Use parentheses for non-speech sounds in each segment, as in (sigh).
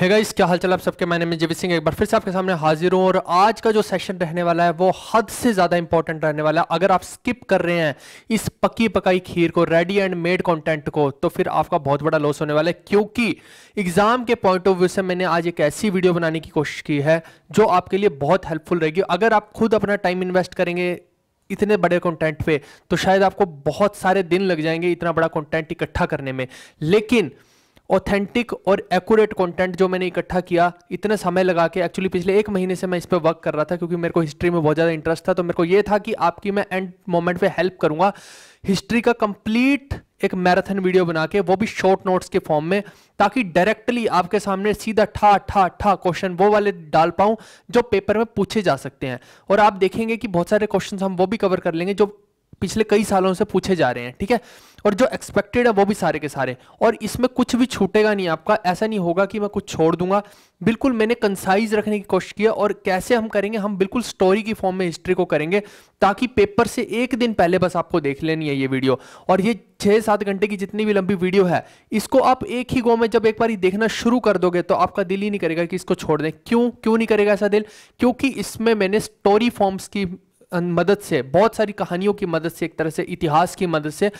है गाइस क्या हालचाल आप सबके मैंने मैं जीवित सिंह एक बार फिर से आपके सामने हाजिर हूं और आज का जो सेशन रहने वाला है वो हद से ज़्यादा इंपॉर्टेंट रहने वाला है अगर आप स्किप कर रहे हैं इस पकी पकाई खीर को रेडी एंड मेड कंटेंट को तो फिर आपका बहुत बड़ा लॉस होने वाला है क्योंकि एग्जाम के पॉइंट ऑफ व्यू से मैंने आज एक ऐसी वीडियो बनाने की कोशिश की है जो आपके लिए बहुत हेल्पफुल रहेगी अगर आप खुद अपना टाइम इन्वेस्ट करेंगे इतने बड़े कॉन्टेंट पे तो शायद आपको बहुत सारे दिन लग जाएंगे इतना बड़ा कॉन्टेंट इकट्ठा करने में लेकिन ऑथेंटिक और एक्यूरेट कंटेंट जो मैंने इकट्ठा किया इतने समय लगा के एक्चुअली पिछले एक महीने से मैं इस पर वर्क कर रहा था क्योंकि मेरे को हिस्ट्री में बहुत ज़्यादा इंटरेस्ट था तो मेरे को ये था कि आपकी मैं एंड मोमेंट पे हेल्प करूंगा हिस्ट्री का कंप्लीट एक मैराथन वीडियो बना के वो भी शॉर्ट नोट्स के फॉर्म में ताकि डायरेक्टली आपके सामने सीधा ठा ठा ठा क्वेश्चन वो वाले डाल पाऊँ जो पेपर में पूछे जा सकते हैं और आप देखेंगे कि बहुत सारे क्वेश्चन हम वो भी कवर कर लेंगे जो पिछले कई सालों से पूछे जा रहे हैं ठीक है और जो एक्सपेक्टेड है वो भी सारे के सारे और इसमें कुछ भी छूटेगा नहीं आपका ऐसा नहीं होगा कि मैं कुछ छोड़ दूंगा बिल्कुल मैंने कंसाइज रखने की कोशिश किया और कैसे हम करेंगे हम बिल्कुल स्टोरी की फॉर्म में हिस्ट्री को करेंगे ताकि पेपर से एक दिन पहले बस आपको देख लेनी है ये वीडियो और ये छः सात घंटे की जितनी भी लंबी वीडियो है इसको आप एक ही गो में जब एक बार देखना शुरू कर दोगे तो आपका दिल ही नहीं करेगा कि इसको छोड़ दें क्यों क्यों नहीं करेगा ऐसा दिल क्योंकि इसमें मैंने स्टोरी फॉर्म्स की मदद से बहुत सारी कहानियों की मदद से एक तरह से इतिहास की मदद से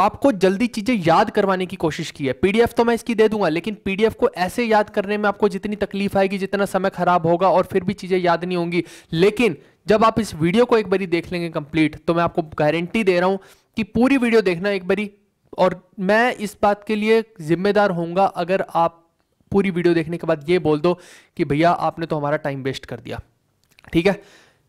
आपको जल्दी चीजें याद करवाने की कोशिश की है पीडीएफ तो मैं इसकी दे दूंगा लेकिन पीडीएफ को ऐसे याद करने में आपको जितनी तकलीफ आएगी जितना समय खराब होगा और फिर भी चीजें याद नहीं होंगी लेकिन जब आप इस वीडियो को एक बारी देख लेंगे कंप्लीट तो मैं आपको गारंटी दे रहा हूं कि पूरी वीडियो देखना एक बारी और मैं इस बात के लिए जिम्मेदार होऊंगा अगर आप पूरी वीडियो देखने के बाद ये बोल दो कि भैया आपने तो हमारा टाइम वेस्ट कर दिया ठीक है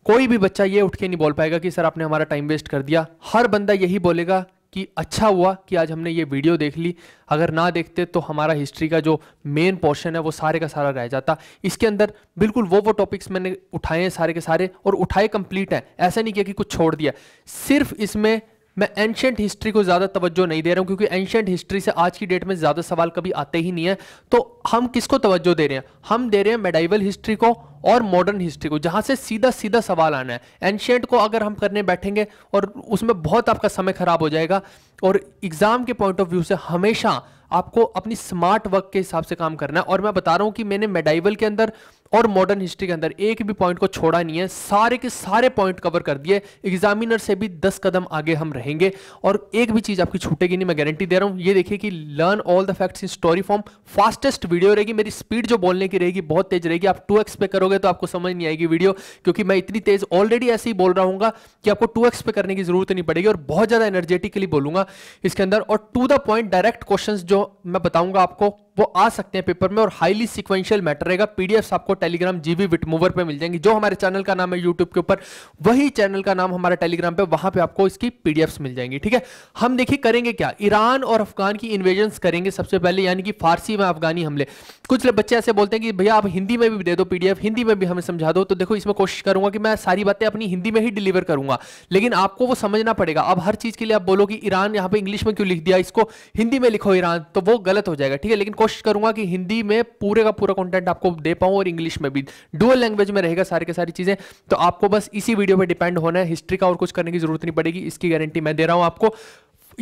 कोई भी बच्चा ये उठ के नहीं बोल पाएगा कि सर आपने हमारा टाइम वेस्ट कर दिया हर बंदा यही बोलेगा कि अच्छा हुआ कि आज हमने ये वीडियो देख ली अगर ना देखते तो हमारा हिस्ट्री का जो मेन पोर्शन है वो सारे का सारा रह जाता इसके अंदर बिल्कुल वो वो टॉपिक्स मैंने उठाए हैं सारे के सारे और उठाए कंप्लीट हैं ऐसा नहीं किया कि कुछ छोड़ दिया सिर्फ इसमें मैं एंशियंट हिस्ट्री को ज़्यादा तवज्जो नहीं दे रहा हूँ क्योंकि एंशेंट हिस्ट्री से आज की डेट में ज़्यादा सवाल कभी आते ही नहीं है तो हम किसको तवज्जो दे रहे हैं हम दे रहे हैं मेडाइवल हिस्ट्री को और मॉडर्न हिस्ट्री को जहाँ से सीधा सीधा सवाल आना है एंशियंट को अगर हम करने बैठेंगे और उसमें बहुत आपका समय ख़राब हो जाएगा और एग्ज़ाम के पॉइंट ऑफ व्यू से हमेशा आपको अपनी स्मार्ट वर्क के हिसाब से काम करना है और मैं बता रहा हूँ कि मैंने मेडाइवल के अंदर और मॉडर्न हिस्ट्री के अंदर एक भी पॉइंट को छोड़ा नहीं है सारे के सारे पॉइंट कवर कर दिए एग्जामिनर से भी दस कदम आगे हम रहेंगे और एक भी चीज़ आपकी छूटेगी नहीं मैं गारंटी दे रहा हूं ये देखिए कि learn all the facts in story form fastest video रहेगी मेरी स्पीड जो बोलने की रहेगी बहुत तेज रहेगी आप टू पे करोगे तो आपको समझ नहीं आएगी वीडियो क्योंकि मैं इतनी तेज ऑलरेडी ऐसे ही बोल रहा हूँ कि आपको टू पे करने की जरूरत नहीं पड़ेगी और बहुत ज़्यादा एनर्जेटिकली बोलूंगा इसके अंदर और to the point direct question जो मैं बताऊंगा आपको वो आ सकते हैं पेपर में और हाईली सिक्वेंशियल मैटर रहेगा पीडीएफ आपको टेलीग्राम जीबी विटमूवर पे मिल जाएंगी जो हमारे चैनल का नाम है यूट्यूब के ऊपर वही चैनल का नाम हमारा टेलीग्राम पे वहां पे आपको इसकी पीडीएफ मिल जाएंगी ठीक है हम देखिए करेंगे क्या ईरान और अफगान की इन्वेजन करेंगे सबसे पहले यानी कि फारसी में अफगानी हमले कुछ बच्चे ऐसे बोलते हैं कि भैया आप हिंदी में भी दे दो पीडीएफ हिंदी में भी हमें समझा दो तो देखो इसमें कोशिश करूंगा कि मैं सारी बातें अपनी हिंदी में ही डिलीवर करूंगा लेकिन आपको वो समझना पड़ेगा अब हर चीज के लिए आप बोलो कि ईरान यहां पे इंग्लिश में क्यों लिख दिया इसको हिंदी में लिखो ईरान तो वो गलत हो जाएगा ठीक है लेकिन कोशिश करूंगा कि हिंदी में पूरे का पूरा कॉन्टेंट आपको दे पाऊं और इंग्लिश इंग्लिश में भी डुअल लैंग्वेज में रहेगा सारी के सारी चीज़ें तो आपको बस इसी वीडियो पर डिपेंड होना है हिस्ट्री का और कुछ करने की जरूरत नहीं पड़ेगी इसकी गारंटी मैं दे रहा हूं आपको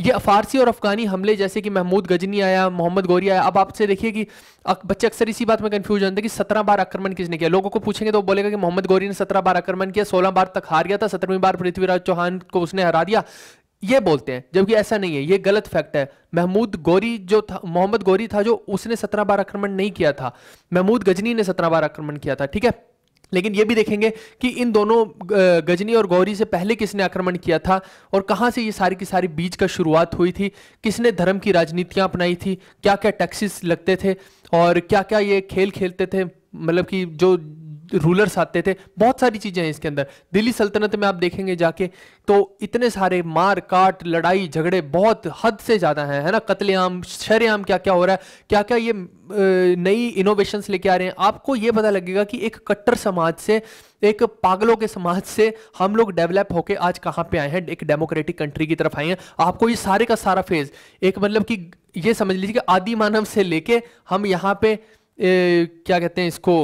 ये फारसी और अफगानी हमले जैसे कि महमूद गजनी आया मोहम्मद गौरी आया अब आपसे देखिए कि बच्चे अक्सर इसी बात में कंफ्यूज होते हैं कि सत्रह बार आक्रमण किसने किया लोगों को पूछेंगे तो बोलेगा कि मोहम्मद गौरी ने सत्रह बार आक्रमण किया सोलह बार तक हार गया था सत्रहवीं बार पृथ्वीराज चौहान को उसने हरा दिया ये बोलते हैं जबकि ऐसा नहीं है ये गलत फैक्ट है महमूद गौरी जो था मोहम्मद गौरी था जो उसने सत्रह बार आक्रमण नहीं किया था महमूद गजनी ने सत्रह बार आक्रमण किया था ठीक है लेकिन ये भी देखेंगे कि इन दोनों गजनी और गौरी से पहले किसने आक्रमण किया था और कहां से ये सारी की सारी बीज का शुरुआत हुई थी किसने धर्म की राजनीतियां अपनाई थी क्या क्या टैक्सेस लगते थे और क्या क्या ये खेल खेलते थे मतलब कि जो रूलर्स आते थे बहुत सारी चीज़ें हैं इसके अंदर दिल्ली सल्तनत में आप देखेंगे जाके तो इतने सारे मार काट लड़ाई झगड़े बहुत हद से ज़्यादा हैं है ना कतलेआम शरेआम क्या क्या हो रहा है क्या क्या ये नई इनोवेशंस लेके आ रहे हैं आपको ये पता लगेगा कि एक कट्टर समाज से एक पागलों के समाज से हम लोग डेवलप होके आज कहाँ पे आए हैं एक डेमोक्रेटिक कंट्री की तरफ आए हैं आपको ये सारे का सारा फेज एक मतलब कि ये समझ लीजिए कि आदि मानव से लेके हम यहाँ पे ए, क्या कहते हैं इसको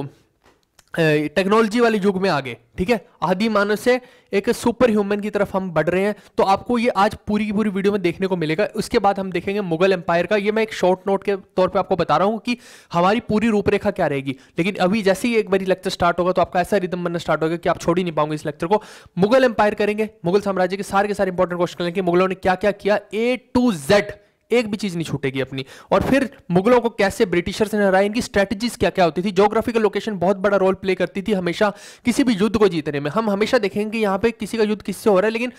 टेक्नोलॉजी वाले युग में आगे ठीक है आदि मानव से एक सुपर ह्यूमन की तरफ हम बढ़ रहे हैं तो आपको ये आज पूरी की पूरी वीडियो में देखने को मिलेगा उसके बाद हम देखेंगे मुगल एम्पायर का ये मैं एक शॉर्ट नोट के तौर पे आपको बता रहा हूँ कि हमारी पूरी रूपरेखा क्या रहेगी लेकिन अभी जैसे ही एक बार लेक्चर स्टार्ट होगा तो आपका ऐसा रिदम बनना स्टार्ट होगा कि आप छोड़ ही नहीं पाऊंगे इस लेक्चर को मुगल एम्पायर करेंगे मुगल साम्राज्य के सारे के सारे इंपॉर्टेंट क्वेश्चन लेंगे मुगलों ने क्या क्या किया ए टू जेड एक भी चीज़ नहीं छूटेगी अपनी और फिर मुगलों को कैसे ब्रिटिशर्स ने हराया इनकी स्ट्रेटजीज क्या क्या होती थी जोग्राफिकल लोकेशन बहुत बड़ा रोल प्ले करती थी हमेशा किसी भी युद्ध को जीतने में हम हमेशा देखेंगे यहां पर किसी का युद्ध किससे हो रहा है लेकिन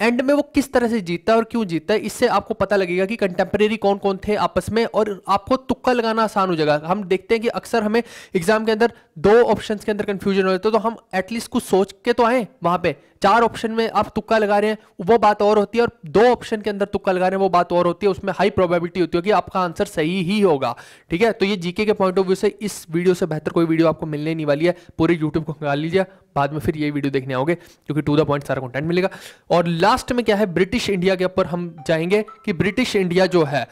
एंड में वो किस तरह से जीतता है और क्यों जीतता है इससे आपको पता लगेगा कि कंटेम्प्रेरी कौन कौन थे आपस में और आपको तुक्का लगाना आसान हो जाएगा हम देखते हैं कि अक्सर हमें एग्जाम के अंदर दो ऑप्शंस के अंदर कंफ्यूजन हो जाता है तो हम एटलीस्ट कुछ सोच के तो आए वहां पे चार ऑप्शन में आप तुक्का लगा रहे हैं वो बात और होती है और दो ऑप्शन के अंदर तुक्का लगा रहे हैं वो बात और होती है उसमें हाई प्रोबेबिलिटी होती है कि आपका आंसर सही ही होगा ठीक है तो ये जीके के पॉइंट ऑफ व्यू से इस वीडियो से बेहतर कोई वीडियो आपको मिलने नहीं वाली है पूरे यूट्यूब को निकाल लीजिए बाद में फिर ये वीडियो देखने आओगे क्योंकि टू द पॉइंट सारा कॉन्टेंट मिलेगा और लास्ट में क्या है ब्रिटिश इंडिया के ऊपर हम जाएंगे कि ब्रिटिश इंडिया जो है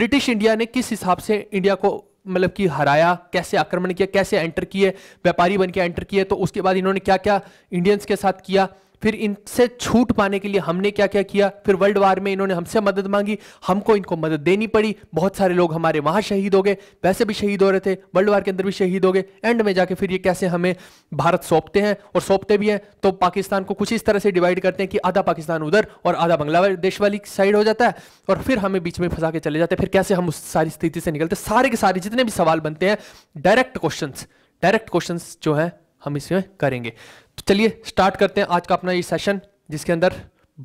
ब्रिटिश इंडिया ने किस हिसाब से इंडिया को मतलब कि हराया कैसे आक्रमण किया कैसे एंटर किए व्यापारी बन के एंटर किए तो उसके बाद इन्होंने क्या क्या इंडियंस के साथ किया फिर इनसे छूट पाने के लिए हमने क्या क्या किया फिर वर्ल्ड वार में इन्होंने हमसे मदद मांगी हमको इनको मदद देनी पड़ी बहुत सारे लोग हमारे वहां शहीद हो गए वैसे भी शहीद हो रहे थे वर्ल्ड वार के अंदर भी शहीद हो गए एंड में जाके फिर ये कैसे हमें भारत सौंपते हैं और सौंपते भी हैं तो पाकिस्तान को कुछ इस तरह से डिवाइड करते हैं कि आधा पाकिस्तान उधर और आधा बांग्लादेश वाली साइड हो जाता है और फिर हमें बीच में फंसा के चले जाते हैं फिर कैसे हम उस सारी स्थिति से निकलते सारे के सारे जितने भी सवाल बनते हैं डायरेक्ट क्वेश्चन डायरेक्ट क्वेश्चन जो है हम इसमें करेंगे चलिए स्टार्ट करते हैं आज का अपना ये सेशन जिसके अंदर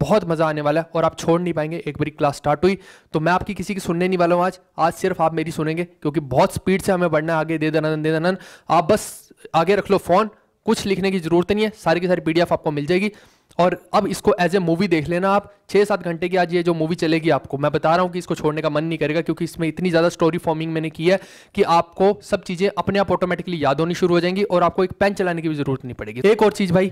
बहुत मज़ा आने वाला है और आप छोड़ नहीं पाएंगे एक बारी क्लास स्टार्ट हुई तो मैं आपकी किसी की सुनने नहीं वाला हूँ आज आज सिर्फ आप मेरी सुनेंगे क्योंकि बहुत स्पीड से हमें बढ़ना है आगे दे दन दे दन आप बस आगे रख लो फ़ोन कुछ लिखने की ज़रूरत नहीं है सारी की सारी पीडीएफ आपको मिल जाएगी और अब इसको एज ए मूवी देख लेना आप छः सात घंटे की आज ये जो मूवी चलेगी आपको मैं बता रहा हूँ कि इसको छोड़ने का मन नहीं करेगा क्योंकि इसमें इतनी ज़्यादा स्टोरी फॉर्मिंग मैंने की है कि आपको सब चीज़ें अपने आप ऑटोमेटिकली याद होनी शुरू हो जाएंगी और आपको एक पेन चलाने की भी जरूरत नहीं पड़ेगी एक और चीज़ भाई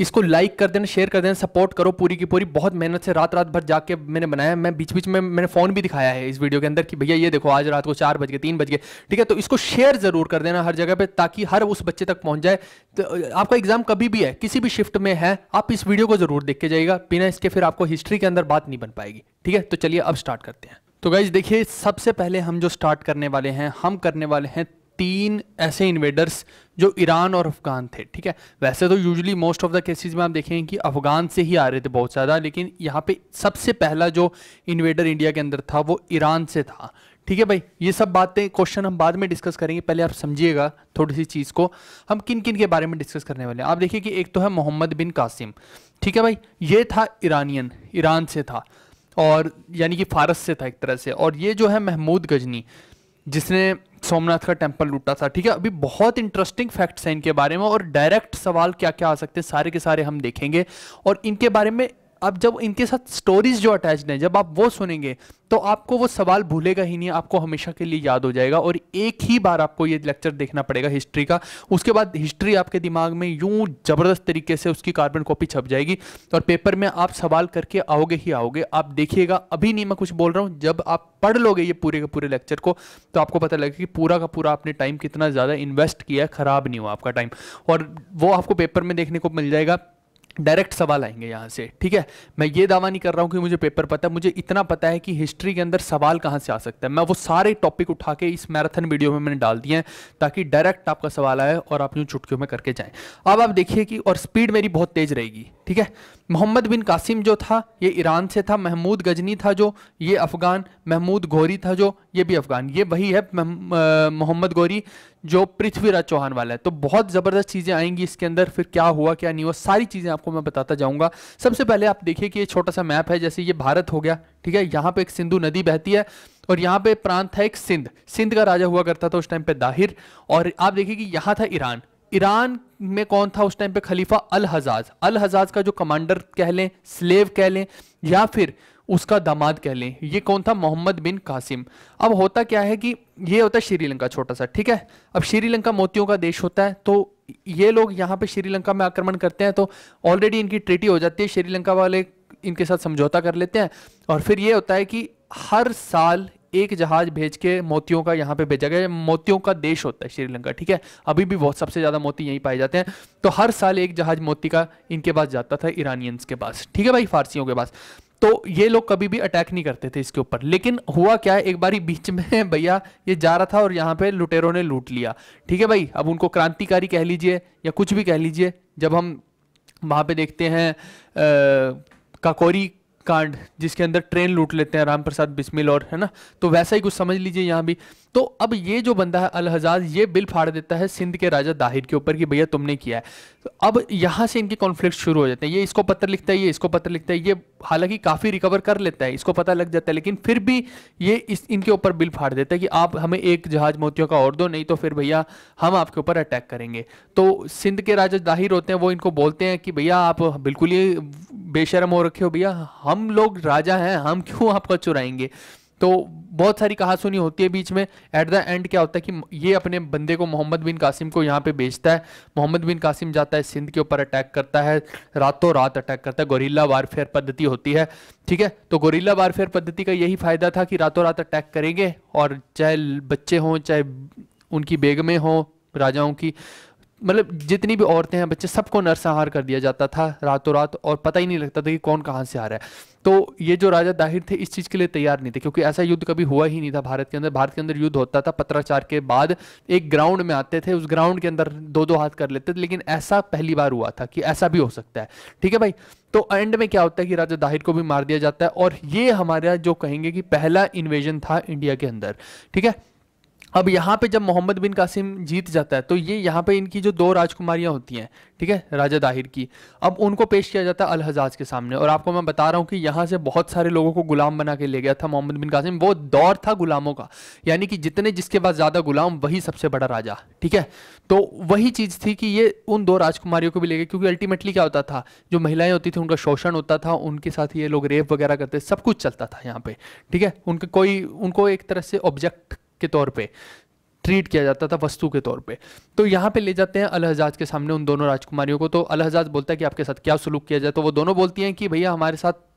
इसको लाइक कर देना शेयर कर देना सपोर्ट करो पूरी की पूरी बहुत मेहनत से रात रात भर जाके मैंने बनाया मैं बीच बीच में मैंने फ़ोन भी दिखाया है इस वीडियो के अंदर कि भैया ये देखो आज रात को चार बज गए तीन बज गए ठीक है तो इसको शेयर ज़रूर कर देना हर जगह पे ताकि हर उस बच्चे तक पहुंच जाए तो आपका एग्ज़ाम कभी भी है किसी भी शिफ्ट में है आप इस वीडियो को ज़रूर देख के जाइएगा बिना इसके फिर आपको हिस्ट्री के अंदर बात नहीं बन पाएगी ठीक है तो चलिए अब स्टार्ट करते हैं तो गाइज देखिए सबसे पहले हम जो स्टार्ट करने वाले हैं हम करने वाले हैं तीन ऐसे इन्वेडर्स जो ईरान और अफगान थे ठीक है वैसे तो usually most of the cases में आप देखेंगे कि अफगान से ही आ रहे थे बहुत ज़्यादा लेकिन यहाँ पे सबसे पहला जो इन्वेडर इंडिया के अंदर था वो ईरान से था ठीक है भाई ये सब बातें क्वेश्चन हम बाद में डिस्कस करेंगे पहले आप समझिएगा थोड़ी सी चीज़ को हम किन किन के बारे में डिस्कस करने वाले हैं आप देखिए कि एक तो है मोहम्मद बिन कासिम ठीक है भाई ये था ईरानियन ईरान से था और यानी कि फारस से था एक तरह से और ये जो है महमूद गजनी जिसने सोमनाथ का टेम्पल लूटा था ठीक है अभी बहुत इंटरेस्टिंग फैक्ट्स हैं इनके बारे में और डायरेक्ट सवाल क्या क्या आ सकते हैं सारे के सारे हम देखेंगे और इनके बारे में अब जब इनके साथ स्टोरीज जो अटैच हैं जब आप वो सुनेंगे तो आपको वो सवाल भूलेगा ही नहीं आपको हमेशा के लिए याद हो जाएगा और एक ही बार आपको ये लेक्चर देखना पड़ेगा हिस्ट्री का उसके बाद हिस्ट्री आपके दिमाग में यूं ज़बरदस्त तरीके से उसकी कार्बन कॉपी छप जाएगी और पेपर में आप सवाल करके आओगे ही आओगे आप देखिएगा अभी नहीं मैं कुछ बोल रहा हूँ जब आप पढ़ लोगे ये पूरे के पूरे लेक्चर को तो आपको पता लगेगा कि पूरा का पूरा आपने टाइम कितना ज़्यादा इन्वेस्ट किया है ख़राब नहीं हुआ आपका टाइम और वो आपको पेपर में देखने को मिल जाएगा डायरेक्ट सवाल आएंगे यहाँ से ठीक है मैं ये दावा नहीं कर रहा हूँ कि मुझे पेपर पता है मुझे इतना पता है कि हिस्ट्री के अंदर सवाल कहाँ से आ सकता है मैं वो सारे टॉपिक उठा के इस मैराथन वीडियो में मैंने डाल दिए हैं ताकि डायरेक्ट आपका सवाल आए और आप यूँ चुटकियों में करके जाएँ अब आप देखिए कि और स्पीड मेरी बहुत तेज़ रहेगी ठीक है मोहम्मद बिन कासिम जो था ये ईरान से था महमूद गजनी था जो ये अफ़गान महमूद गोरी था जो ये भी अफ़गान ये वही है मोहम्मद गोरी जो पृथ्वीराज चौहान वाला है तो बहुत ज़बरदस्त चीज़ें आएंगी इसके अंदर फिर क्या हुआ क्या नहीं हुआ सारी चीज़ें आपको मैं बताता जाऊँगा सबसे पहले आप देखिए कि ये छोटा सा मैप है जैसे ये भारत हो गया ठीक है यहाँ पर एक सिंधु नदी बहती है और यहाँ पे प्रांत था एक सिंध सिंध का राजा हुआ करता था उस टाइम पे दाहिर और आप देखिए कि यहाँ था ईरान ईरान में कौन था उस टाइम पे खलीफा अल हजाज अल हजाज का जो कमांडर कह लें स्लेव कह लें या फिर उसका दामाद कह लें ये कौन था मोहम्मद बिन कासिम अब होता क्या है कि ये होता है श्रीलंका छोटा सा ठीक है अब श्रीलंका मोतियों का देश होता है तो ये लोग यहाँ पे श्रीलंका में आक्रमण करते हैं तो ऑलरेडी इनकी ट्रिटी हो जाती है श्रीलंका वाले इनके साथ समझौता कर लेते हैं और फिर ये होता है कि हर साल एक जहाज भेज के मोतियों का यहाँ पे भेजा गया मोतियों का देश होता है श्रीलंका ठीक है अभी भी बहुत सबसे ज़्यादा मोती यहीं पाए जाते हैं तो हर साल एक जहाज मोती का इनके पास जाता था ईरानियंस के पास ठीक है भाई फारसियों के पास तो ये लोग कभी भी अटैक नहीं करते थे इसके ऊपर लेकिन हुआ क्या है एक बारी बीच में (laughs) भैया ये जा रहा था और यहाँ पे लुटेरों ने लूट लिया ठीक है भाई अब उनको क्रांतिकारी कह लीजिए या कुछ भी कह लीजिए जब हम वहाँ पे देखते हैं काकोरी कांड जिसके अंदर ट्रेन लूट लेते हैं राम प्रसाद बिस्मिल और है ना तो वैसा ही कुछ समझ लीजिए यहाँ भी तो अब ये जो बंदा है अलहजाज ये बिल फाड़ देता है सिंध के राजा दाहिर के ऊपर कि भैया तुमने किया है तो अब यहाँ से इनके कॉन्फ्लिक्ट शुरू हो जाते हैं ये इसको पत्र लिखता है ये इसको पत्र लिखता है ये हालांकि काफ़ी रिकवर कर लेता है इसको पता लग जाता है लेकिन फिर भी ये इस इनके ऊपर बिल फाड़ देता है कि आप हमें एक जहाज मोतियों का और दो नहीं तो फिर भैया हम आपके ऊपर अटैक करेंगे तो सिंध के राजा दाहिर होते हैं वो इनको बोलते हैं कि भैया आप बिल्कुल ही बेशरम हो रखे हो भैया हम लोग राजा हैं हम क्यों आपका चुराएंगे तो बहुत सारी कहा सुनी होती है बीच में एट द एंड क्या होता है कि ये अपने बंदे को मोहम्मद बिन कासिम को यहाँ पे भेजता है मोहम्मद बिन कासिम जाता है सिंध के ऊपर अटैक करता है रातों रात अटैक करता है गोरीला वारफेयर पद्धति होती है ठीक है तो गोरीला वारफेयर पद्धति का यही फायदा था कि रातों रात अटैक करेंगे और चाहे बच्चे हों चाहे उनकी बेगमें हों राजाओं की मतलब जितनी भी औरतें हैं बच्चे सबको नरसंहार कर दिया जाता था रातों रात और पता ही नहीं लगता था कि कौन कहाँ से आ रहा है तो ये जो राजा दाहिर थे इस चीज़ के लिए तैयार नहीं थे क्योंकि ऐसा युद्ध कभी हुआ ही नहीं था भारत के अंदर भारत के अंदर युद्ध होता था पत्राचार के बाद एक ग्राउंड में आते थे उस ग्राउंड के अंदर दो दो हाथ कर लेते थे लेकिन ऐसा पहली बार हुआ था कि ऐसा भी हो सकता है ठीक है भाई तो एंड में क्या होता है कि राजा दाहिर को भी मार दिया जाता है और ये हमारा जो कहेंगे कि पहला इन्वेजन था इंडिया के अंदर ठीक है अब यहाँ पे जब मोहम्मद बिन कासिम जीत जाता है तो ये यहाँ पे इनकी जो दो राजकुमारियाँ होती हैं ठीक है राजा दाहिर की अब उनको पेश किया जाता है अलहजाज के सामने और आपको मैं बता रहा हूँ कि यहाँ से बहुत सारे लोगों को गुलाम बना के ले गया था मोहम्मद बिन कासिम वो दौर था गुलामों का यानी कि जितने जिसके पास ज़्यादा गुलाम वही सबसे बड़ा राजा ठीक है तो वही चीज़ थी कि ये उन दो राजकुमारियों को भी ले गए क्योंकि अल्टीमेटली क्या होता था जो महिलाएं होती थी उनका शोषण होता था उनके साथ ये लोग रेप वगैरह करते सब कुछ चलता था यहाँ पे ठीक है उनके कोई उनको एक तरह से ऑब्जेक्ट के तौर पे ट्रीट किया जाता था वस्तु के तौर पे तो यहाँ पे ले जाते हैं अलहजाज के सामने उन दोनों राजकुमारियों को तो अलहजाज बोलता है कि आपके साथ क्या सलूक किया जाए तो वो दोनों बोलती हैं कि भैया हमारे साथ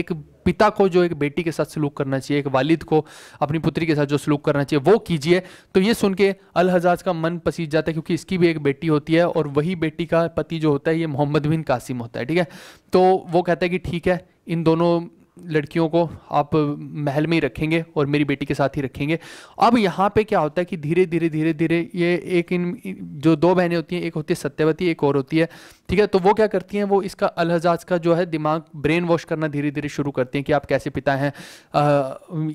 एक पिता को जो एक बेटी के साथ सलूक करना चाहिए एक वालिद को अपनी पुत्री के साथ जो सलूक करना चाहिए वो कीजिए तो ये सुन के अलहजाज का मन पसीज जाता है क्योंकि इसकी भी एक बेटी होती है और वही बेटी का पति जो होता है ये मोहम्मद बिन कासिम होता है ठीक है तो वो कहता है कि ठीक है इन दोनों लड़कियों को आप महल में ही रखेंगे और मेरी बेटी के साथ ही रखेंगे अब यहाँ पे क्या होता है कि धीरे धीरे धीरे धीरे ये एक इन जो दो बहनें होती हैं एक होती है सत्यवती एक और होती है ठीक है तो वो क्या करती हैं वो इसका अलहजाज का जो है दिमाग ब्रेन वॉश करना धीरे धीरे शुरू करती हैं कि आप कैसे पिता हैं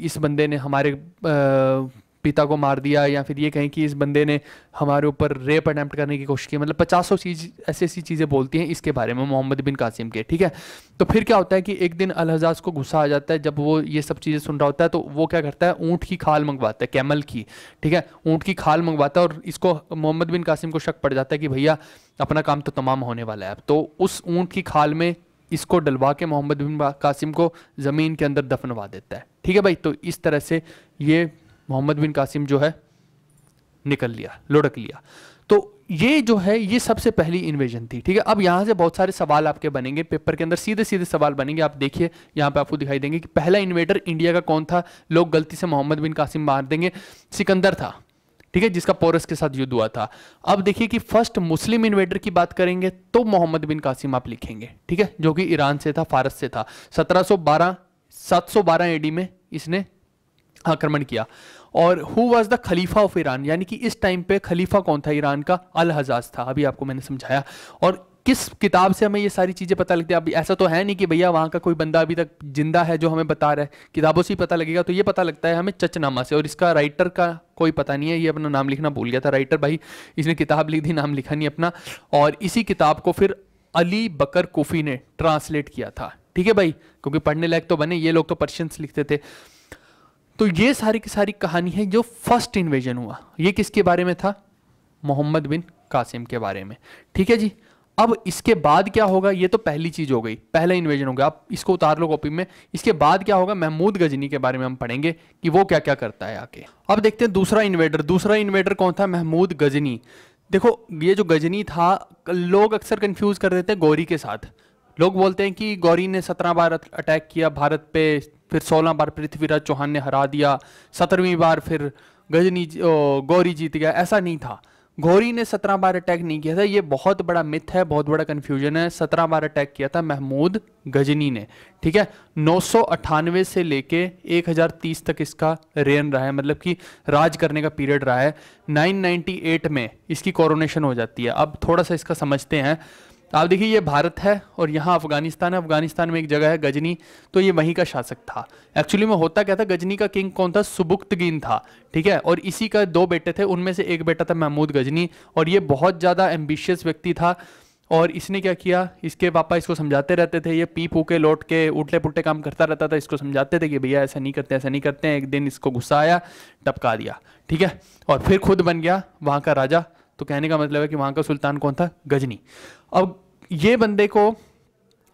इस बंदे ने हमारे आ, पिता को मार दिया या फिर ये कहें कि इस बंदे ने हमारे ऊपर रेप अटैम्प्ट करने की कोशिश की मतलब पचासों चीज ऐसी ऐसी चीज़ें बोलती हैं इसके बारे में मोहम्मद बिन कासिम के ठीक है तो फिर क्या होता है कि एक दिन अलहजाज को गुस्सा आ जाता है जब वो ये सब चीज़ें सुन रहा होता है तो वो क्या करता है ऊँट की खाल मंगवाता है कैमल की ठीक है ऊँट की खाल मंगवाता है और इसको मोहम्मद बिन कासिम को शक पड़ जाता है कि भैया अपना काम तो तमाम होने वाला है अब तो उस ऊँट की खाल में इसको डलवा के मोहम्मद बिन कासिम को ज़मीन के अंदर दफनवा देता है ठीक है भाई तो इस तरह से ये मोहम्मद बिन कासिम जो है निकल लिया लुढ़क लिया तो ये जो है ये सबसे पहली इन्वेजन थी ठीक है अब यहाँ से बहुत सारे सवाल आपके बनेंगे पेपर के अंदर सीधे सीधे सवाल बनेंगे आप देखिए यहाँ पे आपको दिखाई देंगे कि पहला इन्वेटर इंडिया का कौन था लोग गलती से मोहम्मद बिन कासिम मार देंगे सिकंदर था ठीक है जिसका पोरस के साथ युद्ध हुआ था अब देखिए कि फर्स्ट मुस्लिम इन्वेटर की बात करेंगे तो मोहम्मद बिन कासिम आप लिखेंगे ठीक है जो कि ईरान से था फारस से था सत्रह सौ एडी में इसने आक्रमण किया और हु वॉज द खलीफा ऑफ ईरान यानी कि इस टाइम पे खलीफा कौन था ईरान का अल हजाज था अभी आपको मैंने समझाया और किस किताब से हमें ये सारी चीज़ें पता लगती है अभी ऐसा तो है नहीं कि भैया वहाँ का कोई बंदा अभी तक जिंदा है जो हमें बता रहा है किताबों से ही पता लगेगा तो ये पता लगता है हमें चचनामा से और इसका राइटर का कोई पता नहीं है ये अपना नाम लिखना भूल गया था राइटर भाई इसने किताब लिख दी नाम लिखा नहीं अपना और इसी किताब को फिर अली बकर कोफ़ी ने ट्रांसलेट किया था ठीक है भाई क्योंकि पढ़ने लायक तो बने ये लोग तो पर्शियंस लिखते थे तो ये सारी की सारी कहानी है जो फर्स्ट इन्वेजन हुआ ये किसके बारे में था मोहम्मद बिन कासिम के बारे में ठीक है जी अब इसके बाद क्या होगा ये तो पहली चीज हो गई पहला इन्वेजन हो गया आप इसको उतार लो कॉपी में इसके बाद क्या होगा महमूद गजनी के बारे में हम पढ़ेंगे कि वो क्या क्या करता है आके अब देखते हैं दूसरा इन्वेडर दूसरा इन्वेडर कौन था महमूद गजनी देखो ये जो गजनी था लोग अक्सर कंफ्यूज कर देते हैं गौरी के साथ लोग बोलते हैं कि गौरी ने सत्रह बार अटैक किया भारत पे फिर सोलह बार पृथ्वीराज चौहान ने हरा दिया सत्रहवीं बार फिर गजनी गौरी जीत गया ऐसा नहीं था गौरी ने सत्रह बार अटैक नहीं किया था ये बहुत बड़ा मिथ है बहुत बड़ा कन्फ्यूजन है सत्रह बार अटैक किया था महमूद गजनी ने ठीक है नौ से लेके 1030 तक इसका रेन रहा है मतलब कि राज करने का पीरियड रहा है 998 में इसकी कोरोनेशन हो जाती है अब थोड़ा सा इसका समझते हैं तो आप देखिए ये भारत है और यहाँ अफगानिस्तान है अफगानिस्तान में एक जगह है गजनी तो ये वहीं का शासक था एक्चुअली में होता क्या था गजनी का किंग कौन था सुबुक्त था ठीक है और इसी का दो बेटे थे उनमें से एक बेटा था महमूद गजनी और ये बहुत ज़्यादा एम्बिशियस व्यक्ति था और इसने क्या किया इसके पापा इसको समझाते रहते थे ये पी पू के लौट के उल्टे पुटे काम करता रहता था इसको समझाते थे कि भैया ऐसा नहीं करते ऐसा नहीं करते हैं एक दिन इसको गुस्सा आया टपका दिया ठीक है और फिर खुद बन गया वहाँ का राजा तो कहने का मतलब है कि वहाँ का सुल्तान कौन था गजनी अब ये बंदे को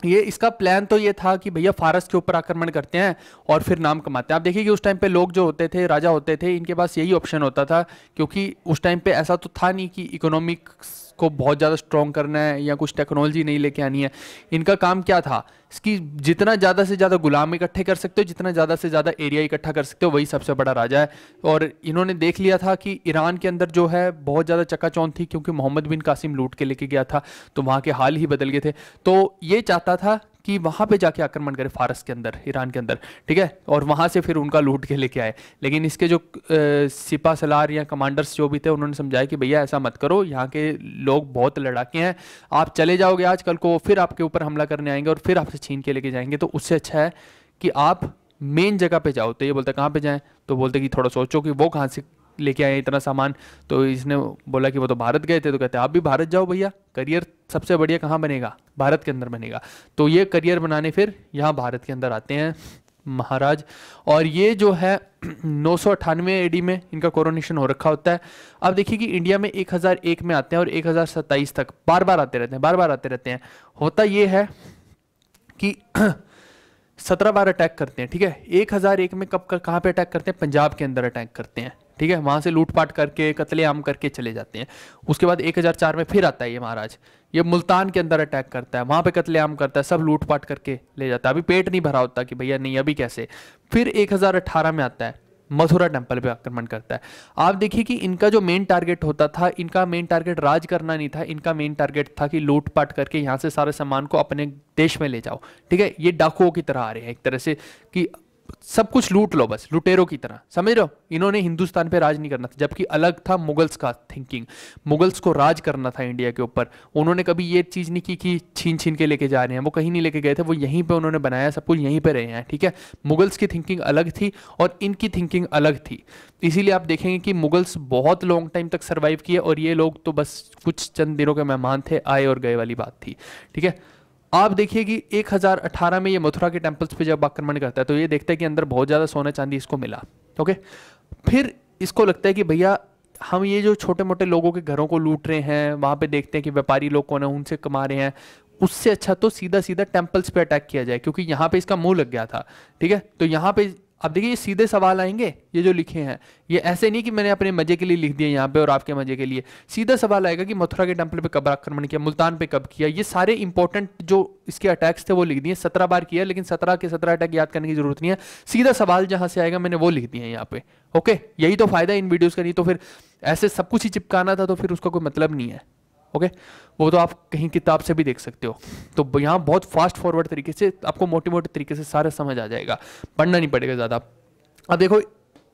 ये इसका प्लान तो ये था कि भैया फारस के ऊपर आक्रमण करते हैं और फिर नाम कमाते हैं आप देखिए कि उस टाइम पे लोग जो होते थे राजा होते थे इनके पास यही ऑप्शन होता था क्योंकि उस टाइम पे ऐसा तो था नहीं कि इकोनॉमिक्स को बहुत ज़्यादा स्ट्रॉन्ग करना है या कुछ टेक्नोलॉजी नहीं लेके आनी है इनका काम क्या था कि जितना ज़्यादा से ज़्यादा गुलाम इकट्ठे कर सकते हो जितना ज़्यादा से ज़्यादा एरिया इकट्ठा कर सकते हो वही सबसे बड़ा राजा है और इन्होंने देख लिया था कि ईरान के अंदर जो है बहुत ज़्यादा चकाचौंध थी क्योंकि मोहम्मद बिन कासिम लूट के लेके गया था तो वहाँ के हाल ही बदल गए थे तो ये चाहता था कि वहाँ पे जाके आक्रमण करे फारस के अंदर ईरान के अंदर ठीक है और वहाँ से फिर उनका लूट के लेके आए लेकिन इसके जो सिपा सलार या कमांडर्स जो भी थे उन्होंने समझाया कि भैया ऐसा मत करो यहाँ के लोग बहुत लड़ाके हैं आप चले जाओगे आज कल को फिर आपके ऊपर हमला करने आएंगे और फिर आपसे छीन के लेके जाएंगे तो उससे अच्छा है कि आप मेन जगह पे जाओ तो ये बोलते कहाँ पे जाएं तो बोलते कि थोड़ा सोचो कि वो कहाँ से लेके आए इतना सामान तो इसने बोला कि वो तो भारत गए थे तो कहते आप भी भारत जाओ भैया करियर सबसे बढ़िया कहाँ बनेगा भारत के अंदर बनेगा तो ये करियर बनाने फिर यहाँ भारत के अंदर आते हैं महाराज और ये जो है (clears throat) नौ सौ अठानवे एडी में इनका कोरोनेशन हो रखा होता है अब देखिए कि इंडिया में 1001 में आते हैं और 1027 तक बार बार आते रहते हैं बार बार आते रहते हैं होता ये है कि (clears throat) सत्रह बार अटैक करते हैं ठीक है एक हजार एक में कब कहाँ पे अटैक करते हैं पंजाब के अंदर अटैक करते हैं ठीक है वहाँ से लूटपाट करके कतलेआम करके चले जाते हैं उसके बाद 1004 में फिर आता है ये महाराज ये मुल्तान के अंदर अटैक करता है वहाँ पे कतलेआम करता है सब लूटपाट करके ले जाता है अभी पेट नहीं भरा होता कि भैया नहीं अभी कैसे फिर एक में आता है मथुरा टेम्पल पे आक्रमण करता है आप देखिए कि इनका जो मेन टारगेट होता था इनका मेन टारगेट राज करना नहीं था इनका मेन टारगेट था कि लूटपाट करके यहाँ से सारे सामान को अपने देश में ले जाओ ठीक है ये डाकुओं की तरह आ रहे हैं एक तरह से कि सब कुछ लूट लो बस लुटेरों की तरह समझ रहे हो इन्होंने हिंदुस्तान पे राज नहीं करना था जबकि अलग था मुगल्स का थिंकिंग मुगल्स को राज करना था इंडिया के ऊपर उन्होंने कभी ये चीज़ नहीं की कि छीन छीन के लेके जा रहे हैं वो कहीं नहीं लेके गए थे वो यहीं पर उन्होंने बनाया सब कुछ यहीं पर रहे हैं ठीक है मुगल्स की थिंकिंग अलग थी और इनकी थिंकिंग अलग थी इसीलिए आप देखेंगे कि मुगल्स बहुत लॉन्ग टाइम तक सर्वाइव किए और ये लोग तो बस कुछ चंद दिनों के मेहमान थे आए और गए वाली बात थी ठीक है आप देखिए कि 1018 में ये मथुरा के टेम्पल्स पे जब आक्रमण करता है तो ये देखता है कि अंदर बहुत ज़्यादा सोना चांदी इसको मिला ओके फिर इसको लगता है कि भैया हम ये जो छोटे मोटे लोगों के घरों को लूट रहे हैं वहाँ पे देखते हैं कि व्यापारी लोग कौन है उनसे कमा रहे हैं उससे अच्छा तो सीधा सीधा टेम्पल्स पे अटैक किया जाए क्योंकि यहाँ पे इसका मुंह लग गया था ठीक है तो यहाँ पे अब देखिए ये सीधे सवाल आएंगे ये जो लिखे हैं ये ऐसे नहीं कि मैंने अपने मजे के लिए लिख दिए यहाँ पे और आपके मजे के लिए सीधा सवाल आएगा कि मथुरा के टेम्पल पे कब आक्रमण किया मुल्तान पे कब किया ये सारे इंपॉर्टेंट जो इसके अटैक्स थे वो लिख दिए सत्रह बार किया लेकिन सत्रह के सत्रह अटैक याद करने की जरूरत नहीं है सीधा सवाल जहां से आएगा मैंने वो लिख दिए यहाँ पे ओके यही तो फायदा इन वीडियोज़ का नहीं तो फिर ऐसे सब कुछ ही चिपकाना था तो फिर उसका कोई मतलब नहीं है ओके वो तो आप कहीं किताब से भी देख सकते हो तो यहाँ बहुत फास्ट फॉरवर्ड तरीके से आपको मोटे मोटे तरीके से सारा समझ आ जाएगा पढ़ना नहीं पड़ेगा ज़्यादा अब देखो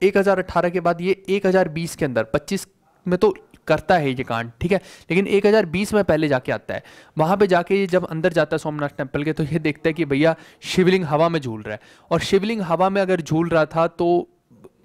1018 के बाद ये 1020 के अंदर 25 में तो करता है ये कांड ठीक है लेकिन 1020 में पहले जाके आता है वहां पे जाके ये जब अंदर जाता है सोमनाथ टेम्पल के तो ये देखता है कि भैया शिवलिंग हवा में झूल रहा है और शिवलिंग हवा में अगर झूल रहा था तो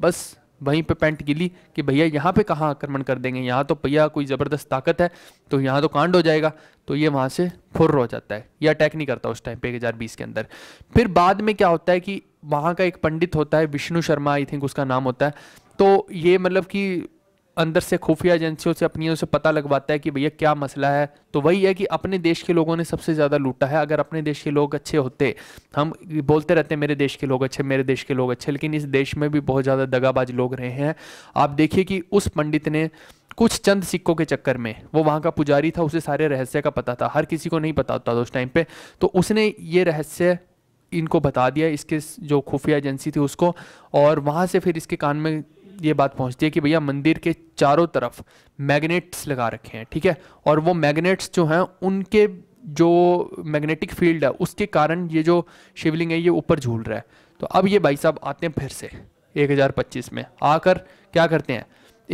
बस वहीं पे पैंट गिली कि भैया यहाँ पे कहाँ आक्रमण कर देंगे यहाँ तो भैया कोई ज़बरदस्त ताकत है तो यहाँ तो कांड हो जाएगा तो ये वहाँ से फुर्र हो जाता है ये अटैक नहीं करता उस टाइम पे एक के अंदर फिर बाद में क्या होता है कि वहाँ का एक पंडित होता है विष्णु शर्मा आई थिंक उसका नाम होता है तो ये मतलब कि अंदर से खुफिया एजेंसियों से अपनियों से पता लगवाता है कि भैया क्या मसला है तो वही है कि अपने देश के लोगों ने सबसे ज़्यादा लूटा है अगर अपने देश के लोग अच्छे होते हम बोलते रहते हैं मेरे देश के लोग अच्छे मेरे देश के लोग अच्छे लेकिन इस देश में भी बहुत ज़्यादा दगाबाज लोग रहे हैं आप देखिए कि उस पंडित ने कुछ चंद सिक्कों के चक्कर में वो वहाँ का पुजारी था उसे सारे रहस्य का पता था हर किसी को नहीं पता होता था उस टाइम पे तो उसने ये रहस्य इनको बता दिया इसके जो खुफिया एजेंसी थी उसको और वहाँ से फिर इसके कान में ये बात पहुंचती है कि भैया मंदिर के चारों तरफ मैग्नेट्स लगा रखे हैं ठीक है और वो मैग्नेट्स जो हैं उनके जो मैग्नेटिक फील्ड है उसके कारण ये जो शिवलिंग है ये ऊपर झूल रहा है तो अब ये भाई साहब आते हैं फिर से 1025 में आकर क्या करते हैं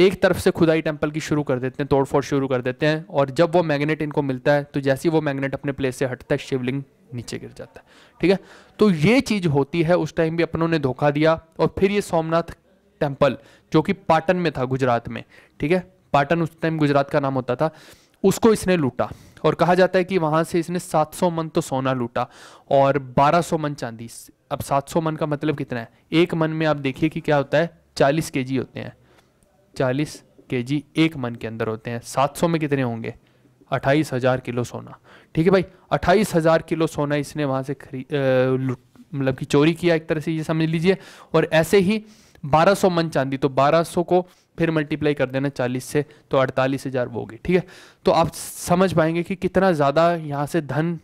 एक तरफ से खुदाई टेम्पल की शुरू कर देते हैं तोड़फोड़ शुरू कर देते हैं और जब वो मैग्नेट इनको मिलता है तो जैसे ही वो मैग्नेट अपने प्लेस से हटता है शिवलिंग नीचे गिर जाता है ठीक है तो ये चीज़ होती है उस टाइम भी अपनों ने धोखा दिया और फिर ये सोमनाथ टेम्पल जो कि पाटन में था गुजरात में ठीक है पाटन उस टाइम गुजरात का नाम होता था उसको इसने लूटा और कहा जाता है कि वहां से इसने 700 मन तो सोना लूटा और 1200 मन चांदी अब 700 मन का मतलब कितना है एक मन में आप देखिए कि क्या होता है 40 के होते हैं 40 के एक मन के अंदर होते हैं 700 में कितने होंगे अट्ठाईस हज़ार किलो सोना ठीक है भाई अट्ठाईस हज़ार किलो सोना इसने वहाँ से खरीद मतलब कि चोरी किया एक तरह से ये समझ लीजिए और ऐसे ही बारह सौ मन चांदी तो बारह सौ को फिर मल्टीप्लाई कर देना चालीस से तो अड़तालीस हज़ार वो होगी ठीक है तो आप समझ पाएंगे कि कितना ज़्यादा यहाँ से धन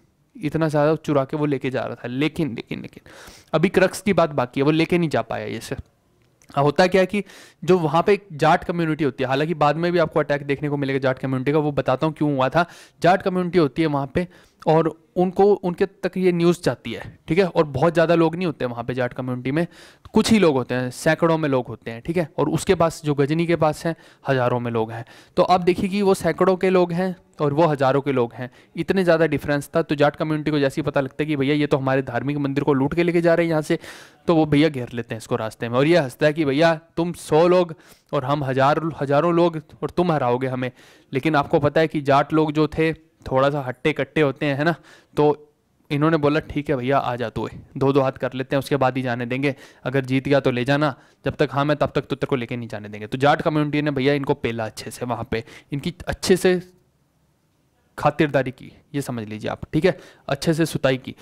इतना ज़्यादा चुरा के वो लेके जा रहा था लेकिन लेकिन लेकिन अभी क्रक्स की बात बाकी है वो लेके नहीं जा पाया ये से होता क्या कि जो वहाँ पे एक जाट कम्युनिटी होती है हालांकि बाद में भी आपको अटैक देखने को मिलेगा जाट कम्युनिटी का वो बताता हूँ क्यों हुआ था जाट कम्युनिटी होती है वहाँ पे और उनको उनके तक ये न्यूज़ जाती है ठीक है और बहुत ज़्यादा लोग नहीं होते वहाँ पे जाट कम्युनिटी में कुछ ही लोग होते हैं सैकड़ों में लोग होते हैं ठीक है और उसके पास जो गजनी के पास हैं हज़ारों में लोग हैं तो आप देखिए कि वो सैकड़ों के लोग हैं और वो हज़ारों के लोग हैं इतने ज़्यादा डिफरेंस था तो जाट कम्युनिटी को जैसे ही पता लगता है कि भैया ये तो हमारे धार्मिक मंदिर को लूट के लेके जा रहे हैं यहाँ से तो वो भैया घेर लेते हैं इसको रास्ते में और ये हंसता है कि भैया तुम सौ लोग और हम हज़ार हज़ारों लोग और तुम हराओगे हमें लेकिन आपको पता है कि जाट लोग जो थे थोड़ा सा हट्टे कट्टे होते हैं है ना तो इन्होंने बोला ठीक है भैया आ जा तू दो दो हाथ कर लेते हैं उसके बाद ही जाने देंगे अगर जीत गया तो ले जाना जब तक हाँ मैं तब तक तो तेरे को लेके नहीं जाने देंगे तो जाट कम्युनिटी ने भैया इनको पेला अच्छे से वहाँ पे इनकी अच्छे से खातिरदारी की ये समझ लीजिए आप ठीक है अच्छे से सुताई की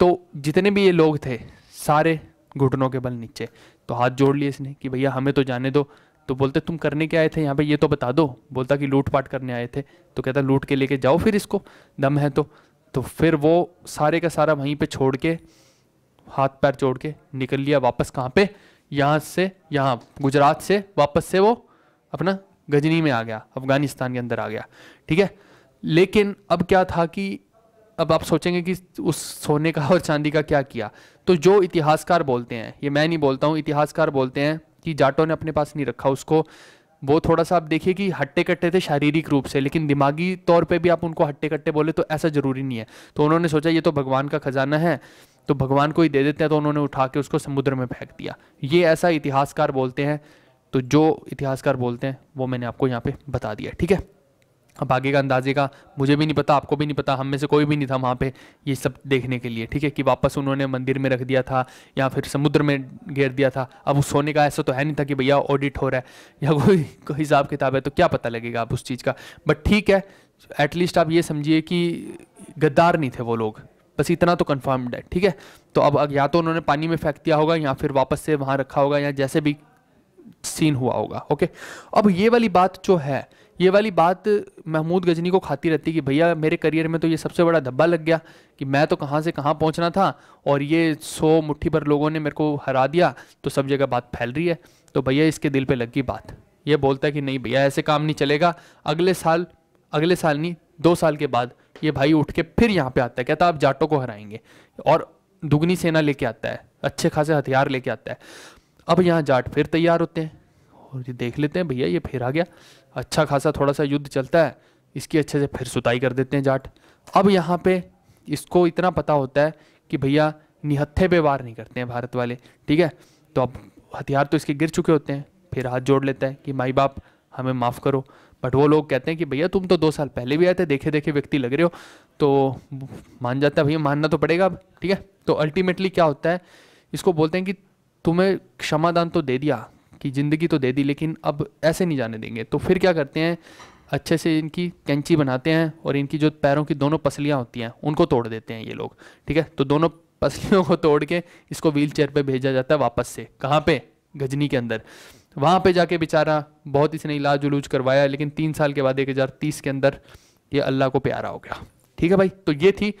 तो जितने भी ये लोग थे सारे घुटनों के बल नीचे तो हाथ जोड़ लिए इसने कि भैया हमें तो जाने दो तो बोलते तुम करने के आए थे यहाँ पे ये तो बता दो बोलता कि लूटपाट करने आए थे तो कहता लूट के लेके जाओ फिर इसको दम है तो तो फिर वो सारे का सारा वहीं पे छोड़ के हाथ पैर छोड़ के निकल लिया वापस कहाँ पे यहाँ से यहाँ गुजरात से वापस से वो अपना गजनी में आ गया अफगानिस्तान के अंदर आ गया ठीक है लेकिन अब क्या था कि अब आप सोचेंगे कि उस सोने का और चांदी का क्या किया तो जो इतिहासकार बोलते हैं ये मैं नहीं बोलता हूँ इतिहासकार बोलते हैं कि जाटो ने अपने पास नहीं रखा उसको वो थोड़ा सा आप देखिए कि हट्टे कट्टे थे शारीरिक रूप से लेकिन दिमागी तौर पे भी आप उनको हट्टे कट्टे बोले तो ऐसा ज़रूरी नहीं है तो उन्होंने सोचा ये तो भगवान का खजाना है तो भगवान को ही दे देते हैं तो उन्होंने उठा के उसको समुद्र में फेंक दिया ये ऐसा इतिहासकार बोलते हैं तो जो इतिहासकार बोलते हैं वो मैंने आपको यहाँ पे बता दिया ठीक है अब आगे का अंदाजे का मुझे भी नहीं पता आपको भी नहीं पता हम में से कोई भी नहीं था वहाँ पे ये सब देखने के लिए ठीक है कि वापस उन्होंने मंदिर में रख दिया था या फिर समुद्र में घेर दिया था अब उस सोने का ऐसा तो है नहीं था कि भैया ऑडिट हो रहा है या (laughs) कोई कोई हिसाब किताब है तो क्या पता लगेगा आप उस चीज़ का बट ठीक है एटलीस्ट आप ये समझिए कि गद्दार नहीं थे वो लोग बस इतना तो कन्फर्म्ड है ठीक है तो अब या तो उन्होंने पानी में फेंक दिया होगा या फिर वापस से वहाँ रखा होगा या जैसे भी सीन हुआ होगा ओके अब ये वाली बात जो है ये वाली बात महमूद गजनी को खाती रहती कि भैया मेरे करियर में तो ये सबसे बड़ा धब्बा लग गया कि मैं तो कहाँ से कहाँ पहुँचना था और ये सौ मुट्ठी पर लोगों ने मेरे को हरा दिया तो सब जगह बात फैल रही है तो भैया इसके दिल पे लग गई बात ये बोलता है कि नहीं भैया ऐसे काम नहीं चलेगा अगले साल अगले साल नहीं दो साल के बाद ये भाई उठ के फिर यहाँ पे आता है कहता आप जाटों को हराएंगे और दुगनी सेना लेके आता है अच्छे खासे हथियार लेके आता है अब यहाँ जाट फिर तैयार होते हैं और ये देख लेते हैं भैया ये फिर आ गया अच्छा खासा थोड़ा सा युद्ध चलता है इसकी अच्छे से फिर सुताई कर देते हैं जाट अब यहाँ पे इसको इतना पता होता है कि भैया निहत्थे पे वार नहीं करते हैं भारत वाले ठीक है तो अब हथियार तो इसके गिर चुके होते हैं फिर हाथ जोड़ लेता है कि माई बाप हमें माफ़ करो बट वो लोग कहते हैं कि भैया तुम तो दो साल पहले भी आए थे देखे देखे व्यक्ति लग रहे हो तो मान जाता है भैया मानना तो पड़ेगा अब ठीक है तो अल्टीमेटली क्या होता है इसको बोलते हैं कि तुम्हें क्षमादान तो दे दिया कि ज़िंदगी तो दे दी लेकिन अब ऐसे नहीं जाने देंगे तो फिर क्या करते हैं अच्छे से इनकी कैंची बनाते हैं और इनकी जो पैरों की दोनों पसलियाँ होती हैं उनको तोड़ देते हैं ये लोग ठीक है तो दोनों पसलियों को तोड़ के इसको व्हील चेयर पर भेजा जाता है वापस से कहाँ पर गजनी के अंदर वहाँ पर जाके बेचारा बहुत इसने इलाज उलूज करवाया लेकिन तीन साल के बाद एक हज़ार तीस के अंदर ये अल्लाह को प्यारा हो गया ठीक है भाई तो ये थी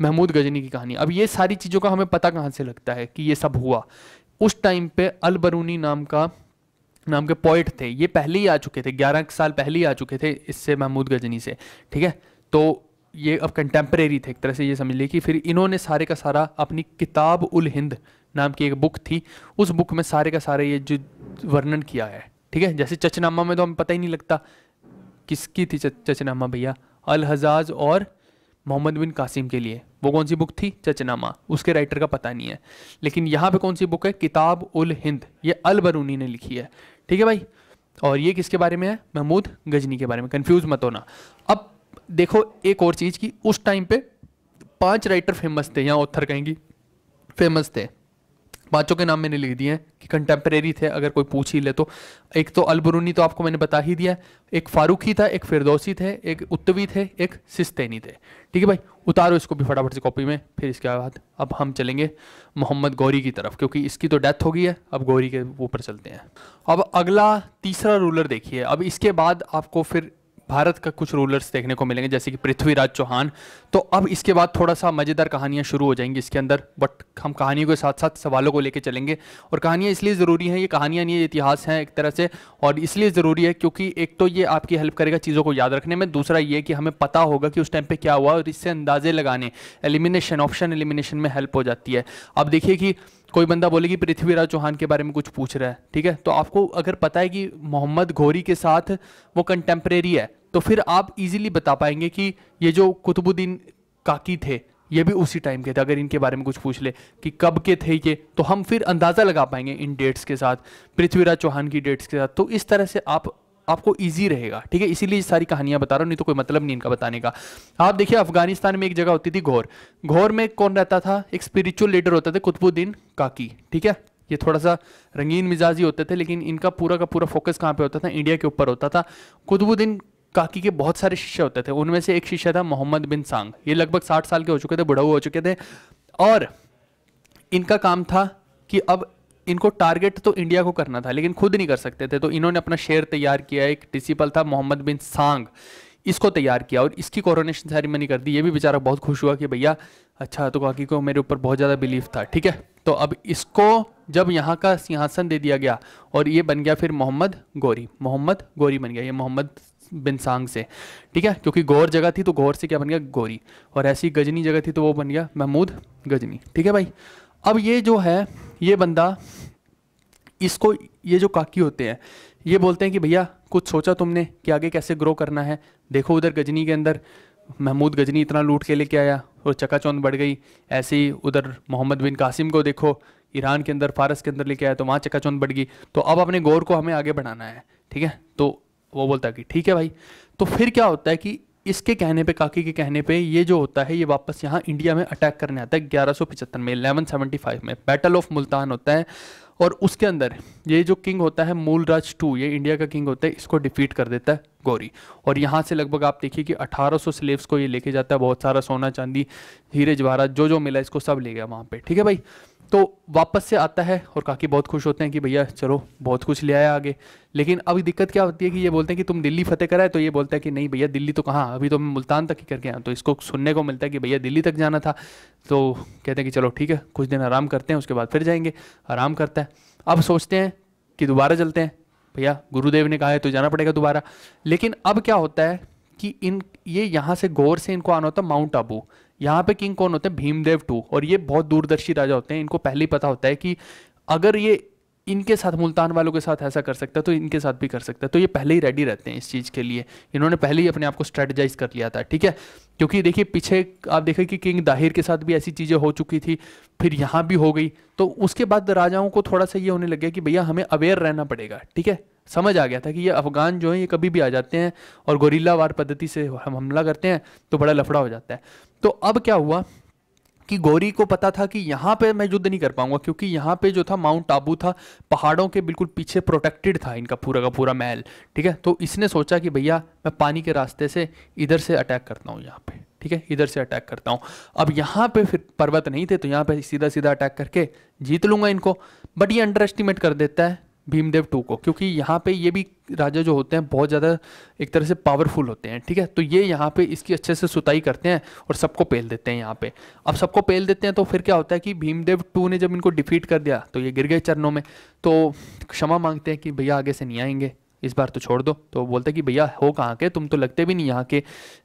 महमूद गजनी की कहानी अब ये सारी चीज़ों का हमें पता कहाँ से लगता है कि ये सब हुआ उस टाइम पे अलबरूनी नाम का नाम के पोइट थे ये पहले ही आ चुके थे ग्यारह साल पहले ही आ चुके थे इससे महमूद गजनी से ठीक है तो ये अब कंटेम्प्रेरी थे एक तरह से ये समझ लिए कि फिर इन्होंने सारे का सारा अपनी किताब उल हिंद नाम की एक बुक थी उस बुक में सारे का सारा ये जो वर्णन किया है ठीक है जैसे चचनामा में तो हमें पता ही नहीं लगता किसकी थी चचनामा भैया अल हजाज और मोहम्मद बिन कासिम के लिए वो कौन सी बुक थी चचनामा उसके राइटर का पता नहीं है लेकिन यहाँ पे कौन सी बुक है किताब उल हिंद ये अल बरूनी ने लिखी है ठीक है भाई और ये किसके बारे में है महमूद गजनी के बारे में कंफ्यूज मत होना अब देखो एक और चीज़ की उस टाइम पे पांच राइटर फेमस थे या ऑथर कहेंगी फेमस थे बातों के नाम मैंने लिख दिए हैं कि कंटेम्प्रेरी थे अगर कोई पूछ ही ले तो एक तो अलबरूनी तो आपको मैंने बता ही दिया एक फारूकी था एक फिरदौसी थे एक उत्तवी थे एक सिस्तैनी थे ठीक है भाई उतारो इसको भी फटाफट से कॉपी में फिर इसके बाद अब हम चलेंगे मोहम्मद गौरी की तरफ क्योंकि इसकी तो डेथ हो गई है अब गौरी के ऊपर चलते हैं अब अगला तीसरा रूलर देखिए अब इसके बाद आपको फिर भारत का कुछ रूलर्स देखने को मिलेंगे जैसे कि पृथ्वीराज चौहान तो अब इसके बाद थोड़ा सा मज़ेदार कहानियाँ शुरू हो जाएंगी इसके अंदर बट हम कहानियों के साथ साथ सवालों को लेकर चलेंगे और कहानियाँ इसलिए ज़रूरी हैं ये कहानियाँ नहीं इतिहास हैं एक तरह से और इसलिए ज़रूरी है क्योंकि एक तो ये आपकी हेल्प करेगा चीज़ों को याद रखने में दूसरा ये कि हमें पता होगा कि उस टाइम पर क्या हुआ और इससे अंदाजे लगाने एलिमिनेशन ऑप्शन एलिमिनेशन में हेल्प हो जाती है अब देखिए कि कोई बंदा बोले कि पृथ्वीराज चौहान के बारे में कुछ पूछ रहा है ठीक है तो आपको अगर पता है कि मोहम्मद घोरी के साथ वो कंटेम्प्रेरी है तो फिर आप इजीली बता पाएंगे कि ये जो कुतुबुद्दीन काकी थे ये भी उसी टाइम के थे अगर इनके बारे में कुछ पूछ ले कि कब के थे ये तो हम फिर अंदाज़ा लगा पाएंगे इन डेट्स के साथ पृथ्वीराज चौहान की डेट्स के साथ तो इस तरह से आप आपको ईजी रहेगा ठीक है इसीलिए सारी कहानियां बता रहा हूँ नहीं तो कोई मतलब नहीं इनका बताने का आप देखिए अफगानिस्तान में एक जगह होती थी घोर घोर में कौन रहता था एक स्पिरिचुअल लीडर होता था कुतुबुद्दीन काकी ठीक है ये थोड़ा सा रंगीन मिजाजी होते थे लेकिन इनका पूरा का पूरा फोकस कहाँ पे होता था इंडिया के ऊपर होता था कुतुबुद्दीन काकी के बहुत सारे शिष्य होते थे उनमें से एक शिष्य था मोहम्मद बिन सांग ये लगभग साठ साल के हो चुके थे बुढ़ाऊ हो चुके थे और इनका काम था कि अब इनको टारगेट तो इंडिया को करना था लेकिन खुद नहीं कर सकते थे तो इन्होंने अपना शेर तैयार किया एक डिसिपल था मोहम्मद बिन सांग इसको तैयार किया और इसकी कोरोनेशन सेरेमनी कर दी ये भी बेचारा बहुत खुश हुआ कि भैया अच्छा तो काकी को मेरे ऊपर बहुत ज़्यादा बिलीव था ठीक है तो अब इसको जब यहाँ का सिंहासन दे दिया गया और ये बन गया फिर मोहम्मद गौरी मोहम्मद गौरी बन गया ये मोहम्मद बिनसांग से ठीक है क्योंकि गौर जगह थी तो गौर से क्या बन गया गौरी और ऐसी गजनी जगह थी तो वो बन गया महमूद गजनी ठीक है भाई अब ये जो है ये बंदा इसको ये जो काकी होते हैं ये बोलते हैं कि भैया कुछ सोचा तुमने कि आगे कैसे ग्रो करना है देखो उधर गजनी के अंदर महमूद गजनी इतना लूट के लेके आया और चकाचौंध बढ़ गई ऐसे ही उधर मोहम्मद बिन कासिम को देखो ईरान के अंदर फारस के अंदर लेके आया तो वहाँ चकाचौंध बढ़ गई तो अब अपने गौर को हमें आगे बढ़ाना है ठीक है तो वो बोलता है कि ठीक है भाई तो फिर क्या होता है कि इसके कहने पे काकी के कहने पे ये जो होता है ये वापस यहाँ इंडिया में अटैक करने आता है 1175 में फाइव में बैटल ऑफ मुल्तान होता है और उसके अंदर ये जो किंग होता है मूलराज टू ये इंडिया का किंग होता है इसको डिफीट कर देता है गौरी और यहाँ से लगभग आप देखिए कि 1800 स्लेव्स को ये लेके जाता है बहुत सारा सोना चांदी हीरे जवाहरात जो जो मिला इसको सब ले गया वहाँ पे ठीक है भाई तो वापस से आता है और काकी बहुत खुश होते हैं कि भैया चलो बहुत कुछ ले आया आगे लेकिन अभी दिक्कत क्या होती है कि ये बोलते हैं कि तुम दिल्ली फतेह कराए तो ये बोलता है कि नहीं भैया दिल्ली तो कहाँ अभी तो मैं मुल्तान तक ही करके आया तो इसको सुनने को मिलता है कि भैया दिल्ली तक जाना था तो कहते हैं कि चलो ठीक है कुछ दिन आराम करते हैं उसके बाद फिर जाएंगे आराम करता है अब सोचते हैं कि दोबारा चलते हैं भैया गुरुदेव ने कहा है तो जाना पड़ेगा दोबारा लेकिन अब क्या होता है कि इन ये यहाँ से गौर से इनको आना होता है माउंट आबू यहाँ पे किंग कौन होते हैं भीमदेव टू और ये बहुत दूरदर्शी राजा होते हैं इनको पहले ही पता होता है कि अगर ये इनके साथ मुल्तान वालों के साथ ऐसा कर सकता है तो इनके साथ भी कर सकता है तो ये पहले ही रेडी रहते हैं इस चीज़ के लिए इन्होंने पहले ही अपने आप को स्ट्रेटजाइज कर लिया था ठीक है क्योंकि देखिए पीछे आप देखें कि किंग दाहिर के साथ भी ऐसी चीज़ें हो चुकी थी फिर यहाँ भी हो गई तो उसके बाद राजाओं को थोड़ा सा ये होने लग गया कि भैया हमें अवेयर रहना पड़ेगा ठीक है समझ आ गया था कि ये अफगान जो है ये कभी भी आ जाते हैं और गोरीला वार पद्धति से हम हमला करते हैं तो बड़ा लफड़ा हो जाता है तो अब क्या हुआ कि गौरी को पता था कि यहाँ पे मैं युद्ध नहीं कर पाऊंगा क्योंकि यहाँ पे जो था माउंट आबू था पहाड़ों के बिल्कुल पीछे प्रोटेक्टेड था इनका पूरा का पूरा महल ठीक है तो इसने सोचा कि भैया मैं पानी के रास्ते से इधर से अटैक करता हूँ यहाँ पे ठीक है इधर से अटैक करता हूँ अब यहाँ पे फिर पर्वत नहीं थे तो यहाँ पे सीधा सीधा अटैक करके जीत लूंगा इनको बट ये अंडर एस्टिमेट कर देता है भीमदेव टू को क्योंकि यहाँ पे ये भी राजा जो होते हैं बहुत ज़्यादा एक तरह से पावरफुल होते हैं ठीक है तो ये यहाँ पे इसकी अच्छे से सुताई करते हैं और सबको पेल देते हैं यहाँ पे अब सबको पेल देते हैं तो फिर क्या होता है कि भीमदेव टू ने जब इनको डिफीट कर दिया तो ये गिर गए चरणों में तो क्षमा मांगते हैं कि भैया आगे से नहीं आएंगे इस बार तो छोड़ दो तो बोलते कि भैया हो कहाँ के तुम तो लगते भी नहीं यहाँ के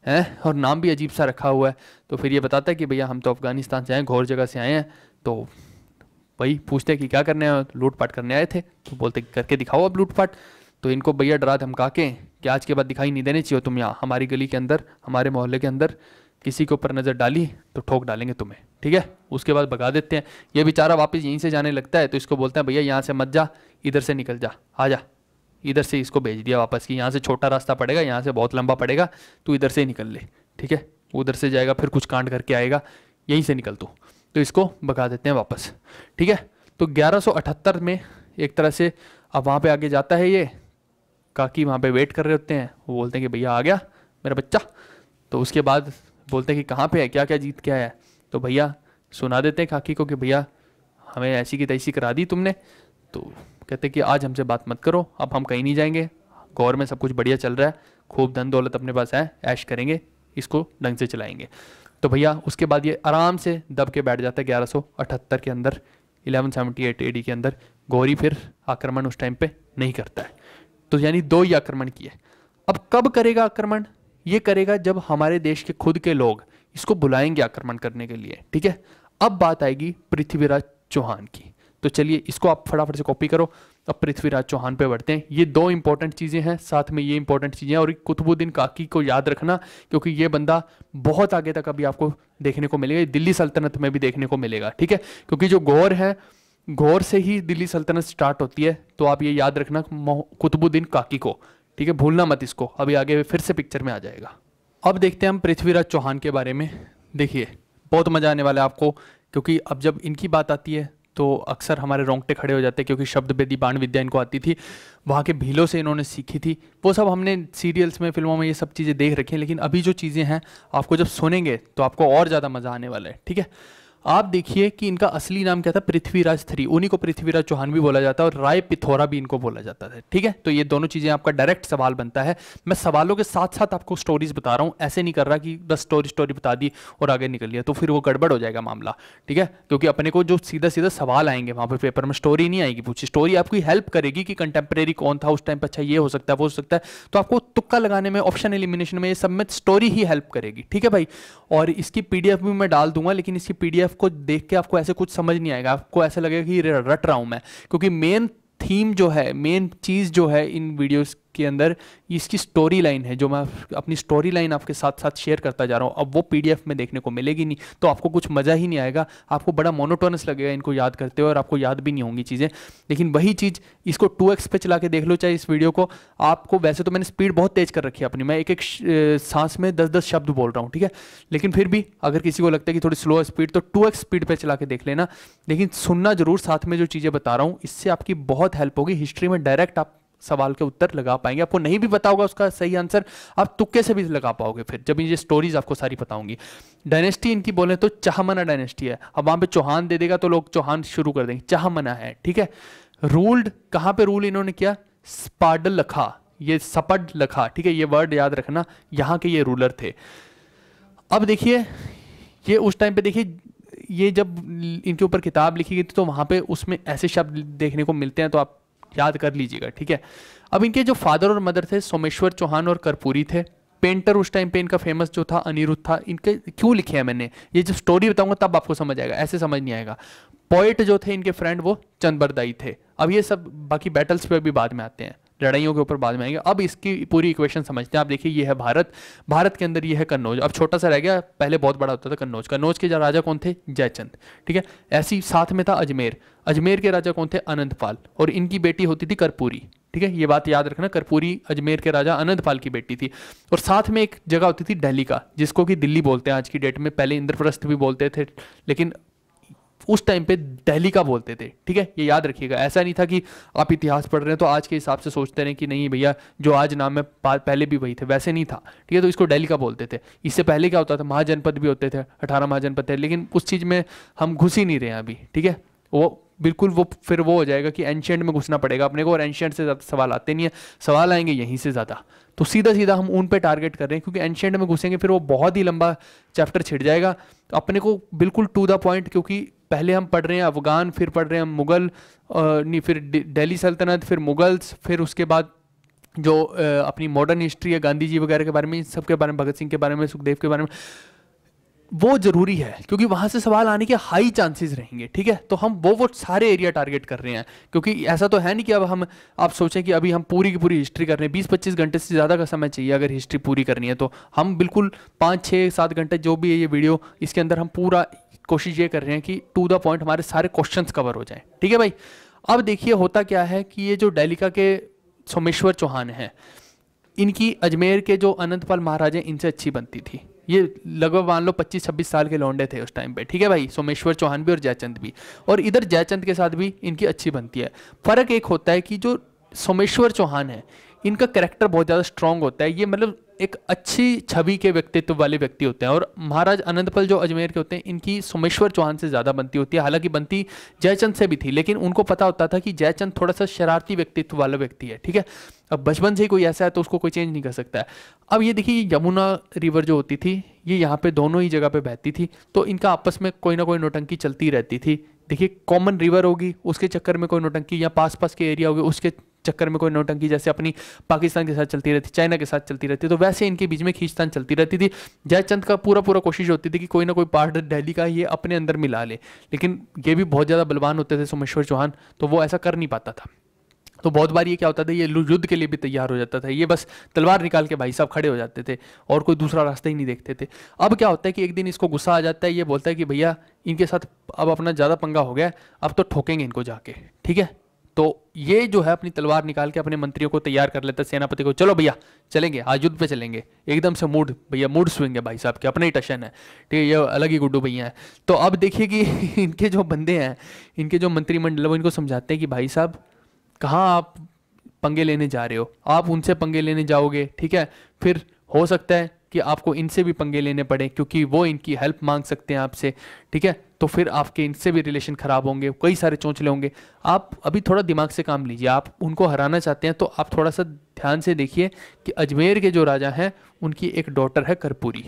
हैं और नाम भी अजीब सा रखा हुआ है तो फिर ये बताता है कि भैया हम तो अफ़गानिस्तान से आए घोर जगह से आए हैं तो भाई पूछते कि क्या करने लूटपाट करने आए थे तो बोलते करके दिखाओ अब लूटपाट तो इनको भैया डरा धमका के कि आज के बाद दिखाई नहीं देने चाहिए तुम यहाँ हमारी गली के अंदर हमारे मोहल्ले के अंदर किसी के ऊपर नज़र डाली तो ठोक डालेंगे तुम्हें ठीक है उसके बाद भगा देते हैं ये बेचारा वापस यहीं से जाने लगता है तो इसको बोलते हैं भैया यहाँ से मत जा इधर से निकल जा आ जा इधर से इसको भेज दिया वापस कि यहाँ से छोटा रास्ता पड़ेगा यहाँ से बहुत लंबा पड़ेगा तू इधर से ही निकल ले ठीक है उधर से जाएगा फिर कुछ कांड करके आएगा यहीं से निकल तू तो इसको भगा देते हैं वापस ठीक है तो 1178 में एक तरह से अब वहाँ पे आगे जाता है ये काकी वहाँ पे वेट कर रहे होते हैं वो बोलते हैं कि भैया आ गया मेरा बच्चा तो उसके बाद बोलते हैं कि कहाँ पे है क्या क्या जीत क्या है तो भैया सुना देते हैं काकी को कि भैया हमें ऐसी की तैसी करा दी तुमने तो कहते कि आज हमसे बात मत करो अब हम कहीं नहीं जाएंगे गौर में सब कुछ बढ़िया चल रहा है खूब धन दौलत अपने पास है ऐश करेंगे इसको ढंग से चलाएंगे तो भैया उसके बाद ये आराम से दब के बैठ जाता है ग्यारह के अंदर 1178 एडी के अंदर गौरी फिर आक्रमण उस टाइम पे नहीं करता है तो यानी दो ही आक्रमण किए अब कब करेगा आक्रमण ये करेगा जब हमारे देश के खुद के लोग इसको बुलाएंगे आक्रमण करने के लिए ठीक है अब बात आएगी पृथ्वीराज चौहान की तो चलिए इसको आप फटाफट से कॉपी करो अब पृथ्वीराज चौहान पे बढ़ते हैं ये दो इंपॉर्टेंट चीज़ें हैं साथ में ये इंपॉर्टेंट चीज़ें हैं और कुतुबुद्दीन काकी को याद रखना क्योंकि ये बंदा बहुत आगे तक अभी आपको देखने को मिलेगा दिल्ली सल्तनत में भी देखने को मिलेगा ठीक है क्योंकि जो गौर है गौर से ही दिल्ली सल्तनत स्टार्ट होती है तो आप ये याद रखना कुतुबुद्दीन काकी को ठीक है भूलना मत इसको अभी आगे फिर से पिक्चर में आ जाएगा अब देखते हैं हम पृथ्वीराज चौहान के बारे में देखिए बहुत मज़ा आने वाला है आपको क्योंकि अब जब इनकी बात आती है तो अक्सर हमारे रोंगटे खड़े हो जाते हैं क्योंकि शब्द वेदी बाण विद्या इनको आती थी वहाँ के भीलों से इन्होंने सीखी थी वो सब हमने सीरियल्स में फिल्मों में ये सब चीज़ें देख रखी हैं लेकिन अभी जो चीज़ें हैं आपको जब सुनेंगे तो आपको और ज़्यादा मज़ा आने वाला है ठीक है आप देखिए कि इनका असली नाम क्या था पृथ्वीराज थ्री उन्हीं को पृथ्वीराज चौहान भी बोला जाता है और राय पिथौरा भी इनको बोला जाता है ठीक है तो ये दोनों चीज़ें आपका डायरेक्ट सवाल बनता है मैं सवालों के साथ साथ आपको स्टोरीज बता रहा हूँ ऐसे नहीं कर रहा कि बस स्टोरी स्टोरी बता दी और आगे निकल लिया तो फिर वो गड़बड़ हो जाएगा मामला ठीक है क्योंकि अपने को जो सीधा सीधा सवाल आएंगे वहाँ पर पेपर में स्टोरी नहीं आएगी पूछी स्टोरी आपकी हेल्प करेगी कि कंटेम्प्रेरी कौन था उस टाइम पर अच्छा ये हो सकता है वो हो सकता है तो आपको तुक्का लगाने में ऑप्शन एलिमिनेशन में ये सब में स्टोरी ही हेल्प करेगी ठीक है भाई और इसकी पीडीएफ भी मैं डाल दूंगा लेकिन इसकी पीडीएफ पीडीएफ को देख के आपको ऐसे कुछ समझ नहीं आएगा आपको ऐसा लगेगा कि रट रहा हूं मैं क्योंकि मेन थीम जो है मेन चीज़ जो है इन वीडियोस के अंदर इसकी स्टोरी लाइन है जो मैं अपनी स्टोरी लाइन आपके साथ साथ शेयर करता जा रहा हूँ अब वो पी में देखने को मिलेगी नहीं तो आपको कुछ मज़ा ही नहीं आएगा आपको बड़ा मोनोटोनस लगेगा इनको याद करते हुए और आपको याद भी नहीं होंगी चीज़ें लेकिन वही चीज़ इसको टू एक्स पे चला के देख लो चाहे इस वीडियो को आपको वैसे तो मैंने स्पीड बहुत तेज़ कर रखी है अपनी मैं एक एक सांस में दस दस शब्द बोल रहा हूँ ठीक है लेकिन फिर भी अगर किसी को लगता है कि थोड़ी स्लो स्पीड तो टू स्पीड पर चला के देख लेना लेकिन सुनना जरूर साथ में जो चीज़ें बता रहा हूँ इससे आपकी बहुत हेल्प होगी हिस्ट्री में डायरेक्ट आप सवाल के उत्तर लगा पाएंगे आपको नहीं भी पता होगा उसका सही आंसर आप तुक्के से भी लगा पाओगे फिर जब ये स्टोरीज आपको सारी बताऊंगी डायनेस्टी इनकी बोले तो चाहमना डायनेस्टी है अब वहां पे चौहान दे देगा तो लोग चौहान शुरू कर देंगे चाहमना है ठीक है रूल्ड कहां पे रूल इन्होंने किया स्पाडल लखा ये सपड लखा ठीक है ये वर्ड याद रखना यहाँ के ये रूलर थे अब देखिए ये उस टाइम पे देखिए ये जब इनके ऊपर किताब लिखी गई थी तो वहां पे उसमें ऐसे शब्द देखने को मिलते हैं तो आप याद कर लीजिएगा ठीक है अब इनके जो फादर और मदर थे सोमेश्वर चौहान और कर्पूरी थे पेंटर उस टाइम पे इनका फेमस जो था अनिरुद्ध था इनके क्यों लिखे हैं मैंने ये जब स्टोरी बताऊंगा तब आपको समझ आएगा ऐसे समझ नहीं आएगा पोइट जो थे इनके फ्रेंड वो चंदबरदाई थे अब ये सब बाकी बैटल्स पे भी बाद में आते हैं लड़ाइयों के ऊपर बाद में आएंगे अब इसकी पूरी इक्वेशन समझते हैं आप देखिए ये है भारत भारत के अंदर ये है कन्नौज अब छोटा सा रह गया पहले बहुत बड़ा होता था कन्नौज कन्नौज के राजा कौन थे जयचंद ठीक है ऐसी साथ में था अजमेर अजमेर के राजा कौन थे अनंतपाल और इनकी बेटी होती थी कर्पूरी ठीक है ये बात याद रखना कर्पूरी अजमेर के राजा अनंतपाल की बेटी थी और साथ में एक जगह होती थी दिल्ली का जिसको कि दिल्ली बोलते हैं आज की डेट में पहले इंद्रप्रस्थ भी बोलते थे लेकिन उस टाइम पे दहली का बोलते थे ठीक है ये याद रखिएगा ऐसा नहीं था कि आप इतिहास पढ़ रहे हैं तो आज के हिसाब से सोचते रहे कि नहीं भैया जो आज नाम है पहले भी वही थे वैसे नहीं था ठीक है तो इसको दिल्ली का बोलते थे इससे पहले क्या होता था महाजनपद भी होते थे अठारह महाजनपद थे लेकिन उस चीज़ में हम घुस ही नहीं रहे हैं अभी ठीक है वो बिल्कुल वो फिर वो हो जाएगा कि एंशियंट में घुसना पड़ेगा अपने को और एंशियंट से ज़्यादा सवाल आते नहीं है सवाल आएंगे यहीं से ज़्यादा तो सीधा सीधा हम उन पे टारगेट कर रहे हैं क्योंकि एंशियंट में घुसेंगे फिर वो बहुत ही लंबा चैप्टर छिड़ जाएगा तो अपने को बिल्कुल टू द पॉइंट क्योंकि पहले हम पढ़ रहे हैं अफगान फिर पढ़ रहे हैं हम मुग़ल नहीं फिर दिल्ली सल्तनत फिर मुग़ल्स फिर उसके बाद जो अपनी मॉडर्न हिस्ट्री है गांधी जी वगैरह के बारे में इन सब के बारे में भगत सिंह के बारे में सुखदेव के बारे में वो जरूरी है क्योंकि वहां से सवाल आने के हाई चांसेस रहेंगे ठीक है तो हम वो वो सारे एरिया टारगेट कर रहे हैं क्योंकि ऐसा तो है नहीं कि अब हम आप सोचें कि अभी हम पूरी की पूरी हिस्ट्री कर रहे हैं बीस पच्चीस घंटे से ज़्यादा का समय चाहिए अगर हिस्ट्री पूरी करनी है तो हम बिल्कुल पाँच छः सात घंटे जो भी है ये वीडियो इसके अंदर हम पूरा कोशिश ये कर रहे हैं कि टू द पॉइंट हमारे सारे क्वेश्चन कवर हो जाएँ ठीक है भाई अब देखिए होता क्या है कि ये जो डेलिका के सोमेश्वर चौहान हैं इनकी अजमेर के जो अनंतपाल महाराज हैं इनसे अच्छी बनती थी ये लगभग मान लो 25-26 साल के लौंडे थे उस टाइम पे ठीक है भाई सोमेश्वर चौहान भी और जयचंद भी और इधर जयचंद के साथ भी इनकी अच्छी बनती है फ़र्क एक होता है कि जो सोमेश्वर चौहान है इनका करेक्टर बहुत ज़्यादा स्ट्रांग होता है ये मतलब एक अच्छी छवि के व्यक्तित्व वाले व्यक्ति होते हैं और महाराज अनंतपल जो अजमेर के होते हैं इनकी सोमेश्वर चौहान से ज़्यादा बनती होती है हालांकि बनती जयचंद से भी थी लेकिन उनको पता होता था कि जयचंद थोड़ा सा शरारती व्यक्तित्व वाला व्यक्ति है ठीक है अब बचपन से ही कोई ऐसा है तो उसको कोई चेंज नहीं कर सकता है अब ये देखिए यमुना रिवर जो होती थी ये यहाँ पे दोनों ही जगह पे बहती थी तो इनका आपस में कोई ना कोई नोटंकी चलती रहती थी देखिए कॉमन रिवर होगी उसके चक्कर में कोई नोटंकी या पास पास के एरिया होगी उसके चक्कर में कोई नोटंकी जैसे अपनी पाकिस्तान के साथ चलती रहती चाइना के साथ चलती रहती तो वैसे इनके बीच में खींचतान चलती रहती थी जयचंद का पूरा पूरा कोशिश होती थी कि कोई ना कोई पार्ट दिल्ली का ये अपने अंदर मिला ले लेकिन ये भी बहुत ज़्यादा बलवान होते थे सोमेश्वर चौहान तो वो ऐसा कर नहीं पाता था तो बहुत बार ये क्या होता था ये युद्ध के लिए भी तैयार हो जाता था ये बस तलवार निकाल के भाई साहब खड़े हो जाते थे और कोई दूसरा रास्ता ही नहीं देखते थे अब क्या होता है कि एक दिन इसको गुस्सा आ जाता है ये बोलता है कि भैया इनके साथ अब अपना ज़्यादा पंगा हो गया अब तो ठोकेंगे इनको जाके ठीक है तो ये जो है अपनी तलवार निकाल के अपने मंत्रियों को तैयार कर लेता सेनापति को चलो भैया चलेंगे आज युद्ध पे चलेंगे एकदम से मूड भैया मूड स्विंग है भाई साहब के अपने ही टशन है ठीक है ये अलग ही गुड्डू भैया हैं तो अब देखिए कि (laughs) इनके जो बंदे हैं इनके जो मंत्रिमंडल है वो इनको समझाते हैं कि भाई साहब कहाँ आप पंगे लेने जा रहे हो आप उनसे पंगे लेने जाओगे ठीक है फिर हो सकता है कि आपको इनसे भी पंगे लेने पड़े क्योंकि वो इनकी हेल्प मांग सकते हैं आपसे ठीक है तो फिर आपके इनसे भी रिलेशन ख़राब होंगे कई सारे चौंचले होंगे आप अभी थोड़ा दिमाग से काम लीजिए आप उनको हराना चाहते हैं तो आप थोड़ा सा ध्यान से देखिए कि अजमेर के जो राजा हैं उनकी एक डॉटर है कर्पूरी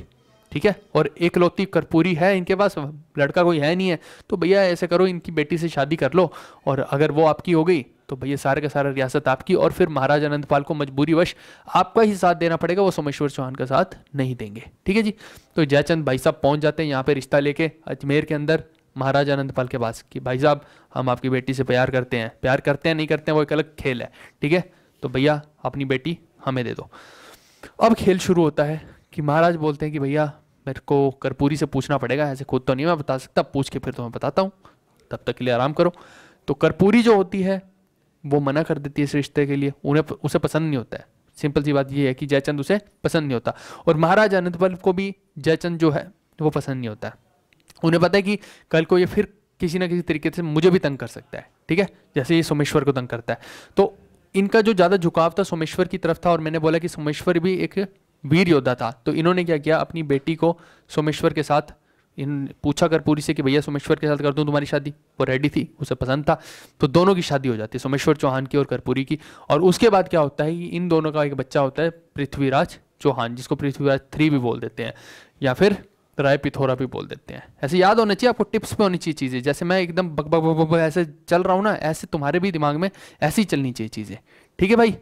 ठीक है और एकलौती कर्पूरी है इनके पास लड़का कोई है नहीं है तो भैया ऐसे करो इनकी बेटी से शादी कर लो और अगर वो आपकी हो गई तो भैया सारे का सारा रियासत आपकी और फिर महाराजा अनंतपाल को मजबूरीवश आपका ही साथ देना पड़ेगा वो सोमेश्वर चौहान का साथ नहीं देंगे ठीक है जी तो जयचंद भाई साहब पहुंच जाते हैं यहाँ पे रिश्ता लेके अजमेर के अंदर महाराजा अनंतपाल के पास कि भाई साहब हम आपकी बेटी से प्यार करते हैं प्यार करते हैं नहीं करते हैं वो एक अलग खेल है ठीक है तो भैया अपनी बेटी हमें दे दो अब खेल शुरू होता है कि महाराज बोलते हैं कि भैया मेरे को कर्पूरी से पूछना पड़ेगा ऐसे खुद तो नहीं मैं बता सकता पूछ के फिर तो मैं बताता हूँ तब तक के लिए आराम करो तो कर्पूरी जो होती है वो मना कर देती है इस रिश्ते के लिए उन्हें उसे पसंद नहीं होता है सिंपल सी बात यह है कि जयचंद उसे पसंद नहीं होता और महाराज अनंतपाल को भी जयचंद जो है वो पसंद नहीं होता है उन्हें पता है कि कल को ये फिर किसी ना किसी तरीके से मुझे भी तंग कर सकता है ठीक है जैसे ये सोमेश्वर को तंग करता है तो इनका जो ज़्यादा झुकाव था सोमेश्वर की तरफ था और मैंने बोला कि सोमेश्वर भी एक वीर योद्धा था तो इन्होंने क्या किया अपनी बेटी को सोमेश्वर के साथ इन पूछा कर पूरी से कि भैया सोमेश्वर के साथ कर दूं तुम्हारी शादी वो रेडी थी उसे पसंद था तो दोनों की शादी हो जाती है सोमेश्वर चौहान की और कर्पूरी की और उसके बाद क्या होता है कि इन दोनों का एक बच्चा होता है पृथ्वीराज चौहान जिसको पृथ्वीराज थ्री भी बोल देते हैं या फिर राय पिथौरा भी बोल देते हैं ऐसे याद होना चाहिए आपको टिप्स पे होनी चाहिए चीज़ें जैसे मैं एकदम बक बक बक बक ऐसे चल रहा हूँ ना ऐसे तुम्हारे भी दिमाग में ऐसी चलनी चाहिए चीज़ें ठीक है भाई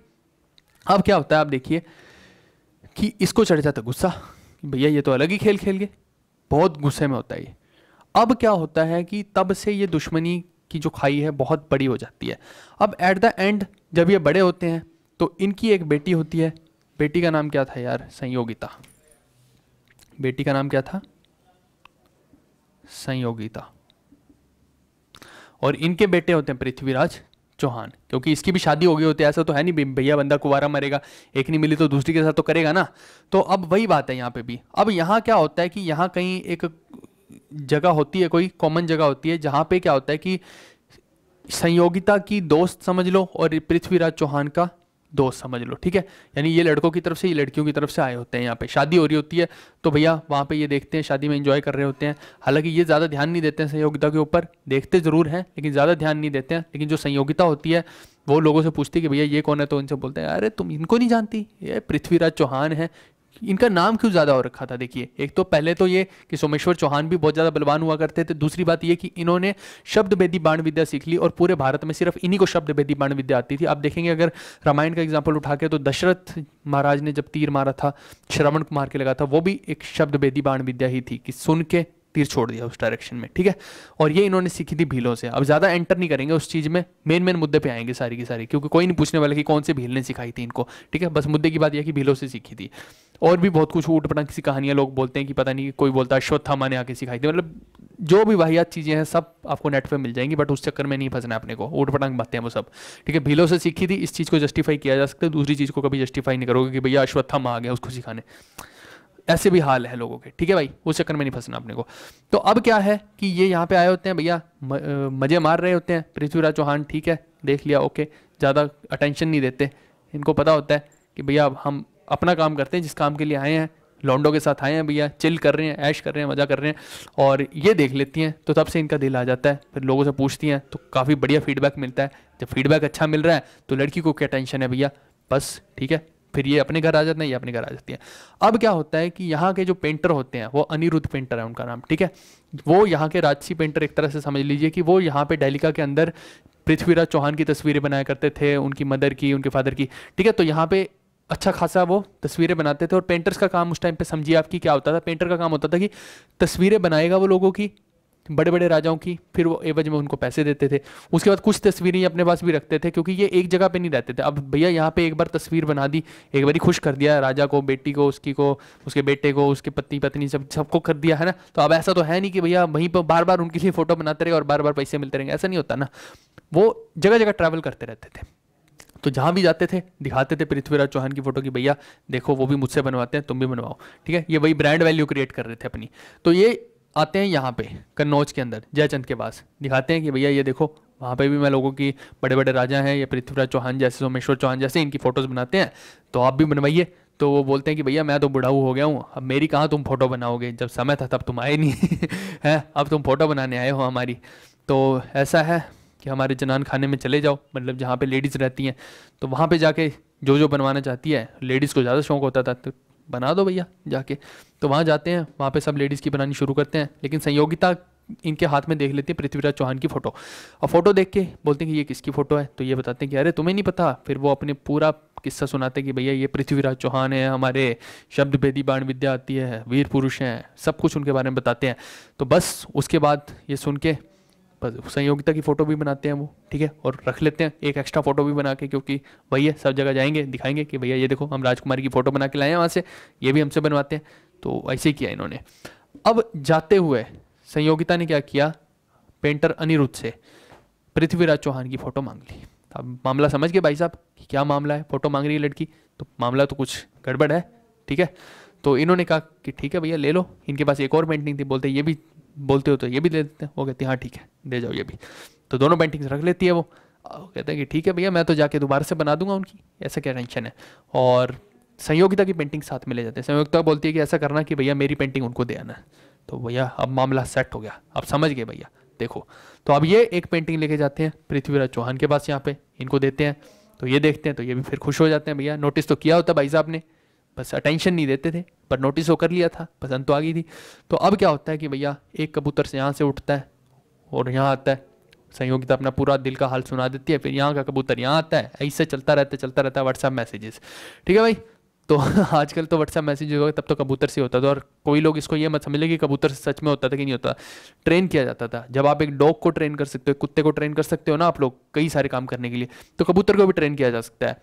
अब क्या होता है आप देखिए कि इसको चढ़ जाता गुस्सा भैया ये तो अलग ही खेल खेल गए बहुत गुस्से में होता है अब क्या होता है कि तब से ये दुश्मनी की जो खाई है बहुत बड़ी हो जाती है अब एट द एंड जब ये बड़े होते हैं तो इनकी एक बेटी होती है बेटी का नाम क्या था यार संयोगिता बेटी का नाम क्या था संयोगिता और इनके बेटे होते हैं पृथ्वीराज चौहान क्योंकि इसकी भी शादी हो गई होती है ऐसा तो है नहीं भैया बंदा कुवारा मरेगा एक नहीं मिली तो दूसरी के साथ तो करेगा ना तो अब वही बात है यहाँ पे भी अब यहाँ क्या होता है कि यहाँ कहीं एक जगह होती है कोई कॉमन जगह होती है जहाँ पे क्या होता है कि संयोगिता की दोस्त समझ लो और पृथ्वीराज चौहान का दोस्त समझ लो ठीक है यानी ये लड़कों की तरफ से ये लड़कियों की तरफ से आए होते हैं यहाँ पे शादी हो रही होती है तो भैया वहाँ पे ये देखते हैं शादी में एंजॉय कर रहे होते हैं हालांकि ये ज़्यादा ध्यान नहीं देते हैं संयोगिता के ऊपर देखते ज़रूर हैं लेकिन ज़्यादा ध्यान नहीं देते हैं लेकिन जो संयोगिता होती है वो लोगों से पूछती है कि भैया ये कौन है तो इनसे बोलते हैं अरे तुम इनको नहीं जानती ये पृथ्वीराज चौहान है इनका नाम क्यों ज़्यादा हो रखा था देखिए एक तो पहले तो ये कि सोमेश्वर चौहान भी बहुत ज़्यादा बलवान हुआ करते थे दूसरी बात ये कि इन्होंने शब्द भेदी बाण विद्या सीख ली और पूरे भारत में सिर्फ इन्हीं को शब्द भेदी बाण विद्या आती थी आप देखेंगे अगर रामायण का एग्जाम्पल उठा के तो दशरथ महाराज ने जब तीर मारा था श्रवण कुमार के लगा था वो भी एक शब्द भेदी बाण विद्या ही थी कि सुन के तीर छोड़ दिया उस डायरेक्शन में ठीक है और ये इन्होंने सीखी थी भीलों से अब ज़्यादा एंटर नहीं करेंगे उस चीज़ में मेन मेन मुद्दे पे आएंगे सारी की सारी क्योंकि कोई नहीं पूछने वाला कि कौन से भील ने सिखाई थी इनको ठीक है बस मुद्दे की बात यह कि भीलों से सीखी थी और भी बहुत कुछ ऊट पटंग सी कहानियां लोग बोलते हैं कि पता नहीं कोई बोलता अश्वत्थामा ने आके सिखाई थी मतलब जो भी वाहियात चीज़ें हैं सब आपको नेट पर मिल जाएंगी बट उस चक्कर में नहीं फंसना अपने को ऊट पटांग बातें हैं वो सब ठीक है भीलों से सीखी थी इस चीज़ को जस्टिफाई किया जा सकता है दूसरी चीज़ को कभी जस्टिफाई नहीं करोगे कि भैया अश्वत्थामा आ गया उसको सिखाने ऐसे भी हाल है लोगों के ठीक है भाई उस चक्कर में नहीं फंसना अपने को तो अब क्या है कि ये यहाँ पे आए होते हैं भैया मज़े मार रहे होते हैं पृथ्वीराज चौहान ठीक है देख लिया ओके ज़्यादा अटेंशन नहीं देते इनको पता होता है कि भैया अब हम अपना काम करते हैं जिस काम के लिए आए हैं लॉन्डो के साथ आए हैं भैया चिल कर रहे हैं ऐश कर रहे हैं मज़ा कर रहे हैं और ये देख लेती हैं तो तब से इनका दिल आ जाता है फिर लोगों से पूछती हैं तो काफ़ी बढ़िया फीडबैक मिलता है जब फीडबैक अच्छा मिल रहा है तो लड़की को क्या टेंशन है भैया बस ठीक है फिर ये अपने घर आ जाते हैं ये अपने घर आ जाती है अब क्या होता है कि यहाँ के जो पेंटर होते हैं वो अनिरुद्ध पेंटर है उनका नाम ठीक है वो यहाँ के राजसी पेंटर एक तरह से समझ लीजिए कि वो यहाँ पे डेलिका के अंदर पृथ्वीराज चौहान की तस्वीरें बनाया करते थे उनकी मदर की उनके फादर की ठीक है तो यहाँ पे अच्छा खासा वो तस्वीरें बनाते थे और पेंटर्स का काम उस टाइम पे समझिए आपकी क्या होता था पेंटर का काम होता था कि तस्वीरें बनाएगा वो लोगों की बड़े बड़े राजाओं की फिर वो एवज में उनको पैसे देते थे उसके बाद कुछ तस्वीरें अपने पास भी रखते थे क्योंकि ये एक जगह पे नहीं रहते थे अब भैया यहाँ पे एक बार तस्वीर बना दी एक बार ही खुश कर दिया राजा को बेटी को उसकी को उसके बेटे को उसके पत्नी पत्नी सब सबको कर दिया है ना तो अब ऐसा तो है नहीं कि भैया वहीं पर बार बार उनके लिए फ़ोटो बनाते रहे और बार बार पैसे मिलते रहेंगे ऐसा नहीं होता ना वो जगह जगह ट्रैवल करते रहते थे तो जहाँ भी जाते थे दिखाते थे पृथ्वीराज चौहान की फोटो की भैया देखो वो भी मुझसे बनवाते हैं तुम भी बनवाओ ठीक है ये वही ब्रांड वैल्यू क्रिएट कर रहे थे अपनी तो ये आते हैं यहाँ पे कन्नौज के अंदर जयचंद के पास दिखाते हैं कि भैया ये देखो वहाँ पे भी मैं लोगों की बड़े बड़े राजा हैं या पृथ्वीराज चौहान जैसे सोमेश्वर चौहान जैसे इनकी फ़ोटोज़ बनाते हैं तो आप भी बनवाइए तो वो बोलते हैं कि भैया मैं तो बुढ़ाऊ हो गया हूँ अब मेरी कहाँ तुम फ़ोटो बनाओगे जब समय था तब तुम आए नहीं (laughs) हैं अब तुम फ़ोटो बनाने आए हो हमारी तो ऐसा है कि हमारे जनान खाने में चले जाओ मतलब जहाँ पे लेडीज़ रहती हैं तो वहाँ पे जाके जो जो बनवाना चाहती है लेडीज़ को ज़्यादा शौक होता था तो बना दो भैया जाके तो वहाँ जाते हैं वहाँ पे सब लेडीज़ की बनानी शुरू करते हैं लेकिन संयोगिता इनके हाथ में देख लेती है पृथ्वीराज चौहान की फ़ोटो और फोटो देख के बोलते हैं कि ये किसकी फ़ोटो है तो ये बताते हैं कि अरे तुम्हें नहीं पता फिर वो अपने पूरा किस्सा सुनाते हैं कि भैया ये पृथ्वीराज चौहान है हमारे शब्द भेदी बाण विद्या आती है वीर पुरुष हैं सब कुछ उनके बारे में बताते हैं तो बस उसके बाद ये सुन के बस संयोगिता की फ़ोटो भी बनाते हैं वो ठीक है और रख लेते हैं एक एक्स्ट्रा फ़ोटो भी बना के क्योंकि वही है सब जगह जाएंगे दिखाएंगे कि भैया ये देखो हम राजकुमारी की फ़ोटो बना के लाए हैं वहाँ से ये भी हमसे बनवाते हैं तो ऐसे ही किया इन्होंने अब जाते हुए संयोगिता ने क्या किया पेंटर अनिरुद्ध से पृथ्वीराज चौहान की फ़ोटो मांग ली अब मामला समझ गए भाई साहब कि क्या मामला है फ़ोटो मांग रही है लड़की तो मामला तो कुछ गड़बड़ है ठीक है तो इन्होंने कहा कि ठीक है भैया ले लो इनके पास एक और पेंटिंग थी बोलते ये भी बोलते हो तो ये भी दे देते हैं वो कहती है हाँ ठीक है दे जाओ ये भी तो दोनों पेंटिंग्स रख लेती है वो कहते हैं कि ठीक है भैया मैं तो जाके दोबारा से बना दूंगा उनकी ऐसा क्या टेंशन है और संयोगिता की पेंटिंग साथ में ले जाते हैं संयोगिता बोलती है कि ऐसा करना कि भैया मेरी पेंटिंग उनको दे आना तो भैया अब मामला सेट हो गया अब समझ गए भैया देखो तो अब ये एक पेंटिंग लेके जाते हैं पृथ्वीराज चौहान के पास यहाँ पे इनको देते हैं तो ये देखते हैं तो ये भी फिर खुश हो जाते हैं भैया नोटिस तो किया होता भाई साहब ने बस अटेंशन नहीं देते थे पर नोटिस होकर लिया था पसंद तो आ गई थी तो अब क्या होता है कि भैया एक कबूतर से यहाँ से उठता है और यहाँ आता है संयोगिता अपना पूरा दिल का हाल सुना देती है फिर यहाँ का कबूतर यहाँ आता है ऐसे चलता रहता है चलता रहता है व्हाट्सएप मैसेजेस ठीक है भाई तो (laughs) आजकल तो व्हाट्सएप मैसेज होगा तब तो कबूतर से होता था और कोई लोग इसको ये मत समझ ले कि कबूतर से सच में होता था कि नहीं होता ट्रेन किया जाता था जब आप एक डॉग को ट्रेन कर सकते हो कुत्ते को ट्रेन कर सकते हो ना आप लोग कई सारे काम करने के लिए तो कबूतर को भी ट्रेन किया जा सकता है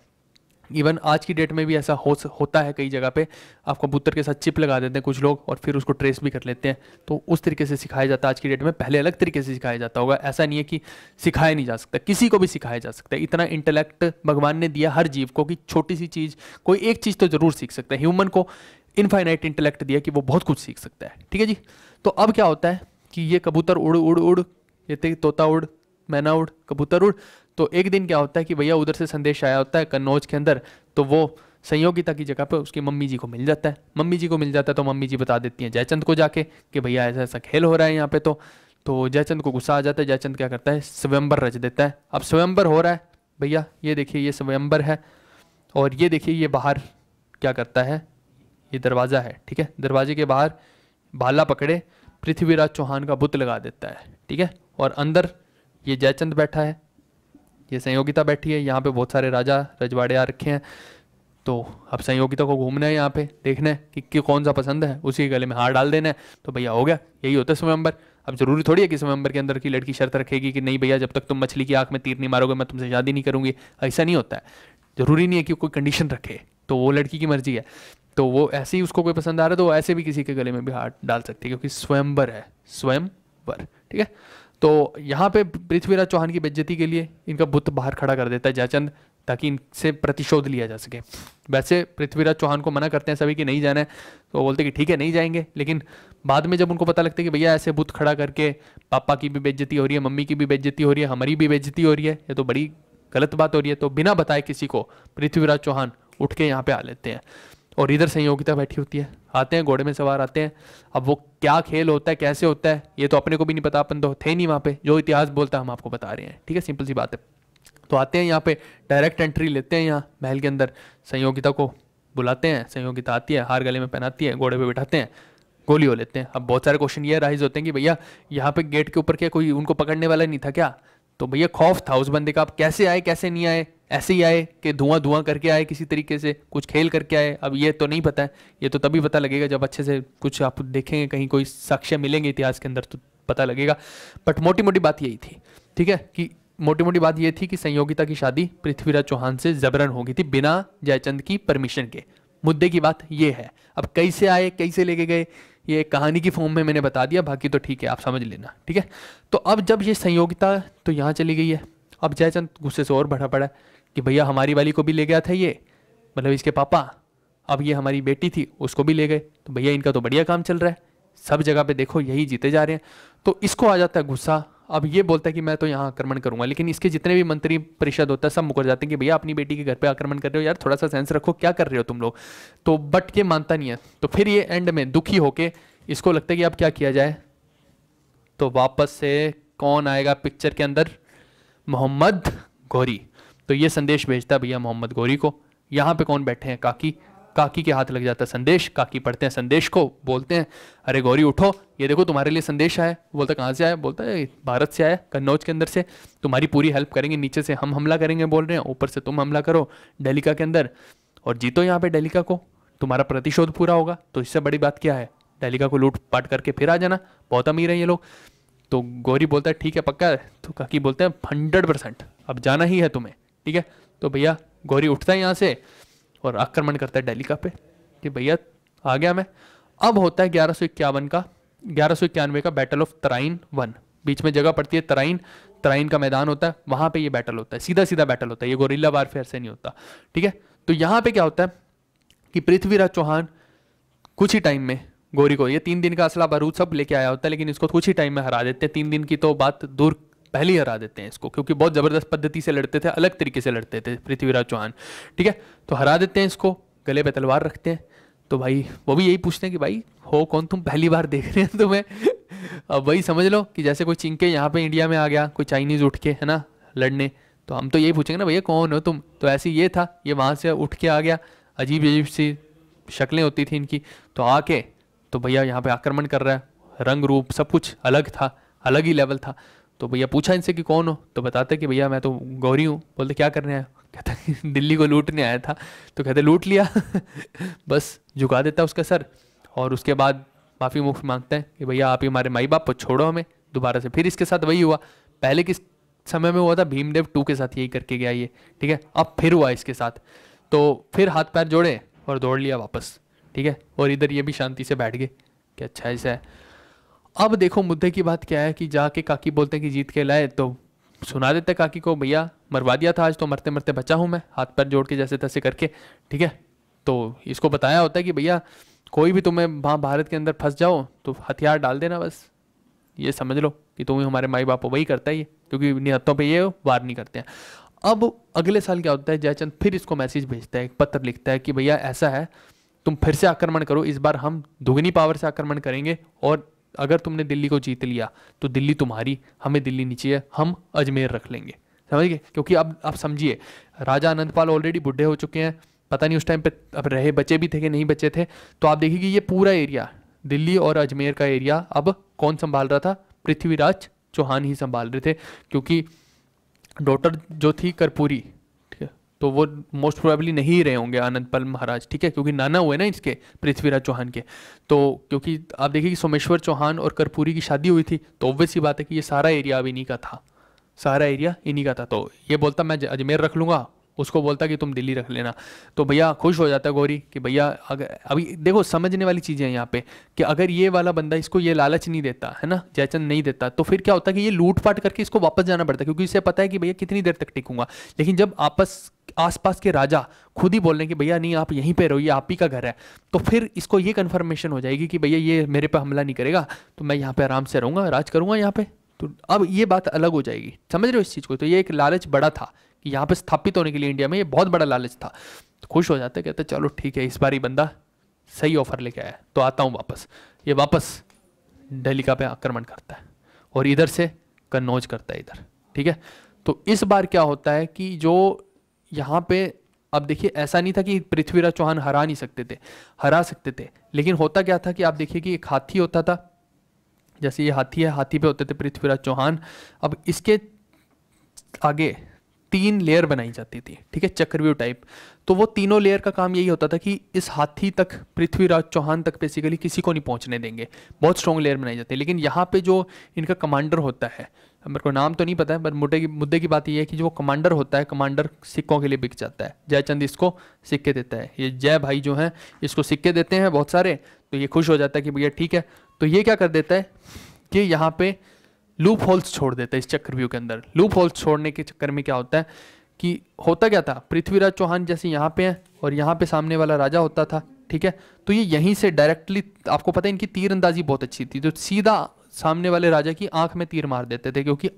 इवन आज की डेट में भी ऐसा हो होता है कई जगह पे आप कबूतर के साथ चिप लगा देते हैं कुछ लोग और फिर उसको ट्रेस भी कर लेते हैं तो उस तरीके से सिखाया जाता है आज की डेट में पहले अलग तरीके से सिखाया जाता होगा ऐसा नहीं है कि सिखाया नहीं जा सकता किसी को भी सिखाया जा सकता है इतना इंटेलेक्ट भगवान ने दिया हर जीव को कि छोटी सी चीज़ कोई एक चीज़ तो ज़रूर सीख सकता है ह्यूमन को इनफाइनाइट इंटेलेक्ट दिया कि वो बहुत कुछ सीख सकता है ठीक है जी तो अब क्या होता है कि ये कबूतर उड़ उड़ उड़ ये तोता उड़ मैना उड़ कबूतर उड़ तो एक दिन क्या होता है कि भैया उधर से संदेश आया होता है कन्नौज के अंदर तो वो संयोगिता की जगह पे उसकी मम्मी जी को मिल जाता है मम्मी जी को मिल जाता है तो मम्मी जी बता देती हैं जयचंद को जाके कि भैया ऐसा ऐसा खेल हो रहा है यहाँ पे तो तो जयचंद को गुस्सा आ जाता है जयचंद क्या करता है स्वयंबर रच देता है अब स्वयंबर हो रहा है भैया ये देखिए ये स्वयंबर है और ये देखिए ये बाहर क्या करता है ये दरवाज़ा है ठीक है दरवाजे के बाहर भाला पकड़े पृथ्वीराज चौहान का बुत लगा देता है ठीक है और अंदर ये जयचंद बैठा है ये संयोगिता बैठी है यहाँ पे बहुत सारे राजा रजवाड़े आ रखे हैं तो अब संयोगिता को घूमना है यहाँ पे देखना है कि, कौन सा पसंद है उसी गले में हार डाल देना है तो भैया हो गया यही होता है स्वयंबर अब जरूरी थोड़ी है कि स्वयंबर के अंदर की लड़की शर्त रखेगी कि नहीं भैया जब तक तुम मछली की आँख में तीर नहीं मारोगे मैं तुमसे शादी नहीं करूँगी ऐसा नहीं होता है ज़रूरी नहीं है कि कोई कंडीशन रखे तो वो लड़की की मर्जी है तो वो ऐसे ही उसको कोई पसंद आ रहा है तो वो ऐसे भी किसी के गले में भी हार डाल सकती है क्योंकि स्वयंबर है स्वयंवर ठीक है तो यहाँ पे पृथ्वीराज चौहान की बेज्जती के लिए इनका बुत बाहर खड़ा कर देता है जयचंद ताकि इनसे प्रतिशोध लिया जा सके वैसे पृथ्वीराज चौहान को मना करते हैं सभी कि नहीं जाना है तो बोलते कि ठीक है नहीं जाएंगे लेकिन बाद में जब उनको पता लगता है कि भैया ऐसे बुत खड़ा करके पापा की भी बेज्जती हो रही है मम्मी की भी बेज्जती हो रही है हमारी भी बेज्जती हो रही है ये तो बड़ी गलत बात हो रही है तो बिना बताए किसी को पृथ्वीराज चौहान उठ के यहाँ पे आ लेते हैं और इधर संयोगिता बैठी होती है आते हैं घोड़े में सवार आते हैं अब वो क्या खेल होता है कैसे होता है ये तो अपने को भी नहीं पता अपन तो थे नहीं वहाँ पे जो इतिहास बोलता है हम आपको बता रहे हैं ठीक है सिंपल सी बात है तो आते हैं यहाँ पे डायरेक्ट एंट्री लेते हैं यहाँ महल के अंदर संयोगिता को बुलाते हैं संयोगिता आती है हार गले में पहनाती है घोड़े पे बिठाते हैं गोली हो लेते हैं अब बहुत सारे क्वेश्चन ये राइज होते हैं कि भैया यहाँ पे गेट के ऊपर क्या कोई उनको पकड़ने वाला नहीं था क्या तो भैया खौफ था उस बंदे का आप कैसे आए कैसे नहीं आए ऐसे ही आए कि धुआं धुआं करके आए किसी तरीके से कुछ खेल करके आए अब ये तो नहीं पता है ये तो तभी पता लगेगा जब अच्छे से कुछ आप देखेंगे कहीं कोई साक्ष्य मिलेंगे इतिहास के अंदर तो पता लगेगा बट मोटी मोटी बात यही थी ठीक है कि मोटी मोटी बात यह थी कि संयोगिता की शादी पृथ्वीराज चौहान से जबरन हो गई थी बिना जयचंद की परमिशन के मुद्दे की बात यह है अब कैसे आए कैसे लेके गए ये एक कहानी की फॉर्म में मैंने बता दिया बाकी तो ठीक है आप समझ लेना ठीक है तो अब जब ये संयोगिता तो यहाँ चली गई है अब जयचंद गुस्से से और बढ़ा पड़ा कि भैया हमारी वाली को भी ले गया था ये मतलब इसके पापा अब ये हमारी बेटी थी उसको भी ले गए तो भैया इनका तो बढ़िया काम चल रहा है सब जगह पे देखो यही जीते जा रहे हैं तो इसको आ जाता है गुस्सा अब ये बोलता है कि मैं तो यहाँ आक्रमण करूंगा लेकिन इसके जितने भी मंत्री परिषद होता है सब मुकर जाते हैं कि भैया अपनी बेटी के घर पे आक्रमण कर रहे हो यार थोड़ा सा सेंस रखो क्या कर रहे हो तुम लोग तो बट ये मानता नहीं है तो फिर ये एंड में दुखी होके इसको लगता है कि अब क्या किया जाए तो वापस से कौन आएगा पिक्चर के अंदर मोहम्मद गौरी तो ये संदेश भेजता भैया मोहम्मद गौरी को यहाँ पे कौन बैठे हैं काकी काकी के हाथ लग जाता है संदेश काकी पढ़ते हैं संदेश को बोलते हैं अरे गौरी उठो ये देखो तुम्हारे लिए संदेश आया बोलता कहाँ से आया बोलता है भारत से आया कन्नौज के अंदर से तुम्हारी पूरी हेल्प करेंगे नीचे से हम हमला करेंगे बोल रहे हैं ऊपर से तुम हमला करो डेलिका के अंदर और जीतो यहाँ पे डेलिका को तुम्हारा प्रतिशोध पूरा होगा तो इससे बड़ी बात क्या है डेलिका को लूट पाट करके फिर आ जाना बहुत अमीर है ये लोग तो गौरी बोलता है ठीक है पक्का है तो काकी बोलते हैं हंड्रेड परसेंट अब जाना ही है तुम्हें ठीक है तो भैया गौरी उठता है यहाँ से और आक्रमण करता है डेली का पे कि भैया आ गया मैं अब होता है ग्यारह इक्यावन का ग्यारह इक्यानवे का बैटल ऑफ तराइन वन बीच में जगह पड़ती है तराइन तराइन का मैदान होता है वहां पे ये बैटल होता है सीधा सीधा बैटल होता है ये गोरिल्ला वारफेयर से नहीं होता ठीक है तो यहाँ पे क्या होता है कि पृथ्वीराज चौहान कुछ ही टाइम में गोरी को ये तीन दिन का असला बारूद सब लेके आया होता है लेकिन इसको कुछ ही टाइम में हरा देते हैं तीन दिन की तो बात दूर पहले हरा देते हैं इसको क्योंकि बहुत ज़बरदस्त पद्धति से लड़ते थे अलग तरीके से लड़ते थे पृथ्वीराज चौहान ठीक है तो हरा देते हैं इसको गले पे तलवार रखते हैं तो भाई वो भी यही पूछते हैं कि भाई हो कौन तुम पहली बार देख रहे हैं तुम्हें (laughs) अब वही समझ लो कि जैसे कोई चिंके यहाँ पे इंडिया में आ गया कोई चाइनीज़ उठ के है ना लड़ने तो हम तो यही पूछेंगे ना भैया कौन हो तुम तो ऐसे ये था ये वहाँ से उठ के आ गया अजीब अजीब सी शक्लें होती थी इनकी तो आके तो भैया यहाँ पे आक्रमण कर रहा है रंग रूप सब कुछ अलग था अलग ही लेवल था तो भैया पूछा इनसे कि कौन हो तो बताते कि भैया मैं तो गौरी हूँ बोलते क्या करने आया कहता (laughs) दिल्ली को लूटने आया था तो कहते लूट लिया (laughs) बस झुका देता उसका सर और उसके बाद माफ़ी मुख मांगते हैं कि भैया आप ही हमारे माई बाप को छोड़ो हमें दोबारा से फिर इसके साथ वही हुआ पहले किस समय में हुआ था भीमदेव टू के साथ यही करके गया ये ठीक है अब फिर हुआ इसके साथ तो फिर हाथ पैर जोड़े और दौड़ लिया वापस ठीक है और इधर ये भी शांति से बैठ गए कि अच्छा ऐसा है अब देखो मुद्दे की बात क्या है कि जाके काकी बोलते हैं कि जीत के लाए तो सुना देते काकी को भैया मरवा दिया था आज तो मरते मरते बचा हूँ मैं हाथ पैर जोड़ के जैसे तैसे करके ठीक है तो इसको बताया होता है कि भैया कोई भी तुम्हें वहाँ भारत के अंदर फंस जाओ तो हथियार डाल देना बस ये समझ लो कि तुम हमारे माई बाप वही करता है ये क्योंकि निहत्तों पर ये वार नहीं करते हैं अब अगले साल क्या होता है जयचंद फिर इसको मैसेज भेजता है एक पत्र लिखता है कि भैया ऐसा है तुम फिर से आक्रमण करो इस बार हम दुगनी पावर से आक्रमण करेंगे और अगर तुमने दिल्ली को जीत लिया तो दिल्ली तुम्हारी हमें दिल्ली नीचे है हम अजमेर रख लेंगे समझ गए क्योंकि अब आप समझिए राजा आनंदपाल ऑलरेडी बुढ़े हो चुके हैं पता नहीं उस टाइम पे अब रहे बचे भी थे कि नहीं बचे थे तो आप देखिए कि ये पूरा एरिया दिल्ली और अजमेर का एरिया अब कौन संभाल रहा था पृथ्वीराज चौहान ही संभाल रहे थे क्योंकि डॉटर जो थी कर्पूरी तो वो मोस्ट प्रोबेबली नहीं रहे होंगे पल महाराज ठीक है क्योंकि नाना हुए ना इसके पृथ्वीराज चौहान के तो क्योंकि आप देखिए कि सोमेश्वर चौहान और कर्पूरी की शादी हुई थी तो ऑब्वियस ही बात है कि ये सारा एरिया अब इन्हीं का था सारा एरिया इन्हीं का था तो ये बोलता मैं अजमेर रख लूँगा उसको बोलता कि तुम दिल्ली रख लेना तो भैया खुश हो जाता है गौरी कि भैया अगर अभी देखो समझने वाली चीज़ें हैं यहाँ पे कि अगर ये वाला बंदा इसको ये लालच नहीं देता है ना जयचंद नहीं देता तो फिर क्या होता कि ये लूटपाट करके इसको वापस जाना पड़ता क्योंकि इसे पता है कि भैया कितनी देर तक टिकूंगा लेकिन जब आपस आसपास के राजा खुद ही बोल रहे हैं कि भैया नहीं आप यहीं पे रहो ये आप ही का घर है तो फिर इसको ये कन्फर्मेशन हो जाएगी कि भैया ये मेरे पे हमला नहीं करेगा तो मैं यहाँ पे आराम से रहूँगा राज करूँगा यहाँ पे तो अब ये बात अलग हो जाएगी समझ रहे हो इस चीज़ को तो ये एक लालच बड़ा था कि यहाँ पर स्थापित होने के लिए इंडिया में ये बहुत बड़ा लालच था तो खुश हो जाते कहते चलो ठीक है इस बार ही बंदा सही ऑफर लेके आया तो आता हूँ वापस ये वापस का पे आक्रमण करता है और इधर से कन्नौज करता है इधर ठीक है तो इस बार क्या होता है कि जो यहाँ पे अब देखिए ऐसा नहीं था कि पृथ्वीराज चौहान हरा नहीं सकते थे हरा सकते थे लेकिन होता क्या था कि आप देखिए कि एक हाथी होता था जैसे ये हाथी है हाथी पे होते थे पृथ्वीराज चौहान अब इसके आगे तीन लेयर बनाई जाती थी ठीक है चक्रव्यूह टाइप तो वो तीनों लेयर का काम यही होता था कि इस हाथी तक पृथ्वीराज चौहान तक बेसिकली किसी को नहीं पहुंचने देंगे बहुत स्ट्रॉन्ग लेयर बनाई जाती है लेकिन यहाँ पे जो इनका कमांडर होता है मेरे को नाम तो नहीं पता है बट मुद्दे की मुद्दे की बात यह है कि जो कमांडर होता है कमांडर सिक्कों के लिए बिक जाता है जयचंद इसको सिक्के देता है ये जय भाई जो है इसको सिक्के देते हैं बहुत सारे तो ये खुश हो जाता है कि भैया ठीक है तो ये क्या कर देता है कि यहाँ पे लूप होल्स छोड़ देता है इस चक्रव्यूह के अंदर लूप होल्स छोड़ने के चक्कर में क्या होता है कि होता क्या था पृथ्वीराज चौहान जैसे यहाँ पे हैं और यहाँ पे सामने वाला राजा होता था ठीक है तो ये यहीं से डायरेक्टली आपको पता है इनकी तीर अंदाजी बहुत अच्छी थी तो सीधा सामने वाले राजा की आंख में तीर मार देते थे क्योंकि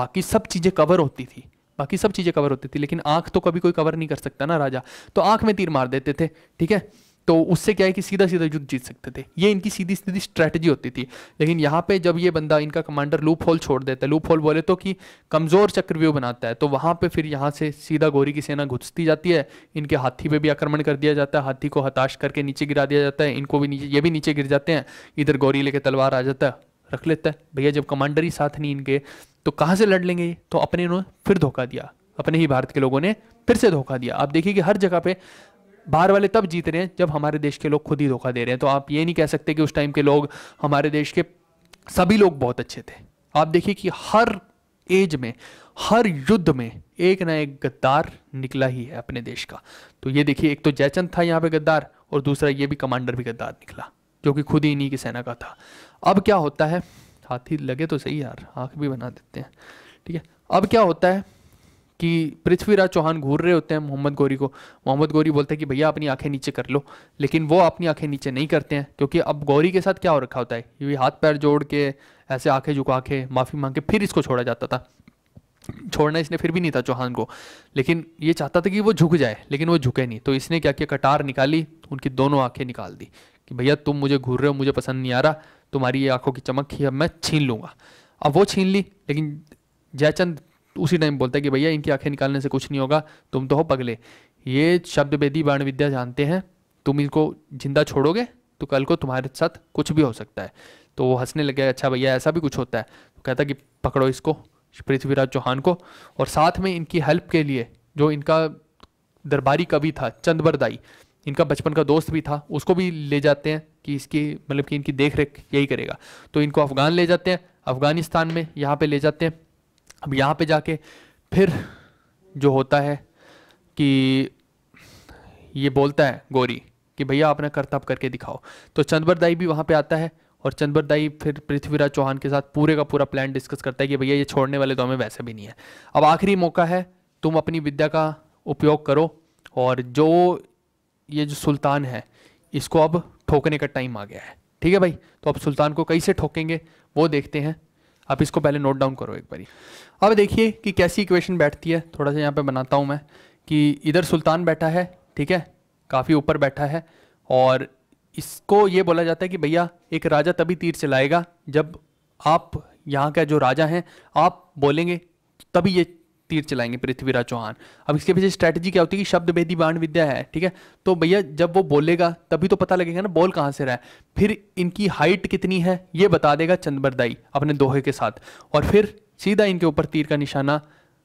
बाकी सब चीज़ें कवर होती थी बाकी सब चीज़ें कवर होती थी लेकिन आंख तो कभी कोई कवर नहीं कर सकता ना राजा तो आंख में तीर मार देते थे ठीक है तो उससे क्या है कि सीधा सीधा युद्ध जीत सकते थे ये इनकी सीधी सीधी स्ट्रैटेजी होती थी लेकिन यहाँ पे जब ये बंदा इनका कमांडर लूप होल छोड़ देता है लूप होल बोले तो कि कमज़ोर चक्रव्यूह बनाता है तो वहाँ पे फिर यहाँ से सीधा गौरी की सेना घुसती जाती है इनके हाथी पे भी आक्रमण कर दिया जाता है हाथी को हताश करके नीचे गिरा दिया जाता है इनको भी नीचे ये भी नीचे गिर जाते हैं इधर गौरी लेके तलवार आ जाता है रख लेता है भैया जब कमांडर ही साथ नहीं इनके तो कहाँ से लड़ लेंगे ये तो अपने इन्होंने फिर धोखा दिया अपने ही भारत के लोगों ने फिर से धोखा दिया आप देखिए कि हर जगह पे बाहर वाले तब जीत रहे हैं जब हमारे देश के लोग खुद ही धोखा दे रहे हैं तो आप ये नहीं कह सकते कि उस टाइम के लोग हमारे देश के सभी लोग बहुत अच्छे थे आप देखिए कि हर एज में हर युद्ध में एक ना एक गद्दार निकला ही है अपने देश का तो ये देखिए एक तो जयचंद था यहाँ पे गद्दार और दूसरा ये भी कमांडर भी गद्दार निकला जो कि खुद ही इन्हीं की सेना का था अब क्या होता है हाथी लगे तो सही यार आँख भी बना देते हैं ठीक है अब क्या होता है कि पृथ्वीराज चौहान घूर रहे होते हैं मोहम्मद गौरी को मोहम्मद गौरी बोलते हैं कि भैया अपनी आंखें नीचे कर लो लेकिन वो अपनी आंखें नीचे नहीं करते हैं क्योंकि अब गौरी के साथ क्या हो रखा होता है ये हाथ पैर जोड़ के ऐसे आंखें झुका के माफ़ी मांग के फिर इसको छोड़ा जाता था छोड़ना इसने फिर भी नहीं था चौहान को लेकिन ये चाहता था कि वो झुक जाए लेकिन वो झुके नहीं तो इसने क्या किया कटार निकाली उनकी दोनों आंखें निकाल दी कि भैया तुम मुझे घूर रहे हो मुझे पसंद नहीं आ रहा तुम्हारी ये आंखों की चमक ही अब मैं छीन लूँगा अब वो छीन ली लेकिन जयचंद तो उसी टाइम बोलता है कि भैया इनकी आंखें निकालने से कुछ नहीं होगा तुम तो हो पगले ये शब्द वेदी बाण विद्या जानते हैं तुम इनको जिंदा छोड़ोगे तो कल को तुम्हारे साथ कुछ भी हो सकता है तो वो हंसने लग गया अच्छा भैया ऐसा भी कुछ होता है तो कहता कि पकड़ो इसको पृथ्वीराज चौहान को और साथ में इनकी हेल्प के लिए जो इनका दरबारी कवि था चंदबरदाई इनका बचपन का दोस्त भी था उसको भी ले जाते हैं कि इसकी मतलब कि इनकी देख रेख यही करेगा तो इनको अफगान ले जाते हैं अफगानिस्तान में यहाँ पे ले जाते हैं अब यहाँ पे जाके फिर जो होता है कि ये बोलता है गौरी कि भैया आपने करतब करके दिखाओ तो चंद्रदाई भी वहाँ पे आता है और चंदबरदाई फिर पृथ्वीराज चौहान के साथ पूरे का पूरा प्लान डिस्कस करता है कि भैया ये छोड़ने वाले तो हमें वैसे भी नहीं है अब आखिरी मौका है तुम अपनी विद्या का उपयोग करो और जो ये जो सुल्तान है इसको अब ठोकने का टाइम आ गया है ठीक है भाई तो अब सुल्तान को कैसे ठोकेंगे वो देखते हैं आप इसको पहले नोट डाउन करो एक बारी अब देखिए कि कैसी इक्वेशन बैठती है थोड़ा सा यहाँ पे बनाता हूँ मैं कि इधर सुल्तान बैठा है ठीक है काफ़ी ऊपर बैठा है और इसको ये बोला जाता है कि भैया एक राजा तभी तीर चलाएगा जब आप यहाँ का जो राजा हैं आप बोलेंगे तभी ये तीर चलाएंगे पृथ्वीराज चौहान अब इसके पीछे स्ट्रैटेजी क्या होती है कि शब्द भेदी बाण विद्या है ठीक है तो भैया जब वो बोलेगा तभी तो पता लगेगा ना बॉल कहाँ से रहा है फिर इनकी हाइट कितनी है ये बता देगा चंदबरदाई अपने दोहे के साथ और फिर सीधा इनके ऊपर तीर का निशाना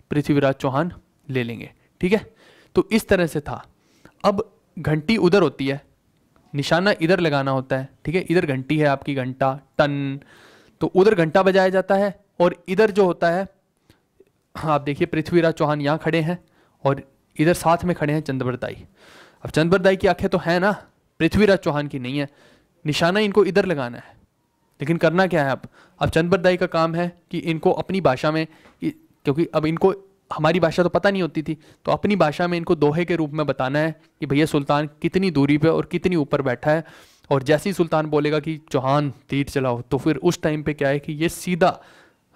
पृथ्वीराज चौहान ले लेंगे ठीक है तो इस तरह से था अब घंटी उधर होती है निशाना इधर लगाना होता है ठीक है इधर घंटी है आपकी घंटा टन तो उधर घंटा बजाया जाता है और इधर जो होता है आप देखिए पृथ्वीराज चौहान यहाँ खड़े हैं और इधर साथ में खड़े हैं चंद्रबरदाई अब चंद्रबरदाई की आंखें तो हैं ना पृथ्वीराज चौहान की नहीं है निशाना इनको इधर लगाना है लेकिन करना क्या है अब अब चंद्रबरदाई का काम है कि इनको अपनी भाषा में क्योंकि अब इनको हमारी भाषा तो पता नहीं होती थी तो अपनी भाषा में इनको दोहे के रूप में बताना है कि भैया सुल्तान कितनी दूरी पर और कितनी ऊपर बैठा है और जैसे ही सुल्तान बोलेगा कि चौहान तीर चलाओ तो फिर उस टाइम पे क्या है कि ये सीधा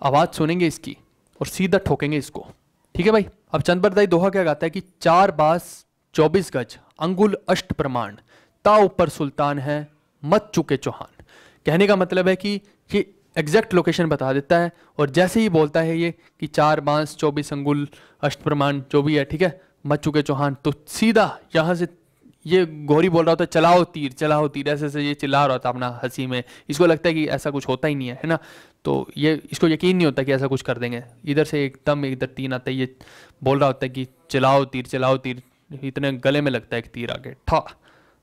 आवाज़ सुनेंगे इसकी और सीधा ठोकेंगे इसको ठीक है भाई अब चंदबरदाई दोहा क्या गाता है कि चार बास चौबीस गज अंगुल अष्ट प्रमाण ता ऊपर सुल्तान है मत चुके चौहान कहने का मतलब है कि ये एग्जैक्ट लोकेशन बता देता है और जैसे ही बोलता है ये कि चार बांस चौबीस अंगुल अष्ट प्रमाण जो भी है ठीक है मत चुके चौहान तो सीधा यहाँ से ये गौरी बोल रहा होता है चलाओ तीर चलाओ तीर ऐसे ऐसे ये चिल्ला रहा होता अपना हंसी में इसको लगता है कि ऐसा कुछ होता ही नहीं है है ना तो ये इसको यकीन नहीं होता कि ऐसा कुछ कर देंगे इधर से एकदम इधर तीन आता है ये बोल रहा होता है कि चलाओ तीर चलाओ तीर इतने गले में लगता है एक तीर आगे ठा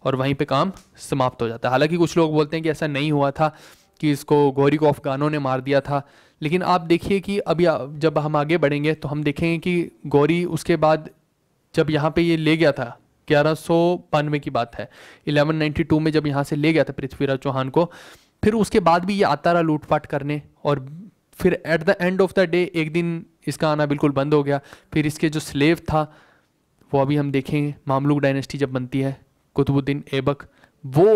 और वहीं पे काम समाप्त हो जाता है हालांकि कुछ लोग बोलते हैं कि ऐसा नहीं हुआ था कि इसको गौरी को अफगानों ने मार दिया था लेकिन आप देखिए कि अभी जब हम आगे बढ़ेंगे तो हम देखेंगे कि गौरी उसके बाद जब यहाँ पे ये ले गया था ग्यारह की बात है 1192 में जब यहाँ से ले गया था पृथ्वीराज चौहान को फिर उसके बाद भी ये आता रहा लूटपाट करने और फिर at the end of the day एक दिन इसका आना बिल्कुल बंद हो गया फिर इसके जो स्लेव था वो अभी हम देखेंगे मामलूक डायनेस्टी जब बनती है कुतुबुद्दीन ऐबक वो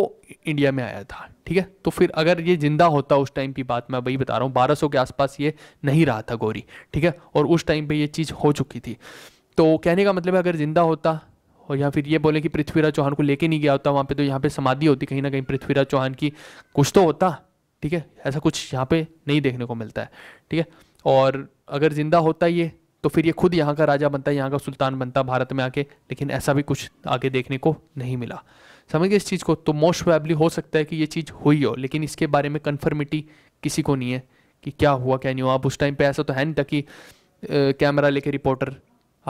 इंडिया में आया था ठीक है तो फिर अगर ये जिंदा होता उस टाइम की बात मैं वही बता रहा हूँ 1200 के आसपास ये नहीं रहा था गौरी ठीक है और उस टाइम पे ये चीज़ हो चुकी थी तो कहने का मतलब है अगर ज़िंदा होता और या फिर ये बोले कि पृथ्वीराज चौहान को लेके नहीं गया होता वहाँ पे तो यहाँ पे समाधि होती कहीं ना कहीं पृथ्वीराज चौहान की कुछ तो होता ठीक है ऐसा कुछ यहाँ पे नहीं देखने को मिलता है ठीक है और अगर ज़िंदा होता ये तो फिर ये खुद यहाँ का राजा बनता है यहाँ का सुल्तान बनता भारत में आके लेकिन ऐसा भी कुछ आगे देखने को नहीं मिला समझ गए इस चीज़ को तो मोस्ट प्रोबेबली हो सकता है कि ये चीज़ हुई हो लेकिन इसके बारे में कन्फर्मिटी किसी को नहीं है कि क्या हुआ क्या नहीं हुआ आप उस टाइम पे ऐसा तो है नहीं था कि कैमरा लेके रिपोर्टर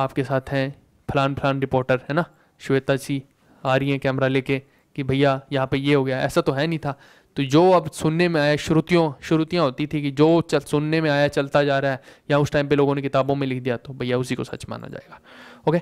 आपके साथ हैं फलान फलान रिपोर्टर है ना श्वेता जी आ रही हैं कैमरा लेके कि भैया यहाँ पे ये हो गया ऐसा तो है नहीं था तो जो अब सुनने में आया श्रुतियों श्रुतियाँ होती थी कि जो चल सुनने में आया चलता जा रहा है या उस टाइम पे लोगों ने किताबों में लिख दिया तो भैया उसी को सच माना जाएगा ओके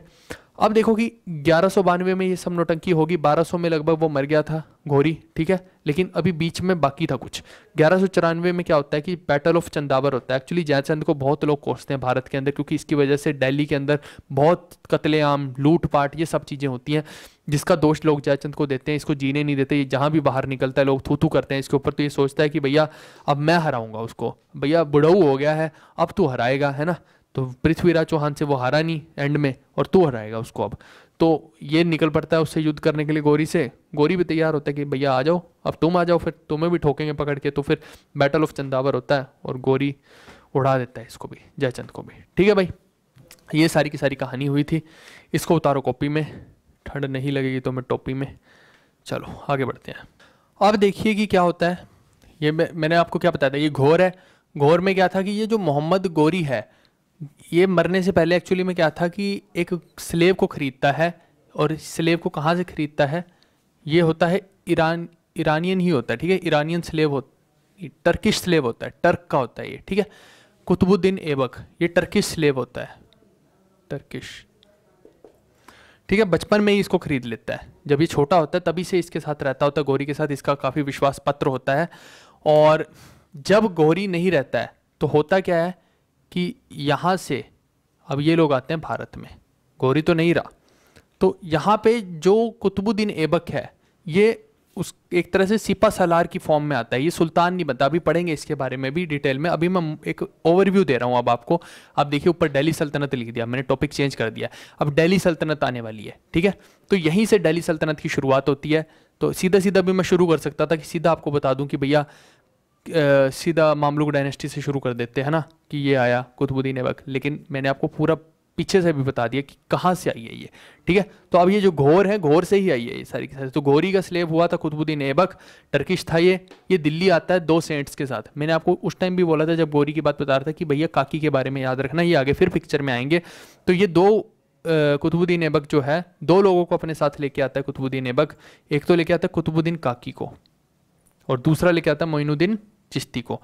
अब देखो कि ग्यारह में ये सब नोटंकी होगी 1200 में लगभग वो मर गया था घोरी ठीक है लेकिन अभी बीच में बाकी था कुछ ग्यारह में क्या होता है कि बैटल ऑफ चंदावर होता है एक्चुअली जयचंद को बहुत लोग कोसते हैं भारत के अंदर क्योंकि इसकी वजह से दिल्ली के अंदर बहुत कतलेआम लूटपाट ये सब चीज़ें होती हैं जिसका दोष लोग जयचंद को देते हैं इसको जीने नहीं देते ये जहाँ भी बाहर निकलता है लोग थू थू करते हैं इसके ऊपर तो ये सोचता है कि भैया अब मैं हराऊंगा उसको भैया बुढ़ऊ हो गया है अब तू हराएगा है ना तो पृथ्वीराज चौहान से वो हारा नहीं एंड में और तू हराएगा उसको अब तो ये निकल पड़ता है उससे युद्ध करने के लिए गौरी से गौरी भी तैयार होता है कि भैया आ जाओ अब तुम आ जाओ फिर तुम्हें भी ठोकेंगे पकड़ के तो फिर बैटल ऑफ चंदावर होता है और गौरी उड़ा देता है इसको भी जयचंद को भी ठीक है भाई ये सारी की सारी कहानी हुई थी इसको उतारो कॉपी में ठंड नहीं लगेगी तो मैं टोपी में चलो आगे बढ़ते हैं अब देखिए कि क्या होता है ये मैंने आपको क्या बताया था ये घोर है घोर में क्या था कि ये जो मोहम्मद गोरी है ये मरने से पहले एक्चुअली में क्या था कि एक स्लेव को ख़रीदता है और स्लेव को कहाँ से ख़रीदता है ये होता है ईरान ईरानियन ही होता है ठीक है ईरानियन स्लेव हो टर्किश स्लेव होता है टर्क का होता है ये ठीक है कुतुबुद्दीन एबक ये टर्किश स्लेव होता है टर्किश ठीक है बचपन में ही इसको खरीद लेता है जब ये छोटा होता है तभी से इसके साथ रहता होता है गौरी के साथ इसका काफ़ी विश्वास पत्र होता है और जब गौरी नहीं रहता है तो होता क्या है कि यहाँ से अब ये लोग आते हैं भारत में गौरी तो नहीं रहा तो यहाँ पे जो कुतुबुद्दीन ऐबक है ये उस एक तरह से सिपा सलार की फॉर्म में आता है ये सुल्तान नहीं बनता अभी पढ़ेंगे इसके बारे में भी डिटेल में अभी मैं एक ओवरव्यू दे रहा हूँ अब आपको आप देखिए ऊपर दिल्ली सल्तनत लिख दिया मैंने टॉपिक चेंज कर दिया अब दिल्ली सल्तनत आने वाली है ठीक है तो यहीं से दिल्ली सल्तनत की शुरुआत होती है तो सीधा सीधा भी मैं शुरू कर सकता था कि सीधा आपको बता दूं कि भैया सीधा मामलूक डायनेस्टी से शुरू कर देते हैं ना कि ये आया कुतुबुद्दीन ऐबक लेकिन मैंने आपको पूरा पीछे से भी बता दिया कि कहाँ से आई है ये ठीक है तो अब ये जो घोर है घोर से ही आई है ये सारी की सारी तो घोरी का स्लेव हुआ था कुतुबुद्दीन ऐबक टर्किश था ये ये दिल्ली आता है दो सेंट्स के साथ मैंने आपको उस टाइम भी बोला था जब घोरी की बात बता रहा था कि भैया काकी के बारे में याद रखना ये आगे फिर पिक्चर में आएंगे तो ये दो कुतुबुद्दीन ऐबक जो है दो लोगों को अपने साथ लेके आता है कुतुबुद्दीन ऐबक एक तो लेके आता है कुतुबुद्दीन काकी को और दूसरा लेके आता है मोइनुद्दीन चिश्ती को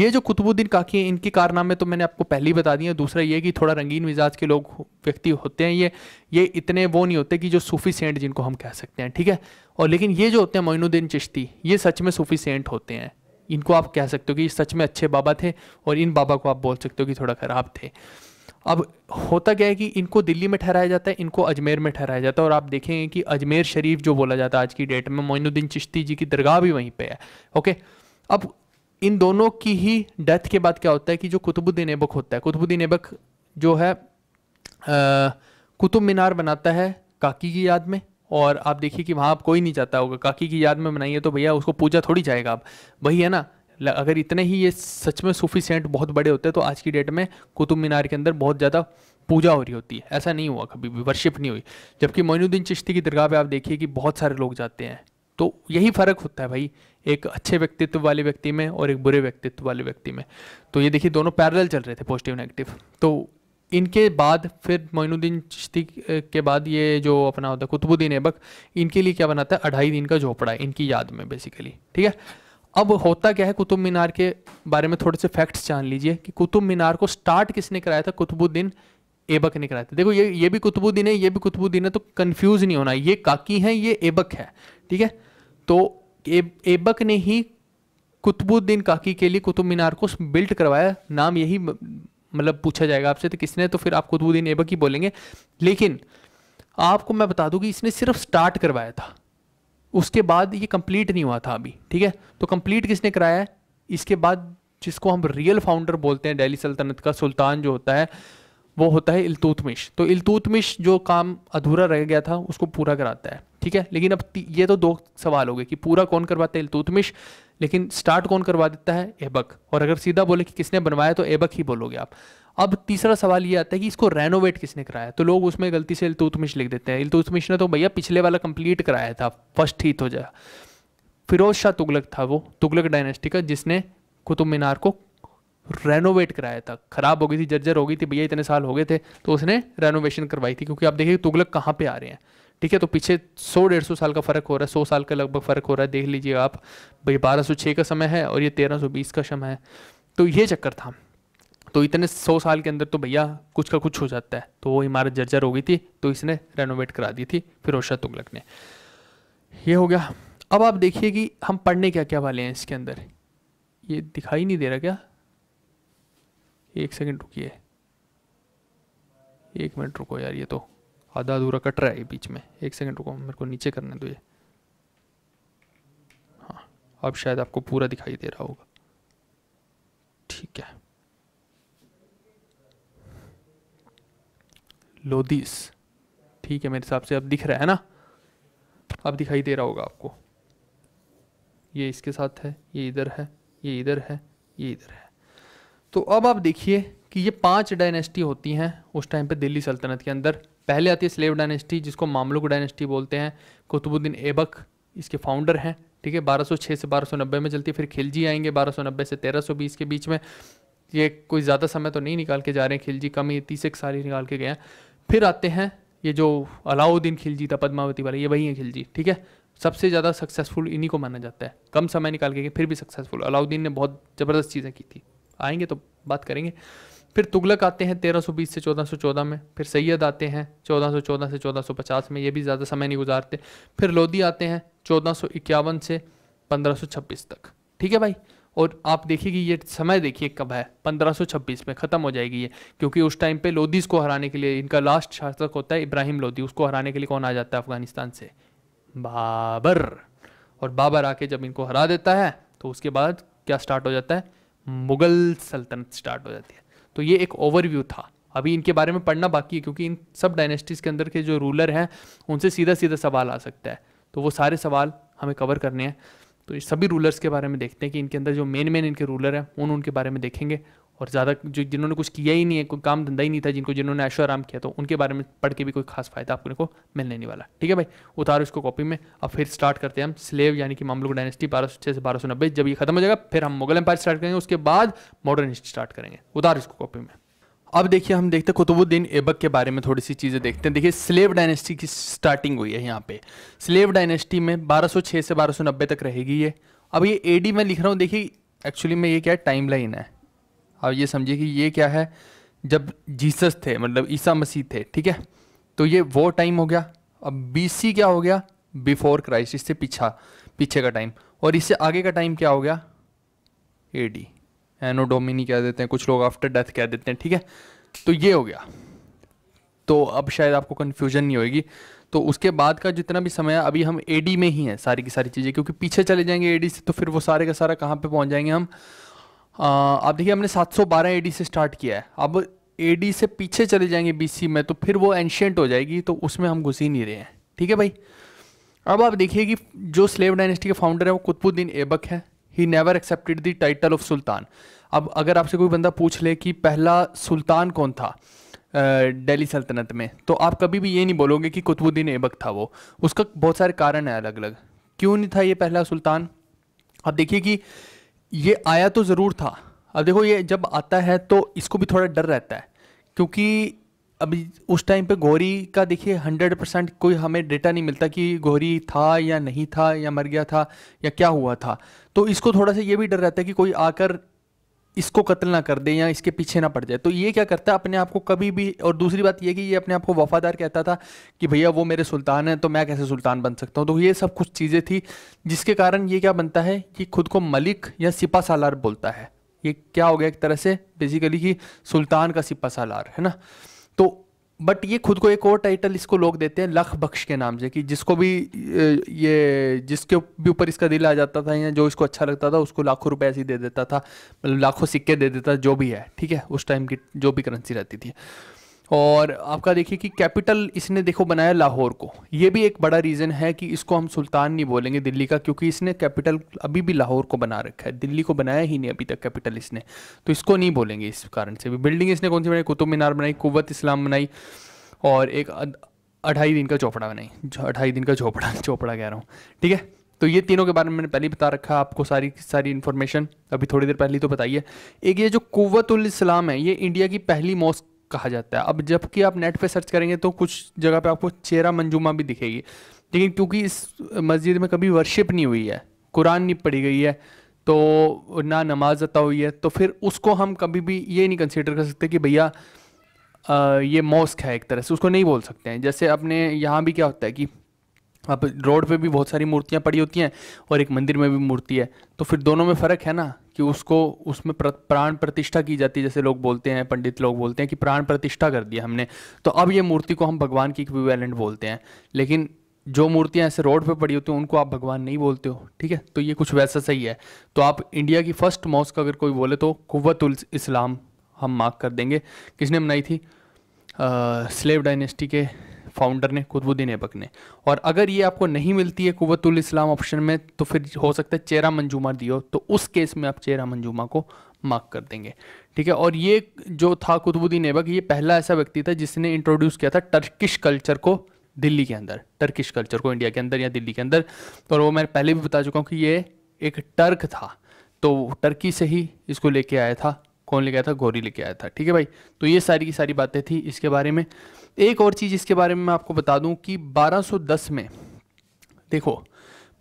ये जो कुतुबुद्दीन काकी हैं इनके कारनामे तो मैंने आपको पहले ही बता दिए दूसरा ये कि थोड़ा रंगीन मिजाज के लोग व्यक्ति होते हैं ये ये इतने वो नहीं होते कि जो सूफ़ी सेंट जिनको हम कह सकते हैं ठीक है और लेकिन ये जो होते हैं मोइनुद्दीन चिश्ती ये सच में सूफ़ी सेंट होते हैं इनको आप कह सकते हो कि सच में अच्छे बाबा थे और इन बाबा को आप बोल सकते हो कि थोड़ा ख़राब थे अब होता क्या है कि इनको दिल्ली में ठहराया जाता है इनको अजमेर में ठहराया जाता है और आप देखेंगे कि अजमेर शरीफ जो बोला जाता है आज की डेट में मोइनुद्दीन चिश्ती जी की दरगाह भी वहीं पे है ओके अब इन दोनों की ही डेथ के बाद क्या होता है कि जो कुतुबुद्दीन ऐबक होता है कुतुबुद्दीन ऐबक जो है कुतुब मीनार बनाता है काकी की याद में और आप देखिए कि वहाँ आप कोई नहीं जाता होगा काकी की याद में बनाइए तो भैया उसको पूजा थोड़ी जाएगा आप वही है ना अगर इतने ही ये सच में सूफी सेंट बहुत बड़े होते हैं तो आज की डेट में कुतुब मीनार के अंदर बहुत ज़्यादा पूजा हो रही होती है ऐसा नहीं हुआ कभी भी वर्शिप नहीं हुई जबकि मोइनुद्दीन चिश्ती की दरगाह पर आप देखिए कि बहुत सारे लोग जाते हैं तो यही फ़र्क होता है भाई एक अच्छे व्यक्तित्व वाले व्यक्ति में और एक बुरे व्यक्तित्व वाले व्यक्ति में तो ये देखिए दोनों पैरल चल रहे थे पॉजिटिव नेगेटिव तो इनके बाद फिर मोइनुद्दीन चिश्ती के बाद ये जो अपना होता है कुतुबुद्दीन ऐबक इनके लिए क्या बनाता है अढ़ाई दिन का झोपड़ा है इनकी याद में बेसिकली ठीक है अब होता क्या है कुतुब मीनार के बारे में थोड़े से फैक्ट्स जान लीजिए कि कुतुब मीनार को स्टार्ट किसने कराया था कुतुबुद्दीन एबक ने कराया था देखो ये ये भी कुतुबुद्दीन है ये भी कुतुबुद्दीन है तो कन्फ्यूज नहीं होना ये काकी है ये एबक है ठीक है तो एबक ने ही कुतुबुद्दीन काकी के लिए कुतुब मीनार को बिल्ट करवाया नाम यही मतलब पूछा जाएगा आपसे तो किसने तो फिर आप कुतुबुद्दीन ऐबक ही बोलेंगे लेकिन आपको मैं बता दूं कि इसने सिर्फ स्टार्ट करवाया था उसके बाद ये कंप्लीट नहीं हुआ था अभी ठीक है तो कंप्लीट किसने कराया है इसके बाद जिसको हम रियल फाउंडर बोलते हैं दिल्ली सल्तनत का सुल्तान जो होता है वो होता है इलतुतमिश तो इलतुतमिश जो काम अधूरा रह गया था उसको पूरा कराता है ठीक है लेकिन अब ये तो दो सवाल हो गए कि पूरा कौन करवाता है इलतुतमिश लेकिन स्टार्ट कौन करवा देता है एबक और अगर सीधा बोले कि किसने बनवाया तो एबक ही बोलोगे आप अब तीसरा सवाल ये आता है कि इसको रेनोवेट किसने कराया तो लोग उसमें गलती से इलतुतमिश लिख देते हैं इलतुतमिश ने तो भैया पिछले वाला कंप्लीट कराया था फर्स्ट ही हो तो जाए फिरोज शाह तुगलक था वो तुगलक डायनेस्टी का जिसने कुतुब मीनार को रेनोवेट कराया था खराब हो गई थी जर्जर हो गई थी भैया इतने साल हो गए थे तो उसने रेनोवेशन करवाई थी क्योंकि आप देखिए तुगलक कहाँ पे आ रहे हैं ठीक है तो पीछे सौ डेढ़ सौ साल का फ़र्क हो रहा है सौ साल का लगभग फ़र्क हो रहा है देख लीजिए आप भाई बारह सौ छः का समय है और ये तेरह सौ बीस का समय है तो ये चक्कर था तो इतने सौ साल के अंदर तो भैया कुछ का कुछ हो जाता है तो वो इमारत जर्जर हो गई थी तो इसने रेनोवेट करा दी थी फिर तुगलक ने ये हो गया अब आप देखिए कि हम पढ़ने क्या क्या वाले हैं इसके अंदर ये दिखाई नहीं दे रहा क्या एक सेकंड रुकिए एक मिनट रुको यार ये तो आधा अधूरा कट रहा है बीच में एक सेकंड रुको मेरे को नीचे करने दो ये हाँ अब शायद आपको पूरा दिखाई दे रहा होगा ठीक है लोदीस ठीक है मेरे हिसाब से अब दिख रहा है ना अब दिखाई दे रहा होगा आपको ये इसके साथ है ये इधर है ये इधर है ये इधर है तो अब आप देखिए कि ये पांच डायनेस्टी होती हैं उस टाइम पे दिल्ली सल्तनत के अंदर पहले आती है स्लेव डायनेस्टी जिसको मामलुक डायनेस्टी बोलते हैं कुतुबुद्दीन ऐबक इसके फाउंडर हैं ठीक है 1206 से 1290 में चलती है फिर खिलजी आएंगे 1290 से 1320 के बीच में ये कोई ज़्यादा समय तो नहीं निकाल के जा रहे हैं खिलजी कम ही तीस एक साल ही निकाल के गए हैं फिर आते हैं ये जो अलाउद्दीन खिलजी था पद्मावती वाले ये वही है खिलजी ठीक है सबसे ज़्यादा सक्सेसफुल इन्हीं को माना जाता है कम समय निकाल के फिर भी सक्सेसफुल अलाउद्दीन ने बहुत ज़बरदस्त चीज़ें की थी आएंगे तो बात करेंगे फिर तुगलक आते हैं 1320 से 1414 में फिर सैयद आते हैं 1414 से 1450 में ये भी ज़्यादा समय नहीं गुजारते फिर लोधी आते हैं चौदह से पंद्रह तक ठीक है भाई और आप देखिए कि ये समय देखिए कब है 1526 में ख़त्म हो जाएगी ये क्योंकि उस टाइम पे लोदीज को हराने के लिए इनका लास्ट शासक होता है इब्राहिम लोधी उसको हराने के लिए कौन आ जाता है अफगानिस्तान से बाबर और बाबर आके जब इनको हरा देता है तो उसके बाद क्या स्टार्ट हो जाता है मुग़ल सल्तनत स्टार्ट हो जाती है तो ये एक ओवरव्यू था अभी इनके बारे में पढ़ना बाकी है क्योंकि इन सब डायनेस्टीज़ के अंदर के जो रूलर हैं उनसे सीधा सीधा सवाल आ सकता है तो वो सारे सवाल हमें कवर करने हैं तो सभी रूलर्स के बारे में देखते हैं कि इनके अंदर जो मेन मेन इनके रूलर हैं उन उनके बारे में देखेंगे और ज़्यादा जो जिन्होंने कुछ किया ही नहीं है कोई काम धंधा ही नहीं था जिनको जिन्होंने ऐशो आराम किया तो उनके बारे में पढ़ के भी कोई खास फायदा आपने को मिलने नहीं वाला ठीक है भाई उतारो इसको कॉपी में अब फिर स्टार्ट करते हैं हम स्लेव यानी कि मामलों डायनेस्टी बारह सौ छः से बारह सौ नब्बे जब ये खत्म हो जाएगा फिर हम मुगल एम्पायर स्टार्ट करेंगे उसके बाद मॉडर्न हिस्ट्री स्टार्ट करेंगे उतारो इसको कॉपी में अब देखिए हम देखते हैं कुतुबुद्दीन ऐबक के बारे में थोड़ी सी चीज़ें देखते हैं देखिए स्लेव डायनेस्टी की स्टार्टिंग हुई है यहाँ पे स्लेव डायनेस्टी में 1206 से 1290 तक रहेगी ये अब ये एडी मैं लिख रहा हूँ देखिए एक्चुअली में ये क्या है टाइम लाइन है आप ये समझिए कि ये क्या है जब जीसस थे मतलब ईसा मसीह थे ठीक है तो ये वो टाइम हो गया अब बीसी क्या हो गया बिफोर क्राइस्ट इससे पीछा पीछे का टाइम और इससे आगे का टाइम क्या हो गया ए डी एनो डोमिनी कह देते हैं कुछ लोग आफ्टर डेथ कह देते हैं ठीक है तो ये हो गया तो अब शायद आपको कन्फ्यूजन नहीं होगी तो उसके बाद का जितना भी समय है अभी हम एडी में ही हैं सारी की सारी चीज़ें क्योंकि पीछे चले जाएंगे एडी से तो फिर वो सारे का सारा कहाँ पे पहुँच जाएंगे हम आप देखिए हमने 712 एडी से स्टार्ट किया है अब एडी से पीछे चले जाएंगे बीसी में तो फिर वो एंशियंट हो जाएगी तो उसमें हम घुस ही नहीं रहे हैं ठीक है भाई अब आप देखिए कि जो स्लेव डायनेस्टी के फाउंडर है वो कुतुबुद्दीन एबक है he never accepted the title of sultan अब अगर आपसे कोई बंदा पूछ ले कि पहला सुल्तान कौन था दिल्ली सल्तनत में तो आप कभी भी ये नहीं बोलोगे कि कुतुबुद्दीन एबक था वो उसका बहुत सारे कारण है अलग अलग क्यों नहीं था ये पहला सुल्तान अब देखिए कि ये आया तो ज़रूर था अब देखो ये जब आता है तो इसको भी थोड़ा डर रहता है क्योंकि अभी उस टाइम पे गौरी का देखिए हंड्रेड परसेंट कोई हमें डेटा नहीं मिलता कि गौरी था या नहीं था या मर गया था या क्या हुआ था तो इसको थोड़ा सा ये भी डर रहता है कि कोई आकर इसको कत्ल ना कर दे या इसके पीछे ना पड़ जाए तो ये क्या करता है अपने आप को कभी भी और दूसरी बात ये कि ये अपने आप को वफादार कहता था कि भैया वो मेरे सुल्तान हैं तो मैं कैसे सुल्तान बन सकता हूँ तो ये सब कुछ चीज़ें थी जिसके कारण ये क्या बनता है कि खुद को मलिक या सिपा सालार बोलता है ये क्या हो गया एक तरह से बेसिकली कि सुल्तान का सिपा सालार है ना बट ये खुद को एक और टाइटल इसको लोग देते हैं लख बख्श के नाम से कि जिसको भी ये जिसके भी ऊपर इसका दिल आ जाता था या जो इसको अच्छा लगता था उसको लाखों रुपए ऐसे ही दे देता था मतलब लाखों सिक्के दे देता जो भी है ठीक है उस टाइम की जो भी करेंसी रहती थी और आपका देखिए कि कैपिटल इसने देखो बनाया लाहौर को ये भी एक बड़ा रीज़न है कि इसको हम सुल्तान नहीं बोलेंगे दिल्ली का क्योंकि इसने कैपिटल अभी भी लाहौर को बना रखा है दिल्ली को बनाया ही नहीं अभी तक कैपिटल इसने तो इसको नहीं बोलेंगे इस कारण से भी बिल्डिंग इसने कौन सी बनाई कुतुब मीनार बनाई कुत इस्लाम बनाई और एक अढ़ाई दिन का चौपड़ा बनाई अढ़ाई दिन का चौपड़ा (laughs) चौपड़ा कह रहा हूँ ठीक है तो ये तीनों के बारे में मैंने पहले बता रखा आपको सारी सारी इन्फॉर्मेशन अभी थोड़ी देर पहले तो बताइए एक ये जो कुतुल इस्लाम है ये इंडिया की पहली मॉस्क कहा जाता है अब जबकि आप नेट पे सर्च करेंगे तो कुछ जगह पे आपको चेरा मंजुमा भी दिखेगी लेकिन क्योंकि इस मस्जिद में कभी वर्शिप नहीं हुई है कुरान नहीं पढ़ी गई है तो ना नमाज अता हुई है तो फिर उसको हम कभी भी ये नहीं कंसिडर कर सकते कि भैया ये मॉस्क है एक तरह से उसको नहीं बोल सकते हैं जैसे अपने यहाँ भी क्या होता है कि अब रोड पे भी बहुत सारी मूर्तियाँ पड़ी होती हैं और एक मंदिर में भी मूर्ति है तो फिर दोनों में फ़र्क है ना कि उसको उसमें प्राण प्रतिष्ठा की जाती है जैसे लोग बोलते हैं पंडित लोग बोलते हैं कि प्राण प्रतिष्ठा कर दिया हमने तो अब ये मूर्ति को हम भगवान की इक्विवेलेंट बोलते हैं लेकिन जो मूर्तियाँ ऐसे रोड पर पड़ी होती हैं उनको आप भगवान नहीं बोलते हो ठीक है तो ये कुछ वैसा सही है तो आप इंडिया की फर्स्ट मॉस्क अगर कोई बोले तो कुत इस्लाम हम मार्क कर देंगे किसने बनाई थी स्लेव डायनेस्टी के फाउंडर ने कुतुबुद्दीन ऐबक ने और अगर ये आपको नहीं मिलती है कुतुल इस्लाम ऑप्शन में तो फिर हो सकता है चेरा मंजूमा दियो तो उस केस में आप चेरा मंजूमा को मार्क कर देंगे ठीक है और ये जो था कुतुबुद्दीन ऐबक ये पहला ऐसा व्यक्ति था जिसने इंट्रोड्यूस किया था टर्किश कल्चर को दिल्ली के अंदर टर्किश कल्चर को इंडिया के अंदर या दिल्ली के अंदर और वो मैं पहले भी बता चुका हूँ कि ये एक टर्क था तो टर्की से ही इसको लेके आया था कौन लेके आया था गौरी लेके आया था ठीक है भाई तो ये सारी की सारी बातें थी इसके बारे में एक और चीज़ इसके बारे में मैं आपको बता दूं कि 1210 में देखो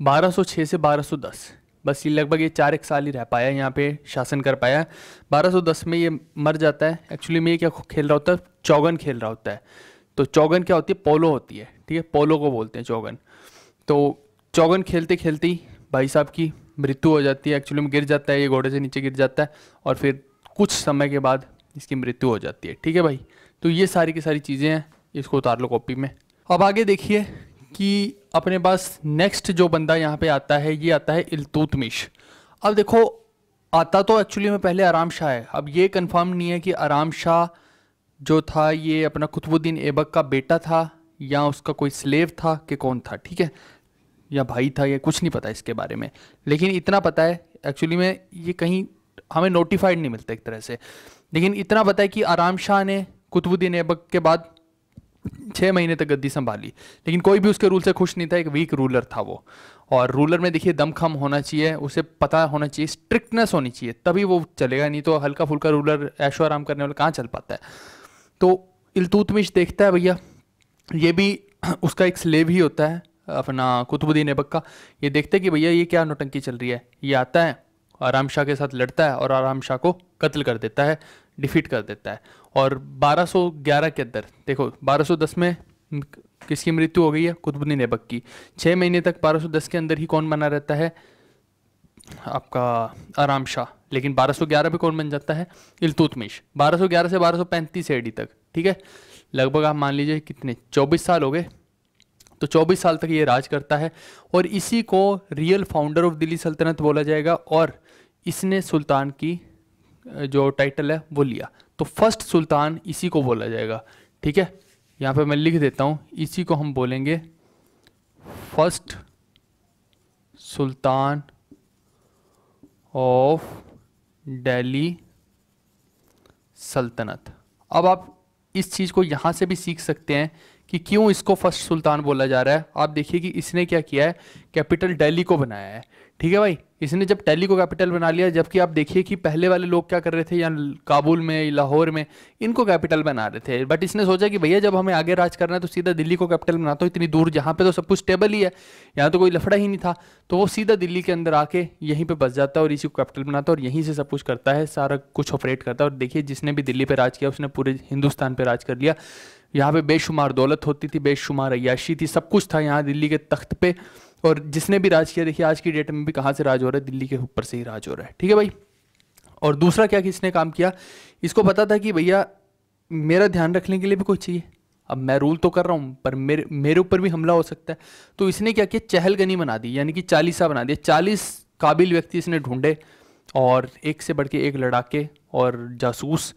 1206 से 1210 बस ये लगभग ये चार एक साल ही रह पाया यहाँ पे शासन कर पाया 1210 में ये मर जाता है एक्चुअली में ये क्या खेल रहा होता है चौगन खेल रहा होता है तो चौगन क्या होती है पोलो होती है ठीक है पोलो को बोलते हैं चौगन तो चौगन खेलते खेलते ही भाई साहब की मृत्यु हो जाती है एक्चुअली में गिर जाता है ये घोड़े से नीचे गिर जाता है और फिर कुछ समय के बाद इसकी मृत्यु हो जाती है ठीक है भाई तो ये सारी की सारी चीज़ें हैं इसको उतार लो कॉपी में अब आगे देखिए कि अपने पास नेक्स्ट जो बंदा यहाँ पे आता है ये आता है इलतुतमिश अब देखो आता तो एक्चुअली में पहले आराम शाह है अब ये कंफर्म नहीं है कि आराम शाह जो था ये अपना कुतुबुद्दीन ऐबक का बेटा था या उसका कोई स्लेव था कि कौन था ठीक है या भाई था या कुछ नहीं पता इसके बारे में लेकिन इतना पता है एक्चुअली में ये कहीं हमें नोटिफाइड नहीं मिलता एक तरह से लेकिन इतना पता है कि आराम शाह ने कुतुबुद्दीन ऐबक के बाद छः महीने तक गद्दी संभाली लेकिन कोई भी उसके रूल से खुश नहीं था एक वीक रूलर था वो और रूलर में देखिए दमखम होना चाहिए उसे पता होना चाहिए स्ट्रिक्टनेस होनी चाहिए तभी वो चलेगा नहीं तो हल्का फुल्का रूलर ऐशो आराम करने वाला कहाँ चल पाता है तो इलतुतमिश देखता है भैया ये भी (clears throat) उसका एक स्लेव ही होता है अपना कुतुबुद्दीन ऐबक का ये देखते हैं कि भैया ये क्या नोटंकी चल रही है ये आता है आराम शाह के साथ लड़ता है और आराम शाह को कत्ल कर देता है डिफीट कर देता है और 1211 के अंदर देखो 1210 में किसकी मृत्यु हो गई है कुतुबुद्दीन ऐबक की छः महीने तक 1210 के अंदर ही कौन बना रहता है आपका आराम शाह लेकिन 1211 में कौन बन जाता है इलतुतमिश 1211 से 1235 एडी तक ठीक है लगभग आप मान लीजिए कितने 24 साल हो गए तो 24 साल तक ये राज करता है और इसी को रियल फाउंडर ऑफ दिल्ली सल्तनत बोला जाएगा और इसने सुल्तान की जो टाइटल है वो लिया तो फर्स्ट सुल्तान इसी को बोला जाएगा ठीक है यहाँ पे मैं लिख देता हूँ इसी को हम बोलेंगे फर्स्ट सुल्तान ऑफ दिल्ली सल्तनत अब आप इस चीज़ को यहाँ से भी सीख सकते हैं कि क्यों इसको फर्स्ट सुल्तान बोला जा रहा है आप देखिए कि इसने क्या किया है कैपिटल दिल्ली को बनाया है ठीक है भाई इसने जब टैली को कैपिटल बना लिया जबकि आप देखिए कि पहले वाले लोग क्या कर रहे थे या काबुल में लाहौर में इनको कैपिटल बना रहे थे बट इसने सोचा कि भैया जब हमें आगे राज करना है तो सीधा दिल्ली को कैपिटल बनाता हूँ इतनी दूर जहाँ पे तो सब कुछ स्टेबल ही है यहाँ तो कोई लफड़ा ही नहीं था तो वो सीधा दिल्ली के अंदर आके यहीं पर बस जाता है और इसी को कैपिटल बनाता है और यहीं से सब कुछ करता है सारा कुछ ऑपरेट करता है और देखिए जिसने भी दिल्ली पर राज किया उसने पूरे हिंदुस्तान पर राज कर लिया यहाँ पर बेशुमार दौलत होती थी बेशुमार अयाशी थी सब कुछ था यहाँ दिल्ली के तख्त पर और जिसने भी राज किया देखिए आज की डेट में भी कहाँ से राज हो रहा है दिल्ली के ऊपर से ही राज हो रहा है ठीक है भाई और दूसरा क्या किसने काम किया इसको पता था कि भैया मेरा ध्यान रखने के लिए भी कुछ चाहिए अब मैं रूल तो कर रहा हूँ पर मेरे मेरे ऊपर भी हमला हो सकता है तो इसने क्या किया चहलगनी बना दी यानी कि चालीसा बना दिया चालीस काबिल व्यक्ति इसने ढूंढे और एक से बढ़ के एक लड़ाके और जासूस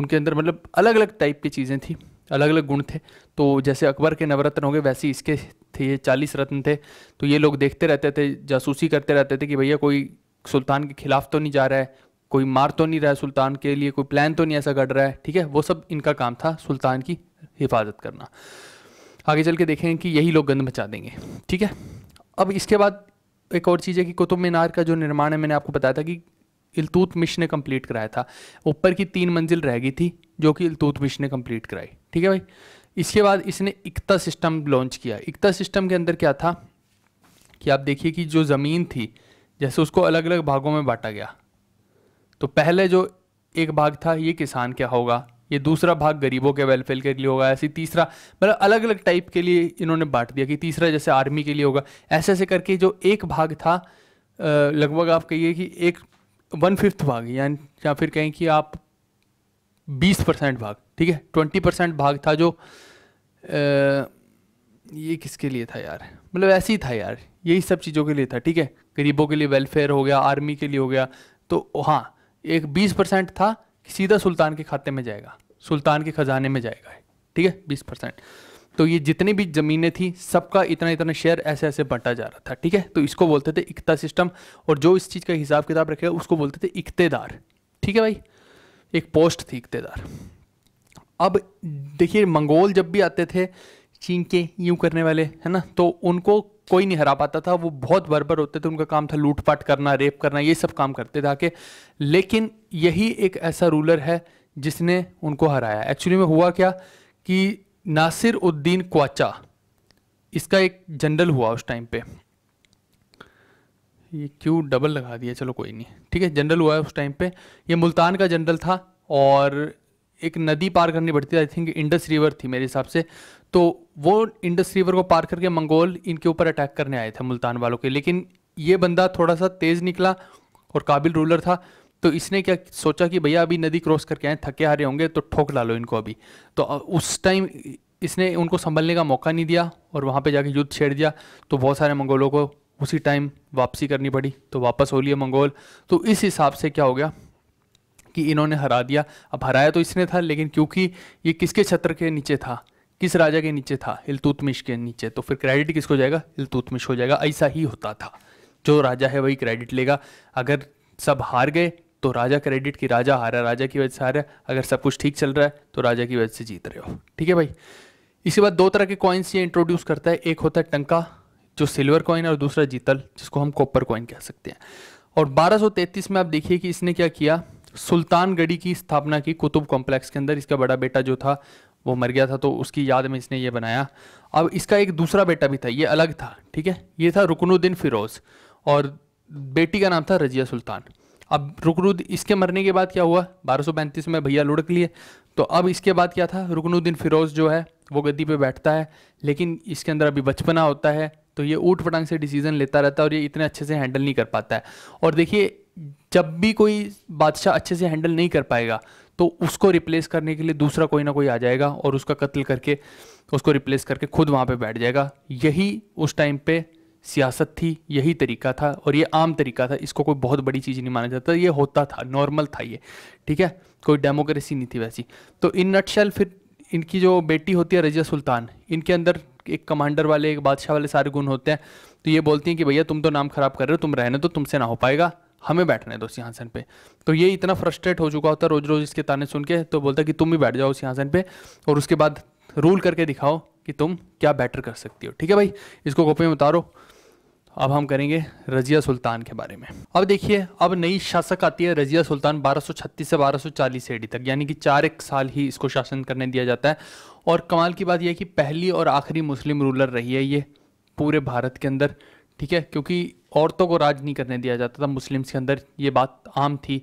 उनके अंदर मतलब अलग अलग टाइप की चीज़ें थी अलग अलग गुण थे तो जैसे अकबर के नवरत्न हो गए वैसे इसके थे ये चालीस रत्न थे तो ये लोग देखते रहते थे जासूसी करते रहते थे कि भैया कोई सुल्तान के खिलाफ तो नहीं जा रहा है कोई मार तो नहीं रहा है सुल्तान के लिए कोई प्लान तो नहीं ऐसा कर रहा है ठीक है वो सब इनका काम था सुल्तान की हिफाजत करना आगे चल के देखें कि यही लोग गंद मचा देंगे ठीक है अब इसके बाद एक और चीज़ है कि कुतुब मीनार का जो निर्माण है मैंने आपको बताया था कि इलतूत मिश ने कम्प्लीट कराया था ऊपर की तीन मंजिल रह गई थी जो कि इलतूत मिश ने कम्प्लीट कराई ठीक है भाई इसके बाद इसने इकता सिस्टम लॉन्च किया इकता सिस्टम के अंदर क्या था कि आप देखिए कि जो ज़मीन थी जैसे उसको अलग अलग भागों में बांटा गया तो पहले जो एक भाग था ये किसान क्या होगा ये दूसरा भाग गरीबों के वेलफेयर के लिए होगा ऐसे तीसरा मतलब अलग अलग टाइप के लिए इन्होंने बांट दिया कि तीसरा जैसे आर्मी के लिए होगा ऐसे ऐसे करके जो एक भाग था लगभग आप कहिए कि एक वन फिफ्थ भाग यानी या फिर कहें कि आप बीस परसेंट भाग ठीक है ट्वेंटी परसेंट भाग था जो आ, ये किसके लिए था यार मतलब ऐसे ही था यार यही सब चीज़ों के लिए था ठीक है गरीबों के लिए वेलफेयर हो गया आर्मी के लिए हो गया तो हाँ एक बीस परसेंट था कि सीधा सुल्तान के खाते में जाएगा सुल्तान के ख़जाने में जाएगा ठीक है बीस परसेंट तो ये जितनी भी ज़मीनें थी सबका इतना इतना शेयर ऐसे ऐसे बंटा जा रहा था ठीक है तो इसको बोलते थे इकता सिस्टम और जो इस चीज़ का हिसाब किताब रखेगा उसको बोलते थे इकतेदार ठीक है भाई एक पोस्ट थी इकतेदार अब देखिए मंगोल जब भी आते थे चीन के यूँ करने वाले है ना तो उनको कोई नहीं हरा पाता था वो बहुत बर्बर होते थे उनका काम था लूटपाट करना रेप करना ये सब काम करते थे आके लेकिन यही एक ऐसा रूलर है जिसने उनको हराया एक्चुअली में हुआ क्या कि नासिर उद्दीन क्वाचा इसका एक जनरल हुआ उस टाइम पे ये क्यों डबल लगा दिया चलो कोई नहीं ठीक है जनरल हुआ है उस टाइम पे ये मुल्तान का जनरल था और एक नदी पार करनी पड़ती थी आई थिंक इंडस रिवर थी मेरे हिसाब से तो वो इंडस रिवर को पार करके मंगोल इनके ऊपर अटैक करने आए थे मुल्तान वालों के लेकिन ये बंदा थोड़ा सा तेज़ निकला और काबिल रूलर था तो इसने क्या सोचा कि भैया अभी नदी क्रॉस करके आए थके हारे होंगे तो ठोक डालो इनको अभी तो उस टाइम इसने उनको संभलने का मौका नहीं दिया और वहाँ पे जाके युद्ध छेड़ दिया तो बहुत सारे मंगोलों को उसी टाइम वापसी करनी पड़ी तो वापस हो लिए मंगोल तो इस हिसाब से क्या हो गया कि इन्होंने हरा दिया अब हराया तो इसने था लेकिन क्योंकि ये किसके छत्र के नीचे था किस राजा के नीचे था इलतुतमिश के नीचे तो फिर क्रेडिट किसको जाएगा इलतुतमिश हो जाएगा ऐसा ही होता था जो राजा है वही क्रेडिट लेगा अगर सब हार गए तो राजा क्रेडिट की राजा हारा राजा की वजह से हारा अगर सब कुछ ठीक चल रहा है तो राजा की वजह से जीत रहे हो ठीक है भाई इसके बाद दो तरह के कॉइन्स ये इंट्रोड्यूस करता है एक होता है टंका जो सिल्वर कॉइन और दूसरा जीतल जिसको हम कॉपर कॉइन कह सकते हैं और 1233 में आप देखिए कि इसने क्या किया सुल्तान गढ़ी की स्थापना की कुतुब कॉम्प्लेक्स के अंदर इसका बड़ा बेटा जो था वो मर गया था तो उसकी याद में इसने ये बनाया अब इसका एक दूसरा बेटा भी था ये अलग था ठीक है ये था रुकनुद्दीन फिरोज़ और बेटी का नाम था रजिया सुल्तान अब रुकनुद्द इसके मरने के बाद क्या हुआ बारह में भैया लुढ़क लिए तो अब इसके बाद क्या था रुकनुद्दीन फिरोज जो है वो गद्दी पे बैठता है लेकिन इसके अंदर अभी बचपना होता है तो ये ऊट पटांग से डिसीजन लेता रहता है और ये इतने अच्छे से हैंडल नहीं कर पाता है और देखिए जब भी कोई बादशाह अच्छे से हैंडल नहीं कर पाएगा तो उसको रिप्लेस करने के लिए दूसरा कोई ना कोई आ जाएगा और उसका कत्ल करके उसको रिप्लेस करके खुद वहाँ पर बैठ जाएगा यही उस टाइम पर सियासत थी यही तरीका था और ये आम तरीका था इसको कोई बहुत बड़ी चीज़ नहीं माना जाता ये होता था नॉर्मल था ये ठीक है कोई डेमोक्रेसी नहीं थी वैसी तो इन नटशल फिर इनकी जो बेटी होती है रजिया सुल्तान इनके अंदर एक कमांडर वाले एक बादशाह वाले सारे गुण होते हैं तो ये बोलती हैं कि भैया तुम तो नाम खराब कर रहे हो तुम रहने तो तुमसे ना हो पाएगा हमें बैठने दो सिंहासन पे तो ये इतना फ्रस्ट्रेट हो चुका होता रोज़ रोज़ इसके ताने सुन के तो बोलता कि तुम भी बैठ जाओ सिंहासन पे और उसके बाद रूल करके दिखाओ कि तुम क्या बेटर कर सकती हो ठीक है भाई इसको कॉपी में उतारो अब हम करेंगे रजिया सुल्तान के बारे में अब देखिए अब नई शासक आती है रजिया सुल्तान 1236 से 1240 सौ तक यानी कि चार एक साल ही इसको शासन करने दिया जाता है और कमाल की बात यह है कि पहली और आखिरी मुस्लिम रूलर रही है ये पूरे भारत के अंदर ठीक है क्योंकि औरतों को राज नहीं करने दिया जाता था मुस्लिम्स के अंदर ये बात आम थी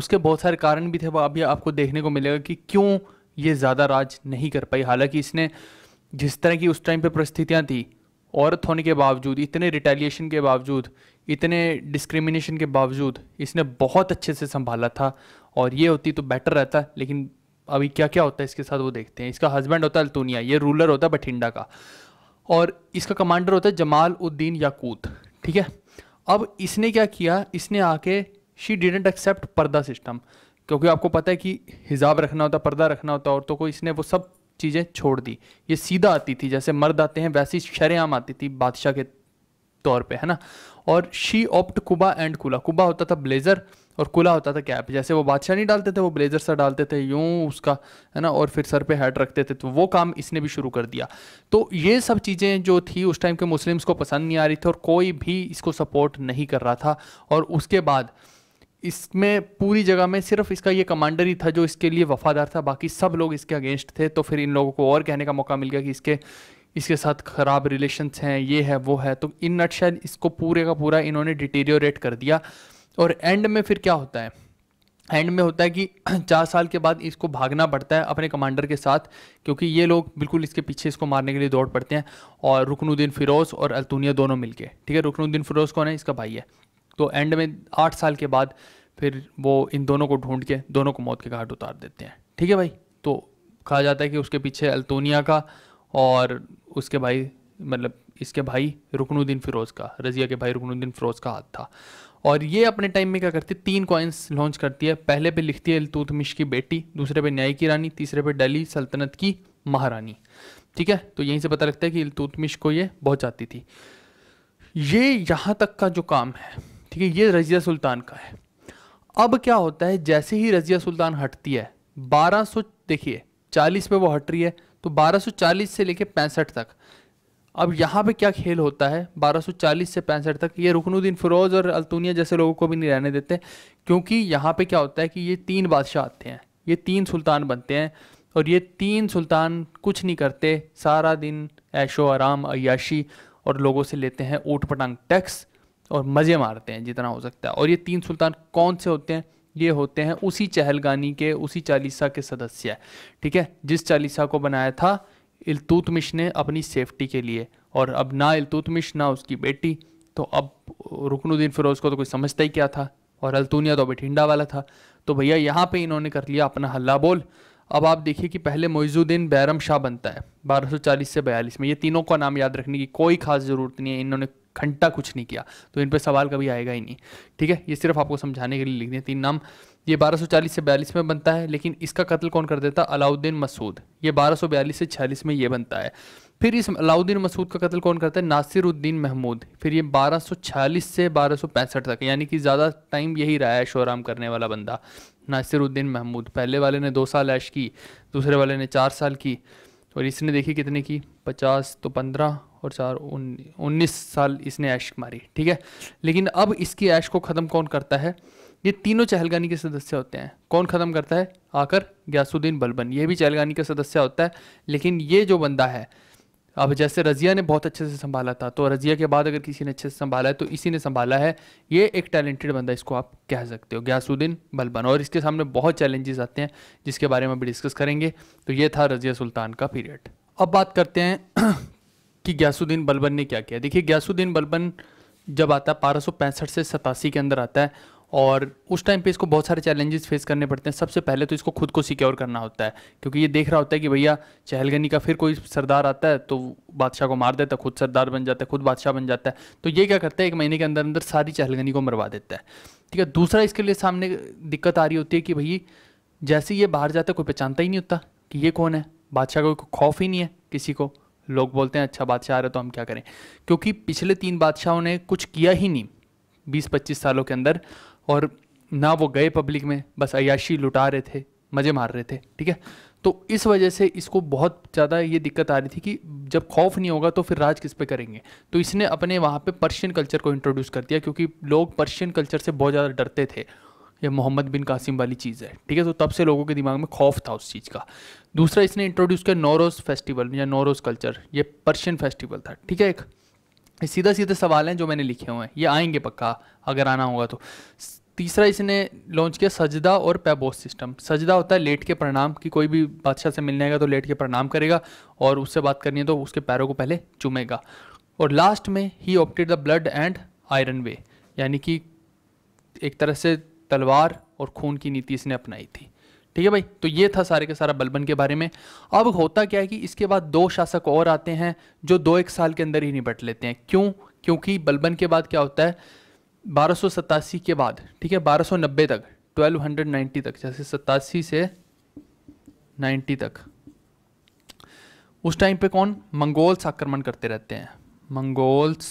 उसके बहुत सारे कारण भी थे वो अभी आपको देखने को मिलेगा कि क्यों ये ज़्यादा राज नहीं कर पाई हालांकि इसने जिस तरह की उस टाइम पे परिस्थितियाँ थी औरत होने के बावजूद इतने रिटेलिएशन के बावजूद इतने डिस्क्रिमिनेशन के बावजूद इसने बहुत अच्छे से संभाला था और ये होती तो बेटर रहता लेकिन अभी क्या क्या होता है इसके साथ वो देखते हैं इसका हस्बैंड होता है अल्तूनिया ये रूलर होता है बठिंडा का और इसका कमांडर होता है जमाल उद्दीन याकूत ठीक है अब इसने क्या किया इसने आके she didn't accept purdah system क्योंकि आपको पता है कि हिजाब रखना होता पर्दा रखना होता औरतों को इसने वो सब चीज़ें छोड़ दी ये सीधा आती थी जैसे मर्द आते हैं वैसी शरेआम आती थी बादशाह के तौर पे है ना और शी ऑप्ट कुबा एंड कुला कुबा होता था ब्लेज़र और कुला होता था कैप जैसे वो बादशाह नहीं डालते थे वो ब्लेज़र सा डालते थे यूँ उसका है ना और फिर सर पे हैट रखते थे तो वो काम इसने भी शुरू कर दिया तो ये सब चीज़ें जो थी उस टाइम के मुस्लिम्स को पसंद नहीं आ रही थी और कोई भी इसको सपोर्ट नहीं कर रहा था और उसके बाद इसमें पूरी जगह में सिर्फ इसका ये कमांडर ही था जो इसके लिए वफादार था बाकी सब लोग इसके अगेंस्ट थे तो फिर इन लोगों को और कहने का मौका मिल गया कि इसके इसके साथ ख़राब रिलेशंस हैं ये है वो है तो इन शायद इसको पूरे का पूरा इन्होंने डिटेरियोरेट कर दिया और एंड में फिर क्या होता है एंड में होता है कि (clears throat) चार साल के बाद इसको भागना पड़ता है अपने कमांडर के साथ क्योंकि ये लोग बिल्कुल इसके पीछे इसको मारने के लिए दौड़ पड़ते हैं और रुकनुद्दीन फिरोज़ और अल्तुनिया दोनों मिलके ठीक है रुकनुद्दीन फिरोज़ कौन है इसका भाई है तो एंड में आठ साल के बाद फिर वो इन दोनों को ढूंढ के दोनों को मौत के घाट उतार देते हैं ठीक है भाई तो कहा जाता है कि उसके पीछे अल्तोनिया का और उसके भाई मतलब इसके भाई रुकनुद्दीन फिरोज़ का रज़िया के भाई रुकनुद्दीन फिरोज़ का हाथ था और ये अपने टाइम में क्या करती है तीन कॉइन्स लॉन्च करती है पहले पे लिखती है अलतुतमिश की बेटी दूसरे पे न्याय की रानी तीसरे पे डेली सल्तनत की महारानी ठीक है तो यहीं से पता लगता है कि अलतुतमिश को ये बहुत चाहती थी ये यहाँ तक का जो काम है ठीक है ये रजिया सुल्तान का है अब क्या होता है जैसे ही रजिया सुल्तान हटती है 1200 देखिए 40 पे वो हट रही है तो 1240 से लेके पैंसठ तक अब यहाँ पे क्या खेल होता है 1240 से पैंसठ तक ये रुकनुद्दीन फिरोज और अल्तुनिया जैसे लोगों को भी नहीं रहने देते क्योंकि यहाँ पे क्या होता है कि ये तीन बादशाह आते हैं ये तीन सुल्तान बनते हैं और ये तीन सुल्तान कुछ नहीं करते सारा दिन ऐशो आराम अयाशी और लोगों से लेते हैं ऊट पटांग टैक्स और मज़े मारते हैं जितना हो सकता है और ये तीन सुल्तान कौन से होते हैं ये होते हैं उसी चहलगानी के उसी चालीसा के सदस्य ठीक है जिस चालीसा को बनाया था इलतुतमिश ने अपनी सेफ्टी के लिए और अब ना इलतुतमिश ना उसकी बेटी तो अब रुकनुद्दीन फिरोज़ को तो कोई समझता ही क्या था और अलतूनिया तो बठिंडा वाला था तो भैया यहाँ पे इन्होंने कर लिया अपना हल्ला बोल अब आप देखिए कि पहले मोइजुद्दीन बैरम शाह बनता है 1240 से बयालीस में ये तीनों का नाम याद रखने की कोई खास ज़रूरत नहीं है इन्होंने घंटा कुछ नहीं किया तो इन पर सवाल कभी आएगा ही नहीं ठीक है ये सिर्फ आपको समझाने के लिए लिख दिए तीन नाम ये 1240 से बयालीस में बनता है लेकिन इसका कत्ल कौन कर देता अलाउद्दीन मसूद ये 1242 से छियालीस में ये बनता है फिर इस अलाउद्दीन मसूद का कत्ल कौन करता है नासिरुद्दीन महमूद फिर ये 1246 से 1265 तक यानी कि ज़्यादा टाइम यही रहा है शोराम करने वाला बंदा नासिरुद्दीन महमूद पहले वाले ने दो साल ऐश की दूसरे वाले ने चार साल की और इसने देखी कितने की पचास तो पंद्रह और चार उन्नीस साल इसने ऐश मारी ठीक है लेकिन अब इसकी ऐश को ख़त्म कौन करता है ये तीनों चहलगानी के सदस्य होते हैं कौन ख़त्म करता है आकर ग्यासुद्दीन बलबन ये भी चहलगानी का सदस्य होता है लेकिन ये जो बंदा है अब जैसे रज़िया ने बहुत अच्छे से संभाला था तो रज़िया के बाद अगर किसी ने अच्छे से संभाला है तो इसी ने संभाला है ये एक टैलेंटेड बंदा इसको आप कह सकते हो ग्यासुद्दीन बलबन और इसके सामने बहुत चैलेंजेस आते हैं जिसके बारे में भी डिस्कस करेंगे तो ये था रज़िया सुल्तान का पीरियड अब बात करते हैं (clears throat) कि ग्यासुद्दीन बलबन ने क्या किया देखिए ग्यासुद्दीन बलबन जब आता है बारह से सतासी के अंदर आता है और उस टाइम पे इसको बहुत सारे चैलेंजेस फेस करने पड़ते हैं सबसे पहले तो इसको खुद को सिक्योर करना होता है क्योंकि ये देख रहा होता है कि भैया चहलगनी का फिर कोई सरदार आता है तो बादशाह को मार देता है खुद सरदार बन जाता है खुद बादशाह बन जाता है तो ये क्या करता है एक महीने के अंदर अंदर सारी चहलगनी को मरवा देता है ठीक है दूसरा इसके लिए सामने दिक्कत आ रही होती है कि भई जैसे ये बाहर जाता है कोई पहचानता ही नहीं होता कि ये कौन है बादशाह का कोई खौफ ही नहीं है किसी को लोग बोलते हैं अच्छा बादशाह आ रहा है तो हम क्या करें क्योंकि पिछले तीन बादशाहों ने कुछ किया ही नहीं बीस पच्चीस सालों के अंदर और ना वो गए पब्लिक में बस अयाशी लुटा रहे थे मज़े मार रहे थे ठीक है तो इस वजह से इसको बहुत ज़्यादा ये दिक्कत आ रही थी कि जब खौफ नहीं होगा तो फिर राज किस पे करेंगे तो इसने अपने वहाँ पे पर्शियन कल्चर को इंट्रोड्यूस कर दिया क्योंकि लोग पर्शियन कल्चर से बहुत ज़्यादा डरते थे ये मोहम्मद बिन कासिम वाली चीज़ है ठीक है तो तब से लोगों के दिमाग में खौफ था उस चीज़ का दूसरा इसने इंट्रोड्यूस किया नौरोज़ फेस्टिवल या नौरोज़ कल्चर ये पर्शियन फेस्टिवल था ठीक है एक ये सीधा सीधे सवाल हैं जो मैंने लिखे हुए हैं ये आएंगे पक्का अगर आना होगा तो तीसरा इसने लॉन्च किया सजदा और पैबोस सिस्टम सजदा होता है लेट के प्रणाम कि कोई भी बादशाह से मिलने आएगा तो लेट के प्रणाम करेगा और उससे बात करनी है तो उसके पैरों को पहले चूमेगा और लास्ट में he opted the blood and iron way यानी कि एक तरह से तलवार और खून की नीति इसने अपनाई थी ठीक है भाई तो ये था सारे के सारा बलबन के बारे में अब होता क्या है कि इसके बाद दो शासक और आते हैं जो दो एक साल के अंदर ही निपट लेते हैं क्यों क्योंकि बलबन के बाद क्या होता है बारह के बाद ठीक है बारह तक 1290 तक जैसे सतासी से 90 तक उस टाइम पे कौन मंगोल्स आक्रमण करते रहते हैं मंगोल्स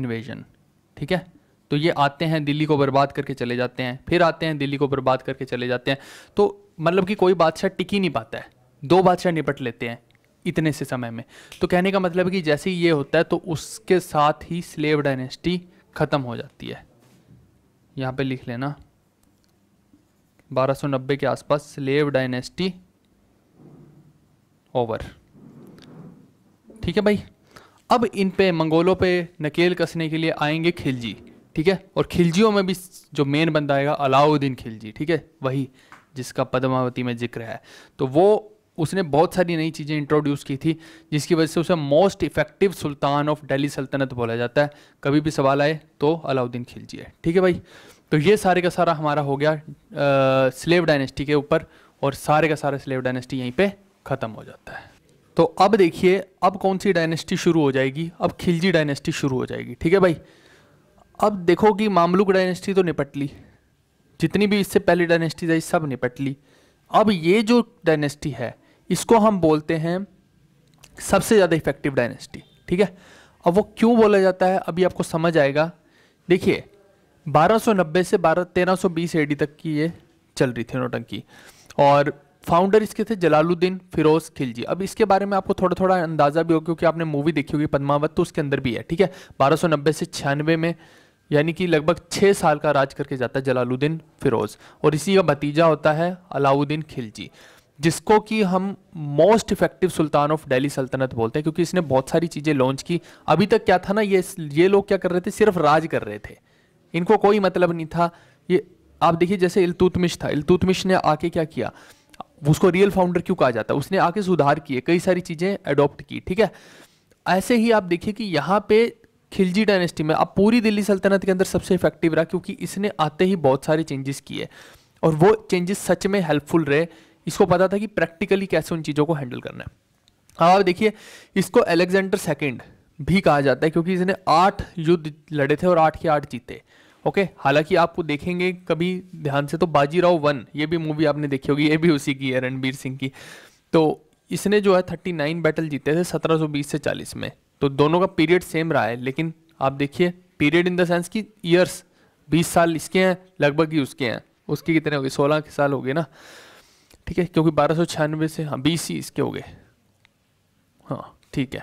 इन्वेजन ठीक है तो ये आते हैं दिल्ली को बर्बाद करके चले जाते हैं फिर आते हैं दिल्ली को बर्बाद करके चले जाते हैं तो मतलब कि कोई बादशाह टिक ही नहीं पाता है दो बादशाह निपट लेते हैं इतने से समय में तो कहने का मतलब कि जैसे ही ये होता है तो उसके साथ ही स्लेव डायनेस्टी ख़त्म हो जाती है यहाँ पे लिख लेना 1290 के आसपास स्लेव डायनेस्टी ओवर ठीक है भाई अब इन पे मंगोलों पे नकेल कसने के लिए आएंगे खिलजी ठीक है और खिलजियों में भी जो मेन बंदा आएगा अलाउद्दीन खिलजी ठीक है वही जिसका पद्मावती में जिक्र है तो वो उसने बहुत सारी नई चीज़ें इंट्रोड्यूस की थी जिसकी वजह से उसे most effective sultan of Delhi सल्तनत बोला जाता है कभी भी सवाल आए तो अलाउद्दीन खिलजी है ठीक है भाई तो ये सारे का सारा हमारा हो गया आ, स्लेव डायनेस्टी के ऊपर और सारे का सारा स्लेव डायनेस्टी यहीं पे ख़त्म हो जाता है तो अब देखिए अब कौन सी डायनेस्टी शुरू हो जाएगी अब खिलजी डायनेस्टी शुरू हो जाएगी ठीक है भाई अब देखो कि मामलुक डायनेस्टी तो निपट ली जितनी भी इससे पहली डायनेस्टीज आई सब निपट ली अब ये जो डायनेस्टी है इसको हम बोलते हैं सबसे ज़्यादा इफेक्टिव डायनेस्टी ठीक है अब वो क्यों बोला जाता है अभी आपको समझ आएगा देखिए 1290 से बारह तेरह एडी तक की ये चल रही थी नोटंकी और फाउंडर इसके थे जलालुद्दीन फिरोज खिलजी अब इसके बारे में आपको थोड़ा थोड़ा अंदाज़ा भी हो क्योंकि आपने मूवी देखी होगी पद्मावत तो उसके अंदर भी है ठीक है 1290 से छियानवे में यानी कि लगभग छः साल का राज करके जाता है जलालुद्दीन फिरोज़ और इसी का भतीजा होता है अलाउद्दीन खिलजी जिसको कि हम most effective sultan of Delhi सल्तनत बोलते हैं क्योंकि इसने बहुत सारी चीज़ें लॉन्च की अभी तक क्या था ना ये ये लोग क्या कर रहे थे सिर्फ राज कर रहे थे इनको कोई मतलब नहीं था ये आप देखिए जैसे इलतुतमिश था इलतुतमिश ने आके क्या किया उसको रियल फाउंडर क्यों कहा जाता है उसने आके सुधार किए कई सारी चीज़ें अडॉप्ट की ठीक है ऐसे ही आप देखिए कि यहाँ पे खिलजी डायनेस्टी में अब पूरी दिल्ली सल्तनत के अंदर सबसे इफेक्टिव रहा क्योंकि इसने आते ही बहुत सारे चेंजेस किए और वो चेंजेस सच में हेल्पफुल रहे इसको पता था कि प्रैक्टिकली कैसे उन चीज़ों को हैंडल करना है अब आप देखिए इसको अलेक्जेंडर सेकेंड भी कहा जाता है क्योंकि इसने आठ युद्ध लड़े थे और आठ के आठ जीते ओके okay, हालांकि आपको देखेंगे कभी ध्यान से तो बाजीराव वन ये भी मूवी आपने देखी होगी ये भी उसी की है रणबीर सिंह की तो इसने जो है थर्टी नाइन बैटल जीते थे सत्रह सौ बीस से चालीस में तो दोनों का पीरियड सेम रहा है लेकिन आप देखिए पीरियड इन द सेंस कि ईयर्स बीस साल इसके हैं लगभग ही उसके हैं उसके कितने हो गए सोलह के साल हो गए ना ठीक है क्योंकि बारह से हाँ बीस ही इसके हो गए हाँ ठीक है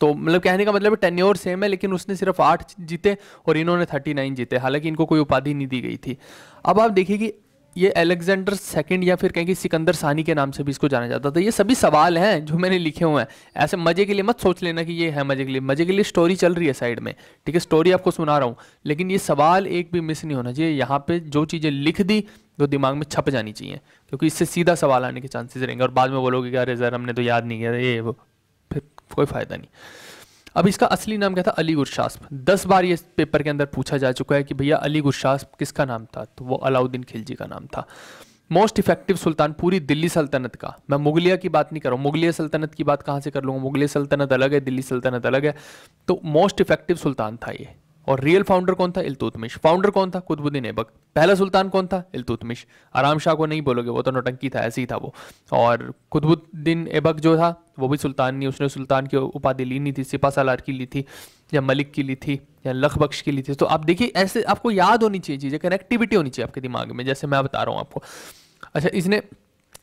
तो मतलब कहने का मतलब टेन टेन्योर सेम है लेकिन उसने सिर्फ आठ जीते और इन्होंने थर्टी नाइन जीते हालांकि इनको कोई उपाधि नहीं दी गई थी अब आप देखिए कि ये अलेक्जेंडर सेकंड या फिर कहें कि सिकंदर सानी के नाम से भी इसको जाना जाता था तो ये सभी सवाल हैं जो मैंने लिखे हुए हैं ऐसे मज़े के लिए मत सोच लेना कि ये है मज़े के लिए मज़े के लिए स्टोरी चल रही है साइड में ठीक है स्टोरी आपको सुना रहा हूँ लेकिन ये सवाल एक भी मिस नहीं होना चाहिए यहाँ पे जो चीज़ें लिख दी वो दिमाग में छप जानी चाहिए क्योंकि इससे सीधा सवाल आने के चांसेज रहेंगे और बाद में बोलोगे कि अरे सर हमने तो याद नहीं किया ये वो फिर कोई फ़ायदा नहीं अब इसका असली नाम क्या था अली गुरशास्प दस बार ये पेपर के अंदर पूछा जा चुका है कि भैया अली गुरशास्प किसका नाम था तो वो अलाउद्दीन खिलजी का नाम था मोस्ट इफेक्टिव सुल्तान पूरी दिल्ली सल्तनत का मैं मुगलिया की बात नहीं कर रहा हूँ मुगलिया सल्तनत की बात कहाँ से कर लूँगा मुगलिया सल्तनत अलग है दिल्ली सल्तनत अलग है तो मोस्ट इफेक्टिव सुल्तान था ये और रियल फाउंडर कौन था इलतुतमिश फाउंडर कौन था कुतुबुद्दीन ऐबक पहला सुल्तान कौन था इलतुतमिश आराम शाह को नहीं बोलोगे वो तो नौटंकी था ऐसे ही था वो और कुतुबुद्दीन ऐबक जो था वो भी सुल्तान नहीं उसने सुल्तान की उपाधि ली नहीं थी सिपा सालार की ली थी या मलिक की ली थी या लख बख्श की ली थी तो आप देखिए ऐसे आपको याद होनी चाहिए चीज़ें कनेक्टिविटी होनी चाहिए आपके दिमाग में जैसे मैं बता रहा हूँ आपको अच्छा इसने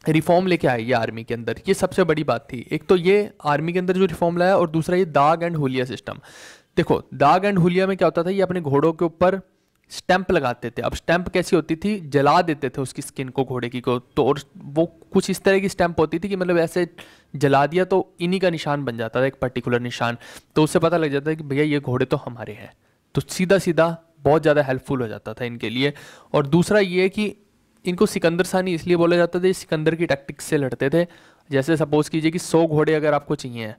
रिफॉर्म लेके आई ये आर्मी के अंदर ये सबसे बड़ी बात थी एक तो ये आर्मी के अंदर जो रिफॉर्म लाया और दूसरा ये दाग एंड होलिया सिस्टम देखो दाग एंड हुलिया में क्या होता था ये अपने घोड़ों के ऊपर स्टैंप लगाते थे अब स्टैंप कैसी होती थी जला देते थे उसकी स्किन को घोड़े की को तो और वो कुछ इस तरह की स्टैंप होती थी कि मतलब ऐसे जला दिया तो इन्हीं का निशान बन जाता था एक पर्टिकुलर निशान तो उससे पता लग जाता है कि भैया ये घोड़े तो हमारे हैं तो सीधा सीधा बहुत ज़्यादा हेल्पफुल हो जाता था इनके लिए और दूसरा ये कि इनको सिकंदर सानी इसलिए बोला जाता था सिकंदर की टैक्टिक्स से लड़ते थे जैसे सपोज़ कीजिए कि सौ घोड़े अगर आपको चाहिए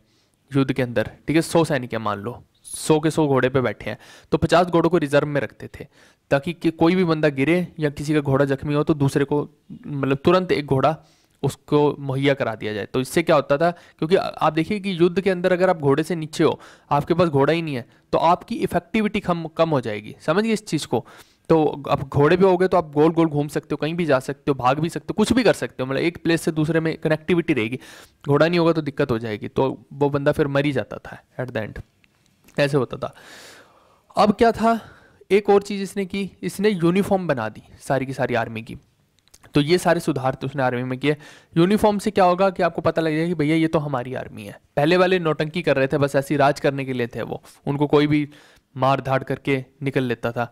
युद्ध के अंदर ठीक है सौ सैनिक मान लो सौ के सौ घोड़े पे बैठे हैं तो पचास घोड़ों को रिजर्व में रखते थे ताकि कि कोई भी बंदा गिरे या किसी का घोड़ा जख्मी हो तो दूसरे को मतलब तुरंत एक घोड़ा उसको मुहैया करा दिया जाए तो इससे क्या होता था क्योंकि आप देखिए कि युद्ध के अंदर अगर आप घोड़े से नीचे हो आपके पास घोड़ा ही नहीं है तो आपकी इफेक्टिविटी कम कम हो जाएगी समझिए इस चीज़ को तो आप घोड़े पे गए तो आप गोल गोल घूम सकते हो कहीं भी जा सकते हो भाग भी सकते हो कुछ भी कर सकते हो मतलब एक प्लेस से दूसरे में कनेक्टिविटी रहेगी घोड़ा नहीं होगा तो दिक्कत हो जाएगी तो वो बंदा फिर मर ही जाता था एट द एंड ऐसे होता था अब क्या था एक और चीज़ इसने की इसने यूनिफॉर्म बना दी सारी की सारी आर्मी की तो ये सारे सुधार तो उसने आर्मी में किए यूनिफॉर्म से क्या होगा कि आपको पता लग जाएगा कि भैया ये तो हमारी आर्मी है पहले वाले नोटंकी कर रहे थे बस ऐसी राज करने के लिए थे वो उनको कोई भी मार धाड़ करके निकल लेता था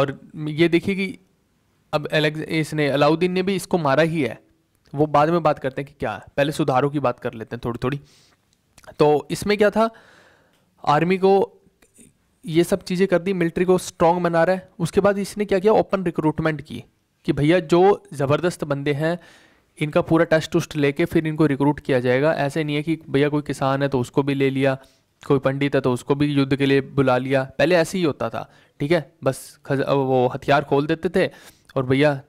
और ये देखिए कि अब एलेक्स इसने अलाउद्दीन ने भी इसको मारा ही है वो बाद में बात करते हैं कि क्या है पहले सुधारों की बात कर लेते हैं थोड़ी थोड़ी तो इसमें क्या था आर्मी को ये सब चीज़ें कर दी मिलिट्री को स्ट्रांग बना रहा है उसके बाद इसने क्या किया ओपन रिक्रूटमेंट की कि भैया जो ज़बरदस्त बंदे हैं इनका पूरा टेस्ट उस्ट लेके फिर इनको रिक्रूट किया जाएगा ऐसे नहीं है कि भैया कोई किसान है तो उसको भी ले लिया कोई पंडित है तो उसको भी युद्ध के लिए बुला लिया पहले ऐसे ही होता था ठीक है बस वो हथियार खोल देते थे और भैया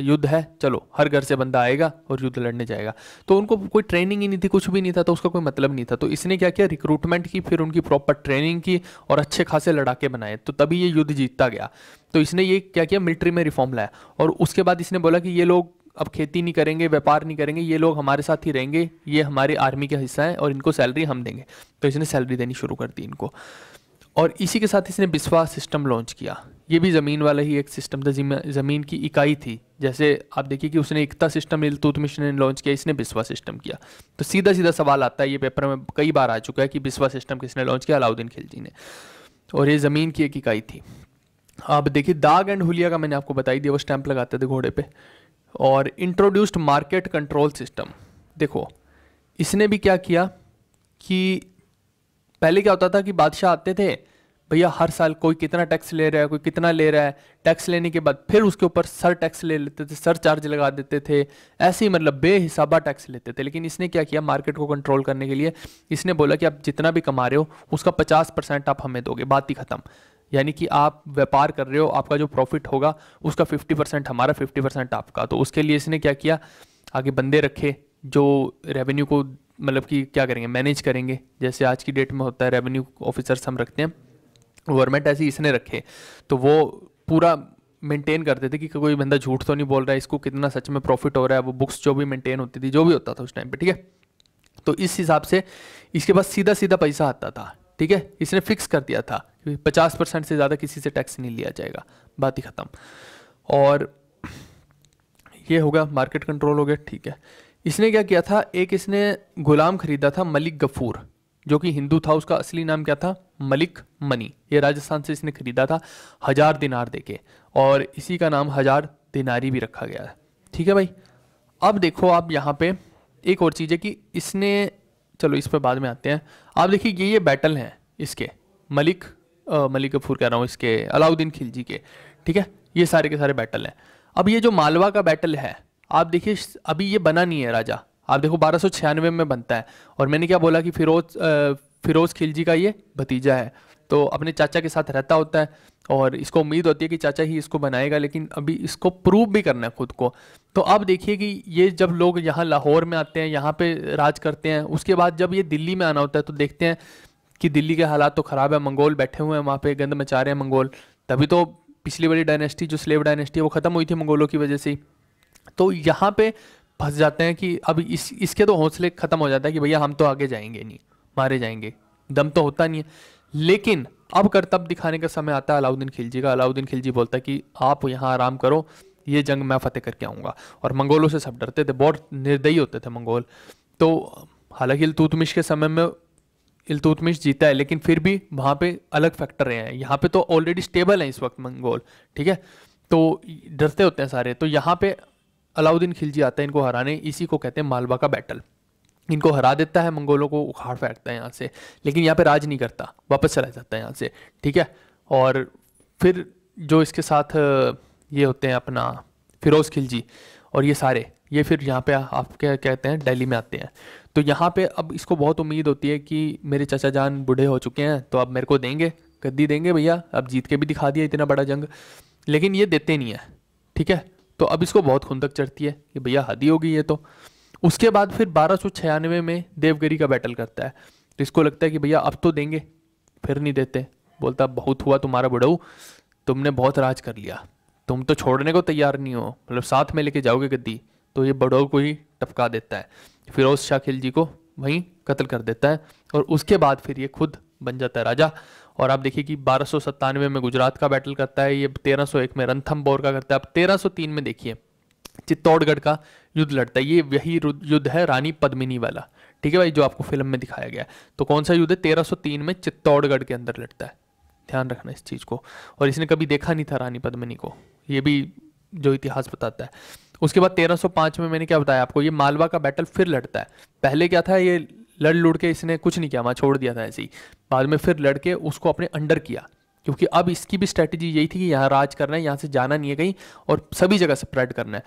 युद्ध है चलो हर घर से बंदा आएगा और युद्ध लड़ने जाएगा तो उनको कोई ट्रेनिंग ही नहीं थी कुछ भी नहीं था तो उसका कोई मतलब नहीं था तो इसने क्या किया रिक्रूटमेंट की फिर उनकी प्रॉपर ट्रेनिंग की और अच्छे खासे लड़ाके बनाए तो तभी ये युद्ध जीतता गया तो इसने ये क्या किया मिलिट्री में रिफॉर्म लाया और उसके बाद इसने बोला कि ये लोग अब खेती नहीं करेंगे व्यापार नहीं करेंगे ये लोग हमारे साथ ही रहेंगे ये हमारे आर्मी का हिस्सा है और इनको सैलरी हम देंगे तो इसने सैलरी देनी शुरू कर दी इनको और इसी के साथ इसने बिस्वा सिस्टम लॉन्च किया ये भी ज़मीन वाला ही एक सिस्टम था ज़मीन की इकाई थी जैसे आप देखिए कि उसने एकता सिस्टम इलतूत मिशन ने लॉन्च किया इसने बिस्वा सिस्टम किया तो सीधा सीधा सवाल आता है ये पेपर में कई बार आ चुका है कि बिस्वा सिस्टम किसने लॉन्च किया अलाउद्दीन खिलजी ने और ये ज़मीन की एक इकाई थी आप देखिए दाग एंड हुलिया का मैंने आपको बताई दिया वो स्टैंप लगाते थे घोड़े पे और इंट्रोड्यूस्ड मार्केट कंट्रोल सिस्टम देखो इसने भी क्या किया कि पहले क्या होता था कि बादशाह आते थे भैया हर साल कोई कितना टैक्स ले रहा है कोई कितना ले रहा है टैक्स लेने के बाद फिर उसके ऊपर सर टैक्स ले लेते थे सर चार्ज लगा देते थे ऐसे ही मतलब बेहिसाबा टैक्स लेते थे लेकिन इसने क्या किया मार्केट को कंट्रोल करने के लिए इसने बोला कि आप जितना भी कमा रहे हो उसका पचास परसेंट आप हमें दोगे बात ही खत्म यानी कि आप व्यापार कर रहे हो आपका जो प्रॉफिट होगा उसका 50 परसेंट हमारा 50 परसेंट आपका तो उसके लिए इसने क्या किया आगे बंदे रखे जो रेवेन्यू को मतलब कि क्या करेंगे मैनेज करेंगे जैसे आज की डेट में होता है रेवेन्यू ऑफिसर्स हम रखते हैं गवर्नमेंट ऐसी इसने रखे तो वो पूरा मेंटेन करते थे कि कोई बंदा झूठ तो नहीं बोल रहा है इसको कितना सच में प्रॉफिट हो रहा है वो बुक्स जो भी मेंटेन होती थी जो भी होता था उस टाइम पे ठीक है तो इस हिसाब से इसके पास सीधा सीधा पैसा आता था ठीक है इसने फिक्स कर दिया था पचास परसेंट से ज़्यादा किसी से टैक्स नहीं लिया जाएगा बात ही ख़त्म और ये हो गया मार्केट कंट्रोल हो गया ठीक है इसने क्या किया था एक इसने गुलाम खरीदा था मलिक गफ़ूर जो कि हिंदू था उसका असली नाम क्या था मलिक मनी ये राजस्थान से इसने खरीदा था हजार दिनार देके और इसी का नाम हजार दिनारी भी रखा गया है ठीक है भाई अब देखो आप यहाँ पे एक और चीज़ है कि इसने चलो इस पर बाद में आते हैं आप देखिए ये ये बैटल हैं इसके मलिक आ, मलिक कपूर कह रहा हूँ इसके अलाउद्दीन खिलजी के ठीक है ये सारे के सारे बैटल हैं अब ये जो मालवा का बैटल है आप देखिए अभी ये बना नहीं है राजा आप देखो बारह में बनता है और मैंने क्या बोला कि फिरोज फिरोज खिलजी का ये भतीजा है तो अपने चाचा के साथ रहता होता है और इसको उम्मीद होती है कि चाचा ही इसको बनाएगा लेकिन अभी इसको प्रूव भी करना है खुद को तो अब देखिए कि ये जब लोग यहाँ लाहौर में आते हैं यहाँ पे राज करते हैं उसके बाद जब ये दिल्ली में आना होता है तो देखते हैं कि दिल्ली के हालात तो ख़राब है मंगोल बैठे हुए हैं वहाँ पर गंद मचा रहे हैं मंगोल तभी तो पिछली बड़ी डायनेस्टी जो स्लेव डायनेस्टी है वो ख़त्म हुई थी मंगोलों की वजह से तो यहाँ पे फंस जाते हैं कि अब इस इसके तो हौसले ख़त्म हो जाता है कि भैया हम तो आगे जाएंगे नहीं मारे जाएंगे दम तो होता नहीं है लेकिन अब करतब दिखाने का समय आता है अलाउद्दीन खिलजी का अलाउद्दीन खिलजी बोलता है कि आप यहाँ आराम करो ये जंग मैं फतेह करके आऊँगा और मंगोलों से सब डरते थे बहुत निर्दयी होते थे मंगोल तो हालांकि इलतुतमिश के समय में इलतुतमिश जीता है लेकिन फिर भी वहाँ पे अलग फैक्टर रहे हैं यहाँ पे तो ऑलरेडी स्टेबल है इस वक्त मंगोल ठीक है तो डरते होते हैं सारे तो यहाँ पे अलाउद्दीन खिलजी आता है इनको हराने इसी को कहते हैं मालवा का बैटल इनको हरा देता है मंगोलों को उखाड़ फेंकता है यहाँ से लेकिन यहाँ पे राज नहीं करता वापस चला जाता है यहाँ से ठीक है और फिर जो इसके साथ ये होते हैं अपना फिरोज़ खिलजी और ये सारे ये फिर यहाँ पे आप क्या कहते हैं दिल्ली में आते हैं तो यहाँ पे अब इसको बहुत उम्मीद होती है कि मेरे चाचा जान बूढ़े हो चुके हैं तो अब मेरे को देंगे गद्दी देंगे भैया अब जीत के भी दिखा दिया इतना बड़ा जंग लेकिन ये देते नहीं है ठीक है तो अब इसको बहुत खुंदक चढ़ती है कि भैया हदी हो गई है तो उसके बाद फिर बारह में देवगिरी का बैटल करता है तो इसको लगता है कि भैया अब तो देंगे फिर नहीं देते बोलता बहुत हुआ तुम्हारा बुढ़ऊ तुमने बहुत राज कर लिया तुम तो छोड़ने को तैयार नहीं हो मतलब साथ में लेके जाओगे गद्दी तो ये बड़ों को ही टपका देता है फिरोज शाह खिलजी को वहीं कत्ल कर देता है और उसके बाद फिर ये खुद बन जाता है राजा और आप देखिए कि बारह में गुजरात का बैटल करता है ये 1301 में रंथम्बोर का करता है अब 1303 में देखिए चित्तौड़गढ़ का युद्ध लड़ता है ये यही युद्ध है रानी पद्मिनी वाला ठीक है भाई जो आपको फिल्म में दिखाया गया तो कौन सा युद्ध है तेरह में चित्तौड़गढ़ के अंदर लड़ता है ध्यान रखना इस चीज़ को और इसने कभी देखा नहीं था रानी पद्मिनी को ये भी जो इतिहास बताता है उसके बाद 1305 में मैंने क्या बताया आपको ये मालवा का बैटल फिर लड़ता है पहले क्या था ये लड़ लुड़ के इसने कुछ नहीं किया वहाँ छोड़ दिया था ऐसे ही बाद में फिर लड़के उसको अपने अंडर किया क्योंकि अब इसकी भी स्ट्रैटेजी यही थी कि यहाँ राज करना है यहाँ से जाना नहीं है कहीं और सभी जगह स्प्रेड करना है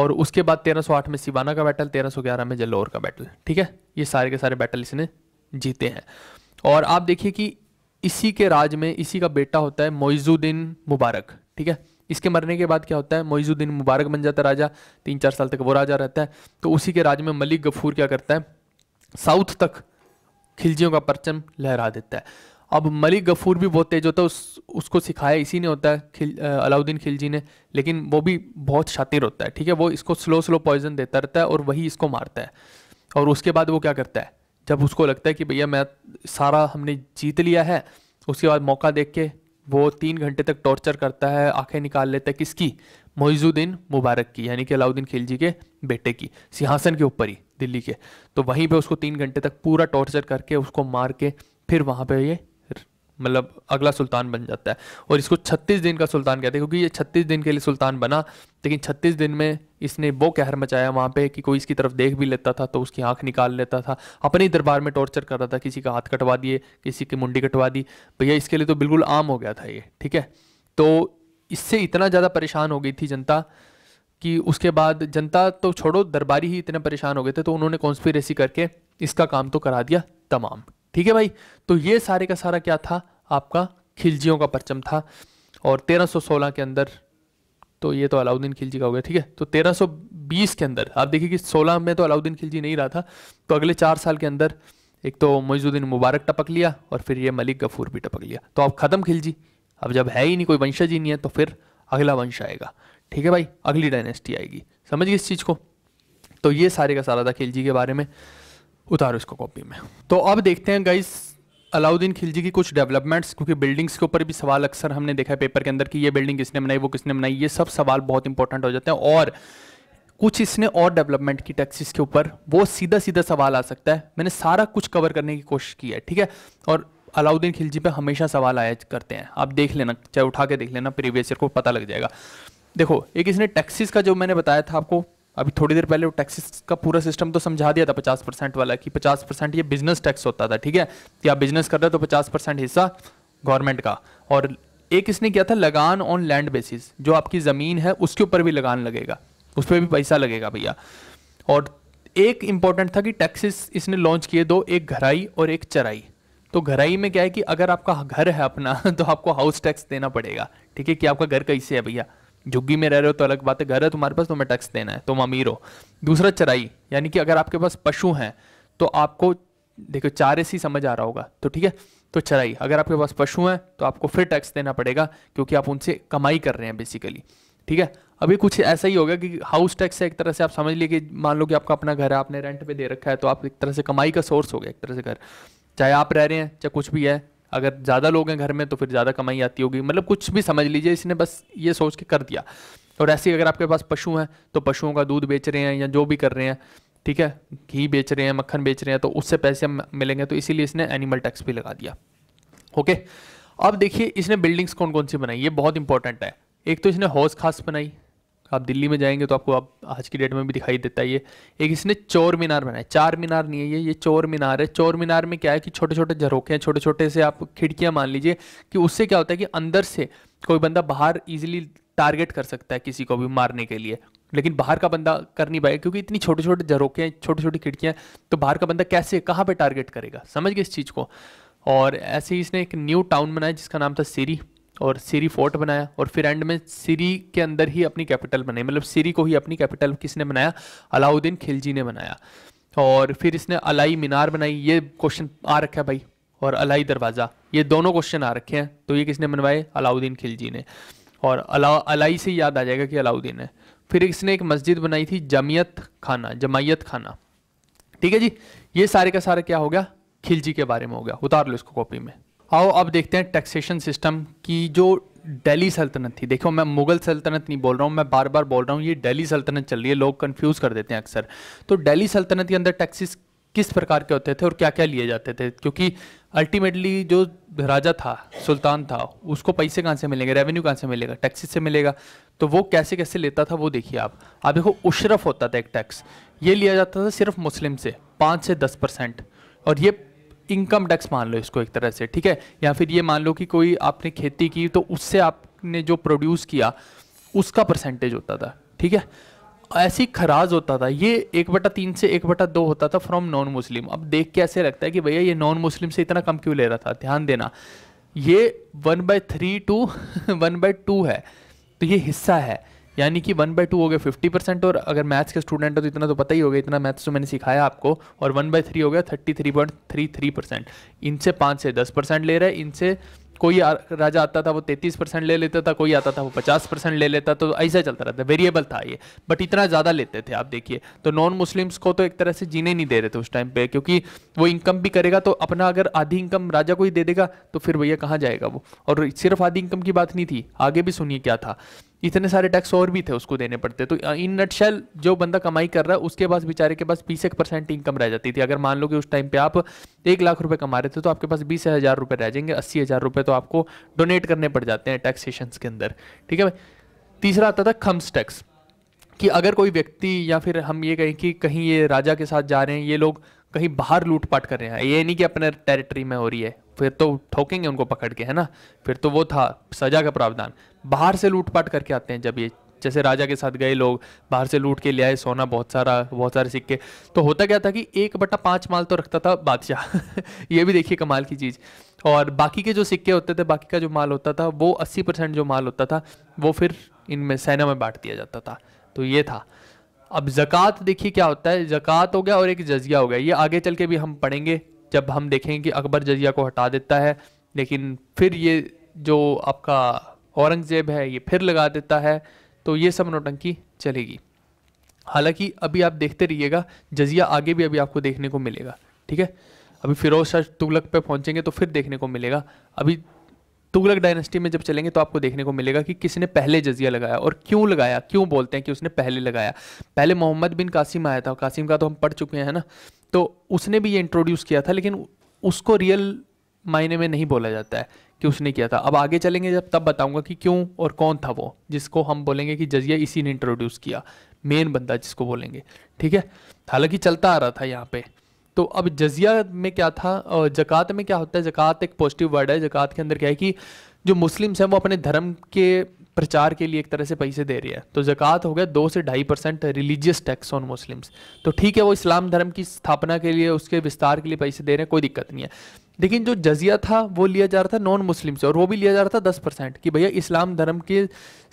और उसके बाद 1308 में सिवाना का बैटल 1311 में जल्लोर का बैटल ठीक है ये सारे के सारे बैटल इसने जीते हैं और आप देखिए कि इसी के राज में इसी का बेटा होता है मोइजुद्दीन मुबारक ठीक है इसके मरने के बाद क्या होता है मोइजुद्दीन मुबारक बन जाता है राजा तीन चार साल तक वो राजा रहता है तो उसी के राज में मलिक गफूर क्या करता है साउथ तक खिलजियों का परचम लहरा देता है अब मलिक गफूर भी बहुत तेज होता है उस उसको सिखाया इसी ने होता है खिल अलाउद्दीन खिलजी ने लेकिन वो भी बहुत शातिर होता है ठीक है वो इसको स्लो स्लो पॉइजन देता रहता है और वही इसको मारता है और उसके बाद वो क्या करता है जब उसको लगता है कि भैया मैं सारा हमने जीत लिया है उसके बाद मौका देख के वो तीन घंटे तक टॉर्चर करता है आंखें निकाल लेता है किसकी मोजुद्दीन मुबारक की यानी कि अलाउद्दीन खिलजी के बेटे की सिंहासन के ऊपर ही दिल्ली के तो वहीं पे उसको तीन घंटे तक पूरा टॉर्चर करके उसको मार के फिर वहाँ पे ये मतलब अगला सुल्तान बन जाता है और इसको 36 दिन का सुल्तान कहते हैं क्योंकि ये 36 दिन के लिए सुल्तान बना लेकिन 36 दिन में इसने वो कहर मचाया वहाँ पे कि कोई इसकी तरफ देख भी लेता था तो उसकी आंख निकाल लेता था अपने दरबार में टॉर्चर कर रहा था किसी का हाथ कटवा दिए किसी की मुंडी कटवा दी भैया इसके लिए तो बिल्कुल आम हो गया था ये ठीक है तो इससे इतना ज़्यादा परेशान हो गई थी जनता कि उसके बाद जनता तो छोड़ो दरबारी ही इतने परेशान हो गए थे तो उन्होंने कॉन्स्पिरेसी करके इसका काम तो करा दिया तमाम ठीक है भाई तो ये सारे का सारा क्या था आपका खिलजियों का परचम था और 1316 के अंदर तो ये तो अलाउद्दीन खिलजी का हो गया ठीक है तो 1320 के अंदर आप देखिए कि 16 में तो अलाउद्दीन खिलजी नहीं रहा था तो अगले चार साल के अंदर एक तो मोजुद्दीन मुबारक टपक लिया और फिर ये मलिक गफूर भी टपक लिया तो अब ख़त्म खिलजी अब जब है ही नहीं कोई वंशज ही नहीं है तो फिर अगला वंश आएगा ठीक है भाई अगली डायनेस्टी आएगी समझ गए इस चीज़ को तो ये सारे का सारा था खिलजी के बारे में उतारो इसको कॉपी में तो अब देखते हैं गाइस अलाउद्दीन खिलजी की कुछ डेवलपमेंट्स क्योंकि बिल्डिंग्स के ऊपर भी सवाल अक्सर हमने देखा है पेपर के अंदर कि ये बिल्डिंग किसने बनाई वो किसने बनाई ये सब सवाल बहुत इंपॉर्टेंट हो जाते हैं और कुछ इसने और डेवलपमेंट की टैक्सेस के ऊपर वो सीधा सीधा सवाल आ सकता है मैंने सारा कुछ कवर करने की कोशिश की है ठीक है और अलाउद्दीन खिलजी पे हमेशा सवाल आया करते हैं आप देख लेना चाहे उठा के देख लेना प्रीवियस ईयर को पता लग जाएगा देखो एक इसने टैक्सीज का जो मैंने बताया था आपको अभी थोड़ी देर पहले वो टैक्सेस का पूरा सिस्टम तो समझा दिया था पचास परसेंट वाला कि पचास परसेंट ये बिजनेस टैक्स होता था ठीक है कि आप बिजनेस कर रहे हो तो पचास परसेंट हिस्सा गवर्नमेंट का और एक इसने किया था लगान ऑन लैंड बेसिस जो आपकी ज़मीन है उसके ऊपर भी लगान लगेगा उस पर भी पैसा लगेगा भैया और एक इम्पॉर्टेंट था कि टैक्सेस इसने लॉन्च किए दो एक घराई और एक चराई तो घराई में क्या है कि अगर आपका घर है अपना (laughs) तो आपको हाउस टैक्स देना पड़ेगा ठीक है कि आपका घर कैसे है भैया झुग्गी में रह रहे हो तो अलग बात है घर है तुम्हारे पास तुम्हें टैक्स देना है तुम अमीर हो दूसरा चराई यानी कि अगर आपके पास पशु हैं तो आपको देखो चारे सी समझ आ रहा होगा तो ठीक है तो चराई अगर आपके पास पशु हैं तो आपको फिर टैक्स देना पड़ेगा क्योंकि आप उनसे कमाई कर रहे हैं बेसिकली ठीक है अभी कुछ ऐसा ही होगा कि हाउस टैक्स है एक तरह से आप समझ लीजिए कि मान लो कि आपका अपना घर है आपने रेंट पे दे रखा है तो आप एक तरह से कमाई का सोर्स हो गया एक तरह से घर चाहे आप रह रहे हैं चाहे कुछ भी है अगर ज़्यादा लोग हैं घर में तो फिर ज़्यादा कमाई आती होगी मतलब कुछ भी समझ लीजिए इसने बस ये सोच के कर दिया और ऐसे ही अगर आपके पास पशु हैं तो पशुओं का दूध बेच रहे हैं या जो भी कर रहे हैं ठीक है घी बेच रहे हैं मक्खन बेच रहे हैं तो उससे पैसे मिलेंगे तो इसीलिए इसने एनिमल टैक्स भी लगा दिया ओके अब देखिए इसने बिल्डिंग्स कौन कौन सी बनाई ये बहुत इंपॉर्टेंट है एक तो इसने हौज खास बनाई आप दिल्ली में जाएंगे तो आपको आप आज की डेट में भी दिखाई देता है ये एक इसने चोर मीनार बनाया चार मीनार नहीं है ये ये चोर मीनार है चोर मीनार में क्या है कि छोटे छोटे झरोखे हैं छोटे छोटे से आप खिड़कियाँ मान लीजिए कि उससे क्या होता है कि अंदर से कोई बंदा बाहर ईजिली टारगेट कर सकता है किसी को भी मारने के लिए लेकिन बाहर का बंदा कर नहीं पाएगा क्योंकि इतनी छोटे छोटे झरोखे हैं छोटी छोटी खिड़कियाँ तो बाहर का बंदा कैसे कहाँ पर टारगेट करेगा समझ गए इस चीज़ को और ऐसे ही इसने एक न्यू टाउन बनाया जिसका नाम था सीरी और सीरी फोर्ट बनाया और फिर एंड में सीरी के अंदर ही अपनी कैपिटल बनाई मतलब सीरी को ही अपनी कैपिटल किसने बनाया अलाउद्दीन खिलजी ने बनाया और फिर इसने अलाई मीनार बनाई ये क्वेश्चन आ रखा है भाई और अलाई दरवाज़ा ये दोनों क्वेश्चन आ रखे हैं तो ये किसने बनवाए अलाउद्दीन खिलजी ने और अला अलाई से याद आ जाएगा कि अलाउद्दीन है फिर इसने एक मस्जिद बनाई थी जमीयत खाना जमायत खाना ठीक है जी ये सारे का सारा क्या हो गया खिलजी के बारे में हो गया उतार लो इसको कॉपी में आओ अब देखते हैं टैक्सेशन सिस्टम की जो दिल्ली सल्तनत थी देखो मैं मुगल सल्तनत नहीं बोल रहा हूँ मैं बार बार बोल रहा हूँ ये दिल्ली सल्तनत चल रही है लोग कंफ्यूज कर देते हैं अक्सर तो दिल्ली सल्तनत के अंदर टैक्सेस किस प्रकार के होते थे और क्या क्या लिए जाते थे क्योंकि अल्टीमेटली जो राजा था सुल्तान था उसको पैसे कहाँ से मिलेंगे रेवेन्यू कहाँ से मिलेगा टैक्सेस से मिलेगा तो वो कैसे कैसे लेता था वो देखिए आप आप देखो उशरफ होता था एक टैक्स ये लिया जाता था सिर्फ मुस्लिम से पाँच से दस परसेंट और ये इनकम टैक्स मान लो इसको एक तरह से ठीक है या फिर ये मान लो कि कोई आपने खेती की तो उससे आपने जो प्रोड्यूस किया उसका परसेंटेज होता था ठीक है ऐसी खराज होता था ये एक बटा तीन से एक बटा दो होता था फ्रॉम नॉन मुस्लिम अब देख के ऐसे लगता है कि भैया ये नॉन मुस्लिम से इतना कम क्यों ले रहा था ध्यान देना ये one by three to one by two है तो ये हिस्सा है यानी कि वन बाई टू हो गया फिफ्टी परसेंट और अगर मैथ्स के स्टूडेंट हो तो इतना तो पता ही होगा इतना मैथ्स तो मैंने सिखाया आपको और वन बाई थ्री हो गया thirty three point three three percent इनसे पाँच से दस परसेंट ले रहे हैं इनसे कोई राजा आता था वो तैंतीस परसेंट ले लेता था कोई आता था वो पचास परसेंट ले लेता तो ऐसा चलता रहता वेरिएबल था ये बट इतना ज़्यादा लेते थे आप देखिए तो नॉन मुस्लिम्स को तो एक तरह से जीने नहीं दे रहे थे उस टाइम पे क्योंकि वो इनकम भी करेगा तो अपना अगर आधी इनकम राजा को ही दे देगा तो फिर भैया कहाँ जाएगा वो और सिर्फ आधी इनकम की बात नहीं थी आगे भी सुनिए क्या था इतने सारे टैक्स और भी थे उसको देने पड़ते तो इन नटशेल जो बंदा कमाई कर रहा है उसके पास बेचारे के पास बीस एक परसेंट इनकम रह जाती थी अगर मान लो कि उस टाइम पे आप एक लाख रुपए कमा रहे थे तो आपके पास बीस हज़ार रुपये रह जाएंगे अस्सी हज़ार रुपये तो आपको डोनेट करने पड़ जाते हैं टैक्सेशन के अंदर ठीक है भाई तीसरा आता था खम्स टैक्स कि अगर कोई व्यक्ति या फिर हम ये कहें कि कहीं ये राजा के साथ जा रहे हैं ये लोग कहीं बाहर लूटपाट कर रहे हैं ये नहीं कि अपने टेरिटरी में हो रही है फिर तो ठोकेंगे उनको पकड़ के है ना फिर तो वो था सजा का प्रावधान बाहर से लूटपाट करके आते हैं जब ये जैसे राजा के साथ गए लोग बाहर से लूट के ले आए सोना बहुत सारा बहुत सारे सिक्के तो होता क्या था कि एक बटा पाँच माल तो रखता था बादशाह (laughs) ये भी देखिए कमाल की चीज़ और बाकी के जो सिक्के होते थे बाकी का जो माल होता था वो अस्सी परसेंट जो माल होता था वो फिर इनमें सेना में बांट दिया जाता था तो ये था अब जक़ात देखिए क्या होता है जक़ात हो गया और एक जजिया हो गया ये आगे चल के भी हम पढ़ेंगे जब हम देखेंगे कि अकबर जजिया को हटा देता है लेकिन फिर ये जो आपका औरंगज़ेब है ये फिर लगा देता है तो ये सब नोटंकी चलेगी हालांकि अभी आप देखते रहिएगा जजिया आगे भी अभी आपको देखने को मिलेगा ठीक है अभी फिरोज शाह तुगलक पे पहुंचेंगे तो फिर देखने को मिलेगा अभी तुगलक डायनेस्टी में जब चलेंगे तो आपको देखने को मिलेगा कि किसने पहले जजिया लगाया और क्यों लगाया क्यों बोलते हैं कि उसने पहले लगाया पहले मोहम्मद बिन कासिम आया था कासिम का तो हम पढ़ चुके हैं ना तो उसने भी ये इंट्रोड्यूस किया था लेकिन उसको रियल मायने में नहीं बोला जाता है कि उसने किया था अब आगे चलेंगे जब तब बताऊंगा कि क्यों और कौन था वो जिसको हम बोलेंगे कि जजिया इसी ने इंट्रोड्यूस किया मेन बंदा जिसको बोलेंगे ठीक है हालांकि चलता आ रहा था यहाँ पे तो अब जजिया में क्या था और जक़ात में क्या होता है जक़ात एक पॉजिटिव वर्ड है जक़ात के अंदर क्या है कि जो मुस्लिम्स हैं वो अपने धर्म के प्रचार के लिए एक तरह से पैसे दे रही है तो ज़क़़त हो गया दो से ढाई percent religious tax on Muslims तो ठीक है वो इस्लाम धर्म की स्थापना के लिए उसके विस्तार के लिए पैसे दे रहे हैं कोई दिक्कत नहीं है लेकिन जो जजिया था वो लिया जा रहा था नॉन मुस्लिम से और वो भी लिया जा रहा था दस परसेंट कि भैया इस्लाम धर्म के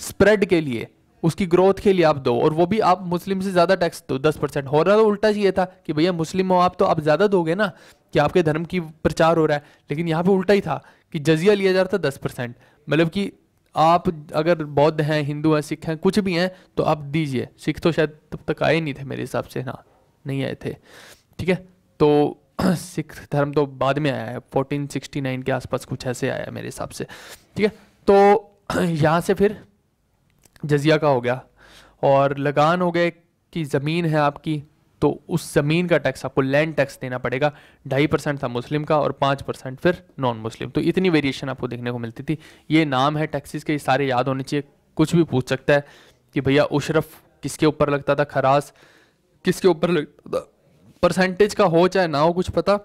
स्प्रेड के लिए उसकी ग्रोथ के लिए आप दो और वो भी आप मुस्लिम से ज़्यादा टैक्स दो दस परसेंट हो रहा तो उल्टा चाहिए था कि भैया मुस्लिम हो आप तो आप ज़्यादा दोगे ना कि आपके धर्म की प्रचार हो रहा है लेकिन यहाँ पे उल्टा ही था कि जजिया लिया जा रहा था दस परसेंट मतलब कि आप अगर बौद्ध हैं हिंदू हैं सिख हैं कुछ भी हैं तो आप दीजिए सिख तो शायद तब तक आए नहीं थे मेरे हिसाब से ना नहीं आए थे ठीक है तो (clears throat) सिख धर्म तो बाद में आया है फोर्टीन सिक्सटी नाइन के आसपास कुछ ऐसे आया है मेरे हिसाब से ठीक है तो (clears throat) यहाँ से फिर जजिया का हो गया और लगान हो गए कि ज़मीन है आपकी तो उस ज़मीन का टैक्स आपको लैंड टैक्स देना पड़ेगा ढाई परसेंट था मुस्लिम का और पाँच परसेंट फिर नॉन मुस्लिम तो इतनी वेरिएशन आपको देखने को मिलती थी ये नाम है टैक्सीज के सारे याद होने चाहिए कुछ भी पूछ सकता है कि भैया उशरफ किसके ऊपर लगता था खरास किसके ऊपर लगता था परसेंटेज का हो चाहे ना हो कुछ पता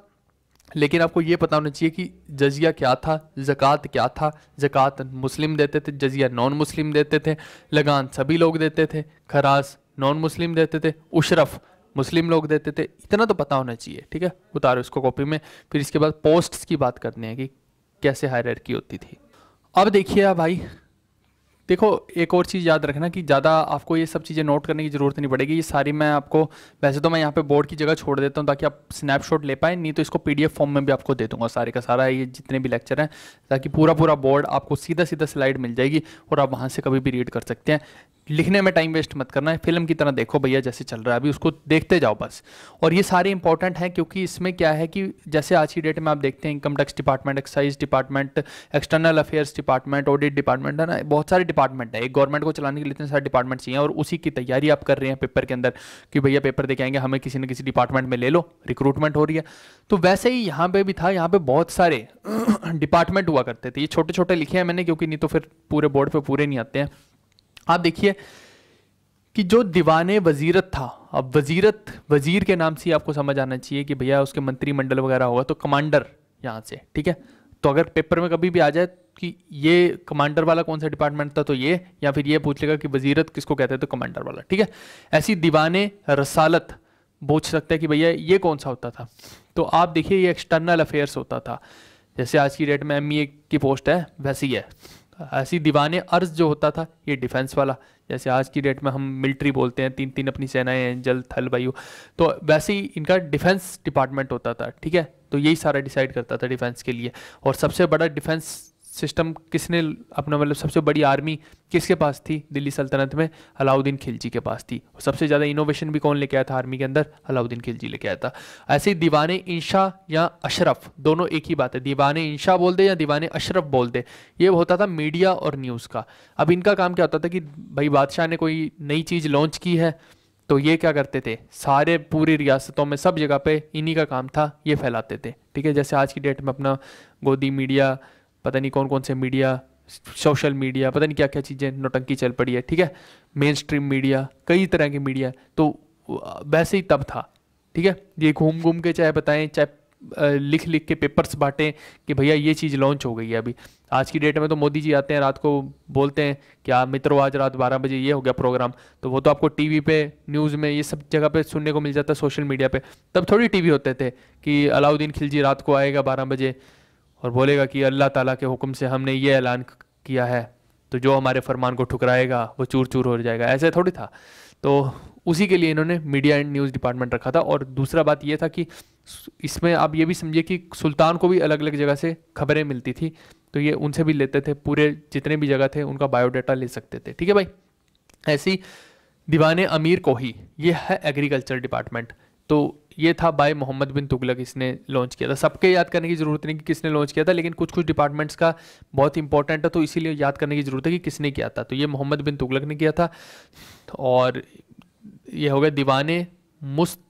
लेकिन आपको ये पता होना चाहिए कि जजिया क्या था जक़ात क्या था जक़ात मुस्लिम देते थे जजिया नॉन मुस्लिम देते थे लगान सभी लोग देते थे खरास नॉन मुस्लिम देते थे उशरफ मुस्लिम लोग देते थे इतना तो पता होना चाहिए ठीक है उतारो इसको कॉपी में फिर इसके बाद पोस्ट्स की बात करते हैं कि कैसे की होती थी अब देखिए भाई देखो एक और चीज़ याद रखना कि ज़्यादा आपको ये सब चीज़ें नोट करने की ज़रूरत नहीं पड़ेगी ये सारी मैं आपको वैसे तो मैं यहाँ पे बोर्ड की जगह छोड़ देता हूँ ताकि आप स्नैपशॉट ले पाए नहीं तो इसको पीडीएफ फॉर्म में भी आपको दे दूंगा सारे का सारा ये जितने भी लेक्चर हैं ताकि पूरा पूरा बोर्ड आपको सीधा सीधा स्लाइड मिल जाएगी और आप वहाँ से कभी भी रीड कर सकते हैं लिखने में टाइम वेस्ट मत करना है फिल्म की तरह देखो भैया जैसे चल रहा है अभी उसको देखते जाओ बस और ये सारे इंपॉर्टेंट हैं क्योंकि इसमें क्या है कि जैसे आज की डेट में आप देखते हैं income tax department excise department external affairs department audit department है ना बहुत सारे डिपार्टमेंट है एक गवर्नमेंट को चलाने के लिए इतने सारे डिपार्टमेंट चाहिए और उसी की तैयारी आप कर रहे हैं पेपर के अंदर कि भैया पेपर देखे आएंगे हमें किसी न किसी डिपार्टमेंट में ले लो रिक्रूटमेंट हो रही है तो वैसे ही यहाँ पे भी था यहाँ पे बहुत सारे डिपार्टमेंट (clears throat) हुआ करते थे ये छोटे छोटे लिखे हैं मैंने क्योंकि नहीं तो फिर पूरे बोर्ड पर पूरे नहीं आते हैं आप देखिए कि जो दीवान वजीरत था अब वजीरत वजीर के नाम से आपको समझ आना चाहिए कि भैया उसके मंत्रिमंडल वगैरह होगा तो कमांडर यहाँ से ठीक है तो अगर पेपर में कभी भी आ जाए कि ये कमांडर वाला कौन सा डिपार्टमेंट था तो ये या फिर ये पूछ लेगा कि वजीरत किसको कहते हैं तो कमांडर वाला ठीक है ऐसी दीवान रसालत पूछ सकते हैं कि भैया ये कौन सा होता था तो आप देखिए ये एक्सटर्नल अफेयर्स होता था जैसे आज की डेट में एम e की पोस्ट है वैसी है ऐसी दीवाने अर्ज जो होता था ये डिफेंस वाला जैसे आज की डेट में हम मिलिट्री बोलते हैं तीन तीन अपनी सेनाएं हैं जल थल वायु तो वैसे ही इनका डिफेंस डिपार्टमेंट होता था ठीक है तो यही सारा डिसाइड करता था डिफेंस के लिए और सबसे बड़ा डिफेंस सिस्टम किसने अपना मतलब सबसे बड़ी आर्मी किसके पास थी दिल्ली सल्तनत में अलाउद्दीन खिलजी के पास थी और सबसे ज़्यादा इनोवेशन भी कौन लेके आया था आर्मी के अंदर अलाउद्दीन खिलजी लेके आया था ऐसे ही दीवान इंशा या अशरफ दोनों एक ही बात है दीवान इंशा बोल दे या दीवान अशरफ बोल दे ये होता था मीडिया और न्यूज़ का अब इनका काम क्या होता था कि भाई बादशाह ने कोई नई चीज़ लॉन्च की है तो ये क्या करते थे सारे पूरी रियासतों में सब जगह पर इन्हीं का काम था ये फैलाते थे ठीक है जैसे आज की डेट में अपना गोदी मीडिया पता नहीं कौन कौन से मीडिया सोशल मीडिया पता नहीं क्या क्या चीज़ें नोटंकी चल पड़ी है ठीक है मेन स्ट्रीम मीडिया कई तरह के मीडिया तो वैसे ही तब था ठीक है ये घूम घूम के चाहे बताएं चाहे लिख लिख के पेपर्स बांटें कि भैया ये चीज़ लॉन्च हो गई है अभी आज की डेट में तो मोदी जी आते हैं रात को बोलते हैं कि आप हाँ, मित्रों आज रात बारह बजे ये हो गया प्रोग्राम तो वो तो आपको टीवी पे न्यूज़ में ये सब जगह पे सुनने को मिल जाता है सोशल मीडिया पे तब थोड़ी टीवी होते थे कि अलाउद्दीन खिलजी रात को आएगा बारह बजे और बोलेगा कि अल्लाह ताला के हुक्म से हमने ये ऐलान किया है तो जो हमारे फरमान को ठुकराएगा वो चूर चूर हो जाएगा ऐसे थोड़ी था तो उसी के लिए इन्होंने मीडिया एंड न्यूज़ डिपार्टमेंट रखा था और दूसरा बात ये था कि इसमें आप ये भी समझिए कि सुल्तान को भी अलग अलग जगह से खबरें मिलती थी तो ये उनसे भी लेते थे पूरे जितने भी जगह थे उनका बायोडाटा ले सकते थे ठीक है भाई ऐसी दीवान अमीर कोही ये है एग्रीकल्चर डिपार्टमेंट तो ये था बाय मोहम्मद बिन तुगलक इसने लॉन्च किया था सबके याद करने की ज़रूरत नहीं कि किसने लॉन्च किया था लेकिन कुछ कुछ डिपार्टमेंट्स का बहुत इंपॉर्टेंट है तो इसीलिए याद करने की ज़रूरत है कि किसने किया था तो ये मोहम्मद बिन तुगलक ने किया था और ये हो गया दीवान मुस्त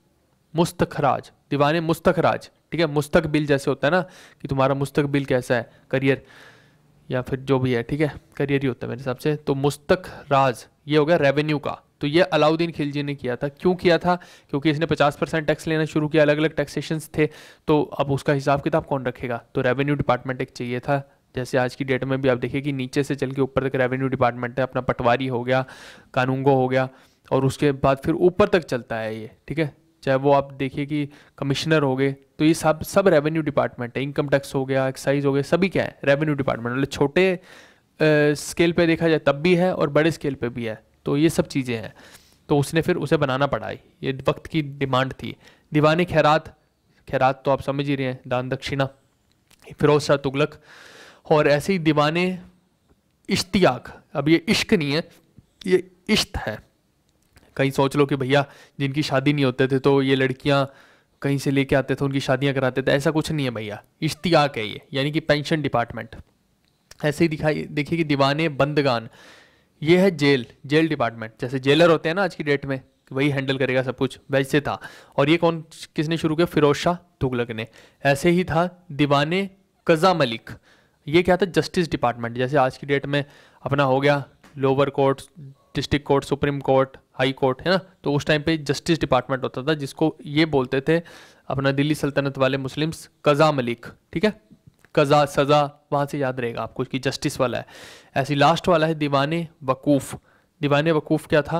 मुस्तखराज दीवान मुस्तखराज ठीक है मुस्तकबिल जैसे होता है ना कि तुम्हारा मुस्तकबिल कैसा है करियर या फिर जो भी है ठीक है करियर ही होता है मेरे हिसाब से तो मुस्तक राज ये हो गया रेवेन्यू का तो ये अलाउद्दीन खिलजी ने किया था क्यों किया था क्योंकि इसने 50 परसेंट टैक्स लेना शुरू किया अलग अलग टैक्सेशन थे तो अब उसका हिसाब किताब कौन रखेगा तो रेवेन्यू डिपार्टमेंट एक चाहिए था जैसे आज की डेट में भी आप देखिए कि नीचे से चल के ऊपर तक रेवेन्यू डिपार्टमेंट है अपना पटवारी हो गया कानूंगो हो गया और उसके बाद फिर ऊपर तक चलता है ये ठीक है चाहे वो आप देखिए कि कमिश्नर हो गए तो ये सब सब रेवेन्यू डिपार्टमेंट है इनकम टैक्स हो गया एक्साइज हो गया सभी क्या है रेवेन्यू डिपार्टमेंट मतलब छोटे स्केल पे देखा जाए तब भी है और बड़े स्केल पे भी है तो ये सब चीज़ें हैं तो उसने फिर उसे बनाना पड़ा ये वक्त की डिमांड थी दीवानी खैरात खैरात तो आप समझ ही रहे हैं दान दक्षिणा फिरोज शाह तुगलक और ऐसे ही दीवाने इश्तियाक अब ये इश्क नहीं है ये इश्त है कहीं सोच लो कि भैया जिनकी शादी नहीं होते थे तो ये लड़कियाँ कहीं से लेके आते थे उनकी शादियाँ कराते थे ऐसा कुछ नहीं है भैया इश्तियाक है ये यानी कि पेंशन डिपार्टमेंट ऐसे ही दिखाई देखिए कि दीवाने बंदगान ये है जेल जेल डिपार्टमेंट जैसे जेलर होते हैं ना आज की डेट में वही हैंडल करेगा सब कुछ वैसे था और ये कौन किसने शुरू किया फिरोज शाह तुगलक ने ऐसे ही था दीवाने कज़ा मलिक ये क्या था जस्टिस डिपार्टमेंट जैसे आज की डेट में अपना हो गया lower court district court supreme court high court है ना तो उस टाइम पे जस्टिस डिपार्टमेंट होता था जिसको ये बोलते थे अपना दिल्ली सल्तनत वाले मुस्लिम्स कज़ा मलिक ठीक है कज़ा सज़ा वहाँ से याद रहेगा आपको कि जस्टिस वाला है ऐसी लास्ट वाला है दीवान वकूफ़ दीवान वकूफ़ क्या था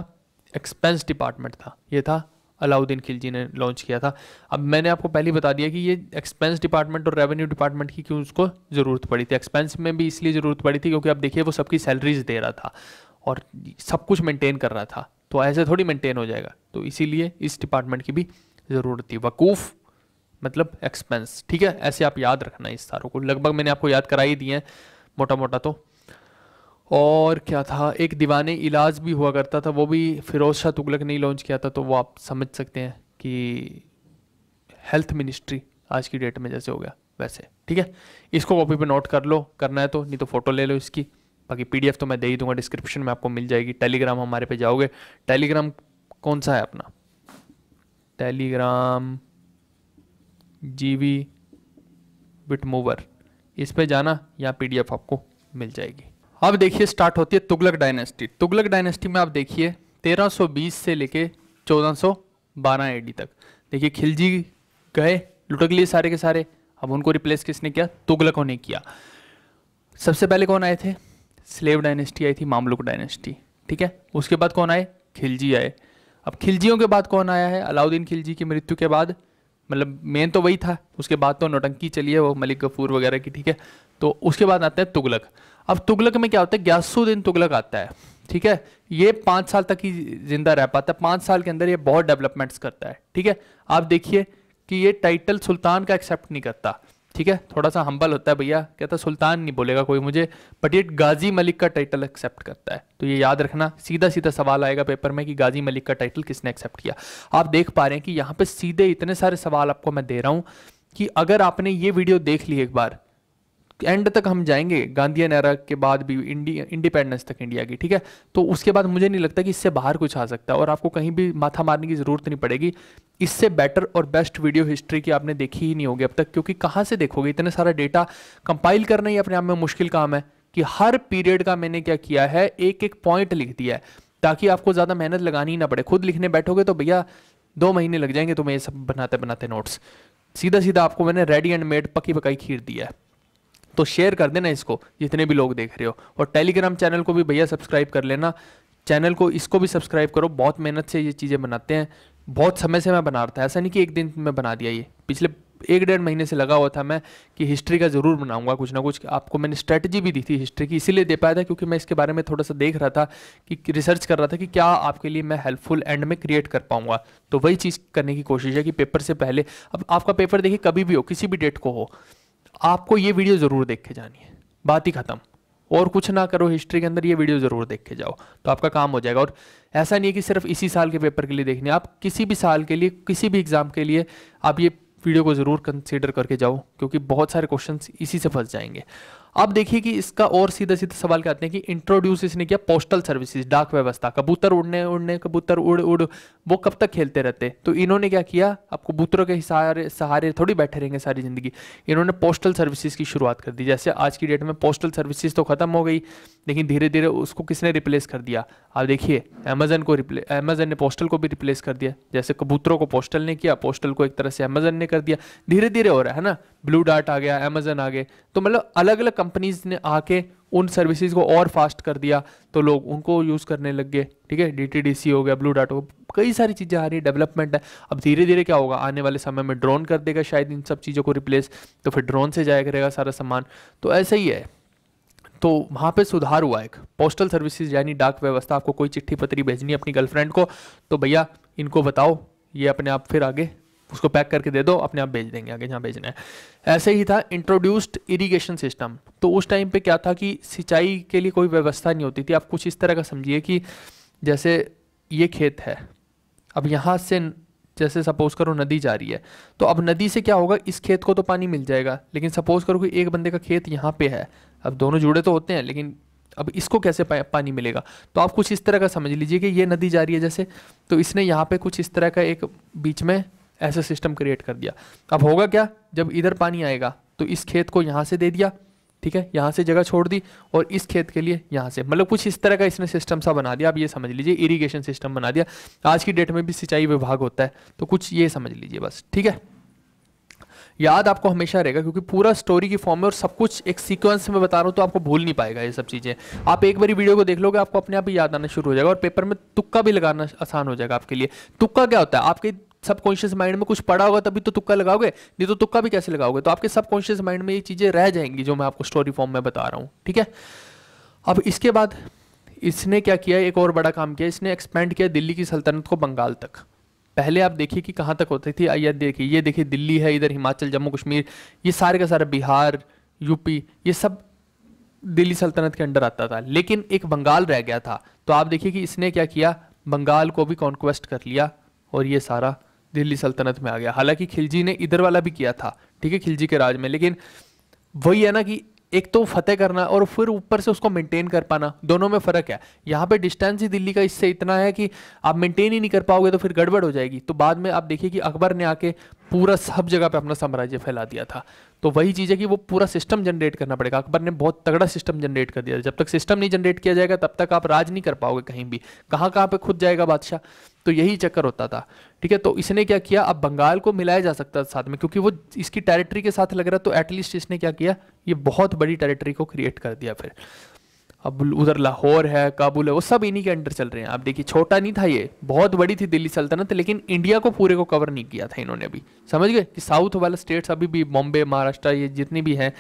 एक्सपेंस डिपार्टमेंट था ये था अलाउद्दीन खिलजी ने लॉन्च किया था अब मैंने आपको पहले बता दिया कि ये एक्सपेंस डिपार्टमेंट और रेवेन्यू डिपार्टमेंट की क्यों उसको ज़रूरत पड़ी थी एक्सपेंस में भी इसलिए ज़रूरत पड़ी थी क्योंकि आप देखिए वो सबकी सैलरीज दे रहा था और सब कुछ मेंटेन कर रहा था तो ऐसे थोड़ी मेंटेन हो जाएगा तो इसीलिए इस डिपार्टमेंट की भी ज़रूरत थी वकूफ़ मतलब एक्सपेंस ठीक है ऐसे आप याद रखना इस सारों को लगभग मैंने आपको याद करा ही दिए हैं मोटा मोटा तो और क्या था एक दीवाने इलाज भी हुआ करता था वो भी फिरोज शाह तुगलक ने लॉन्च किया था तो वो आप समझ सकते हैं कि हेल्थ मिनिस्ट्री आज की डेट में जैसे हो गया वैसे ठीक है इसको कॉपी पे नोट कर लो करना है तो नहीं तो फोटो ले लो इसकी बाकी पीडीएफ तो मैं दे ही दूंगा डिस्क्रिप्शन में आपको मिल जाएगी टेलीग्राम हमारे पे जाओगे टेलीग्राम कौन सा है अपना टेलीग्राम बिट मूवर इस पे जाना यहाँ पीडीएफ आपको मिल जाएगी अब देखिए स्टार्ट होती है तुगलक डायनेस्टी तुगलक डायनेस्टी में आप देखिए 1320 से लेके 1412 एडी तक देखिए खिलजी गए लुटक लिए सारे के सारे अब उनको रिप्लेस किसने किया तुगलकों ने किया सबसे पहले कौन आए थे स्लेव डायनेस्टी आई थी मामलुक डायनेस्टी ठीक है उसके बाद कौन आए खिलजी आए अब खिलजियों के बाद कौन आया है अलाउद्दीन खिलजी की मृत्यु के बाद मतलब मेन तो वही था उसके बाद तो नोटंकी चली है वो मलिक गफूर वगैरह की ठीक है तो उसके बाद आता है तुगलक अब तुगलक में क्या होता है ग्यारसुद्दीन तुगलक आता है ठीक है ये पाँच साल तक ही जिंदा रह पाता है पाँच साल के अंदर ये बहुत डेवलपमेंट्स करता है ठीक है आप देखिए कि ये टाइटल सुल्तान का एक्सेप्ट नहीं करता ठीक है थोड़ा सा हम्बल होता है भैया कहता सुल्तान नहीं बोलेगा कोई मुझे बट ये गाजी मलिक का टाइटल एक्सेप्ट करता है तो ये याद रखना सीधा सीधा सवाल आएगा पेपर में कि गाजी मलिक का टाइटल किसने एक्सेप्ट किया आप देख पा रहे हैं कि यहाँ पे सीधे इतने सारे सवाल आपको मैं दे रहा हूँ कि अगर आपने ये वीडियो देख ली एक बार एंड तक हम जाएंगे गांधीयन एरा के बाद भी इंडिया इंडिपेंडेंस तक इंडिया की ठीक है तो उसके बाद मुझे नहीं लगता कि इससे बाहर कुछ आ सकता है और आपको कहीं भी माथा मारने की ज़रूरत नहीं पड़ेगी इससे बेटर और बेस्ट वीडियो हिस्ट्री की आपने देखी ही नहीं होगी अब तक क्योंकि कहाँ से देखोगे इतना सारा डेटा कंपाइल करना ही अपने आप में मुश्किल काम है कि हर पीरियड का मैंने क्या किया है एक एक पॉइंट लिख दिया है ताकि आपको ज़्यादा मेहनत लगानी ही ना पड़े खुद लिखने बैठोगे तो भैया दो महीने लग जाएंगे तुम्हें ये सब बनाते बनाते नोट्स सीधा सीधा आपको मैंने रेडी एंड मेड पकी पकाई खीर दिया है तो शेयर कर देना इसको जितने भी लोग देख रहे हो और टेलीग्राम चैनल को भी भैया सब्सक्राइब कर लेना चैनल को इसको भी सब्सक्राइब करो बहुत मेहनत से ये चीज़ें बनाते हैं बहुत समय से मैं बना रहा था ऐसा नहीं कि एक दिन में बना दिया ये पिछले एक डेढ़ महीने से लगा हुआ था मैं कि हिस्ट्री का ज़रूर बनाऊंगा कुछ ना कुछ आपको मैंने स्ट्रेटजी भी दी थी हिस्ट्री की इसीलिए दे पाया था क्योंकि मैं इसके बारे में थोड़ा सा देख रहा था कि रिसर्च कर रहा था कि क्या आपके लिए मैं हेल्पफुल एंड में क्रिएट कर पाऊंगा तो वही चीज़ करने की कोशिश है कि पेपर से पहले अब आपका पेपर देखिए कभी भी हो किसी भी डेट को हो आपको ये वीडियो ज़रूर देख के जानी है बात ही ख़त्म और कुछ ना करो हिस्ट्री के अंदर ये वीडियो ज़रूर देख के जाओ तो आपका काम हो जाएगा और ऐसा नहीं है कि सिर्फ इसी साल के पेपर के लिए देखने आप किसी भी साल के लिए किसी भी एग्ज़ाम के लिए आप ये वीडियो को ज़रूर कंसिडर करके जाओ क्योंकि बहुत सारे क्वेश्चन इसी से फंस जाएंगे अब देखिए कि इसका और सीधे सीधे सवाल क्या आते हैं कि इंट्रोड्यूस इसने किया पोस्टल सर्विसेज डाक व्यवस्था कबूतर उड़ने उड़ने कबूतर उड़ उड़ वो कब तक खेलते रहते तो इन्होंने क्या किया अब कबूतरों के सहारे सहारे थोड़ी बैठे रहेंगे सारी ज़िंदगी इन्होंने पोस्टल सर्विसेज की शुरुआत कर दी जैसे आज की डेट में पोस्टल सर्विसेज तो खत्म हो गई लेकिन धीरे धीरे उसको किसने रिप्लेस कर दिया आप देखिए अमेजन को रिप्ले अमेजन ने पोस्टल को भी रिप्लेस कर दिया जैसे कबूतरों को पोस्टल ने किया पोस्टल को एक तरह से अमेजन ने कर दिया धीरे धीरे हो रहा है ना ब्लू डार्ट आ गया अमेजन आ गए तो मतलब अलग अलग कंपनीज ने आके उन सर्विसेज को और फास्ट कर दिया तो लोग उनको यूज़ करने लग गए ठीक है डी हो गया ब्लू डाट हो कई सारी चीज़ें आ रही है डेवलपमेंट है अब धीरे धीरे क्या होगा आने वाले समय में ड्रोन कर देगा शायद इन सब चीज़ों को रिप्लेस तो फिर ड्रोन से जाया करेगा सारा सामान तो ऐसा ही है तो वहाँ पे सुधार हुआ एक पोस्टल सर्विसेज यानी डाक व्यवस्था आपको कोई चिट्ठी पत्री भेजनी है अपनी गर्लफ्रेंड को तो भैया इनको बताओ ये अपने आप फिर आगे उसको पैक करके दे दो अपने आप भेज देंगे आगे जहाँ भेजना है ऐसे ही था इंट्रोड्यूस्ड इरिगेशन सिस्टम तो उस टाइम पे क्या था कि सिंचाई के लिए कोई व्यवस्था नहीं होती थी आप कुछ इस तरह का समझिए कि जैसे ये खेत है अब यहाँ से जैसे सपोज करो नदी जा रही है तो अब नदी से क्या होगा इस खेत को तो पानी मिल जाएगा लेकिन सपोज करो कि एक बंदे का खेत यहाँ पे है अब दोनों जुड़े तो होते हैं लेकिन अब इसको कैसे पानी मिलेगा तो आप कुछ इस तरह का समझ लीजिए कि ये नदी जा रही है जैसे तो इसने यहाँ पे कुछ इस तरह का एक बीच में ऐसा सिस्टम क्रिएट कर दिया अब होगा क्या जब इधर पानी आएगा तो इस खेत को यहाँ से दे दिया ठीक है यहाँ से जगह छोड़ दी और इस खेत के लिए यहाँ से मतलब कुछ इस तरह का इसने सिस्टम सा बना दिया आप ये समझ लीजिए इरीगेशन सिस्टम बना दिया आज की डेट में भी सिंचाई विभाग होता है तो कुछ ये समझ लीजिए बस ठीक है याद आपको हमेशा रहेगा क्योंकि पूरा स्टोरी की फॉर्म में और सब कुछ एक सीक्वेंस में बता रहा हूँ तो आपको भूल नहीं पाएगा ये सब चीज़ें आप एक बारी वीडियो को देख लोगे आपको अपने आप ही याद आना शुरू हो जाएगा और पेपर में तुक्का भी लगाना आसान हो जाएगा आपके लिए तुक्का क्या होता है आपके सबकॉन्शियस माइंड में कुछ पड़ा होगा तभी तो तुक्का लगाओगे नहीं तो तुक्का भी कैसे लगाओगे तो आपके सबकॉन्शियस माइंड में ये चीज़ें रह जाएंगी जो मैं आपको स्टोरी फॉर्म में बता रहा हूँ ठीक है अब इसके बाद इसने क्या किया एक और बड़ा काम किया इसने एक्सपेंड किया दिल्ली की सल्तनत को बंगाल तक पहले आप देखिए कि कहाँ तक होती थी आइए देखिए ये देखिए दिल्ली है इधर हिमाचल जम्मू कश्मीर ये सारे का सारा बिहार यूपी ये सब दिल्ली सल्तनत के अंडर आता था लेकिन एक बंगाल रह गया था तो आप देखिए कि इसने क्या किया बंगाल को भी कॉन्क्वेस्ट कर लिया और ये सारा दिल्ली सल्तनत में आ गया हालांकि खिलजी ने इधर वाला भी किया था ठीक है खिलजी के राज में लेकिन वही है ना कि एक तो फतेह करना और फिर ऊपर से उसको मेंटेन कर पाना दोनों में फ़र्क है यहाँ पे डिस्टेंस ही दिल्ली का इससे इतना है कि आप मेंटेन ही नहीं कर पाओगे तो फिर गड़बड़ हो जाएगी तो बाद में आप देखिए कि अकबर ने आके पूरा सब जगह पे अपना साम्राज्य फैला दिया था तो वही चीज़ है कि वो पूरा सिस्टम जनरेट करना पड़ेगा अकबर ने बहुत तगड़ा सिस्टम जनरेट कर दिया जब तक सिस्टम नहीं जनरेट किया जाएगा तब तक आप राज नहीं कर पाओगे कहीं भी कहाँ कहाँ पे खुद जाएगा बादशाह तो यही चक्कर होता था ठीक है तो इसने क्या किया अब बंगाल को मिलाया जा सकता था साथ में क्योंकि वो इसकी टेरिटरी के साथ लग रहा तो एटलीस्ट इसने क्या किया ये बहुत बड़ी टेरिटरी को क्रिएट कर दिया फिर अब उधर लाहौर है काबुल है वो सब इन्हीं के अंडर चल रहे हैं आप देखिए छोटा नहीं था ये बहुत बड़ी थी दिल्ली सल्तनत लेकिन इंडिया को पूरे को कवर नहीं किया था इन्होंने अभी समझ गए कि साउथ वाला स्टेट्स अभी भी बॉम्बे महाराष्ट्र ये जितनी भी हैं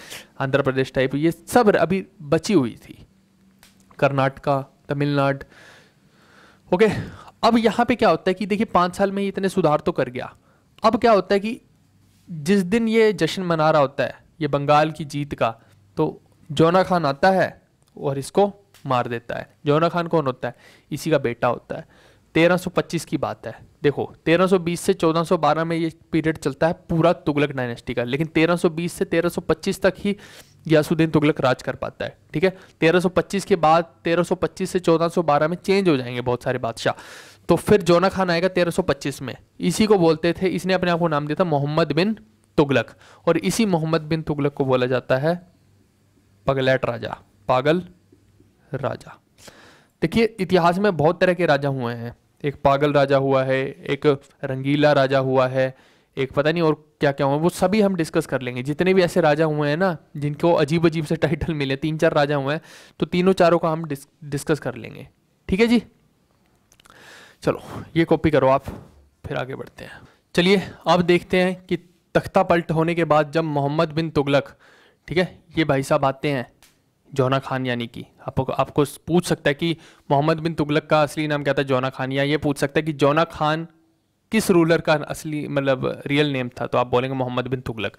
आंध्र प्रदेश टाइप ये सब अभी बची हुई थी कर्नाटका तमिलनाडु ओके अब यहाँ पे क्या होता है कि देखिए पाँच साल में इतने सुधार तो कर गया अब क्या होता है कि जिस दिन ये जश्न मना रहा होता है ये बंगाल की जीत का तो जोना खान आता है और इसको मार देता है जोना खान कौन होता है इसी का बेटा होता है 1325 की बात है देखो 1320 से 1412 में ये पीरियड चलता है पूरा तुगलक डायनेस्टी का लेकिन 1320 से 1325 तक ही यासुद्दीन तुगलक राज कर पाता है ठीक है 1325 के बाद 1325 से 1412 में चेंज हो जाएंगे बहुत सारे बादशाह तो फिर जोना खान आएगा 1325 में इसी को बोलते थे इसने अपने आप को नाम दिया था मोहम्मद बिन तुगलक और इसी मोहम्मद बिन तुगलक को बोला जाता है पगलैट राजा पागल राजा देखिए इतिहास में बहुत तरह के राजा हुए हैं एक पागल राजा हुआ है एक रंगीला राजा हुआ है एक पता नहीं और क्या क्या हुआ वो सभी हम डिस्कस कर लेंगे जितने भी ऐसे राजा हुए हैं ना जिनको अजीब अजीब से टाइटल मिले तीन चार राजा हुए हैं तो तीनों चारों का हम डिस्कस कर लेंगे ठीक है जी चलो ये कॉपी करो आप फिर आगे बढ़ते हैं चलिए अब देखते हैं कि तख्ता पलट होने के बाद जब मोहम्मद बिन तुगलक ठीक है ये भाई साहब आते हैं जौना खान यानी कि आपको आपको पूछ सकता है कि मोहम्मद बिन तुगलक का असली नाम क्या था जौना खान या ये पूछ सकता है कि जौना खान किस रूलर का असली मतलब रियल नेम था तो आप बोलेंगे मोहम्मद बिन तुगलक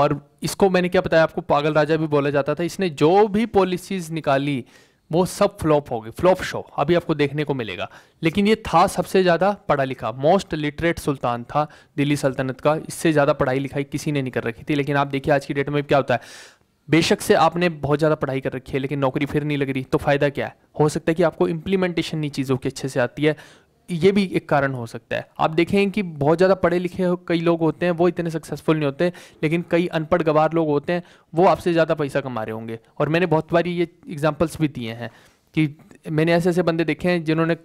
और इसको मैंने क्या बताया आपको पागल राजा भी बोला जाता था इसने जो भी पॉलिसीज निकाली वो सब फ्लॉप हो गई फ्लॉप शो अभी आपको देखने को मिलेगा लेकिन ये था सबसे ज़्यादा पढ़ा लिखा मोस्ट लिटरेट सुल्तान था दिल्ली सल्तनत का इससे ज़्यादा पढ़ाई लिखाई किसी ने नहीं कर रखी थी लेकिन आप देखिए आज की डेट में क्या होता है बेशक से आपने बहुत ज़्यादा पढ़ाई कर रखी है लेकिन नौकरी फिर नहीं लग रही तो फ़ायदा क्या है हो सकता है कि आपको इम्प्लीमेंटेशन नहीं चीज़ों की अच्छे से आती है ये भी एक कारण हो सकता है आप देखें कि बहुत ज़्यादा पढ़े लिखे कई लोग होते हैं वो इतने सक्सेसफुल नहीं होते लेकिन कई अनपढ़ गवार लोग होते हैं वो आपसे ज़्यादा पैसा कमा रहे होंगे और मैंने बहुत बारी ये एग्जाम्पल्स भी दिए हैं कि मैंने ऐसे ऐसे बंदे देखे हैं जिन्होंने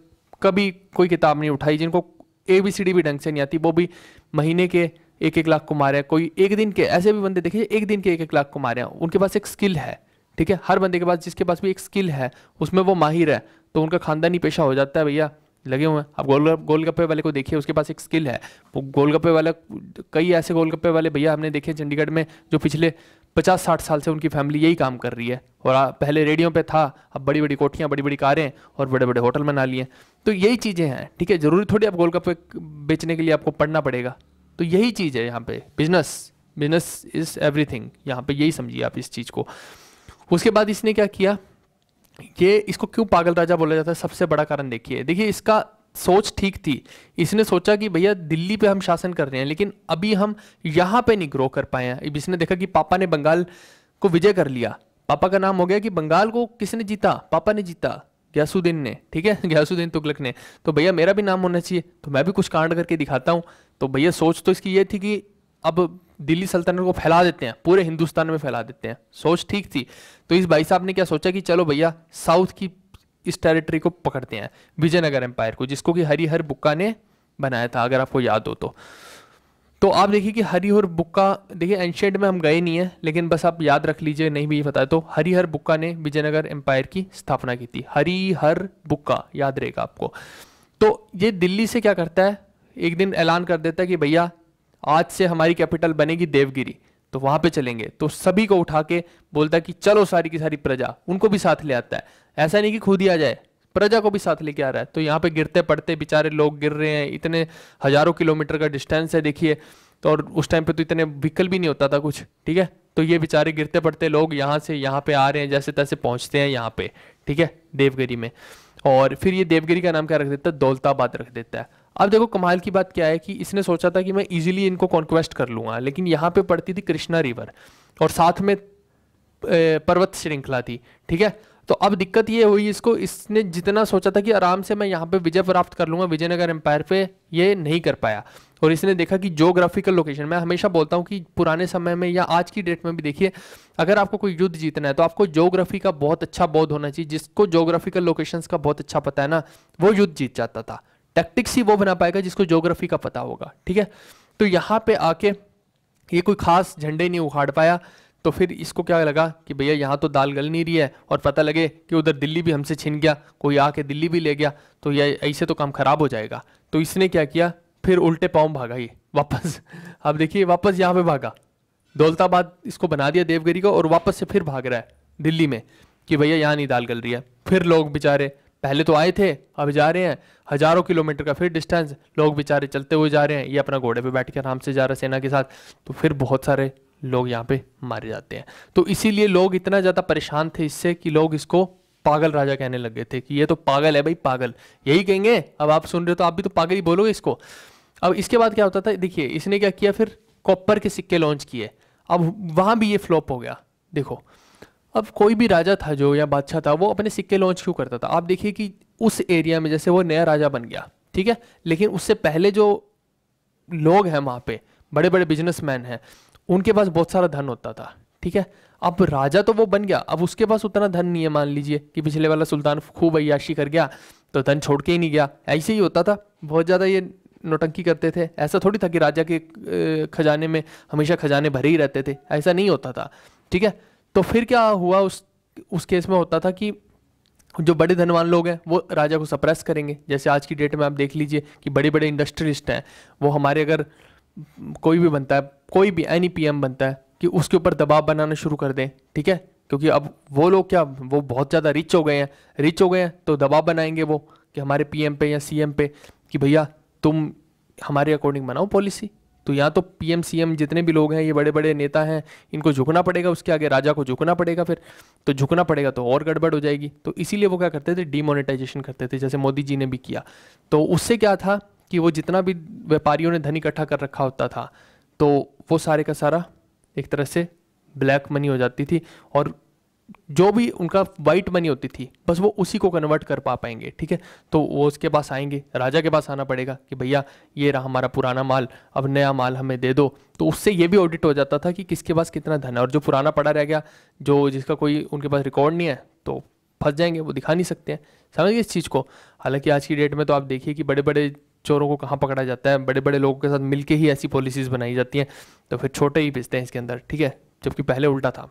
कभी कोई किताब नहीं उठाई जिनको ए बी सी डी भी ढंग से नहीं आती वो भी महीने के एक एक लाख को मारे कोई एक दिन के ऐसे भी बंदे देखे एक दिन के एक एक लाख को मारे उनके पास एक स्किल है ठीक है हर बंदे के पास जिसके पास भी एक स्किल है उसमें वो माहिर है तो उनका खानदानी पेशा हो जाता है भैया लगे हुए हैं अब गोल गोलगप्पे वाले को देखिए उसके पास एक स्किल है वो गोलगप्पे वाला कई ऐसे गोलगप्पे वाले भैया हमने देखे चंडीगढ़ में जो पिछले पचास साठ साल से उनकी फैमिली यही काम कर रही है और पहले रेडियो पे था अब बड़ी बड़ी कोठियाँ बड़ी बड़ी कारें और बड़े बड़े होटल बना लिए तो यही चीज़ें हैं ठीक है ज़रूरी थोड़ी आप गोलगप्पे बेचने के लिए आपको पढ़ना पड़ेगा तो यही चीज़ है यहाँ पे बिजनेस बिजनेस इज़ एवरीथिंग यहाँ पे यही समझिए आप इस चीज़ को उसके बाद इसने क्या किया ये इसको क्यों पागल राजा बोला जाता है सबसे बड़ा कारण देखिए देखिए इसका सोच ठीक थी इसने सोचा कि भैया दिल्ली पे हम शासन कर रहे हैं लेकिन अभी हम यहाँ पे नहीं ग्रो कर पाए हैं इसने देखा कि पापा ने बंगाल को विजय कर लिया पापा का नाम हो गया कि बंगाल को किसने जीता पापा ने जीता ग्यासुद्दीन ने ठीक है (laughs) ग्यासुद्दीन तुगलक ने तो भैया मेरा भी नाम होना चाहिए तो मैं भी कुछ कांड करके दिखाता हूँ तो भैया सोच तो इसकी ये थी कि अब दिल्ली सल्तनत को फैला देते हैं पूरे हिंदुस्तान में फैला देते हैं सोच ठीक थी तो इस भाई साहब ने क्या सोचा कि चलो भैया साउथ की इस टेरिटरी को पकड़ते हैं विजयनगर एम्पायर को जिसको कि हरिहर बुक्का ने बनाया था अगर आपको याद हो तो तो आप देखिए कि हरिहर बुक्का देखिए एंशेंट में हम गए नहीं हैं लेकिन बस आप याद रख लीजिए नहीं भी पता है तो हरिहर बुक्का ने विजयनगर एम्पायर की स्थापना की थी हरिहर बुक्का याद रहेगा आपको तो ये दिल्ली से क्या करता है एक दिन ऐलान कर देता है कि भैया आज से हमारी कैपिटल बनेगी देवगिरी तो वहां पे चलेंगे तो सभी को उठा के बोलता है कि चलो सारी की सारी प्रजा उनको भी साथ ले आता है ऐसा नहीं कि खुद ही आ जाए प्रजा को भी साथ लेके आ रहा है तो यहाँ पे गिरते पड़ते बेचारे लोग गिर रहे हैं इतने हजारों किलोमीटर का डिस्टेंस है देखिए तो और उस टाइम पे तो इतने व्हीकल भी नहीं होता था कुछ ठीक है तो ये बेचारे गिरते पड़ते लोग यहाँ से यहाँ पे आ रहे हैं जैसे तैसे पहुँचते हैं यहाँ पे ठीक है देवगिरी में और फिर ये देवगिरी का नाम क्या रख देता है दौलताबाद रख देता है अब देखो कमाल की बात क्या है कि इसने सोचा था कि मैं इजीली इनको कॉन्क्वेस्ट कर लूँगा लेकिन यहाँ पे पड़ती थी कृष्णा रिवर और साथ में पर्वत श्रृंखला थी ठीक है तो अब दिक्कत ये हुई इसको इसने जितना सोचा था कि आराम से मैं यहाँ पे विजय प्राप्त कर लूँगा विजयनगर एम्पायर पे ये नहीं कर पाया और इसने देखा कि जोग्राफिकल लोकेशन मैं हमेशा बोलता हूँ कि पुराने समय में या आज की डेट में भी देखिए अगर आपको कोई युद्ध जीतना है तो आपको जोग्राफी का बहुत अच्छा बोध होना चाहिए जिसको जोग्राफिकल लोकेशंस का बहुत अच्छा पता है ना वो युद्ध जीत जाता था टैक्टिक्स ही वो बना पाएगा जिसको जोग्राफी का पता होगा ठीक है तो यहाँ पे आके ये कोई खास झंडे नहीं उखाड़ पाया तो फिर इसको क्या लगा कि भैया यहाँ तो दाल गल नहीं रही है और पता लगे कि उधर दिल्ली भी हमसे छिन गया कोई आके दिल्ली भी ले गया तो यह ऐसे तो काम खराब हो जाएगा तो इसने क्या किया फिर उल्टे पाँव भागा ये वापस आप देखिए वापस यहाँ पे भागा दौलताबाद इसको बना दिया देवगिरी को और वापस से फिर भाग रहा है दिल्ली में कि भैया यहाँ नहीं दाल गल रही है फिर लोग बेचारे पहले तो आए थे अब जा रहे हैं हजारों किलोमीटर का फिर डिस्टेंस लोग बेचारे चलते हुए जा रहे हैं ये अपना घोड़े पे बैठ के आराम से जा रहे सेना के साथ तो फिर बहुत सारे लोग यहाँ पे मारे जाते हैं तो इसीलिए लोग इतना ज़्यादा परेशान थे इससे कि लोग इसको पागल राजा कहने लग गए थे कि ये तो पागल है भाई पागल यही कहेंगे अब आप सुन रहे हो तो आप भी तो पागल ही बोलोगे इसको अब इसके बाद क्या होता था देखिए इसने क्या किया फिर कॉपर के सिक्के लॉन्च किए अब वहाँ भी ये फ्लॉप हो गया देखो अब कोई भी राजा था जो या बादशाह था वो अपने सिक्के लॉन्च क्यों करता था आप देखिए कि उस एरिया में जैसे वो नया राजा बन गया ठीक है लेकिन उससे पहले जो लोग हैं वहाँ पे बड़े बड़े बिजनेसमैन हैं उनके पास बहुत सारा धन होता था ठीक है अब राजा तो वो बन गया अब उसके पास उतना धन नहीं है मान लीजिए कि पिछले वाला सुल्तान खूब अयाशी कर गया तो धन छोड़ के ही नहीं गया ऐसे ही होता था बहुत ज़्यादा ये नोटंकी करते थे ऐसा थोड़ी था कि राजा के खजाने में हमेशा खजाने भरे ही रहते थे ऐसा नहीं होता था ठीक है तो फिर क्या हुआ उस उस केस में होता था कि जो बड़े धनवान लोग हैं वो राजा को सप्रेस करेंगे जैसे आज की डेट में आप देख लीजिए कि बड़े बड़े इंडस्ट्रियलिस्ट हैं वो हमारे अगर कोई भी बनता है कोई भी एनी पी बनता है कि उसके ऊपर दबाव बनाना शुरू कर दें ठीक है क्योंकि अब वो लोग क्या वो बहुत ज़्यादा रिच हो गए हैं रिच हो गए हैं तो दबाव बनाएंगे वो कि हमारे पीएम पे या सीएम पे कि भैया तुम हमारे अकॉर्डिंग बनाओ पॉलिसी तो या तो पीएम सीएम जितने भी लोग हैं ये बड़े बड़े नेता हैं इनको झुकना पड़ेगा उसके आगे राजा को झुकना पड़ेगा फिर तो झुकना पड़ेगा तो और गड़बड़ हो जाएगी तो इसीलिए वो क्या करते थे डीमोनेटाइजेशन करते थे जैसे मोदी जी ने भी किया तो उससे क्या था कि वो जितना भी व्यापारियों ने धन इकट्ठा कर रखा होता था तो वो सारे का सारा एक तरह से ब्लैक मनी हो जाती थी और जो भी उनका वाइट मनी होती थी बस वो उसी को कन्वर्ट कर पा पाएंगे ठीक है तो वो उसके पास आएंगे राजा के पास आना पड़ेगा कि भैया ये रहा हमारा पुराना माल अब नया माल हमें दे दो तो उससे ये भी ऑडिट हो जाता था कि किसके पास कितना धन है और जो पुराना पड़ा रह गया जो जिसका कोई उनके पास रिकॉर्ड नहीं है तो फंस जाएंगे वो दिखा नहीं सकते हैं समझिए इस चीज़ को हालांकि आज की डेट में तो आप देखिए कि बड़े बड़े चोरों को कहाँ पकड़ा जाता है बड़े बड़े लोगों के साथ मिलके ही ऐसी पॉलिसीज़ बनाई जाती हैं तो फिर छोटे ही बेचते हैं इसके अंदर ठीक है जबकि पहले उल्टा था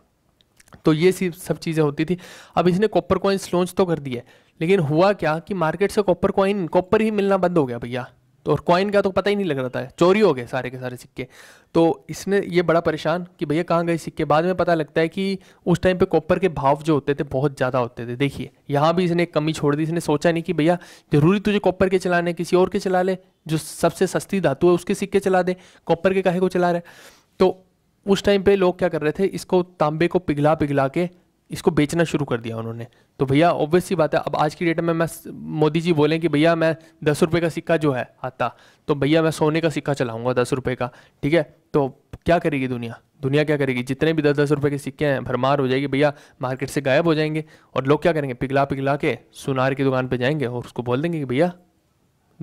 तो ये सी सब चीज़ें होती थी अब इसने कॉपर कॉइन्स लॉन्च तो कर दिया लेकिन हुआ क्या कि मार्केट से कॉपर कॉइन कॉपर ही मिलना बंद हो गया भैया तो और कॉइन का तो पता ही नहीं लग रहा था चोरी हो गए सारे के सारे सिक्के तो इसने ये बड़ा परेशान कि भैया कहाँ गए सिक्के बाद में पता लगता है कि उस टाइम पे कॉपर के भाव जो होते थे बहुत ज़्यादा होते थे देखिए यहाँ भी इसने कमी छोड़ दी इसने सोचा नहीं कि भैया ज़रूरी तुझे कॉपर के चलाने किसी और के चला ले जो सबसे सस्ती धातु है उसके सिक्के चला दे कॉपर के काहे को चला रहे तो उस टाइम पे लोग क्या कर रहे थे इसको तांबे को पिघला पिघला के इसको बेचना शुरू कर दिया उन्होंने तो भैया ऑब्वियस बात है अब आज की डेट में मैं मोदी जी बोलें कि भैया मैं दस रुपये का सिक्का जो है आता तो भैया मैं सोने का सिक्का चलाऊंगा दस रुपये का ठीक है तो क्या करेगी दुनिया दुनिया क्या करेगी जितने भी दस दस रुपये के सिक्के हैं भरमार हो जाएगी भैया मार्केट से गायब हो जाएंगे और लोग क्या करेंगे पिघला पिघला के सुनार की दुकान पर जाएंगे और उसको बोल देंगे कि भैया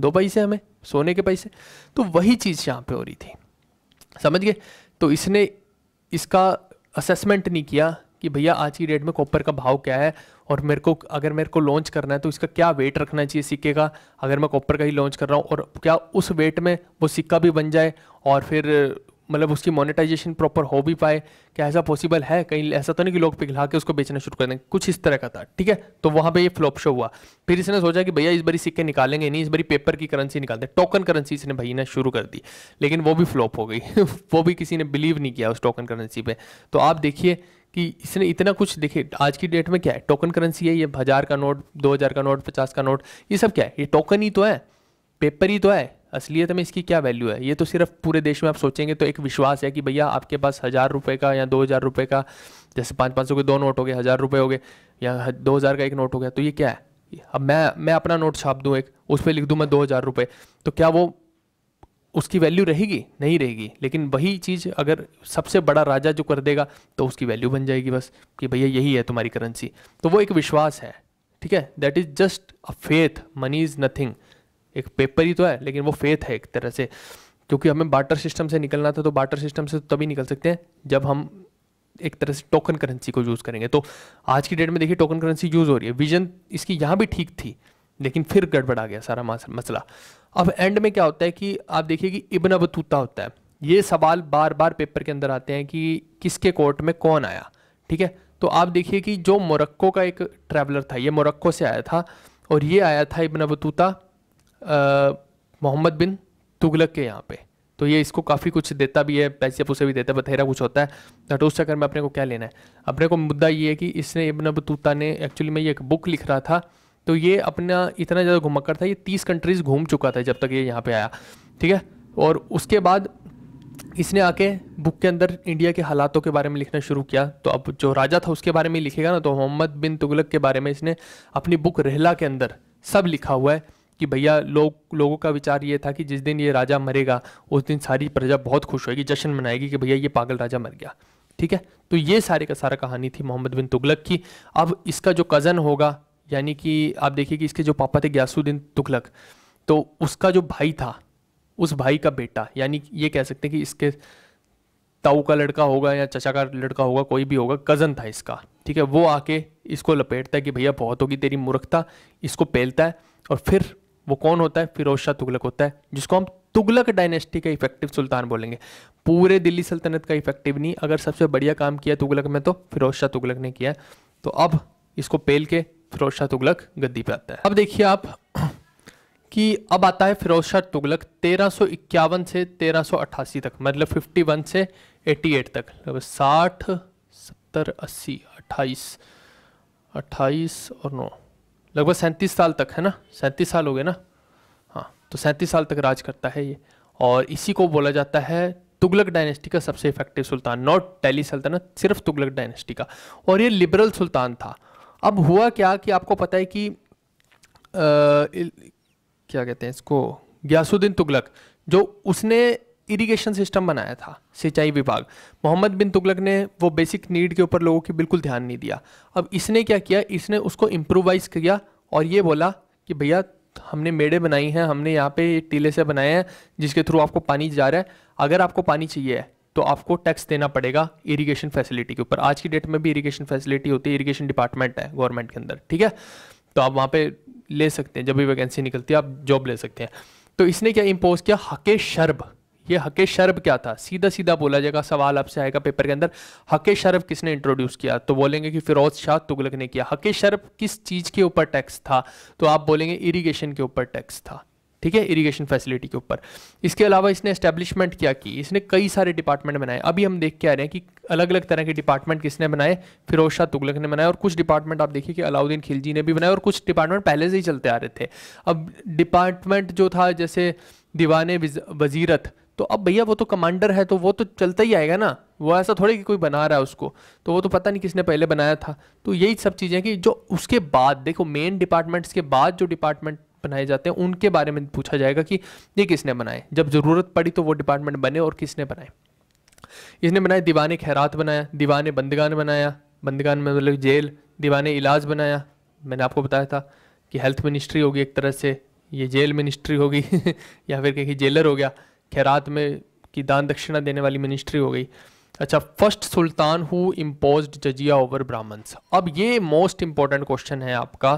दो पैसे हमें सोने के पैसे तो वही चीज़ यहाँ पर हो रही थी समझ गए तो इसने इसका असेसमेंट नहीं किया कि भैया आज की डेट में कॉपर का भाव क्या है और मेरे को अगर मेरे को लॉन्च करना है तो इसका क्या वेट रखना चाहिए सिक्के का अगर मैं कॉपर का ही लॉन्च कर रहा हूँ और क्या उस वेट में वो सिक्का भी बन जाए और फिर मतलब उसकी मोनेटाइजेशन प्रॉपर हो भी पाए क्या ऐसा पॉसिबल है कहीं ऐसा तो नहीं कि लोग पिघला के उसको बेचना शुरू कर दें कुछ इस तरह का था ठीक है तो वहाँ पे ये फ्लॉप शो हुआ फिर इसने सोचा कि भैया इस बारी सिक्के निकालेंगे नहीं इस बारी पेपर की करेंसी निकालते टोकन करेंसी इसने भैया ने शुरू कर दी लेकिन वो भी फ्लॉप हो गई (laughs) वो भी किसी ने बिलीव नहीं किया उस टोकन करेंसी पर तो आप देखिए कि इसने इतना कुछ देखिए आज की डेट में क्या है टोकन करेंसी है ये हज़ार का नोट दो हज़ार का नोट पचास का नोट ये सब क्या है ये टोकन ही तो है पेपर ही तो है असलियत में इसकी क्या वैल्यू है ये तो सिर्फ पूरे देश में आप सोचेंगे तो एक विश्वास है कि भैया आपके पास हज़ार रुपये का या दो हज़ार रुपये का जैसे पाँच पाँच सौ के दो नोट हो गए हज़ार रुपये हो गए या दो हज़ार का एक नोट हो गया तो ये क्या है अब मैं मैं अपना नोट छाप दूँ एक उस पर लिख दूँ मैं दो हज़ार रुपये तो क्या वो उसकी वैल्यू रहेगी नहीं रहेगी लेकिन वही चीज़ अगर सबसे बड़ा राजा जो कर देगा तो उसकी वैल्यू बन जाएगी बस कि भैया यही है तुम्हारी करेंसी तो वो एक विश्वास है ठीक है that is just a faith money is nothing एक पेपर ही तो है लेकिन वो फेथ है एक तरह से क्योंकि हमें बाटर सिस्टम से निकलना था तो बाटर सिस्टम से तभी निकल सकते हैं जब हम एक तरह से टोकन करेंसी को यूज़ करेंगे तो आज की डेट में देखिए टोकन करेंसी यूज़ हो रही है विजन इसकी यहाँ भी ठीक थी लेकिन फिर गड़बड़ा गया सारा मसला अब एंड में क्या होता है कि आप देखिए कि इबन बतूता होता है ये सवाल बार बार पेपर के अंदर आते हैं कि किसके कोर्ट में कौन आया ठीक है तो आप देखिए कि जो मोरक्को का एक ट्रैवलर था ये मोरक्को से आया था और ये आया था इबन बतूता मोहम्मद बिन तुगलक के यहाँ पे तो ये इसको काफ़ी कुछ देता भी है पैसे पुसे भी देता है बथेरा कुछ होता है तो, तो उस चक्कर में अपने को क्या लेना है अपने को मुद्दा ये है कि इसने इबन बतूता ने एक्चुअली में ये एक बुक लिख रहा था तो ये अपना इतना ज़्यादा घुमक्कर था ये तीस कंट्रीज़ घूम चुका था जब तक ये यहाँ पर आया ठीक है और उसके बाद इसने आके बुक के अंदर इंडिया के हालातों के बारे में लिखना शुरू किया तो अब जो राजा था उसके बारे में लिखेगा ना तो मोहम्मद बिन तुगलक के बारे में इसने अपनी बुक रहला के अंदर सब लिखा हुआ है कि भैया लोग लोगों का विचार ये था कि जिस दिन ये राजा मरेगा उस दिन सारी प्रजा बहुत खुश होगी जश्न मनाएगी कि भैया ये पागल राजा मर गया ठीक है तो ये सारे का सारा कहानी थी मोहम्मद बिन तुगलक की अब इसका जो कज़न होगा यानी कि आप देखिए कि इसके जो पापा थे ग्यासुद्दीन तुगलक तो उसका जो भाई था उस भाई का बेटा यानी ये कह सकते हैं कि इसके ताऊ का लड़का होगा या चचा का लड़का होगा कोई भी होगा कज़न था इसका ठीक है वो आके इसको लपेटता है कि भैया बहुत होगी तेरी मूर्खता इसको पेलता है और फिर वो कौन होता है फिरोज शाह तुगलक होता है जिसको हम तुगलक डायनेस्टी का इफेक्टिव सुल्तान बोलेंगे पूरे दिल्ली सल्तनत का इफेक्टिव नहीं अगर सबसे बढ़िया काम किया तुगलक में तो फिरोज शाह तुगलक ने किया तो अब इसको पेल के फिरोज शाह तुगलक गद्दी पे आता है अब देखिए आप (clears throat) कि अब आता है फिरोज शाह तुगलक तेरह से तेरह तक मतलब फिफ्टी से 88 तक मतलब साठ सत्तर अस्सी अट्ठाईस अट्ठाईस और नौ लगभग सैंतीस साल तक है ना सैंतीस साल हो गए ना हाँ तो सैंतीस साल तक राज करता है ये और इसी को बोला जाता है तुगलक डायनेस्टी का सबसे इफेक्टिव सुल्तान नॉट टेली सल्तनत सिर्फ तुगलक डायनेस्टी का और ये लिबरल सुल्तान था अब हुआ क्या कि आपको पता है कि आ, क्या कहते हैं इसको ग्यासुद्दीन तुगलक जो उसने इरिगेशन सिस्टम बनाया था सिंचाई विभाग मोहम्मद बिन तुगलक ने वो बेसिक नीड के ऊपर लोगों की बिल्कुल ध्यान नहीं दिया अब इसने क्या किया इसने उसको इम्प्रोवाइज़ किया और ये बोला कि भैया हमने मेड़े बनाई हैं हमने यहाँ पे टीले से बनाए हैं जिसके थ्रू आपको पानी जा रहा है अगर आपको पानी चाहिए तो आपको टैक्स देना पड़ेगा इरिगेशन फैसिलिटी के ऊपर आज की डेट में भी इरिगेशन फैसिलिटी होती है इरिगेशन डिपार्टमेंट है गवर्नमेंट के अंदर ठीक है तो आप वहाँ पे ले सकते हैं जब भी वैकेंसी निकलती है आप जॉब ले सकते हैं तो इसने क्या इम्पोज किया हकेश शर्ब ये हके शर्ब क्या था सीधा सीधा बोला जाएगा सवाल आपसे आएगा पेपर के अंदर हक शर्ब किसने इंट्रोड्यूस किया तो बोलेंगे कि फिरोज शाह तुगलक ने किया हके शर्ब किस चीज़ के ऊपर टैक्स था तो आप बोलेंगे इरीगेशन के ऊपर टैक्स था ठीक है इरिगेशन फैसिलिटी के ऊपर इसके अलावा इसने इस्टेब्लिशमेंट क्या की इसने कई सारे डिपार्टमेंट बनाए अभी हम देख के आ रहे हैं कि अलग अलग तरह के डिपार्टमेंट किसने बनाए फिरोज शाह तुगलक ने बनाए और कुछ डिपार्टमेंट आप देखिए कि अलाउद्दीन खिलजी ने भी बनाए और कुछ डिपार्टमेंट पहले से ही चलते आ रहे थे अब डिपार्टमेंट जो था जैसे दीवान वजीरत तो अब भैया वो तो कमांडर है तो वो तो चलता ही आएगा ना वो ऐसा थोड़ी कि कोई बना रहा है उसको तो वो तो पता नहीं किसने पहले बनाया था तो यही सब चीज़ें कि जो उसके बाद देखो मेन डिपार्टमेंट्स के बाद जो डिपार्टमेंट बनाए जाते हैं उनके बारे में पूछा जाएगा कि ये किसने बनाए जब ज़रूरत पड़ी तो वो डिपार्टमेंट बने और किसने बनाए इसने बनाए दीवान खैरात बनाया दीवान बंदगान बनाया बंदगान में मतलब जेल दीवान इलाज बनाया मैंने आपको बताया था कि हेल्थ मिनिस्ट्री होगी एक तरह से ये जेल मिनिस्ट्री होगी (laughs) या फिर कहीं जेलर हो गया खैरात में की दान दक्षिणा देने वाली मिनिस्ट्री हो गई अच्छा फर्स्ट सुल्तान हु इम्पोज जजिया ओवर ब्राह्मण्स अब ये मोस्ट इंपॉर्टेंट क्वेश्चन है आपका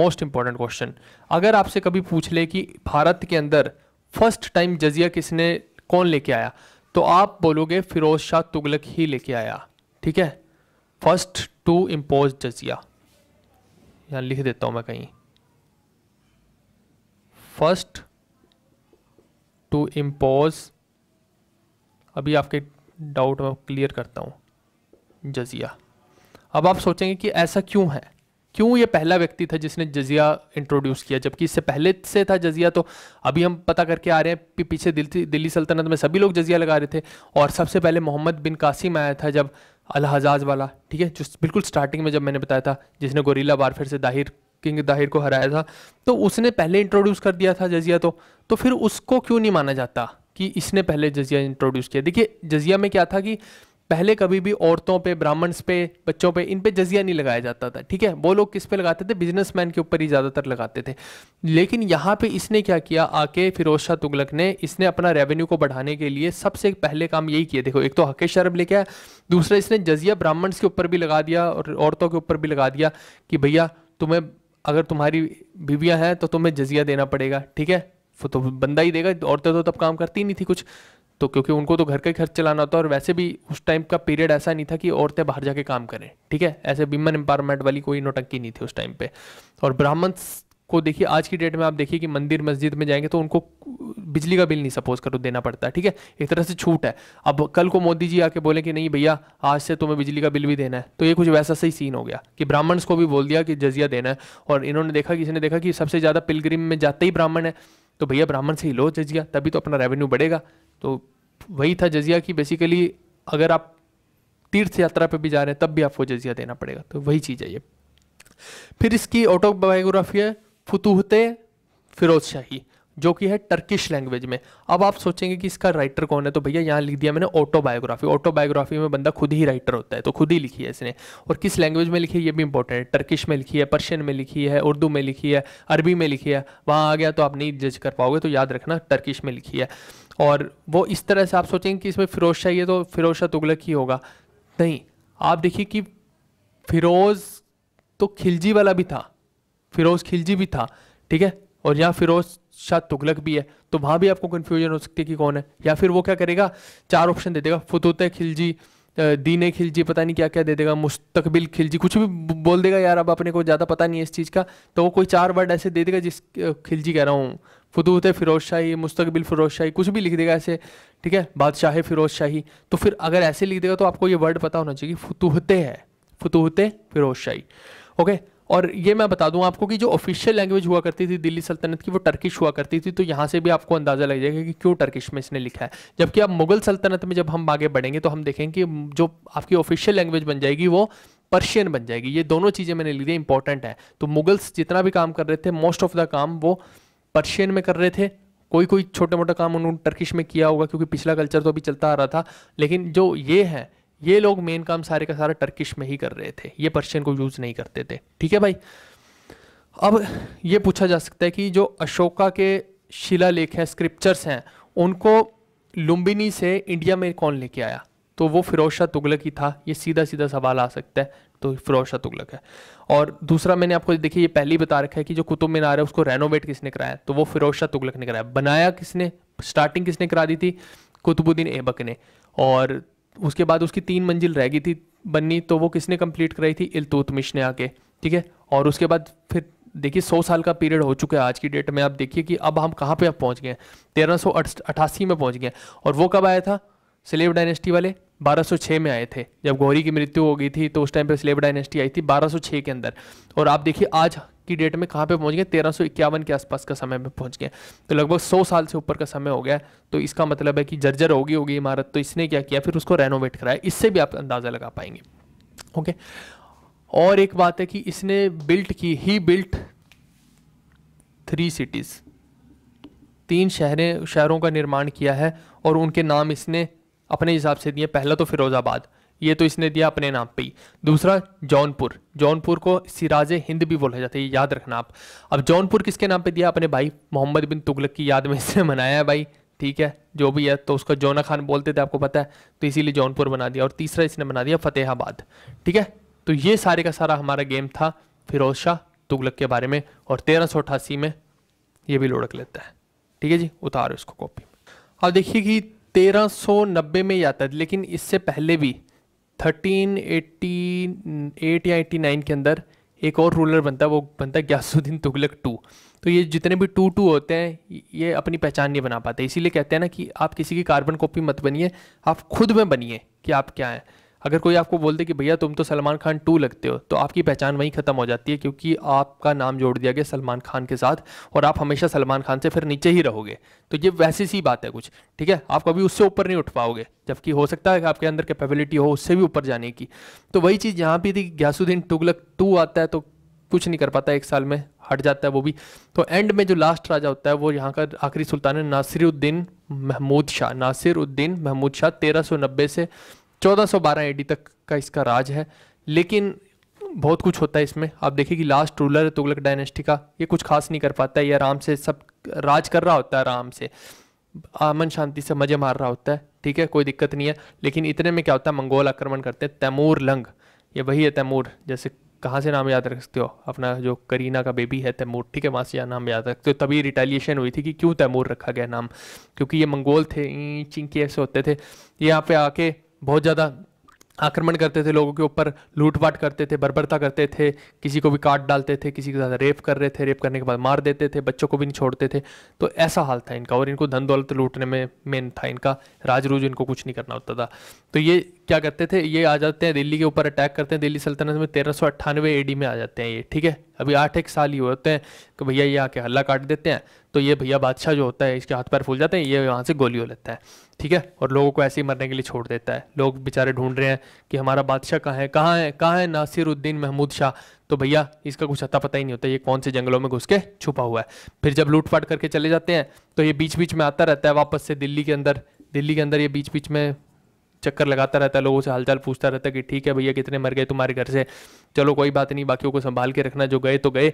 मोस्ट इंपॉर्टेंट क्वेश्चन अगर आपसे कभी पूछ ले कि भारत के अंदर फर्स्ट टाइम जजिया किसने कौन लेके आया तो आप बोलोगे फिरोज शाह तुगलक ही लेके आया ठीक है फर्स्ट टू इम्पोज जजिया यहां लिख देता हूं मैं कहीं फर्स्ट टू इम्पोज अभी आपके डाउट में क्लियर करता हूँ जजिया अब आप सोचेंगे कि ऐसा क्यों है क्यों ये पहला व्यक्ति था जिसने जजिया इंट्रोड्यूस किया जबकि इससे पहले से था जजिया तो अभी हम पता करके आ रहे हैं कि पीछे दिल्ली दिल्ली सल्तनत में सभी लोग जजिया लगा रहे थे और सबसे पहले मोहम्मद बिन कासिम आया था जब अलहजाज वाला ठीक है जो बिल्कुल स्टार्टिंग में जब मैंने बताया था जिसने गोरीला बार फिर से दाहिर किंग दाहिर को हराया था तो उसने पहले इंट्रोड्यूस कर दिया था जजिया तो तो फिर उसको क्यों नहीं माना जाता कि इसने पहले जजिया इंट्रोड्यूस किया देखिए जजिया में क्या था कि पहले कभी भी औरतों पे ब्राह्मण्स पे बच्चों पे इन पे जजिया नहीं लगाया जाता था ठीक है वो लोग किस पे लगाते थे बिजनेसमैन के ऊपर ही ज़्यादातर लगाते थे लेकिन यहाँ पे इसने क्या किया आके फिरोज शाह तुगलक ने इसने अपना रेवेन्यू को बढ़ाने के लिए सबसे पहले काम यही किया देखो एक तो हकेश शरब लेके आया दूसरा इसने जजिया ब्राह्मण्स के ऊपर भी लगा दिया और औरतों के ऊपर भी लगा दिया कि भैया तुम्हें अगर तुम्हारी बीविया हैं तो तुम्हें जजिया देना पड़ेगा ठीक है तो बंदा ही देगा औरतें तो तब काम करती नहीं थी कुछ तो क्योंकि उनको तो घर का ही खर्च चलाना होता और वैसे भी उस टाइम का पीरियड ऐसा नहीं था कि औरतें बाहर जाके काम करें ठीक है ऐसे विमन एम्पावरमेंट वाली कोई नोटंकी नहीं थी उस टाइम पे और ब्राह्मण को देखिए आज की डेट में आप देखिए कि मंदिर मस्जिद में जाएंगे तो उनको बिजली का बिल नहीं सपोज करो देना पड़ता है ठीक है एक तरह से छूट है अब कल को मोदी जी आके बोले कि नहीं भैया आज से तुम्हें बिजली का बिल भी देना है तो ये कुछ वैसा सही सीन हो गया कि ब्राह्मण्स को भी बोल दिया कि जजिया देना है और इन्होंने देखा किसी ने देखा कि सबसे ज़्यादा पिलग्रिम में जाते ही ब्राह्मण है तो भैया ब्राह्मण से ही लो जजिया तभी तो अपना रेवेन्यू बढ़ेगा तो वही था जजिया कि बेसिकली अगर आप तीर्थ यात्रा पर भी जा रहे हैं तब भी आपको जजिया देना पड़ेगा तो वही चीज़ है ये फिर इसकी ऑटोबायोग्राफी है फतूहते फिरोज शाही जो कि है टर्किश लैंग्वेज में अब आप सोचेंगे कि इसका राइटर कौन है तो भैया यहाँ लिख दिया मैंने ऑटोबायोग्राफी ऑटोबायोग्राफी में बंदा खुद ही राइटर होता है तो खुद ही लिखी है इसने और किस लैंग्वेज में लिखी है ये भी इंपॉर्टेंट है टर्किश में लिखी है पर्शियन में लिखी है उर्दू में लिखी है अरबी में लिखी है वहाँ आ गया तो आप नहीं जज कर पाओगे तो याद रखना टर्किश में लिखी है और वो इस तरह से आप सोचेंगे कि इसमें फिरोज शाह ये तो फिरोज शाह तुगलक ही होगा नहीं आप देखिए कि फिरोज़ तो खिलजी वाला भी था फिरोज खिलजी भी था ठीक है और यहाँ फिरोज शाह तुगलक भी है तो वहाँ भी आपको कन्फ्यूजन हो सकती है कि कौन है या फिर वो क्या करेगा चार ऑप्शन दे देगा फतोत खिलजी दीन खिलजी पता नहीं क्या क्या दे देगा मुस्तकबिल खिलजी कुछ भी बोल देगा यार अब अपने को ज़्यादा पता नहीं है इस चीज़ का तो वो कोई चार वर्ड ऐसे दे देगा जिस खिलजी कह रहा हूँ फतूत फिरोज शाही मुस्तकबिल फिरोज शाही कुछ भी लिख देगा ऐसे ठीक है बादशाह फिरोज शाही तो फिर अगर ऐसे लिख देगा तो आपको ये वर्ड पता होना चाहिए फतूहते है फतूहते फिरोज शाही ओके और ये मैं बता दूं आपको कि जो ऑफिशियल लैंग्वेज हुआ करती थी दिल्ली सल्तनत की वो टर्किश हुआ करती थी तो यहाँ से भी आपको अंदाज़ा लग जाएगा कि क्यों टर्किश में इसने लिखा है जबकि आप मुगल सल्तनत में जब हम आगे बढ़ेंगे तो हम देखेंगे कि जो आपकी ऑफिशियल लैंग्वेज बन जाएगी वो पर्शियन बन जाएगी ये दोनों चीज़ें मैंने ली थी इंपॉर्टेंट है तो मुगल्स जितना भी काम कर रहे थे मोस्ट ऑफ द काम वो पर्शियन में कर रहे थे कोई कोई छोटा मोटा काम उन्होंने टर्किश में किया होगा क्योंकि पिछला कल्चर तो अभी चलता आ रहा था लेकिन जो ये है ये लोग मेन काम सारे का सारा टर्किश में ही कर रहे थे ये पर्शियन को यूज़ नहीं करते थे ठीक है भाई अब ये पूछा जा सकता है कि जो अशोका के शिला लेख हैं स्क्रिप्चर्स हैं उनको लुम्बिनी से इंडिया में कौन लेके आया तो वो फिरोज शाह तुगलक ही था ये सीधा सीधा सवाल आ सकता है तो फिरोज शाह तुगलक है और दूसरा मैंने आपको देखिए ये पहली बता रखा है कि जो कुतुब मीनार है उसको रेनोवेट किसने कराया तो वो फिरोज शाह तुगलक ने कराया बनाया किसने स्टार्टिंग किसने करा दी थी कुतुबुद्दीन ऐबक ने और उसके बाद उसकी तीन मंजिल रह गई थी बननी तो वो किसने कंप्लीट कराई थी इलतुतमिश ने आके ठीक है और उसके बाद फिर देखिए सौ साल का पीरियड हो चुका है आज की डेट में आप देखिए कि अब हम कहाँ पे आप पहुँच गए हैं अठासी में पहुँच गए और वो कब आया था स्लेव डायनेस्टी वाले 1206 में आए थे जब गौरी की मृत्यु हो गई थी तो उस टाइम पे स्लेव डायनेस्टी आई थी 1206 के अंदर और आप देखिए आज की डेट में कहाँ पे पहुँच गए तेरह के आसपास का समय में पहुँच गए तो लगभग सौ साल से ऊपर का समय हो गया तो इसका मतलब है कि जर्जर होगी होगी इमारत तो इसने क्या किया फिर उसको रेनोवेट कराया इससे भी आप अंदाज़ा लगा पाएंगे ओके और एक बात है कि इसने बिल्ट की ही बिल्ट थ्री सिटीज़ तीन शहरें शहरों का निर्माण किया है और उनके नाम इसने अपने हिसाब से दिए पहला तो फिरोज़ाबाद ये तो इसने दिया अपने नाम पे ही दूसरा जौनपुर जौनपुर को सिराज हिंद भी बोला जाता है याद रखना आप अब जौनपुर किसके नाम पे दिया अपने भाई मोहम्मद बिन तुगलक की याद में इसने मनाया है भाई ठीक है जो भी है तो उसका जौना खान बोलते थे आपको पता है तो इसीलिए जौनपुर बना दिया और तीसरा इसने बना दिया फतेहाबाद ठीक है तो ये सारे का सारा हमारा गेम था फिरोज शाह तुगलक के बारे में और तेरह में ये भी लुढ़क लेता है ठीक है जी उतारो इसको कॉपी अब देखिए कि 1390 में ही आता है लेकिन इससे पहले भी 1388 या 89 के अंदर एक और रूलर बनता है वो बनता है ग्यासुद्दीन तुगलक टू तो ये जितने भी टू टू होते हैं ये अपनी पहचान नहीं बना पाते इसीलिए कहते हैं ना कि आप किसी की कार्बन कॉपी मत बनिए आप खुद में बनिए कि आप क्या हैं अगर कोई आपको बोल दे कि भैया तुम तो सलमान खान टू लगते हो तो आपकी पहचान वहीं ख़त्म हो जाती है क्योंकि आपका नाम जोड़ दिया गया सलमान खान के साथ और आप हमेशा सलमान खान से फिर नीचे ही रहोगे तो ये वैसी सी बात है कुछ ठीक है आप कभी उससे ऊपर नहीं उठ पाओगे जबकि हो सकता है कि आपके अंदर कैपेबिलिटी हो उससे भी ऊपर जाने की तो वही चीज़ यहाँ भी थी ग्यासुद्दीन तुगलक टू आता है तो कुछ नहीं कर पाता एक साल में हट जाता है वो भी तो एंड में जो लास्ट राजा होता है वो यहाँ का आखिरी सुल्तान है नासिरुद्दीन महमूद शाह नासिरुद्दीन महमूद शाह तेरह से 1412 एडी तक का इसका राज है लेकिन बहुत कुछ होता है इसमें आप देखिए कि लास्ट रूलर है तुगलक डायनेस्टी का ये कुछ खास नहीं कर पाता है ये आराम से सब राज कर रहा होता है आराम से अमन शांति से मजे मार रहा होता है ठीक है कोई दिक्कत नहीं है लेकिन इतने में क्या होता है मंगोल आक्रमण करते हैं तैमूर लंग ये वही है तैमूर जैसे कहाँ से नाम याद रख सकते हो अपना जो करीना का बेबी है तैमूर ठीक है वहाँ से नाम याद रखते हो तभी रिटेलिएशन हुई थी कि क्यों तैमूर रखा गया नाम क्योंकि ये मंगोल थे चिंकी ऐसे होते थे यहाँ पे आके बहुत ज़्यादा आक्रमण करते थे लोगों के ऊपर लूटपाट करते थे बर्बरता करते थे किसी को भी काट डालते थे किसी के साथ रेप कर रहे थे रेप करने के बाद मार देते थे बच्चों को भी नहीं छोड़ते थे तो ऐसा हाल था इनका और इनको धन दौलत लूटने में मेन था इनका राज रूज इनको कुछ नहीं करना होता था तो ये क्या करते थे ये आ जाते हैं दिल्ली के ऊपर अटैक करते हैं दिल्ली सल्तनत में तेरह सौ अट्ठानवे में आ जाते हैं ये ठीक है अभी आठ एक साल ही होते हैं कि भैया ये आके हल्ला काट देते हैं तो ये भैया बादशाह जो होता है इसके हाथ पैर फूल जाते हैं ये वहाँ से गोली हो लेता है ठीक है और लोगों को ऐसे ही मरने के लिए छोड़ देता है लोग बेचारे ढूंढ रहे हैं कि हमारा बादशाह कहाँ है कहाँ है कहाँ है नासिरुद्दीन महमूद शाह तो भैया इसका कुछ अता पता ही नहीं होता ये कौन से जंगलों में घुस के छुपा हुआ है फिर जब लूटपाट करके चले जाते हैं तो ये बीच बीच में आता रहता है वापस से दिल्ली के अंदर दिल्ली के अंदर ये बीच बीच में चक्कर लगाता रहता है लोगों से हालचाल पूछता रहता है कि ठीक है भैया कितने मर गए तुम्हारे घर से चलो कोई बात नहीं बाकियों को संभाल के रखना जो गए तो गए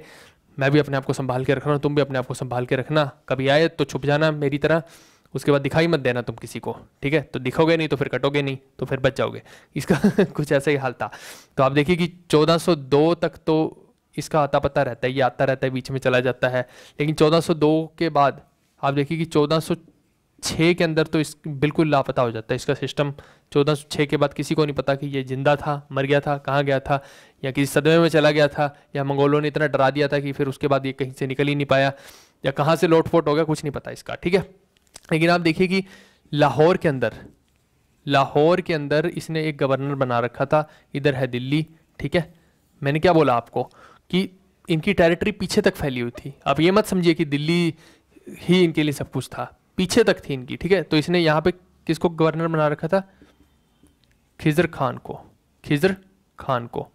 मैं भी अपने आप को संभाल के रख रहा हूँ तुम भी अपने आप को संभाल के रखना कभी आए तो छुप जाना मेरी तरह उसके बाद दिखाई मत देना तुम किसी को ठीक है तो दिखोगे नहीं तो फिर कटोगे नहीं तो फिर बच जाओगे इसका (laughs) कुछ ऐसा ही हाल था तो आप देखिए कि 1402 तक तो इसका आता पता रहता है ये आता रहता है बीच में चला जाता है लेकिन 1402 के बाद आप देखिए कि छः के अंदर तो इस बिल्कुल लापता हो जाता है इसका सिस्टम चौदह सौ छः के बाद किसी को नहीं पता कि ये जिंदा था मर गया था कहाँ गया था या किसी सदमे में चला गया था या मंगोलों ने इतना डरा दिया था कि फिर उसके बाद ये कहीं से निकल ही नहीं पाया या कहाँ से लोटफोट हो गया कुछ नहीं पता इसका ठीक है लेकिन आप देखिए कि लाहौर के अंदर लाहौर के अंदर इसने एक गवर्नर बना रखा था इधर है दिल्ली ठीक है मैंने क्या बोला आपको कि इनकी टेरिटरी पीछे तक फैली हुई थी आप ये मत समझिए कि दिल्ली ही इनके लिए सब कुछ था पीछे तक थी इनकी ठीक है तो इसने यहाँ पे किसको गवर्नर बना रखा था खिजर खान को खिजर खान को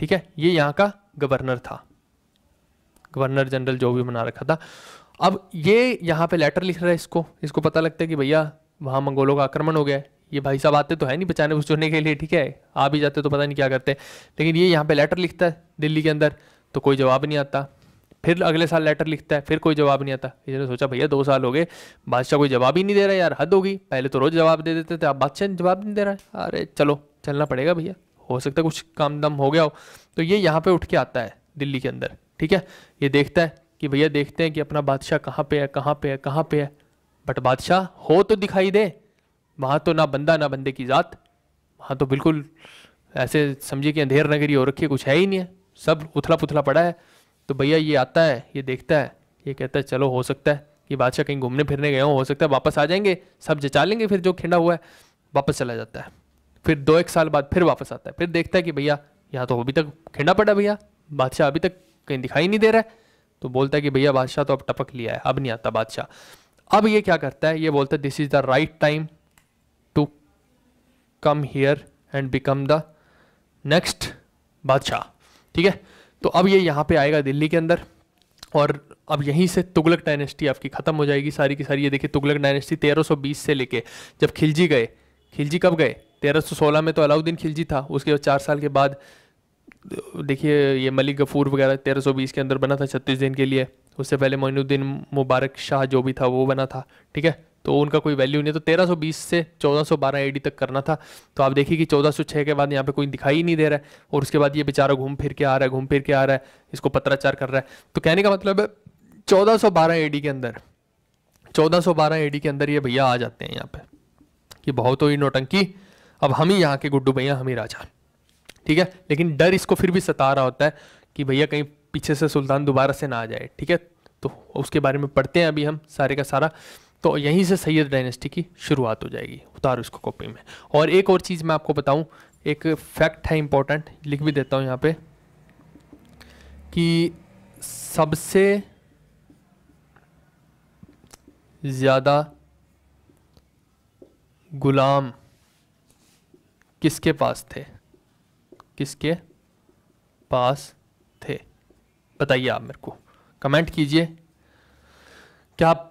ठीक है ये यहाँ का गवर्नर था गवर्नर जनरल जो भी बना रखा था अब ये यहाँ पे लेटर लिख रहा है इसको इसको पता लगता है कि भैया वहाँ मंगोलों का आक्रमण हो गया है ये भाई साहब आते तो है नहीं बचाने बचाने के लिए ठीक है आ भी जाते तो पता नहीं क्या करते लेकिन ये यहाँ पे लेटर लिखता है दिल्ली के अंदर तो कोई जवाब नहीं आता फिर अगले साल लेटर लिखता है फिर कोई जवाब नहीं आता इसने सोचा भैया दो साल हो गए बादशाह कोई जवाब ही नहीं दे रहा यार हद होगी पहले तो रोज़ जवाब दे देते थे अब बादशाह जवाब नहीं दे रहा है अरे चलो चलना पड़ेगा भैया हो सकता है कुछ काम दम हो गया हो तो ये यहाँ पर उठ के आता है दिल्ली के अंदर ठीक है ये देखता है कि भैया देखते हैं कि अपना बादशाह कहाँ पे है कहाँ पे है कहाँ पे है बट बादशाह हो तो दिखाई दे वहाँ तो ना बंदा ना बंदे की ज़ात वहाँ तो बिल्कुल ऐसे समझिए कि अंधेर नगरी हो रखी है कुछ है ही नहीं है सब उथला पुथला पड़ा है तो भैया ये आता है ये देखता है ये कहता है चलो हो सकता है कि बादशाह कहीं घूमने फिरने गए हो सकता है वापस आ जाएंगे सब जचा लेंगे फिर जो खिंडा हुआ है वापस चला जाता है फिर दो एक साल बाद फिर वापस आता है फिर देखता है कि भैया यहाँ तो अभी तक खिंडा पड़ा भैया बादशाह अभी तक कहीं दिखाई नहीं दे रहा है तो बोलता है कि भैया बादशाह तो अब टपक लिया है अब नहीं आता बादशाह अब ये क्या करता है ये बोलता है this is the right time to come here and become the next बादशाह ठीक है तो अब ये यहाँ पे आएगा दिल्ली के अंदर और अब यहीं से तुगलक डायनेस्टी आपकी ख़त्म हो जाएगी सारी की सारी ये देखिए तुगलक डायनेस्टी 1320 से लेके जब खिलजी गए खिलजी कब गए 1316 में तो अलाउद्दीन खिलजी था उसके बाद चार साल के बाद देखिए ये मलिक गफूर वगैरह 1320 के अंदर बना था छत्तीस दिन के लिए उससे पहले मोइनुद्दीन मुबारक शाह जो भी था वो बना था ठीक है तो उनका कोई वैल्यू नहीं है तो बीस से चौदह सौ बारह एडी तक करना था तो आप देखिए कि चौदह सौ छः के बाद यहाँ पे कोई दिखाई ही नहीं दे रहा है और उसके बाद ये बेचारा घूम फिर के आ रहा है घूम फिर के आ रहा है इसको पत्राचार कर रहा है तो कहने का मतलब है चौदह सौ ए एडी के अंदर चौदह सौ ए एडी के अंदर ये भैया आ जाते हैं यहाँ पे कि बहुत तो ही नोटंकी अब हम ही यहाँ के गुड्डू भैया हम ही राजा ठीक है लेकिन डर इसको फिर भी सता रहा होता है कि भैया कहीं पीछे से सुल्तान दोबारा से ना आ जाए ठीक है तो उसके बारे में पढ़ते हैं अभी हम सारे का सारा तो यहीं से सैयद डायनेस्टी की शुरुआत हो जाएगी उतार उसको कॉपी में और एक और चीज़ मैं आपको बताऊं एक फैक्ट है इम्पोर्टेंट लिख भी देता हूं यहाँ पे कि सबसे ज़्यादा गुलाम किसके पास थे किसके पास थे बताइए आप मेरे को कमेंट कीजिए क्या आप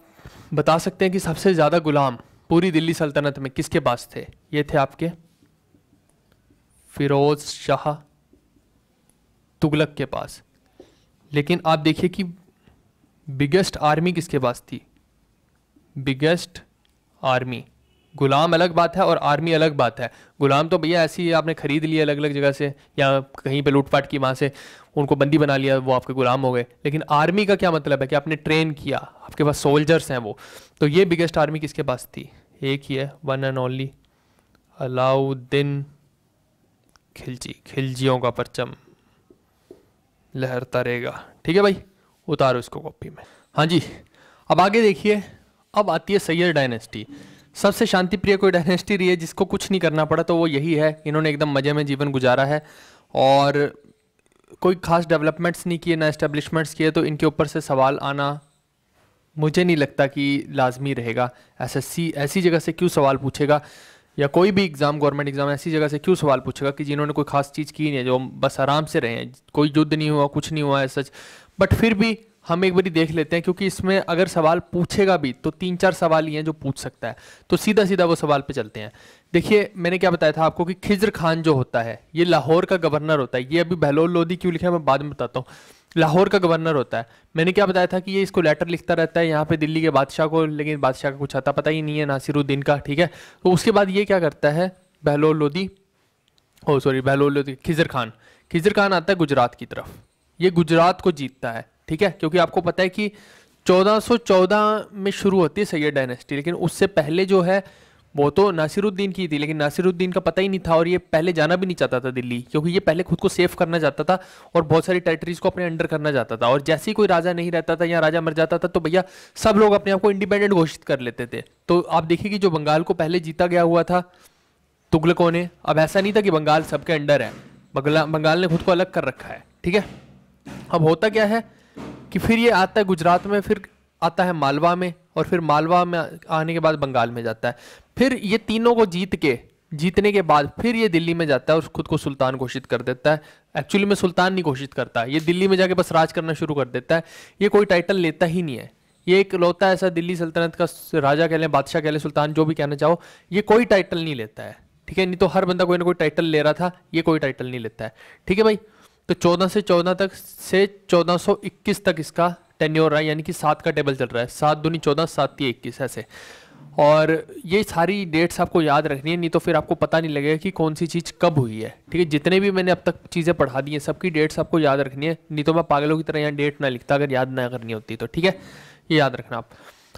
बता सकते हैं कि सबसे ज़्यादा गुलाम पूरी दिल्ली सल्तनत में किसके पास थे ये थे आपके फिरोज शाह तुगलक के पास लेकिन आप देखिए कि बिगेस्ट आर्मी किसके पास थी बिगेस्ट आर्मी गुलाम अलग बात है और आर्मी अलग बात है गुलाम तो भैया ऐसी ही आपने खरीद लिया अलग अलग जगह से या कहीं पे लूटपाट की वहाँ से उनको बंदी बना लिया वो आपके गुलाम हो गए लेकिन आर्मी का क्या मतलब है कि आपने ट्रेन किया आपके पास सोल्जर्स हैं वो तो ये बिगेस्ट आर्मी किसके पास थी एक ही है one and only Alauddin Khilji खिलजियों का परचम लहरता रहेगा ठीक है भाई उतारो इसको कॉपी में हाँ जी अब आगे देखिए अब आती है सैयद डायनेस्टी सबसे शांति प्रिय कोई डायनेस्टी रही है जिसको कुछ नहीं करना पड़ा तो वो यही है इन्होंने एकदम मज़े में जीवन गुजारा है और कोई खास डेवलपमेंट्स नहीं किए ना इस्टेब्लिशमेंट्स किए तो इनके ऊपर से सवाल आना मुझे नहीं लगता कि लाजमी रहेगा एसएससी ऐसी जगह से क्यों सवाल पूछेगा या कोई भी एग्ज़ाम गवर्नमेंट एग्ज़ाम ऐसी जगह से क्यों सवाल पूछेगा कि जिन्होंने कोई खास चीज़ की नहीं है जो बस आराम से रहे हैं कोई युद्ध नहीं हुआ कुछ नहीं हुआ है सच बट फिर भी हम एक बारी देख लेते हैं क्योंकि इसमें अगर सवाल पूछेगा भी तो तीन चार सवाल ही हैं जो पूछ सकता है तो सीधा सीधा वो सवाल पे चलते हैं देखिए मैंने क्या बताया था आपको कि खिजर खान जो होता है ये लाहौर का गवर्नर होता है ये अभी बहलोल लोधी क्यों लिखा है मैं बाद में बताता हूँ लाहौर का गवर्नर होता है मैंने क्या बताया था कि ये इसको लेटर लिखता रहता है यहाँ पे दिल्ली के बादशाह को लेकिन बादशाह का कुछ आता पता ही नहीं है नासिरुद्दीन का ठीक है तो उसके बाद ये क्या करता है बहलोल लोधी ओ सॉरी बहलोल लोधी खिजर खान खिजर खान आता है गुजरात की तरफ ये गुजरात को जीतता है ठीक है क्योंकि आपको पता है कि 1414 में शुरू होती है सैयद डायनेस्टी लेकिन उससे पहले जो है वो तो नासिरुद्दीन की थी लेकिन नासिरुद्दीन का पता ही नहीं था और ये पहले जाना भी नहीं चाहता था दिल्ली क्योंकि ये पहले खुद को सेफ करना चाहता था और बहुत सारी टेरिटरीज को अपने अंडर करना चाहता था और जैसे ही कोई राजा नहीं रहता था या राजा मर जाता था तो भैया सब लोग अपने आप को इंडिपेंडेंट घोषित कर लेते थे तो आप देखिए कि जो बंगाल को पहले जीता गया हुआ था तुगलकों ने अब ऐसा नहीं था कि बंगाल सबके अंडर है बंगाल ने खुद को अलग कर रखा है ठीक है अब होता क्या है कि फिर ये आता है गुजरात में फिर आता है मालवा में और फिर मालवा में आने के बाद बंगाल में जाता है फिर ये तीनों को जीत के जीतने के बाद फिर ये दिल्ली में जाता है और खुद को सुल्तान घोषित कर देता है एक्चुअली में सुल्तान नहीं घोषित करता ये दिल्ली में जाके बस राज करना शुरू कर देता है ये कोई टाइटल लेता ही नहीं है ये एक लौता ऐसा दिल्ली सल्तनत का राजा कह लें बादशाह कह लें सुल्तान जो भी कहना चाहो ये कोई टाइटल नहीं लेता है ठीक है नहीं तो हर बंदा कोई ना कोई टाइटल ले रहा था ये कोई टाइटल नहीं लेता है ठीक है भाई तो 14 से 14 तक से 1421 तक इसका टेन्योर रहा है यानी कि सात का टेबल चल रहा है सात दूनी चौदह सात ती इक्कीस ऐसे और ये सारी डेट्स आपको याद रखनी है नहीं तो फिर आपको पता नहीं लगेगा कि कौन सी चीज़ कब हुई है ठीक है जितने भी मैंने अब तक चीज़ें पढ़ा दी हैं सबकी डेट्स आपको याद रखनी है नहीं तो मैं पागलों की तरह यहाँ डेट ना लिखता अगर याद ना करनी होती तो ठीक है ये याद रखना आप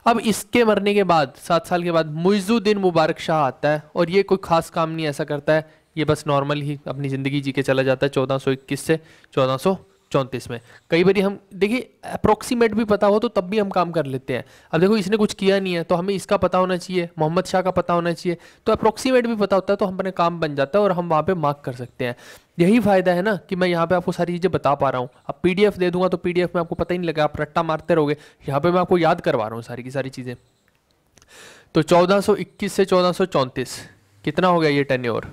अब इसके मरने के बाद सात साल के बाद मुइजुद्दीन मुबारक शाह आता है और ये कोई खास काम नहीं ऐसा करता है ये बस नॉर्मल ही अपनी ज़िंदगी जी के चला जाता है चौदह सौ इक्कीस से चौदह सौ चौंतीस में कई बार हम देखिए अप्रोक्सीमेट भी पता हो तो तब भी हम काम कर लेते हैं अब देखो इसने कुछ किया नहीं है तो हमें इसका पता होना चाहिए मोहम्मद शाह का पता होना चाहिए तो अप्रोक्सीमेट भी पता होता है तो हम अपने काम बन जाता है और हम वहाँ पे मार्क कर सकते हैं यही फ़ायदा है ना कि मैं यहाँ पे आपको सारी चीज़ें बता पा रहा हूँ अब पी दे दूंगा तो पी में आपको पता ही नहीं लगा आप रट्टा मारते रहोगे यहाँ पर मैं आपको याद करवा रहा हूँ सारी की सारी चीज़ें तो चौदह से चौदह कितना हो गया ये टेन्योर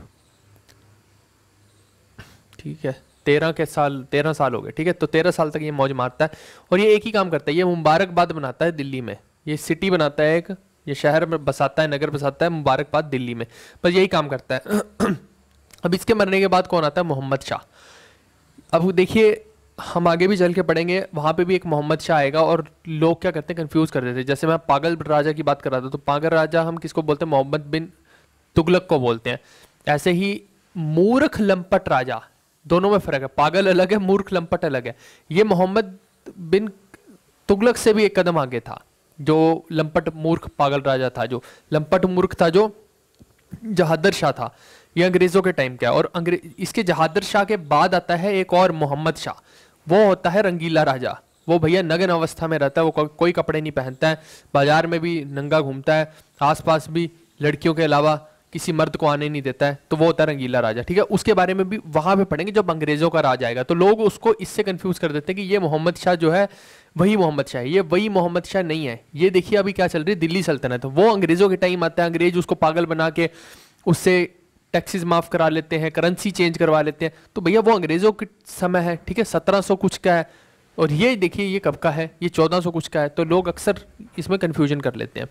ठीक है तेरह के साल तेरह साल हो गए ठीक है तो तेरह साल तक ये मौज मारता है और ये एक ही काम करता है ये मुबारकबाद बनाता है दिल्ली में ये सिटी बनाता है एक ये शहर में बसाता है नगर बसाता है मुबारकबाद दिल्ली में बस यही काम करता है (clears throat) अब इसके मरने के बाद कौन आता है मोहम्मद शाह अब देखिए हम आगे भी चल के पढ़ेंगे वहाँ पे भी एक मोहम्मद शाह आएगा और लोग क्या करते हैं कन्फ्यूज़ कर देते हैं जैसे मैं पागल राजा की बात कर रहा था तो पागल राजा हम किसको बोलते हैं मोहम्मद बिन तुगलक को बोलते हैं ऐसे ही मूर्ख लंपट राजा दोनों में फर्क है पागल अलग है मूर्ख लंपट अलग है ये मोहम्मद बिन तुगलक से भी एक कदम आगे था जो लंपट मूर्ख पागल राजा था जो लंपट मूर्ख था जो जहादर शाह था ये अंग्रेज़ों के टाइम का और अंग्रेज इसके जहादर शाह के बाद आता है एक और मोहम्मद शाह वो होता है रंगीला राजा वो भैया नगन अवस्था में रहता है वो को, कोई कपड़े नहीं पहनता है बाजार में भी नंगा घूमता है आसपास भी लड़कियों के अलावा किसी मर्द को आने नहीं देता है तो वो होता है रंगीला राजा ठीक है उसके बारे में भी वहां पे पढ़ेंगे जब अंग्रेज़ों का राज आएगा तो लोग उसको इससे कंफ्यूज कर देते हैं कि ये मोहम्मद शाह जो है वही मोहम्मद शाह है ये वही मोहम्मद शाह नहीं है ये देखिए अभी क्या चल रही है दिल्ली सल्तनत वो अंग्रेज़ों के टाइम आता है अंग्रेज उसको पागल बना के उससे टैक्सेस माफ़ करा लेते हैं करेंसी चेंज करवा लेते हैं तो भैया वो अंग्रेज़ों के समय है ठीक है सत्रह कुछ का है और ये देखिए ये कब का है ये चौदह कुछ का है तो लोग अक्सर इसमें कन्फ्यूजन कर लेते हैं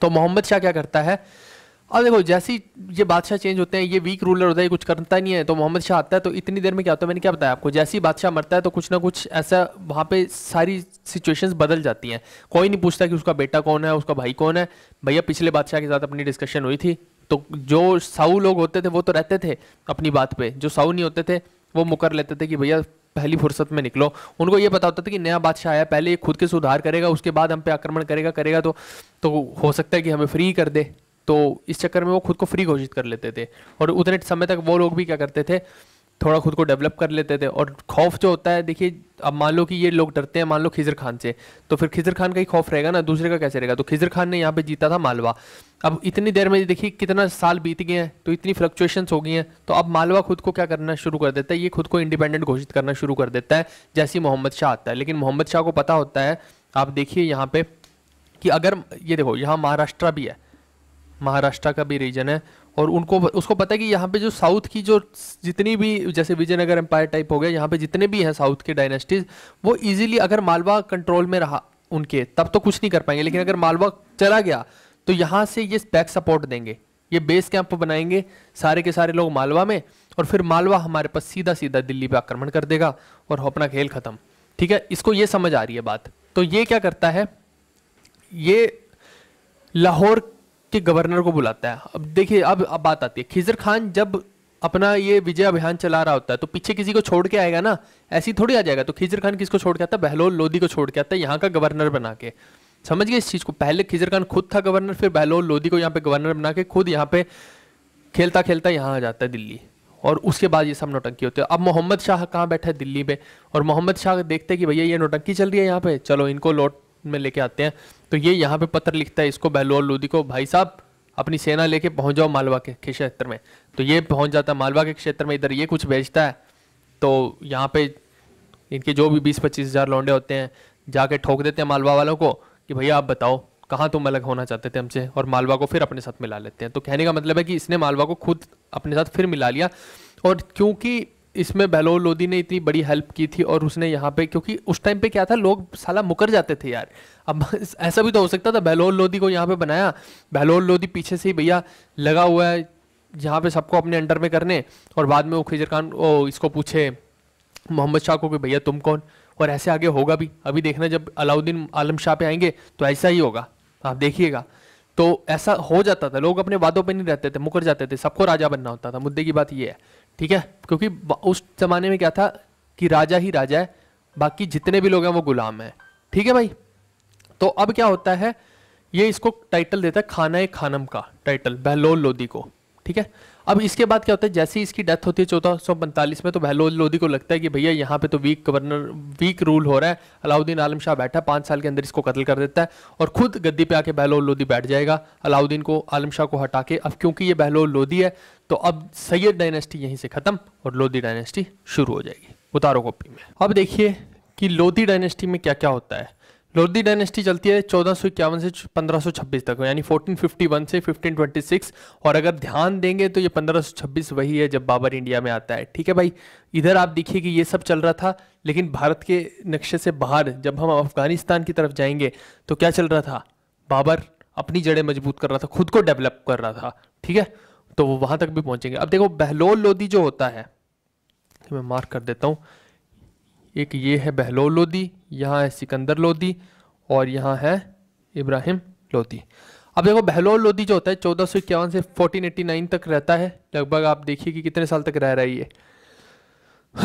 तो मोहम्मद शाह क्या करता है अब देखो जैसे ही ये बादशाह चेंज होते हैं ये वीक रूलर होता है कुछ करता नहीं है तो मोहम्मद शाह आता है तो इतनी देर में क्या होता है मैंने क्या बताया आपको जैसे ही बादशाह मरता है तो कुछ ना कुछ ऐसा वहाँ पे सारी सिचुएशंस बदल जाती हैं कोई नहीं पूछता कि उसका बेटा कौन है उसका भाई कौन है भैया पिछले बादशाह के साथ अपनी डिस्कशन हुई थी तो जो साऊ लोग होते थे वो तो रहते थे अपनी बात पर जो साऊ नहीं होते थे वो मुकर लेते थे कि भैया पहली फुर्सत में निकलो उनको ये पता होता था कि नया बादशाह आया पहले ये खुद के सुधार करेगा उसके बाद हम पे आक्रमण करेगा करेगा तो तो हो सकता है कि हमें फ्री कर दे तो इस चक्कर में वो खुद को फ्री घोषित कर लेते थे और उतने समय तक वो लोग भी क्या करते थे थोड़ा खुद को डेवलप कर लेते थे और खौफ जो होता है देखिए अब मान लो कि ये लोग डरते हैं मान लो खिजर खान से तो फिर खिजर खान का ही खौफ रहेगा ना दूसरे का कैसे रहेगा तो खिजर खान ने यहाँ पे जीता था मालवा अब इतनी देर में देखिए कितना साल बीत गए हैं तो इतनी फ्लक्चुएशंस हो गई हैं तो अब मालवा खुद को क्या करना शुरू कर देता है ये खुद को इंडिपेंडेंट घोषित करना शुरू कर देता है जैसे मोहम्मद शाह आता है लेकिन मोहम्मद शाह को पता होता है आप देखिए यहाँ पे कि अगर ये देखो यहाँ महाराष्ट्र भी है महाराष्ट्र का भी रीजन है और उनको उसको पता है कि यहाँ पे जो साउथ की जो जितनी भी जैसे विजयनगर एम्पायर टाइप हो गया यहाँ पे जितने भी हैं साउथ के डायनेस्टीज वो इजीली अगर मालवा कंट्रोल में रहा उनके तब तो कुछ नहीं कर पाएंगे लेकिन अगर मालवा चला गया तो यहाँ से ये बैक सपोर्ट देंगे ये बेस कैंप बनाएंगे सारे के सारे लोग मालवा में और फिर मालवा हमारे पास सीधा सीधा दिल्ली पर आक्रमण कर देगा और अपना खेल खत्म ठीक है इसको ये समझ आ रही है बात तो ये क्या करता है ये लाहौर के गवर्नर को बुलाता है अब देखिए अब अब बात आती है खिजर खान जब अपना ये विजय अभियान चला रहा होता है तो पीछे किसी को छोड़ के आएगा ना ऐसी थोड़ी आ जाएगा तो खिजर खान किसको छोड़ के आता है बहलोल लोधी को छोड़ के आता है यहाँ का गवर्नर बना के समझ गए इस चीज़ को पहले खिजर खान खुद था गवर्नर फिर बहलोल लोधी को यहाँ पे गवर्नर बना के खुद यहाँ पे खेलता खेलता यहाँ आ जाता है दिल्ली और उसके बाद ये सब नोटंकी होती है अब मोहम्मद शाह कहाँ बैठा है दिल्ली में और मोहम्मद शाह देखते कि भैया ये नोटंकी चल रही है यहाँ पे चलो इनको लौट में लेके आते हैं तो ये यहाँ पे पत्र लिखता है इसको बहलोल लोधी को भाई साहब अपनी सेना लेके पहुंच जाओ मालवा के क्षेत्र में तो ये पहुंच जाता है मालवा के क्षेत्र में इधर ये कुछ भेजता है तो यहाँ पे इनके जो भी बीस पच्चीस हज़ार लौंडे होते हैं जाके ठोक देते हैं मालवा वालों को कि भैया आप बताओ कहाँ तुम अलग होना चाहते थे हमसे और मालवा को फिर अपने साथ मिला लेते हैं तो कहने का मतलब है कि इसने मालवा को खुद अपने साथ फिर मिला लिया और क्योंकि इसमें बहलोल लोधी ने इतनी बड़ी हेल्प की थी और उसने यहाँ पे क्योंकि उस टाइम पे क्या था लोग साला मुकर जाते थे यार अब ऐसा भी तो हो सकता था बहलोल लोधी को यहाँ पे बनाया बहलोल लोधी पीछे से ही भैया लगा हुआ है यहाँ पे सबको अपने अंडर में करने और बाद में वो खिजर खान ओ, इसको पूछे मोहम्मद शाह को कि भैया तुम कौन और ऐसे आगे होगा भी अभी देखना जब अलाउद्दीन आलम शाह पे आएंगे तो ऐसा ही होगा आप देखिएगा तो ऐसा हो जाता था लोग अपने वादों पे नहीं रहते थे मुकर जाते थे सबको राजा बनना होता था मुद्दे की बात ये है ठीक है क्योंकि उस जमाने में क्या था कि राजा ही राजा है बाकी जितने भी लोग हैं वो गुलाम हैं ठीक है भाई तो अब क्या होता है ये इसको टाइटल देता है खाना ए खानम का टाइटल बहलोल लोदी को ठीक है अब इसके बाद क्या होता है जैसे ही इसकी डेथ होती है चौदह सौ पैंतालीस में तो बहलोल लोधी को लगता है कि भैया यहाँ पे तो वीक गवर्नर वीक रूल हो रहा है अलाउद्दीन आलम शाह बैठा है पांच साल के अंदर इसको कत्ल कर देता है और खुद गद्दी पे आके बहलोल लोधी बैठ जाएगा अलाउद्दीन को आलम शाह को हटा के अब क्योंकि ये बहलोल लोधी है तो अब सैयद डायनेस्टी यहीं से ख़त्म और लोधी डायनेस्टी शुरू हो जाएगी उतारो कॉपी में अब देखिए कि लोधी डायनेस्टी में क्या क्या होता है लोधी डायनेस्टी चलती है चौदह से छब्बीस तक यानी 1451 से 1526 और अगर ध्यान देंगे तो ये 1526 वही है जब बाबर इंडिया में आता है ठीक है भाई इधर आप देखिए कि ये सब चल रहा था लेकिन भारत के नक्शे से बाहर जब हम अफगानिस्तान की तरफ जाएंगे तो क्या चल रहा था बाबर अपनी जड़ें मजबूत कर रहा था खुद को डेवलप कर रहा था ठीक है तो वो वहाँ तक भी पहुँचेंगे अब देखो बहलोल लोधी जो होता है तो मैं मार्क कर देता हूँ एक ये है बहलोल लोधी यहाँ है सिकंदर लोधी और यहाँ है इब्राहिम लोधी अब देखो बहलोल लोधी जो होता है चौदह से 1489 तक रहता है लगभग आप देखिए कि कितने साल तक रह रहा है ये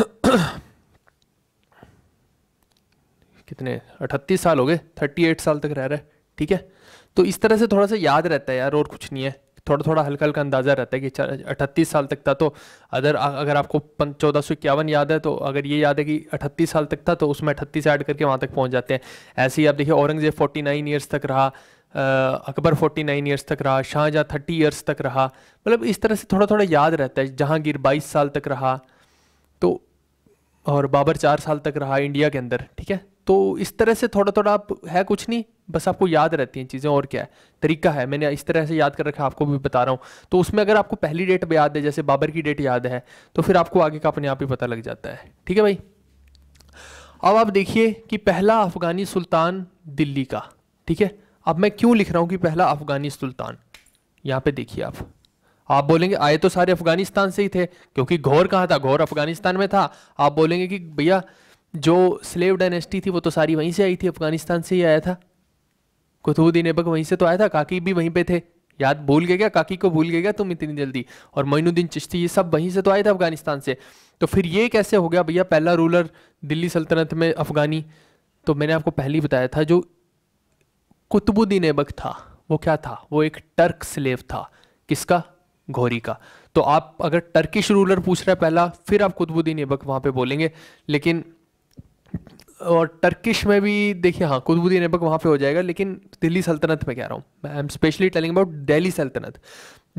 (clears throat) कितने 38 साल हो गए 38 साल तक रह रहा है ठीक है तो इस तरह से थोड़ा सा याद रहता है यार और कुछ नहीं है थोड़ा थोड़ा हल्का हल्का अंदाज़ा रहता है कि अठतीस साल तक था तो अदर अगर आपको चौदह सौ इक्यावन याद है तो अगर ये याद है कि अठतीस साल तक था तो उसमें अठतीस ऐड करके वहाँ तक पहुँच जाते हैं ऐसे ही आप देखिए औरंगज़ेब फोर्टी नाइन ईयर्स तक रहा अकबर फोर्टी नाइन ईयर्स तक रहा शाहजहाँ थर्टी ईयर्स तक रहा मतलब इस तरह से थोड़ा थोड़ा याद रहता है जहांगीर बाईस साल तक रहा तो और बाबर चार साल तक रहा इंडिया के अंदर ठीक है तो इस तरह से थोड़ा थोड़ा आप है कुछ नहीं बस आपको याद रहती हैं चीज़ें और क्या है तरीका है मैंने इस तरह से याद कर रखा आपको भी बता रहा हूँ तो उसमें अगर आपको पहली डेट याद है जैसे बाबर की डेट याद है तो फिर आपको आगे का अपने आप ही पता लग जाता है ठीक है भाई अब आप देखिए कि पहला अफ़गानी सुल्तान दिल्ली का ठीक है अब मैं क्यों लिख रहा हूँ कि पहला अफ़गानी सुल्तान यहाँ पे देखिए आप आप बोलेंगे आए तो सारे अफ़गानिस्तान से ही थे क्योंकि घोर कहाँ था घोर अफ़गानिस्तान में था आप बोलेंगे कि भैया जो स्लेव डायनेस्टी थी वो तो सारी वहीं से आई थी अफगानिस्तान से ही आया था कुतुबुद्दीन ऐबक वहीं से तो आया था काकी भी वहीं पे थे याद भूल गए क्या काकी को भूल गए क्या तुम इतनी जल्दी और मोइनुद्दीन चिश्ती ये सब वहीं से तो आए थे अफगानिस्तान से तो फिर ये कैसे हो गया भैया पहला रूलर दिल्ली सल्तनत में अफगानी तो मैंने आपको पहले ही बताया था जो कुतुबुद्दीन ऐबक था वो क्या था वो एक टर्क स्लेव था किसका घोरी का तो आप अगर टर्किश रूलर पूछ रहे हैं पहला फिर आप कुतुबुद्दीन ऐबक वहाँ पे बोलेंगे लेकिन और टर्किश में भी देखिए हाँ कुतुबुद्दीन ऐबक वहाँ पे हो जाएगा लेकिन दिल्ली सल्तनत में कह रहा हूँ I am specially telling about Delhi सल्तनत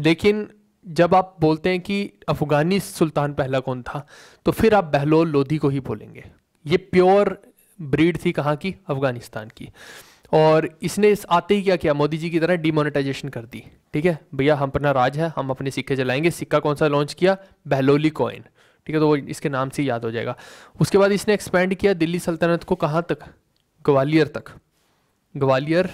लेकिन जब आप बोलते हैं कि अफ़गानी सुल्तान पहला कौन था तो फिर आप बहलोल लोधी को ही बोलेंगे ये प्योर ब्रीड थी कहाँ की अफ़गानिस्तान की और इसने इस आते ही क्या किया मोदी जी की तरह डिमोनेटाइजेशन कर दी ठीक है भैया हम अपना राज है हम अपने सिक्के चलाएंगे सिक्का कौन सा लॉन्च किया बहलोली कॉइन ठीक है तो वो इसके नाम से याद हो जाएगा उसके बाद इसने एक्सपेंड किया दिल्ली सल्तनत को कहाँ तक ग्वालियर तक ग्वालियर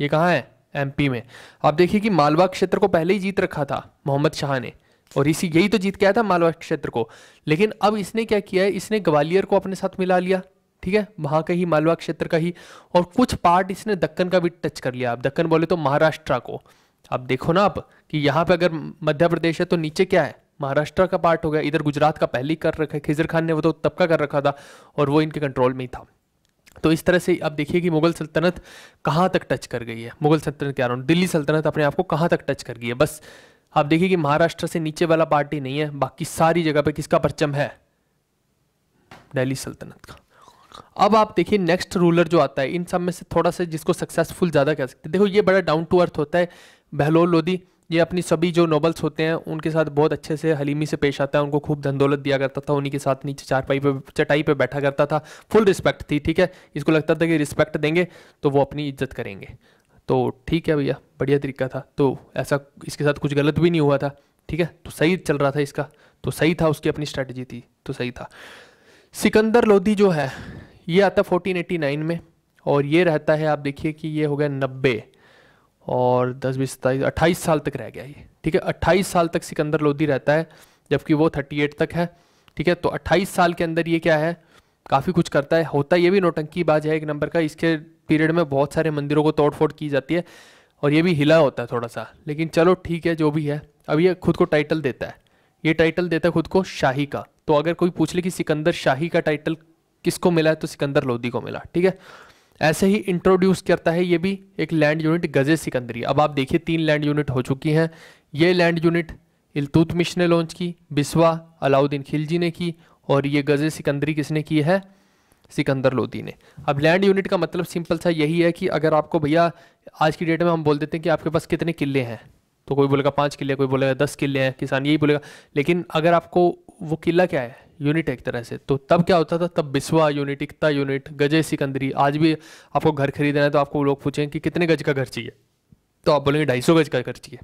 ये कहाँ है एमपी में आप देखिए कि मालवा क्षेत्र को पहले ही जीत रखा था मोहम्मद शाह ने और इसी यही तो जीत के था मालवा क्षेत्र को लेकिन अब इसने क्या किया है इसने ग्वालियर को अपने साथ मिला लिया ठीक है वहां का ही मालवा क्षेत्र का ही और कुछ पार्ट इसने दक्कन का भी टच कर लिया आप दक्कन बोले तो महाराष्ट्र को आप देखो ना आप कि यहाँ पे अगर मध्य प्रदेश है तो नीचे क्या है महाराष्ट्र का पार्ट हो गया इधर गुजरात का पहले कर रखा है खिजर खान ने वो तो तब का कर रखा था और वो इनके कंट्रोल में ही था तो इस तरह से आप देखिए कि मुगल सल्तनत कहाँ तक टच कर गई है मुगल सल्तनत क्या रहा दिल्ली सल्तनत अपने आप को कहाँ तक टच कर गई है बस आप देखिए कि महाराष्ट्र से नीचे वाला पार्ट ही नहीं है बाकी सारी जगह पर किसका परचम है दिल्ली सल्तनत का अब आप देखिए नेक्स्ट रूलर जो आता है इन सब में से थोड़ा सा जिसको सक्सेसफुल ज़्यादा कह सकते हैं देखो ये बड़ा डाउन टू अर्थ होता है बहलोल लोधी ये अपनी सभी जो नॉबल्स होते हैं उनके साथ बहुत अच्छे से हलीमी से पेश आता है उनको खूब धन दौलत दिया करता था उन्हीं के साथ नीचे चारपाई पे चटाई पे बैठा करता था फुल रिस्पेक्ट थी ठीक है इसको लगता था कि रिस्पेक्ट देंगे तो वो अपनी इज्जत करेंगे तो ठीक है भैया बढ़िया तरीका था तो ऐसा इसके साथ कुछ गलत भी नहीं हुआ था ठीक है तो सही चल रहा था इसका तो सही था उसकी अपनी स्ट्रैटेजी थी तो सही था सिकंदर लोधी जो है ये आता है फोर्टीन एटी नाइन में और ये रहता है आप देखिए कि ये हो गया नब्बे और दस बीस सत्ताईस अट्ठाईस साल तक रह गया ये ठीक है अट्ठाईस साल तक सिकंदर लोधी रहता है जबकि वो थर्टी एट तक है ठीक है तो अट्ठाईस साल के अंदर ये क्या है काफ़ी कुछ करता है होता ये भी नोटंकी बाज है एक नंबर का इसके पीरियड में बहुत सारे मंदिरों को तोड़ फोड़ की जाती है और ये भी हिला होता है थोड़ा सा लेकिन चलो ठीक है जो भी है अब ये खुद को टाइटल देता है ये टाइटल देता है खुद को शाही का तो अगर कोई पूछ ले कि सिकंदर शाही का टाइटल किसको मिला है तो सिकंदर लोधी को मिला ठीक है ऐसे ही इंट्रोड्यूस करता है ये भी एक लैंड यूनिट गजे सिकंदरी अब आप देखिए तीन लैंड यूनिट हो चुकी हैं ये लैंड यूनिट इलतुतमिश ने लॉन्च की बिस्वा अलाउद्दीन खिलजी ने की और ये गजे सिकंदरी किसने की है सिकंदर लोधी ने अब लैंड यूनिट का मतलब सिंपल सा यही है कि अगर आपको भैया आज की डेट में हम बोल देते हैं कि आपके पास कितने किले हैं तो कोई बोलेगा पाँच किले कोई बोलेगा दस किले हैं किसान यही बोलेगा लेकिन अगर आपको वो किला क्या है यूनिट है एक तरह से तो तब क्या होता था तब बिस्वा यूनिट इकता यूनिट गजे सिकंदरी आज भी आपको घर खरीदना है तो आपको लोग पूछेंगे कि कितने गज का घर चाहिए तो आप बोलेंगे ढाई सौ गज का घर चाहिए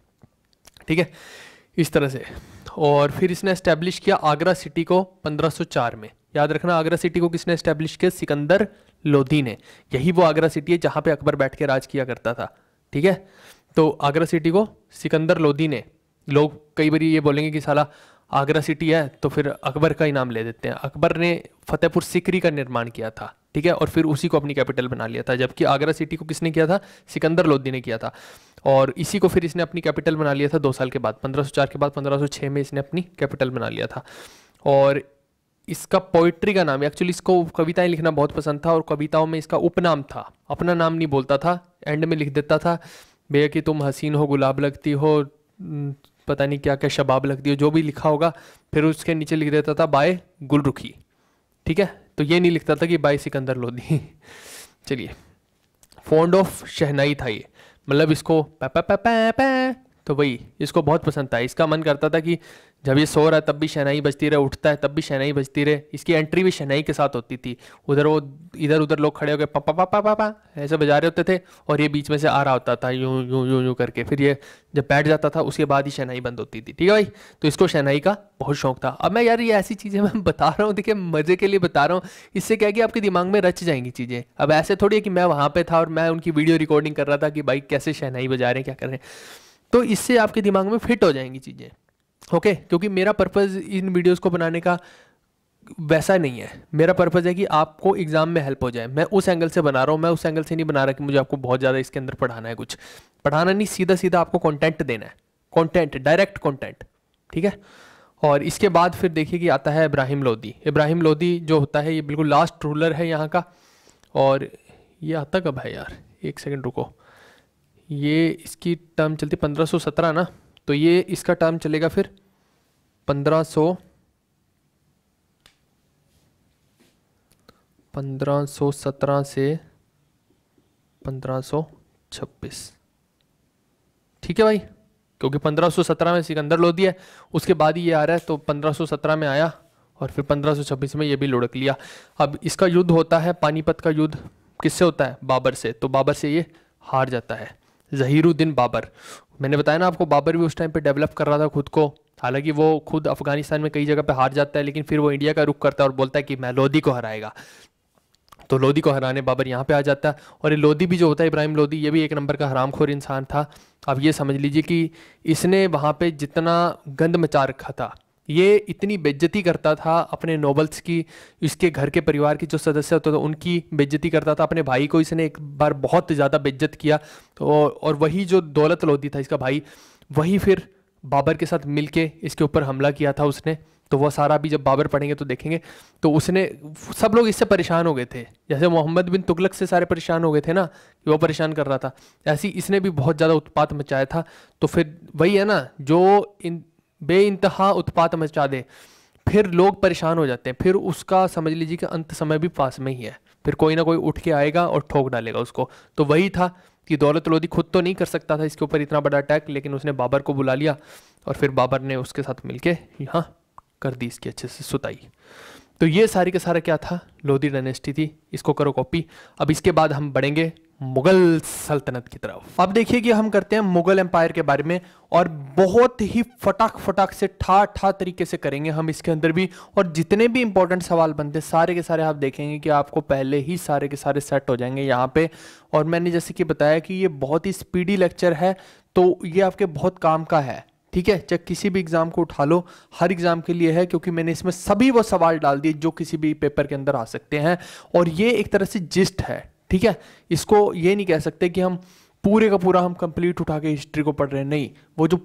ठीक है इस तरह से और फिर इसने इस्टेब्लिश किया आगरा सिटी को 1504 में याद रखना आगरा सिटी को किसने इस्टेब्लिश किया सिकंदर लोधी ने यही वो आगरा सिटी है जहाँ पे अकबर बैठ के राज किया करता था ठीक है तो आगरा सिटी को सिकंदर लोधी ने लोग कई बार ये बोलेंगे कि साला आगरा सिटी है तो फिर अकबर का ही नाम ले देते हैं अकबर ने फतेहपुर सिकरी का निर्माण किया था ठीक है और फिर उसी को अपनी कैपिटल बना लिया था जबकि आगरा सिटी को किसने किया था सिकंदर लोधी ने किया था और इसी को फिर इसने अपनी कैपिटल बना लिया था दो साल के बाद 1504 के बाद 1506 में इसने अपनी कैपिटल बना लिया था और इसका पोइट्री का नाम एक्चुअली इसको कविताएं लिखना बहुत पसंद था और कविताओं में इसका उपनाम था अपना नाम नहीं बोलता था एंड में लिख देता था भैया कि तुम हसीन हो गुलाब लगती हो पता नहीं क्या क्या शबाब लगती है जो भी लिखा होगा फिर उसके नीचे लिख देता था बाय गुलरुखी ठीक है तो ये नहीं लिखता था कि बाय सिकंदर लोधी (laughs) चलिए फोंड ऑफ शहनाई था ये मतलब इसको पै पै पै पै तो भाई इसको बहुत पसंद था इसका मन करता था कि जब ये सो रहा है तब भी शहनाई बजती रहे उठता है तब भी शहनाई बजती रहे इसकी एंट्री भी शहनाई के साथ होती थी उधर वो इधर उधर लोग खड़े हो गए पापा पापा पापा ऐसे बजा रहे होते थे और ये बीच में से आ रहा होता था यूं यूं यूं यूं करके फिर ये जब बैठ जाता था उसके बाद ही शहनाई बंद होती थी ठीक है भाई तो इसको शहनाई का बहुत शौक था अब मैं यार ये ऐसी चीज़ें मैं (laughs) बता रहा हूँ देखिए मज़े के लिए बता रहा हूँ इससे क्या कि आपके दिमाग में रच जाएंगी चीज़ें अब ऐसे थोड़ी है कि मैं वहाँ पर था और मैं उनकी वीडियो रिकॉर्डिंग कर रहा था कि भाई कैसे शहनाई बजा रहे हैं क्या कर रहे हैं तो इससे आपके दिमाग में फिट हो जाएंगी चीज़ें ओके क्योंकि मेरा पर्पज़ इन वीडियोज़ को बनाने का वैसा नहीं है मेरा पर्पज़ है कि आपको एग्ज़ाम में हेल्प हो जाए मैं उस एंगल से बना रहा हूँ मैं उस एंगल से नहीं बना रहा कि मुझे आपको बहुत ज़्यादा इसके अंदर पढ़ाना है कुछ पढ़ाना नहीं सीधा सीधा आपको कॉन्टेंट देना है कॉन्टेंट डायरेक्ट कॉन्टेंट ठीक है और इसके बाद फिर देखिए कि आता है इब्राहिम लोदी इब्राहिम लोदी जो होता है ये बिल्कुल लास्ट रूलर है यहाँ का और ये आता कब है यार एक सेकेंड रुको ये इसकी टर्म चलती पंद्रह सौ सत्रह ना तो ये इसका टर्म चलेगा फिर पंद्रह सौ पंद्रह सौ सत्रह से पंद्रह सौ छब्बीस ठीक है भाई क्योंकि पंद्रह सौ सत्रह में सिकंदर लोधी है उसके बाद ही ये आ रहा है तो पंद्रह सौ सत्रह में आया और फिर पंद्रह सौ छब्बीस में ये भी लुढ़क लिया अब इसका युद्ध होता है पानीपत का युद्ध किससे होता है बाबर से तो बाबर से ये हार जाता है जहीरुद्दीन बाबर मैंने बताया ना आपको बाबर भी उस टाइम पे डेवलप कर रहा था खुद को हालांकि वो खुद अफगानिस्तान में कई जगह पे हार जाता है लेकिन फिर वो इंडिया का रुख करता है और बोलता है कि मैं लोधी को हराएगा तो लोधी को हराने बाबर यहाँ पे आ जाता है और ये लोधी भी जो होता है इब्राहिम लोधी ये भी एक नंबर का हरामखोर इंसान था अब ये समझ लीजिए कि इसने वहाँ पे जितना गंद मचा रखा था ये इतनी बेज्जती करता था अपने नोबल्स की इसके घर के परिवार के जो सदस्य होते थे उनकी बेज्जती करता था अपने भाई को इसने एक बार बहुत ज़्यादा बेज्जत किया तो और वही जो दौलत लोधी था इसका भाई वही फिर बाबर के साथ मिल इसके ऊपर हमला किया था उसने तो वह सारा भी जब बाबर पढ़ेंगे तो देखेंगे तो उसने सब लोग इससे परेशान हो गए थे जैसे मोहम्मद बिन तुगलक से सारे परेशान हो गए थे ना कि वो परेशान कर रहा था ऐसी इसने भी बहुत ज़्यादा उत्पात मचाया था तो फिर वही है ना जो इन बे इंतहा उत्पात मचा दे फिर लोग परेशान हो जाते हैं फिर उसका समझ लीजिए कि अंत समय भी पास में ही है फिर कोई ना कोई उठ के आएगा और ठोक डालेगा उसको तो वही था कि दौलत लोधी खुद तो नहीं कर सकता था इसके ऊपर इतना बड़ा अटैक लेकिन उसने बाबर को बुला लिया और फिर बाबर ने उसके साथ के यहाँ कर दी इसकी अच्छे से सुताई तो ये सारी का सारा क्या था लोधी डायनेस्टी थी इसको करो कॉपी अब इसके बाद हम बढ़ेंगे मुगल सल्तनत की तरफ अब देखिए कि हम करते हैं मुगल एम्पायर के बारे में और बहुत ही फटाक फटाक से ठा ठा तरीके से करेंगे हम इसके अंदर भी और जितने भी इंपॉर्टेंट सवाल बनते हैं सारे के सारे आप देखेंगे कि आपको पहले ही सारे के सारे सेट हो जाएंगे यहाँ पे और मैंने जैसे कि बताया कि ये बहुत ही स्पीडी लेक्चर है तो ये आपके बहुत काम का है ठीक है चाहे किसी भी एग्जाम को उठा लो हर एग्जाम के लिए है क्योंकि मैंने इसमें सभी वो सवाल डाल दिए जो किसी भी पेपर के अंदर आ सकते हैं और ये एक तरह से जिस्ट है ठीक है इसको ये नहीं कह सकते कि हम पूरे का पूरा हम कंप्लीट उठा के हिस्ट्री को पढ़ रहे हैं नहीं वो जो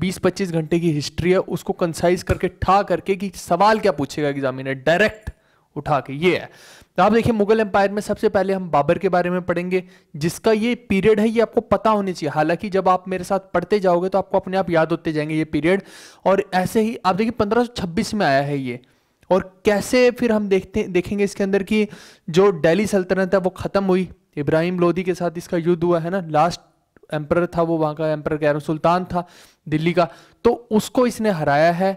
20-25 घंटे की हिस्ट्री है उसको कंसाइज करके ठा करके कि सवाल क्या पूछेगा एग्जामिनर डायरेक्ट उठा के ये है तो आप देखिए मुगल एम्पायर में सबसे पहले हम बाबर के बारे में पढ़ेंगे जिसका ये पीरियड है ये आपको पता होनी चाहिए हालांकि जब आप मेरे साथ पढ़ते जाओगे तो आपको अपने आप याद होते जाएंगे ये पीरियड और ऐसे ही आप देखिए पंद्रह में आया है ये और कैसे फिर हम देखते देखेंगे इसके अंदर कि जो डेली सल्तनत है वो ख़त्म हुई इब्राहिम लोधी के साथ इसका युद्ध हुआ है ना लास्ट एम्पर था वो वहाँ का एम्पर कह सुल्तान था दिल्ली का तो उसको इसने हराया है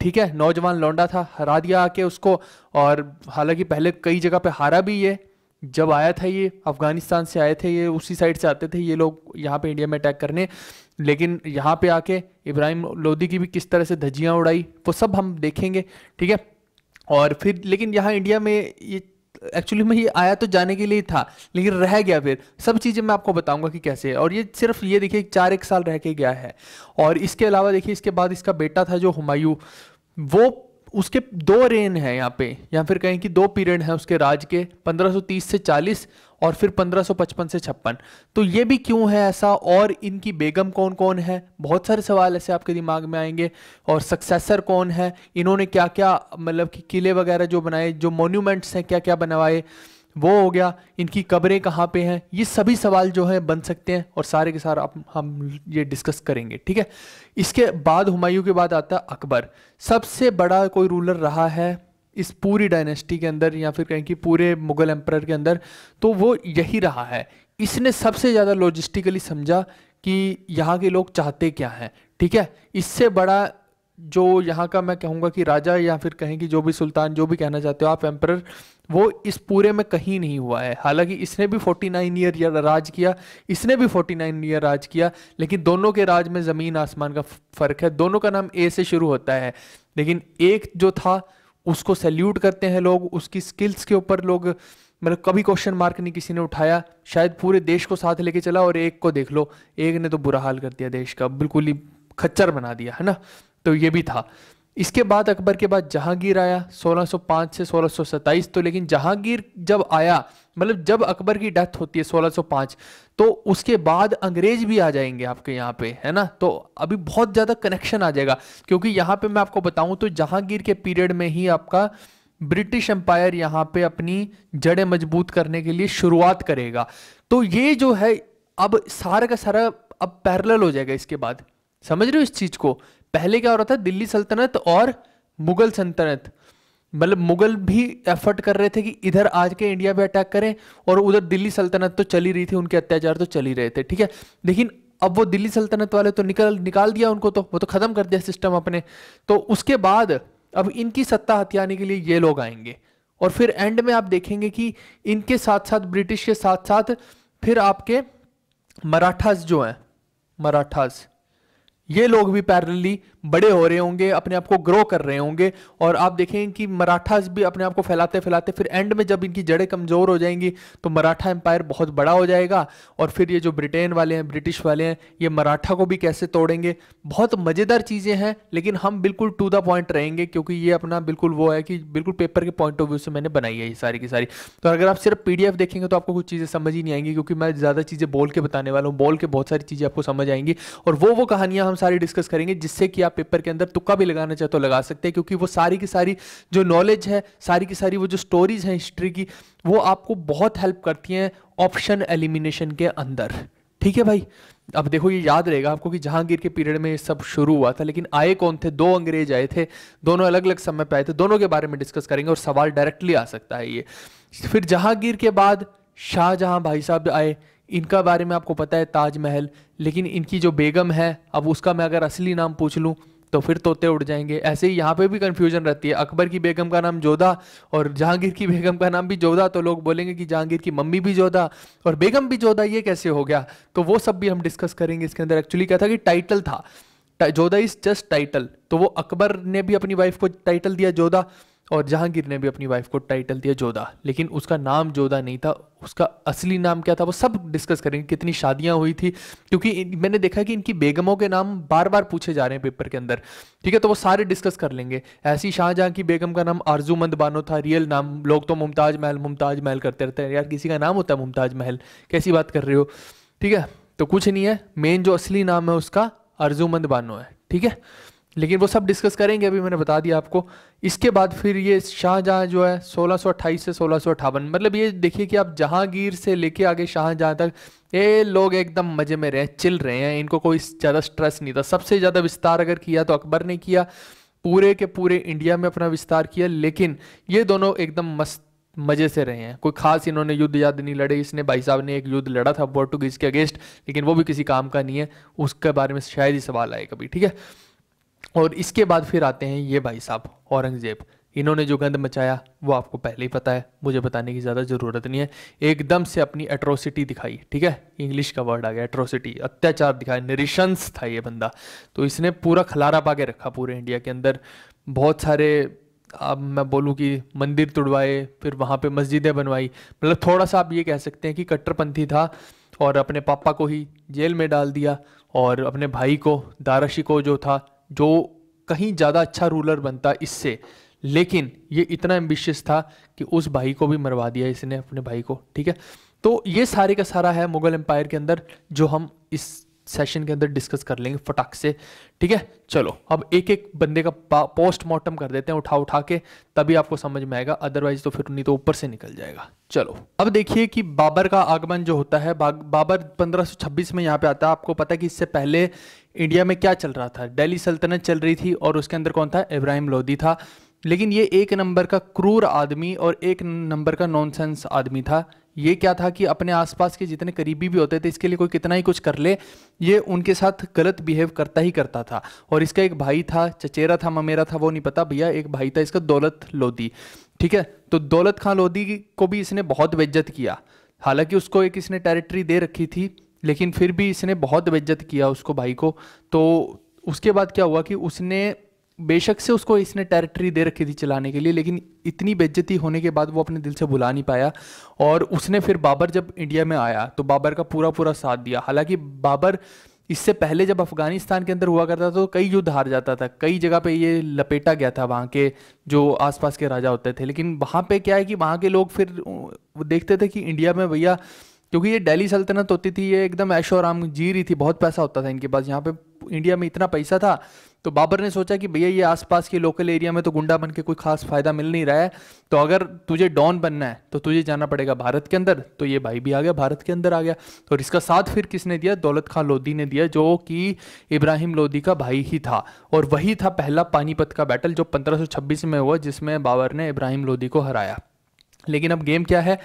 ठीक है नौजवान लौंडा था हरा दिया आके उसको और हालांकि पहले कई जगह पे हारा भी ये जब आया था ये अफगानिस्तान से आए थे ये उसी साइड से आते थे ये लोग यहाँ पे इंडिया में अटैक करने लेकिन यहाँ पे आके इब्राहिम लोदी की भी किस तरह से धज्जियाँ उड़ाई वो सब हम देखेंगे ठीक है और फिर लेकिन यहाँ इंडिया में ये एक्चुअली में ये आया तो जाने के लिए था लेकिन रह गया फिर सब चीज़ें मैं आपको बताऊंगा कि कैसे है और ये सिर्फ ये देखिए चार एक साल रह के गया है और इसके अलावा देखिए इसके बाद इसका बेटा था जो हुमायूं वो उसके दो रेन है यहाँ पे या फिर कहें कि दो पीरियड हैं उसके राज के 1530 से 40 और फिर 1555 से छप्पन तो ये भी क्यों है ऐसा और इनकी बेगम कौन कौन है बहुत सारे सवाल ऐसे आपके दिमाग में आएंगे और सक्सेसर कौन है इन्होंने क्या क्या मतलब कि किले वगैरह जो बनाए जो मोन्यूमेंट्स हैं क्या क्या बनवाए वो हो गया इनकी कब्रें कहाँ पे हैं ये सभी सवाल जो है बन सकते हैं और सारे के सारे आप हम ये डिस्कस करेंगे ठीक है इसके बाद हुमायूं के बाद आता है अकबर सबसे बड़ा कोई रूलर रहा है इस पूरी डायनेस्टी के अंदर या फिर कहें कि पूरे मुगल एम्पर के अंदर तो वो यही रहा है इसने सबसे ज़्यादा लॉजिस्टिकली समझा कि यहाँ के लोग चाहते क्या हैं ठीक है इससे बड़ा जो यहाँ का मैं कहूँगा कि राजा या फिर कहें कि जो भी सुल्तान जो भी कहना चाहते हो आप एम्पर वो इस पूरे में कहीं नहीं हुआ है हालांकि इसने भी 49 ईयर राज किया इसने भी 49 ईयर राज किया लेकिन दोनों के राज में ज़मीन आसमान का फ़र्क है दोनों का नाम ए से शुरू होता है लेकिन एक जो था उसको सैल्यूट करते हैं लोग उसकी स्किल्स के ऊपर लोग मतलब कभी क्वेश्चन मार्क नहीं किसी ने उठाया शायद पूरे देश को साथ लेके चला और एक को देख लो एक ने तो बुरा हाल कर दिया देश का बिल्कुल ही खच्चर बना दिया है ना तो ये भी था इसके बाद अकबर के बाद जहांगीर आया 1605 से 1627 तो लेकिन जहांगीर जब आया मतलब जब अकबर की डेथ होती है 1605 तो उसके बाद अंग्रेज भी आ जाएंगे आपके यहाँ पे है ना तो अभी बहुत ज़्यादा कनेक्शन आ जाएगा क्योंकि यहाँ पे मैं आपको बताऊं तो जहांगीर के पीरियड में ही आपका ब्रिटिश एम्पायर यहाँ पे अपनी जड़ें मजबूत करने के लिए शुरुआत करेगा तो ये जो है अब सारा का सारा अब पैरल हो जाएगा इसके बाद समझ रहे हो इस चीज़ को पहले क्या हो रहा था दिल्ली सल्तनत और मुगल सल्तनत मतलब मुगल भी एफर्ट कर रहे थे कि इधर आज के इंडिया पे अटैक करें और उधर दिल्ली सल्तनत तो चली रही थी उनके अत्याचार तो चल रहे थे ठीक है लेकिन अब वो दिल्ली सल्तनत वाले तो निकल निकाल दिया उनको तो वो तो ख़त्म कर दिया सिस्टम अपने तो उसके बाद अब इनकी सत्ता हथियाने के लिए ये लोग आएंगे और फिर एंड में आप देखेंगे कि इनके साथ साथ ब्रिटिश के साथ साथ फिर आपके मराठास जो हैं मराठास ये लोग भी पैरेलली बड़े हो रहे होंगे अपने आप को ग्रो कर रहे होंगे और आप देखें कि मराठास भी अपने आप को फैलाते फैलाते फिर एंड में जब इनकी जड़ें कमज़ोर हो जाएंगी तो मराठा एम्पायर बहुत बड़ा हो जाएगा और फिर ये जो ब्रिटेन वाले हैं ब्रिटिश वाले हैं ये मराठा को भी कैसे तोड़ेंगे बहुत मज़ेदार चीज़ें हैं लेकिन हम बिल्कुल टू द पॉइंट रहेंगे क्योंकि ये अपना बिल्कुल वो है कि बिल्कुल पेपर के पॉइंट ऑफ व्यू से मैंने बनाई है ये सारी की सारी तो अगर आप सिर्फ पी देखेंगे तो आपको कुछ चीज़ें समझ ही नहीं आएंगी क्योंकि मैं ज़्यादा चीज़ें बोल के बताने वाला हूँ बोल के बहुत सारी चीज़ें आपको समझ आएंगी और वो वो कहानियाँ हम सारी डिस्कस करेंगे जिससे कि आप पेपर के अंदर तुक्का भी लगाना चाहते हो तो लगा सकते हैं क्योंकि वो सारी की सारी जो नॉलेज है सारी की सारी वो जो स्टोरीज हैं हिस्ट्री की वो आपको बहुत हेल्प करती हैं ऑप्शन एलिमिनेशन के अंदर ठीक है भाई अब देखो ये याद रहेगा आपको कि जहांगीर के पीरियड में ये सब शुरू हुआ था लेकिन आए कौन थे दो अंग्रेज आए थे दोनों अलग अलग समय पर आए थे दोनों के बारे में डिस्कस करेंगे और सवाल डायरेक्टली आ सकता है ये फिर जहांगीर के बाद शाहजहां भाई साहब आए इनका बारे में आपको पता है ताजमहल लेकिन इनकी जो बेगम है अब उसका मैं अगर असली नाम पूछ लूँ तो फिर तोते उड़ जाएंगे ऐसे ही यहाँ पे भी कन्फ्यूजन रहती है अकबर की बेगम का नाम जोधा और जहांगीर की बेगम का नाम भी जोधा तो लोग बोलेंगे कि जहांगीर की मम्मी भी जोधा और बेगम भी जोधा ये कैसे हो गया तो वो सब भी हम डिस्कस करेंगे इसके अंदर एक्चुअली क्या था कि टाइटल था जोधा इज़ जस्ट टाइटल तो वो अकबर ने भी अपनी वाइफ को टाइटल दिया जोधा और जहांगीर ने भी अपनी वाइफ को टाइटल दिया जोधा लेकिन उसका नाम जोधा नहीं था उसका असली नाम क्या था वो सब डिस्कस करेंगे कितनी शादियां हुई थी क्योंकि मैंने देखा कि इनकी बेगमों के नाम बार बार पूछे जा रहे हैं पेपर के अंदर ठीक है तो वो सारे डिस्कस कर लेंगे ऐसी शाहजहां की बेगम का नाम आरजूमंद बानो था रियल नाम लोग तो मुमताज महल मुमताज महल करते रहते हैं यार किसी का नाम होता है मुमताज महल कैसी बात कर रहे हो ठीक है तो कुछ नहीं है मेन जो असली नाम है उसका अर्जुमंद बानो है ठीक है लेकिन वो सब डिस्कस करेंगे अभी मैंने बता दिया आपको इसके बाद फिर ये शाहजहाँ जो है सोलह से सोलह मतलब ये देखिए कि आप जहांगीर से लेके आगे शाहजहाँ तक ये लोग एकदम मज़े में रहे चिल रहे हैं इनको कोई ज़्यादा स्ट्रेस नहीं था सबसे ज़्यादा विस्तार अगर किया तो अकबर ने किया पूरे के पूरे इंडिया में अपना विस्तार किया लेकिन ये दोनों एकदम मस्त मज़े से रहे हैं कोई खास इन्होंने युद्ध याद नहीं लड़े इसने भाई साहब ने एक युद्ध लड़ा था पोर्टुगीज़ के अगेंस्ट लेकिन वो भी किसी काम का नहीं है उसके बारे में शायद ही सवाल आए कभी ठीक है और इसके बाद फिर आते हैं ये भाई साहब औरंगज़ेब इन्होंने जो गंद मचाया वो आपको पहले ही पता है मुझे बताने की ज़्यादा ज़रूरत नहीं है एकदम से अपनी एट्रोसिटी दिखाई ठीक है इंग्लिश का वर्ड आ गया एट्रोसिटी अत्याचार दिखाया निरीशंस था ये बंदा तो इसने पूरा खलारा पा के रखा पूरे इंडिया के अंदर बहुत सारे अब मैं बोलूँ कि मंदिर तुड़वाए फिर वहाँ पर मस्जिदें बनवाई मतलब थोड़ा सा आप ये कह सकते हैं कि कट्टरपंथी था और अपने पापा को ही जेल में डाल दिया और अपने भाई को दारा शिको जो था जो कहीं ज़्यादा अच्छा रूलर बनता इससे लेकिन ये इतना एम्बिशियस था कि उस भाई को भी मरवा दिया इसने अपने भाई को ठीक है तो ये सारे का सारा है मुगल एम्पायर के अंदर जो हम इस सेशन के अंदर डिस्कस कर लेंगे फटाक से ठीक है चलो अब एक एक बंदे का पोस्टमार्टम कर देते हैं उठा उठा के तभी आपको समझ में आएगा अदरवाइज तो फिर नहीं तो ऊपर से निकल जाएगा चलो अब देखिए कि बाबर का आगमन जो होता है बाबर 1526 में यहाँ पे आता है आपको पता है कि इससे पहले इंडिया में क्या चल रहा था डेली सल्तनत चल रही थी और उसके अंदर कौन था इब्राहिम लोधी था लेकिन ये एक नंबर का क्रूर आदमी और एक नंबर का नॉनसेंस आदमी था ये क्या था कि अपने आसपास के जितने करीबी भी होते थे इसके लिए कोई कितना ही कुछ कर ले ये उनके साथ गलत बिहेव करता ही करता था और इसका एक भाई था चचेरा था ममेरा था वो नहीं पता भैया एक भाई था इसका दौलत लोधी ठीक है तो दौलत खां लोधी को भी इसने बहुत बेज्जत किया हालांकि उसको एक इसने टेरिटरी दे रखी थी लेकिन फिर भी इसने बहुत बेज्जत किया उसको भाई को तो उसके बाद क्या हुआ कि उसने बेशक से उसको इसने टेरिटरी दे रखी थी चलाने के लिए लेकिन इतनी बेज्जती होने के बाद वो अपने दिल से भुला नहीं पाया और उसने फिर बाबर जब इंडिया में आया तो बाबर का पूरा पूरा साथ दिया हालांकि बाबर इससे पहले जब अफगानिस्तान के अंदर हुआ करता था तो कई युद्ध हार जाता था कई जगह पे ये लपेटा गया था वहाँ के जो आसपास के राजा होते थे लेकिन वहाँ पे क्या है कि वहाँ के लोग फिर देखते थे कि इंडिया में भैया क्योंकि ये दिल्ली सल्तनत होती थी ये एकदम ऐशो आराम जी रही थी बहुत पैसा होता था इनके पास यहाँ पे इंडिया में इतना पैसा था तो बाबर ने सोचा कि भैया ये आसपास के लोकल एरिया में तो गुंडा बन के कोई खास फायदा मिल नहीं रहा है तो अगर तुझे डॉन बनना है तो तुझे जाना पड़ेगा भारत के अंदर तो ये भाई भी आ गया भारत के अंदर आ गया और इसका साथ फिर किसने दिया दौलत खां लोधी ने दिया जो कि इब्राहिम लोधी का भाई ही था और वही था पहला पानीपत का बैटल जो पंद्रह में हुआ जिसमें बाबर ने इब्राहिम लोधी को हराया लेकिन अब गेम क्या है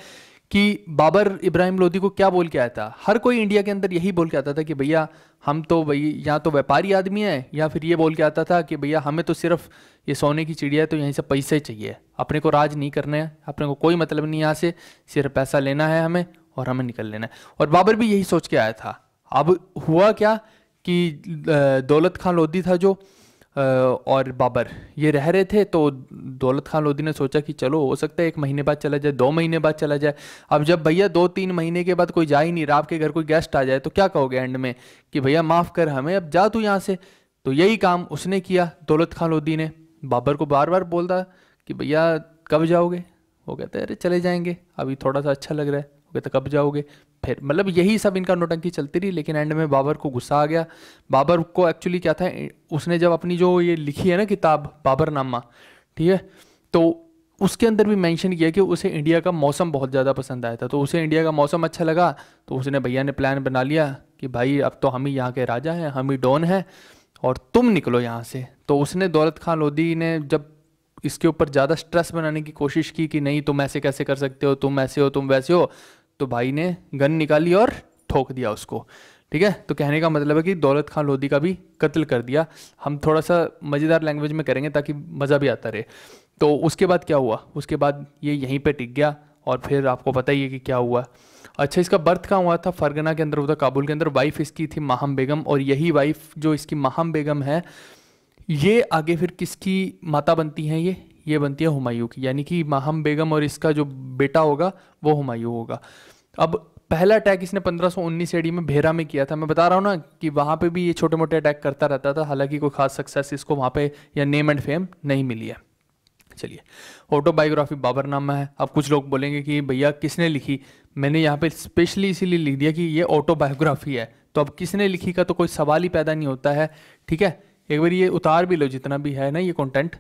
कि बाबर इब्राहिम लोधी को क्या बोल के आया था हर कोई इंडिया के अंदर यही बोल के आता था कि भैया हम तो भाई या तो व्यापारी आदमी है या फिर ये बोल के आता था कि भैया हमें तो सिर्फ ये सोने की चिड़िया है तो यहीं से पैसे चाहिए अपने को राज नहीं करने हैं अपने को कोई मतलब नहीं यहाँ से सिर्फ पैसा लेना है हमें और हमें निकल लेना है और बाबर भी यही सोच के आया था अब हुआ क्या कि दौलत खान लोधी था जो और बाबर ये रह रहे थे तो दौलत खान लोधी ने सोचा कि चलो हो सकता है एक महीने बाद चला जाए दो महीने बाद चला जाए अब जब भैया दो तीन महीने के बाद कोई जा ही नहीं रहा आपके घर कोई गेस्ट आ जाए तो क्या कहोगे एंड में कि भैया माफ़ कर हमें अब जा तू यहाँ से तो यही काम उसने किया दौलत खान लोधी ने बाबर को बार बार बोलता कि भैया कब जाओगे वो कहते अरे चले जाएंगे अभी थोड़ा सा अच्छा लग रहा है वो कहते कब जाओगे फिर मतलब यही सब इनका नोटंकी चलती रही लेकिन एंड में बाबर को गुस्सा आ गया बाबर को एक्चुअली क्या था उसने जब अपनी जो ये लिखी है ना किताब बाबरनामा ठीक है तो उसके अंदर भी मेंशन किया कि उसे इंडिया का मौसम बहुत ज़्यादा पसंद आया था तो उसे इंडिया का मौसम अच्छा लगा तो उसने भैया ने प्लान बना लिया कि भाई अब तो हम ही यहाँ के राजा हैं हम ही डॉन हैं और तुम निकलो यहाँ से तो उसने दौलत खान लोधी ने जब इसके ऊपर ज़्यादा स्ट्रेस बनाने की कोशिश की कि नहीं तुम ऐसे कैसे कर सकते हो तुम ऐसे हो तुम वैसे हो तो भाई ने गन निकाली और ठोक दिया उसको ठीक है तो कहने का मतलब है कि दौलत खान लोधी का भी कत्ल कर दिया हम थोड़ा सा मज़ेदार लैंग्वेज में करेंगे ताकि मज़ा भी आता रहे तो उसके बाद क्या हुआ उसके बाद ये यहीं पे टिक गया और फिर आपको पता ही है कि क्या हुआ अच्छा इसका बर्थ कहाँ हुआ था फरगना के अंदर होता था काबुल के अंदर वाइफ इसकी थी माहम बेगम और यही वाइफ जो इसकी माहम बेगम है ये आगे फिर किसकी माता बनती हैं ये ये बनती है हुमायूं की यानी कि माहम बेगम और इसका जो बेटा होगा वो हुमायूं होगा अब पहला अटैक इसने 1519 एडी में भेरा में किया था मैं बता रहा हूँ ना कि वहाँ पे भी ये छोटे मोटे अटैक करता रहता था हालांकि कोई खास सक्सेस इसको वहाँ पे या नेम एंड फेम नहीं मिली है चलिए ऑटोबायोग्राफी बाबरनामा है अब कुछ लोग बोलेंगे कि भैया किसने लिखी मैंने यहाँ पे स्पेशली इसीलिए लिख दिया कि ये ऑटोबायोग्राफी है तो अब किसने लिखी का तो कोई सवाल ही पैदा नहीं होता है ठीक है एक बार ये उतार भी लो जितना भी है ना ये कंटेंट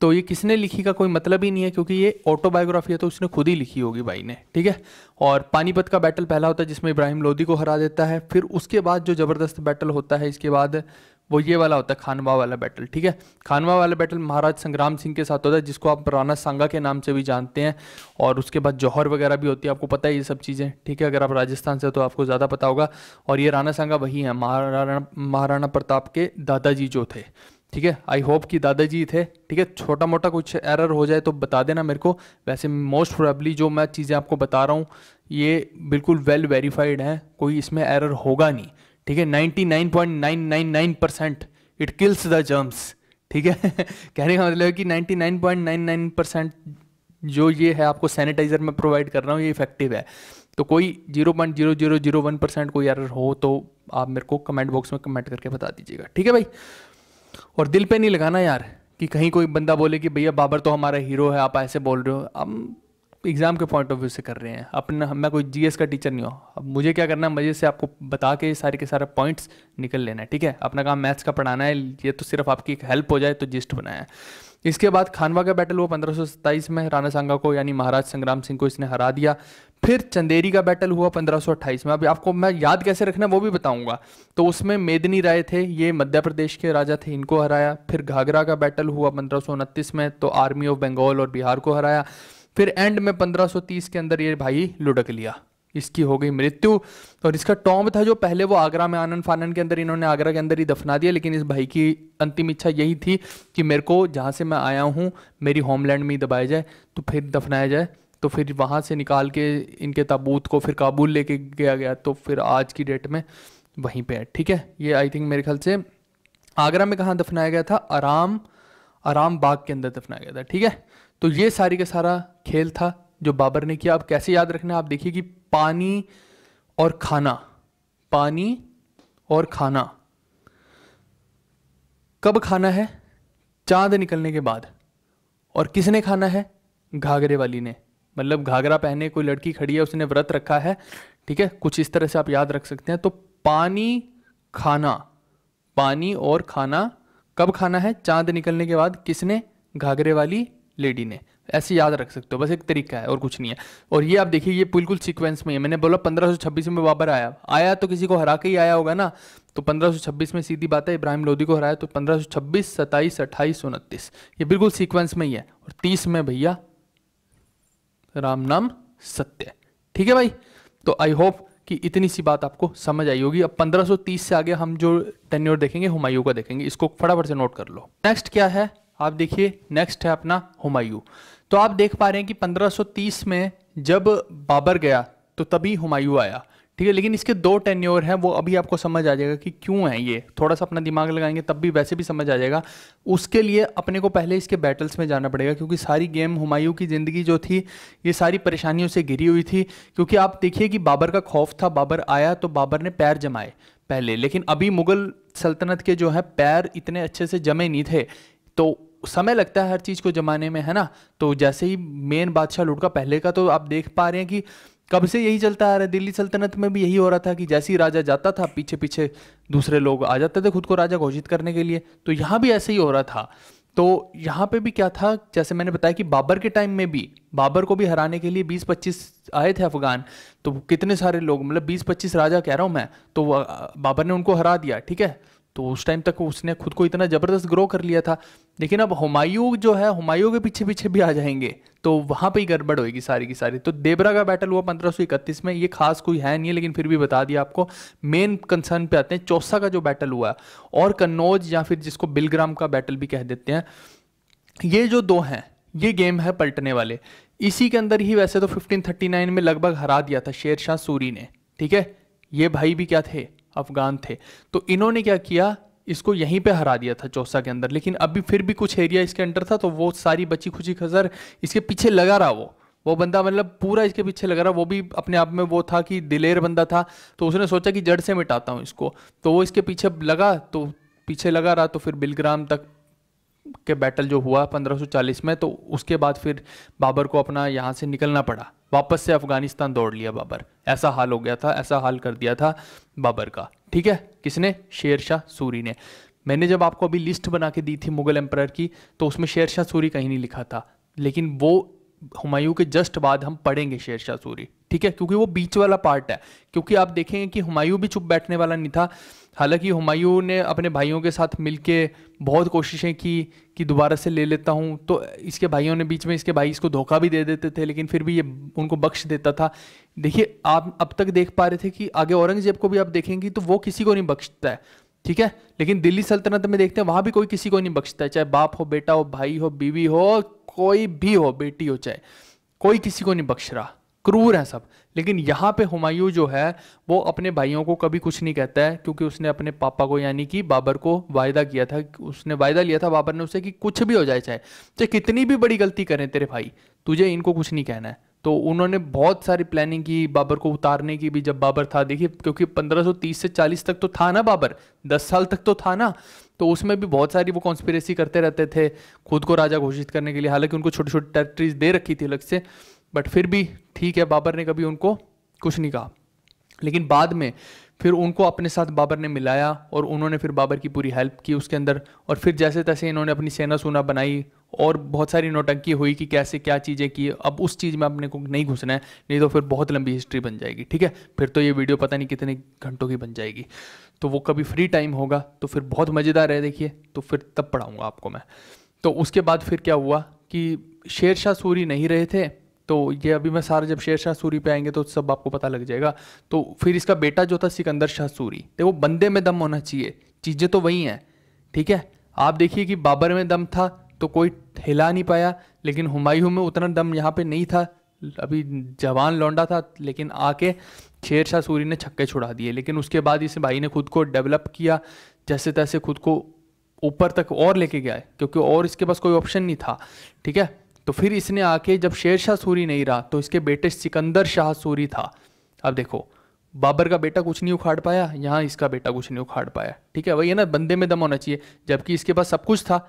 तो ये किसने लिखी का कोई मतलब ही नहीं है क्योंकि ये ऑटोबायोग्राफी है तो उसने खुद ही लिखी होगी भाई ने ठीक है और पानीपत का बैटल पहला होता है जिसमें इब्राहिम लोधी को हरा देता है फिर उसके बाद जो ज़बरदस्त बैटल होता है इसके बाद वो ये वाला होता है खानवा वाला बैटल ठीक है खानवा वाला बैटल महाराज संग्राम सिंह के साथ होता है जिसको आप राना सांगा के नाम से भी जानते हैं और उसके बाद जौहर वगैरह भी होती है आपको पता है ये सब चीज़ें ठीक है अगर आप राजस्थान से तो आपको ज़्यादा पता होगा और ये राना सांगा वही हैं महाराणा महाराणा प्रताप के दादाजी जो थे ठीक है आई होप कि दादाजी थे ठीक है छोटा मोटा कुछ एरर हो जाए तो बता देना मेरे को वैसे मोस्ट प्रोबेबली जो मैं चीज़ें आपको बता रहा हूँ ये बिल्कुल वेल वेरीफाइड हैं कोई इसमें एरर होगा नहीं ठीक है ninety percent it kills the germs ठीक है (laughs) कहने का मतलब है कि 99.99 परसेंट जो ये है आपको सैनिटाइज़र में प्रोवाइड कर रहा हूँ ये इफेक्टिव है तो कोई zero point zero zero zero one percent कोई एरर हो तो आप मेरे को कमेंट बॉक्स में कमेंट करके बता दीजिएगा ठीक है भाई और दिल पे नहीं लगाना यार कि कहीं कोई बंदा बोले कि भैया बाबर तो हमारा हीरो है आप ऐसे बोल रहे हो हम एग्ज़ाम के पॉइंट ऑफ व्यू से कर रहे हैं अपना मैं कोई जीएस का टीचर नहीं हूँ अब मुझे क्या करना है मज़े से आपको बता के सारे के सारे पॉइंट्स निकल लेना है ठीक है अपना काम मैथ्स का पढ़ाना है ये तो सिर्फ आपकी एक हेल्प हो जाए तो जिस्ट बनाया है इसके बाद खानवा का बैटल हुआ पंद्रह में राणा सांगा को यानी महाराज संग्राम सिंह को इसने हरा दिया फिर चंदेरी का बैटल हुआ अट्ठाईस में अब आपको मैं याद कैसे रखना वो भी बताऊंगा तो उसमें मेदनी राय थे ये मध्य प्रदेश के राजा थे इनको हराया फिर घाघरा का बैटल हुआ पंद्रह में तो आर्मी ऑफ बंगाल और बिहार को हराया फिर एंड में 1530 के अंदर ये भाई लुढ़क लिया इसकी हो गई मृत्यु और इसका टॉम्ब था जो पहले वो आगरा में आनंद फानन के अंदर इन्होंने आगरा के अंदर ही दफना दिया लेकिन इस भाई की अंतिम इच्छा यही थी कि मेरे को जहाँ से मैं आया हूँ मेरी होमलैंड में ही दबाया जाए तो फिर दफनाया जाए तो फिर वहाँ से निकाल के इनके ताबूत को फिर काबुल लेके गया गया तो फिर आज की डेट में वहीं पर है ठीक है ये आई थिंक मेरे ख्याल से आगरा में कहाँ दफनाया गया था आराम आराम बाग के अंदर दफनाया गया था ठीक है तो ये सारी का सारा खेल था जो बाबर ने किया अब कैसे याद रखना आप देखिए कि पानी और खाना पानी और खाना कब खाना है चांद निकलने के बाद और किसने खाना है घाघरे वाली ने मतलब घाघरा पहने कोई लड़की खड़ी है उसने व्रत रखा है ठीक है कुछ इस तरह से आप याद रख सकते हैं तो पानी खाना पानी और खाना कब खाना है चांद निकलने के बाद किसने घाघरे वाली लेडी ने ऐसे याद रख सकते हो बस एक तरीका है और कुछ नहीं है और ये आप देखिए ये बिल्कुल सीक्वेंस में है मैंने बोला 1526 में बाबर आया आया तो किसी को हरा के ही आया होगा ना तो 1526 में सीधी बात है इब्राहिम लोधी को हराया तो 1526 27 छब्बीस उनतीस ये बिल्कुल सीक्वेंस में ही है और 30 में भैया राम नाम सत्य ठीक है भाई तो आई होप कि इतनी सी बात आपको समझ आई होगी अब 1530 से आगे हम जो टेन्योर देखेंगे हुमायूं का देखेंगे इसको फटाफट से नोट कर लो नेक्स्ट क्या है आप देखिए नेक्स्ट है अपना हुमायूं तो आप देख पा रहे हैं कि 1530 में जब बाबर गया तो तभी हुमायूं आया ठीक है लेकिन इसके दो टेन्योर हैं वो अभी आपको समझ आ जाएगा कि क्यों है ये थोड़ा सा अपना दिमाग लगाएंगे तब भी वैसे भी समझ आ जाएगा उसके लिए अपने को पहले इसके बैटल्स में जाना पड़ेगा क्योंकि सारी गेम हुमायूं की ज़िंदगी जो थी ये सारी परेशानियों से घिरी हुई थी क्योंकि आप देखिए कि बाबर का खौफ था बाबर आया तो बाबर ने पैर जमाए पहले लेकिन अभी मुग़ल सल्तनत के जो है पैर इतने अच्छे से जमे नहीं थे तो समय लगता है हर चीज़ को जमाने में है ना तो जैसे ही मेन बादशाह लूट का पहले का तो आप देख पा रहे हैं कि कब से यही चलता आ रहा है दिल्ली सल्तनत में भी यही हो रहा था कि जैसे ही राजा जाता था पीछे पीछे दूसरे लोग आ जाते थे खुद को राजा घोषित करने के लिए तो यहाँ भी ऐसे ही हो रहा था तो यहाँ पे भी क्या था जैसे मैंने बताया कि बाबर के टाइम में भी बाबर को भी हराने के लिए 20-25 आए थे अफगान तो कितने सारे लोग मतलब 20-25 राजा कह रहा हूँ मैं तो बाबर ने उनको हरा दिया ठीक है तो उस टाइम तक उसने खुद को इतना ज़बरदस्त ग्रो कर लिया था लेकिन अब हुमायूं जो है हुमायूं के पीछे पीछे भी आ जाएंगे तो वहाँ पे ही गड़बड़ होगी सारी की सारी तो देबरा का बैटल हुआ इकतीस में ये खास कोई है नहीं है लेकिन फिर भी बता दिया आपको मेन कंसर्न पे आते हैं चौसा का जो बैटल हुआ और कन्नौज या फिर जिसको बिलग्राम का बैटल भी कह देते हैं ये जो दो हैं ये गेम है पलटने वाले इसी के अंदर ही वैसे तो 1539 में लगभग हरा दिया था शेर शाह सूरी ने ठीक है ये भाई भी क्या थे अफगान थे तो इन्होंने क्या किया इसको यहीं पे हरा दिया था चौसा के अंदर लेकिन अभी फिर भी कुछ एरिया इसके अंडर था तो वो सारी बची खुची खजर इसके पीछे लगा रहा वो वो बंदा मतलब पूरा इसके पीछे लगा रहा वो भी अपने आप में वो था कि दिलेर बंदा था तो उसने सोचा कि जड़ से मिटाता हूँ इसको तो वो इसके पीछे लगा तो पीछे लगा रहा तो फिर बिलग्राम तक के बैटल जो हुआ 1540 में तो उसके बाद फिर बाबर को अपना यहाँ से निकलना पड़ा वापस से अफगानिस्तान दौड़ लिया बाबर ऐसा हाल हो गया था ऐसा हाल कर दिया था बाबर का ठीक है किसने शेर शाह सूरी ने मैंने जब आपको अभी लिस्ट बना के दी थी मुगल एम्पायर की तो उसमें शेर शाह सूरी कहीं नहीं लिखा था लेकिन वो हुमायूं के जस्ट बाद हम पढ़ेंगे शेरशाह सूरी ठीक है क्योंकि वो बीच वाला पार्ट है क्योंकि आप देखेंगे कि हुमायूं भी चुप बैठने वाला नहीं था हालांकि हुमायूं ने अपने भाइयों के साथ मिलके बहुत कोशिशें की कि दोबारा से ले लेता हूँ तो इसके भाइयों ने बीच में इसके भाई इसको धोखा भी दे देते थे लेकिन फिर भी ये उनको बख्श देता था देखिए आप अब तक देख पा रहे थे कि आगे औरंगजेब को भी आप देखेंगे तो वो किसी को नहीं बख्शता है ठीक है लेकिन दिल्ली सल्तनत में देखते हैं वहां भी कोई किसी को नहीं बख्शता है चाहे बाप हो बेटा हो भाई हो बीवी हो कोई भी हो बेटी हो चाहे कोई किसी को नहीं बख्श रहा क्रूर है सब लेकिन यहाँ पे हुमायूं जो है वो अपने भाइयों को कभी कुछ नहीं कहता है क्योंकि उसने अपने पापा को यानी कि बाबर को वायदा किया था उसने वायदा लिया था बाबर ने उसे कि कुछ भी हो जाए चाहे चाहे कितनी भी बड़ी गलती करें तेरे भाई तुझे इनको कुछ नहीं कहना है तो उन्होंने बहुत सारी प्लानिंग की बाबर को उतारने की भी जब बाबर था देखिए क्योंकि 1530 से 40 तक तो था ना बाबर 10 साल तक तो था ना तो उसमें भी बहुत सारी वो कॉन्स्पिरेसी करते रहते थे खुद को राजा घोषित करने के लिए हालांकि उनको छोटी छोटी टेरिटरीज दे रखी थी अलग से बट फिर भी ठीक है बाबर ने कभी उनको कुछ नहीं कहा लेकिन बाद में फिर उनको अपने साथ बाबर ने मिलाया और उन्होंने फिर बाबर की पूरी हेल्प की उसके अंदर और फिर जैसे तैसे इन्होंने अपनी सेना सूना बनाई और बहुत सारी नोटंकी हुई कि कैसे क्या चीज़ें की अब उस चीज़ में अपने को नहीं घुसना है नहीं तो फिर बहुत लंबी हिस्ट्री बन जाएगी ठीक है फिर तो ये वीडियो पता नहीं कितने घंटों की बन जाएगी तो वो कभी फ्री टाइम होगा तो फिर बहुत मज़ेदार है देखिए तो फिर तब पढ़ाऊँगा आपको मैं तो उसके बाद फिर क्या हुआ कि शेर शाह सूरी नहीं रहे थे तो ये अभी मैं सारा जब शेर शाह सूरी पे आएंगे तो सब आपको पता लग जाएगा तो फिर इसका बेटा जो था सिकंदर शाह सूरी देखो बंदे में दम होना चाहिए चीज़ें तो वही हैं ठीक है आप देखिए कि बाबर में दम था तो कोई हिला नहीं पाया लेकिन हुमायूं में उतना दम यहाँ पे नहीं था अभी जवान लौंडा था लेकिन आके शेर शाह सूरी ने छक्के छुड़ा दिए लेकिन उसके बाद इस भाई ने खुद को डेवलप किया जैसे तैसे खुद को ऊपर तक और लेके गया है क्योंकि और इसके पास कोई ऑप्शन नहीं था ठीक है तो फिर इसने आके जब शेर शाह सूरी नहीं रहा तो इसके बेटे सिकंदर शाह सूरी था अब देखो बाबर का बेटा कुछ नहीं उखाड़ पाया यहाँ इसका बेटा कुछ नहीं उखाड़ पाया ठीक है वही है ना बंदे में दम होना चाहिए जबकि इसके पास सब कुछ था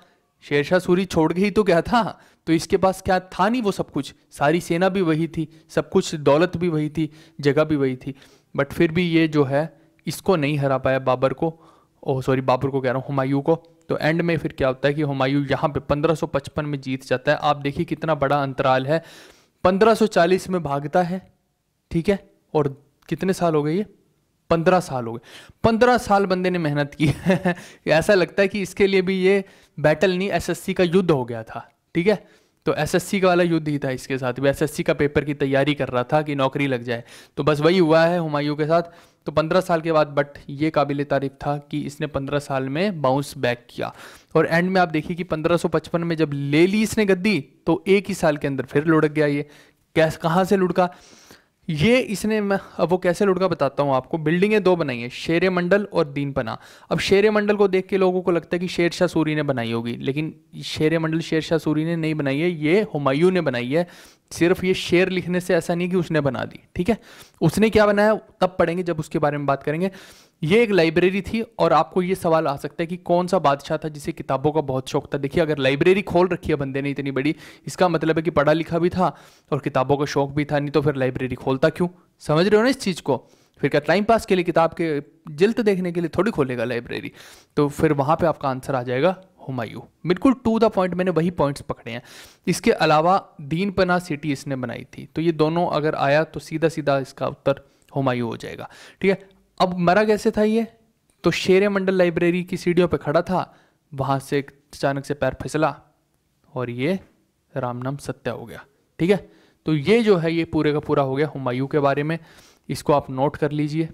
शेरशाह सूरी छोड़ गई तो क्या था तो इसके पास क्या था नहीं वो सब कुछ सारी सेना भी वही थी सब कुछ दौलत भी वही थी जगह भी वही थी बट फिर भी ये जो है इसको नहीं हरा पाया बाबर को ओह सॉरी बाबर को कह रहा हूँ हुमायूं को तो एंड में फिर क्या होता है कि हुमायूं यहाँ पे 1555 में जीत जाता है आप देखिए कितना बड़ा अंतराल है 1540 में भागता है ठीक है और कितने साल हो गए ये पंद्रह साल हो गए पंद्रह साल बंदे ने मेहनत की है (laughs) ऐसा लगता है कि इसके लिए भी ये बैटल नहीं एसएससी का युद्ध हो गया था ठीक है तो एसएससी का वाला युद्ध ही था इसके साथ भी एसएससी का पेपर की तैयारी कर रहा था कि नौकरी लग जाए तो बस वही हुआ है हुमायूं के साथ तो पंद्रह साल के बाद बट ये काबिल तारीफ था कि इसने पंद्रह साल में बाउंस बैक किया और एंड में आप देखिए कि पचपन में जब ले ली इसने गद्दी तो एक ही साल के अंदर फिर लुढ़क गया ये कैस कहाँ से लुढ़का ये इसने मैं अब वो कैसे लुढ़का बताता हूँ आपको बिल्डिंगें दो बनाई हैं शेर मंडल और दीनपना अब शेर मंडल को देख के लोगों को लगता है कि शेर शाह सूरी ने बनाई होगी लेकिन शेर मंडल शेर शाह सूरी ने नहीं बनाई है ये हुमायूं ने बनाई है सिर्फ ये शेर लिखने से ऐसा नहीं कि उसने बना दी ठीक है उसने क्या बनाया तब पढ़ेंगे जब उसके बारे में बात करेंगे ये एक लाइब्रेरी थी और आपको ये सवाल आ सकता है कि कौन सा बादशाह था जिसे किताबों का बहुत शौक था देखिए अगर लाइब्रेरी खोल रखी है बंदे ने इतनी बड़ी इसका मतलब है कि पढ़ा लिखा भी था और किताबों का शौक भी था नहीं तो फिर लाइब्रेरी खोलता क्यों समझ रहे हो ना इस चीज़ को फिर क्या टाइम पास के लिए किताब के जिल्त देखने के लिए थोड़ी खोलेगा लाइब्रेरी तो फिर वहाँ पर आपका आंसर आ जाएगा हुमायूं बिल्कुल टू द पॉइंट मैंने वही पॉइंट्स पकड़े हैं इसके अलावा दीनपना सिटी इसने बनाई थी तो ये दोनों अगर आया तो सीधा सीधा इसका उत्तर हुमायूं हो जाएगा ठीक है अब मरा कैसे था ये तो शेर मंडल लाइब्रेरी की सीढ़ियों पर खड़ा था वहां से अचानक से पैर फिसला और ये राम नाम सत्या हो गया ठीक है तो ये जो है ये पूरे का पूरा हो गया हुमायूं के बारे में इसको आप नोट कर लीजिए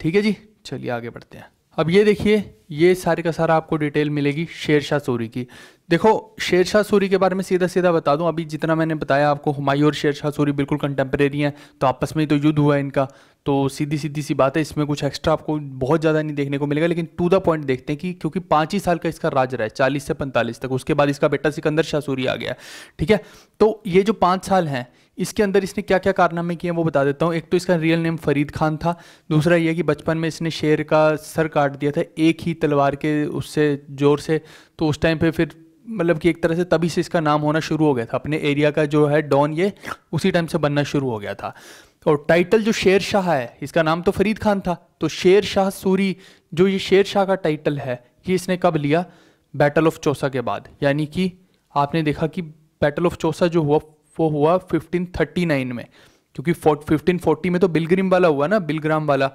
ठीक है जी चलिए आगे बढ़ते हैं अब ये देखिए ये सारे का सारा आपको डिटेल मिलेगी शेरशाह सूरी की देखो शेरशाह सूरी के बारे में सीधा सीधा बता दूं अभी जितना मैंने बताया आपको हुमायूं और शेरशाह सूरी बिल्कुल कंटेम्प्रेरी हैं तो आपस में ही तो युद्ध हुआ इनका तो सीधी सीधी सी बात है इसमें कुछ एक्स्ट्रा आपको बहुत ज़्यादा नहीं देखने को मिलेगा लेकिन टू द पॉइंट देखते हैं कि क्योंकि पाँच ही साल का इसका राज रहा है चालीस से पैंतालीस तक उसके बाद इसका बेटा सिकंदर सूरी आ गया ठीक है तो ये जो पाँच साल हैं इसके अंदर इसने क्या क्या कारनामे किए हैं वो बता देता हूँ एक तो इसका रियल नेम फरीद खान था दूसरा ये कि बचपन में इसने शेर का सर काट दिया था एक ही तलवार के उससे जोर से तो उस टाइम पर फिर मतलब कि एक तरह से तभी से इसका नाम होना शुरू हो गया था अपने एरिया का जो है डॉन ये उसी टाइम से बनना शुरू हो गया था और टाइटल जो शेर शाह है इसका नाम तो फरीद खान था तो शेर शाह सूरी जो ये शेर शाह का टाइटल है ये इसने कब लिया बैटल ऑफ चौसा के बाद यानी कि आपने देखा कि बैटल ऑफ चौसा जो हुआ वो हुआ 1539 में क्योंकि फिफ्टीन फोर्टी में तो बिलग्रिम वाला हुआ ना बिलग्राम वाला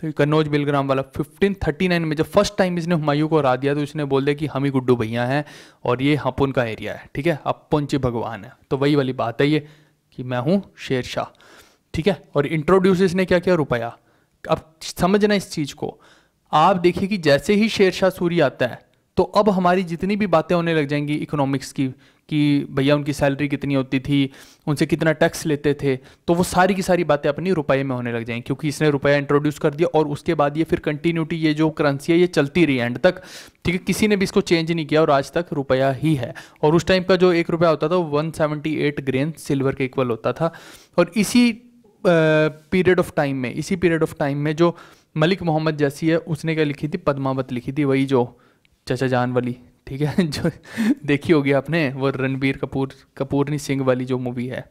तो कन्नौज बिलग्राम वाला फिफ्टीन थर्टी नाइन में जब फर्स्ट टाइम इसने हुमायूं को हरा दिया तो इसने बोल दिया कि हम ही गुड्डू भैया हैं और ये हपुन का एरिया है ठीक है अपुंची भगवान है तो वही वाली बात है ये कि मैं हूँ शेर शाह ठीक है और इंट्रोड्यूस ने क्या किया रुपया अब समझना इस चीज को आप देखिए कि जैसे ही शेरशाह सूरी आता है तो अब हमारी जितनी भी बातें होने लग जाएंगी इकोनॉमिक्स की कि भैया उनकी सैलरी कितनी होती थी उनसे कितना टैक्स लेते थे तो वो सारी की सारी बातें अपनी रुपये में होने लग जाएंगी क्योंकि इसने रुपया इंट्रोड्यूस कर दिया और उसके बाद ये फिर कंटिन्यूटी ये जो करेंसी है ये चलती रही एंड तक ठीक है किसी ने भी इसको चेंज नहीं किया और आज तक रुपया ही है और उस टाइम का जो एक रुपया होता था वो one seventy eight grain silver के इक्वल होता था और इसी पीरियड ऑफ टाइम में इसी पीरियड ऑफ टाइम में जो मलिक मोहम्मद जैसी है उसने क्या लिखी थी पद्मावत लिखी थी वही जो चचा जान वाली ठीक है (laughs) जो देखी होगी आपने वो रणबीर कपूर कपूरनी सिंह वाली जो मूवी है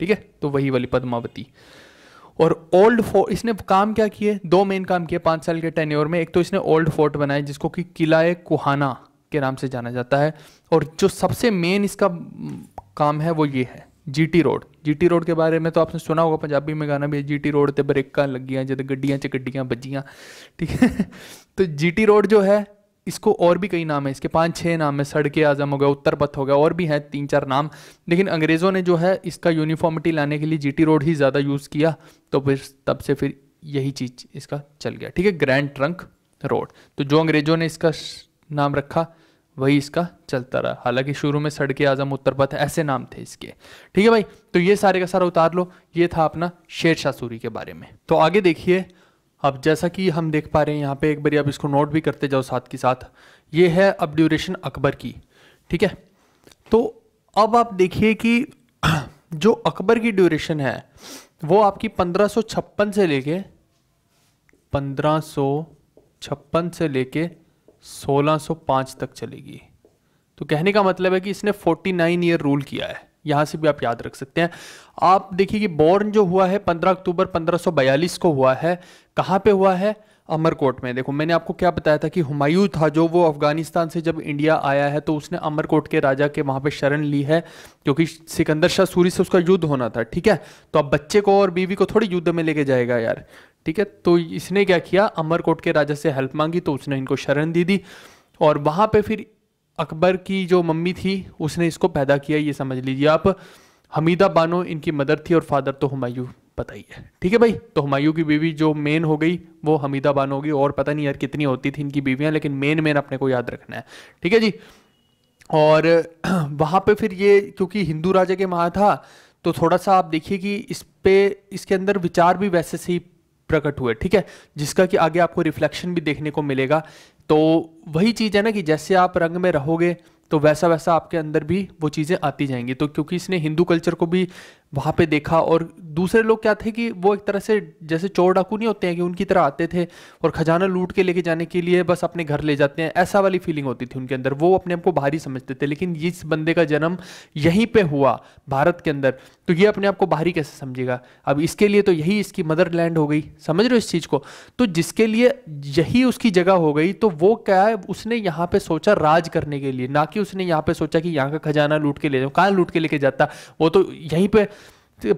ठीक है तो वही वाली पद्मावती और ओल्ड फोर्ट इसने काम क्या किए दो मेन काम किए पाँच साल के टेन्योर में एक तो इसने ओल्ड फोर्ट बनाया जिसको कि किलाए कुहाना के नाम से जाना जाता है और जो सबसे मेन इसका काम है वो ये है जीटी रोड जीटी रोड के बारे में तो आपने सुना होगा पंजाबी में गाना भी है जीटी रोड ते ब्रेक लगियां जद गड्डियां च गड्डियां बजियां ठीक है (laughs) तो जीटी रोड जो है इसको और भी कई नाम है इसके पाँच छः नाम है सड़क आज़म हो गया उत्तर पथ हो गया और भी हैं तीन चार नाम लेकिन अंग्रेज़ों ने जो है इसका यूनिफॉर्मिटी लाने के लिए जीटी रोड ही ज़्यादा यूज़ किया तो फिर तब से फिर यही चीज़ इसका चल गया ठीक है ग्रैंड ट्रंक रोड तो जो अंग्रेज़ों ने इसका नाम रखा वही इसका चलता रहा हालांकि शुरू में सड़के आजम उत्तर पथ ऐसे नाम थे इसके ठीक है भाई तो ये सारे का सारा उतार लो ये था अपना शेर शाह सूरी के बारे में तो आगे देखिए अब जैसा कि हम देख पा रहे हैं यहाँ पे एक बार आप इसको नोट भी करते जाओ साथ के साथ ये है अब ड्यूरेशन अकबर की ठीक है तो अब आप देखिए कि (clears throat) जो अकबर की ड्यूरेशन है वो आपकी पंद्रह से लेके पंद्रह से लेके 1605 तक चलेगी तो कहने का मतलब है कि इसने 49 ईयर रूल किया है यहां से भी आप याद रख सकते हैं आप देखिए कि बॉर्न जो हुआ है 15 अक्टूबर 1542 को हुआ है कहां पे हुआ है अमरकोट में देखो मैंने आपको क्या बताया था कि हुमायूं था जो वो अफ़गानिस्तान से जब इंडिया आया है तो उसने अमरकोट के राजा के वहाँ पे शरण ली है क्योंकि सिकंदर शाह सूरी से उसका युद्ध होना था ठीक है तो अब बच्चे को और बीवी को थोड़ी युद्ध में लेके जाएगा यार ठीक है तो इसने क्या किया अमरकोट के राजा से हेल्प मांगी तो उसने इनको शरण दे दी और वहाँ पर फिर अकबर की जो मम्मी थी उसने इसको पैदा किया ये समझ लीजिए आप हमीदा बानो इनकी मदर थी और फादर तो हुमायूं पता ही है ठीक है भाई तो हुमायूं की बीवी जो मेन हो गई वो हमीदा बानो होगी और पता नहीं यार कितनी होती थी इनकी बीवियां लेकिन मेन मेन अपने को याद रखना है ठीक है जी और (clears throat) वहां पे फिर ये क्योंकि हिंदू राजा के महा था तो थोड़ा सा आप देखिए कि इस पे इसके अंदर विचार भी वैसे से ही प्रकट हुए ठीक है जिसका कि आगे आपको रिफ्लेक्शन भी देखने को मिलेगा तो वही चीज़ है ना कि जैसे आप रंग में रहोगे तो वैसा वैसा आपके अंदर भी वो चीज़ें आती जाएंगी तो क्योंकि इसने हिंदू कल्चर को भी वहाँ पे देखा और दूसरे लोग क्या थे कि वो एक तरह से जैसे चोर डाकू नहीं होते हैं कि उनकी तरह आते थे और खजाना लूट के लेके जाने के लिए बस अपने घर ले जाते हैं ऐसा वाली फीलिंग होती थी उनके अंदर वो अपने आप को भारी समझते थे लेकिन इस बंदे का जन्म यहीं पे हुआ भारत के अंदर तो ये अपने आप को भारी कैसे समझेगा अब इसके लिए तो यही इसकी मदरलैंड हो गई समझ रहे हो इस चीज़ को तो जिसके लिए यही उसकी जगह हो गई तो वो क्या है उसने यहाँ पर सोचा राज करने के लिए ना कि उसने यहाँ पर सोचा कि यहाँ का खजाना लूट के ले जाऊँ कहाँ लूट के लेके जाता वो तो यहीं पर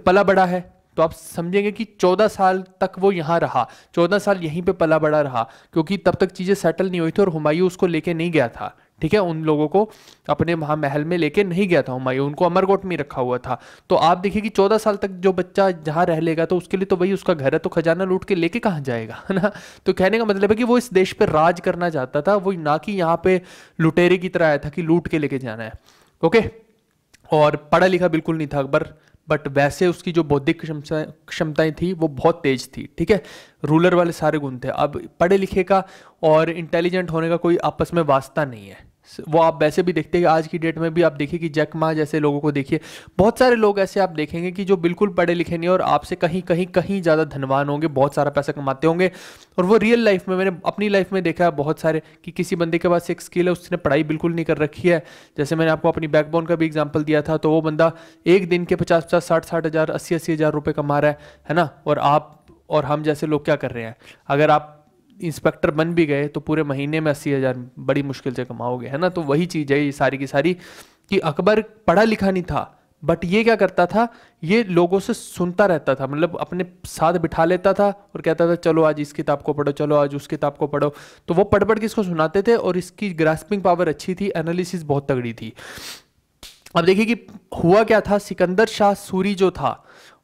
पला बड़ा है तो आप समझेंगे कि 14 साल तक वो यहाँ रहा 14 साल यहीं पे पला बड़ा रहा क्योंकि तब तक चीज़ें सेटल नहीं हुई थी और हुमायूं उसको लेके नहीं गया था ठीक है उन लोगों को अपने महामहल में लेके नहीं गया था हुमायूं उनको अमरकोट में रखा हुआ था तो आप देखिए कि चौदह साल तक जो बच्चा जहाँ रह लेगा तो उसके लिए तो वही उसका घर है तो खजाना लूट के लेके कहाँ जाएगा है ना तो कहने का मतलब है कि वो इस देश पर राज करना चाहता था वो ना कि यहाँ पे लुटेरे की तरह आया था कि लूट के लेके जाना है ओके और पढ़ा लिखा बिल्कुल नहीं था अकबर बट वैसे उसकी जो बौद्धिक क्षमता क्षमताएं थी वो बहुत तेज थी ठीक है रूलर वाले सारे गुण थे अब पढ़े लिखे का और इंटेलिजेंट होने का कोई आपस में वास्ता नहीं है वो आप वैसे भी देखते हैं आज की डेट में भी आप देखिए कि जकमा जैसे लोगों को देखिए बहुत सारे लोग ऐसे आप देखेंगे कि जो बिल्कुल पढ़े लिखे नहीं और आपसे कहीं कहीं कहीं ज़्यादा धनवान होंगे बहुत सारा पैसा कमाते होंगे और वो रियल लाइफ में मैंने अपनी लाइफ में देखा है बहुत सारे कि किसी बंदे के पास एक स्किल है उसने पढ़ाई बिल्कुल नहीं कर रखी है जैसे मैंने आपको अपनी बैकबोन का भी एग्जाम्पल दिया था तो वो बंदा एक दिन के पचास पचास साठ साठ हज़ार अस्सी अस्सी हज़ार रुपये कमा रहा है है ना और आप और हम जैसे लोग क्या कर रहे हैं अगर आप इंस्पेक्टर बन भी गए तो पूरे महीने में अस्सी हज़ार बड़ी मुश्किल से कमाओगे है ना तो वही चीज़ है ये सारी की सारी कि अकबर पढ़ा लिखा नहीं था बट ये क्या करता था ये लोगों से सुनता रहता था मतलब अपने साथ बिठा लेता था और कहता था चलो आज इस किताब को पढ़ो चलो आज उस किताब को पढ़ो तो वो पढ़ पढ़ के इसको सुनाते थे और इसकी ग्रास्पिंग पावर अच्छी थी एनालिसिस बहुत तगड़ी थी अब देखिए कि हुआ क्या था सिकंदर शाह सूरी जो था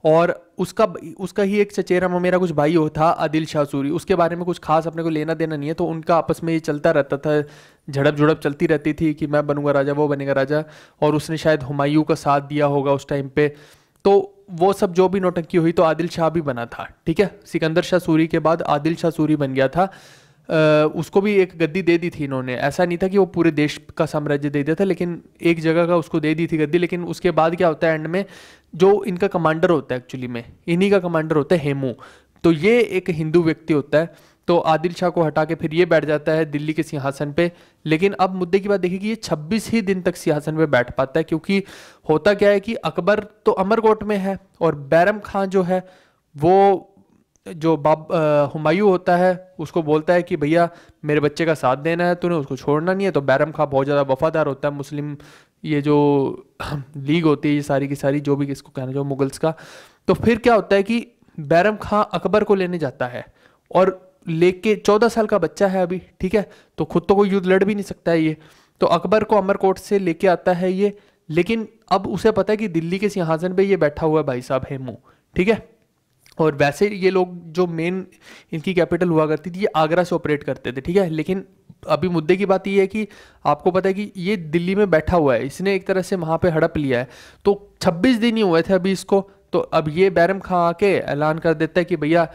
और उसका उसका ही एक चचेरा मेरा कुछ भाई हो था आदिल शाह सूरी उसके बारे में कुछ खास अपने को लेना देना नहीं है तो उनका आपस में ये चलता रहता था झड़प झुड़प चलती रहती थी कि मैं बनूंगा राजा वो बनेगा राजा और उसने शायद हुमायूं का साथ दिया होगा उस टाइम पे तो वो सब जो भी नोटंकी हुई तो आदिल शाह भी बना था ठीक है सिकंदर शाह सूरी के बाद आदिल शाह सूरी बन गया था उसको भी एक गद्दी दे दी थी इन्होंने ऐसा नहीं था कि वो पूरे देश का साम्राज्य दे दिया था लेकिन एक जगह का उसको दे दी थी गद्दी लेकिन उसके बाद क्या होता है एंड में जो इनका कमांडर होता है एक्चुअली में इन्हीं का कमांडर होता है हेमू तो ये एक हिंदू व्यक्ति होता है तो आदिल शाह को हटा के फिर ये बैठ जाता है दिल्ली के सिंहासन पे लेकिन अब मुद्दे की बात देखिए कि ये 26 ही दिन तक सिंहासन पे बैठ पाता है क्योंकि होता क्या है कि अकबर तो अमरकोट में है और बैरम खां जो है वो जो बाब हुमायूं होता है उसको बोलता है कि भैया मेरे बच्चे का साथ देना है तूने उसको छोड़ना नहीं है तो बैरम खां बहुत ज़्यादा वफादार होता है मुस्लिम ये जो (clears throat) लीग होती है ये सारी की सारी जो भी किसको कहना जो मुगल्स का तो फिर क्या होता है कि बैरम खां अकबर को लेने जाता है और लेके चौदह साल का बच्चा है अभी ठीक है तो खुद तो कोई युद्ध लड़ भी नहीं सकता है ये तो अकबर को अमरकोट से लेके आता है ये लेकिन अब उसे पता है कि दिल्ली के सिंहासन पे ये बैठा हुआ है भाई साहब हेमू ठीक है और वैसे ये लोग जो मेन इनकी कैपिटल हुआ करती थी ये आगरा से ऑपरेट करते थे ठीक है लेकिन अभी मुद्दे की बात यह है कि आपको पता है कि ये दिल्ली में बैठा हुआ है इसने एक तरह से वहाँ पे हड़प लिया है तो 26 दिन ही हुए थे अभी इसको तो अब ये बैरम खां आके ऐलान कर देता है कि भैया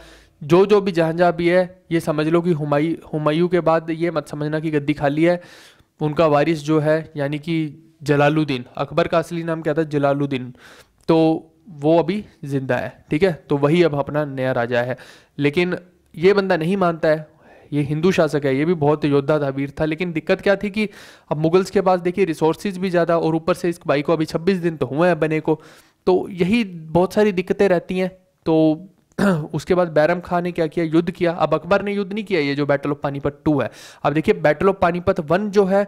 जो जो भी जहाँ भी है ये समझ लो कि हुमायूं हुमायूं के बाद ये मत समझना कि गद्दी खाली है उनका वारिस जो है यानी कि जलालुद्दीन अकबर का असली नाम क्या था जलालुद्दीन तो वो अभी ज़िंदा है ठीक है तो वही अब अपना नया राजा है लेकिन ये बंदा नहीं मानता है ये हिंदू शासक है ये भी बहुत योद्धा था वीर था लेकिन दिक्कत क्या थी कि अब मुगल्स के पास देखिए रिसोर्सेज भी ज़्यादा और ऊपर से इस बाई को अभी छब्बीस दिन तो हुए हैं बने को तो यही बहुत सारी दिक्कतें रहती हैं तो (clears throat) उसके बाद बैरम खान ने क्या किया युद्ध किया अब अकबर ने युद्ध नहीं किया ये जो बैटल ऑफ पानीपत टू है अब देखिए बैटल ऑफ पानीपत वन जो है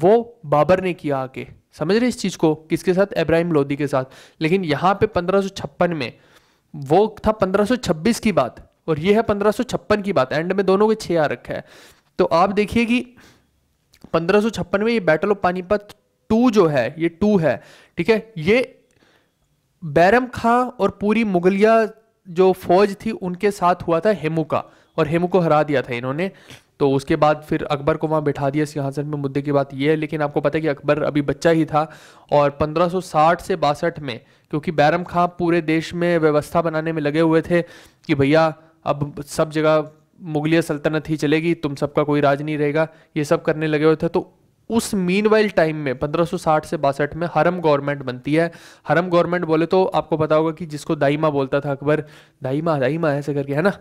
वो बाबर ने किया आके समझ रहे इस चीज़ को किसके साथ इब्राहिम लोदी के साथ लेकिन यहाँ पे पंद्रह में वो था पंद्रह की बात और ये है पंद्रह की बात एंड में दोनों के छः आ रखा है तो आप देखिए कि पंद्रह में ये बैटल ऑफ पानीपत टू जो है ये टू है ठीक है ये बैरम खां और पूरी मुगलिया जो फौज थी उनके साथ हुआ था हेमू का और हेमू को हरा दिया था इन्होंने तो उसके बाद फिर अकबर को वहाँ बैठा दिया सिंहासन में मुद्दे की बात यह है लेकिन आपको पता है कि अकबर अभी बच्चा ही था और 1560 से बासठ में क्योंकि बैरम खां पूरे देश में व्यवस्था बनाने में लगे हुए थे कि भैया अब सब जगह मुगलिया सल्तनत ही चलेगी तुम सबका कोई राज नहीं रहेगा ये सब करने लगे हुए थे तो उस मीन टाइम में 1560 से बासठ में हरम गवर्नमेंट बनती है हरम गवर्नमेंट बोले तो आपको पता होगा कि जिसको दाइमा बोलता था अकबर दाइमा दाइमा ऐसे करके है ना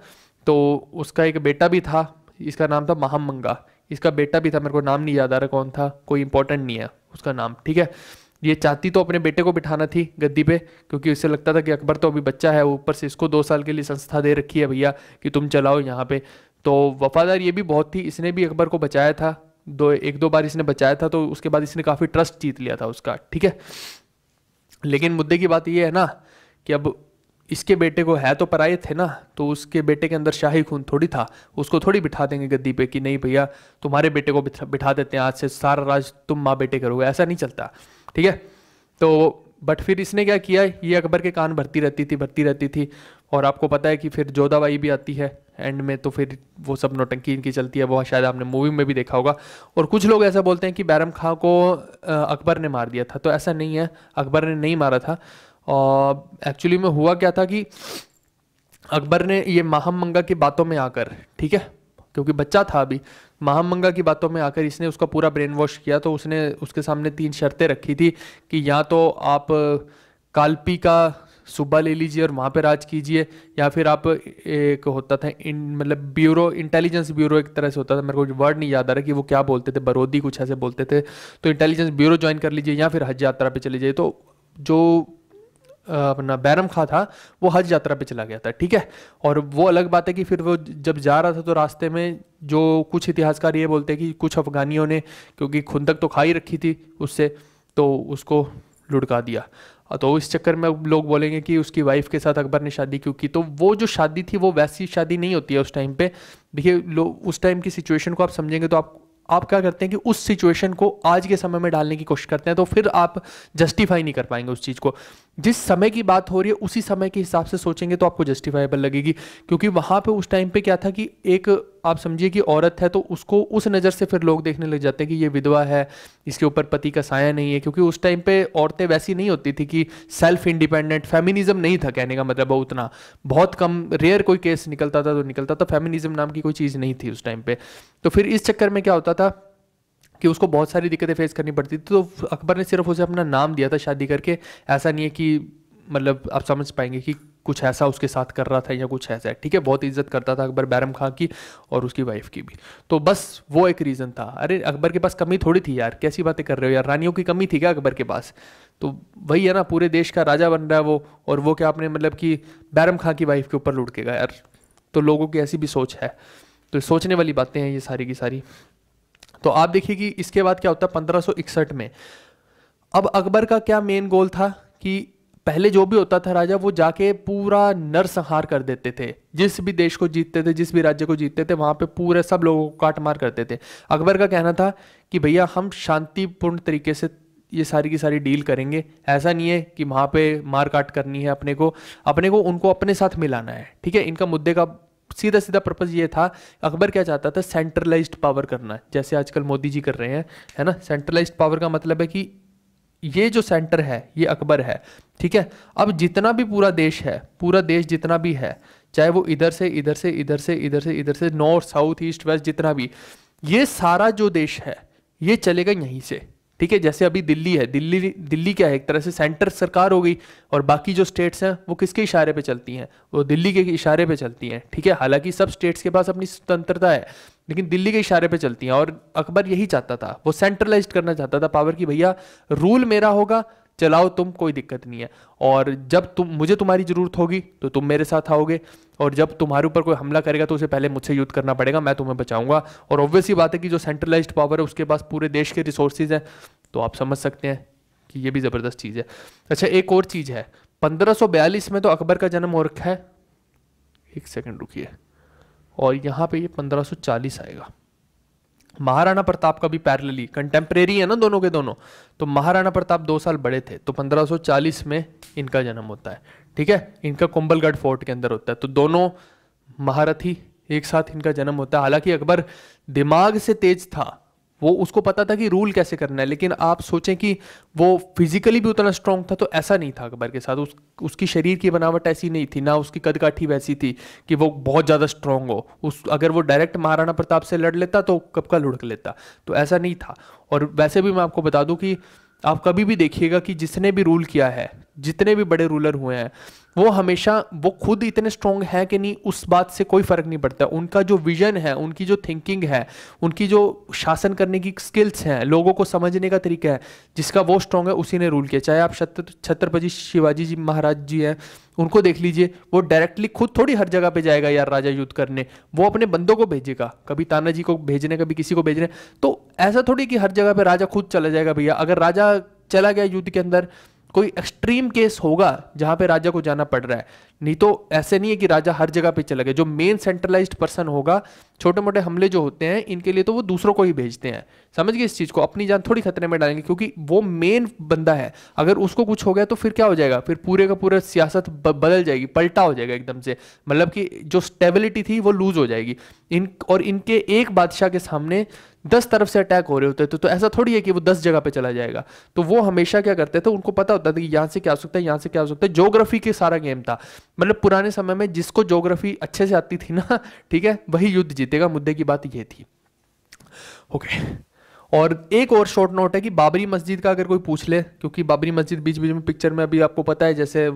तो उसका एक बेटा भी था इसका नाम था महामंगा इसका बेटा भी था मेरे को नाम नहीं याद आ रहा कौन था कोई इंपॉर्टेंट नहीं है उसका नाम ठीक है ये चाहती तो अपने बेटे को बिठाना थी गद्दी पे क्योंकि उसे लगता था कि अकबर तो अभी बच्चा है ऊपर से इसको दो साल के लिए संस्था दे रखी है भैया कि तुम चलाओ यहाँ पे तो वफादार ये भी बहुत थी इसने भी अकबर को बचाया था दो एक दो बार इसने बचाया था तो उसके बाद इसने काफ़ी ट्रस्ट जीत लिया था उसका ठीक है लेकिन मुद्दे की बात यह है ना कि अब इसके बेटे को है तो पराये थे ना तो उसके बेटे के अंदर शाही खून थोड़ी था उसको थोड़ी बिठा देंगे गद्दी पे कि नहीं भैया तुम्हारे बेटे को बिठा देते हैं आज से सारा राज तुम माँ बेटे करोगे ऐसा नहीं चलता ठीक है तो बट फिर इसने क्या किया ये अकबर के कान भरती रहती थी भरती रहती थी और आपको पता है कि फिर जोधाबाई भी आती है एंड में तो फिर वो सब नोटंकी इनकी चलती है वो शायद आपने मूवी में भी देखा होगा और कुछ लोग ऐसा बोलते हैं कि बैरम खां को अकबर ने मार दिया था तो ऐसा नहीं है अकबर ने नहीं मारा था एक्चुअली में हुआ क्या था कि अकबर ने ये महामंगा की बातों में आकर ठीक है क्योंकि बच्चा था अभी महामंगा की बातों में आकर इसने उसका पूरा ब्रेन वॉश किया तो उसने उसके सामने तीन शर्तें रखी थी कि या तो आप कालपी का सुबह ले लीजिए और वहाँ पे राज कीजिए या फिर आप एक होता था इन मतलब ब्यूरो इंटेलिजेंस ब्यूरो एक तरह से होता था मेरे को वर्ड नहीं याद आ रहा कि वो क्या बोलते थे बरोदी कुछ ऐसे बोलते थे तो इंटेलिजेंस ब्यूरो ज्वाइन कर लीजिए या फिर हज यात्रा पे चले जाइए तो जो अपना बैरम खा था वो हज यात्रा पे चला गया था ठीक है और वो अलग बात है कि फिर वो जब जा रहा था तो रास्ते में जो कुछ इतिहासकार ये बोलते हैं कि कुछ अफगानियों ने क्योंकि खुंदक तो खा ही रखी थी उससे तो उसको लुढ़का दिया तो इस चक्कर में लोग बोलेंगे कि उसकी वाइफ के साथ अकबर ने शादी क्यों की तो वो जो शादी थी वो वैसी शादी नहीं होती है उस टाइम पे देखिए लोग उस टाइम की सिचुएशन को आप समझेंगे तो आप आप क्या करते हैं कि उस सिचुएशन को आज के समय में डालने की कोशिश करते हैं तो फिर आप जस्टिफाई नहीं कर पाएंगे उस चीज़ को जिस समय की बात हो रही है उसी समय के हिसाब से सोचेंगे तो आपको जस्टिफाइबल लगेगी क्योंकि वहां पे उस टाइम पे क्या था कि एक आप समझिए कि औरत है तो उसको उस नज़र से फिर लोग देखने लग जाते हैं कि ये विधवा है इसके ऊपर पति का साया नहीं है क्योंकि उस टाइम पे औरतें वैसी नहीं होती थी कि सेल्फ इंडिपेंडेंट फेमिनिज्म नहीं था कहने का मतलब उतना बहुत कम रेयर कोई केस निकलता था तो निकलता था फेमिनिज्म नाम की कोई चीज़ नहीं थी उस टाइम पर तो फिर इस चक्कर में क्या होता था कि उसको बहुत सारी दिक्कतें फेस करनी पड़ती थी तो अकबर ने सिर्फ उसे अपना नाम दिया था शादी करके ऐसा नहीं है कि मतलब आप समझ पाएंगे कि कुछ ऐसा उसके साथ कर रहा था या कुछ ऐसा है ठीक है बहुत इज्जत करता था अकबर बैरम खां की और उसकी वाइफ की भी तो बस वो एक रीज़न था अरे अकबर के पास कमी थोड़ी थी यार कैसी बातें कर रहे हो यार रानियों की कमी थी क्या अकबर के पास तो वही है ना पूरे देश का राजा बन रहा है वो और वो क्या आपने मतलब कि बैरम खां की वाइफ के ऊपर के गया यार तो लोगों की ऐसी भी सोच है तो सोचने वाली बातें हैं ये सारी की सारी तो आप देखिए कि इसके बाद क्या होता है पंद्रह में अब अकबर का क्या मेन गोल था कि पहले जो भी होता था राजा वो जाके पूरा नरसंहार कर देते थे जिस भी देश को जीतते थे जिस भी राज्य को जीतते थे वहां पे पूरे सब लोगों को काट मार करते थे अकबर का कहना था कि भैया हम शांतिपूर्ण तरीके से ये सारी की सारी डील करेंगे ऐसा नहीं है कि वहां पे मार काट करनी है अपने को अपने को उनको अपने साथ मिलाना है ठीक है इनका मुद्दे का सीधा सीधा पर्पज़ ये था अकबर क्या चाहता था सेंट्रलाइज्ड पावर करना जैसे आजकल मोदी जी कर रहे हैं है ना सेंट्रलाइज पावर का मतलब है कि ये जो सेंटर है ये अकबर है ठीक है अब जितना भी पूरा देश है पूरा देश जितना भी है चाहे वो इधर से इधर से इधर से इधर से इधर से नॉर्थ साउथ ईस्ट वेस्ट जितना भी ये सारा जो देश है ये चलेगा यहीं से ठीक है जैसे अभी दिल्ली है दिल्ली दिल्ली क्या है एक तरह से सेंटर सरकार हो गई और बाकी जो स्टेट्स हैं वो किसके इशारे पे चलती हैं वो दिल्ली के इशारे पे चलती हैं ठीक है हालांकि सब स्टेट्स के पास अपनी स्वतंत्रता है लेकिन दिल्ली के इशारे पे चलती हैं और अकबर यही चाहता था वो सेंट्रलाइज करना चाहता था पावर की भैया रूल मेरा होगा चलाओ तुम कोई दिक्कत नहीं है और जब तुम मुझे तुम्हारी ज़रूरत होगी तो तुम मेरे साथ आओगे और जब तुम्हारे ऊपर कोई हमला करेगा तो उसे पहले मुझसे युद्ध करना पड़ेगा मैं तुम्हें बचाऊंगा और ऑब्वियस ही बात है कि जो सेंट्रलाइज्ड पावर है उसके पास पूरे देश के रिसोर्सेज हैं तो आप समझ सकते हैं कि ये भी ज़बरदस्त चीज़ है अच्छा एक और चीज़ है पंद्रह में तो अकबर का जन्म हो रखा है एक सेकेंड रुकी और यहाँ पर ये पंद्रह आएगा महाराणा प्रताप का भी पैरेलली कंटेम्प्रेरी है ना दोनों के दोनों तो महाराणा प्रताप दो साल बड़े थे तो 1540 में इनका जन्म होता है ठीक है इनका कुंबलगढ़ फोर्ट के अंदर होता है तो दोनों महारथी एक साथ इनका जन्म होता है हालांकि अकबर दिमाग से तेज था वो उसको पता था कि रूल कैसे करना है लेकिन आप सोचें कि वो फिजिकली भी उतना स्ट्रांग था तो ऐसा नहीं था अकबर के साथ उस उसकी शरीर की बनावट ऐसी नहीं थी ना उसकी कदकाठी वैसी थी कि वो बहुत ज़्यादा स्ट्रांग हो उस अगर वो डायरेक्ट महाराणा प्रताप से लड़ लेता तो कब का लुढ़क लेता तो ऐसा नहीं था और वैसे भी मैं आपको बता दूँ कि आप कभी भी देखिएगा कि जिसने भी रूल किया है जितने भी बड़े रूलर हुए हैं वो हमेशा वो खुद इतने स्ट्रॉन्ग हैं कि नहीं उस बात से कोई फ़र्क नहीं पड़ता उनका जो विजन है उनकी जो थिंकिंग है उनकी जो शासन करने की स्किल्स हैं लोगों को समझने का तरीका है जिसका वो स्ट्रॉन्ग है उसी ने रूल किया चाहे आप छत्रपति शिवाजी जी महाराज जी हैं उनको देख लीजिए वो डायरेक्टली खुद थोड़ी हर जगह पे जाएगा यार राजा युद्ध करने वो अपने बंदों को भेजेगा कभी तानाजी को भेजने कभी किसी को भेजने तो ऐसा थोड़ी कि हर जगह पे राजा खुद चला जाएगा भैया अगर राजा चला गया युद्ध के अंदर कोई एक्सट्रीम केस होगा जहां पे राजा को जाना पड़ रहा है नहीं तो ऐसे नहीं है कि राजा हर जगह पे चला गया जो मेन सेंट्रलाइज्ड पर्सन होगा छोटे मोटे हमले जो होते हैं इनके लिए तो वो दूसरों को ही भेजते हैं समझ गए इस चीज़ को अपनी जान थोड़ी खतरे में डालेंगे क्योंकि वो मेन बंदा है अगर उसको कुछ हो गया तो फिर क्या हो जाएगा फिर पूरे का पूरा सियासत बदल जाएगी पलटा हो जाएगा एकदम से मतलब कि जो स्टेबिलिटी थी वो लूज हो जाएगी इन और इनके एक बादशाह के सामने दस तरफ से अटैक हो रहे होते थे तो, तो ऐसा थोड़ी है कि वो दस जगह पे चला जाएगा तो वो हमेशा क्या करते थे उनको पता होता था कि यहाँ से क्या हो सकता है यहाँ से क्या हो सकता है ज्योग्राफी के सारा गेम था मतलब पुराने समय में जिसको ज्योग्राफी अच्छे से आती थी ना (laughs) ठीक है वही युद्ध जीतेगा मुद्दे की बात ये थी ओके और एक और शॉर्ट नोट है कि बाबरी मस्जिद का अगर कोई पूछ ले क्योंकि बाबरी मस्जिद बीच बीच में पिक्चर में अभी आपको पता है जैसे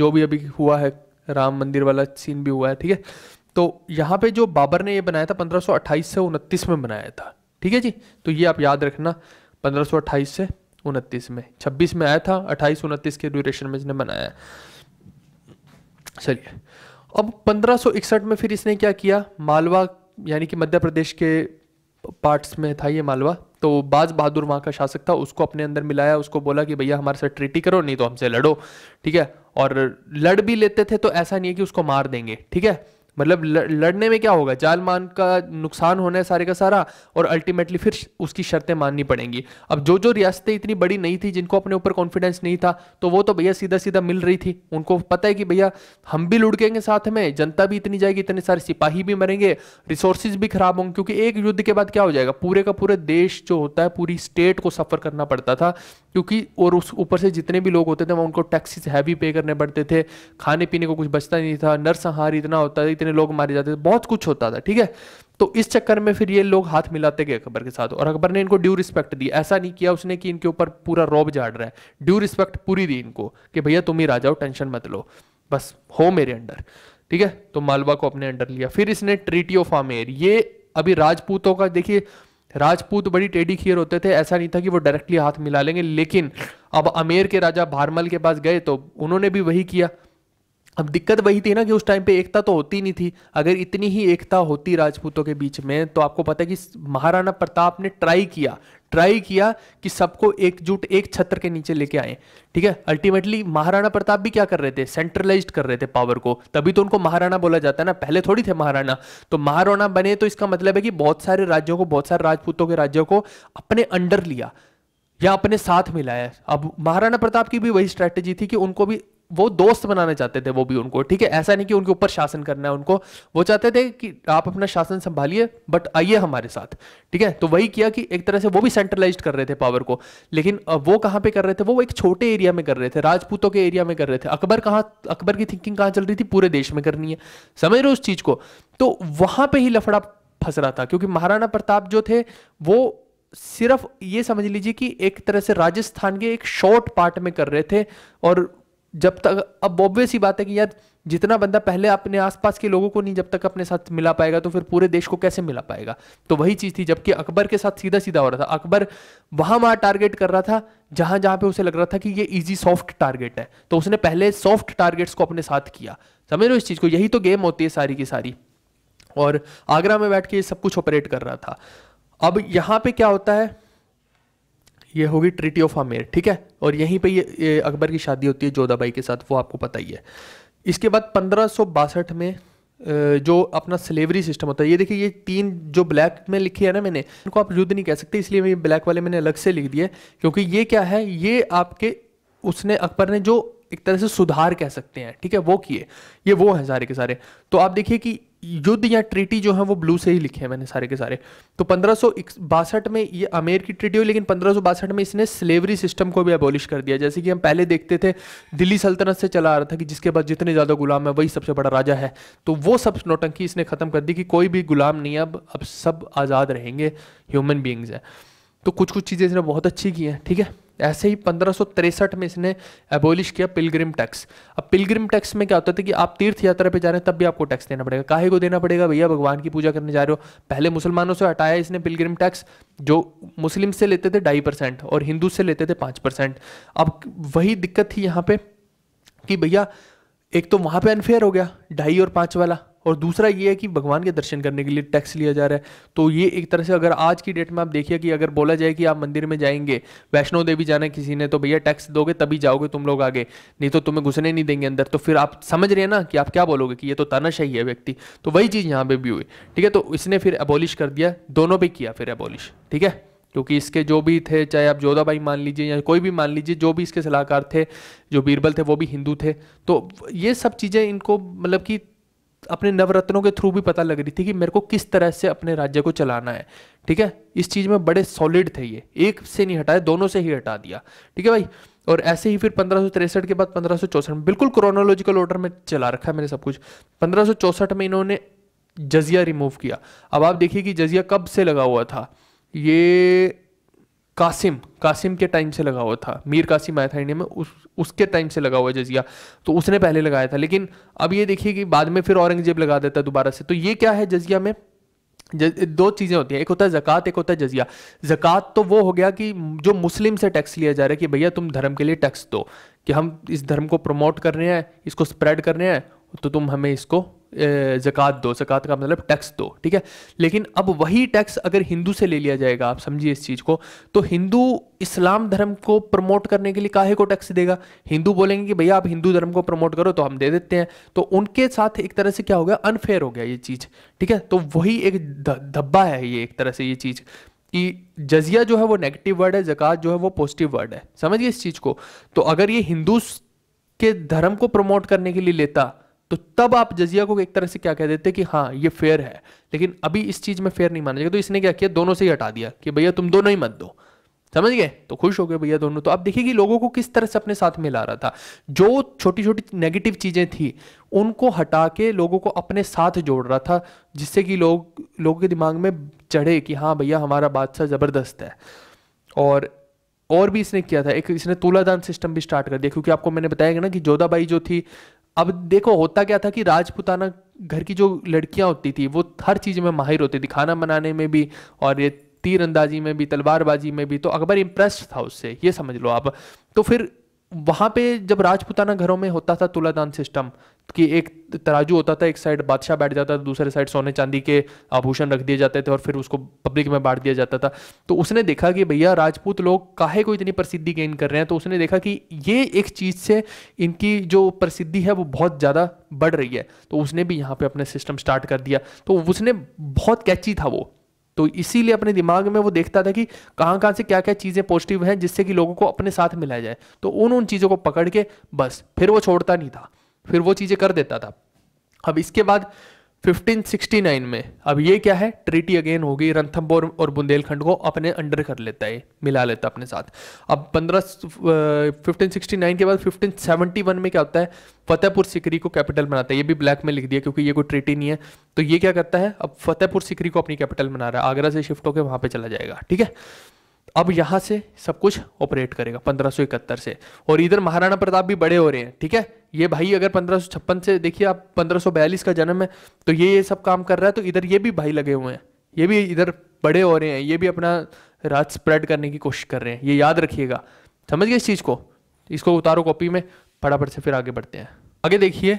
जो भी अभी हुआ है राम मंदिर वाला सीन भी हुआ है ठीक है तो यहाँ पे जो बाबर ने ये बनाया था 1528 से उनतीस में बनाया था ठीक है जी तो ये आप याद रखना 1528 से उनतीस में 26 में आया था 28 उनतीस के ड्यूरेशन में इसने बनाया चलिए अब 1561 में फिर इसने क्या किया मालवा यानी कि मध्य प्रदेश के पार्ट्स में था ये मालवा तो बाज बहादुर वहाँ का शासक था उसको अपने अंदर मिलाया उसको बोला कि भैया हमारे साथ ट्रीटी करो नहीं तो हमसे लड़ो ठीक है और लड़ भी लेते थे तो ऐसा नहीं है कि उसको मार देंगे ठीक है मतलब लड़ने में क्या होगा जाल मान का नुकसान होना है सारे का सारा और अल्टीमेटली फिर उसकी शर्तें माननी पड़ेंगी अब जो जो रियासतें इतनी बड़ी नहीं थी जिनको अपने ऊपर कॉन्फिडेंस नहीं था तो वो तो भैया सीधा सीधा मिल रही थी उनको पता है कि भैया हम भी लुड़केंगे साथ में जनता भी इतनी जाएगी इतने सारे सिपाही भी मरेंगे रिसोर्सेज भी खराब होंगे क्योंकि एक युद्ध के बाद क्या हो जाएगा पूरे का पूरे देश जो होता है पूरी स्टेट को सफ़र करना पड़ता था क्योंकि और उस ऊपर से जितने भी लोग होते थे वहाँ उनको टैक्सीज हैवी पे करने पड़ते थे खाने पीने को कुछ बचता नहीं था नरसंहार इतना होता था कितने लोग मारे जाते थे बहुत कुछ होता था ठीक है तो इस चक्कर में फिर ये लोग हाथ मिलाते गए अकबर के साथ और अकबर ने इनको ड्यू रिस्पेक्ट दी ऐसा नहीं किया उसने कि इनके ऊपर पूरा रौब झाड़ रहा है ड्यू रिस्पेक्ट पूरी दी इनको कि भैया तुम ही राजा हो टेंशन मत लो बस हो मेरे अंडर ठीक है तो मालवा को अपने अंडर लिया फिर इसने ट्रीटी ऑफ आमेर ये अभी राजपूतों का देखिए राजपूत बड़ी टेढ़ी खीर होते थे ऐसा नहीं था कि वो डायरेक्टली हाथ मिला लेंगे लेकिन अब अमेर के राजा भारमल के पास गए तो उन्होंने भी वही किया अब दिक्कत वही थी ना कि उस टाइम पे एकता तो होती नहीं थी अगर इतनी ही एकता होती राजपूतों के बीच में तो आपको पता है कि महाराणा प्रताप ने ट्राई किया ट्राई किया कि सबको एकजुट एक छत्र के नीचे लेके आए ठीक है अल्टीमेटली महाराणा प्रताप भी क्या कर रहे थे सेंट्रलाइज कर रहे थे पावर को तभी तो उनको महाराणा बोला जाता है ना पहले थोड़ी थे महाराणा तो महाराणा बने तो इसका मतलब है कि बहुत सारे राज्यों को बहुत सारे राजपूतों के राज्यों को अपने अंडर लिया या अपने साथ मिलाया अब महाराणा प्रताप की भी वही स्ट्रैटेजी थी कि उनको भी वो दोस्त बनाने चाहते थे वो भी उनको ठीक है ऐसा नहीं कि उनके ऊपर शासन करना है उनको वो चाहते थे कि आप अपना शासन संभालिए बट आइए हमारे साथ ठीक है तो वही किया कि एक तरह से वो भी सेंट्रलाइज कर रहे थे पावर को लेकिन वो कहां पे कर रहे थे वो एक छोटे एरिया में कर रहे थे राजपूतों के एरिया में कर रहे थे अकबर कहां अकबर की थिंकिंग कहां चल रही थी पूरे देश में करनी है समझ रहे हो उस चीज़ को तो वहां पर ही लफड़ा फंस रहा था क्योंकि महाराणा प्रताप जो थे वो सिर्फ ये समझ लीजिए कि एक तरह से राजस्थान के एक शॉर्ट पार्ट में कर रहे थे और जब तक अब ऑब्वियस ही बात है कि यार जितना बंदा पहले अपने आसपास के लोगों को नहीं जब तक अपने साथ मिला पाएगा तो फिर पूरे देश को कैसे मिला पाएगा तो वही चीज़ थी जबकि अकबर के साथ सीधा सीधा हो रहा था अकबर वहां वहां टारगेट कर रहा था जहां जहां पे उसे लग रहा था कि ये इजी सॉफ्ट टारगेट है तो उसने पहले सॉफ्ट टारगेट्स को अपने साथ किया समझ लो इस चीज़ को यही तो गेम होती है सारी की सारी और आगरा में बैठ के सब कुछ ऑपरेट कर रहा था अब यहां पे क्या होता है ये होगी ट्रिटी ऑफ आमेर ठीक है और यहीं पे ये, ये अकबर की शादी होती है जोधाबाई के साथ वो आपको पता ही है इसके बाद पंद्रह में जो अपना स्लेवरी सिस्टम होता है ये देखिए ये तीन जो ब्लैक में लिखी है ना मैंने इनको आप युद्ध नहीं कह सकते इसलिए मैं ब्लैक वाले मैंने अलग से लिख दिए क्योंकि ये क्या है ये आपके उसने अकबर ने जो एक तरह से सुधार कह सकते हैं ठीक है वो किए ये वो हैं सारे के सारे तो आप देखिए कि युद्ध या ट्रीटी जो है वो ब्लू से ही लिखे हैं मैंने सारे के सारे तो पंद्रह में ये अमेर की ट्रीटी हुई लेकिन पंद्रह में इसने स्लेवरी सिस्टम को भी अबोलिश कर दिया जैसे कि हम पहले देखते थे दिल्ली सल्तनत से चला आ रहा था कि जिसके पास जितने ज़्यादा गुलाम है वही सबसे बड़ा राजा है तो वो सब नोटंकी इसने ख़त्म कर दी कि कोई भी गुलाम नहीं अब अब सब आज़ाद रहेंगे ह्यूमन बींग्स हैं तो कुछ कुछ चीज़ें इसने बहुत अच्छी की हैं ठीक है ऐसे ही पंद्रह में इसने एबोलिश किया पिलग्रिम टैक्स अब पिलग्रिम टैक्स में क्या होता था कि आप तीर्थ यात्रा पे जा रहे हैं तब भी आपको टैक्स देना पड़ेगा काहे को देना पड़ेगा भैया भगवान की पूजा करने जा रहे हो पहले मुसलमानों से हटाया इसने पिलग्रिम टैक्स जो मुस्लिम से लेते थे ढाई परसेंट और हिंदू से लेते थे पाँच परसेंट अब वही दिक्कत थी यहाँ पे कि भैया एक तो वहाँ पे अनफेयर हो गया ढाई और पाँच वाला और दूसरा ये है कि भगवान के दर्शन करने के लिए टैक्स लिया जा रहा है तो ये एक तरह से अगर आज की डेट में आप देखिए कि अगर बोला जाए कि आप मंदिर में जाएंगे वैष्णो देवी जाना किसी ने तो भैया टैक्स दोगे तभी जाओगे तुम लोग आगे नहीं तो तुम्हें घुसने नहीं देंगे अंदर तो फिर आप समझ रहे हैं ना कि आप क्या बोलोगे कि ये तो तानाशाही है व्यक्ति तो वही चीज़ यहाँ पर भी हुई ठीक है तो इसने फिर अबोलिश कर दिया दोनों पर किया फिर अबोलिश ठीक है क्योंकि इसके जो भी थे चाहे आप जोधा भाई मान लीजिए या कोई भी मान लीजिए जो भी इसके सलाहकार थे जो बीरबल थे वो भी हिंदू थे तो ये सब चीज़ें इनको मतलब कि अपने नवरत्नों के थ्रू भी पता लग रही थी कि मेरे को किस तरह से अपने राज्य को चलाना है ठीक है इस चीज़ में बड़े सॉलिड थे ये एक से नहीं हटाए दोनों से ही हटा दिया ठीक है भाई और ऐसे ही फिर पंद्रह के बाद पंद्रह में बिल्कुल क्रोनोलॉजिकल ऑर्डर में चला रखा है मैंने सब कुछ पंद्रह में इन्होंने जजिया रिमूव किया अब आप देखिए कि जजिया कब से लगा हुआ था ये कासिम कासिम के टाइम से लगा हुआ था मीर कासिम आया था इंडिया में उस उसके टाइम से लगा हुआ जजिया तो उसने पहले लगाया था लेकिन अब ये देखिए कि बाद में फिर औरंगजेब लगा देता है दोबारा से तो ये क्या है जजिया में दो चीज़ें होती हैं एक होता है जक़ात एक होता है जजिया जक़ात तो वो हो गया कि जो मुस्लिम से टैक्स लिया जा रहा है कि भैया तुम धर्म के लिए टैक्स दो कि हम इस धर्म को प्रमोट कर रहे हैं इसको स्प्रेड कर रहे हैं तो तुम हमें इसको जकवात दो जकवात का मतलब टैक्स दो ठीक है लेकिन अब वही टैक्स अगर हिंदू से ले लिया जाएगा आप समझिए इस चीज़ को तो हिंदू इस्लाम धर्म को प्रमोट करने के लिए काहे को टैक्स देगा हिंदू बोलेंगे कि भैया आप हिंदू धर्म को प्रमोट करो तो हम दे देते हैं तो उनके साथ एक तरह से क्या हो गया अनफेयर हो गया ये चीज़ ठीक है तो वही एक धब्बा है ये एक तरह से ये चीज़ कि जजिया जो है वो नेगेटिव वर्ड है जकवात जो है वो पॉजिटिव वर्ड है समझिए इस चीज़ को तो अगर ये हिंदू के धर्म को प्रमोट करने के लिए लेता तो तब आप जजिया को एक तरह से क्या कह देते कि हाँ ये फेयर है लेकिन अभी इस चीज़ में फेयर नहीं माना जाएगा तो इसने क्या किया दोनों से ही हटा दिया कि भैया तुम दोनों ही मत दो समझ गए तो खुश हो गए भैया दोनों तो आप देखिए कि लोगों को किस तरह से अपने साथ मिला रहा था जो छोटी छोटी नेगेटिव चीज़ें थी उनको हटा के लोगों को अपने साथ जोड़ रहा था जिससे कि लोग लोगों के दिमाग में चढ़े कि हाँ भैया हमारा बादशाह ज़बरदस्त है और और भी इसने किया था एक इसने तुलादान सिस्टम भी स्टार्ट कर दिया क्योंकि आपको मैंने बताया ना कि जोधाबाई जो थी अब देखो होता क्या था कि राजपुताना घर की जो लड़कियां होती थी वो हर चीज़ में माहिर होती थी खाना बनाने में भी और ये तीर अंदाजी में भी तलवारबाजी में भी तो अकबर इम्प्रेस था उससे ये समझ लो आप तो फिर वहां पे जब राजपुताना घरों में होता था तुलादान सिस्टम कि एक तराजू होता था एक साइड बादशाह बैठ जाता था दूसरे साइड सोने चांदी के आभूषण रख दिए जाते थे और फिर उसको पब्लिक में बांट दिया जाता था तो उसने देखा कि भैया राजपूत लोग काहे को इतनी प्रसिद्धि गेन कर रहे हैं तो उसने देखा कि ये एक चीज़ से इनकी जो प्रसिद्धि है वो बहुत ज़्यादा बढ़ रही है तो उसने भी यहाँ पर अपने सिस्टम स्टार्ट कर दिया तो उसने बहुत कैची था वो तो इसीलिए अपने दिमाग में वो देखता था कि कहाँ कहाँ से क्या क्या चीज़ें पॉजिटिव हैं जिससे कि लोगों को अपने साथ मिलाया जाए तो उन उन चीज़ों को पकड़ के बस फिर वो छोड़ता नहीं था फिर वो चीज़ें कर देता था अब इसके बाद 1569 में अब ये क्या है ट्रीटी अगेन हो गई रणथम्बोर और बुंदेलखंड को अपने अंडर कर लेता है मिला लेता अपने साथ अब 15 1569 के बाद 1571 में क्या होता है फतेहपुर सिकरी को कैपिटल बनाता है ये भी ब्लैक में लिख दिया क्योंकि ये कोई ट्रीटी नहीं है तो ये क्या करता है अब फतेहपुर सिकरी को अपनी कैपिटल बना रहा है आगरा से शिफ्ट होकर वहाँ पर चला जाएगा ठीक है अब यहाँ से सब कुछ ऑपरेट करेगा पंद्रह से और इधर महाराणा प्रताप भी बड़े हो रहे हैं ठीक है ये भाई अगर पंद्रह से देखिए आप पंद्रह का जन्म है तो ये ये सब काम कर रहा है तो इधर ये भी भाई लगे हुए हैं ये भी इधर बड़े हो रहे हैं ये भी अपना राज स्प्रेड करने की कोशिश कर रहे हैं ये याद रखिएगा समझ गए इस चीज़ को इसको उतारो कॉपी में फटाफट से फिर आगे बढ़ते हैं आगे देखिए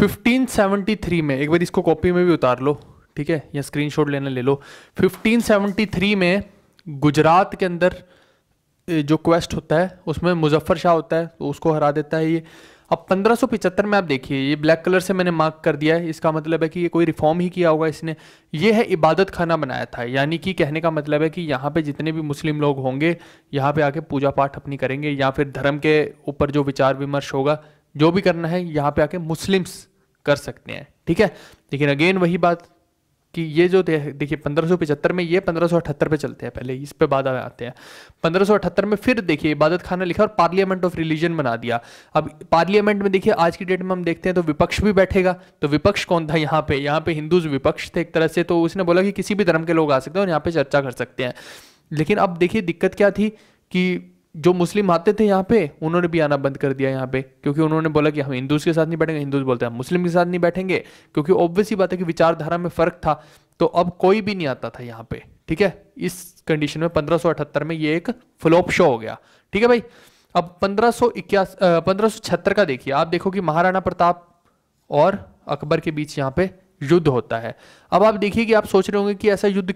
1573 में एक बार इसको कॉपी में भी उतार लो ठीक है या स्क्रीनशॉट लेना ले लो 1573 में गुजरात के अंदर जो क्वेस्ट होता है उसमें मुजफ्फर शाह होता है तो उसको हरा देता है ये अब पंद्रह में आप देखिए ये ब्लैक कलर से मैंने मार्क कर दिया है इसका मतलब है कि ये कोई रिफॉर्म ही किया होगा इसने ये है इबादत खाना बनाया था यानी कि कहने का मतलब है कि यहाँ पे जितने भी मुस्लिम लोग होंगे यहाँ पे आके पूजा पाठ अपनी करेंगे या फिर धर्म के ऊपर जो विचार विमर्श होगा जो भी करना है यहाँ पे आके मुस्लिम्स कर सकते हैं ठीक है लेकिन अगेन वही बात कि ये जो देखिए पंद्रह में ये पंद्रह पे चलते हैं पहले इस पे बाद आते हैं पंद्रह में फिर देखिए इबादत खाना लिखा और पार्लियामेंट ऑफ रिलीजन बना दिया अब पार्लियामेंट में देखिए आज की डेट में हम देखते हैं तो विपक्ष भी बैठेगा तो विपक्ष कौन था यहाँ पे यहाँ पे हिंदूज विपक्ष थे एक तरह से तो उसने बोला कि किसी भी धर्म के लोग आ सकते हैं और यहाँ पे चर्चा कर सकते हैं लेकिन अब देखिए दिक्कत क्या थी कि जो मुस्लिम आते थे यहाँ पे उन्होंने भी आना बंद कर दिया यहाँ पे क्योंकि उन्होंने बोला कि हम हिंदूज के साथ नहीं बैठेंगे हिंदूज बोलते हैं मुस्लिम के साथ नहीं बैठेंगे क्योंकि ऑब्वियस ही बात है कि विचारधारा में फ़र्क था तो अब कोई भी नहीं आता था यहाँ पे ठीक है इस कंडीशन में पंद्रह में ये एक फ्लोप शो हो गया ठीक है भाई अब पंद्रह सौ का देखिए आप देखो कि महाराणा प्रताप और अकबर के बीच यहाँ पे युद्ध होता है अब आप देखिए कि आप सोच रहे होंगे कि ऐसा युद्ध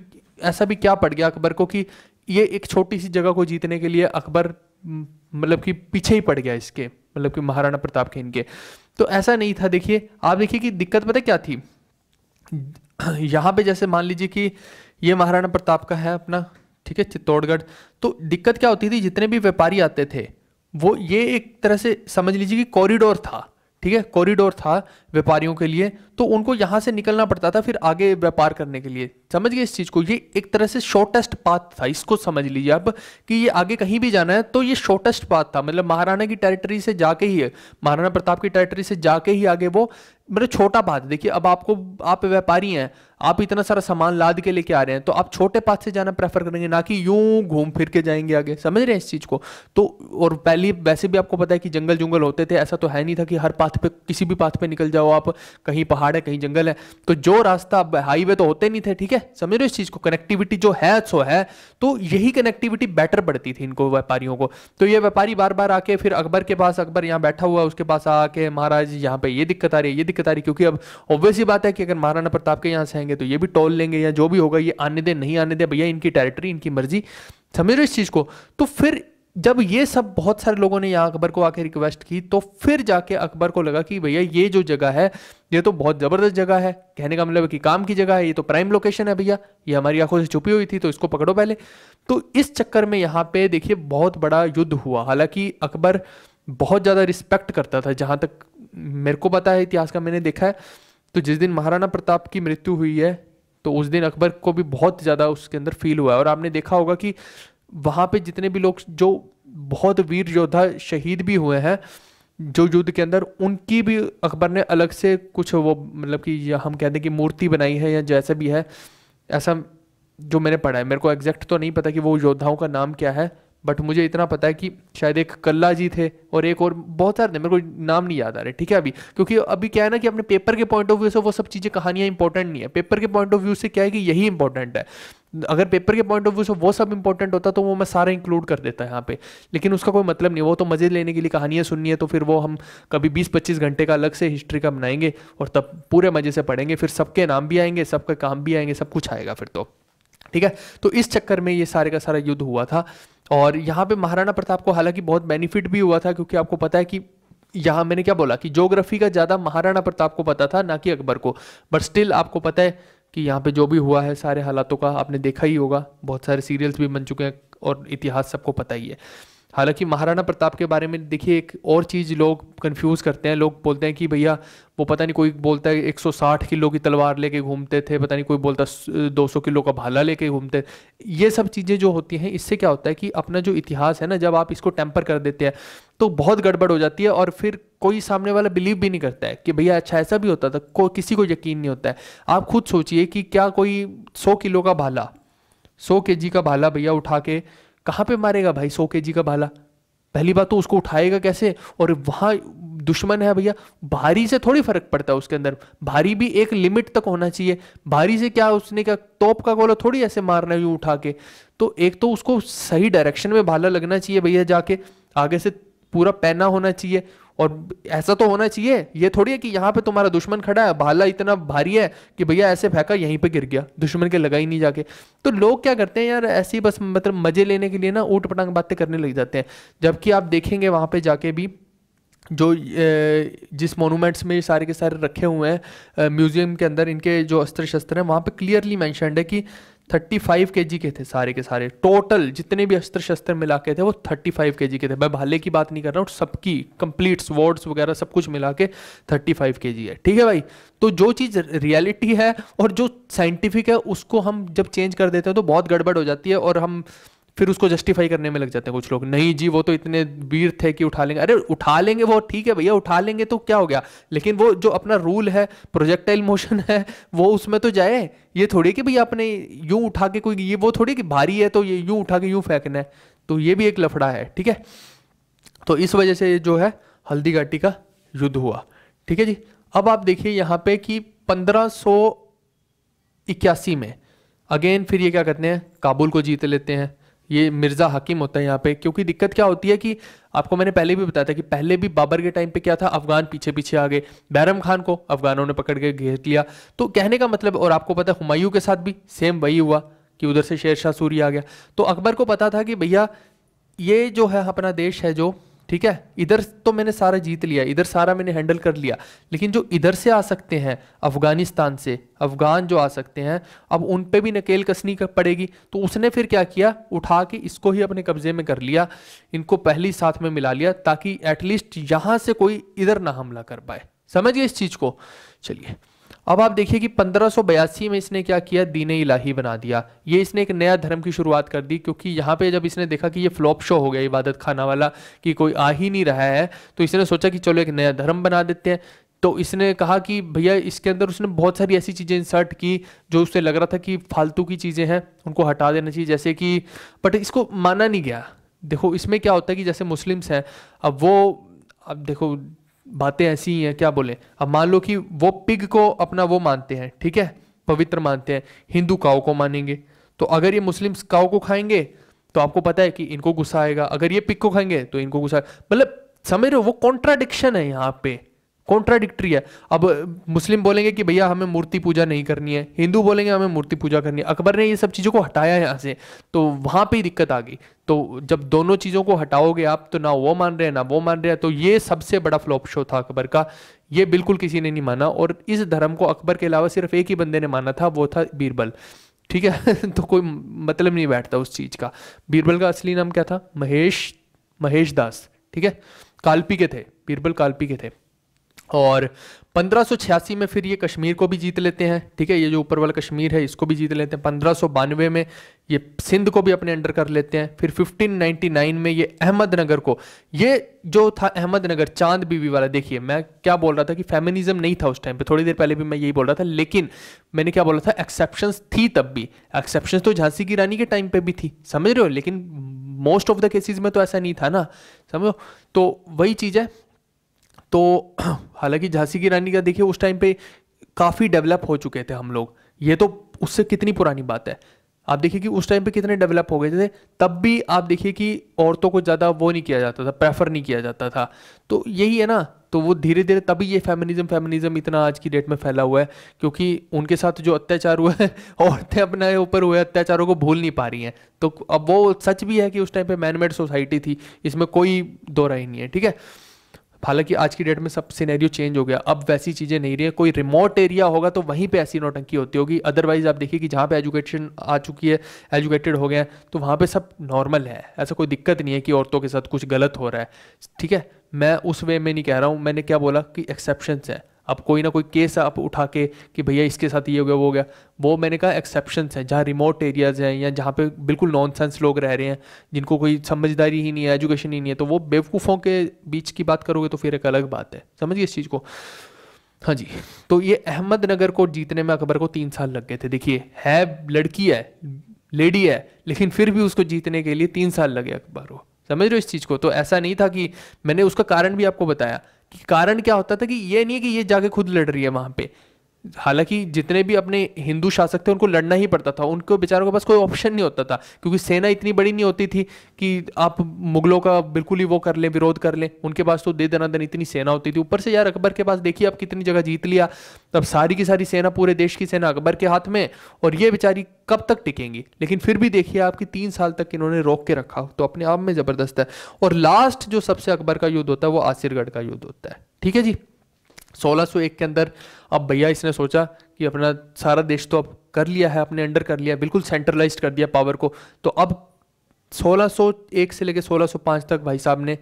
ऐसा भी क्या पड़ गया अकबर को कि ये एक छोटी सी जगह को जीतने के लिए अकबर मतलब कि पीछे ही पड़ गया इसके मतलब कि महाराणा प्रताप के इनके तो ऐसा नहीं था देखिए आप देखिए कि दिक्कत पता क्या थी यहाँ पे जैसे मान लीजिए कि ये महाराणा प्रताप का है अपना ठीक है चित्तौड़गढ़ तो दिक्कत क्या होती थी जितने भी व्यापारी आते थे वो ये एक तरह से समझ लीजिए कि कॉरिडोर था ठीक है कॉरिडोर था व्यापारियों के लिए तो उनको यहाँ से निकलना पड़ता था फिर आगे व्यापार करने के लिए समझ गए इस चीज़ को ये एक तरह से शॉर्टेस्ट पाथ था इसको समझ लीजिए अब कि ये आगे कहीं भी जाना है तो ये शॉर्टेस्ट पाथ था मतलब महाराणा की टेरिटरी से जाके ही है महाराणा प्रताप की टेरिटरी से जाके ही आगे वो मतलब छोटा पाथ देखिए अब आपको आप व्यापारी हैं आप इतना सारा सामान लाद के लेके आ रहे हैं तो आप छोटे पाथ से जाना प्रेफर करेंगे ना कि यूं घूम फिर के जाएंगे आगे समझ रहे हैं इस चीज़ को तो और पहले वैसे भी आपको पता है कि जंगल जंगल होते थे ऐसा तो है नहीं था कि हर पाथ पे किसी भी पाथ पे निकल जाओ आप कहीं पहाड़ है कहीं जंगल है तो जो रास्ता हाईवे तो होते नहीं थे ठीक है समझ रहे हो इस चीज़ को कनेक्टिविटी जो है सो है तो यही कनेक्टिविटी बेटर पड़ती थी इनको व्यापारियों को तो ये व्यापारी बार बार आके फिर अकबर के पास अकबर यहाँ बैठा हुआ उसके पास आके महाराज यहाँ पे ये दिक्कत आ रही है ये दिक्कत आ रही है क्योंकि अब ऑब्वियस ही बात है कि अगर महाराणा प्रताप के यहाँ से लेंगे तो ये भी टोल लेंगे या जो भी होगा ये आने दे नहीं आने दे भैया इनकी टेरिटरी इनकी मर्जी समझ रहे इस चीज़ को तो फिर जब ये सब बहुत सारे लोगों ने यहाँ अकबर को आके रिक्वेस्ट की तो फिर जाके अकबर को लगा कि भैया ये जो जगह है ये तो बहुत ज़बरदस्त जगह है कहने का मतलब कि काम की जगह है ये तो प्राइम लोकेशन है भैया ये हमारी आंखों से छुपी हुई थी तो इसको पकड़ो पहले तो इस चक्कर में यहाँ पे देखिए बहुत बड़ा युद्ध हुआ हालांकि अकबर बहुत ज़्यादा रिस्पेक्ट करता था जहाँ तक मेरे को पता है इतिहास का मैंने देखा है तो जिस दिन महाराणा प्रताप की मृत्यु हुई है तो उस दिन अकबर को भी बहुत ज़्यादा उसके अंदर फील हुआ है और आपने देखा होगा कि वहाँ पे जितने भी लोग जो बहुत वीर योद्धा शहीद भी हुए हैं जो युद्ध के अंदर उनकी भी अकबर ने अलग से कुछ वो मतलब कि हम कहते हैं कि मूर्ति बनाई है या जैसे भी है ऐसा जो मैंने पढ़ा है मेरे को एग्जैक्ट तो नहीं पता कि वो योद्धाओं का नाम क्या है बट मुझे इतना पता है कि शायद एक कल्ला जी थे और एक और बहुत सारे थे मेरे को नाम नहीं याद आ रहे ठीक है अभी क्योंकि अभी क्या है ना कि अपने पेपर के पॉइंट ऑफ व्यू से वो सब चीज़ें कहानियाँ इंपॉर्टेंट नहीं है पेपर के पॉइंट ऑफ व्यू से क्या है कि यही इंपॉर्टेंट है अगर पेपर के पॉइंट ऑफ व्यू से वो सब इंपॉर्टेंट होता तो वो मैं सारा इंक्लूड कर देता है यहाँ पे लेकिन उसका कोई मतलब नहीं वो तो मज़े लेने के लिए कहानियाँ सुननी है तो फिर वो हम कभी 20-25 घंटे का अलग से हिस्ट्री का बनाएंगे और तब पूरे मज़े से पढ़ेंगे फिर सबके नाम भी आएंगे सबका काम भी आएंगे सब कुछ आएगा फिर तो ठीक है तो इस चक्कर में ये सारे का सारा युद्ध हुआ था और यहाँ पे महाराणा प्रताप को हालांकि बहुत बेनिफिट भी हुआ था क्योंकि आपको पता है कि यहाँ मैंने क्या बोला कि ज्योग्राफी का ज़्यादा महाराणा प्रताप को पता था ना कि अकबर को बट स्टिल आपको पता है कि यहाँ पे जो भी हुआ है सारे हालातों का आपने देखा ही होगा बहुत सारे सीरियल्स भी बन चुके हैं और इतिहास सबको पता ही है हालांकि महाराणा प्रताप के बारे में देखिए एक और चीज़ लोग कंफ्यूज करते हैं लोग बोलते हैं कि भैया वो पता नहीं कोई बोलता है 160 किलो की तलवार लेके घूमते थे पता नहीं कोई बोलता 200 किलो का भाला लेके घूमते ये सब चीज़ें जो होती हैं इससे क्या होता है कि अपना जो इतिहास है ना जब आप इसको टेम्पर कर देते हैं तो बहुत गड़बड़ हो जाती है और फिर कोई सामने वाला बिलीव भी नहीं करता है कि भैया अच्छा ऐसा भी होता था को किसी को यकीन नहीं होता है आप खुद सोचिए कि क्या कोई सौ किलो का भाला सौ के का भाला भैया उठा के कहाँ पे मारेगा भाई सौ के का भाला पहली बात तो उसको उठाएगा कैसे और वहाँ दुश्मन है भैया भारी से थोड़ी फर्क पड़ता है उसके अंदर भारी भी एक लिमिट तक होना चाहिए भारी से क्या उसने क्या तोप का गोला थोड़ी ऐसे मारना यूँ उठा के तो एक तो उसको सही डायरेक्शन में भाला लगना चाहिए भैया जाके आगे से पूरा पैना होना चाहिए और ऐसा तो होना चाहिए ये थोड़ी है कि यहाँ पे तुम्हारा दुश्मन खड़ा है भाला इतना भारी है कि भैया ऐसे फेंका यहीं पे गिर गया दुश्मन के लगा ही नहीं जाके तो लोग क्या करते हैं यार ऐसे ही बस मतलब मजे लेने के लिए ना ऊट पटांग बातें करने लग जाते हैं जबकि आप देखेंगे वहाँ पर जाके भी जो जिस मोनूमेंट्स में सारे के सारे रखे हुए हैं म्यूज़ियम के अंदर इनके जो अस्त्र शस्त्र हैं वहाँ पे क्लियरली मैंशनड है कि थर्टी फाइव के जी के थे सारे के सारे टोटल जितने भी अस्त्र शस्त्र मिला के थे वो थर्टी फाइव के जी के थे मैं भाले की बात नहीं कर रहा हूँ सबकी कंप्लीट वर्ड्स वगैरह सब कुछ मिला के थर्टी फाइव के जी है ठीक है भाई तो जो चीज़ रियलिटी है और जो साइंटिफिक है उसको हम जब चेंज कर देते हैं तो बहुत गड़बड़ हो जाती है और हम फिर उसको जस्टिफाई करने में लग जाते हैं कुछ लोग नहीं जी वो तो इतने वीर थे कि उठा लेंगे अरे उठा लेंगे वो ठीक है भैया उठा लेंगे तो क्या हो गया लेकिन वो जो अपना रूल है प्रोजेक्टाइल मोशन है वो उसमें तो जाए ये थोड़ी कि भैया आपने यूं उठा के कोई ये वो थोड़ी कि भारी है तो ये यूं उठा के यूं फेंकना है तो ये भी एक लफड़ा है ठीक है तो इस वजह से जो है हल्दी घाटी का युद्ध हुआ ठीक है जी अब आप देखिए यहाँ पे कि पंद्रह इक्यासी में अगेन फिर ये क्या करते हैं काबुल को जीत लेते हैं ये मिर्जा हकीम होता है यहाँ पे क्योंकि दिक्कत क्या होती है कि आपको मैंने पहले भी बताया था कि पहले भी बाबर के टाइम पे क्या था अफगान पीछे पीछे आ गए बैरम खान को अफगानों ने पकड़ के घेर लिया तो कहने का मतलब और आपको पता है हुमायूं के साथ भी सेम वही हुआ कि उधर से शेरशाह सूरी आ गया तो अकबर को पता था कि भैया ये जो है अपना देश है जो ठीक है इधर तो मैंने सारा जीत लिया इधर सारा मैंने हैंडल कर लिया लेकिन जो इधर से आ सकते हैं अफगानिस्तान से अफगान जो आ सकते हैं अब उन पे भी नकेल कसनी कर पड़ेगी तो उसने फिर क्या किया उठा के इसको ही अपने कब्जे में कर लिया इनको पहली साथ में मिला लिया ताकि एटलीस्ट यहाँ से कोई इधर ना हमला कर पाए समझिए इस चीज़ को चलिए अब आप देखिए कि पंद्रह में इसने क्या किया दीन इलाही बना दिया ये इसने एक नया धर्म की शुरुआत कर दी क्योंकि यहाँ पे जब इसने देखा कि ये फ्लॉप शो हो गया इबादत खाना वाला कि कोई आ ही नहीं रहा है तो इसने सोचा कि चलो एक नया धर्म बना देते हैं तो इसने कहा कि भैया इसके अंदर उसने बहुत सारी ऐसी चीज़ें इंसर्ट की जो उससे लग रहा था कि फालतू की चीज़ें हैं उनको हटा देना चाहिए जैसे कि बट इसको माना नहीं गया देखो इसमें क्या होता है कि जैसे मुस्लिम्स हैं अब वो अब देखो बातें ऐसी ही हैं क्या बोले अब मान लो कि वो पिग को अपना वो मानते हैं ठीक है पवित्र मानते हैं हिंदू काओ को मानेंगे तो अगर ये मुस्लिम काओ को खाएंगे तो आपको पता है कि इनको गुस्सा आएगा अगर ये पिग को खाएंगे तो इनको गुस्सा मतलब समझ रहे हो वो कॉन्ट्राडिक्शन है यहाँ पे कॉन्ट्राडिक्ट्री है अब मुस्लिम बोलेंगे कि भैया हमें मूर्ति पूजा नहीं करनी है हिंदू बोलेंगे हमें मूर्ति पूजा करनी है अकबर ने ये सब चीज़ों को हटाया यहाँ से तो वहाँ पे ही दिक्कत आ गई तो जब दोनों चीज़ों को हटाओगे आप तो ना वो मान रहे हैं ना वो मान रहे हैं तो ये सबसे बड़ा फ्लॉप शो था अकबर का ये बिल्कुल किसी ने नहीं माना और इस धर्म को अकबर के अलावा सिर्फ एक ही बंदे ने माना था वो था बीरबल ठीक है (laughs) तो कोई मतलब नहीं बैठता उस चीज़ का बीरबल का असली नाम क्या था महेश महेश दास ठीक है काल्पी के थे बीरबल काल्पी के थे और 1586 में फिर ये कश्मीर को भी जीत लेते हैं ठीक है ये जो ऊपर वाला कश्मीर है इसको भी जीत लेते हैं पंद्रह में ये सिंध को भी अपने अंडर कर लेते हैं फिर 1599 में ये अहमदनगर को ये जो था अहमदनगर चांद बीवी वाला देखिए मैं क्या बोल रहा था कि फेमिनिज्म नहीं था उस टाइम पे थोड़ी देर पहले भी मैं यही बोल रहा था लेकिन मैंने क्या बोला था एक्सेप्शंस थी तब भी एक्सेप्शन तो झांसी की रानी के टाइम पर भी थी समझ रहे हो लेकिन मोस्ट ऑफ द केसेज में तो ऐसा नहीं था ना समझो तो वही चीज़ है तो (clears throat) हालांकि झांसी की रानी का देखिए उस टाइम पे काफ़ी डेवलप हो चुके थे हम लोग ये तो उससे कितनी पुरानी बात है आप देखिए कि उस टाइम पे कितने डेवलप हो गए थे तब भी आप देखिए कि औरतों को ज़्यादा वो नहीं किया जाता था प्रेफर नहीं किया जाता था तो यही है ना तो वो धीरे धीरे तभी ये फेमिनिज्म फेमिनिज्म इतना आज की डेट में फैला हुआ है क्योंकि उनके साथ जो अत्याचार हुआ है (laughs) औरतें अपने ऊपर हुए अत्याचारों को भूल नहीं पा रही हैं तो अब वो सच भी है कि उस टाइम पे मैनमेड सोसाइटी थी इसमें कोई दो ही नहीं है ठीक है हालांकि आज की डेट में सब सिनेरियो चेंज हो गया अब वैसी चीज़ें नहीं रही है कोई रिमोट एरिया होगा तो वहीं पे ऐसी नौटंकी होती होगी अदरवाइज आप देखिए कि जहाँ पे एजुकेशन आ चुकी है एजुकेटेड हो गए हैं तो वहाँ पे सब नॉर्मल है ऐसा कोई दिक्कत नहीं है कि औरतों के साथ कुछ गलत हो रहा है ठीक है मैं उस वे में नहीं कह रहा हूँ मैंने क्या बोला कि एक्सेप्शन है अब कोई ना कोई केस आप उठा के कि भैया इसके साथ ये हो गया वो हो गया वो मैंने कहा एक्सेप्शंस हैं जहाँ रिमोट एरियाज़ हैं या जहाँ पे बिल्कुल नॉनसेंस लोग रह रहे हैं जिनको कोई समझदारी ही नहीं है एजुकेशन ही नहीं है तो वो बेवकूफ़ों के बीच की बात करोगे तो फिर एक अलग बात है समझिए इस चीज़ को हाँ जी तो ये अहमदनगर को जीतने में अकबर को तीन साल लग गए थे देखिए है लड़की है लेडी है लेकिन फिर भी उसको जीतने के लिए तीन साल लगे अकबर को समझ रहे हो इस चीज़ को तो ऐसा नहीं था कि मैंने उसका कारण भी आपको बताया कारण क्या होता था कि ये नहीं है कि ये जाके खुद लड़ रही है वहां पे हालांकि जितने भी अपने हिंदू शासक थे उनको लड़ना ही पड़ता था उनको बेचारों के पास कोई ऑप्शन नहीं होता था क्योंकि सेना इतनी बड़ी नहीं होती थी कि आप मुगलों का बिल्कुल ही वो कर लें विरोध कर लें उनके पास तो दे दनादन इतनी सेना होती थी ऊपर से यार अकबर के पास देखिए आप कितनी जगह जीत लिया तब सारी की सारी सेना पूरे देश की सेना अकबर के हाथ में और ये बेचारी कब तक टिकेंगी लेकिन फिर भी देखिए आपकी तीन साल तक इन्होंने रोक के रखा तो अपने आप में ज़बरदस्त है और लास्ट जो सबसे अकबर का युद्ध होता है वो आसिरगढ़ का युद्ध होता है ठीक है जी 1601 के अंदर अब भैया इसने सोचा कि अपना सारा देश तो अब कर लिया है अपने अंडर कर लिया बिल्कुल सेंट्रलाइज कर दिया पावर को तो अब 1601 से लेकर 1605 तक भाई साहब ने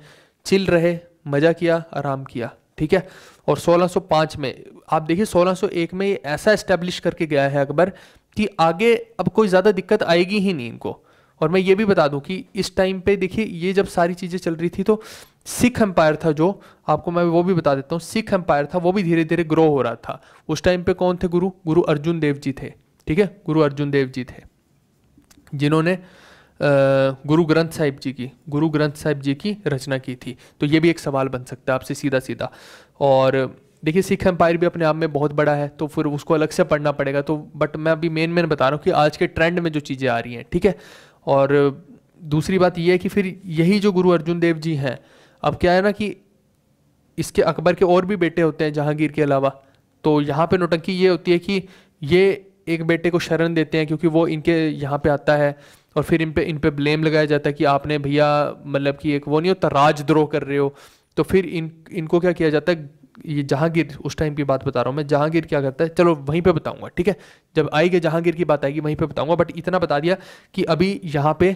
चिल रहे मज़ा किया आराम किया ठीक है और 1605 में आप देखिए 1601 में ये ऐसा इस्टेब्लिश करके गया है अकबर कि आगे अब कोई ज़्यादा दिक्कत आएगी ही नहीं इनको और मैं ये भी बता दूं कि इस टाइम पे देखिए ये जब सारी चीज़ें चल रही थी तो सिख एम्पायर था जो आपको मैं वो भी बता देता हूँ सिख एम्पायर था वो भी धीरे धीरे ग्रो हो रहा था उस टाइम पे कौन थे गुरु गुरु अर्जुन देव जी थे ठीक है गुरु अर्जुन देव जी थे जिन्होंने गुरु ग्रंथ साहिब जी की गुरु ग्रंथ साहिब जी की रचना की थी तो ये भी एक सवाल बन सकता है आपसे सीधा सीधा और देखिए सिख एम्पायर भी अपने आप में बहुत बड़ा है तो फिर उसको अलग से पढ़ना पड़ेगा तो बट मैं अभी मेन मेन बता रहा हूँ कि आज के ट्रेंड में जो चीज़ें आ रही हैं ठीक है और दूसरी बात यह है कि फिर यही जो गुरु अर्जुन देव जी हैं अब क्या है ना कि इसके अकबर के और भी बेटे होते हैं जहांगीर के अलावा तो यहाँ पे नोटंकी ये होती है कि ये एक बेटे को शरण देते हैं क्योंकि वो इनके यहाँ पे आता है और फिर इन पे इन पे ब्लेम लगाया जाता है कि आपने भैया मतलब कि एक वो नहीं होता राजद्रोह कर रहे हो तो फिर इन इनको क्या किया जाता है ये जहांगीर उस टाइम की बात बता रहा हूँ मैं जहांगीर क्या करता है चलो वहीं पर बताऊँगा ठीक है जब आएगी जहांगीर की बात आएगी वहीं पर बताऊँगा बट इतना बता दिया कि अभी यहाँ पर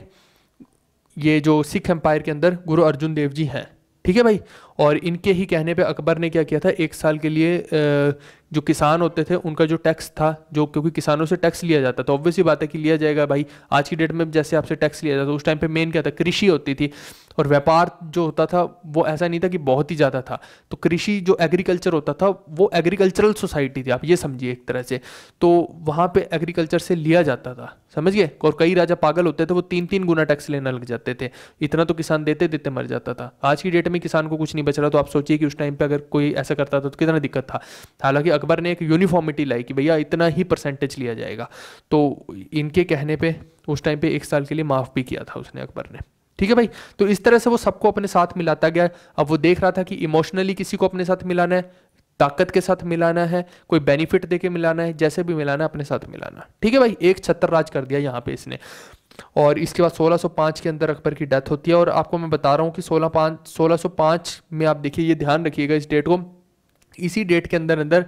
ये जो सिख एम्पायर के अंदर गुरु अर्जुन देव जी हैं ठीक है भाई और इनके ही कहने पे अकबर ने क्या किया था एक साल के लिए जो किसान होते थे उनका जो टैक्स था जो क्योंकि किसानों से टैक्स लिया जाता तो ऑब्वियसली बात है कि लिया जाएगा भाई आज की डेट में जैसे आपसे टैक्स लिया जाता उस टाइम पे मेन क्या था कृषि होती थी और व्यापार जो होता था वो ऐसा नहीं था कि बहुत ही ज़्यादा था तो कृषि जो एग्रीकल्चर होता था वो एग्रीकल्चरल सोसाइटी थी आप ये समझिए एक तरह से तो वहाँ पर एग्रीकल्चर से लिया जाता था समझ गए और कई राजा पागल होते थे वो तीन तीन गुना टैक्स लेना लग जाते थे इतना तो किसान देते देते मर जाता था आज की डेट में किसान को कुछ नहीं पे चला तो आप सोचिए कि उस टाइम पे अगर कोई ऐसा करता था तो कितना दिक्कत था हालांकि अकबर ने एक यूनिफॉर्मिटी लाई कि भैया इतना ही परसेंटेज लिया जाएगा तो इनके कहने पर उस टाइम पर एक साल के लिए माफ़ भी किया था उसने अकबर ने ठीक है भाई तो इस तरह से वो सबको अपने साथ मिलाता गया अब वो देख रहा था कि इमोशनली किसी को अपने साथ मिलाना है ताकत के साथ मिलाना है कोई बेनिफिट देके मिलाना है जैसे भी मिलाना है अपने साथ मिलाना ठीक है भाई एक छत्तर राज कर दिया यहां पे इसने और इसके बाद 1605 के अंदर अकबर की डेथ होती है और आपको मैं बता रहा हूँ कि सोलह पाँच सोलह में आप देखिए ये ध्यान रखिएगा इस डेट को इसी डेट के अंदर अंदर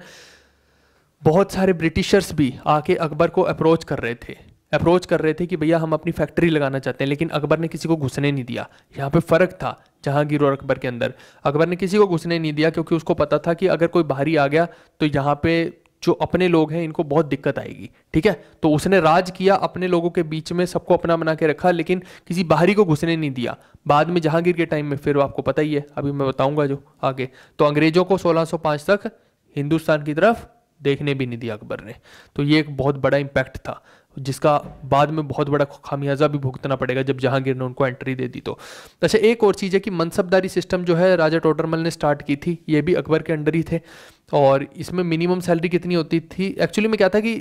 बहुत सारे ब्रिटिशर्स भी आके अकबर को अप्रोच कर रहे थे अप्रोच कर रहे थे कि भैया हम अपनी फैक्ट्री लगाना चाहते हैं लेकिन अकबर ने किसी को घुसने नहीं दिया यहाँ पे फ़र्क था जहांगीर और अकबर के अंदर अकबर ने किसी को घुसने नहीं दिया क्योंकि उसको पता था कि अगर कोई बाहरी आ गया तो यहाँ पे जो अपने लोग हैं इनको बहुत दिक्कत आएगी ठीक है तो उसने राज किया अपने लोगों के बीच में सबको अपना बना के रखा लेकिन किसी बाहरी को घुसने नहीं दिया बाद में जहांगीर के टाइम में फिर आपको पता ही है अभी मैं बताऊंगा जो आगे तो अंग्रेजों को 1605 तक हिंदुस्तान की तरफ देखने भी नहीं दिया अकबर ने तो ये एक बहुत बड़ा इम्पैक्ट था जिसका बाद में बहुत बड़ा खामियाजा भी भुगतना पड़ेगा जब जहांगीर ने उनको एंट्री दे दी तो अच्छा एक और चीज़ है कि मनसबदारी सिस्टम जो है राजा टोटरमल ने स्टार्ट की थी ये भी अकबर के अंडर ही थे और इसमें मिनिमम सैलरी कितनी होती थी एक्चुअली में क्या था कि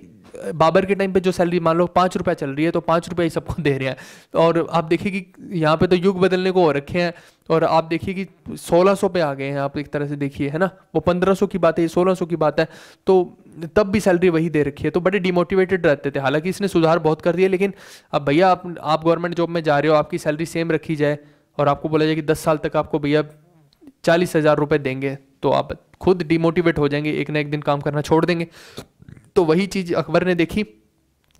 बाबर के टाइम पे जो सैलरी मान लो पाँच रुपये चल रही है तो पाँच रुपये ही सबको (laughs) दे रहे हैं और आप देखिए कि यहाँ पे तो युग बदलने को हो रखे हैं और आप देखिए कि सोलह सौ पे आ गए हैं आप एक तरह से देखिए है ना वो पंद्रह सौ की बात है सोलह सौ की बात है तो तब भी सैलरी वही दे रखी है तो बड़े डिमोटिवेटेड रहते थे हालांकि इसने सुधार बहुत कर दिया लेकिन अब भैया आप आप गवर्नमेंट जॉब में जा रहे हो आपकी सैलरी सेम रखी जाए और आपको बोला जाए कि दस साल तक आपको भैया चालीस हज़ार रुपये देंगे तो आप खुद डिमोटिवेट हो जाएंगे एक ना एक दिन काम करना छोड़ देंगे तो वही चीज़ अकबर ने देखी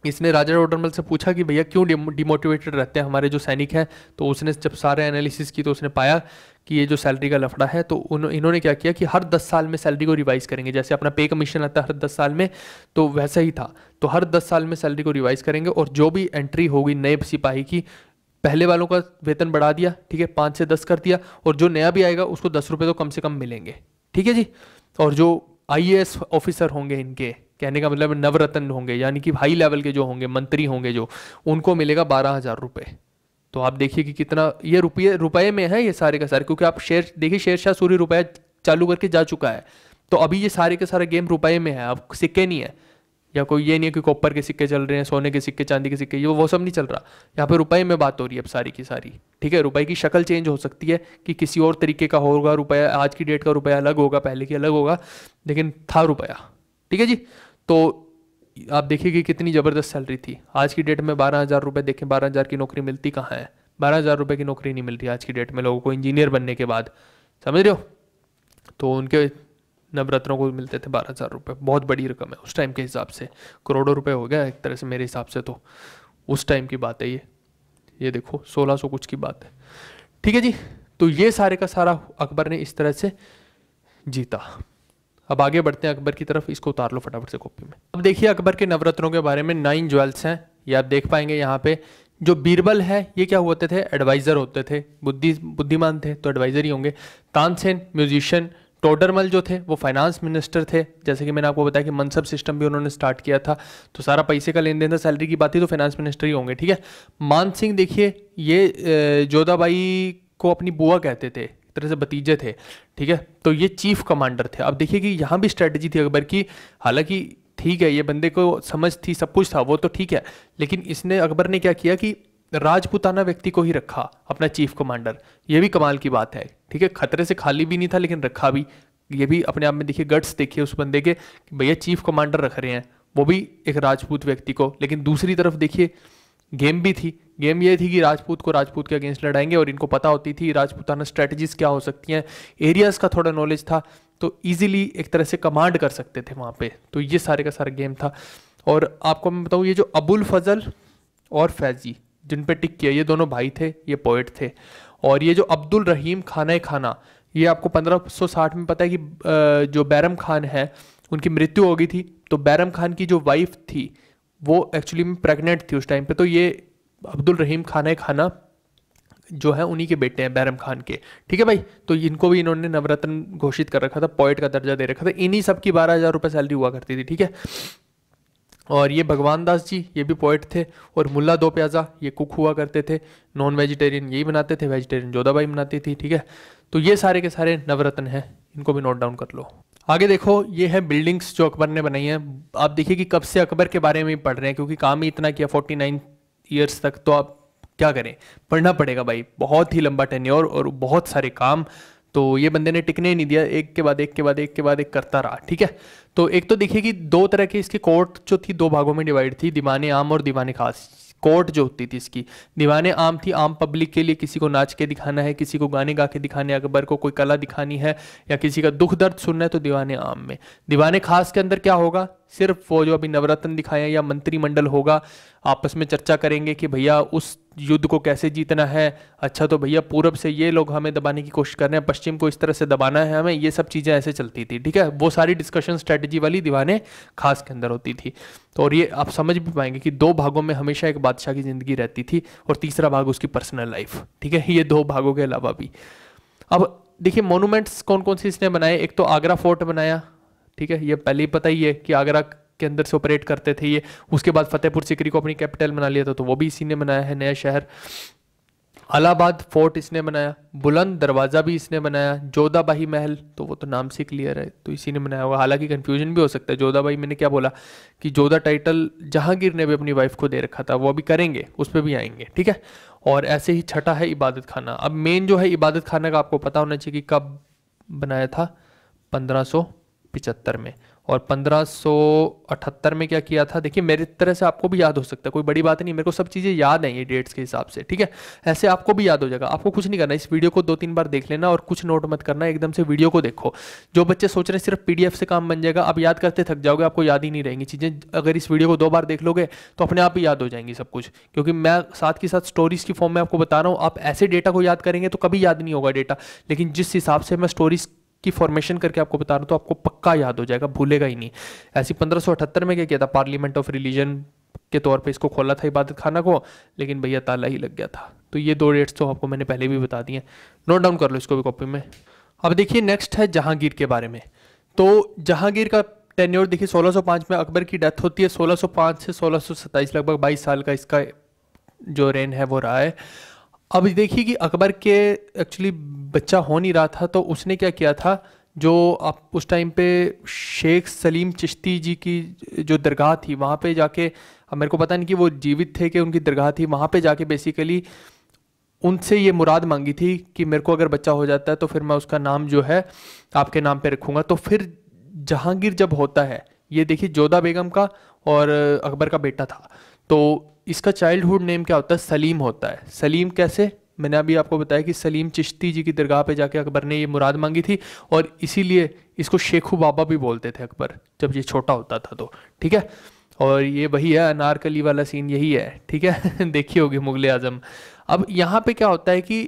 इसने राजा ओडरमल से पूछा कि भैया क्यों डिमोटिवेटेड रहते हैं हमारे जो सैनिक हैं तो उसने जब सारे एनालिसिस की तो उसने पाया कि ये जो सैलरी का लफड़ा है तो उन इन्होंने क्या किया कि हर दस साल में सैलरी को रिवाइज़ करेंगे जैसे अपना पे कमीशन आता है हर दस साल में तो वैसा ही था तो हर दस साल में सैलरी को रिवाइज़ करेंगे और जो भी एंट्री होगी नए सिपाही की पहले वालों का वेतन बढ़ा दिया ठीक है पाँच से दस कर दिया और जो नया भी आएगा उसको दस रुपये तो कम से कम मिलेंगे ठीक है जी और जो आई ऑफिसर होंगे इनके कहने का मतलब नवरत्न होंगे यानी कि हाई लेवल के जो होंगे मंत्री होंगे जो उनको मिलेगा बारह हज़ार रुपये तो आप देखिए कि कितना ये रुपये रुपये में है ये सारे का सारे क्योंकि आप शेर देखिए शेर शाह सूर्य रुपया चालू करके जा चुका है तो अभी ये सारे के सारे गेम रुपये में है अब सिक्के नहीं है या कोई ये नहीं है कि कॉपर के सिक्के चल रहे हैं सोने के सिक्के चांदी के सिक्के ये वो सब नहीं चल रहा यहाँ पे रुपए में बात हो रही है अब सारी की सारी ठीक है रुपए की शक्ल चेंज हो सकती है कि किसी और तरीके का होगा रुपया आज की डेट का रुपया अलग होगा पहले की अलग होगा लेकिन था रुपया ठीक है जी तो आप देखिए कितनी ज़बरदस्त सैलरी थी आज की डेट में बारह हज़ार रुपये देखें बारह हज़ार की नौकरी मिलती कहाँ है बारह हज़ार रुपये की नौकरी नहीं मिलती आज की डेट में लोगों को इंजीनियर बनने के बाद समझ रहे हो तो उनके नवरत्नों को मिलते थे बारह हज़ार रुपये बहुत बड़ी रकम है उस टाइम के हिसाब से करोड़ों रुपये हो गया एक तरह से मेरे हिसाब से तो उस टाइम की बात है ये ये देखो सोलह सौ कुछ की बात है ठीक है जी तो ये सारे का सारा अकबर ने इस तरह से जीता अब आगे बढ़ते हैं अकबर की तरफ इसको उतार लो फटाफट से कॉपी में अब देखिए अकबर के नवरत्नों के बारे में नाइन ज्वेल्स हैं ये आप देख पाएंगे यहाँ पे जो बीरबल है ये क्या होते थे एडवाइज़र होते थे बुद्धि बुद्धिमान थे तो एडवाइज़र ही होंगे तानसेन म्यूजिशियन टोडरमल जो थे वो फाइनेंस मिनिस्टर थे जैसे कि मैंने आपको बताया कि मनसब सिस्टम भी उन्होंने स्टार्ट किया था तो सारा पैसे का लेन देन था सैलरी की बात थी तो फाइनेंस मिनिस्टर ही होंगे ठीक है मान सिंह देखिए ये जोधाबाई को अपनी बुआ कहते थे तरह से भतीजे थे ठीक है तो ये चीफ कमांडर थे अब देखिए कि यहाँ भी स्ट्रेटजी थी अकबर की हालांकि ठीक है ये बंदे को समझ थी सब कुछ था वो तो ठीक है लेकिन इसने अकबर ने क्या किया कि राजपुताना व्यक्ति को ही रखा अपना चीफ कमांडर ये भी कमाल की बात है ठीक है खतरे से खाली भी नहीं था लेकिन रखा भी ये भी अपने आप में देखिए गट्स देखिए उस बंदे के भैया चीफ कमांडर रख रहे हैं वो भी एक राजपूत व्यक्ति को लेकिन दूसरी तरफ देखिए गेम भी थी गेम ये थी कि राजपूत को राजपूत के अगेंस्ट लड़ाएंगे और इनको पता होती थी राजपूताना स्ट्रेटजीज क्या हो सकती हैं एरियाज का थोड़ा नॉलेज था तो इजीली एक तरह से कमांड कर सकते थे वहाँ पे तो ये सारे का सारा गेम था और आपको मैं बताऊँ ये जो अबुल फजल और फैजी जिन पर टिक किया ये दोनों भाई थे ये पोइट थे और ये जो अब्दुल रहीम खाना खाना ये आपको 1560 में पता है कि जो बैरम खान है उनकी मृत्यु हो गई थी तो बैरम खान की जो वाइफ थी वो एक्चुअली में प्रेग्नेंट थी उस टाइम पे तो ये अब्दुल रहीम खान है खाना जो है उन्हीं के बेटे हैं बैरम खान के ठीक है भाई तो इनको भी इन्होंने नवरत्न घोषित कर रखा था पॉइंट का दर्जा दे रखा था इन्हीं सब की बारह हज़ार रुपये सैलरी हुआ करती थी ठीक है और ये भगवान दास जी ये भी पॉइट थे और मुल्ला दो प्याज़ा ये कुक हुआ करते थे नॉन वेजिटेरियन यही बनाते थे वेजिटेरियन जोधाबाई बनाती थी ठीक है तो ये सारे के सारे नवरत्न हैं इनको भी नोट डाउन कर लो आगे देखो ये है बिल्डिंग्स जो अकबर ने बनाई है आप देखिए कि कब से अकबर के बारे में पढ़ रहे हैं क्योंकि काम ही इतना किया फोर्टी नाइन ईयर्स तक तो आप क्या करें पढ़ना पड़ेगा भाई बहुत ही लंबा टेन्योर और बहुत सारे काम तो ये बंदे ने टिकने नहीं दिया एक के बाद एक के बाद एक के बाद एक करता रहा ठीक है तो एक तो देखिए कि दो तरह की इसकी कोर्ट जो थी दो भागों में डिवाइड थी दीवाने आम और दीवाने खास कोर्ट जो होती थी इसकी दीवाने आम थी आम पब्लिक के लिए किसी को नाच के दिखाना है किसी को गाने गा के दिखाने अकबर को कोई कला दिखानी है या किसी का दुख दर्द सुनना है तो दीवाने आम में दीवाने खास के अंदर क्या होगा सिर्फ वो जो अभी नवरत्न दिखाया या मंत्रिमंडल होगा आपस में चर्चा करेंगे कि भैया उस युद्ध को कैसे जीतना है अच्छा तो भैया पूरब से ये लोग हमें दबाने की कोशिश कर रहे हैं पश्चिम को इस तरह से दबाना है हमें ये सब चीज़ें ऐसे चलती थी ठीक है वो सारी डिस्कशन स्ट्रैटेजी वाली दीवाने खास के अंदर होती थी तो और ये आप समझ भी पाएंगे कि दो भागों में हमेशा एक बादशाह की ज़िंदगी रहती थी और तीसरा भाग उसकी पर्सनल लाइफ ठीक है ये दो भागों के अलावा भी अब देखिए मोनूमेंट्स कौन कौन से इसने बनाए एक तो आगरा फोर्ट बनाया ठीक है ये पहले ही पता ही है कि आगरा के अंदर से ऑपरेट करते थे ये उसके बाद फतेहपुर सिकरी को अपनी कैपिटल बना लिया था तो वो भी इसी ने बनाया है नया शहर अलाहाबाद फोर्ट इसने बनाया बुलंद दरवाज़ा भी इसने बनाया जोधाबाई महल तो वो तो नाम से क्लियर है तो इसी ने बनाया होगा हालांकि कन्फ्यूजन भी हो सकता है जोधाबाई मैंने क्या बोला कि जोधा टाइटल जहांगीर ने भी अपनी वाइफ को दे रखा था वो अभी करेंगे उस पर भी आएंगे ठीक है और ऐसे ही छठा है इबादत खाना अब मेन जो है इबादत खाना का आपको पता होना चाहिए कि कब बनाया था पंद्रह में और 1578 में क्या किया था देखिए मेरी तरह से आपको भी याद हो सकता है कोई बड़ी बात नहीं मेरे को सब चीज़ें याद हैं ये डेट्स के हिसाब से ठीक है ऐसे आपको भी याद हो जाएगा आपको कुछ नहीं करना इस वीडियो को दो तीन बार देख लेना और कुछ नोट मत करना एकदम से वीडियो को देखो जो बच्चे सोच रहे हैं सिर्फ पी से काम बन जाएगा आप याद करते थक जाओगे आपको याद ही नहीं रहेंगी चीज़ें अगर इस वीडियो को दो बार देख लोगे तो अपने आप ही याद हो जाएंगी सब कुछ क्योंकि मैं साथ के साथ स्टोरीज़ की फॉर्म में आपको बता रहा हूँ आप ऐसे डेटा को याद करेंगे तो कभी याद नहीं होगा डेटा लेकिन जिस हिसाब से मैं स्टोरीज़ की फॉर्मेशन करके आपको बता रहा हूँ तो आपको पक्का याद हो जाएगा भूलेगा ही नहीं ऐसी पंद्रह में क्या किया था पार्लियामेंट ऑफ रिलीजन के तौर पे इसको खोला था इबादत खाना को लेकिन भैया ताला ही लग गया था तो ये दो डेट्स तो आपको मैंने पहले भी बता दिए नोट डाउन कर लो इसको भी कॉपी में अब देखिए नेक्स्ट है जहांगीर के बारे में तो जहांगीर का टेन्योर देखिए 1605 में अकबर की डेथ होती है 1605 से 1627 लगभग 22 साल का इसका जो रेन है वो रहा है अब देखिए कि अकबर के एक्चुअली बच्चा हो नहीं रहा था तो उसने क्या किया था जो आप उस टाइम पे शेख सलीम चिश्ती जी की जो दरगाह थी वहाँ पे जाके अब मेरे को पता नहीं कि वो जीवित थे कि उनकी दरगाह थी वहाँ पे जाके बेसिकली उनसे ये मुराद मांगी थी कि मेरे को अगर बच्चा हो जाता है तो फिर मैं उसका नाम जो है आपके नाम पे रखूँगा तो फिर जहांगीर जब होता है ये देखिए जोधा बेगम का और अकबर का बेटा था तो इसका चाइल्डहुड नेम क्या होता है सलीम होता है सलीम कैसे मैंने अभी आपको बताया कि सलीम चिश्ती जी की दरगाह पे जाके अकबर ने ये मुराद मांगी थी और इसीलिए इसको शेखू बाबा भी बोलते थे अकबर जब ये छोटा होता था तो ठीक है और ये वही है अनारकली वाला सीन यही है ठीक है (laughs) देखी होगी मुगल आजम अब यहाँ पे क्या होता है कि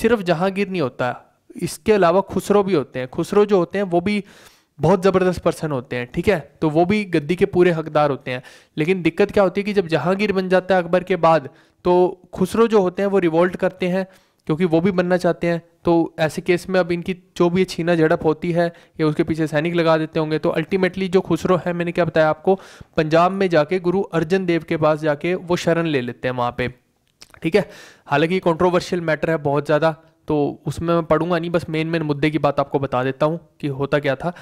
सिर्फ जहांगीर नहीं होता इसके अलावा खुसरो भी होते हैं खुसरो जो होते हैं वो भी बहुत ज़बरदस्त पर्सन होते हैं ठीक है तो वो भी गद्दी के पूरे हकदार होते हैं लेकिन दिक्कत क्या होती है कि जब जहांगीर बन जाता है अकबर के बाद तो खुसरो जो होते हैं वो रिवोल्ट करते हैं क्योंकि वो भी बनना चाहते हैं तो ऐसे केस में अब इनकी जो भी छीना झड़प होती है या उसके पीछे सैनिक लगा देते होंगे तो अल्टीमेटली जो खुसरो है मैंने क्या बताया आपको पंजाब में जाके गुरु अर्जन देव के पास जाके वो शरण ले लेते हैं वहाँ पे ठीक है हालांकि कंट्रोवर्शियल मैटर है बहुत ज़्यादा तो उसमें मैं पढ़ूंगा नहीं बस मेन मेन मुद्दे की बात आपको बता देता हूँ कि होता क्या था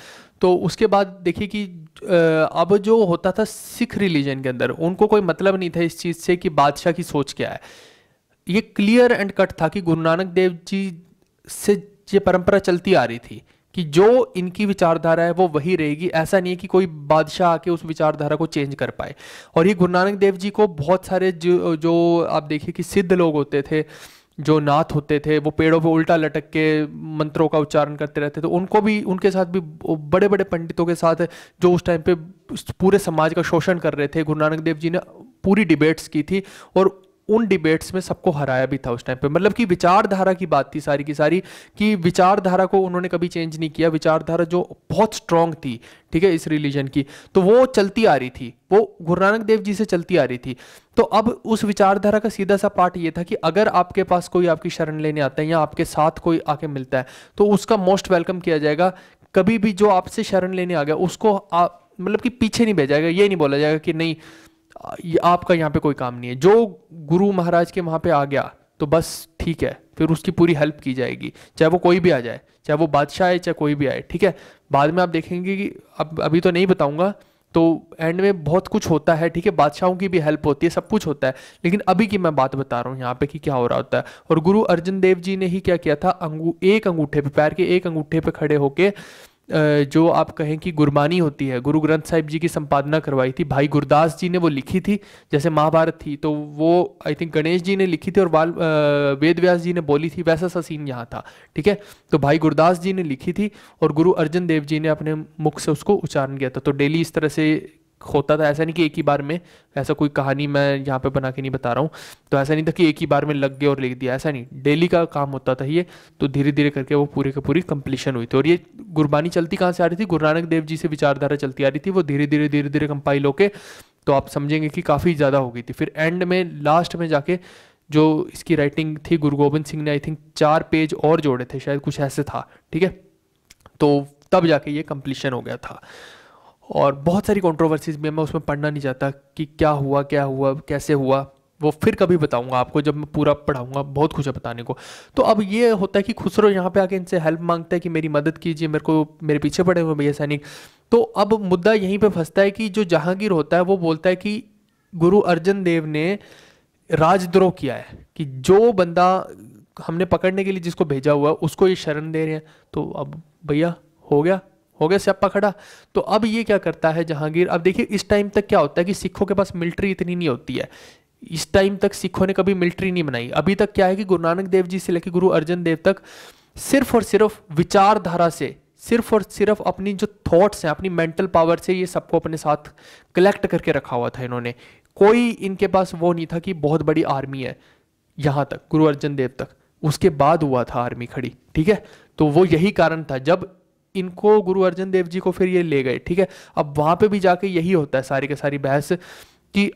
तो उसके बाद देखिए कि अब जो होता था सिख रिलीजन के अंदर उनको कोई मतलब नहीं था इस चीज़ से कि बादशाह की सोच क्या है ये क्लियर एंड कट था कि गुरु नानक देव जी से ये परंपरा चलती आ रही थी कि जो इनकी विचारधारा है वो वही रहेगी ऐसा नहीं है कि कोई बादशाह आके उस विचारधारा को चेंज कर पाए और ये गुरु नानक देव जी को बहुत सारे जो जो आप देखिए कि सिद्ध लोग होते थे जो नाथ होते थे वो पेड़ों पे उल्टा लटक के मंत्रों का उच्चारण करते रहते थे तो उनको भी उनके साथ भी बड़े बड़े पंडितों के साथ जो उस टाइम पे पूरे समाज का शोषण कर रहे थे गुरु नानक देव जी ने पूरी डिबेट्स की थी और उन डिबेट्स में सबको हराया भी था उस टाइम पे मतलब कि विचारधारा की बात थी सारी की सारी कि विचारधारा को उन्होंने कभी चेंज नहीं किया विचारधारा जो बहुत स्ट्रांग थी ठीक है इस रिलीजन की तो वो चलती आ रही थी वो गुरु नानक देव जी से चलती आ रही थी तो अब उस विचारधारा का सीधा सा पार्ट ये था कि अगर आपके पास कोई आपकी शरण लेने आता है या आपके साथ कोई आके मिलता है तो उसका मोस्ट वेलकम किया जाएगा कभी भी जो आपसे शरण लेने आ गया उसको मतलब कि पीछे नहीं भेजा जाएगा ये नहीं बोला जाएगा कि नहीं आपका यहाँ पे कोई काम नहीं है जो गुरु महाराज के वहाँ पे आ गया तो बस ठीक है फिर उसकी पूरी हेल्प की जाएगी चाहे वो कोई भी आ जाए चाहे वो बादशाह आए चाहे कोई भी आए ठीक है बाद में आप देखेंगे कि अब अभी तो नहीं बताऊँगा तो एंड में बहुत कुछ होता है ठीक है बादशाहों की भी हेल्प होती है सब कुछ होता है लेकिन अभी की मैं बात बता रहा हूँ यहाँ पे कि क्या हो रहा होता है और गुरु अर्जन देव जी ने ही क्या किया था अंगू एक अंगूठे पे पैर के एक अंगूठे पे खड़े होके जो आप कहें कि गुरबानी होती है गुरु ग्रंथ साहिब जी की संपादना करवाई थी भाई गुरदास जी ने वो लिखी थी जैसे महाभारत थी तो वो आई थिंक गणेश जी ने लिखी थी और वाल वेद व्यास जी ने बोली थी वैसा सा सीन यहाँ था ठीक है तो भाई गुरदास जी ने लिखी थी और गुरु अर्जन देव जी ने अपने मुख से उसको उच्चारण किया था तो डेली इस तरह से होता था ऐसा नहीं कि एक ही बार में ऐसा कोई कहानी मैं यहाँ पे बना के नहीं बता रहा हूँ तो ऐसा नहीं था कि एक ही बार में लग गया और लिख दिया ऐसा नहीं डेली का काम होता था ये तो धीरे धीरे करके वो पूरे की पूरी कंप्लीशन हुई थी और ये गुरबानी चलती कहाँ से आ रही थी गुरु नानक देव जी से विचारधारा चलती आ रही थी वो धीरे धीरे धीरे धीरे कंपाइल होके तो आप समझेंगे कि काफ़ी ज़्यादा हो गई थी फिर एंड में लास्ट में जाके जो इसकी राइटिंग थी गुरु गोविंद सिंह ने आई थिंक चार पेज और जोड़े थे शायद कुछ ऐसे था ठीक है तो तब जाके ये कंप्लीशन हो गया था और बहुत सारी कॉन्ट्रोवर्सीज भी मैं उसमें पढ़ना नहीं चाहता कि क्या हुआ क्या हुआ कैसे हुआ वो फिर कभी बताऊंगा आपको जब मैं पूरा पढ़ाऊंगा बहुत खुश है बताने को तो अब ये होता है कि खुसरो यहाँ पे आके इनसे हेल्प मांगता है कि मेरी मदद कीजिए मेरे को मेरे पीछे पड़े हुए भैया सैनिक तो अब मुद्दा यहीं पे फंसता है कि जो जहांगीर होता है वो बोलता है कि गुरु अर्जन देव ने राजद्रोह किया है कि जो बंदा हमने पकड़ने के लिए जिसको भेजा हुआ उसको ये शरण दे रहे हैं तो अब भैया हो गया हो गया स्यापा खड़ा तो अब ये क्या करता है जहांगीर अब देखिए इस टाइम तक क्या होता है कि सिखों के पास मिलिट्री इतनी नहीं होती है इस टाइम तक सिखों ने कभी मिलिट्री नहीं बनाई अभी तक क्या है कि गुरु नानक देव जी से लेकर गुरु अर्जन देव तक सिर्फ और सिर्फ विचारधारा से सिर्फ और सिर्फ अपनी जो थॉट्स हैं अपनी मेंटल पावर से ये सबको अपने साथ कलेक्ट करके रखा हुआ था इन्होंने कोई इनके पास वो नहीं था कि बहुत बड़ी आर्मी है यहाँ तक गुरु अर्जन देव तक उसके बाद हुआ था आर्मी खड़ी ठीक है तो वो यही कारण था जब इनको गुरु अर्जन देव जी को फिर ये ले गए ठीक है अब वहाँ पे भी जाके यही होता है सारी के सारी बहस कि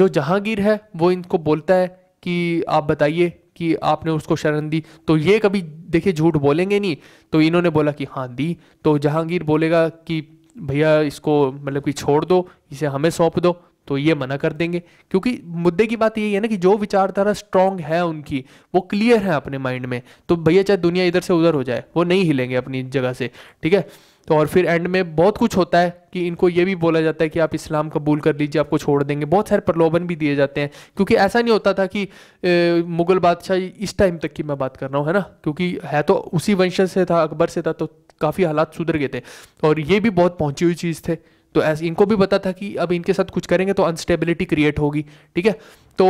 जो जहांगीर है वो इनको बोलता है कि आप बताइए कि आपने उसको शरण दी तो ये कभी देखिए झूठ बोलेंगे नहीं तो इन्होंने बोला कि हाँ दी तो जहांगीर बोलेगा कि भैया इसको मतलब कि छोड़ दो इसे हमें सौंप दो तो ये मना कर देंगे क्योंकि मुद्दे की बात यही है ना कि जो विचारधारा स्ट्रांग है उनकी वो क्लियर है अपने माइंड में तो भैया चाहे दुनिया इधर से उधर हो जाए वो नहीं हिलेंगे अपनी जगह से ठीक है तो और फिर एंड में बहुत कुछ होता है कि इनको ये भी बोला जाता है कि आप इस्लाम कबूल कर लीजिए आपको छोड़ देंगे बहुत सारे प्रलोभन भी दिए जाते हैं क्योंकि ऐसा नहीं होता था कि ए, मुगल बादशाह इस टाइम तक की मैं बात कर रहा हूँ है ना क्योंकि है तो उसी वंश से था अकबर से था तो काफ़ी हालात सुधर गए थे और ये भी बहुत पहुँची हुई चीज़ थे तो ऐसे इनको भी पता था कि अब इनके साथ कुछ करेंगे तो अनस्टेबिलिटी क्रिएट होगी ठीक है तो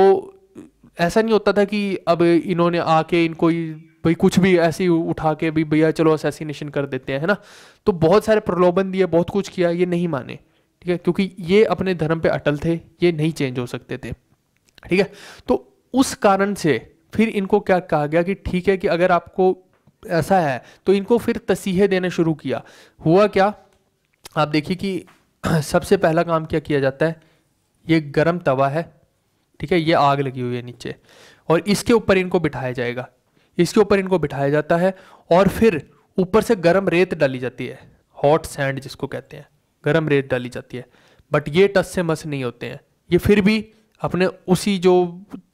ऐसा नहीं होता था कि अब इन्होंने आके इनको भाई कुछ भी ऐसे उठा के भी भैया चलो असैसिनेशन कर देते हैं है ना तो बहुत सारे प्रलोभन दिए बहुत कुछ किया ये नहीं माने ठीक है क्योंकि ये अपने धर्म पे अटल थे ये नहीं चेंज हो सकते थे ठीक है तो उस कारण से फिर इनको क्या कहा गया कि ठीक है कि अगर आपको ऐसा है तो इनको फिर तसीहे देने शुरू किया हुआ क्या आप देखिए कि (clears throat) सबसे पहला काम क्या किया जाता है ये गर्म तवा है ठीक है ये आग लगी हुई है नीचे और इसके ऊपर इनको बिठाया जाएगा इसके ऊपर इनको बिठाया जाता है और फिर ऊपर से गर्म रेत डाली जाती है हॉट सैंड जिसको कहते हैं गर्म रेत डाली जाती है बट ये टस से मस नहीं होते हैं ये फिर भी अपने उसी जो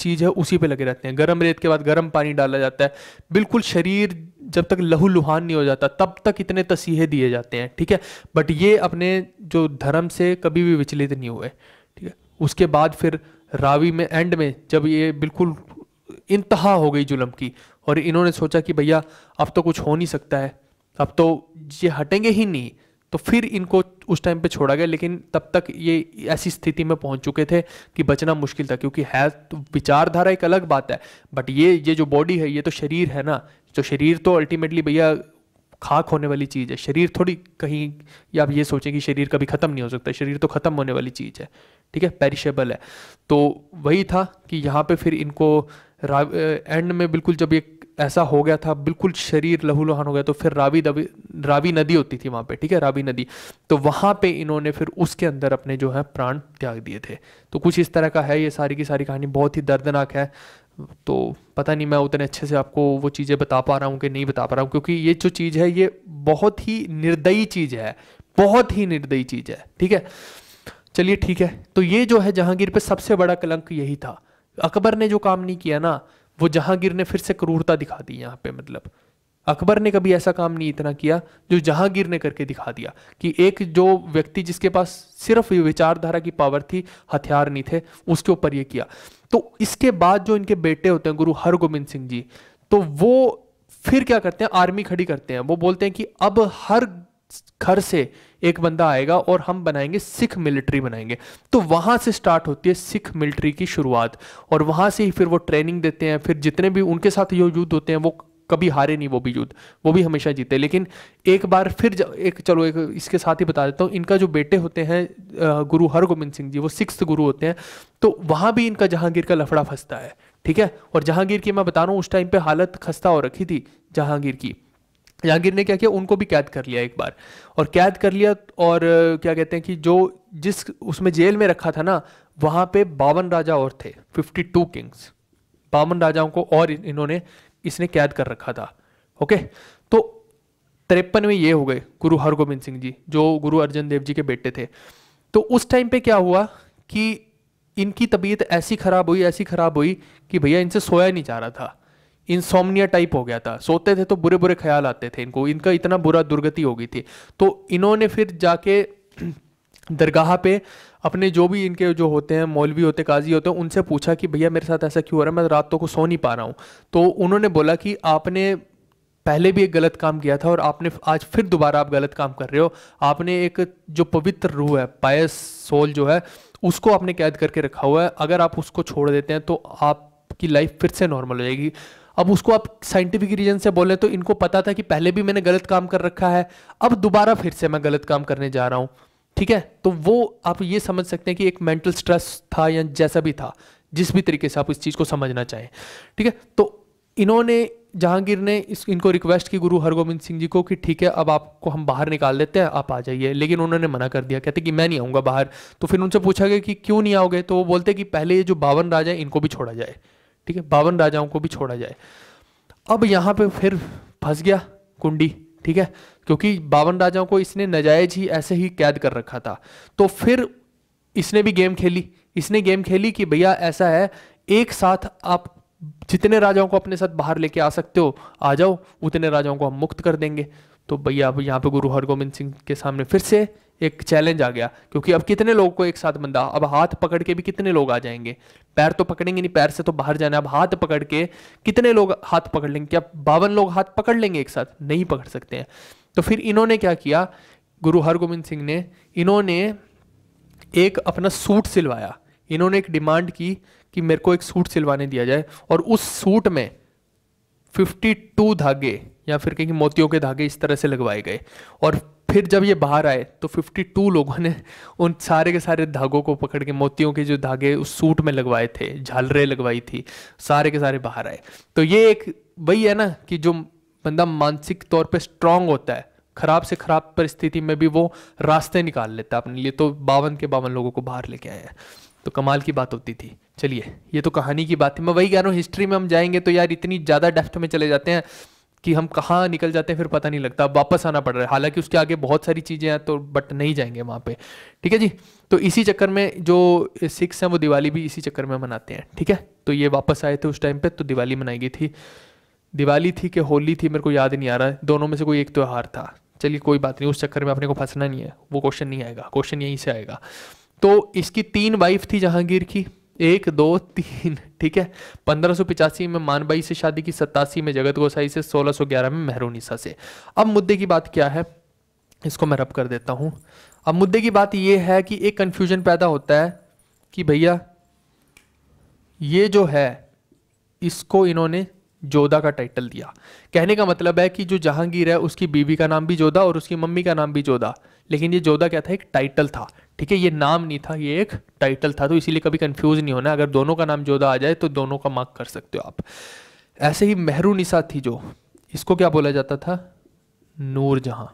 चीज़ है उसी पे लगे रहते हैं गर्म रेत के बाद गर्म पानी डाला जाता है बिल्कुल शरीर जब तक लहू लुहान नहीं हो जाता तब तक इतने तसीहे दिए जाते हैं ठीक है बट ये अपने जो धर्म से कभी भी विचलित नहीं हुए ठीक है उसके बाद फिर रावी में एंड में जब ये बिल्कुल इंतहा हो गई जुलम की और इन्होंने सोचा कि भैया अब तो कुछ हो नहीं सकता है अब तो ये हटेंगे ही नहीं तो फिर इनको उस टाइम पे छोड़ा गया लेकिन तब तक ये ऐसी स्थिति में पहुंच चुके थे कि बचना मुश्किल था क्योंकि हेल्थ तो विचारधारा एक अलग बात है बट ये ये जो बॉडी है ये तो शरीर है ना तो शरीर तो अल्टीमेटली भैया खाक होने वाली चीज़ है शरीर थोड़ी कहीं या आप ये सोचें कि शरीर कभी ख़त्म नहीं हो सकता शरीर तो ख़त्म होने वाली चीज़ है ठीक है पेरिशेबल है तो वही था कि यहाँ पे फिर इनको एंड में बिल्कुल जब ये ऐसा हो गया था बिल्कुल शरीर लहूलुहान हो गया तो फिर रावी दबी रावी नदी होती थी वहाँ पे ठीक है रावी नदी तो वहाँ पे इन्होंने फिर उसके अंदर अपने जो है प्राण त्याग दिए थे तो कुछ इस तरह का है ये सारी की सारी कहानी बहुत ही दर्दनाक है तो पता नहीं मैं उतने अच्छे से आपको वो चीज़ें बता पा रहा हूँ कि नहीं बता पा रहा हूँ क्योंकि ये जो चीज़ है ये बहुत ही निर्दयी चीज़ है बहुत ही निर्दयी चीज़ है ठीक है चलिए ठीक है तो ये जो है जहांगीर पे सबसे बड़ा कलंक यही था अकबर ने जो काम नहीं किया ना वो जहांगीर ने फिर से क्रूरता दिखा दी यहाँ पे मतलब अकबर ने कभी ऐसा काम नहीं इतना किया जो जहांगीर ने करके दिखा दिया कि एक जो व्यक्ति जिसके पास सिर्फ विचारधारा की पावर थी हथियार नहीं थे उसके ऊपर ये किया तो इसके बाद जो इनके बेटे होते हैं गुरु हरगोबिंद सिंह जी तो वो फिर क्या करते हैं आर्मी खड़ी करते हैं वो बोलते हैं कि अब हर घर से एक बंदा आएगा और हम बनाएंगे सिख मिलिट्री बनाएंगे तो वहाँ से स्टार्ट होती है सिख मिलिट्री की शुरुआत और वहाँ से ही फिर वो ट्रेनिंग देते हैं फिर जितने भी उनके साथ जो युद्ध होते हैं वो कभी हारे नहीं वो भी युद्ध वो भी हमेशा जीते लेकिन एक बार फिर एक चलो एक इसके साथ ही बता देता हूँ इनका जो बेटे होते हैं गुरु हरगोबिंद सिंह जी वो सिक्स गुरु होते हैं तो वहाँ भी इनका जहांगीर का लफड़ा फंसता है ठीक है और जहांगीर की मैं बता रहा हूँ उस टाइम पे हालत खस्ता हो रखी थी जहांगीर की जहांगीर ने क्या किया उनको भी कैद कर लिया एक बार और कैद कर लिया और क्या कहते हैं कि जो जिस उसमें जेल में रखा था ना वहाँ पे बावन राजा और थे 52 किंग्स बावन राजाओं को और इन्होंने इसने कैद कर रखा था ओके तो तिरपन में ये हो गए गुरु हरगोबिंद सिंह जी जो गुरु अर्जन देव जी के बेटे थे तो उस टाइम पे क्या हुआ कि इनकी तबीयत ऐसी खराब हुई ऐसी खराब हुई कि भैया इनसे सोया नहीं जा रहा था इंसोमनिया टाइप हो गया था सोते थे तो बुरे बुरे ख्याल आते थे इनको इनका इतना बुरा दुर्गति हो गई थी तो इन्होंने फिर जाके (clears throat) दरगाह पे अपने जो भी इनके जो होते हैं मौलवी होते काजी होते हैं उनसे पूछा कि भैया मेरे साथ ऐसा क्यों हो रहा है मैं रातों को सो नहीं पा रहा हूँ तो उन्होंने बोला कि आपने पहले भी एक गलत काम किया था और आपने आज फिर दोबारा आप गलत काम कर रहे हो आपने एक जो पवित्र रूह है पायस सोल जो है उसको आपने कैद करके रखा हुआ है अगर आप उसको छोड़ देते हैं तो आपकी लाइफ फिर से नॉर्मल हो जाएगी अब उसको आप साइंटिफिक रीजन से बोले तो इनको पता था कि पहले भी मैंने गलत काम कर रखा है अब दोबारा फिर से मैं गलत काम करने जा रहा हूँ ठीक है तो वो आप ये समझ सकते हैं कि एक मेंटल स्ट्रेस था या जैसा भी था जिस भी तरीके से आप इस चीज़ को समझना चाहें ठीक है तो इन्होंने जहांगीर ने इस इनको रिक्वेस्ट की गुरु हरगोबिंद सिंह जी को कि ठीक है अब आपको हम बाहर निकाल देते हैं आप आ जाइए लेकिन उन्होंने मना कर दिया कहते कि मैं नहीं आऊँगा बाहर तो फिर उनसे पूछा गया कि क्यों नहीं आओगे तो वो बोलते कि पहले ये जो बावन राजा है इनको भी छोड़ा जाए ठीक है बावन राजाओं को भी छोड़ा जाए अब यहाँ पे फिर फंस गया कुंडी ठीक है क्योंकि बावन राजाओं को इसने नजायज ही ऐसे ही कैद कर रखा था तो फिर इसने भी गेम खेली इसने गेम खेली कि भैया ऐसा है एक साथ आप जितने राजाओं को अपने साथ बाहर लेके आ सकते हो आ जाओ उतने राजाओं को हम मुक्त कर देंगे तो भैया अब यहाँ पे गुरु हरगोबिंद सिंह के सामने फिर से एक चैलेंज आ गया क्योंकि अब कितने लोगों को एक साथ बंदा अब हाथ पकड़ के भी कितने लोग आ जाएंगे पैर तो पकड़ेंगे नहीं पैर से तो बाहर जाना अब हाथ पकड़ के कितने लोग हाथ पकड़ लेंगे क्या बावन लोग हाथ पकड़ लेंगे एक साथ नहीं पकड़ सकते हैं तो फिर इन्होंने क्या किया गुरु हरगोविंद सिंह ने इन्होंने एक अपना सूट सिलवाया इन्होंने एक डिमांड की कि मेरे को एक सूट सिलवाने दिया जाए और उस सूट में 52 धागे या फिर कहीं मोतियों के धागे इस तरह से लगवाए गए और फिर जब ये बाहर आए तो 52 लोगों ने उन सारे के सारे धागों को पकड़ के मोतियों के जो धागे उस सूट में लगवाए थे झालरें लगवाई थी सारे के सारे बाहर आए तो ये एक वही है ना कि जो बंदा मानसिक तौर पे स्ट्रांग होता है खराब से खराब परिस्थिति में भी वो रास्ते निकाल लेता अपने लिए तो बावन के बावन लोगों को बाहर लेके आया हैं तो कमाल की बात होती थी चलिए ये तो कहानी की बात है मैं वही कह रहा हूँ हिस्ट्री में हम जाएंगे तो यार इतनी ज़्यादा डेफ्ट में चले जाते हैं कि हम कहाँ निकल जाते हैं फिर पता नहीं लगता वापस आना पड़ रहा है हालांकि उसके आगे बहुत सारी चीज़ें हैं तो बट नहीं जाएंगे वहाँ पे ठीक है जी तो इसी चक्कर में जो सिक्स हैं वो दिवाली भी इसी चक्कर में मनाते हैं ठीक है तो ये वापस आए थे उस टाइम पर तो दिवाली मनाई गई थी दिवाली थी कि होली थी मेरे को याद नहीं आ रहा है दोनों में से कोई एक त्यौहार था चलिए कोई बात नहीं उस चक्कर में अपने को फंसना नहीं है वो क्वेश्चन नहीं आएगा क्वेश्चन यहीं से आएगा तो इसकी तीन वाइफ थी जहांगीर की एक दो तीन ठीक है पंद्रह पिचासी में मानबाई से शादी की सतासी में जगत गोसाई से सोलह ग्यारह में मेहरूनिसा से अब मुद्दे की बात क्या है इसको मैं रब कर देता हूं अब मुद्दे की बात यह है कि एक कन्फ्यूजन पैदा होता है कि भैया ये जो है इसको इन्होंने जोधा का टाइटल दिया कहने का मतलब है कि जो जहांगीर है उसकी बीवी का नाम भी जोधा और उसकी मम्मी का नाम भी जोधा लेकिन ये जोधा क्या था एक टाइटल था ठीक है ये नाम नहीं था ये एक टाइटल था तो इसीलिए कभी कंफ्यूज नहीं होना अगर दोनों का नाम जोधा आ जाए तो दोनों का मार्क कर सकते हो आप ऐसे ही मेहरू निशा थी जो इसको क्या बोला जाता था नूर जहां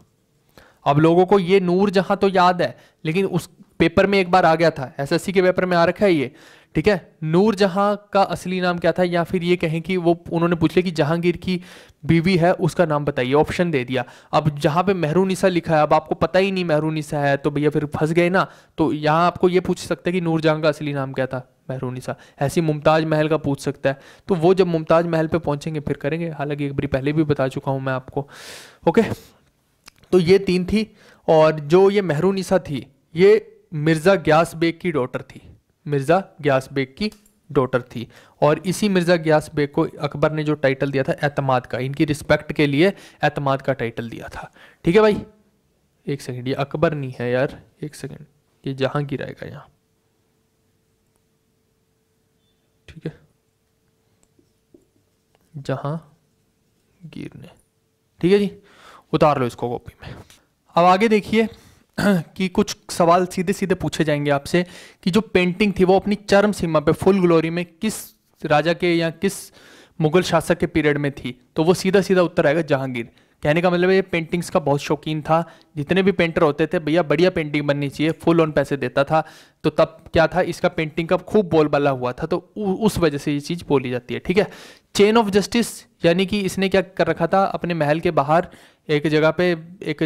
अब लोगों को ये नूर जहां तो याद है लेकिन उस पेपर में एक बार आ गया था एसएससी के पेपर में आ रखा है ये ठीक है नूर जहां का असली नाम क्या था या फिर ये कहें कि वो उन्होंने पूछ लिया कि जहांगीर की बीवी है उसका नाम बताइए ऑप्शन दे दिया अब जहां पे मेहरूनिसा लिखा है अब आपको पता ही नहीं मेहरूनिसा है तो भैया फिर फंस गए ना तो यहाँ आपको ये पूछ सकते हैं कि नूर जहां का असली नाम क्या था मेहरूनिसा ऐसी मुमताज महल का पूछ सकता है तो वो जब मुमताज महल पर पहुंचेंगे फिर करेंगे हालांकि एक बारी पहले भी बता चुका हूँ मैं आपको ओके तो ये तीन थी और जो ये मेहरूनिसा थी ये मिर्ज़ा ग्यास बेग की डॉटर थी मिर्ज़ा ग्यास बेग की डॉटर थी और इसी मिर्ज़ा ग्यास बेग को अकबर ने जो टाइटल दिया था एतमाद का इनकी रिस्पेक्ट के लिए एतमाद का टाइटल दिया था ठीक है भाई एक सेकेंड ये अकबर नहीं है यार एक सेकेंड ये की आएगा यहाँ ठीक है जहांगीर ने ठीक है जी उतार लो इसको कॉपी में अब आगे देखिए (clears throat) कि कुछ सवाल सीधे सीधे पूछे जाएंगे आपसे कि जो पेंटिंग थी वो अपनी चरम सीमा पे फुल ग्लोरी में किस राजा के या किस मुगल शासक के पीरियड में थी तो वो सीधा सीधा उत्तर आएगा जहांगीर कहने का मतलब ये पेंटिंग्स का बहुत शौकीन था जितने भी पेंटर होते थे भैया बढ़िया पेंटिंग बननी चाहिए फुल ऑन पैसे देता था तो तब क्या था इसका पेंटिंग का खूब बोलबाला हुआ था तो उस वजह से ये चीज़ बोली जाती है ठीक है चेन ऑफ जस्टिस यानी कि इसने क्या कर रखा था अपने महल के बाहर एक जगह पे एक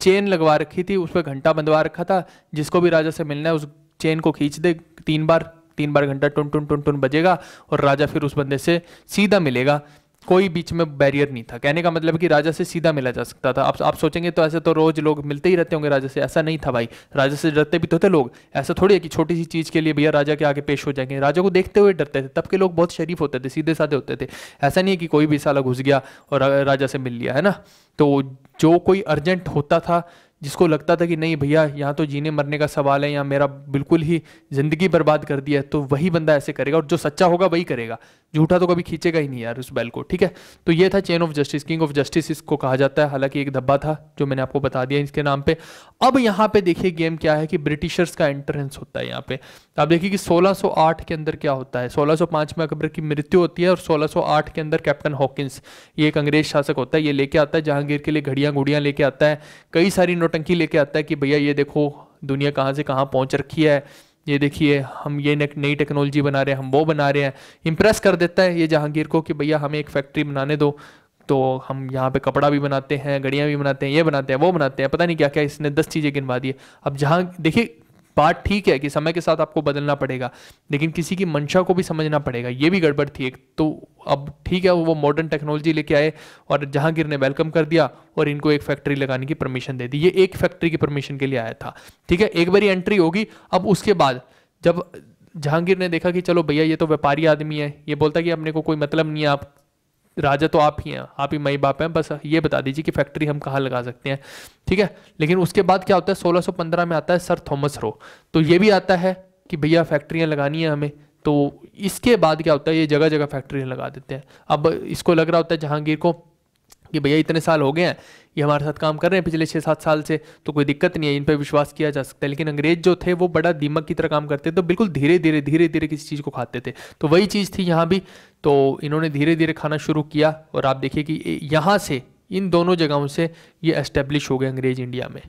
चेन लगवा रखी थी उस पर घंटा बंधवा रखा था जिसको भी राजा से मिलना है उस चेन को खींच दे तीन बार तीन बार घंटा टुन टुन टुन टुन बजेगा और राजा फिर उस बंदे से सीधा मिलेगा कोई बीच में बैरियर नहीं था कहने का मतलब कि राजा से सीधा मिला जा सकता था आप आप सोचेंगे तो ऐसे तो रोज लोग मिलते ही रहते होंगे राजा से ऐसा नहीं था भाई राजा से डरते भी तो थे लोग ऐसा थोड़ी है कि छोटी सी चीज़ के लिए भैया राजा के आगे पेश हो जाएंगे राजा को देखते हुए डरते थे तब के लोग बहुत शरीफ होते थे सीधे साधे होते थे ऐसा नहीं है कि कोई भी साला घुस गया और राजा से मिल लिया है ना तो जो कोई अर्जेंट होता था जिसको लगता था कि नहीं भैया यहाँ तो जीने मरने का सवाल है यहाँ मेरा बिल्कुल ही ज़िंदगी बर्बाद कर दिया है तो वही बंदा ऐसे करेगा और जो सच्चा होगा वही करेगा झूठा तो कभी खींचेगा ही नहीं यार उस बैल को ठीक है तो ये था chain of justice king of justice इसको कहा जाता है हालांकि एक धब्बा था जो मैंने आपको बता दिया इसके नाम पर अब यहाँ पे देखिए गेम क्या है कि ब्रिटिशर्स का एंट्रेंस होता है यहाँ पे तो आप देखिए कि 1608 के अंदर क्या होता है 1605 में अकबर की मृत्यु होती है और 1608 के अंदर कैप्टन हॉकिंस ये एक अंग्रेज शासक होता है ये लेके आता है जहांगीर के लिए घड़ियाँ घुड़ियां लेके आता है कई सारी नोटंकी लेके आता है कि भैया ये देखो दुनिया कहाँ से कहाँ पहुँच रखी है ये देखिए हम ये नई टेक्नोलॉजी बना रहे हैं हम वो बना रहे हैं इम्प्रेस कर देता है ये जहांगीर को कि भैया हमें एक फैक्ट्री बनाने दो तो हम यहाँ पे कपड़ा भी बनाते हैं घड़ियाँ भी बनाते हैं ये बनाते हैं वो बनाते हैं पता नहीं क्या क्या इसने दस चीज़ें गिनवा दी अब जहाँ देखिए बात ठीक है कि समय के साथ आपको बदलना पड़ेगा लेकिन किसी की मंशा को भी समझना पड़ेगा ये भी गड़बड़ थी एक तो अब ठीक है वो मॉडर्न टेक्नोलॉजी लेके आए और जहांगीर ने वेलकम कर दिया और इनको एक फैक्ट्री लगाने की परमिशन दे दी ये एक फैक्ट्री की परमिशन के लिए आया था ठीक है एक बारी एंट्री होगी अब उसके बाद जब जहांगीर ने देखा कि चलो भैया ये तो व्यापारी आदमी है ये बोलता कि अपने को कोई मतलब नहीं है आप राजा तो आप ही हैं आप ही मई बाप हैं बस ये बता दीजिए कि फैक्ट्री हम कहाँ लगा सकते हैं ठीक है लेकिन उसके बाद क्या होता है 1615 में आता है सर थॉमस रो तो ये भी आता है कि भैया फैक्ट्रियाँ लगानी है हमें तो इसके बाद क्या होता है ये जगह जगह फैक्ट्रियाँ लगा देते हैं अब इसको लग रहा होता है जहांगीर को कि भैया इतने साल हो गए हैं ये हमारे साथ काम कर रहे हैं पिछले छः सात साल से तो कोई दिक्कत नहीं है इन पर विश्वास किया जा सकता है लेकिन अंग्रेज जो थे वो बड़ा दीमक की तरह काम करते थे तो बिल्कुल धीरे धीरे धीरे धीरे किसी चीज़ को खाते थे तो वही चीज़ थी यहाँ भी तो इन्होंने धीरे धीरे खाना शुरू किया और आप देखिए कि यहाँ से इन दोनों जगहों से ये एस्टेब्लिश हो गए अंग्रेज इंडिया में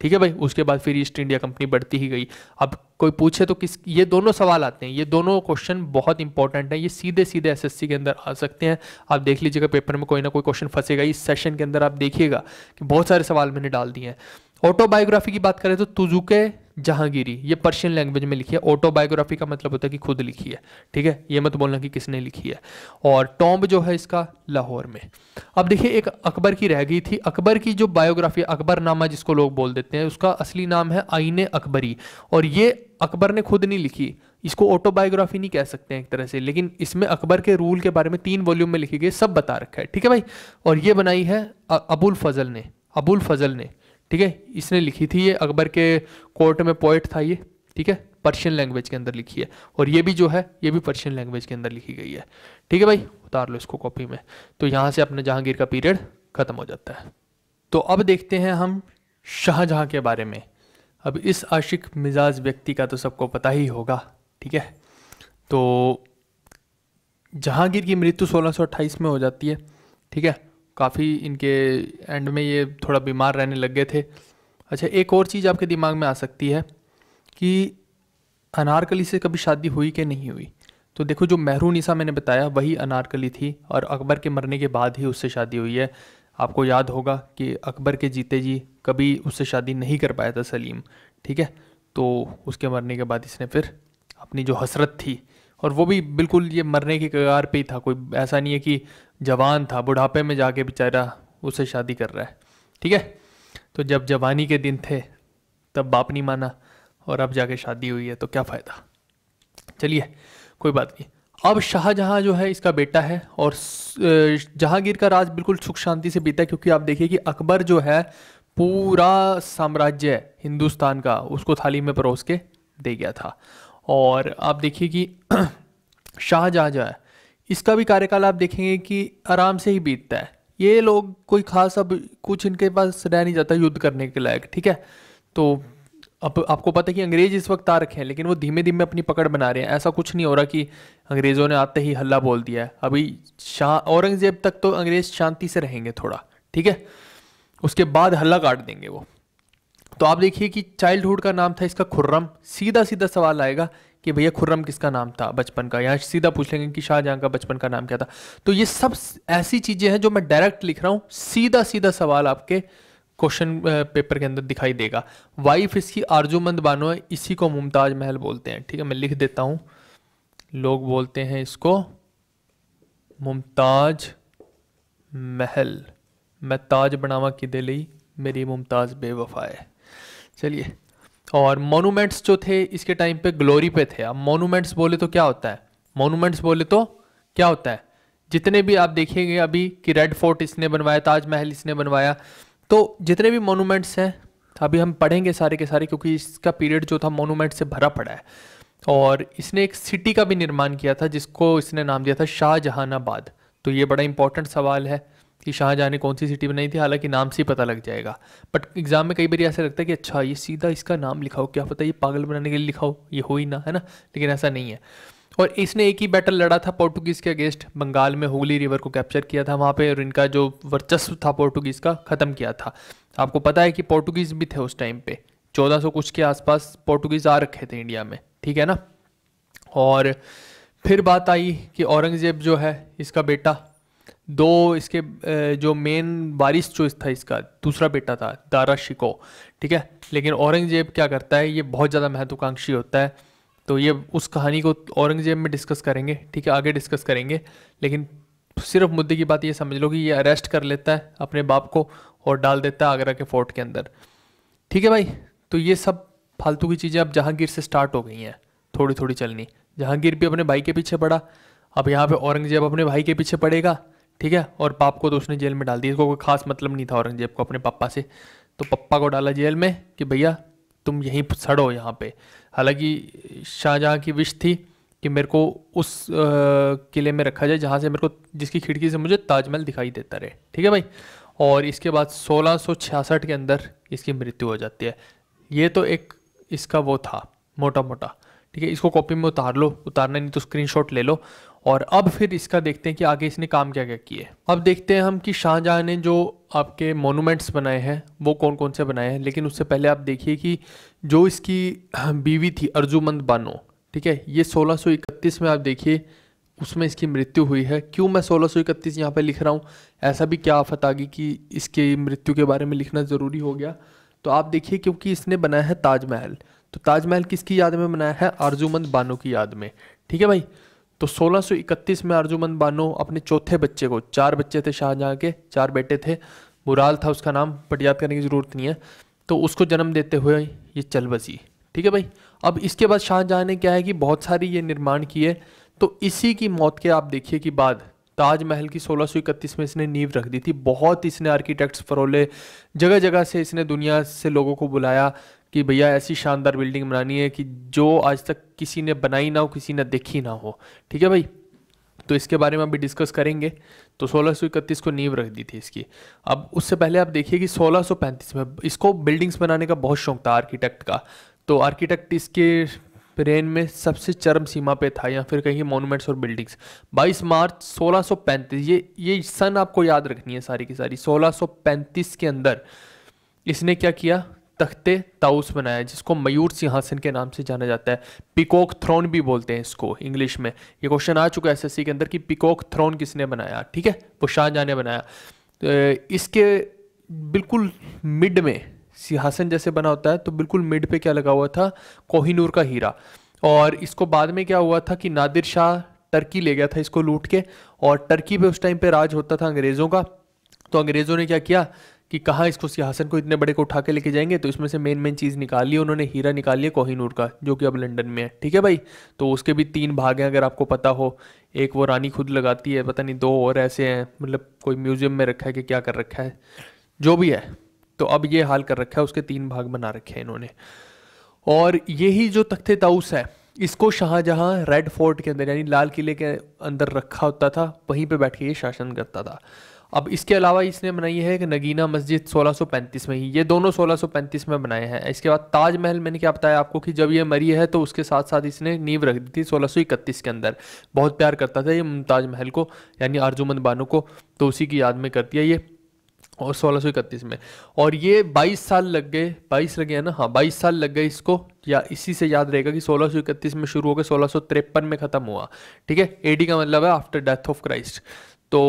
ठीक है भाई उसके बाद फिर ईस्ट इंडिया कंपनी बढ़ती ही गई अब कोई पूछे तो किस ये दोनों सवाल आते हैं ये दोनों क्वेश्चन बहुत इंपॉर्टेंट हैं ये सीधे सीधे एसएससी के अंदर आ सकते हैं आप देख लीजिएगा पेपर में कोई ना कोई क्वेश्चन फंसेगा इस सेशन के अंदर आप देखिएगा कि बहुत सारे सवाल मैंने डाल दिए हैं ऑटोबायोग्राफी की बात करें तो तुजुके जहांगीरी ये पर्शियन लैंग्वेज में लिखी है ऑटोबायोग्राफी का मतलब होता है कि खुद लिखी है ठीक है ये मत बोलना कि किसने लिखी है और टॉम्ब जो है इसका लाहौर में अब देखिए एक अकबर की रह गई थी अकबर की जो बायोग्राफी अकबर नामा जिसको लोग बोल देते हैं उसका असली नाम है आईने अकबरी और ये अकबर ने खुद नहीं लिखी इसको ऑटोबायोग्राफी नहीं कह सकते हैं एक तरह से लेकिन इसमें अकबर के रूल के बारे में तीन वॉल्यूम में लिखी गई सब बता रखा है ठीक है भाई और ये बनाई है अबुल फजल ने अबुल फजल ने ठीक है इसने लिखी थी ये अकबर के कोर्ट में पोइट था ये ठीक है पर्शियन लैंग्वेज के अंदर लिखी है और ये भी जो है ये भी पर्शियन लैंग्वेज के अंदर लिखी गई है ठीक है भाई उतार लो इसको कॉपी में तो यहाँ से अपने जहांगीर का पीरियड ख़त्म हो जाता है तो अब देखते हैं हम शाहजहाँ के बारे में अब इस आशिक मिजाज व्यक्ति का तो सबको पता ही होगा ठीक है तो जहांगीर की मृत्यु सोलह में हो जाती है ठीक है काफ़ी इनके एंड में ये थोड़ा बीमार रहने लग गए थे अच्छा एक और चीज़ आपके दिमाग में आ सकती है कि अनारकली से कभी शादी हुई कि नहीं हुई तो देखो जो मेहरू निसा मैंने बताया वही अनारकली थी और अकबर के मरने के बाद ही उससे शादी हुई है आपको याद होगा कि अकबर के जीते जी कभी उससे शादी नहीं कर पाया था सलीम ठीक है तो उसके मरने के बाद इसने फिर अपनी जो हसरत थी और वो भी बिल्कुल ये मरने की कगार पे ही था कोई ऐसा नहीं है कि जवान था बुढ़ापे में जाके बेचारा उसे शादी कर रहा है ठीक है तो जब जवानी के दिन थे तब बाप नहीं माना और अब जाके शादी हुई है तो क्या फ़ायदा चलिए कोई बात नहीं अब शाहजहाँ जो है इसका बेटा है और जहांगीर का राज बिल्कुल सुख शांति से बीता है क्योंकि आप देखिए कि अकबर जो है पूरा साम्राज्य हिंदुस्तान का उसको थाली में परोस के दे गया था और आप देखिए कि (clears throat) शाहजहाँ जो है इसका भी कार्यकाल आप देखेंगे कि आराम से ही बीतता है ये लोग कोई खास अब कुछ इनके पास रह नहीं जाता युद्ध करने के लायक ठीक है तो अब आपको पता है कि अंग्रेज इस वक्त आ रखे हैं लेकिन वो धीमे धीमे अपनी पकड़ बना रहे हैं ऐसा कुछ नहीं हो रहा कि अंग्रेज़ों ने आते ही हल्ला बोल दिया है अभी शाह औरंगज़ेब तक तो अंग्रेज़ शांति से रहेंगे थोड़ा ठीक है उसके बाद हल्ला काट देंगे वो तो आप देखिए कि चाइल्डहुड का नाम था इसका खुर्रम सीधा सीधा सवाल आएगा कि भैया खुर्रम किसका नाम था बचपन का यहाँ सीधा पूछ लेंगे कि शाहजहां का बचपन का नाम क्या था तो ये सब ऐसी चीज़ें हैं जो मैं डायरेक्ट लिख रहा हूँ सीधा सीधा सवाल आपके क्वेश्चन पेपर के अंदर दिखाई देगा वाइफ इसकी आरजूमंद बानो है इसी को मुमताज महल बोलते हैं ठीक है मैं लिख देता हूँ लोग बोलते हैं इसको मुमताज महल मैं ताज बनावा कि दे ली मेरी मुमताज़ बेवफा है चलिए और मोनूमेंट्स जो थे इसके टाइम पे ग्लोरी पे थे अब मोनूमेंट्स बोले तो क्या होता है मोनूमेंट्स बोले तो क्या होता है जितने भी आप देखेंगे अभी कि रेड फोर्ट इसने बनवाया ताजमहल इसने बनवाया तो जितने भी मोनूमेंट्स हैं अभी हम पढ़ेंगे सारे के सारे क्योंकि इसका पीरियड जो था मोनूमेंट से भरा पड़ा है और इसने एक सिटी का भी निर्माण किया था जिसको इसने नाम दिया था शाहजहानाबाद तो ये बड़ा इंपॉर्टेंट सवाल है कि शाहजहाँ ने कौन सी सिटी बनाई थी हालांकि नाम से ही पता लग जाएगा बट एग्ज़ाम में कई बार ऐसा लगता है कि अच्छा ये सीधा इसका नाम लिखाओ क्या पता ये पागल बनाने के लिए लिखाओ ये हो ही ना है ना लेकिन ऐसा नहीं है और इसने एक ही बैटल लड़ा था पोर्टुगीज़ के अगेंस्ट बंगाल में हुगली रिवर को कैप्चर किया था वहाँ पे और इनका जो वर्चस्व था पोर्टुगीज़ का ख़त्म किया था आपको पता है कि पोर्टुगीज़ भी थे उस टाइम पे 1400 कुछ के आसपास पोर्टुगीज़ आ रखे थे इंडिया में ठीक है ना और फिर बात आई कि औरंगज़ेब जो है इसका बेटा दो इसके जो मेन वारिस जो था इसका दूसरा बेटा था दारा शिको ठीक है लेकिन औरंगजेब क्या करता है ये बहुत ज़्यादा महत्वाकांक्षी होता है तो ये उस कहानी को औरंगजेब में डिस्कस करेंगे ठीक है आगे डिस्कस करेंगे लेकिन सिर्फ मुद्दे की बात ये समझ लो कि ये अरेस्ट कर लेता है अपने बाप को और डाल देता है आगरा के फोर्ट के अंदर ठीक है भाई तो ये सब फालतू की चीज़ें अब जहांगीर से स्टार्ट हो गई हैं थोड़ी थोड़ी चलनी जहांगीर भी अपने भाई के पीछे पड़ा अब यहाँ पे औरंगजेब अपने भाई के पीछे पड़ेगा ठीक है और पाप को तो उसने जेल में डाल दिया इसको कोई खास मतलब नहीं था औरंगजेब को अपने पापा से तो पप्पा को डाला जेल में कि भैया तुम यहीं सड़ो यहाँ पे हालांकि शाहजहाँ की विश थी कि मेरे को उस किले में रखा जाए जहाँ से मेरे को जिसकी खिड़की से मुझे ताजमहल दिखाई देता रहे ठीक है भाई और इसके बाद 1666 के अंदर इसकी मृत्यु हो जाती है ये तो एक इसका वो था मोटा मोटा ठीक है इसको कॉपी में उतार लो उतारना नहीं तो स्क्रीनशॉट ले लो और अब फिर इसका देखते हैं कि आगे इसने काम क्या क्या किए अब देखते हैं हम कि शाहजहाँ ने जो आपके मोनूमेंट्स बनाए हैं वो कौन कौन से बनाए हैं लेकिन उससे पहले आप देखिए कि जो इसकी बीवी थी अर्जुमंद बानो ठीक है ये 1631 में आप देखिए उसमें इसकी मृत्यु हुई है क्यों मैं 1631 सौ इकतीस यहाँ पर लिख रहा हूँ ऐसा भी क्या आफत आ गई कि इसके मृत्यु के बारे में लिखना ज़रूरी हो गया तो आप देखिए क्योंकि इसने बनाया है ताजमहल तो ताजमहल किसकी याद में बनाया है अर्जुमंद बानो की याद में ठीक है भाई तो 1631 में अर्जुमन बानो अपने चौथे बच्चे को चार बच्चे थे शाहजहाँ के चार बेटे थे मुराल था उसका नाम बट याद करने की ज़रूरत नहीं है तो उसको जन्म देते हुए ये चल बसी ठीक है भाई अब इसके बाद शाहजहाँ ने क्या है कि बहुत सारी ये निर्माण किए तो इसी की मौत के आप देखिए कि बाद ताजमहल की सोलह में इसने नींव रख दी थी बहुत इसने आर्किटेक्ट्स फरोले जगह जगह से इसने दुनिया से लोगों को बुलाया कि भैया ऐसी शानदार बिल्डिंग बनानी है कि जो आज तक किसी ने बनाई ना हो किसी ने देखी ना हो ठीक है भाई तो इसके बारे में अभी डिस्कस करेंगे तो सोलह को नींव रख दी थी इसकी अब उससे पहले आप देखिए कि पैंतीस में इसको बिल्डिंग्स बनाने का बहुत शौक था आर्किटेक्ट का तो आर्किटेक्ट इसके ब्रेन में सबसे चरम सीमा पे था या फिर कहीं मोनूमेंट्स और बिल्डिंग्स 22 मार्च 1635 ये ये सन आपको याद रखनी है सारी की सारी 1635 के अंदर इसने क्या किया तख्ते ताउस बनाया जिसको मयूर सिंहासन के नाम से जाना जाता है पिकॉक थ्रोन भी बोलते हैं इसको इंग्लिश में ये क्वेश्चन आ चुका है एस के अंदर कि पिकॉक थ्रोन किसने बनाया ठीक है वो शाहजहाँ ने बनाया तो इसके बिल्कुल मिड में सिंहासन जैसे बना होता है तो बिल्कुल मिड पे क्या लगा हुआ था कोहिनूर का हीरा और इसको बाद में क्या हुआ था कि नादिर शाह टर्की ले गया था इसको लूट के और टर्की पे उस टाइम पे राज होता था अंग्रेज़ों का तो अंग्रेज़ों ने क्या किया कि कहाँ इसको सिंहासन को इतने बड़े को उठा के लेके जाएंगे तो इसमें से मेन मेन चीज़ निकाली उन्होंने हीरा निकाल लिया कोहिनूर का जो कि अब लंदन में है ठीक है भाई तो उसके भी तीन भाग हैं अगर आपको पता हो एक वो रानी खुद लगाती है पता नहीं दो और ऐसे हैं मतलब कोई म्यूज़ियम में रखा है कि क्या कर रखा है जो भी है तो अब ये हाल कर रखा है उसके तीन भाग बना रखे हैं इन्होंने और यही जो तख्त ताउस है इसको शाहजहाँ रेड फोर्ट के अंदर यानी लाल किले के अंदर रखा होता था वहीं पे बैठ के ये शासन करता था अब इसके अलावा इसने बनाई है कि नगीना मस्जिद 1635 में ही ये दोनों 1635 में बनाए हैं इसके बाद ताजमहल मैंने क्या बताया आपको कि जब ये मरी है तो उसके साथ साथ इसने नींव रख दी थी सोलह के अंदर बहुत प्यार करता था ये मुमताज महल को यानी अर्जुमंद बानो को तो उसी की याद में करती है ये और सोलह सौ इकतीस में और ये बाईस साल लग गए बाईस लगे हैं ना हाँ बाईस साल लग गए इसको या इसी से याद रहेगा कि सोलह सौ इकतीस में शुरू होकर सोलह सौ तिरपन में ख़त्म हुआ ठीक है एडी का मतलब है आफ्टर डेथ ऑफ क्राइस्ट तो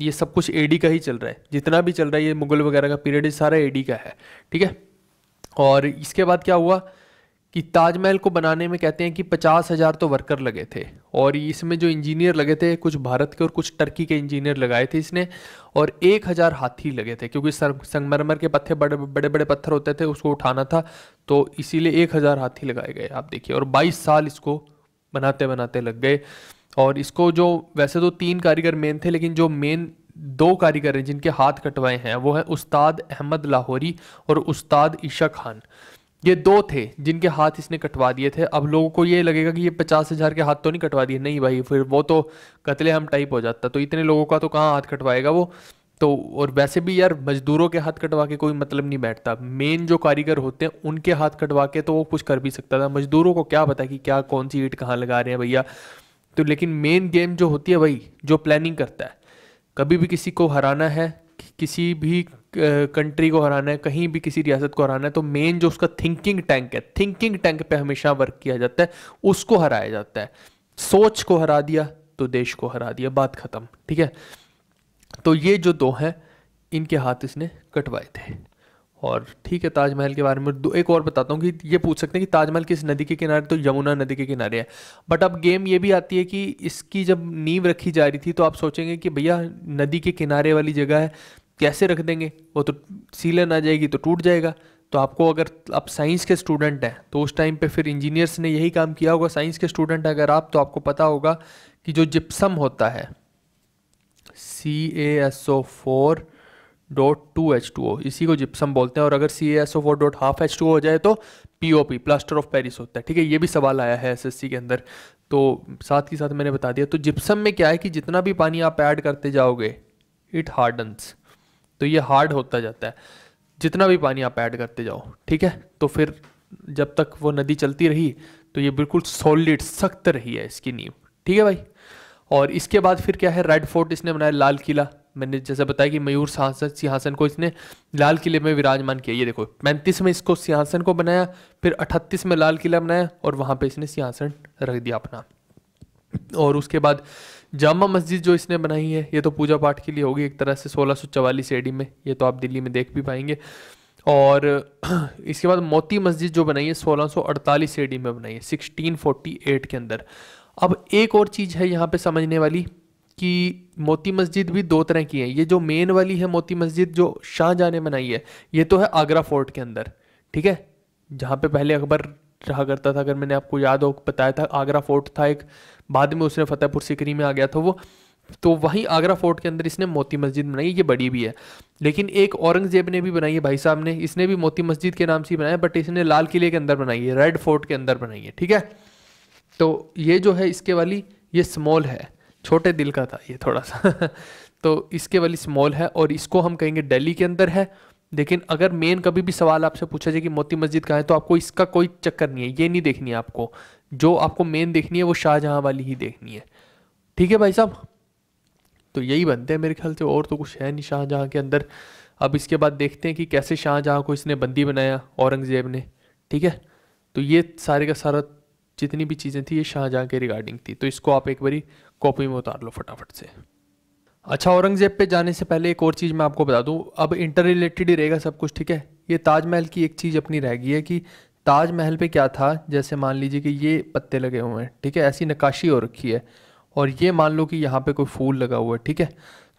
ये सब कुछ एडी का ही चल रहा है जितना भी चल रहा है ये मुगल वगैरह का पीरियड सारा एडी का है ठीक है और इसके बाद क्या हुआ कि ताजमहल को बनाने में कहते हैं कि पचास हज़ार तो वर्कर लगे थे और इसमें जो इंजीनियर लगे थे कुछ भारत के और कुछ टर्की के इंजीनियर लगाए थे इसने और एक हज़ार हाथी लगे थे क्योंकि संगमरमर के पत्थर बड़े बड़े बड़े पत्थर होते थे उसको उठाना था तो इसीलिए एक हज़ार हाथी लगाए गए आप देखिए और बाईस साल इसको बनाते बनाते लग गए और इसको जो वैसे तो तीन कारीगर मेन थे लेकिन जो मेन दो कारीगर हैं जिनके हाथ कटवाए हैं वो हैं उस्ताद अहमद लाहौरी और उस्ताद ईशा खान ये दो थे जिनके हाथ इसने कटवा दिए थे अब लोगों को ये लगेगा कि ये पचास हज़ार के हाथ तो नहीं कटवा दिए नहीं भाई फिर वो तो कतले हम टाइप हो जाता तो इतने लोगों का तो कहाँ हाथ कटवाएगा वो तो और वैसे भी यार मजदूरों के हाथ कटवा के कोई मतलब नहीं बैठता मेन जो कारीगर होते हैं उनके हाथ कटवा के तो वो कुछ कर भी सकता था मजदूरों को क्या पता कि क्या कौन सी ईट कहाँ लगा रहे हैं भैया तो लेकिन मेन गेम जो होती है भाई जो प्लानिंग करता है कभी भी किसी को हराना है किसी भी कंट्री को हराना है कहीं भी किसी रियासत को हराना है तो मेन जो उसका थिंकिंग टैंक है थिंकिंग टैंक पे हमेशा वर्क किया जाता है उसको हराया जाता है सोच को हरा दिया तो देश को हरा दिया बात खत्म ठीक है तो ये जो दो हैं इनके हाथ इसने कटवाए थे और ठीक है ताजमहल के बारे में दो एक और बताता हूँ कि ये पूछ सकते हैं कि ताजमहल किस नदी के किनारे तो यमुना नदी के किनारे है बट अब गेम ये भी आती है कि इसकी जब नींव रखी जा रही थी तो आप सोचेंगे कि भैया नदी के किनारे वाली जगह है कैसे रख देंगे वो तो सीलन आ जाएगी तो टूट जाएगा तो आपको अगर आप साइंस के स्टूडेंट हैं तो उस टाइम पे फिर इंजीनियर्स ने यही काम किया होगा साइंस के स्टूडेंट अगर आप तो आपको पता होगा कि जो जिप्सम होता है C A S O four dot two H two O इसी को जिप्सम बोलते हैं और अगर C A S O four dot half H two हो जाए तो P O P plaster of Paris होता है ठीक है ये भी सवाल आया है एस एस सी के अंदर तो साथ ही साथ मैंने बता दिया तो जिप्सम में क्या है कि जितना भी पानी आप ऐड करते जाओगे इट हार्डन्स तो ये हार्ड होता जाता है जितना भी पानी आप ऐड करते जाओ ठीक है तो फिर जब तक वो नदी चलती रही तो ये बिल्कुल सॉलिड सख्त रही है इसकी नींव ठीक है भाई और इसके बाद फिर क्या है रेड फोर्ट इसने बनाया लाल किला मैंने जैसे बताया कि मयूर सिंहासन सिंहासन को इसने लाल किले में विराजमान किया ये देखो पैंतीस में इसको सिंहासन को बनाया फिर अठतीस में लाल किला बनाया और वहाँ पे इसने सिंहासन रख दिया अपना और उसके बाद जामा मस्जिद जो इसने बनाई है ये तो पूजा पाठ के लिए होगी एक तरह से सोलह सौ चवालीस एडी में ये तो आप दिल्ली में देख भी पाएंगे और (clears throat) इसके बाद मोती मस्जिद जो बनाई है सोलह सौ अड़तालीस एडी में बनाई है सिक्सटीन फोर्टी एट के अंदर अब एक और चीज़ है यहाँ पे समझने वाली कि मोती मस्जिद भी दो तरह की है ये जो मेन वाली है मोती मस्जिद जो शाहजहाँ ने बनाई है ये तो है आगरा फोर्ट के अंदर ठीक है जहाँ पे पहले अकबर रहा करता था अगर मैंने आपको याद हो बताया था आगरा फोर्ट था एक बाद में उसने फतेहपुर सिकरी में आ गया था वो तो वहीं आगरा फोर्ट के अंदर इसने मोती मस्जिद बनाई ये बड़ी भी है लेकिन एक औरंगजेब ने भी बनाई है भाई साहब ने इसने भी मोती मस्जिद के नाम से बनाया बट इसने लाल किले के अंदर बनाई है रेड फोर्ट के अंदर बनाई है ठीक है तो ये जो है इसके वाली ये स्मॉल है छोटे दिल का था ये थोड़ा सा (laughs) तो इसके वाली स्मॉल है और इसको हम कहेंगे दिल्ली के अंदर है लेकिन अगर मेन कभी भी सवाल आपसे पूछा जाए कि मोती मस्जिद कहाँ है तो आपको इसका कोई चक्कर नहीं है ये नहीं देखनी है आपको जो आपको मेन देखनी है वो शाहजहाँ वाली ही देखनी है ठीक है भाई साहब तो यही बनते हैं मेरे ख्याल से और तो कुछ है नहीं शाहजहाँ के अंदर अब इसके बाद देखते हैं कि कैसे शाहजहाँ को इसने बंदी बनाया औरंगज़ेब ने ठीक है तो ये सारे का सारा जितनी भी चीज़ें थी ये शाहजहाँ के रिगार्डिंग थी तो इसको आप एक बारी कॉपी में उतार लो फटाफट से अच्छा औरंगज़ेब पे जाने से पहले एक और चीज़ मैं आपको बता दूं अब इंटर रिलेटेड ही रहेगा सब कुछ ठीक है ये ताजमहल की एक चीज़ अपनी रह गई है कि ताजमहल पे क्या था जैसे मान लीजिए कि ये पत्ते लगे हुए हैं ठीक है ऐसी नकाशी हो रखी है और ये मान लो कि यहाँ पे कोई फूल लगा हुआ है ठीक है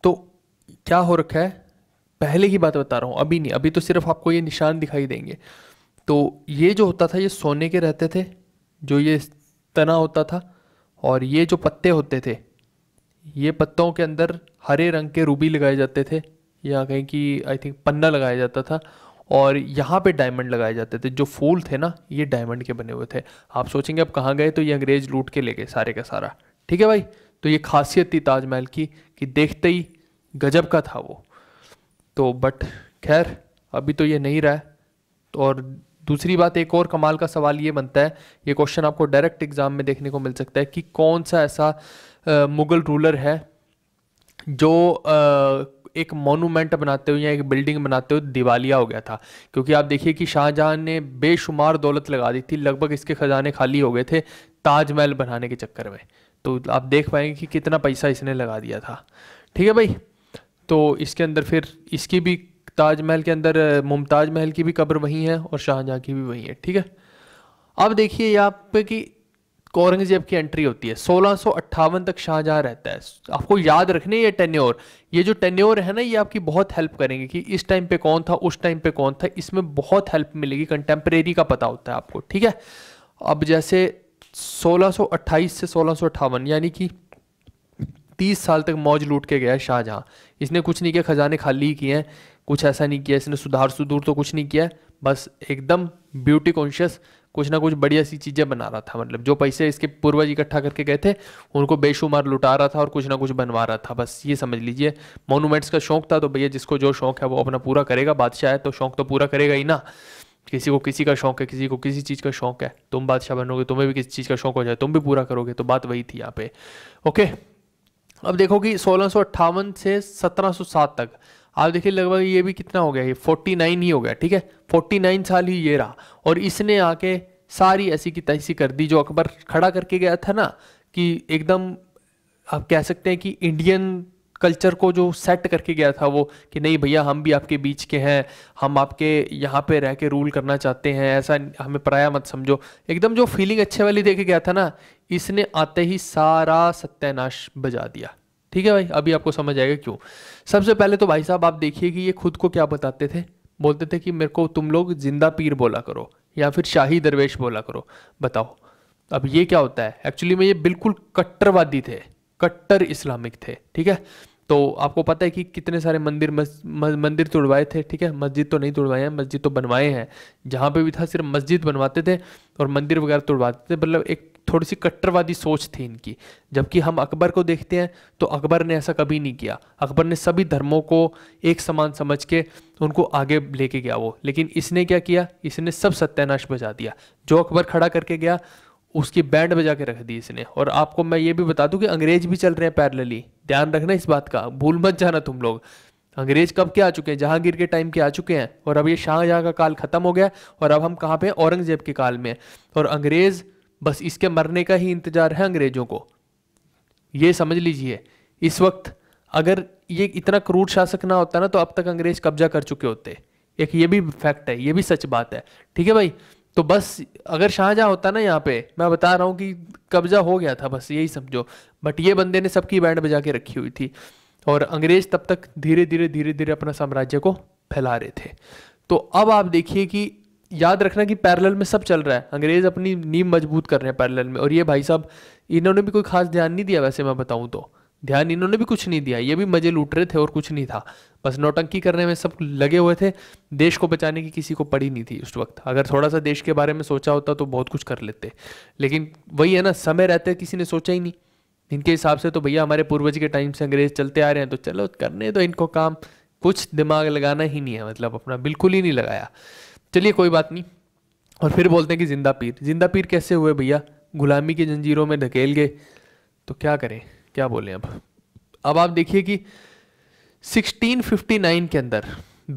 तो क्या हो रखा है पहले की बात बता रहा हूँ अभी नहीं अभी तो सिर्फ आपको ये निशान दिखाई देंगे तो ये जो होता था ये सोने के रहते थे जो ये तना होता था और ये जो पत्ते होते थे ये पत्तों के अंदर हरे रंग के रूबी लगाए जाते थे या कहें कि आई थिंक पन्ना लगाया जाता था और यहाँ पे डायमंड लगाए जाते थे जो फूल थे ना ये डायमंड के बने हुए थे आप सोचेंगे अब कहाँ गए तो ये अंग्रेज लूट के ले गए सारे का सारा ठीक है भाई तो ये खासियत थी ताजमहल की कि देखते ही गजब का था वो तो बट खैर अभी तो ये नहीं रहा तो और दूसरी बात एक और कमाल का सवाल ये बनता है ये क्वेश्चन आपको डायरेक्ट एग्ज़ाम में देखने को मिल सकता है कि कौन सा ऐसा मुग़ल रूलर है जो एक मोनूमेंट बनाते हुए या एक बिल्डिंग बनाते हुए दिवालिया हो गया था क्योंकि आप देखिए कि शाहजहां ने बेशुमार दौलत लगा दी थी लगभग इसके खजाने खाली हो गए थे ताजमहल बनाने के चक्कर में तो आप देख पाएंगे कि कितना पैसा इसने लगा दिया था ठीक है भाई तो इसके अंदर फिर इसकी भी ताजमहल के अंदर मुमताज़ महल की भी कब्र वहीं है और शाहजहाँ की भी वहीं है ठीक है अब देखिए यहाँ पे कि औरंगजेब की एंट्री होती है सोलह तक शाहजहाँ रहता है आपको याद रखने ये टेन्योर ये जो टेन्योर है ना ये आपकी बहुत हेल्प करेंगे कि इस टाइम पे कौन था उस टाइम पे कौन था इसमें बहुत हेल्प मिलेगी कंटेम्प्रेरी का पता होता है आपको ठीक है अब जैसे सोलह से सोलह यानी कि तीस साल तक मौज लूट के गया शाहजहाँ इसने कुछ नहीं किया खजाने खाली ही किए हैं कुछ ऐसा नहीं किया इसने सुधार सुधूर तो कुछ नहीं किया बस एकदम ब्यूटी कॉन्शियस कुछ ना कुछ बढ़िया सी चीज़ें बना रहा था मतलब जो पैसे इसके पूर्वज इकट्ठा करके गए थे उनको बेशुमार लुटा रहा था और कुछ ना कुछ बनवा रहा था बस ये समझ लीजिए मोनूमेंट्स का शौक था तो भैया जिसको जो शौक है वो अपना पूरा करेगा बादशाह है तो शौक तो पूरा करेगा ही ना किसी को किसी का शौक है किसी को किसी चीज़ का शौक है तुम बादशाह बनोगे तुम्हें भी किसी चीज़ का शौक हो जाए तुम भी पूरा करोगे तो बात वही थी यहाँ पे ओके अब देखो कि सोलह से सत्रह तक आप देखिए लगभग ये भी कितना हो गया ये 49 ही हो गया ठीक है 49 साल ही ये रहा और इसने आके सारी ऐसी की तैसी कर दी जो अकबर खड़ा करके गया था ना कि एकदम आप कह सकते हैं कि इंडियन कल्चर को जो सेट करके गया था वो कि नहीं भैया हम भी आपके बीच के हैं हम आपके यहाँ पे रह के रूल करना चाहते हैं ऐसा हमें पराया मत समझो एकदम जो फीलिंग अच्छे वाली देखे गया था ना इसने आते ही सारा सत्यानाश बजा दिया ठीक है भाई अभी आपको समझ आएगा क्यों सबसे पहले तो भाई साहब आप देखिए कि ये खुद को क्या बताते थे बोलते थे कि मेरे को तुम लोग जिंदा पीर बोला करो या फिर शाही दरवेश बोला करो बताओ अब ये क्या होता है एक्चुअली में ये बिल्कुल कट्टरवादी थे कट्टर इस्लामिक थे ठीक है तो आपको पता है कि कितने सारे मंदिर मस, म, मंदिर तोड़वाए थे ठीक है मस्जिद तो नहीं तोड़वाए हैं मस्जिद तो बनवाए हैं जहाँ पे भी था सिर्फ मस्जिद बनवाते थे और मंदिर वगैरह तोड़वाते थे मतलब एक थोड़ी सी कट्टरवादी सोच थी इनकी जबकि हम अकबर को देखते हैं तो अकबर ने ऐसा कभी नहीं किया अकबर ने सभी धर्मों को एक समान समझ के उनको आगे लेके गया वो लेकिन इसने क्या किया इसने सब सत्यानाश बजा दिया जो अकबर खड़ा करके गया उसकी बैंड बजा के रख दी इसने और आपको मैं ये भी बता दूं कि अंग्रेज भी चल रहे हैं पैरलली ध्यान रखना इस बात का भूल मत जाना तुम लोग अंग्रेज कब के आ चुके हैं जहांगीर के टाइम के आ चुके हैं और अब ये शाहजहाँ का काल खत्म हो गया और अब हम कहाँ पे औरंगजेब के काल में और अंग्रेज बस इसके मरने का ही इंतजार है अंग्रेजों को ये समझ लीजिए इस वक्त अगर ये इतना क्रूर शासक ना होता ना तो अब तक अंग्रेज कब्जा कर चुके होते एक ये भी फैक्ट है ये भी सच बात है ठीक है भाई तो बस अगर शाहजहां होता ना यहाँ पे मैं बता रहा हूँ कि कब्जा हो गया था बस यही समझो बट ये बंदे ने सबकी बैंड बजा के रखी हुई थी और अंग्रेज तब तक धीरे धीरे धीरे धीरे अपना साम्राज्य को फैला रहे थे तो अब आप देखिए कि याद रखना कि पैरेलल में सब चल रहा है अंग्रेज़ अपनी नींव मजबूत कर रहे हैं पैरेलल में और ये भाई साहब इन्होंने भी कोई खास ध्यान नहीं दिया वैसे मैं बताऊं तो ध्यान इन्होंने भी कुछ नहीं दिया ये भी मजे लूट रहे थे और कुछ नहीं था बस नौटंकी करने में सब लगे हुए थे देश को बचाने की किसी को पड़ी नहीं थी उस वक्त अगर थोड़ा सा देश के बारे में सोचा होता तो बहुत कुछ कर लेते लेकिन वही है ना समय रहते किसी ने सोचा ही नहीं इनके हिसाब से तो भैया हमारे पूर्वज के टाइम से अंग्रेज चलते आ रहे हैं तो चलो करने तो इनको काम कुछ दिमाग लगाना ही नहीं है मतलब अपना बिल्कुल ही नहीं लगाया चलिए कोई बात नहीं और फिर बोलते हैं कि जिंदा पीर जिंदा पीर कैसे हुए भैया गुलामी की जंजीरों में धकेल गए तो क्या करें क्या बोलें अब अब आप देखिए कि 1659 के अंदर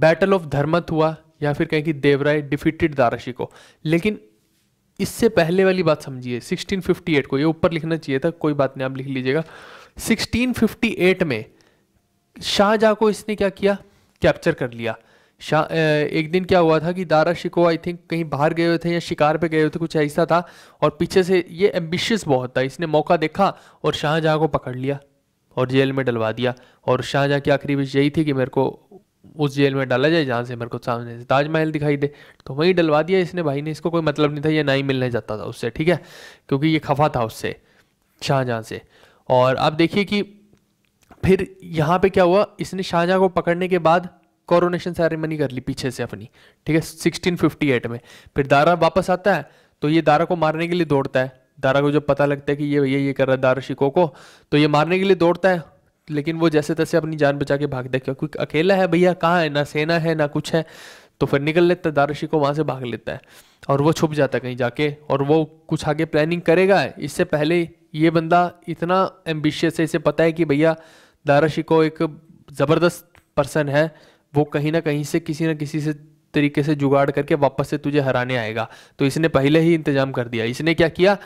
बैटल ऑफ धर्मत हुआ या फिर कहें कि देवराय डिफिटेड दाराशी को लेकिन इससे पहले वाली बात समझिए 1658 को ये ऊपर लिखना चाहिए था कोई बात नहीं आप लिख लीजिएगा 1658 में शाहजहाँ को इसने क्या किया कैप्चर कर लिया एक दिन क्या हुआ था कि दारा शिको आई थिंक कहीं बाहर गए हुए थे या शिकार पे गए हुए थे कुछ ऐसा था और पीछे से ये एम्बिशियस बहुत था इसने मौका देखा और शाहजहाँ को पकड़ लिया और जेल में डलवा दिया और शाहजहाँ की आखिरी विश यही थी कि मेरे को उस जेल में डाला जाए जहाँ से मेरे को सामने से ताजमहल दिखाई दे तो वहीं डलवा दिया इसने भाई ने इसको कोई मतलब नहीं था यह ना ही मिलने जाता था उससे ठीक है क्योंकि ये खफा था उससे शाहजहाँ से और आप देखिए कि फिर यहाँ पे क्या हुआ इसने शाहजहाँ को पकड़ने के बाद कोरोनेशन सेरेमनी कर ली पीछे से अपनी ठीक है 1658 में फिर दारा वापस आता है तो ये दारा को मारने के लिए दौड़ता है दारा को जब पता लगता है कि ये भैया ये कर रहा है दारा शिको को तो ये मारने के लिए दौड़ता है लेकिन वो जैसे तैसे अपनी जान बचा के भागता है क्योंकि अकेला है भैया कहाँ है ना सेना है ना कुछ है तो फिर निकल लेता है दारा शिको वहाँ से भाग लेता है और वो छुप जाता है कहीं जाके और वो कुछ आगे प्लानिंग करेगा इससे पहले ये बंदा इतना एम्बिशियस है इसे पता है कि भैया दारा शिको एक ज़बरदस्त पर्सन है वो कहीं ना कहीं से किसी ना किसी से तरीके से जुगाड़ करके वापस से तुझे हराने आएगा तो इसने पहले ही इंतजाम कर दिया इसने क्या किया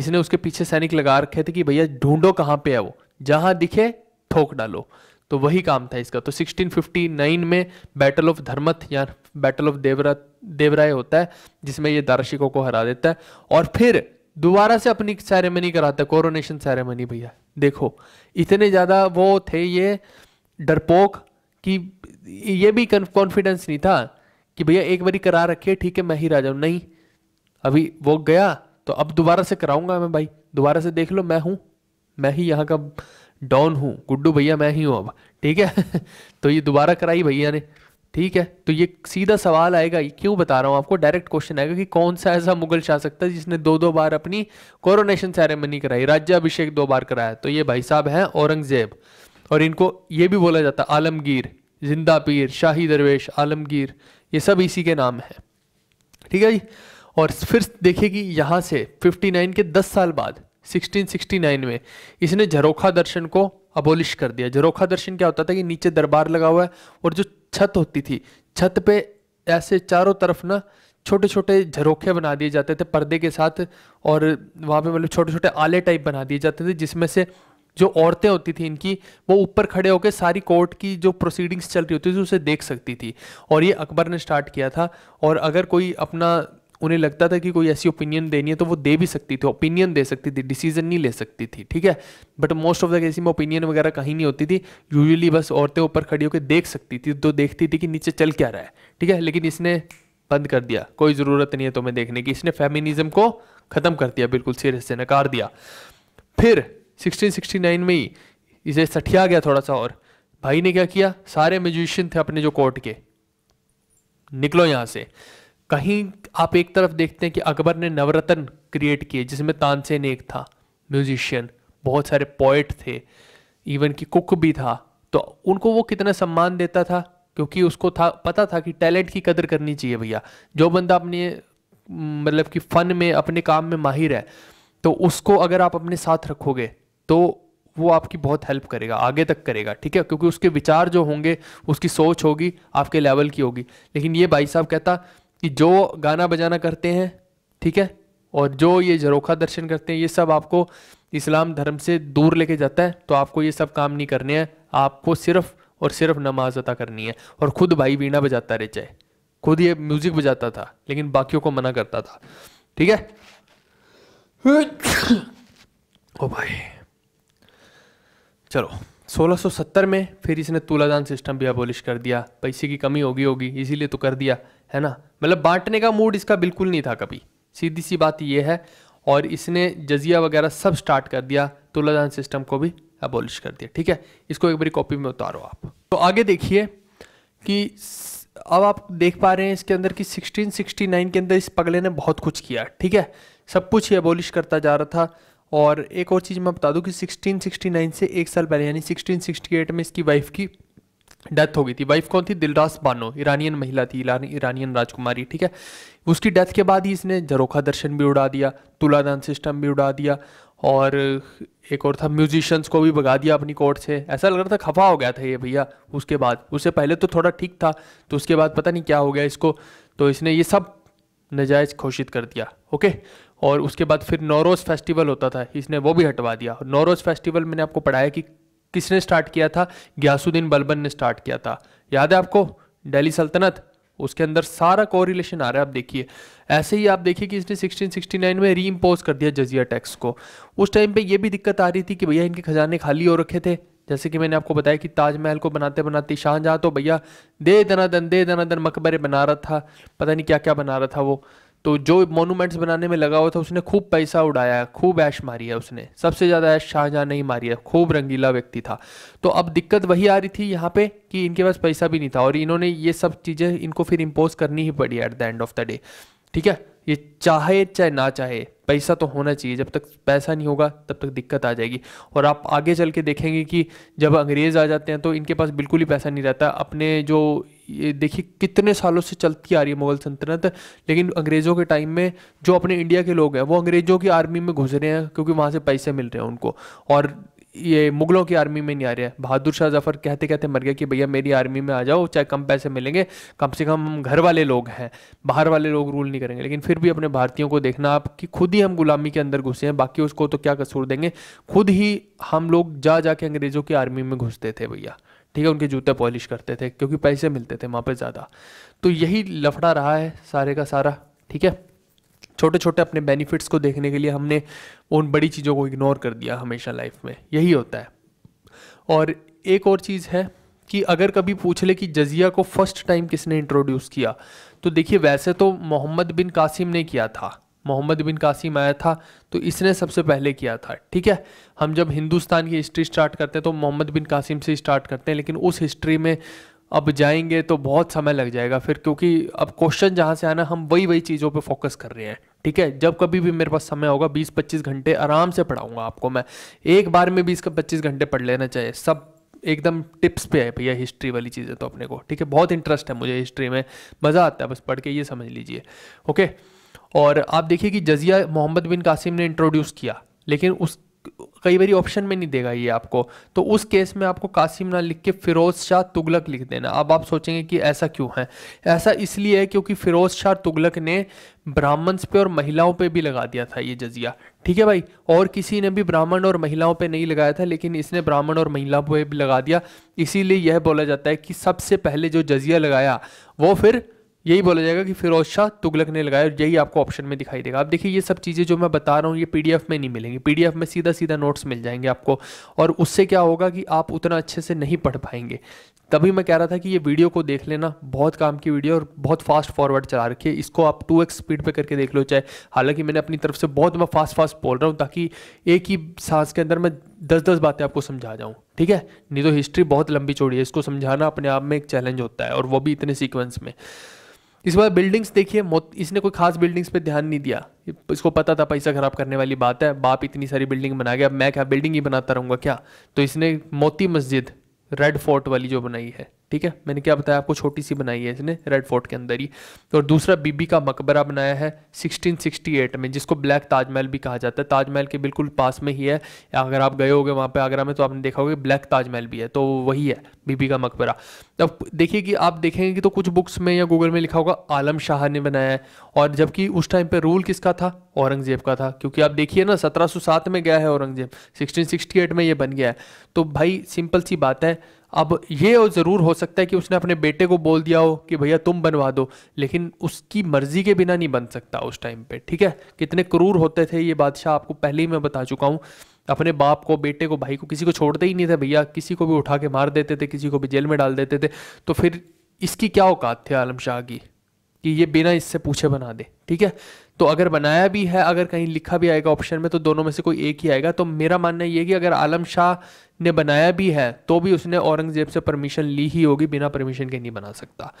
इसने उसके पीछे सैनिक लगा रखे थे कि भैया ढूंढो कहाँ पे है वो जहां दिखे ठोक डालो तो वही काम था इसका तो 1659 में बैटल ऑफ धर्मथ या बैटल ऑफ देवरा देवराय होता है जिसमें ये दार्शिकों को हरा देता है और फिर दोबारा से अपनी सेरेमनी कराता है कोरोनेशन सेरेमनी भैया देखो इतने ज़्यादा वो थे ये डरपोक कि ये भी कॉन्फिडेंस नहीं था कि भैया एक बारी करा रखिए ठीक है मैं ही राजा हूँ नहीं अभी वो गया तो अब दोबारा से कराऊंगा मैं भाई दोबारा से देख लो मैं हूँ मैं ही यहाँ का डॉन हूँ गुड्डू भैया मैं ही हूँ अब ठीक है (laughs) तो ये दोबारा कराई भैया ने ठीक है तो ये सीधा सवाल आएगा ये क्यों बता रहा हूँ आपको डायरेक्ट क्वेश्चन आएगा कि कौन सा ऐसा मुगल शासक था जिसने दो दो बार अपनी कोरोनेशन सेरेमनी कराई राज्याभिषेक दो बार कराया तो ये भाई साहब हैं औरंगजेब और इनको ये भी बोला जाता आलमगीर जिंदा पीर शाही दरवेश आलमगीर ये सब इसी के नाम हैं ठीक है जी और फिर देखिए कि यहाँ से 59 के 10 साल बाद 1669 में इसने झरोखा दर्शन को अबोलिश कर दिया झरोखा दर्शन क्या होता था कि नीचे दरबार लगा हुआ है और जो छत होती थी छत पे ऐसे चारों तरफ ना छोटे छोटे झरोखे बना दिए जाते थे पर्दे के साथ और वहाँ पे मतलब छोटे छोटे आले टाइप बना दिए जाते थे जिसमें से जो औरतें होती थी इनकी वो ऊपर खड़े होकर सारी कोर्ट की जो प्रोसीडिंग्स चल रही होती थी उसे देख सकती थी और ये अकबर ने स्टार्ट किया था और अगर कोई अपना उन्हें लगता था कि कोई ऐसी ओपिनियन देनी है तो वो दे भी सकती थी ओपिनियन दे सकती थी डिसीजन नहीं ले सकती थी ठीक है but most of the cases में ओपिनियन वगैरह कहीं नहीं होती थी यूजुअली बस औरतें ऊपर खड़ी होकर देख सकती थी तो देखती थी कि नीचे चल क्या रहा है ठीक है लेकिन इसने बंद कर दिया कोई ज़रूरत नहीं है तुम्हें देखने की इसने फेमिनिज्म को ख़त्म कर दिया बिल्कुल सीरियस से नकार दिया फिर 1669 में ही इसे सठिया गया थोड़ा सा और भाई ने क्या किया सारे म्यूजिशियन थे अपने जो कोर्ट के निकलो यहाँ से कहीं आप एक तरफ देखते हैं कि अकबर ने नवरत्न क्रिएट किए जिसमें तानसेन एक था म्यूजिशियन बहुत सारे पोइट थे इवन कि कुक भी था तो उनको वो कितना सम्मान देता था क्योंकि उसको था पता था कि टैलेंट की कदर करनी चाहिए भैया जो बंदा अपने मतलब कि फ़न में अपने काम में माहिर है तो उसको अगर आप अपने साथ रखोगे तो वो आपकी बहुत हेल्प करेगा आगे तक करेगा ठीक है क्योंकि उसके विचार जो होंगे उसकी सोच होगी आपके लेवल की होगी लेकिन ये भाई साहब कहता कि जो गाना बजाना करते हैं ठीक है और जो ये जरोखा दर्शन करते हैं ये सब आपको इस्लाम धर्म से दूर लेके जाता है तो आपको ये सब काम नहीं करने हैं आपको सिर्फ और सिर्फ नमाज अदा करनी है और खुद भाई वीणा बजाता रह जाए खुद ये म्यूजिक बजाता था लेकिन बाकियों को मना करता था ठीक है (coughs) ओ भाई चलो 1670 में फिर इसने तूलादान सिस्टम भी अबोलिश कर दिया पैसे की कमी होगी होगी इसीलिए तो कर दिया है ना मतलब बांटने का मूड इसका बिल्कुल नहीं था कभी सीधी सी बात यह है और इसने जजिया वगैरह सब स्टार्ट कर दिया तुलादान सिस्टम को भी अबोलिश कर दिया ठीक है इसको एक बड़ी कॉपी में उतारो आप तो आगे देखिए कि अब आप देख पा रहे हैं इसके अंदर कि 1669 के अंदर इस पगले ने बहुत कुछ किया ठीक है सब कुछ ही अबोलिश करता जा रहा था और एक और चीज़ मैं बता दूं कि 1669 से एक साल पहले यानी 1668 में इसकी वाइफ की डेथ हो गई थी वाइफ कौन थी दिलरास बानो ईरानियन महिला थी ईरानियन राजकुमारी ठीक है उसकी डेथ के बाद ही इसने जरोखा दर्शन भी उड़ा दिया तुलादान सिस्टम भी उड़ा दिया और एक और था म्यूजिशियंस को भी भगा दिया अपनी कोर्ट से ऐसा लग रहा था खफा हो गया था ये भैया उसके बाद उससे पहले तो थोड़ा ठीक था तो उसके बाद पता नहीं क्या हो गया इसको तो इसने ये सब नजायज़ घोषित कर दिया ओके और उसके बाद फिर नौरोज़ फेस्टिवल होता था इसने वो भी हटवा दिया नौरोज़ फेस्टिवल मैंने आपको पढ़ाया कि किसने स्टार्ट किया था ग्यासुद्दीन बलबन ने स्टार्ट किया था याद है आपको दिल्ली सल्तनत उसके अंदर सारा कोरिलेशन आ रहा है आप देखिए ऐसे ही आप देखिए कि इसने 1669 में री इम्पोज कर दिया जजिया टैक्स को उस टाइम पे ये भी दिक्कत आ रही थी कि भैया इनके खजाने खाली हो रखे थे जैसे कि मैंने आपको बताया कि ताजमहल को बनाते बनाते शाहजहाँ तो भैया दे दना दन दे दना दन मकबरे बना रहा था पता नहीं क्या क्या बना रहा था वो तो जो मोनूमेंट्स बनाने में लगा हुआ था उसने खूब पैसा उड़ाया है खूब ऐश मारी है उसने सबसे ज़्यादा ऐश शाहजहाँ नहीं मारी है खूब रंगीला व्यक्ति था तो अब दिक्कत वही आ रही थी यहाँ पे कि इनके पास पैसा भी नहीं था और इन्होंने ये सब चीज़ें इनको फिर इम्पोज करनी ही पड़ी at the end of the day ठीक है ये चाहे चाहे ना चाहे पैसा तो होना चाहिए जब तक पैसा नहीं होगा तब तक दिक्कत आ जाएगी और आप आगे चल के देखेंगे कि जब अंग्रेज़ आ जाते हैं तो इनके पास बिल्कुल ही पैसा नहीं रहता अपने जो ये देखिए कितने सालों से चलती आ रही है मुगल सल्तनत लेकिन अंग्रेज़ों के टाइम में जो अपने इंडिया के लोग हैं वो अंग्रेज़ों की आर्मी में घुस रहे हैं क्योंकि वहाँ से पैसे मिल रहे हैं उनको और ये मुगलों की आर्मी में नहीं आ रहे हैं बहादुर शाह जफर कहते कहते मर गए कि भैया मेरी आर्मी में आ जाओ चाहे कम पैसे मिलेंगे कम से कम हम घर वाले लोग हैं बाहर वाले लोग रूल नहीं करेंगे लेकिन फिर भी अपने भारतीयों को देखना आप कि खुद ही हम गुलामी के अंदर घुसे हैं बाकी उसको तो क्या कसूर देंगे खुद ही हम लोग जा जा अंग्रेज़ों की आर्मी में घुसते थे भैया ठीक है उनके जूते पॉलिश करते थे क्योंकि पैसे मिलते थे वहाँ पर ज़्यादा तो यही लफड़ा रहा है सारे का सारा ठीक है छोटे छोटे अपने बेनिफिट्स को देखने के लिए हमने उन बड़ी चीज़ों को इग्नोर कर दिया हमेशा लाइफ में यही होता है और एक और चीज़ है कि अगर कभी पूछ ले कि जजिया को फर्स्ट टाइम किसने इंट्रोड्यूस किया तो देखिए वैसे तो मोहम्मद बिन कासिम ने किया था मोहम्मद बिन कासिम आया था तो इसने सबसे पहले किया था ठीक है हम जब हिंदुस्तान की हिस्ट्री स्टार्ट करते हैं तो मोहम्मद बिन कासिम से स्टार्ट करते हैं लेकिन उस हिस्ट्री में अब जाएंगे तो बहुत समय लग जाएगा फिर क्योंकि अब क्वेश्चन जहाँ से आना हम वही वही चीज़ों पे फोकस कर रहे हैं ठीक है जब कभी भी मेरे पास समय होगा 20-25 घंटे आराम से पढ़ाऊंगा आपको मैं एक बार में बीस का घंटे पढ़ लेना चाहिए सब एकदम टिप्स पे है भैया हिस्ट्री वाली चीज़ें तो अपने को ठीक है बहुत इंटरेस्ट है मुझे हिस्ट्री में मज़ा आता है बस पढ़ के ये समझ लीजिए ओके और आप देखिए कि जजिया मोहम्मद बिन कासिम ने इंट्रोड्यूस किया लेकिन उस कई बार ऑप्शन में नहीं देगा ये आपको तो उस केस में आपको कासिम ना लिख के फिरोज शाह तुगलक लिख देना अब आप सोचेंगे कि ऐसा क्यों है ऐसा इसलिए है क्योंकि फिरोज शाह तुगलक ने ब्राह्मण्स पे और महिलाओं पे भी लगा दिया था ये जजिया ठीक है भाई और किसी ने भी ब्राह्मण और महिलाओं पे नहीं लगाया था लेकिन इसने ब्राह्मण और महिलाओं पे भी लगा दिया इसीलिए यह बोला जाता है कि सबसे पहले जो जजिया लगाया वो फिर यही बोला जाएगा कि फिरोज शाह तुगलक ने लगाया और यही आपको ऑप्शन में दिखाई देगा आप देखिए ये सब चीज़ें जो मैं बता रहा हूँ ये पीडीएफ में नहीं मिलेंगी पीडीएफ में सीधा सीधा नोट्स मिल जाएंगे आपको और उससे क्या होगा कि आप उतना अच्छे से नहीं पढ़ पाएंगे तभी मैं कह रहा था कि ये वीडियो को देख लेना बहुत काम की वीडियो और बहुत फास्ट फॉरवर्ड चला रखिए इसको आप टू एक्स स्पीड पर करके देख लो चाहे हालांकि मैंने अपनी तरफ से बहुत मैं फास्ट फास्ट बोल रहा हूँ ताकि एक ही सांस के अंदर मैं दस दस बातें आपको समझा जाऊँ ठीक है नहीं तो हिस्ट्री बहुत लंबी चौड़ी है इसको समझाना अपने आप में एक चैलेंज होता है और वो भी इतने सिक्वेंस में इसके बाद बिल्डिंग्स देखिए इसने कोई खास बिल्डिंग्स पे ध्यान नहीं दिया इसको पता था पैसा खराब करने वाली बात है बाप इतनी सारी बिल्डिंग बना गया अब मैं क्या बिल्डिंग ही बनाता रहूँगा क्या तो इसने मोती मस्जिद रेड फोर्ट वाली जो बनाई है ठीक है मैंने क्या बताया आपको छोटी सी बनाई है इसने रेड फोर्ट के अंदर ही और दूसरा बीबी का मकबरा बनाया है 1668 में जिसको ब्लैक ताजमहल भी कहा जाता है ताजमहल के बिल्कुल पास में ही है अगर आप गए होगे वहाँ पे आगरा में तो आपने देखा होगा ब्लैक ताजमहल भी है तो वही है बीबी का मकबरा अब देखिए कि आप देखेंगे कि तो कुछ बुक्स में या गूगल में लिखा होगा आलम शाह ने बनाया है और जबकि उस टाइम पर रूल किसका था औरंगजेब का था क्योंकि आप देखिए ना सत्रह में गया है औरंगजेब सिक्सटीन में ये बन गया है तो भाई सिंपल सी बात है अब ये ज़रूर हो सकता है कि उसने अपने बेटे को बोल दिया हो कि भैया तुम बनवा दो लेकिन उसकी मर्ज़ी के बिना नहीं बन सकता उस टाइम पे ठीक है कितने क्रूर होते थे ये बादशाह आपको पहले ही मैं बता चुका हूँ अपने बाप को बेटे को भाई को किसी को छोड़ते ही नहीं थे भैया किसी को भी उठा के मार देते थे किसी को भी जेल में डाल देते थे तो फिर इसकी क्या औकात थे आलम शाह की कि ये बिना इससे पूछे बना दे ठीक है तो अगर बनाया भी है अगर कहीं लिखा भी आएगा ऑप्शन में तो दोनों में से कोई एक ही आएगा तो मेरा मानना ये कि अगर आलम शाह ने बनाया भी है तो भी उसने औरंगज़ेब से परमिशन ली ही होगी बिना परमिशन के नहीं बना सकता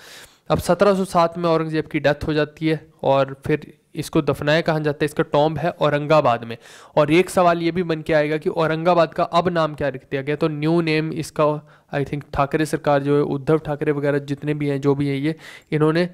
अब 1707 में औरंगज़ेब की डेथ हो जाती है और फिर इसको दफनाया कहा जाता है इसका टॉम्ब है औरंगाबाद में और एक सवाल ये भी बन के आएगा कि औरंगाबाद का अब नाम क्या रख दिया गया तो न्यू नेम इसका आई थिंक ठाकरे सरकार जो है उद्धव ठाकरे वगैरह जितने भी हैं जो भी हैं ये इन्होंने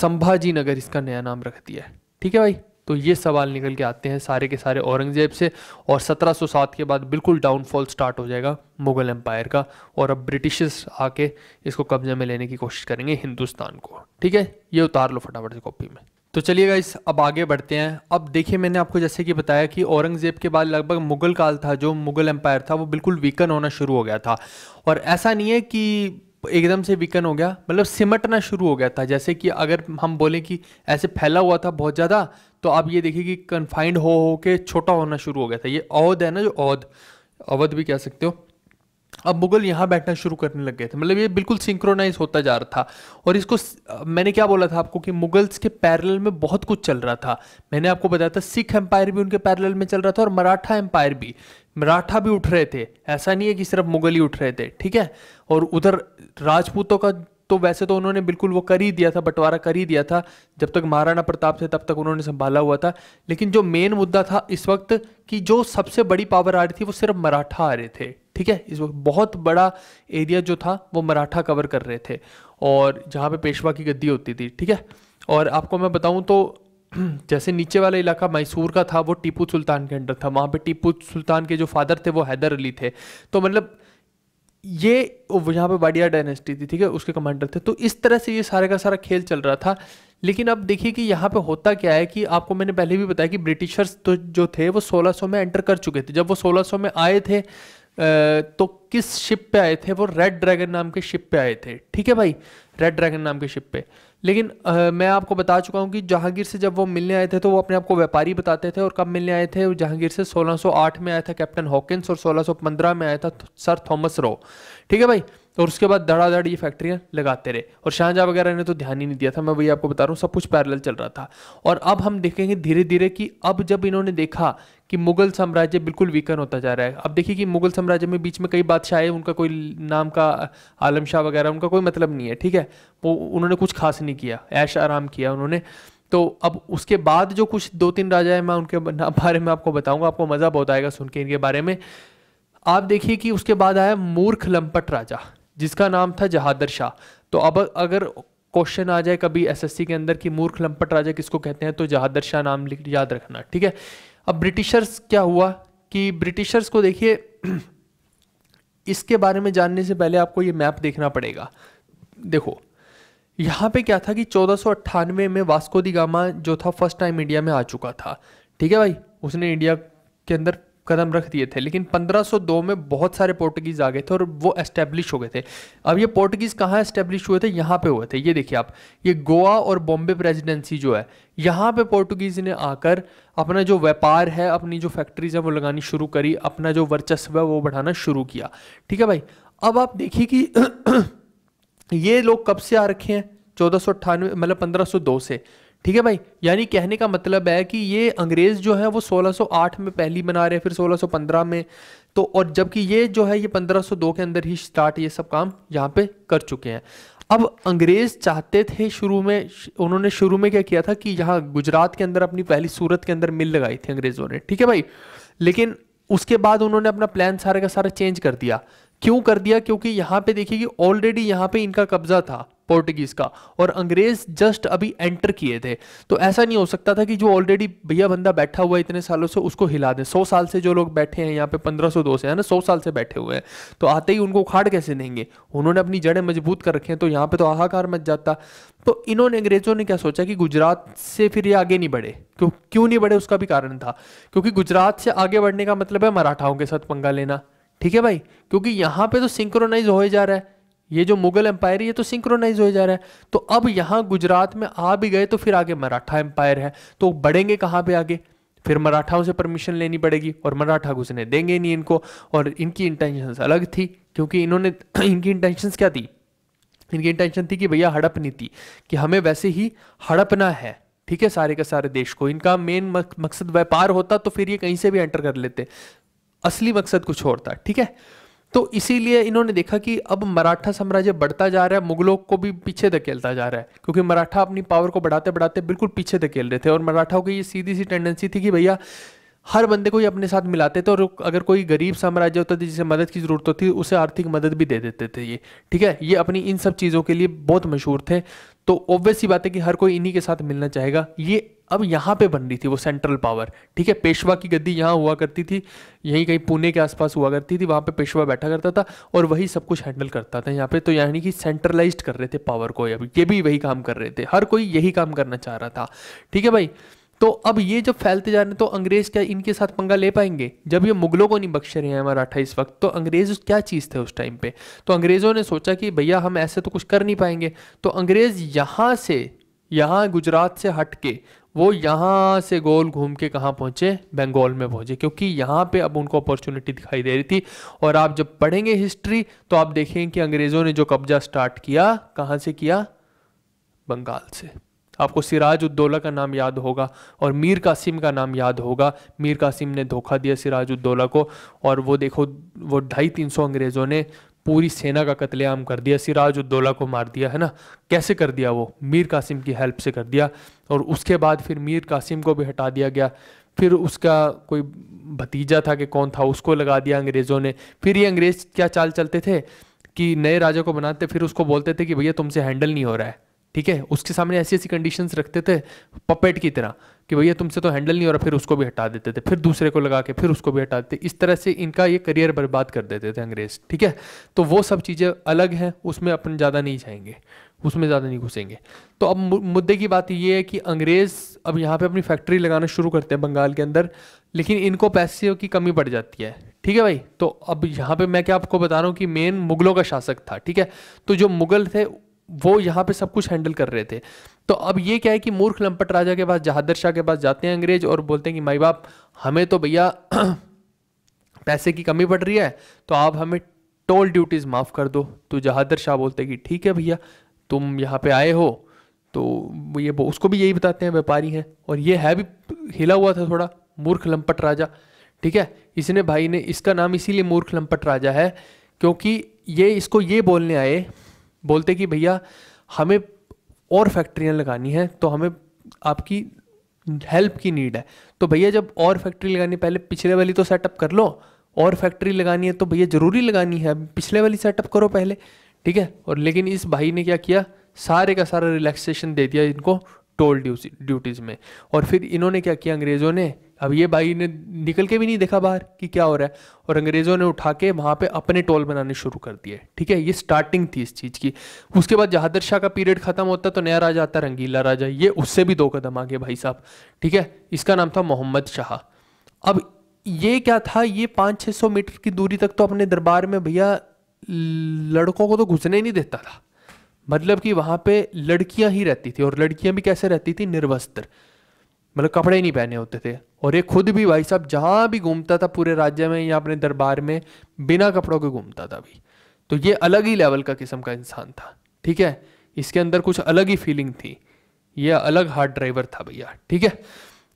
संभाजी नगर इसका नया नाम रख दिया है ठीक है भाई तो ये सवाल निकल के आते हैं सारे के सारे औरंगज़ेब से और 1707 के बाद बिल्कुल डाउनफॉल स्टार्ट हो जाएगा मुग़ल एम्पायर का और अब ब्रिटिशर्स आके इसको कब्जे में लेने की कोशिश करेंगे हिंदुस्तान को ठीक है ये उतार लो फटाफट से कॉपी में तो चलिएगा इस अब आगे बढ़ते हैं अब देखिए मैंने आपको जैसे कि बताया कि औरंगज़ेब के बाद लगभग मुग़ल काल था जो मुग़ल एम्पायर था वो बिल्कुल वीकन होना शुरू हो गया था और ऐसा नहीं है कि एकदम से वीकन हो गया मतलब सिमटना शुरू हो गया था जैसे कि अगर हम बोलें कि ऐसे फैला हुआ था बहुत ज़्यादा तो आप ये देखिए कि कन्फाइंड हो हो के छोटा होना शुरू हो गया था ये अवध है ना जो अवध अवध भी कह सकते हो अब मुगल यहाँ बैठना शुरू करने लग गए थे मतलब ये बिल्कुल सिंक्रोनाइज होता जा रहा था और इसको मैंने क्या बोला था आपको कि मुगल्स के पैरेलल में बहुत कुछ चल रहा था मैंने आपको बताया था सिख एम्पायर भी उनके पैरेलल में चल रहा था और मराठा एम्पायर भी मराठा भी उठ रहे थे ऐसा नहीं है कि सिर्फ मुगल ही उठ रहे थे ठीक है और उधर राजपूतों का तो वैसे तो उन्होंने बिल्कुल वो कर ही दिया था बंटवारा कर ही दिया था जब तक महाराणा प्रताप थे तब तक उन्होंने संभाला हुआ था लेकिन जो मेन मुद्दा था इस वक्त कि जो सबसे बड़ी पावर आ रही थी वो सिर्फ मराठा आ रहे थे ठीक है इस वक्त बहुत बड़ा एरिया जो था वो मराठा कवर कर रहे थे और जहाँ पे पेशवा की गद्दी होती थी ठीक है और आपको मैं बताऊँ तो (clears throat) जैसे नीचे वाला इलाका मैसूर का था वो टीपू सुल्तान के अंडर था वहाँ पे टीपू सुल्तान के जो फादर थे वो हैदर अली थे तो मतलब ये यहाँ पे बाडिया डायनेस्टी थी ठीक है उसके कमांडर थे तो इस तरह से ये सारे का सारा खेल चल रहा था लेकिन अब देखिए कि यहाँ पे होता क्या है कि आपको मैंने पहले भी बताया कि ब्रिटिशर्स तो जो थे वो 1600 में एंटर कर चुके थे जब वो 1600 में आए थे तो किस शिप पे आए थे वो रेड ड्रैगन नाम के शिप पे आए थे ठीक है भाई रेड ड्रैगन नाम के शिप पे लेकिन आ, मैं आपको बता चुका हूँ कि जहांगीर से जब वो मिलने आए थे तो वो अपने आप को व्यापारी बताते थे और कब मिलने आए थे जहांगीर से 1608 में आया था कैप्टन हॉकिंस और 1615 में आया था सर थॉमस रो ठीक है भाई और उसके बाद धड़ाधड़ ये फैक्ट्रियाँ लगाते रहे और शाहजहाँ वगैरह ने तो ध्यान ही नहीं दिया था मैं वही आपको बता रहा हूँ सब कुछ पैरल चल रहा था और अब हम देखेंगे धीरे धीरे कि अब जब इन्होंने देखा कि मुगल साम्राज्य बिल्कुल वीकन होता जा रहा है अब देखिए कि मुगल साम्राज्य में बीच में कई बादशाह आए उनका कोई नाम का आलम शाह वगैरह उनका कोई मतलब नहीं है ठीक है वो उन्होंने कुछ खास नहीं किया ऐश आराम किया उन्होंने तो अब उसके बाद जो कुछ दो तीन राजा हैं मैं उनके (laughs) बारे में आपको बताऊंगा आपको मज़ा बहुत आएगा सुन के इनके बारे में आप देखिए कि उसके बाद आया मूर्ख लंपट राजा जिसका नाम था जहादर शाह तो अब अगर क्वेश्चन आ जाए कभी एसएससी के अंदर कि मूर्ख लंपट राजा किसको कहते हैं तो जहादर शाह नाम याद रखना ठीक है अब ब्रिटिशर्स क्या हुआ कि ब्रिटिशर्स को देखिए (clears throat) इसके बारे में जानने से पहले आपको ये मैप देखना पड़ेगा देखो यहाँ पे क्या था कि चौदह में वास्को दी गामा जो था फर्स्ट टाइम इंडिया में आ चुका था ठीक है भाई उसने इंडिया के अंदर कदम रख दिए थे लेकिन 1502 में बहुत सारे पोर्टुगीज़ आ गए थे और वो एस्टेब्लिश हो गए थे अब ये पोर्टुगीज़ कहाँ एस्टेब्लिश हुए थे यहाँ पे हुए थे ये देखिए आप ये गोवा और बॉम्बे प्रेसिडेंसी जो है यहाँ पे पोर्टुगीज़ ने आकर अपना जो व्यापार है अपनी जो फैक्ट्रीज है वो लगानी शुरू करी अपना जो वर्चस्व है वो बढ़ाना शुरू किया ठीक है भाई अब आप देखिए कि (clears throat) ये लोग कब से आ रखे हैं चौदह मतलब पंद्रह से ठीक है भाई यानी कहने का मतलब है कि ये अंग्रेज़ जो है वो 1608 में पहली बना रहे हैं फिर 1615 में तो और जबकि ये जो है ये 1502 के अंदर ही स्टार्ट ये सब काम यहाँ पे कर चुके हैं अब अंग्रेज़ चाहते थे शुरू में उन्होंने शुरू में क्या किया था कि यहाँ गुजरात के अंदर अपनी पहली सूरत के अंदर मिल लगाई थी अंग्रेज़ों ने ठीक है भाई लेकिन उसके बाद उन्होंने अपना प्लान सारे का सारा चेंज कर दिया क्यों कर दिया क्योंकि यहाँ पे देखिए कि ऑलरेडी यहाँ पे इनका कब्जा था पोर्टुगीज का और अंग्रेज जस्ट अभी एंटर किए थे तो ऐसा नहीं हो सकता था कि जो ऑलरेडी भैया बंदा बैठा हुआ है इतने सालों से उसको हिला दें सौ साल से जो लोग बैठे हैं यहाँ पे पंद्रह सौ दो से है ना सौ साल से बैठे हुए हैं तो आते ही उनको उखाड़ कैसे देंगे उन्होंने अपनी जड़ें मजबूत कर रखी हैं तो यहाँ पे तो हाहाकार मच जाता तो इन्होंने अंग्रेजों ने क्या सोचा कि गुजरात से फिर ये आगे नहीं बढ़े क्यों क्यों नहीं बढ़े उसका भी कारण था क्योंकि गुजरात से आगे बढ़ने का मतलब है मराठाओं के साथ पंगा लेना ठीक है भाई क्योंकि यहाँ पे तो सिंक्रोनाइज हो जा रहा है ये जो मुगल एम्पायर है ये तो सिंक्रोनाइज हो जा रहा है तो अब यहां गुजरात में आ भी गए तो फिर आगे मराठा एम्पायर है तो बढ़ेंगे कहां पे आगे फिर मराठाओं से परमिशन लेनी पड़ेगी और मराठा घुसने देंगे नहीं इनको और इनकी इंटेंशंस अलग थी क्योंकि इन्होंने (clears throat) इनकी इंटेंशंस क्या थी इनकी इंटेंशन थी कि भैया नहीं थी कि हमें वैसे ही हड़पना है ठीक है सारे के सारे देश को इनका मेन मकसद व्यापार होता तो फिर ये कहीं से भी एंटर कर लेते असली मकसद कुछ और था ठीक है तो इसीलिए इन्होंने देखा कि अब मराठा साम्राज्य बढ़ता जा रहा है मुगलों को भी पीछे धकेलता जा रहा है क्योंकि मराठा अपनी पावर को बढ़ाते बढ़ाते बिल्कुल पीछे धकेल रहे थे और मराठाओं की ये सीधी सी टेंडेंसी थी कि भैया हर बंदे को ही अपने साथ मिलाते थे और अगर कोई गरीब साम्राज्य होता था जिसे मदद की ज़रूरत होती उसे आर्थिक मदद भी दे देते थे ये ठीक है ये अपनी इन सब चीज़ों के लिए बहुत मशहूर थे तो ऑब्वियस ही बात है कि हर कोई इन्हीं के साथ मिलना चाहेगा ये अब यहाँ पे बन रही थी वो सेंट्रल पावर ठीक है पेशवा की गद्दी यहाँ हुआ करती थी यहीं कहीं पुणे के आसपास हुआ करती थी वहाँ पे पेशवा बैठा करता था और वही सब कुछ हैंडल करता था यहाँ पे तो यानी कि सेंट्रलाइज कर रहे थे पावर को अब ये भी वही काम कर रहे थे हर कोई यही काम करना चाह रहा था ठीक है भाई तो अब ये जब फैलते जा रहे हैं तो अंग्रेज क्या इनके साथ पंगा ले पाएंगे जब ये मुगलों को नहीं बख्शे रहे हैं मराठा इस वक्त तो अंग्रेज क्या चीज़ थे उस टाइम पे तो अंग्रेज़ों ने सोचा कि भैया हम ऐसे तो कुछ कर नहीं पाएंगे तो अंग्रेज़ यहाँ से यहाँ गुजरात से हट के वो यहाँ से गोल घूम के कहाँ पहुँचे बंगाल में पहुँचे क्योंकि यहाँ पे अब उनको अपॉर्चुनिटी दिखाई दे रही थी और आप जब पढ़ेंगे हिस्ट्री तो आप देखेंगे कि अंग्रेज़ों ने जो कब्जा स्टार्ट किया कहाँ से किया बंगाल से आपको सिराज उद्दौला का नाम याद होगा और मीर कासिम का नाम याद होगा मीर कासिम ने धोखा दिया सिराज उद्दौला को और वो देखो वो ढाई तीन सौ अंग्रेज़ों ने पूरी सेना का कत्लेआम कर दिया सिराज उद्दौला को मार दिया है ना कैसे कर दिया वो मीर कासिम की हेल्प से कर दिया और उसके बाद फिर मीर कासिम को भी हटा दिया गया फिर उसका कोई भतीजा था कि कौन था उसको लगा दिया अंग्रेज़ों ने फिर ये अंग्रेज़ क्या चाल चलते थे कि नए राजा को बनाते फिर उसको बोलते थे कि भैया तुमसे हैंडल नहीं हो रहा है ठीक है उसके सामने ऐसी ऐसी कंडीशंस रखते थे पपेट की तरह कि भैया तुमसे तो हैंडल नहीं हो रहा फिर उसको भी हटा देते थे फिर दूसरे को लगा के फिर उसको भी हटा देते इस तरह से इनका ये करियर बर्बाद कर देते थे अंग्रेज़ ठीक है तो वो सब चीज़ें अलग हैं उसमें अपन ज़्यादा नहीं जाएंगे उसमें ज़्यादा नहीं घुसेंगे तो अब मुद्दे की बात ये है कि अंग्रेज़ अब यहाँ पे अपनी फैक्ट्री लगाना शुरू करते हैं बंगाल के अंदर लेकिन इनको पैसे की कमी पड़ जाती है ठीक है भाई तो अब यहाँ पे मैं क्या आपको बता रहा हूँ कि मेन मुगलों का शासक था ठीक है तो जो मुगल थे वो यहाँ पे सब कुछ हैंडल कर रहे थे तो अब ये क्या है कि मूर्ख लंपट राजा के पास जहादर शाह के पास जाते हैं अंग्रेज और बोलते हैं कि माई बाप हमें तो भैया (clears throat) पैसे की कमी पड़ रही है तो आप हमें टोल ड्यूटीज़ माफ़ कर दो तो जहादर शाह बोलते हैं कि ठीक है भैया तुम यहाँ पे आए हो तो ये उसको भी यही बताते हैं व्यापारी हैं और ये है भी हिला हुआ था थोड़ा मूर्ख लंपट राजा ठीक है इसने भाई ने इसका नाम इसीलिए मूर्ख लंपट राजा है क्योंकि ये इसको ये बोलने आए बोलते कि भैया हमें और फैक्ट्रियाँ लगानी हैं तो हमें आपकी हेल्प की नीड है तो भैया जब और फैक्ट्री लगानी पहले पिछले वाली तो सेटअप कर लो और फैक्ट्री लगानी है तो भैया ज़रूरी लगानी है पिछले वाली सेटअप करो पहले ठीक है और लेकिन इस भाई ने क्या किया सारे का सारा रिलैक्सेशन दे दिया इनको टोल ड्यूटीज़ में और फिर इन्होंने क्या किया अंग्रेज़ों ने अब ये भाई ने निकल के भी नहीं देखा बाहर कि क्या हो रहा है और अंग्रेज़ों ने उठा के वहां पे अपने टोल बनाने शुरू कर दिए ठीक है ये स्टार्टिंग थी इस चीज़ की उसके बाद जहादर शाह का पीरियड ख़त्म होता तो नया राजा आता रंगीला राजा ये उससे भी दो कदम आगे भाई साहब ठीक है इसका नाम था मोहम्मद शाह अब ये क्या था ये पाँच छह सौ मीटर की दूरी तक तो अपने दरबार में भैया लड़कों को तो घुसने नहीं देता था मतलब कि वहां पे लड़कियां ही रहती थी और लड़कियां भी कैसे रहती थी निर्वस्त्र मतलब कपड़े ही नहीं पहने होते थे और ये खुद भी भाई साहब जहाँ भी घूमता था पूरे राज्य में या अपने दरबार में बिना कपड़ों के घूमता था भी तो ये अलग ही लेवल का किस्म का इंसान था ठीक है इसके अंदर कुछ अलग ही फीलिंग थी ये अलग हार्ड ड्राइवर था भैया ठीक है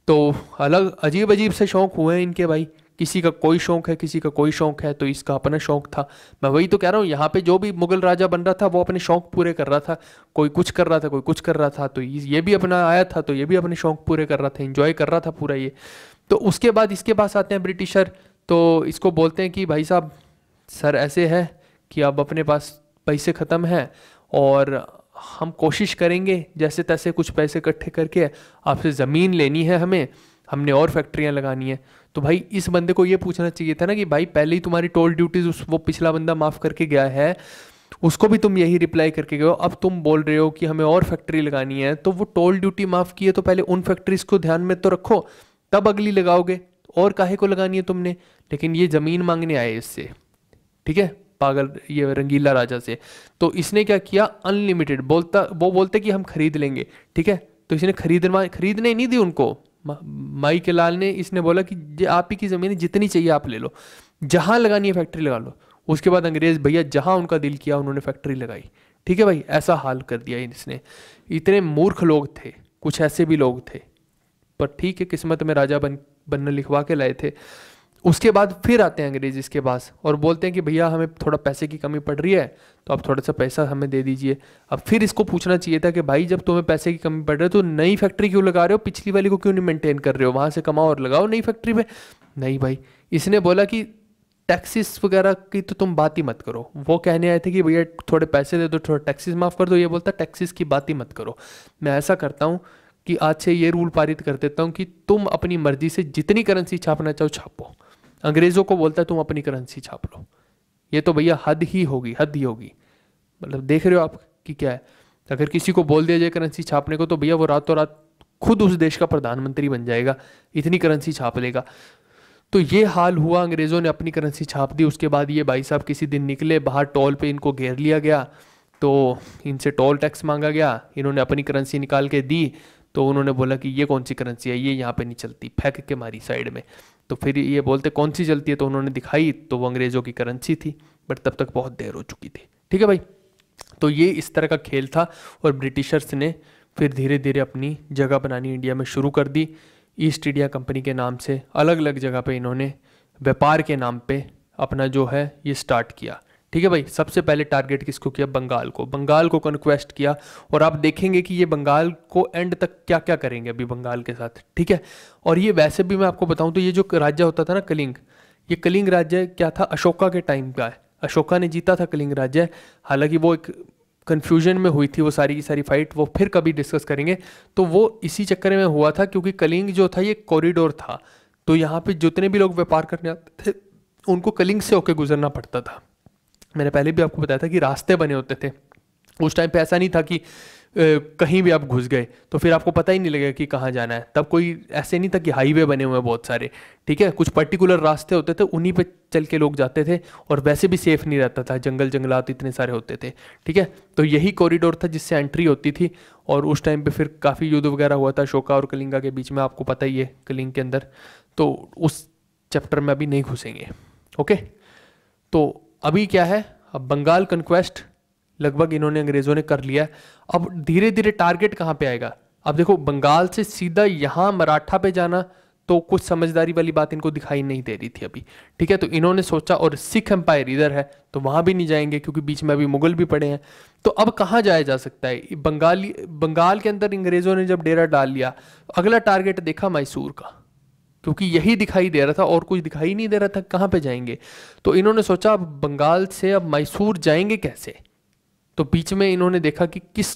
तो अलग अजीब अजीब से शौक हुए इनके भाई किसी का कोई शौक है किसी का कोई शौक है तो इसका अपना शौक था मैं वही तो कह रहा हूँ यहाँ पे जो भी मुगल राजा बन रहा था वो अपने शौक पूरे कर रहा था कोई कुछ कर रहा था कोई कुछ कर रहा था तो ये भी अपना आया था तो ये भी अपने शौक पूरे कर रहा था इंजॉय कर रहा था पूरा ये तो उसके बाद इसके पास आते हैं ब्रिटिशर तो इसको बोलते हैं कि भाई साहब सर ऐसे है कि अब अपने पास पैसे ख़त्म हैं और हम कोशिश करेंगे जैसे तैसे कुछ पैसे इकट्ठे करके आपसे ज़मीन लेनी है हमें हमने और फैक्ट्रियाँ लगानी है तो भाई इस बंदे को ये पूछना चाहिए था ना कि भाई पहले ही तुम्हारी टोल ड्यूटीज उस वो पिछला बंदा माफ़ करके गया है उसको भी तुम यही रिप्लाई करके गए हो अब तुम बोल रहे हो कि हमें और फैक्ट्री लगानी है तो वो टोल ड्यूटी माफ़ की है तो पहले उन फैक्ट्रीज को ध्यान में तो रखो तब अगली लगाओगे और काहे को लगानी है तुमने लेकिन ये ज़मीन मांगने आए इससे ठीक है पागल ये रंगीला राजा से तो इसने क्या किया अनलिमिटेड बोलता वो बोलते कि हम खरीद लेंगे ठीक है तो इसने खरीदवा खरीदने नहीं दी उनको माई के लाल ने इसने बोला कि आप ही की ज़मीन जितनी चाहिए आप ले लो जहाँ लगानी है फैक्ट्री लगा लो उसके बाद अंग्रेज़ भैया जहाँ उनका दिल किया उन्होंने फैक्ट्री लगाई ठीक है भाई ऐसा हाल कर दिया इसने इतने मूर्ख लोग थे कुछ ऐसे भी लोग थे पर ठीक है किस्मत में राजा बन बनना लिखवा के लाए थे उसके बाद फिर आते हैं अंग्रेज इसके पास और बोलते हैं कि भैया हमें थोड़ा पैसे की कमी पड़ रही है तो आप थोड़ा सा पैसा हमें दे दीजिए अब फिर इसको पूछना चाहिए था कि भाई जब तुम्हें पैसे की कमी पड़ रही है तो नई फैक्ट्री क्यों लगा रहे हो पिछली वाली को क्यों नहीं मेंटेन कर रहे हो वहाँ से कमाओ और लगाओ नई फैक्ट्री में नहीं भाई इसने बोला कि टैक्सेस वगैरह की तो तुम बात ही मत करो वो कहने आए थे कि भैया थोड़े पैसे दे दो थोड़ा टैक्सेस माफ़ कर दो ये बोलता टैक्सेस की बात ही मत करो मैं ऐसा करता हूँ कि आज से ये रूल पारित कर देता हूँ कि तुम अपनी मर्जी से जितनी करेंसी छापना चाहो छापो अंग्रेज़ों को बोलता है तुम अपनी करेंसी छाप लो ये तो भैया हद ही होगी हद ही होगी मतलब देख रहे हो आप कि क्या है अगर किसी को बोल दिया जाए करेंसी छापने को तो भैया वो रातों रात खुद उस देश का प्रधानमंत्री बन जाएगा इतनी करेंसी छाप लेगा तो ये हाल हुआ अंग्रेज़ों ने अपनी करेंसी छाप दी उसके बाद ये भाई साहब किसी दिन निकले बाहर टोल पे इनको घेर लिया गया तो इनसे टोल टैक्स मांगा गया इन्होंने अपनी करेंसी निकाल के दी तो उन्होंने बोला कि ये कौन सी करेंसी है ये यहाँ पे नहीं चलती फेंक के मारी साइड में तो फिर ये बोलते कौन सी चलती है तो उन्होंने दिखाई तो वो अंग्रेज़ों की करेंसी थी बट तब तक बहुत देर हो चुकी थी ठीक है भाई तो ये इस तरह का खेल था और ब्रिटिशर्स ने फिर धीरे धीरे अपनी जगह बनानी इंडिया में शुरू कर दी ईस्ट इंडिया कंपनी के नाम से अलग अलग जगह पे इन्होंने व्यापार के नाम पे अपना जो है ये स्टार्ट किया ठीक है भाई सबसे पहले टारगेट किसको किया बंगाल को बंगाल को कन्क्वेस्ट किया और आप देखेंगे कि ये बंगाल को एंड तक क्या क्या करेंगे अभी बंगाल के साथ ठीक है और ये वैसे भी मैं आपको बताऊं तो ये जो राज्य होता था ना कलिंग ये कलिंग राज्य क्या था अशोका के टाइम का है अशोका ने जीता था कलिंग राज्य हालांकि वो एक कन्फ्यूजन में हुई थी वो सारी की सारी फाइट वो फिर कभी डिस्कस करेंगे तो वो इसी चक्कर में हुआ था क्योंकि कलिंग जो था ये कॉरिडोर था तो यहाँ पे जितने भी लोग व्यापार करने आते थे उनको कलिंग से होकर गुजरना पड़ता था मैंने पहले भी आपको बताया था कि रास्ते बने होते थे उस टाइम पे ऐसा नहीं था कि कहीं भी आप घुस गए तो फिर आपको पता ही नहीं लगेगा कि कहाँ जाना है तब कोई ऐसे नहीं था कि हाईवे बने हुए हैं बहुत सारे ठीक है कुछ पर्टिकुलर रास्ते होते थे उन्हीं पे चल के लोग जाते थे और वैसे भी सेफ़ नहीं रहता था जंगल जंगलात इतने सारे होते थे ठीक है तो यही कॉरिडोर था जिससे एंट्री होती थी और उस टाइम पर फिर काफ़ी युद्ध वगैरह हुआ था शोका और कलिंगा के बीच में आपको पता ही है कलिंग के अंदर तो उस चैप्टर में अभी नहीं घुसेंगे ओके तो अभी क्या है अब बंगाल कन्क्वेस्ट लगभग इन्होंने अंग्रेज़ों ने कर लिया अब धीरे धीरे टारगेट कहाँ पे आएगा अब देखो बंगाल से सीधा यहाँ मराठा पे जाना तो कुछ समझदारी वाली बात इनको दिखाई नहीं दे रही थी अभी ठीक है तो इन्होंने सोचा और सिख एम्पायर इधर है तो वहाँ भी नहीं जाएंगे क्योंकि बीच में अभी मुगल भी पड़े हैं तो अब कहाँ जाया जा सकता है बंगाली बंगाल के अंदर अंग्रेज़ों ने जब डेरा डाल लिया अगला टारगेट देखा मैसूर का क्योंकि यही दिखाई दे रहा था और कुछ दिखाई नहीं दे रहा था कहाँ पे जाएंगे तो इन्होंने सोचा अब बंगाल से अब मैसूर जाएंगे कैसे तो बीच में इन्होंने देखा कि किस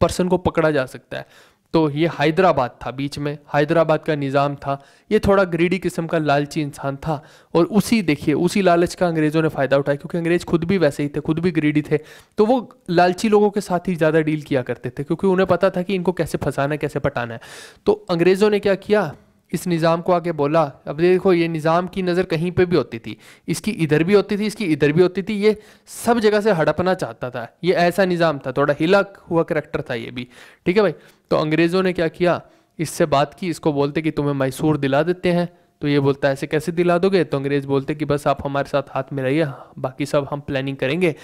पर्सन को पकड़ा जा सकता है तो ये हैदराबाद था बीच में हैदराबाद का निज़ाम था ये थोड़ा ग्रीडी किस्म का लालची इंसान था और उसी देखिए उसी लालच का अंग्रेज़ों ने फ़ायदा उठाया क्योंकि अंग्रेज़ खुद भी वैसे ही थे खुद भी ग्रीडी थे तो वो लालची लोगों के साथ ही ज़्यादा डील किया करते थे क्योंकि उन्हें पता था कि इनको कैसे फंसाना है कैसे पटाना है तो अंग्रेज़ों ने क्या किया इस निज़ाम को आके बोला अब देखो ये निज़ाम की नज़र कहीं पे भी होती थी इसकी इधर भी होती थी इसकी इधर भी होती थी ये सब जगह से हड़पना चाहता था ये ऐसा निज़ाम था थोड़ा हिला हुआ करेक्टर था ये भी ठीक है भाई तो अंग्रेज़ों ने क्या किया इससे बात की इसको बोलते कि तुम्हें मैसूर दिला देते हैं तो ये बोलता है ऐसे कैसे दिला दोगे तो अंग्रेज़ बोलते कि बस आप हमारे साथ हाथ में रहिए बाकी सब हम प्लानिंग करेंगे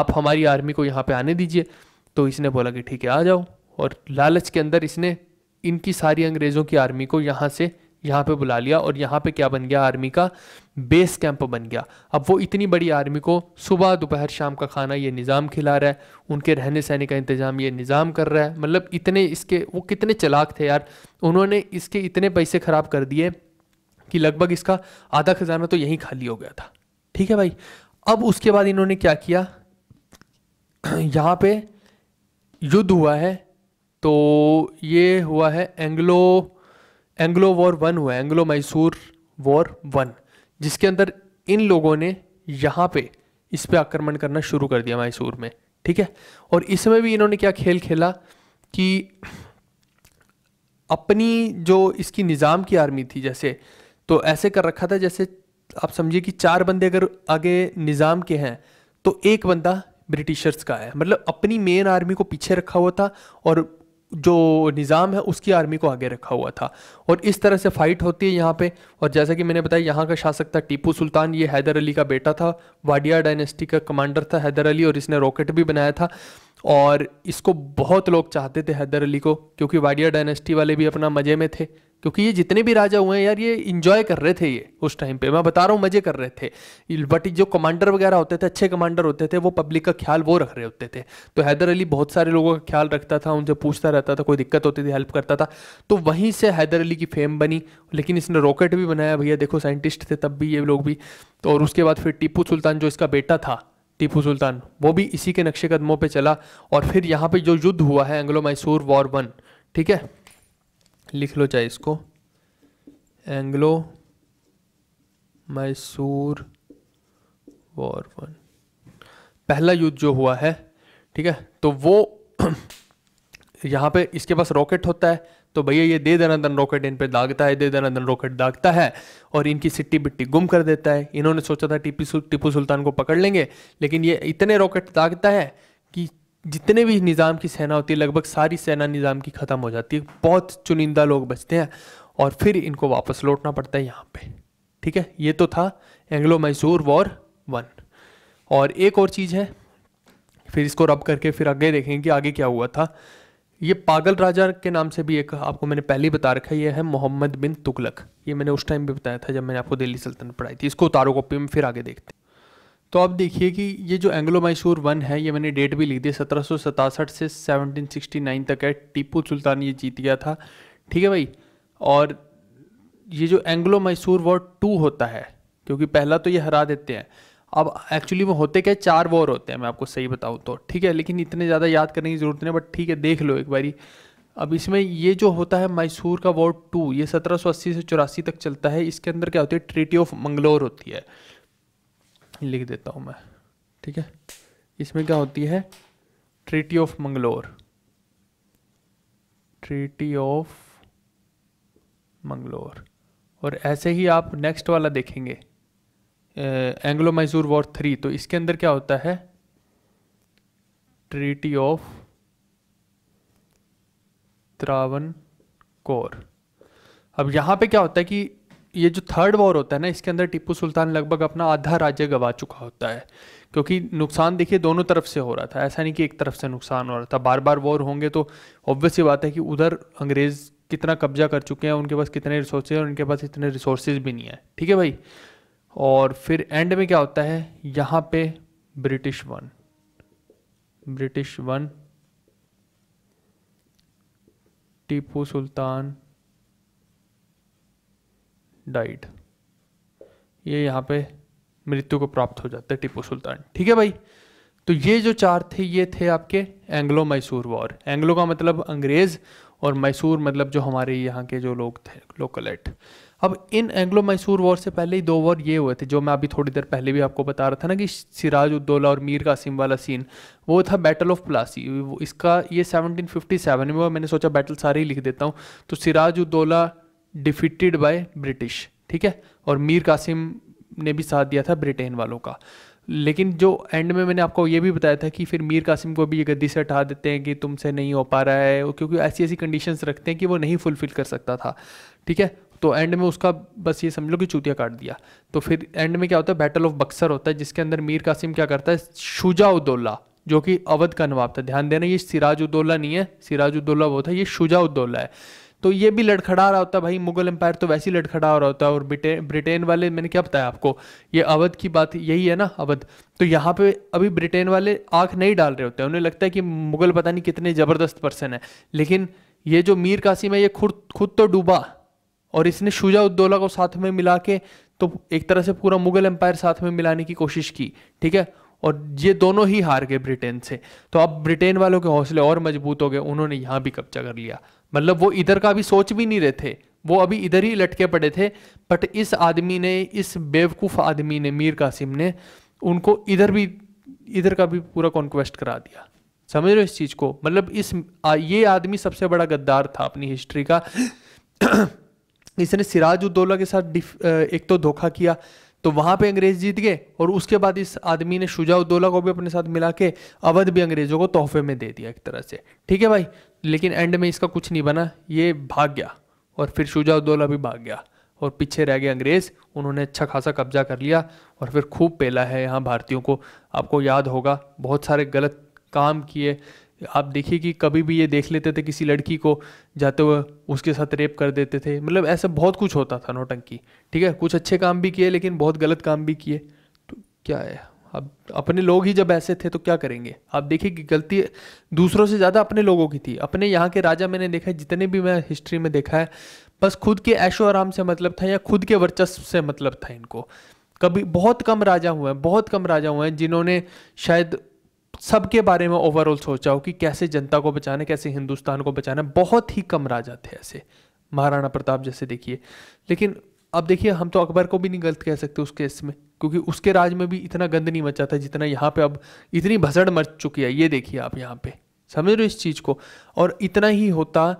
आप हमारी आर्मी को यहाँ पर आने दीजिए तो इसने बोला कि ठीक है आ जाओ और लालच के अंदर इसने इनकी सारी अंग्रेज़ों की आर्मी को यहाँ से यहाँ पे बुला लिया और यहाँ पे क्या बन गया आर्मी का बेस कैंप बन गया अब वो इतनी बड़ी आर्मी को सुबह दोपहर शाम का खाना ये निज़ाम खिला रहा है उनके रहने सहने का इंतज़ाम ये निज़ाम कर रहा है मतलब इतने इसके वो कितने चलाक थे यार उन्होंने इसके इतने पैसे ख़राब कर दिए कि लगभग इसका आधा खजाना तो यहीं खाली हो गया था ठीक है भाई अब उसके बाद इन्होंने क्या किया (clears throat) यहाँ पे युद्ध हुआ है तो ये हुआ है एंग्लो एंग्लो वॉर वन हुआ एंग्लो मैसूर वॉर वन जिसके अंदर इन लोगों ने यहाँ पे इस पर आक्रमण करना शुरू कर दिया मैसूर में ठीक है और इसमें भी इन्होंने क्या खेल खेला कि अपनी जो इसकी निज़ाम की आर्मी थी जैसे तो ऐसे कर रखा था जैसे आप समझिए कि चार बंदे अगर आगे निज़ाम के हैं तो एक बंदा ब्रिटिशर्स का है मतलब अपनी मेन आर्मी को पीछे रखा हुआ था और जो निज़ाम है उसकी आर्मी को आगे रखा हुआ था और इस तरह से फ़ाइट होती है यहाँ पे और जैसा कि मैंने बताया यहाँ का शासक था टीपू सुल्तान ये हैदर अली का बेटा था वाडिया डायनेस्टी का कमांडर था हैदर अली और इसने रॉकेट भी बनाया था और इसको बहुत लोग चाहते थे हैदर अली को क्योंकि वाडिया डायनेस्टी वाले भी अपना मज़े में थे क्योंकि ये जितने भी राजा हुए हैं यार ये इंजॉय कर रहे थे ये उस टाइम पे मैं बता रहा हूँ मजे कर रहे थे बट जो कमांडर वगैरह होते थे अच्छे कमांडर होते थे वो पब्लिक का ख्याल वो रख रहे होते थे तो हैदर अली बहुत सारे लोगों का ख्याल रखता था उनसे पूछता रहता था कोई दिक्कत होती थी हेल्प करता था तो वहीं से हैदर अली की फेम बनी लेकिन इसने रॉकेट भी बनाया भैया देखो साइंटिस्ट थे तब भी ये लोग भी तो और उसके बाद फिर टीपू सुल्तान जो इसका बेटा था टीपू सुल्तान वो भी इसी के नक्शे कदमों पर चला और फिर यहाँ पर जो युद्ध हुआ है एंग्लो मैसूर वॉर वन ठीक है लिख लो चाहे इसको एंग्लो मैसूर वॉर वन पहला युद्ध जो हुआ है ठीक है तो वो (clears throat) यहाँ पे इसके पास रॉकेट होता है तो भैया ये दे दनादन रॉकेट इन पे दागता है दे दनादन रॉकेट दागता है और इनकी सिट्टी बिट्टी गुम कर देता है इन्होंने सोचा था टीपी टिपू सुल्तान को पकड़ लेंगे लेकिन ये इतने रॉकेट दागता है जितने भी निज़ाम की सेना होती है लगभग सारी सेना निज़ाम की ख़त्म हो जाती है बहुत चुनिंदा लोग बचते हैं और फिर इनको वापस लौटना पड़ता है यहाँ पे ठीक है ये तो था एंग्लो मैसूर वॉर वन और एक और चीज़ है फिर इसको रब करके फिर आगे देखेंगे कि आगे क्या हुआ था ये पागल राजा के नाम से भी एक आपको मैंने पहले बता रखा ये है मोहम्मद बिन तुगलक ये मैंने उस टाइम भी बताया था जब मैंने आपको दिल्ली सल्तनत पढ़ाई थी इसको उतारो कॉपी में फिर आगे देखते तो आप देखिए कि ये जो एंग्लो मैसूर वन है ये मैंने डेट भी लिख दी सत्रह से 1769 तक है टीपू सुल्तान ये जीत गया था ठीक है भाई और ये जो एंग्लो मैसूर वॉर टू होता है क्योंकि पहला तो ये हरा देते हैं अब एक्चुअली वो होते क्या चार वॉर होते हैं मैं आपको सही बताऊँ तो ठीक है लेकिन इतने ज़्यादा याद करने की ज़रूरत नहीं बट ठीक है देख लो एक बारी अब इसमें ये जो होता है मैसूर का वॉर टू ये सत्रह से चौरासी तक चलता है इसके अंदर क्या होती है ट्रीटी ऑफ मंगलोर होती है लिख देता हूँ मैं ठीक है इसमें क्या होती है treaty of Mangalore treaty of Mangalore और ऐसे ही आप नेक्स्ट वाला देखेंगे एंग्लो मैसूर वॉर थ्री तो इसके अंदर क्या होता है ट्रीटी ऑफ त्रावन कोर अब यहाँ पे क्या होता है कि ये जो थर्ड वॉर होता है ना इसके अंदर टीपू सुल्तान लगभग अपना आधा राज्य गवा चुका होता है क्योंकि नुकसान देखिए दोनों तरफ से हो रहा था ऐसा नहीं कि एक तरफ से नुकसान हो रहा था बार बार वॉर होंगे तो ऑब्वियस ही बात है कि उधर अंग्रेज़ कितना कब्जा कर चुके हैं उनके पास कितने रिसोर्स हैं और उनके पास इतने रिसोर्सेज भी नहीं है ठीक है भाई और फिर एंड में क्या होता है यहाँ पे British one British one Tipu Sultan died ये यहाँ पे मृत्यु को प्राप्त हो जाता है टीपू सुल्तान ठीक है भाई तो ये जो चार थे ये थे आपके एंग्लो मैसूर वॉर एंग्लो का मतलब अंग्रेज़ और मैसूर मतलब जो हमारे यहाँ के जो लोग थे लोकल एट अब इन एंग्लो मैसूर वॉर से पहले ही दो वॉर ये हुए थे जो मैं अभी थोड़ी देर पहले भी आपको बता रहा था ना कि सिराज उद्दौला और मीर कासिम वाला सीन वो था बैटल ऑफ प्लासी इसका ये 1757 में हुआ मैंने सोचा बैटल सारे ही लिख देता हूँ तो Siraj Uddaula defeated by British ठीक है और मीर कासिम ने भी साथ दिया था ब्रिटेन वालों का लेकिन जो एंड में मैंने आपको ये भी बताया था कि फिर मीर कासिम को भी ये गद्दी से हटा देते हैं कि तुमसे नहीं हो पा रहा है क्योंकि ऐसी ऐसी कंडीशंस रखते हैं कि वो नहीं फुलफिल कर सकता था ठीक है तो एंड में उसका बस ये समझ लो कि चूतिया काट दिया तो फिर एंड में क्या होता है बैटल ऑफ बक्सर होता है जिसके अंदर मीर कासिम क्या करता है शुजाउद्दौला जो कि अवध का नवाब था ध्यान देना ये सिराजुद्दौला नहीं है सिराजुद्दौला वो था ये शुजाउद्दौला है तो ये भी लड़खड़ा रहा होता भाई मुगल एम्पायर तो वैसे ही लड़खड़ा हो रहा होता है और ब्रिटेन ब्रिटेन वाले मैंने क्या बताया आपको ये अवध की बात यही है ना अवध तो यहाँ पे अभी ब्रिटेन वाले आंख नहीं डाल रहे होते उन्हें लगता है कि मुगल पता नहीं कितने ज़बरदस्त पर्सन है लेकिन ये जो मीर कासिम है ये खुद खुद तो डूबा और इसने शुजा उद्दौला को साथ में मिला के तो एक तरह से पूरा मुगल एम्पायर साथ में मिलाने की कोशिश की ठीक है और ये दोनों ही हार गए ब्रिटेन से तो अब ब्रिटेन वालों के हौसले और मजबूत हो गए उन्होंने यहाँ भी कब्जा कर लिया मतलब वो इधर का भी सोच भी नहीं रहे थे वो अभी इधर ही लटके पड़े थे बट इस आदमी ने इस बेवकूफ़ आदमी ने मीर कासिम ने उनको इधर भी इधर का भी पूरा कॉन्क्वेस्ट करा दिया समझ रहे हो इस चीज़ को मतलब इस आ, ये आदमी सबसे बड़ा गद्दार था अपनी हिस्ट्री का (clears throat) इसने सिराज उद्दौला के साथ एक तो धोखा किया तो वहाँ पे अंग्रेज जीत गए और उसके बाद इस आदमी ने शुजाउद्दौला को भी अपने साथ मिला के अवध भी अंग्रेजों को तोहफे में दे दिया एक तरह से ठीक है भाई लेकिन एंड में इसका कुछ नहीं बना ये भाग गया और फिर शुजाउद्दौला भी भाग गया और पीछे रह गए अंग्रेज उन्होंने अच्छा खासा कब्जा कर लिया और फिर खूब पेला है यहाँ भारतीयों को आपको याद होगा बहुत सारे गलत काम किए आप देखिए कि कभी भी ये देख लेते थे किसी लड़की को जाते हुए उसके साथ रेप कर देते थे मतलब ऐसा बहुत कुछ होता था नोटंकी ठीक है कुछ अच्छे काम भी किए लेकिन बहुत गलत काम भी किए तो क्या है अब अपने लोग ही जब ऐसे थे तो क्या करेंगे आप देखिए कि गलती दूसरों से ज़्यादा अपने लोगों की थी अपने यहाँ के राजा मैंने देखा है जितने भी मैं हिस्ट्री में देखा है बस खुद के ऐशो आराम से मतलब था या खुद के वर्चस्व से मतलब था इनको कभी बहुत कम राजा हुए हैं बहुत कम राजा हुए हैं जिन्होंने शायद सबके बारे में ओवरऑल सोचा हो कि कैसे जनता को बचाना कैसे हिंदुस्तान को बचाना बहुत ही कम राजा थे ऐसे महाराणा प्रताप जैसे देखिए लेकिन अब देखिए हम तो अकबर को भी नहीं गलत कह सकते उस केस में क्योंकि उसके राज में भी इतना गंद नहीं मचा था जितना यहाँ पे अब इतनी भसड़ मच चुकी है ये देखिए आप यहाँ पे समझ रहे इस चीज़ को और इतना ही होता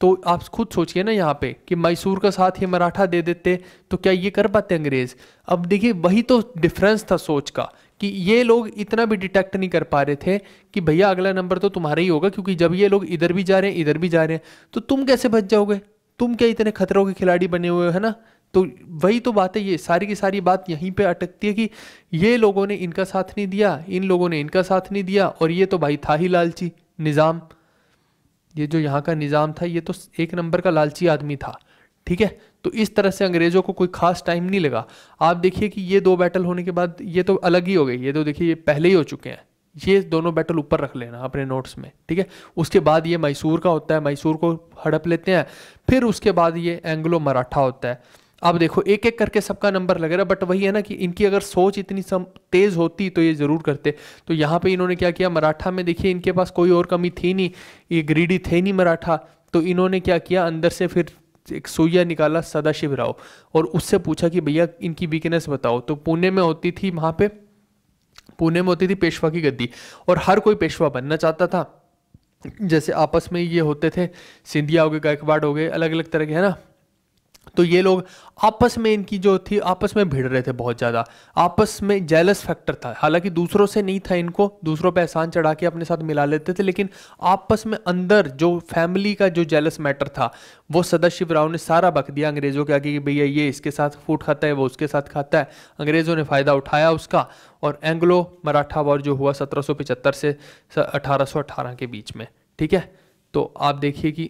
तो आप खुद सोचिए ना यहाँ पे कि मैसूर का साथ ये मराठा दे देते तो क्या ये कर पाते अंग्रेज़ अब देखिए वही तो डिफरेंस था सोच का कि ये लोग इतना भी डिटेक्ट नहीं कर पा रहे थे कि भैया अगला नंबर तो तुम्हारा ही होगा क्योंकि जब ये लोग इधर भी जा रहे हैं इधर भी जा रहे हैं तो तुम कैसे बच जाओगे तुम क्या इतने खतरों के खिलाड़ी बने हुए है ना तो वही तो बात है ये सारी की सारी बात यहीं पे अटकती है कि ये लोगों ने इनका साथ नहीं दिया इन लोगों ने इनका साथ नहीं दिया और ये तो भाई था ही लालची निज़ाम ये जो यहाँ का निज़ाम था ये तो एक नंबर का लालची आदमी था ठीक है तो इस तरह से अंग्रेज़ों को कोई खास टाइम नहीं लगा आप देखिए कि ये दो बैटल होने के बाद ये तो अलग ही हो गई ये तो देखिए ये पहले ही हो चुके हैं ये दोनों बैटल ऊपर रख लेना अपने नोट्स में ठीक है उसके बाद ये मैसूर का होता है मैसूर को हड़प लेते हैं फिर उसके बाद ये एंग्लो मराठा होता है अब देखो एक एक करके सबका नंबर लग रहा है बट वही है ना कि इनकी अगर सोच इतनी सम तेज़ होती तो ये ज़रूर करते तो यहाँ पे इन्होंने क्या किया मराठा में देखिए इनके पास कोई और कमी थी नहीं ये ग्रीडी थे नहीं मराठा तो इन्होंने क्या किया अंदर से फिर एक सोया निकाला सदाशिव राव और उससे पूछा कि भैया इनकी वीकनेस बताओ तो पुणे में होती थी वहाँ पे पुणे में होती थी पेशवा की गद्दी और हर कोई पेशवा बनना चाहता था जैसे आपस में ये होते थे सिंधिया हो गए गायकवाड़ हो गए अलग अलग तरह के है ना तो ये लोग आपस में इनकी जो थी आपस में भिड़ रहे थे बहुत ज़्यादा आपस में जेलस फैक्टर था हालांकि दूसरों से नहीं था इनको दूसरों पर एहसान चढ़ा के अपने साथ मिला लेते थे लेकिन आपस में अंदर जो फैमिली का जो जेलस मैटर था वो सदाशिव राव ने सारा बक दिया अंग्रेज़ों के आगे कि भैया ये इसके साथ फूट खाता है वो उसके साथ खाता है अंग्रेज़ों ने फ़ायदा उठाया उसका और एंग्लो मराठा वॉर जो हुआ सत्रह से अठारह के बीच में ठीक है तो आप देखिए कि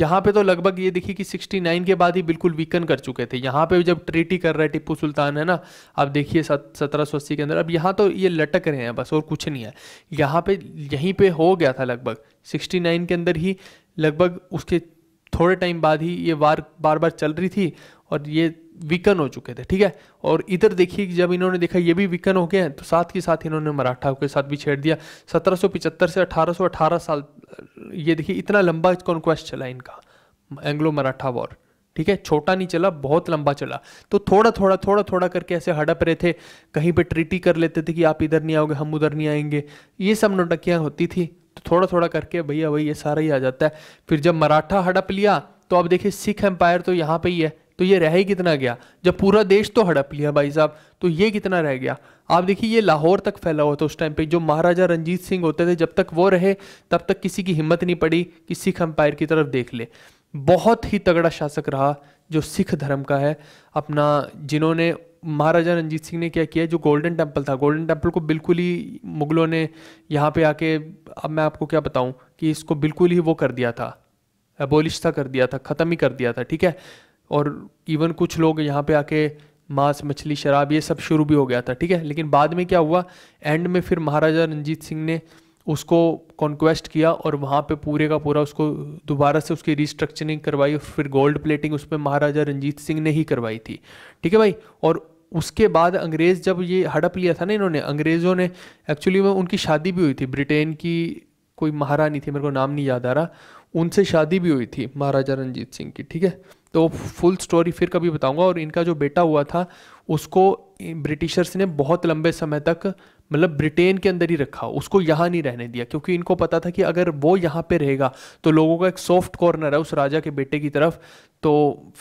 यहाँ पे तो लगभग ये देखिए कि 69 के बाद ही बिल्कुल वीकन कर चुके थे यहाँ पे जब ट्रीटी कर रहा है टिप्पू सुल्तान है ना आप देखिए सत्रह सौ अस्सी के अंदर अब यहाँ तो ये लटक रहे हैं बस और कुछ नहीं है यहाँ पे यहीं पे हो गया था लगभग 69 के अंदर ही लगभग उसके थोड़े टाइम बाद ही ये वार बार बार चल रही थी और ये विकन हो चुके थे ठीक है और इधर देखिए जब इन्होंने देखा ये भी विकन हो गए हैं तो साथ ही साथ इन्होंने मराठाओं के साथ भी छेड़ दिया 1775 से 1818 साल ये देखिए इतना लंबा कॉन्क्वेस्ट चला इनका एंग्लो मराठा वॉर ठीक है छोटा नहीं चला बहुत लंबा चला तो थोड़ा थोड़ा थोड़ा थोड़ा करके ऐसे हड़प रहे थे कहीं पे ट्रीटी कर लेते थे कि आप इधर नहीं आओगे हम उधर नहीं आएंगे ये सब नोटकियाँ होती थी तो थोड़ा थोड़ा करके भैया वही ये सारा ही आ जाता है फिर जब मराठा हड़प लिया तो अब देखिए सिख एम्पायर तो यहाँ पे ही है तो ये रह ही कितना गया जब पूरा देश तो हड़प लिया भाई साहब तो ये कितना रह गया आप देखिए ये लाहौर तक फैला हुआ था उस टाइम पे जो महाराजा रंजीत सिंह होते थे जब तक वो रहे तब तक किसी की हिम्मत नहीं पड़ी कि सिख अंपायर की तरफ देख ले बहुत ही तगड़ा शासक रहा जो सिख धर्म का है अपना जिन्होंने महाराजा रंजीत सिंह ने क्या किया जो गोल्डन टेम्पल था गोल्डन टेम्पल को बिल्कुल ही मुगलों ने यहाँ पे आके अब मैं आपको क्या बताऊँ कि इसको बिल्कुल ही वो कर दिया था एबोलिश था कर दिया था ख़त्म ही कर दिया था ठीक है और इवन कुछ लोग यहाँ पे आके मांस मछली शराब ये सब शुरू भी हो गया था ठीक है लेकिन बाद में क्या हुआ एंड में फिर महाराजा रंजीत सिंह ने उसको कॉन्क्वेस्ट किया और वहाँ पे पूरे का पूरा उसको दोबारा से उसकी रिस्ट्रक्चरिंग करवाई और फिर गोल्ड प्लेटिंग उस पर महाराजा रंजीत सिंह ने ही करवाई थी ठीक है भाई और उसके बाद अंग्रेज़ जब ये हड़प लिया था ना इन्होंने अंग्रेज़ों ने एक्चुअली में उनकी शादी भी हुई थी ब्रिटेन की कोई महारानी थी मेरे को नाम नहीं याद आ रहा उनसे शादी भी हुई थी महाराजा रंजीत सिंह की ठीक है तो फुल स्टोरी फिर कभी बताऊंगा और इनका जो बेटा हुआ था उसको ब्रिटिशर्स ने बहुत लंबे समय तक मतलब ब्रिटेन के अंदर ही रखा उसको यहाँ नहीं रहने दिया क्योंकि इनको पता था कि अगर वो यहाँ पे रहेगा तो लोगों का एक सॉफ्ट कॉर्नर है उस राजा के बेटे की तरफ तो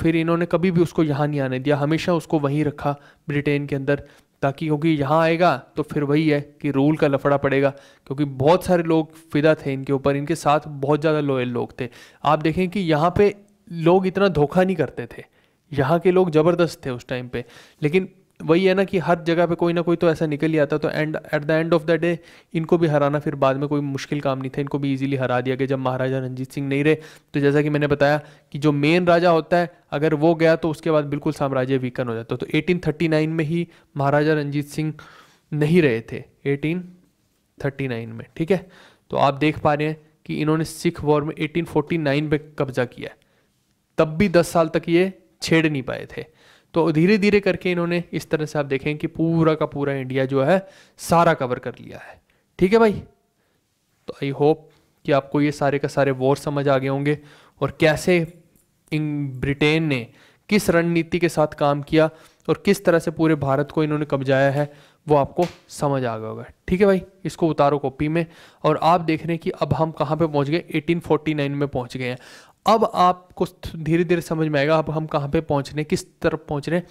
फिर इन्होंने कभी भी उसको यहाँ नहीं आने दिया हमेशा उसको वहीं रखा ब्रिटेन के अंदर ताकि क्योंकि यहाँ आएगा तो फिर वही है कि रूल का लफड़ा पड़ेगा क्योंकि बहुत सारे लोग फिदा थे इनके ऊपर इनके साथ बहुत ज़्यादा लॉयल लोग थे आप देखें कि यहाँ पे लोग इतना धोखा नहीं करते थे यहाँ के लोग ज़बरदस्त थे उस टाइम पे लेकिन वही है ना कि हर जगह पे कोई ना कोई तो ऐसा निकल ही आता तो and at the end of the day इनको भी हराना फिर बाद में कोई मुश्किल काम नहीं था इनको भी इजीली हरा दिया गया जब महाराजा रंजीत सिंह नहीं रहे तो जैसा कि मैंने बताया कि जो मेन राजा होता है अगर वो गया तो उसके बाद बिल्कुल साम्राज्य वीकन हो जाता तो एटीन में ही महाराजा रंजीत सिंह नहीं रहे थे एटीन में ठीक है तो आप देख पा रहे हैं कि इन्होंने सिख वॉर में 1849 पे कब्जा किया है तब भी दस साल तक ये छेड़ नहीं पाए थे तो धीरे धीरे करके इन्होंने इस तरह से आप देखें कि पूरा का पूरा इंडिया जो है सारा कवर कर लिया है ठीक है भाई तो आई होप कि आपको ये सारे का सारे वॉर समझ आ गए होंगे और कैसे इन ब्रिटेन ने किस रणनीति के साथ काम किया और किस तरह से पूरे भारत को इन्होंने कब्जाया है वो आपको समझ आ गया होगा ठीक है भाई इसको उतारो कॉपी में और आप देख रहे हैं कि अब हम कहाँ पे पहुँच गए 1849 में पहुँच गए हैं अब आपको धीरे धीरे समझ में आएगा अब हम कहाँ पे पहुँच रहे हैं किस तरफ पहुँच रहे हैं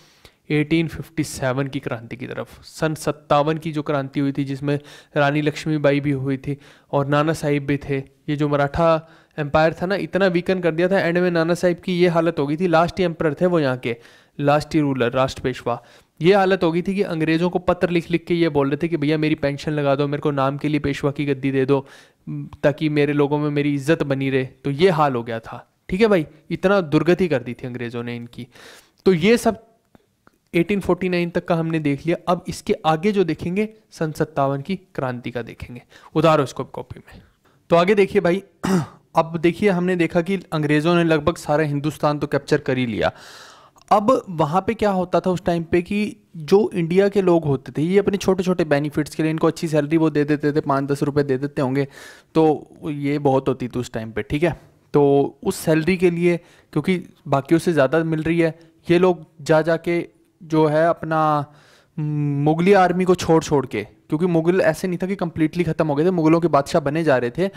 1857 की क्रांति की तरफ सन सत्तावन की जो क्रांति हुई थी जिसमें रानी लक्ष्मीबाई भी हुई थी और नाना साहिब भी थे ये जो मराठा एम्पायर था ना इतना वीकन कर दिया था एंड में नाना साहिब की ये हालत हो गई थी लास्ट ही एम्पायर थे वो यहाँ के लास्ट ही रूलर लास्ट पेशवा ये हालत हो गई थी कि अंग्रेज़ों को पत्र लिख लिख के ये बोल रहे थे कि भैया मेरी पेंशन लगा दो मेरे को नाम के लिए पेशवा की गद्दी दे दो ताकि मेरे लोगों में मेरी इज्जत बनी रहे तो ये हाल हो गया था ठीक है भाई इतना दुर्गति कर दी थी अंग्रेज़ों ने इनकी तो ये सब 1849 तक का हमने देख लिया अब इसके आगे जो देखेंगे सन सत्तावन की क्रांति का देखेंगे उतारो इसको कॉपी में तो आगे देखिए भाई (clears throat) अब देखिए हमने देखा कि अंग्रेज़ों ने लगभग सारा हिंदुस्तान तो कैप्चर कर ही लिया अब वहाँ पे क्या होता था उस टाइम पे कि जो इंडिया के लोग होते थे ये अपने छोटे छोटे बेनिफिट्स के लिए इनको अच्छी सैलरी वो दे देते थे पाँच दस रुपये दे देते होंगे तो ये बहुत होती थी उस टाइम पे ठीक है तो उस सैलरी के लिए क्योंकि बाकियों से ज़्यादा मिल रही है ये लोग जा जा के जो है अपना मुगली आर्मी को छोड़ छोड़ के क्योंकि मुगल ऐसे नहीं था कि कम्प्लीटली ख़त्म हो गए थे मुगलों के बादशाह बने जा रहे थे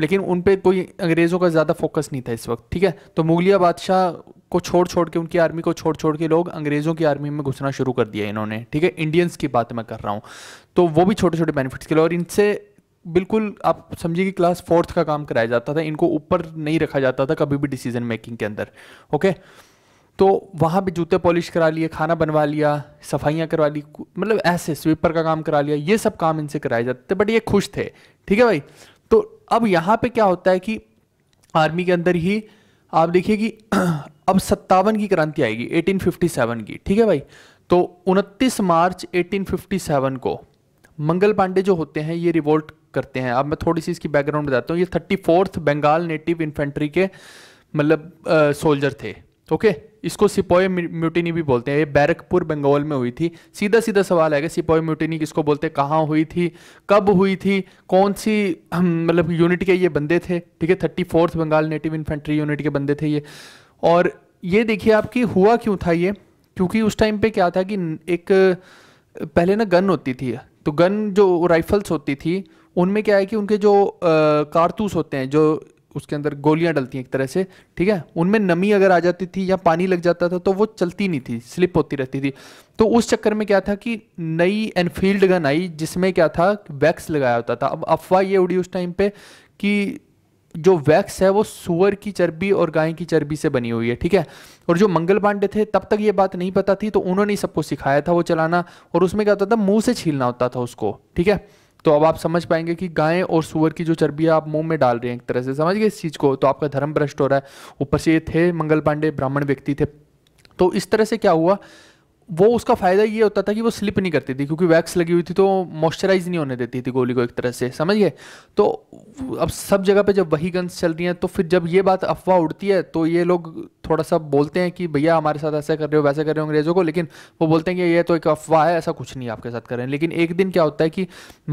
लेकिन उन पर कोई अंग्रेज़ों का ज़्यादा फोकस नहीं था इस वक्त ठीक है तो मुगलिया बादशाह को छोड़ छोड़ के उनकी आर्मी को छोड़ छोड़ के लोग अंग्रेज़ों की आर्मी में घुसना शुरू कर दिया इन्होंने ठीक है इंडियंस की बात मैं कर रहा हूँ तो वो भी छोटे छोटे बेनिफिट्स के लिए और इनसे बिल्कुल आप समझिए कि क्लास फोर्थ का काम कराया जाता था इनको ऊपर नहीं रखा जाता था कभी भी डिसीजन मेकिंग के अंदर ओके तो वहाँ भी जूते पॉलिश करा लिए खाना बनवा लिया सफाइयाँ करवा ली मतलब ऐसे स्वीपर का काम करा लिया ये सब काम इनसे कराए जाते थे बट ये खुश थे ठीक है भाई तो अब यहाँ पे क्या होता है कि आर्मी के अंदर ही आप देखिए कि (clears throat) अब सत्तावन की क्रांति आएगी 1857 की ठीक है भाई तो 29 मार्च 1857 को मंगल पांडे जो होते हैं ये रिवोल्ट करते हैं अब मैं थोड़ी सी इसकी बैकग्राउंड बताता हूँ ये thirty fourth Bengal native infantry के मतलब सोल्जर थे तो ओके इसको सिपोय म्यूटिनी भी बोलते हैं ये बैरकपुर बंगाल में हुई थी सीधा सीधा सवाल आएगा सिपोए म्यूटिनी किसको बोलते हैं कहाँ हुई थी कब हुई थी कौन सी मतलब यूनिट के ये बंदे थे ठीक है thirty fourth Bengal native infantry unit के बंदे थे ये और ये देखिए आपकी हुआ क्यों था ये क्योंकि उस टाइम पे क्या था कि एक पहले ना गन होती थी तो गन जो राइफल्स होती थी उनमें क्या है कि उनके जो कारतूस होते हैं जो उसके अंदर गोलियां डलती हैं एक तरह से ठीक है उनमें नमी अगर आ जाती थी या पानी लग जाता था तो वो चलती नहीं थी स्लिप होती रहती थी तो उस चक्कर में क्या था कि नई एनफील्ड गन आई जिसमें क्या था वैक्स लगाया होता था अब अफवाह ये उड़ी उस टाइम पे कि जो वैक्स है वो सुअर की चर्बी और गाय की चर्बी से बनी हुई है ठीक है और जो मंगल पांडे थे तब तक ये बात नहीं पता थी तो उन्होंने सबको सिखाया था वो चलाना और उसमें क्या होता था मुंह से छीलना होता था उसको ठीक है तो अब आप समझ पाएंगे कि गाय और सुअर की जो चर्बी आप मुंह में डाल रहे हैं एक तरह से समझ गए इस चीज़ को तो आपका धर्म भ्रष्ट हो रहा है ऊपर से ये थे मंगल पांडे ब्राह्मण व्यक्ति थे तो इस तरह से क्या हुआ वो उसका फ़ायदा ये होता था कि वो स्लिप नहीं करती थी क्योंकि वैक्स लगी हुई थी तो मॉइस्चराइज नहीं होने देती थी गोली को एक तरह से समझिए तो अब सब जगह पे जब वही गन्स चल रही हैं तो फिर जब ये बात अफवाह उड़ती है तो ये लोग थोड़ा सा बोलते हैं कि भैया हमारे साथ ऐसा कर रहे हो वैसा कर रहे हो अंग्रेज़ों को लेकिन वो बोलते हैं कि ये तो एक अफवाह है ऐसा कुछ नहीं आपके साथ कर रहे हैं लेकिन एक दिन क्या होता है कि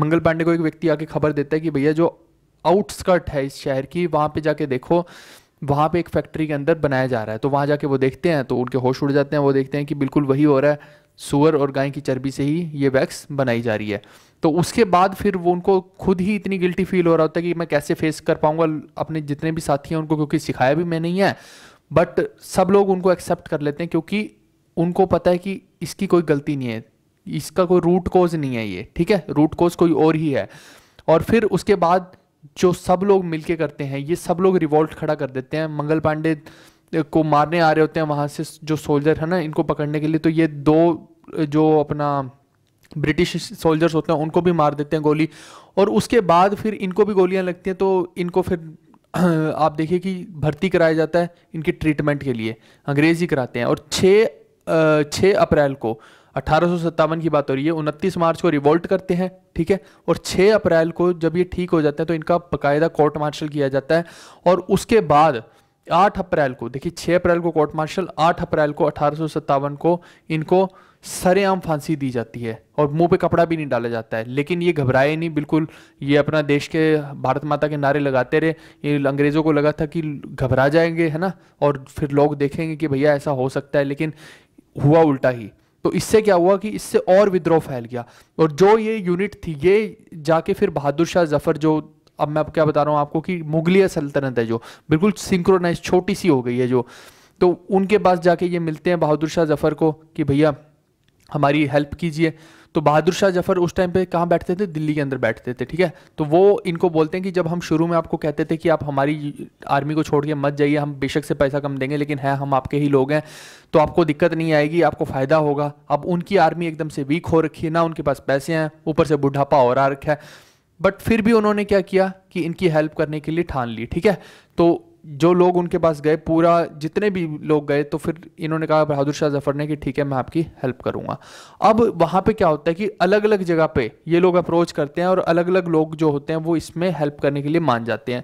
मंगल पांडे को एक व्यक्ति आके खबर देता है कि भैया जो आउटस्कर्ट है इस शहर की वहाँ पर जाके देखो वहाँ पे एक फैक्ट्री के अंदर बनाया जा रहा है तो वहाँ जाके वो देखते हैं तो उनके होश उड़ जाते हैं वो देखते हैं कि बिल्कुल वही हो रहा है सुअर और गाय की चर्बी से ही ये वैक्स बनाई जा रही है तो उसके बाद फिर वो उनको खुद ही इतनी गिल्टी फील हो रहा होता है कि मैं कैसे फेस कर पाऊंगा अपने जितने भी साथी हैं उनको क्योंकि सिखाया भी मैं नहीं है बट सब लोग उनको एक्सेप्ट कर लेते हैं क्योंकि उनको पता है कि इसकी कोई गलती नहीं है इसका कोई रूट कोज नहीं है ये ठीक है रूट कोज कोई और ही है और फिर उसके बाद जो सब लोग मिलके करते हैं ये सब लोग रिवॉल्ट खड़ा कर देते हैं मंगल पांडे को मारने आ रहे होते हैं वहाँ से जो सोल्जर है ना इनको पकड़ने के लिए तो ये दो जो अपना ब्रिटिश सोल्जर्स होते हैं उनको भी मार देते हैं गोली और उसके बाद फिर इनको भी गोलियाँ लगती हैं तो इनको फिर (clears throat) आप देखिए कि भर्ती कराया जाता है इनकी ट्रीटमेंट के लिए अंग्रेज़ ही कराते हैं और छः छः अप्रैल को अठारह की बात हो रही है उनतीस मार्च को रिवोल्ट करते हैं ठीक है और 6 अप्रैल को जब ये ठीक हो जाते हैं तो इनका बकायदा कोर्ट मार्शल किया जाता है और उसके बाद 8 अप्रैल को देखिए 6 अप्रैल को कोर्ट मार्शल 8 अप्रैल को अठारह को इनको सरेआम फांसी दी जाती है और मुंह पे कपड़ा भी नहीं डाला जाता है लेकिन ये घबराए नहीं बिल्कुल ये अपना देश के भारत माता के नारे लगाते रहे ये अंग्रेज़ों को लगा था कि घबरा जाएंगे है ना और फिर लोग देखेंगे कि भैया ऐसा हो सकता है लेकिन हुआ उल्टा ही तो इससे क्या हुआ कि इससे और विद्रोह फैल गया और जो ये यूनिट थी ये जाके फिर बहादुर शाह जफर जो अब मैं क्या बता रहा हूँ आपको कि मुगलिया सल्तनत है जो बिल्कुल सिंक्रोनाइज छोटी सी हो गई है जो तो उनके पास जाके ये मिलते हैं बहादुर शाह जफर को कि भैया हमारी हेल्प कीजिए तो बहादुर शाह जफर उस टाइम पे कहाँ बैठते थे दिल्ली के अंदर बैठते थे ठीक है तो वो इनको बोलते हैं कि जब हम शुरू में आपको कहते थे कि आप हमारी आर्मी को छोड़ के मत जाइए हम बेशक से पैसा कम देंगे लेकिन है हम आपके ही लोग हैं तो आपको दिक्कत नहीं आएगी आपको फ़ायदा होगा अब उनकी आर्मी एकदम से वीक हो रखी है ना उनके पास पैसे हैं ऊपर से बुढ़ापा और आ रखा है बट फिर भी उन्होंने क्या किया कि इनकी हेल्प करने के लिए ठान ली ठीक है तो जो लोग उनके पास गए पूरा जितने भी लोग गए तो फिर इन्होंने कहा बहादुर शाह जफर ने कि ठीक है मैं आपकी हेल्प करूँगा अब वहाँ पे क्या होता है कि अलग अलग जगह पे ये लोग अप्रोच करते हैं और अलग अलग लोग जो होते हैं वो इसमें हेल्प करने के लिए मान जाते हैं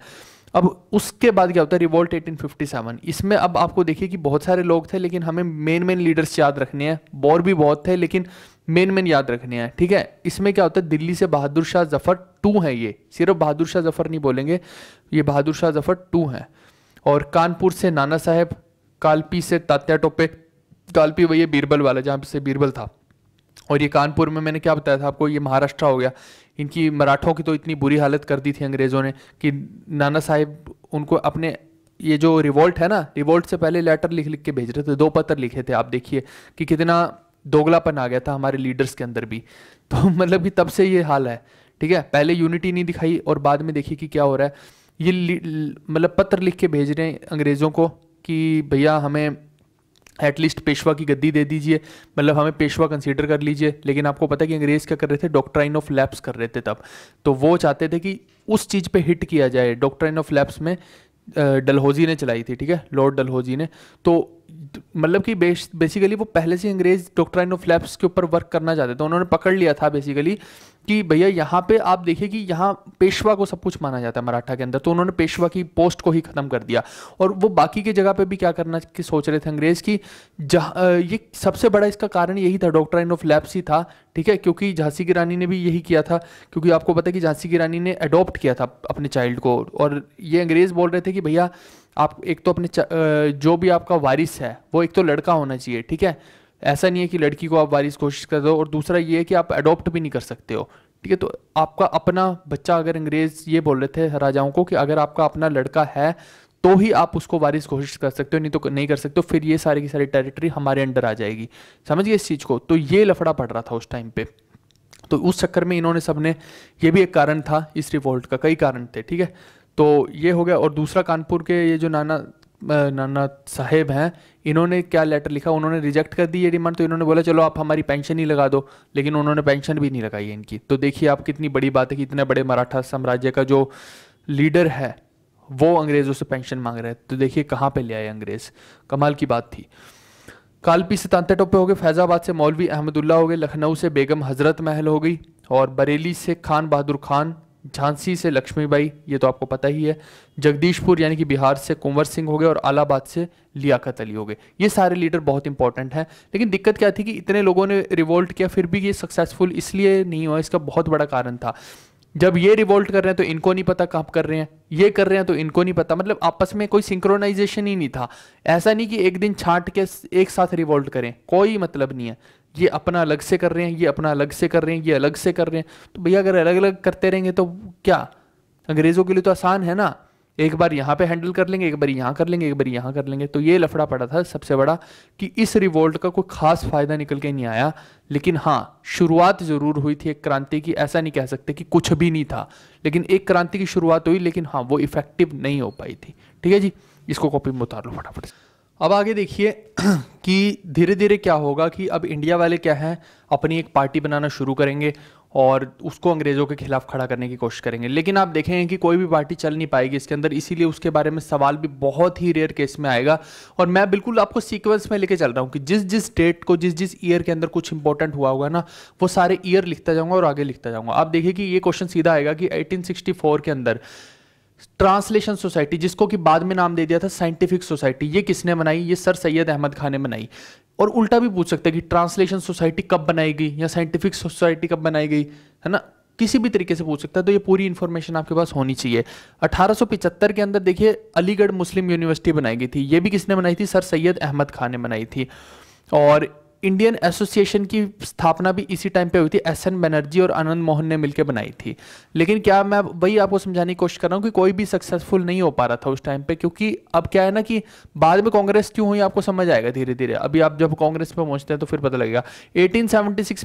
अब उसके बाद क्या होता है रिवोल्ट एटीन इसमें अब आपको देखिए कि बहुत सारे लोग थे लेकिन हमें मेन मेन लीडर्स याद रखने हैं बोर भी बहुत थे लेकिन मेन मेन याद रखने हैं ठीक है इसमें क्या होता है दिल्ली से बहादुर शाह जफर टू हैं ये सिर्फ बहादुर शाह जफर नहीं बोलेंगे ये बहादुर शाह जफर टू हैं और कानपुर से नाना साहेब कालपी से तात्या टोपे कालपी वही बीरबल वाला जहाँ से बीरबल था और ये कानपुर में मैंने क्या बताया था आपको ये महाराष्ट्र हो गया इनकी मराठों की तो इतनी बुरी हालत कर दी थी अंग्रेज़ों ने कि नाना साहेब उनको अपने ये जो रिवोल्ट है ना रिवोल्ट से पहले लेटर लिख लिख के भेज रहे थे दो पत्र लिखे थे आप देखिए कि कितना दोगलापन आ गया था हमारे लीडर्स के अंदर भी (laughs) तो मतलब कि तब से ये हाल है ठीक है पहले यूनिटी नहीं दिखाई और बाद में देखिए कि क्या हो रहा है ये मतलब पत्र लिख के भेज रहे हैं अंग्रेज़ों को कि भैया हमें एटलीस्ट पेशवा की गद्दी दे दीजिए मतलब हमें पेशवा कंसीडर कर लीजिए लेकिन आपको पता है कि अंग्रेज़ क्या कर रहे थे डॉक्ट्राइन ऑफ लैप्स कर रहे थे तब तो वो चाहते थे कि उस चीज़ पे हिट किया जाए डॉक्ट्राइन ऑफ लैप्स में डलहौजी ने चलाई थी ठीक है लॉर्ड डलहौजी ने तो मतलब कि बेसिकली वो पहले से अंग्रेज़ डॉक्ट्राइन ऑफ लैप्स के ऊपर वर्क करना चाहते थे उन्होंने पकड़ लिया था बेसिकली कि भैया यहाँ पे आप देखिए कि यहाँ पेशवा को सब कुछ माना जाता है मराठा के अंदर तो उन्होंने पेशवा की पोस्ट को ही ख़त्म कर दिया और वो बाकी के जगह पे भी क्या करना कि सोच रहे थे अंग्रेज़ की जहाँ ये सबसे बड़ा इसका कारण यही था डॉक्टर इन ऑफ लैप्स ही था ठीक है क्योंकि झांसी की रानी ने भी यही किया था क्योंकि आपको पता है कि झांसी की रानी ने अडोप्ट किया था अपने चाइल्ड को और ये अंग्रेज़ बोल रहे थे कि भैया आप एक तो अपने जो भी आपका वारिस है वो एक तो लड़का होना चाहिए ठीक है ऐसा नहीं है कि लड़की को आप वारिस कोशिश कर दो और दूसरा ये है कि आप अडोप्ट भी नहीं कर सकते हो ठीक है तो आपका अपना बच्चा अगर अंग्रेज ये बोल रहे थे राजाओं को कि अगर आपका अपना लड़का है तो ही आप उसको वारिस कोशिश कर सकते हो नहीं तो नहीं कर सकते हो फिर ये सारी की सारी टेरिटरी हमारे अंडर आ जाएगी समझिए इस चीज़ को तो ये लफड़ा पड़ रहा था उस टाइम पे तो उस चक्कर में इन्होंने सबने ये भी एक कारण था इस रिवोल्ट का कई कारण थे ठीक है तो ये हो गया और दूसरा कानपुर के ये जो नाना नाना साहेब हैं इन्होंने क्या लेटर लिखा उन्होंने रिजेक्ट कर दी ये डिमांड तो इन्होंने बोला चलो आप हमारी पेंशन ही लगा दो लेकिन उन्होंने पेंशन भी नहीं लगाई इनकी तो देखिए आप कितनी बड़ी बात है कि इतने बड़े मराठा साम्राज्य का जो लीडर है वो अंग्रेज़ों से पेंशन मांग रहे हैं तो देखिए कहाँ पर ले आए अंग्रेज़ कमाल की बात थी कालपी से तांते टोपे हो गए फैज़ाबाद से मौलवी अहमदुल्ला हो गए लखनऊ से बेगम हज़रत महल हो गई और बरेली से खान बहादुर खान झांसी से लक्ष्मीबाई ये तो आपको पता ही है जगदीशपुर यानी कि बिहार से कुंवर सिंह हो गए और अलाहाबाद से लियाकत अली हो गए ये सारे लीडर बहुत इंपॉर्टेंट हैं लेकिन दिक्कत क्या थी कि इतने लोगों ने रिवोल्ट किया फिर भी ये सक्सेसफुल इसलिए नहीं हुआ इसका बहुत बड़ा कारण था जब ये रिवोल्ट कर रहे हैं तो इनको नहीं पता कहाँ कर रहे हैं ये कर रहे हैं तो इनको नहीं पता मतलब आपस में कोई सिंक्रोनाइजेशन ही नहीं था ऐसा नहीं कि एक दिन छाट के एक साथ रिवोल्ट करें कोई मतलब नहीं है ये अपना अलग से कर रहे हैं ये अपना अलग से कर रहे हैं ये अलग से कर रहे हैं तो भैया अगर अलग अलग करते रहेंगे तो क्या अंग्रेज़ों के लिए तो आसान है ना एक बार यहाँ पे हैंडल कर लेंगे एक बार यहाँ कर लेंगे एक बार यहाँ कर लेंगे तो ये लफड़ा पड़ा था सबसे बड़ा कि इस रिवोल्ट का कोई खास फायदा निकल के नहीं आया लेकिन हाँ शुरुआत ज़रूर हुई थी एक क्रांति की ऐसा नहीं कह सकते कि कुछ भी नहीं था लेकिन एक क्रांति की शुरुआत हुई लेकिन हाँ वो इफेक्टिव नहीं हो पाई थी ठीक है जी इसको कॉपी में उतार लो फटाफट अब आगे देखिए (clears throat) कि धीरे धीरे क्या होगा कि अब इंडिया वाले क्या हैं अपनी एक पार्टी बनाना शुरू करेंगे और उसको अंग्रेज़ों के खिलाफ खड़ा करने की कोशिश करेंगे लेकिन आप देखेंगे कि कोई भी पार्टी चल नहीं पाएगी इसके अंदर इसीलिए उसके बारे में सवाल भी बहुत ही रेयर केस में आएगा और मैं बिल्कुल आपको सीक्वेंस में लेके चल रहा हूँ कि जिस जिस डेट को जिस जिस ईयर के अंदर कुछ इंपॉर्टेंट हुआ होगा ना वो सारे ईयर लिखता जाऊँगा और आगे लिखता जाऊँगा आप देखिए कि ये क्वेश्चन सीधा आएगा कि एटीन के अंदर ट्रांसलेशन सोसाइटी जिसको कि बाद में नाम दे दिया था साइंटिफिक सोसाइटी ये किसने बनाई ये सर सैयद अहमद खान ने बनाई और उल्टा भी पूछ सकते हैं कि ट्रांसलेशन सोसाइटी कब बनाई गई या साइंटिफिक सोसाइटी कब बनाई गई है ना किसी भी तरीके से पूछ सकता है तो ये पूरी इन्फॉर्मेशन आपके पास होनी चाहिए 1875 के अंदर देखिए अलीगढ़ मुस्लिम यूनिवर्सिटी बनाई गई थी ये भी किसने बनाई थी सर सैयद अहमद खान ने बनाई थी और इंडियन एसोसिएशन की स्थापना भी इसी टाइम पे हुई थी एस एन बनर्जी और आनंद मोहन ने मिलकर बनाई थी लेकिन क्या मैं वही आपको समझाने की कोशिश कर रहा हूँ कि कोई भी सक्सेसफुल नहीं हो पा रहा था उस टाइम पे क्योंकि अब क्या है ना कि बाद में कांग्रेस क्यों हुई आपको समझ आएगा धीरे धीरे अभी आप जब कांग्रेस पर पहुंचते हैं तो फिर पता लगेगा एटीन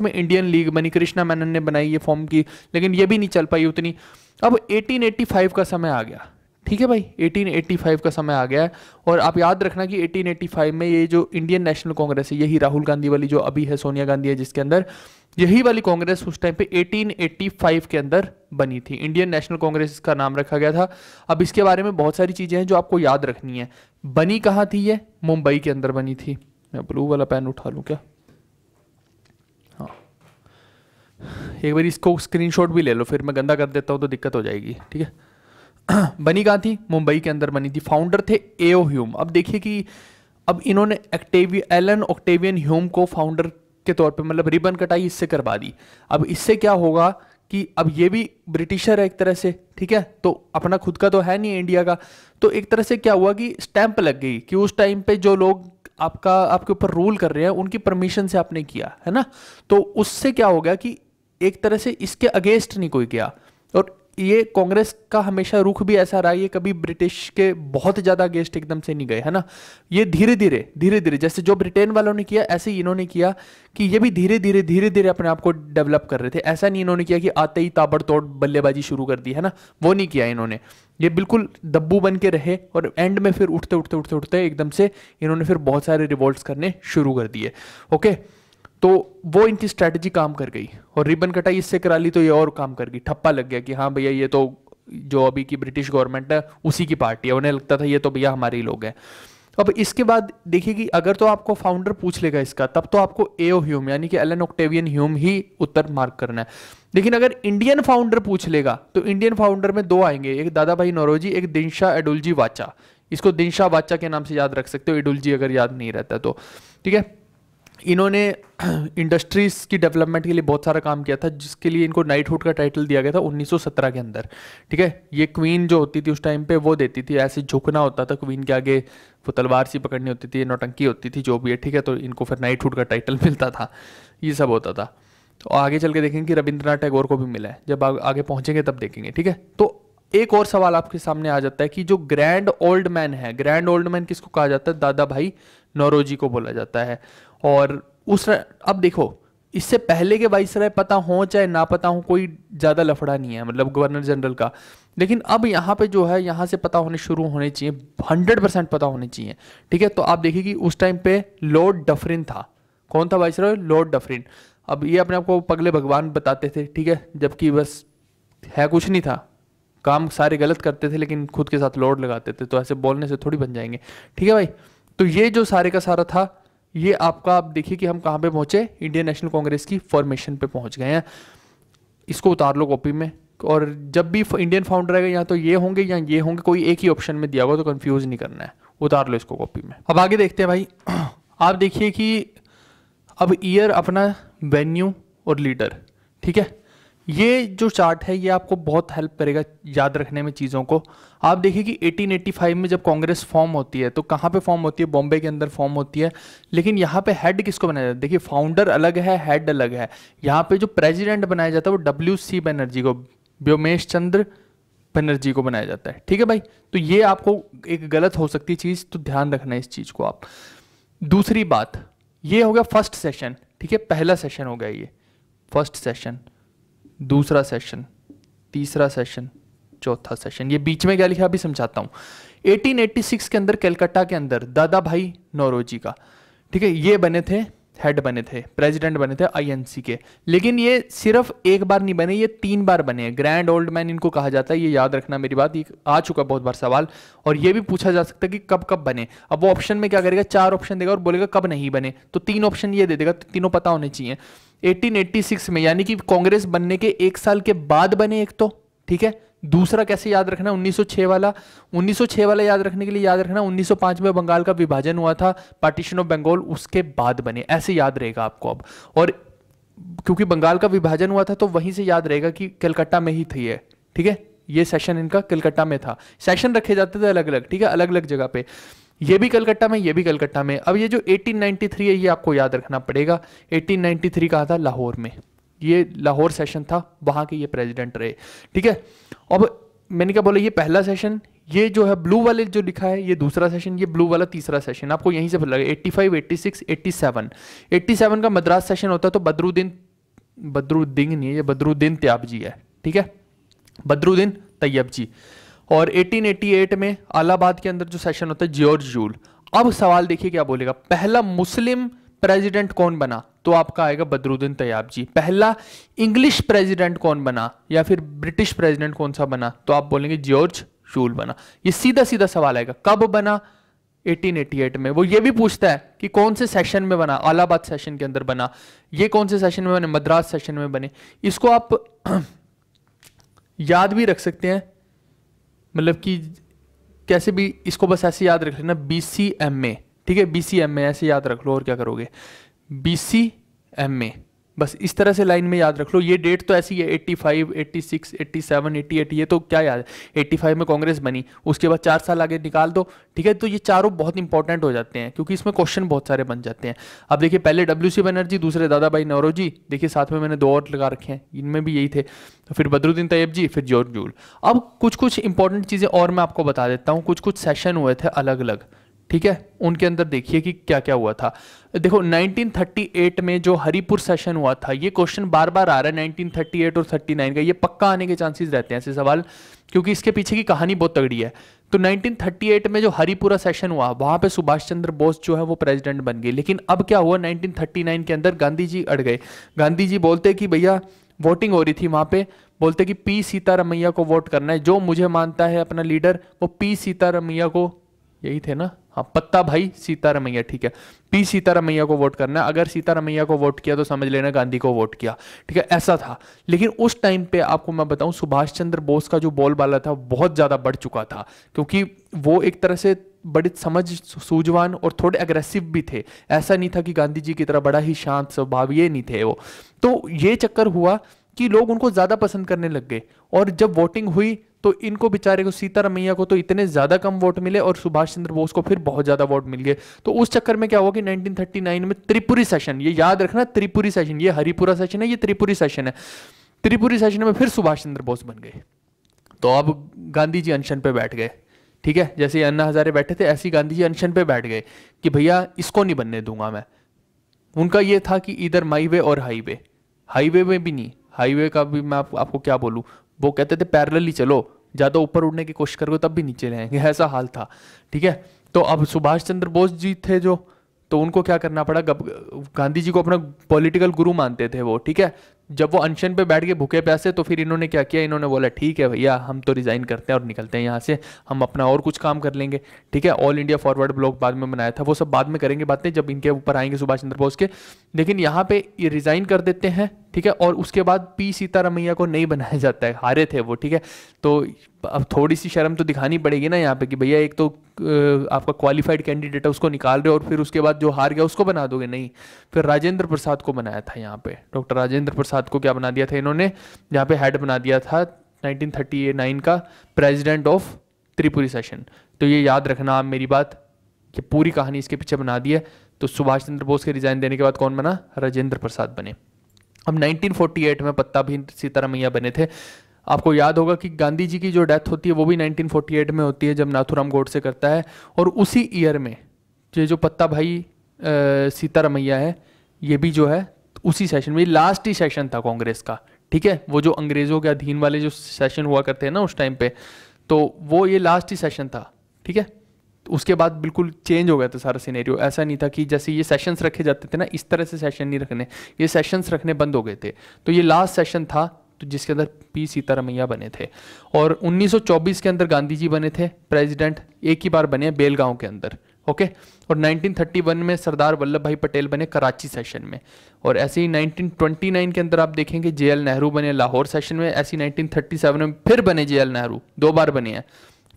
में इंडियन लीग मनी कृष्णा मैनन ने बनाई ये फॉर्म की लेकिन ये भी नहीं चल पाई उतनी अब एटीन का समय आ गया ठीक है भाई 1885 का समय आ गया है और आप याद रखना कि 1885 में ये जो इंडियन नेशनल कांग्रेस है यही राहुल गांधी वाली जो अभी है सोनिया गांधी है जिसके अंदर यही वाली कांग्रेस उस टाइम पे 1885 के अंदर बनी थी इंडियन नेशनल कांग्रेस का नाम रखा गया था अब इसके बारे में बहुत सारी चीज़ें हैं जो आपको याद रखनी है बनी कहाँ थी ये मुंबई के अंदर बनी थी मैं ब्लू वाला पेन उठा लूँ क्या हाँ एक बार इसको स्क्रीनशॉट भी ले लो फिर मैं गंदा कर देता हूँ तो दिक्कत हो जाएगी ठीक है (clears throat) बनी कहाँ थी मुंबई के अंदर बनी थी फाउंडर थे एओ ह्यूम अब देखिए कि अब इन्होंने एक्टेवियन एलन ऑक्टेवियन ह्यूम को फाउंडर के तौर पे मतलब रिबन कटाई इससे करवा दी अब इससे क्या होगा कि अब ये भी ब्रिटिशर है एक तरह से ठीक है तो अपना खुद का तो है नहीं इंडिया का तो एक तरह से क्या हुआ कि स्टैंप लग गई कि उस टाइम पे जो लोग आपका आपके ऊपर रूल कर रहे हैं उनकी परमिशन से आपने किया है ना तो उससे क्या हो गया कि एक तरह से इसके अगेंस्ट नहीं कोई गया और ये कांग्रेस का हमेशा रुख भी ऐसा रहा ये कभी ब्रिटिश के बहुत ज़्यादा गेस्ट एकदम से नहीं गए है ना ये धीरे धीरे धीरे धीरे जैसे जो ब्रिटेन वालों ने किया ऐसे ही इन्होंने किया कि ये भी धीरे धीरे धीरे धीरे अपने आप को डेवलप कर रहे थे ऐसा नहीं इन्होंने किया कि आते ही ताबड़तोड़ बल्लेबाजी शुरू कर दी है ना वो नहीं किया इन्होंने ये बिल्कुल दब्बू बन के रहे और एंड में फिर उठते उठते उठते उठते एकदम से इन्होंने फिर बहुत सारे रिवोल्ट करने शुरू कर दिए ओके तो वो इनकी स्ट्रेटजी काम कर गई और रिबन कटाई इससे करा ली तो ये और काम कर गई ठप्पा लग गया कि हाँ भैया ये तो जो अभी की ब्रिटिश गवर्नमेंट है उसी की पार्टी है उन्हें लगता था ये तो भैया हमारे ही लोग हैं अब इसके बाद देखिए कि अगर तो आपको फाउंडर पूछ लेगा इसका तब तो आपको एओ ह्यूम यानी कि एलन ऑक्टेवियन ह्यूम ही उत्तर मार्क करना है लेकिन अगर इंडियन फाउंडर पूछ लेगा तो इंडियन फाउंडर में दो आएंगे एक दादा भाई नौरोजी एक दिनशा एडुलजी वाचा इसको दिनशा वाचा के नाम से याद रख सकते हो एडुलजी अगर याद नहीं रहता तो ठीक है इन्होंने (clears throat) इंडस्ट्रीज़ की डेवलपमेंट के लिए बहुत सारा काम किया था जिसके लिए इनको नाइटहुड का टाइटल दिया गया था 1917 के अंदर ठीक है ये क्वीन जो होती थी उस टाइम पे वो देती थी ऐसे झुकना होता था क्वीन के आगे वो तलवार सी पकड़नी होती थी नौटंकी होती थी जो भी है ठीक है तो इनको फिर नाइटहुड का टाइटल (laughs) मिलता था ये सब होता था तो आगे चल के देखेंगे कि रविंद्रनाथ टैगोर को भी मिला है जब आगे पहुँचेंगे तब देखेंगे ठीक है तो एक और सवाल आपके सामने आ जाता है कि जो ग्रैंड ओल्ड मैन है ग्रैंड ओल्ड मैन किसको कहा जाता है दादा भाई नौरोजी को बोला जाता है और उस अब देखो इससे पहले के राय पता हो चाहे ना पता हो कोई ज़्यादा लफड़ा नहीं है मतलब गवर्नर जनरल का लेकिन अब यहाँ पे जो है यहाँ से पता होने शुरू होने चाहिए हंड्रेड परसेंट पता होने चाहिए ठीक है तो आप देखिए कि उस टाइम पे लॉर्ड डफरिन था कौन था वाइसराय लॉर्ड डफरिन अब ये अपने आपको पगले भगवान बताते थे ठीक है जबकि बस है कुछ नहीं था काम सारे गलत करते थे लेकिन खुद के साथ लोड लगाते थे तो ऐसे बोलने से थोड़ी बन जाएंगे ठीक है भाई तो ये जो सारे का सारा था ये आपका आप देखिए कि हम कहाँ पे पहुँचे इंडियन नेशनल कांग्रेस की फॉर्मेशन पे पहुँच गए हैं इसको उतार लो कॉपी में और जब भी इंडियन फाउंडर आएगा या तो ये होंगे या ये होंगे कोई एक ही ऑप्शन में दिया होगा तो कन्फ्यूज़ नहीं करना है उतार लो इसको कॉपी में अब आगे देखते हैं भाई (clears throat) आप देखिए कि अब ईयर अपना वेन्यू और लीडर ठीक है ये जो चार्ट है ये आपको बहुत हेल्प करेगा याद रखने में चीज़ों को आप देखिए कि 1885 में जब कांग्रेस फॉर्म होती है तो कहाँ पे फॉर्म होती है बॉम्बे के अंदर फॉर्म होती है लेकिन यहाँ पे हेड किसको बनाया जाता है देखिए फाउंडर अलग है हेड अलग है यहाँ पे जो प्रेसिडेंट बनाया जाता है वो डब्ल्यू सी बनर्जी को व्योमेश चंद्र बनर्जी को बनाया जाता है ठीक है भाई तो ये आपको एक गलत हो सकती चीज़ तो ध्यान रखना इस चीज़ को आप दूसरी बात ये हो गया फर्स्ट सेशन ठीक है पहला सेशन हो गया ये फर्स्ट सेशन दूसरा सेशन तीसरा सेशन चौथा सेशन ये बीच में क्या लिखा अभी समझाता हूं 1886 के अंदर कलकत्ता के अंदर दादा भाई नौरोजी का ठीक है ये बने थे हेड बने थे प्रेसिडेंट बने थे आईएनसी के लेकिन ये सिर्फ एक बार नहीं बने ये तीन बार बने हैं ग्रैंड ओल्ड मैन इनको कहा जाता है ये याद रखना मेरी बात ये आ चुका बहुत बार सवाल और ये भी पूछा जा सकता है कि कब कब बने अब वो ऑप्शन में क्या करेगा चार ऑप्शन देगा और बोलेगा कब नहीं बने तो तीन ऑप्शन ये दे देगा तो तीनों पता होने चाहिए 1886 में यानी कि कांग्रेस बनने के एक साल के बाद बने एक तो ठीक है दूसरा कैसे याद रखना 1906 वाला 1906 वाला याद रखने के लिए याद रखना 1905 में बंगाल का विभाजन हुआ था पार्टीशन ऑफ बंगाल उसके बाद बने ऐसे याद रहेगा आपको अब और क्योंकि बंगाल का विभाजन हुआ था तो वहीं से याद रहेगा कि कलकत्ता में ही थी है ठीक है ये सेशन इनका कलकत्ता में था सेशन रखे जाते थे अलग अलग ठीक है अलग अलग जगह पे ये भी कलकत्ता में ये भी कलकत्ता में अब ये जो 1893 है ये आपको याद रखना पड़ेगा 1893 कहा था लाहौर में ये लाहौर सेशन था वहां के ये प्रेसिडेंट रहे ठीक है अब मैंने क्या बोला ये पहला सेशन ये जो है ब्लू वाले जो लिखा है ये दूसरा सेशन ये ब्लू वाला तीसरा सेशन आपको यहीं से लगे एट्टी सेवन एट्टी सेवन का मद्रास सेशन होता है तो बदरुद्दीन बदरुद्दीन नहीं है ये बदरुद्दीन त्याब जी है ठीक है बदरुद्दीन तैयब जी और 1888 में अलाहाबाद के अंदर जो सेशन होता है जियोर्ज जूल अब सवाल देखिए क्या बोलेगा पहला मुस्लिम प्रेसिडेंट कौन बना तो आपका आएगा बदरुद्दीन तैयाब जी पहला इंग्लिश प्रेसिडेंट कौन बना या फिर ब्रिटिश प्रेसिडेंट कौन सा बना तो आप बोलेंगे जियोर्ज जूल बना ये सीधा सीधा सवाल आएगा कब बना 1888 में वो ये भी पूछता है कि कौन से सेशन में बना अलाहाबाद सेशन के अंदर बना ये कौन से सेशन में बने मद्रास सेशन में बने इसको आप (clears throat) याद भी रख सकते हैं मतलब कि कैसे भी इसको बस ऐसे याद रख लेना बी सी एम ए ठीक है बी सी एम ए ऐसे याद रख लो और क्या करोगे बी सी एम ए बस इस तरह से लाइन में याद रख लो ये डेट तो ऐसी है eighty eighty five six eighty seven eighty eight ये तो क्या याद है एट्टी फाइव में कांग्रेस बनी उसके बाद चार साल आगे निकाल दो ठीक है तो ये चारों बहुत इंपॉर्टेंट हो जाते हैं क्योंकि इसमें क्वेश्चन बहुत सारे बन जाते हैं अब देखिए पहले डब्ल्यू सी बनर्जी दूसरे दादा भाई जी देखिए साथ में मैंने दो और लगा रखे हैं इनमें भी यही थे तो फिर बदरुद्दीन तैयब जी फिर जॉर्ज जूल अब कुछ कुछ इंपॉर्टेंट चीज़ें और मैं आपको बता देता हूँ कुछ कुछ सेशन हुए थे अलग अलग ठीक है उनके अंदर देखिए कि क्या क्या हुआ था देखो 1938 में जो हरिपुर सेशन हुआ था ये क्वेश्चन बार बार आ रहा है 1938 और 39 का ये पक्का आने के चांसेस रहते हैं ऐसे सवाल क्योंकि इसके पीछे की कहानी बहुत तगड़ी है तो 1938 में जो हरिपुरा सेशन हुआ वहां पे सुभाष चंद्र बोस जो है वो प्रेसिडेंट बन गए लेकिन अब क्या हुआ नाइनटीन के अंदर गांधी जी अड़ गए गांधी जी बोलते कि भैया वोटिंग हो रही थी वहां पे बोलते कि पी सीतारमैया को वोट करना है जो मुझे मानता है अपना लीडर वो पी सीतारमैया को यही थे ना हाँ पत्ता भाई सीतारमैया ठीक है पी सीतारमैया को वोट करना अगर सीतारमैया को वोट किया तो समझ लेना गांधी को वोट किया ठीक है ऐसा था लेकिन उस टाइम पे आपको मैं बताऊं सुभाष चंद्र बोस का जो बोलबाला था बहुत ज़्यादा बढ़ चुका था क्योंकि वो एक तरह से बड़े समझ सूझवान और थोड़े अग्रेसिव भी थे ऐसा नहीं था कि गांधी जी की तरह बड़ा ही शांत स्वभाव ये नहीं थे वो तो ये चक्कर हुआ कि लोग उनको ज़्यादा पसंद करने लग गए और जब वोटिंग हुई तो इनको बेचारे को सीतारमैया को तो इतने ज़्यादा कम वोट मिले और सुभाष चंद्र बोस को फिर बहुत ज़्यादा वोट मिल गए तो उस चक्कर में क्या हुआ कि 1939 में त्रिपुरी सेशन ये याद रखना त्रिपुरी सेशन ये हरिपुरा सेशन है ये त्रिपुरी सेशन है त्रिपुरी सेशन में फिर सुभाष चंद्र बोस बन गए तो अब गांधी जी अनशन पे बैठ गए ठीक है जैसे अन्ना हजारे बैठे थे ऐसे गांधी जी अनशन पे बैठ गए कि भैया इसको नहीं बनने दूंगा मैं उनका ये था कि इधर वे और हाईवे हाईवे में भी नहीं हाईवे का भी मैं आप, आपको क्या बोलूँ वो कहते थे पैरेलली चलो ज़्यादा ऊपर उड़ने की कोशिश करोगे तब भी नीचे रहेंगे ऐसा हाल था ठीक है तो अब सुभाष चंद्र बोस जी थे जो तो उनको क्या करना पड़ा गांधी जी को अपना पॉलिटिकल गुरु मानते थे वो ठीक है जब वो अनशन पे बैठ के भूखे प्यासे तो फिर इन्होंने क्या किया इन्होंने बोला ठीक है भैया हम तो रिज़ाइन करते हैं और निकलते हैं यहाँ से हम अपना और कुछ काम कर लेंगे ठीक है ऑल इंडिया फॉरवर्ड ब्लॉक बाद में बनाया था वो सब बाद में करेंगे बातें जब इनके ऊपर आएंगे सुभाष चंद्र बोस के लेकिन यहाँ पे ये रिज़ाइन कर देते हैं ठीक है और उसके बाद पी सीतारामैया को नहीं (laughs) बनाया जाता है हारे थे वो ठीक है तो अब थोड़ी सी शर्म तो दिखानी पड़ेगी ना यहाँ पे कि भैया एक तो आपका क्वालिफाइड कैंडिडेट है उसको निकाल रहे हो और फिर उसके बाद जो हार गया उसको बना दोगे नहीं फिर राजेंद्र प्रसाद को बनाया था यहाँ पे डॉक्टर राजेंद्र प्रसाद सात को क्या बना दिया था इन्होंने यहाँ पे हेड बना दिया था 1939 का प्रेजिडेंट ऑफ त्रिपुरी सेशन तो ये याद रखना आप मेरी बात कि पूरी कहानी इसके पीछे बना दी है तो सुभाष चंद्र बोस के रिजाइन देने के बाद कौन बना राजेंद्र प्रसाद बने अब 1948 में पत्ता भी सीतारामैया बने थे आपको याद होगा कि गांधी जी की जो डेथ होती है वो भी 1948 में होती है जब नाथुराम गोडसे करता है और उसी ईयर में ये जो पत्ता भाई सीतारामैया है ये भी जो है उसी सेशन में लास्ट ही सेशन था कांग्रेस का ठीक है वो जो अंग्रेज़ों के अधीन वाले जो सेशन हुआ करते हैं ना उस टाइम पे तो वो ये लास्ट ही सेशन था ठीक है उसके बाद बिल्कुल चेंज हो गया था सारा सीनेरियो ऐसा नहीं था कि जैसे ये सेशंस रखे जाते थे ना इस तरह से सेशन नहीं रखने ये सेशंस रखने बंद हो गए थे तो ये लास्ट सेशन था तो जिसके अंदर पी सीतारमैया बने थे और 1924 के अंदर गांधी जी बने थे प्रेसिडेंट एक ही बार बने बेलगांव के अंदर ओके और 1931 में सरदार वल्लभ भाई पटेल बने कराची सेशन में और ऐसे ही 1929 के अंदर आप देखेंगे जे एल नेहरू बने लाहौर सेशन में ऐसे ही 1937 में फिर बने जे एल नेहरू दो बार बने हैं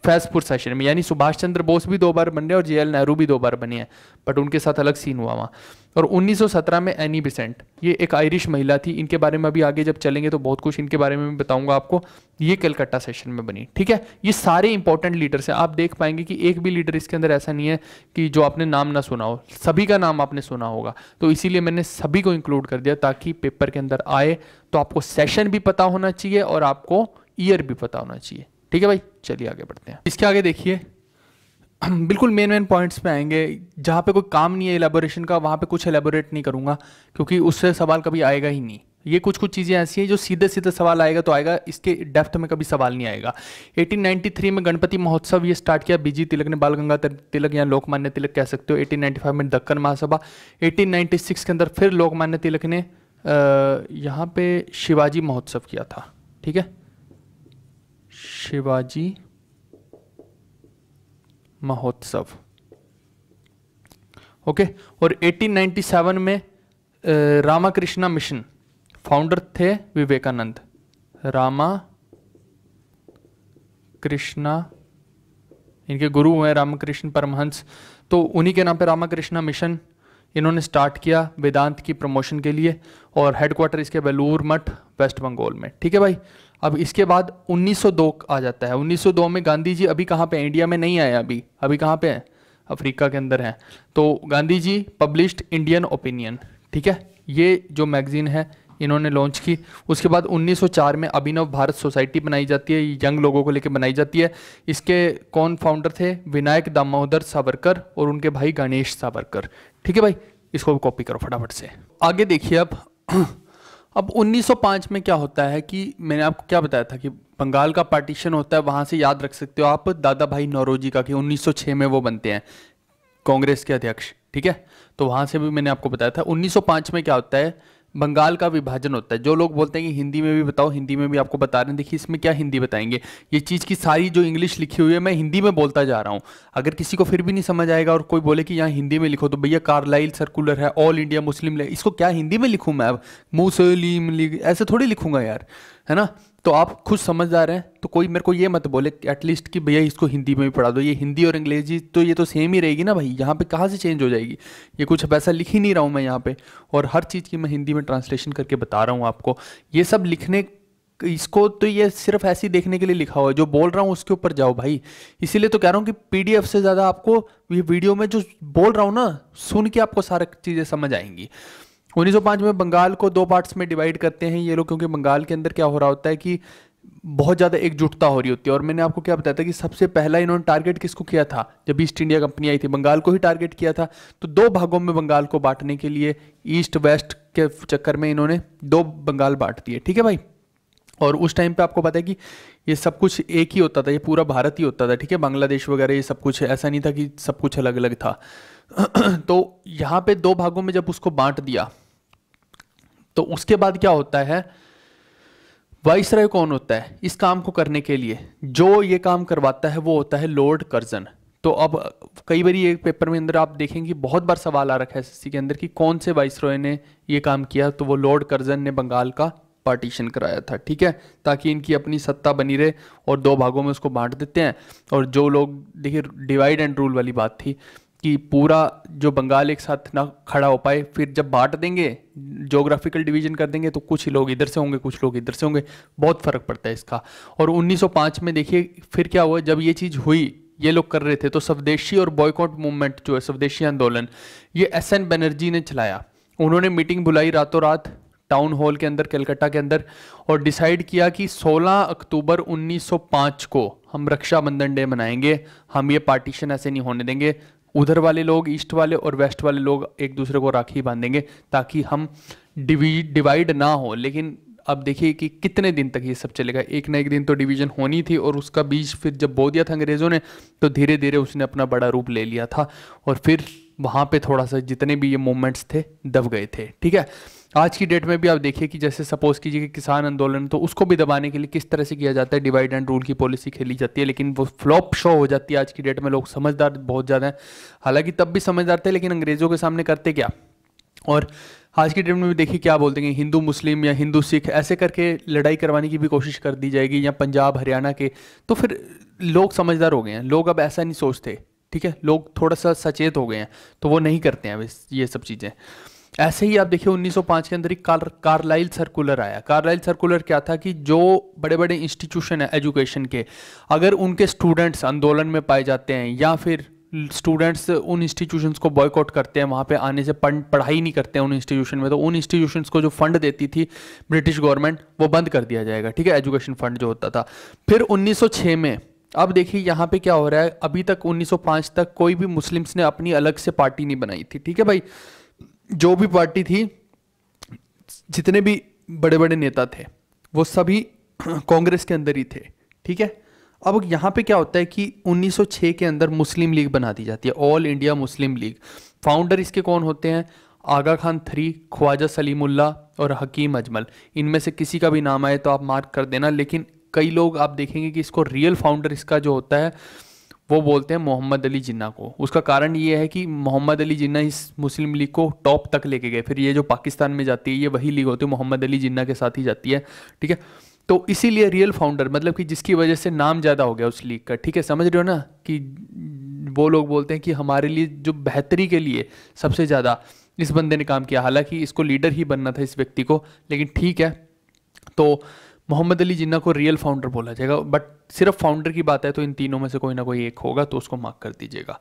फैजपुर सेशन में यानी सुभाष चंद्र बोस भी दो बार बन रहे और जे नेहरू भी दो बार बने हैं बट उनके साथ अलग सीन हुआ वहाँ और 1917 में एनी बिसेंट ये एक आयरिश महिला थी इनके बारे में अभी आगे जब चलेंगे तो बहुत कुछ इनके बारे में भी बताऊंगा आपको ये कलकत्ता सेशन में बनी ठीक है ये सारे इंपॉर्टेंट लीडर्स हैं आप देख पाएंगे कि एक भी लीडर इसके अंदर ऐसा नहीं है कि जो आपने नाम ना सुना हो सभी का नाम आपने सुना होगा तो इसीलिए मैंने सभी को इंक्लूड कर दिया ताकि पेपर के अंदर आए तो आपको सेशन भी पता होना चाहिए और आपको ईयर भी पता होना चाहिए ठीक है भाई चलिए आगे बढ़ते हैं इसके आगे देखिए (clears throat) बिल्कुल मेन मेन पॉइंट्स पे आएंगे जहाँ पे कोई काम नहीं है एलेबोरेशन का वहाँ पे कुछ एलेबोरेट नहीं करूँगा क्योंकि उससे सवाल कभी आएगा ही नहीं ये कुछ कुछ चीज़ें ऐसी हैं जो सीधे सीधे सवाल आएगा तो आएगा इसके डेफ्थ में कभी सवाल नहीं आएगा 1893 में गणपति महोत्सव ये स्टार्ट किया बीजी तिलक ने बाल गंगाधर तिलक या लोकमान्य तिलक कह सकते हो 1895 में दक्कन महासभा 1896 के अंदर फिर लोकमान्य तिलक ने यहाँ पे शिवाजी महोत्सव किया था ठीक है शिवाजी महोत्सव ओके और 1897 में रामाकृष्णा मिशन फाउंडर थे विवेकानंद रामा कृष्णा इनके गुरु हैं रामकृष्ण परमहंस तो उन्हीं के नाम पे रामाकृष्णा मिशन इन्होंने स्टार्ट किया वेदांत की प्रमोशन के लिए और हेडक्वार्टर इसके बेलूर मठ वेस्ट बंगाल में ठीक है भाई अब इसके बाद 1902 आ जाता है 1902 में गांधी जी अभी कहाँ पे इंडिया में नहीं आए अभी अभी कहाँ पे हैं अफ्रीका के अंदर हैं तो Gandhi ji published Indian Opinion ठीक है ये जो मैगजीन है इन्होंने लॉन्च की उसके बाद 1904 में अभिनव भारत सोसाइटी बनाई जाती है यंग लोगों को लेकर बनाई जाती है इसके कौन फाउंडर थे विनायक दामोदर सावरकर और उनके भाई गणेश सावरकर ठीक है भाई इसको कॉपी करो फटाफट से आगे देखिए अब अब 1905 में क्या होता है कि मैंने आपको क्या बताया था कि बंगाल का पार्टीशन होता है वहां से याद रख सकते हो आप दादा भाई नौरोजी का कि 1906 में वो बनते हैं कांग्रेस के अध्यक्ष ठीक है तो वहां से भी मैंने आपको बताया था 1905 में क्या होता है बंगाल का विभाजन होता है जो लोग बोलते हैं कि हिंदी में भी बताओ हिंदी में भी आपको बता रहे हैं देखिए इसमें क्या हिंदी बताएंगे ये चीज़ की सारी जो इंग्लिश लिखी हुई है मैं हिंदी में बोलता जा रहा हूँ अगर किसी को फिर भी नहीं समझ आएगा और कोई बोले कि यहाँ हिंदी में लिखो तो भैया कार्लाइल सर्कुलर है ऑल इंडिया मुस्लिम इसको क्या हिंदी में लिखूँ मैं अब मुस्लिम ऐसे थोड़ी लिखूंगा यार है ना तो आप खुद समझ जा रहे हैं तो कोई मेरे को ये मत बोले एटलीस्ट कि भैया इसको हिंदी में भी पढ़ा दो ये हिंदी और अंग्रेजी तो ये तो सेम ही रहेगी ना भाई यहाँ पे कहाँ से चेंज हो जाएगी ये कुछ वैसा लिख ही नहीं रहा हूँ मैं यहाँ पे और हर चीज़ की मैं हिंदी में ट्रांसलेशन करके बता रहा हूँ आपको ये सब लिखने इसको तो ये सिर्फ ऐसे ही देखने के लिए लिखा हुआ है जो बोल रहा हूँ उसके ऊपर जाओ भाई इसीलिए तो कह रहा हूँ कि पीडीएफ से ज़्यादा आपको ये वीडियो में जो बोल रहा हूँ ना सुन के आपको सारी चीज़ें समझ आएंगी 1905 में बंगाल को दो पार्ट्स में डिवाइड करते हैं ये लोग क्योंकि बंगाल के अंदर क्या हो रहा होता है कि बहुत ज़्यादा एकजुटता हो रही होती है और मैंने आपको क्या बताया था कि सबसे पहला इन्होंने टारगेट किसको किया था जब ईस्ट इंडिया कंपनी आई थी बंगाल को ही टारगेट किया था तो दो भागों में बंगाल को बांटने के लिए ईस्ट वेस्ट के चक्कर में इन्होंने दो बंगाल बांट दिए ठीक है भाई और उस टाइम पे आपको पता है कि ये सब कुछ एक ही होता था ये पूरा भारत ही होता था ठीक है बांग्लादेश वगैरह ये सब कुछ ऐसा नहीं था कि सब कुछ अलग अलग था (clears throat) तो यहाँ पे दो भागों में जब उसको बांट दिया तो उसके बाद क्या होता है वाइस राय कौन होता है इस काम को करने के लिए जो ये काम करवाता है वो होता है लॉर्ड कर्जन तो अब कई बार ये पेपर में अंदर आप देखेंगे बहुत बार सवाल आ रखा है एसएससी के अंदर कि कौन से वाइस रॉय ने ये काम किया तो वो लॉर्ड कर्जन ने बंगाल का पार्टीशन कराया था ठीक है ताकि इनकी अपनी सत्ता बनी रहे और दो भागों में उसको बांट देते हैं और जो लोग देखिए डिवाइड एंड रूल वाली बात थी कि पूरा जो बंगाल एक साथ ना खड़ा हो पाए फिर जब बांट देंगे जोग्राफिकल डिवीजन कर देंगे तो कुछ लोग इधर से होंगे कुछ लोग इधर से होंगे बहुत फ़र्क पड़ता है इसका और 1905 में देखिए फिर क्या हुआ जब ये चीज़ हुई ये लोग कर रहे थे तो स्वदेशी और बॉयकॉट मूवमेंट जो है स्वदेशी आंदोलन ये एस एन बनर्जी ने चलाया उन्होंने मीटिंग बुलाई रातों रात टाउन हॉल के अंदर कलकत्ता के अंदर और डिसाइड किया कि 16 अक्टूबर 1905 को हम रक्षाबंधन डे मनाएंगे हम ये पार्टीशन ऐसे नहीं होने देंगे उधर वाले लोग ईस्ट वाले और वेस्ट वाले लोग एक दूसरे को राखी बांधेंगे ताकि हम डिवाइड ना हो लेकिन अब देखिए कि कितने दिन तक ये सब चलेगा एक ना एक दिन तो डिवीजन होनी थी और उसका बीज फिर जब बो दिया था अंग्रेज़ों ने तो धीरे धीरे उसने अपना बड़ा रूप ले लिया था और फिर वहाँ पे थोड़ा सा जितने भी ये मोमेंट्स थे दब गए थे ठीक है आज की डेट में भी आप देखिए कि जैसे सपोज कीजिए कि किसान आंदोलन तो उसको भी दबाने के लिए किस तरह से किया जाता है डिवाइड एंड रूल की पॉलिसी खेली जाती है लेकिन वो फ्लॉप शो हो जाती है आज की डेट में लोग समझदार बहुत ज़्यादा हैं हालांकि तब भी समझदार थे लेकिन अंग्रेज़ों के सामने करते क्या और आज की डेट में भी देखिए क्या बोलते हैं हिंदू मुस्लिम या हिंदू सिख ऐसे करके लड़ाई करवाने की भी कोशिश कर दी जाएगी या पंजाब हरियाणा के तो फिर लोग समझदार हो गए हैं लोग अब ऐसा नहीं सोचते ठीक है लोग थोड़ा सा सचेत हो गए हैं तो वो नहीं करते हैं ये सब चीज़ें ऐसे ही आप देखिए 1905 के अंदर एक कार, कार्लाइल सर्कुलर आया कार्लाइल सर्कुलर क्या था कि जो बड़े बड़े इंस्टीट्यूशन है एजुकेशन के अगर उनके स्टूडेंट्स आंदोलन में पाए जाते हैं या फिर स्टूडेंट्स उन इंस्टीट्यूशंस को बॉयकॉट करते हैं वहाँ पे आने से पढ़ पढ़ाई नहीं करते हैं उन इंस्टीट्यूशन में तो उन इंस्टीट्यूशंस को जो फंड देती थी ब्रिटिश गवर्नमेंट वो बंद कर दिया जाएगा ठीक है एजुकेशन फंड जो होता था फिर 1906 में अब देखिए यहाँ पे क्या हो रहा है अभी तक 1905 तक कोई भी मुस्लिम्स ने अपनी अलग से पार्टी नहीं बनाई थी ठीक है भाई जो भी पार्टी थी जितने भी बड़े बड़े नेता थे वो सभी (clears throat) कांग्रेस के अंदर ही थे ठीक है अब यहाँ पे क्या होता है कि 1906 के अंदर मुस्लिम लीग बना दी जाती है All India Muslim League founder इसके कौन होते हैं आगा खान थ्री ख्वाजा सलीमुल्ला और हकीम अजमल इनमें से किसी का भी नाम आए तो आप मार्क कर देना लेकिन कई लोग आप देखेंगे कि इसको रियल फाउंडर इसका जो होता है वो बोलते हैं मोहम्मद अली जिन्ना को उसका कारण ये है कि मोहम्मद अली जिन्ना इस मुस्लिम लीग को टॉप तक लेके गए फिर ये जो पाकिस्तान में जाती है ये वही लीग होती है मोहम्मद अली जिन्ना के साथ ही जाती है ठीक है तो इसीलिए रियल फाउंडर मतलब कि जिसकी वजह से नाम ज़्यादा हो गया उस लीग का ठीक है समझ रहे हो ना कि वो लोग बोलते हैं कि हमारे लिए जो बेहतरी के लिए सबसे ज़्यादा इस बंदे ने काम किया हालांकि इसको लीडर ही बनना था इस व्यक्ति को लेकिन ठीक है तो मोहम्मद अली जिन्ना को रियल फाउंडर बोला जाएगा बट सिर्फ फाउंडर की बात है तो इन तीनों में से कोई ना कोई एक होगा तो उसको मार्क कर दीजिएगा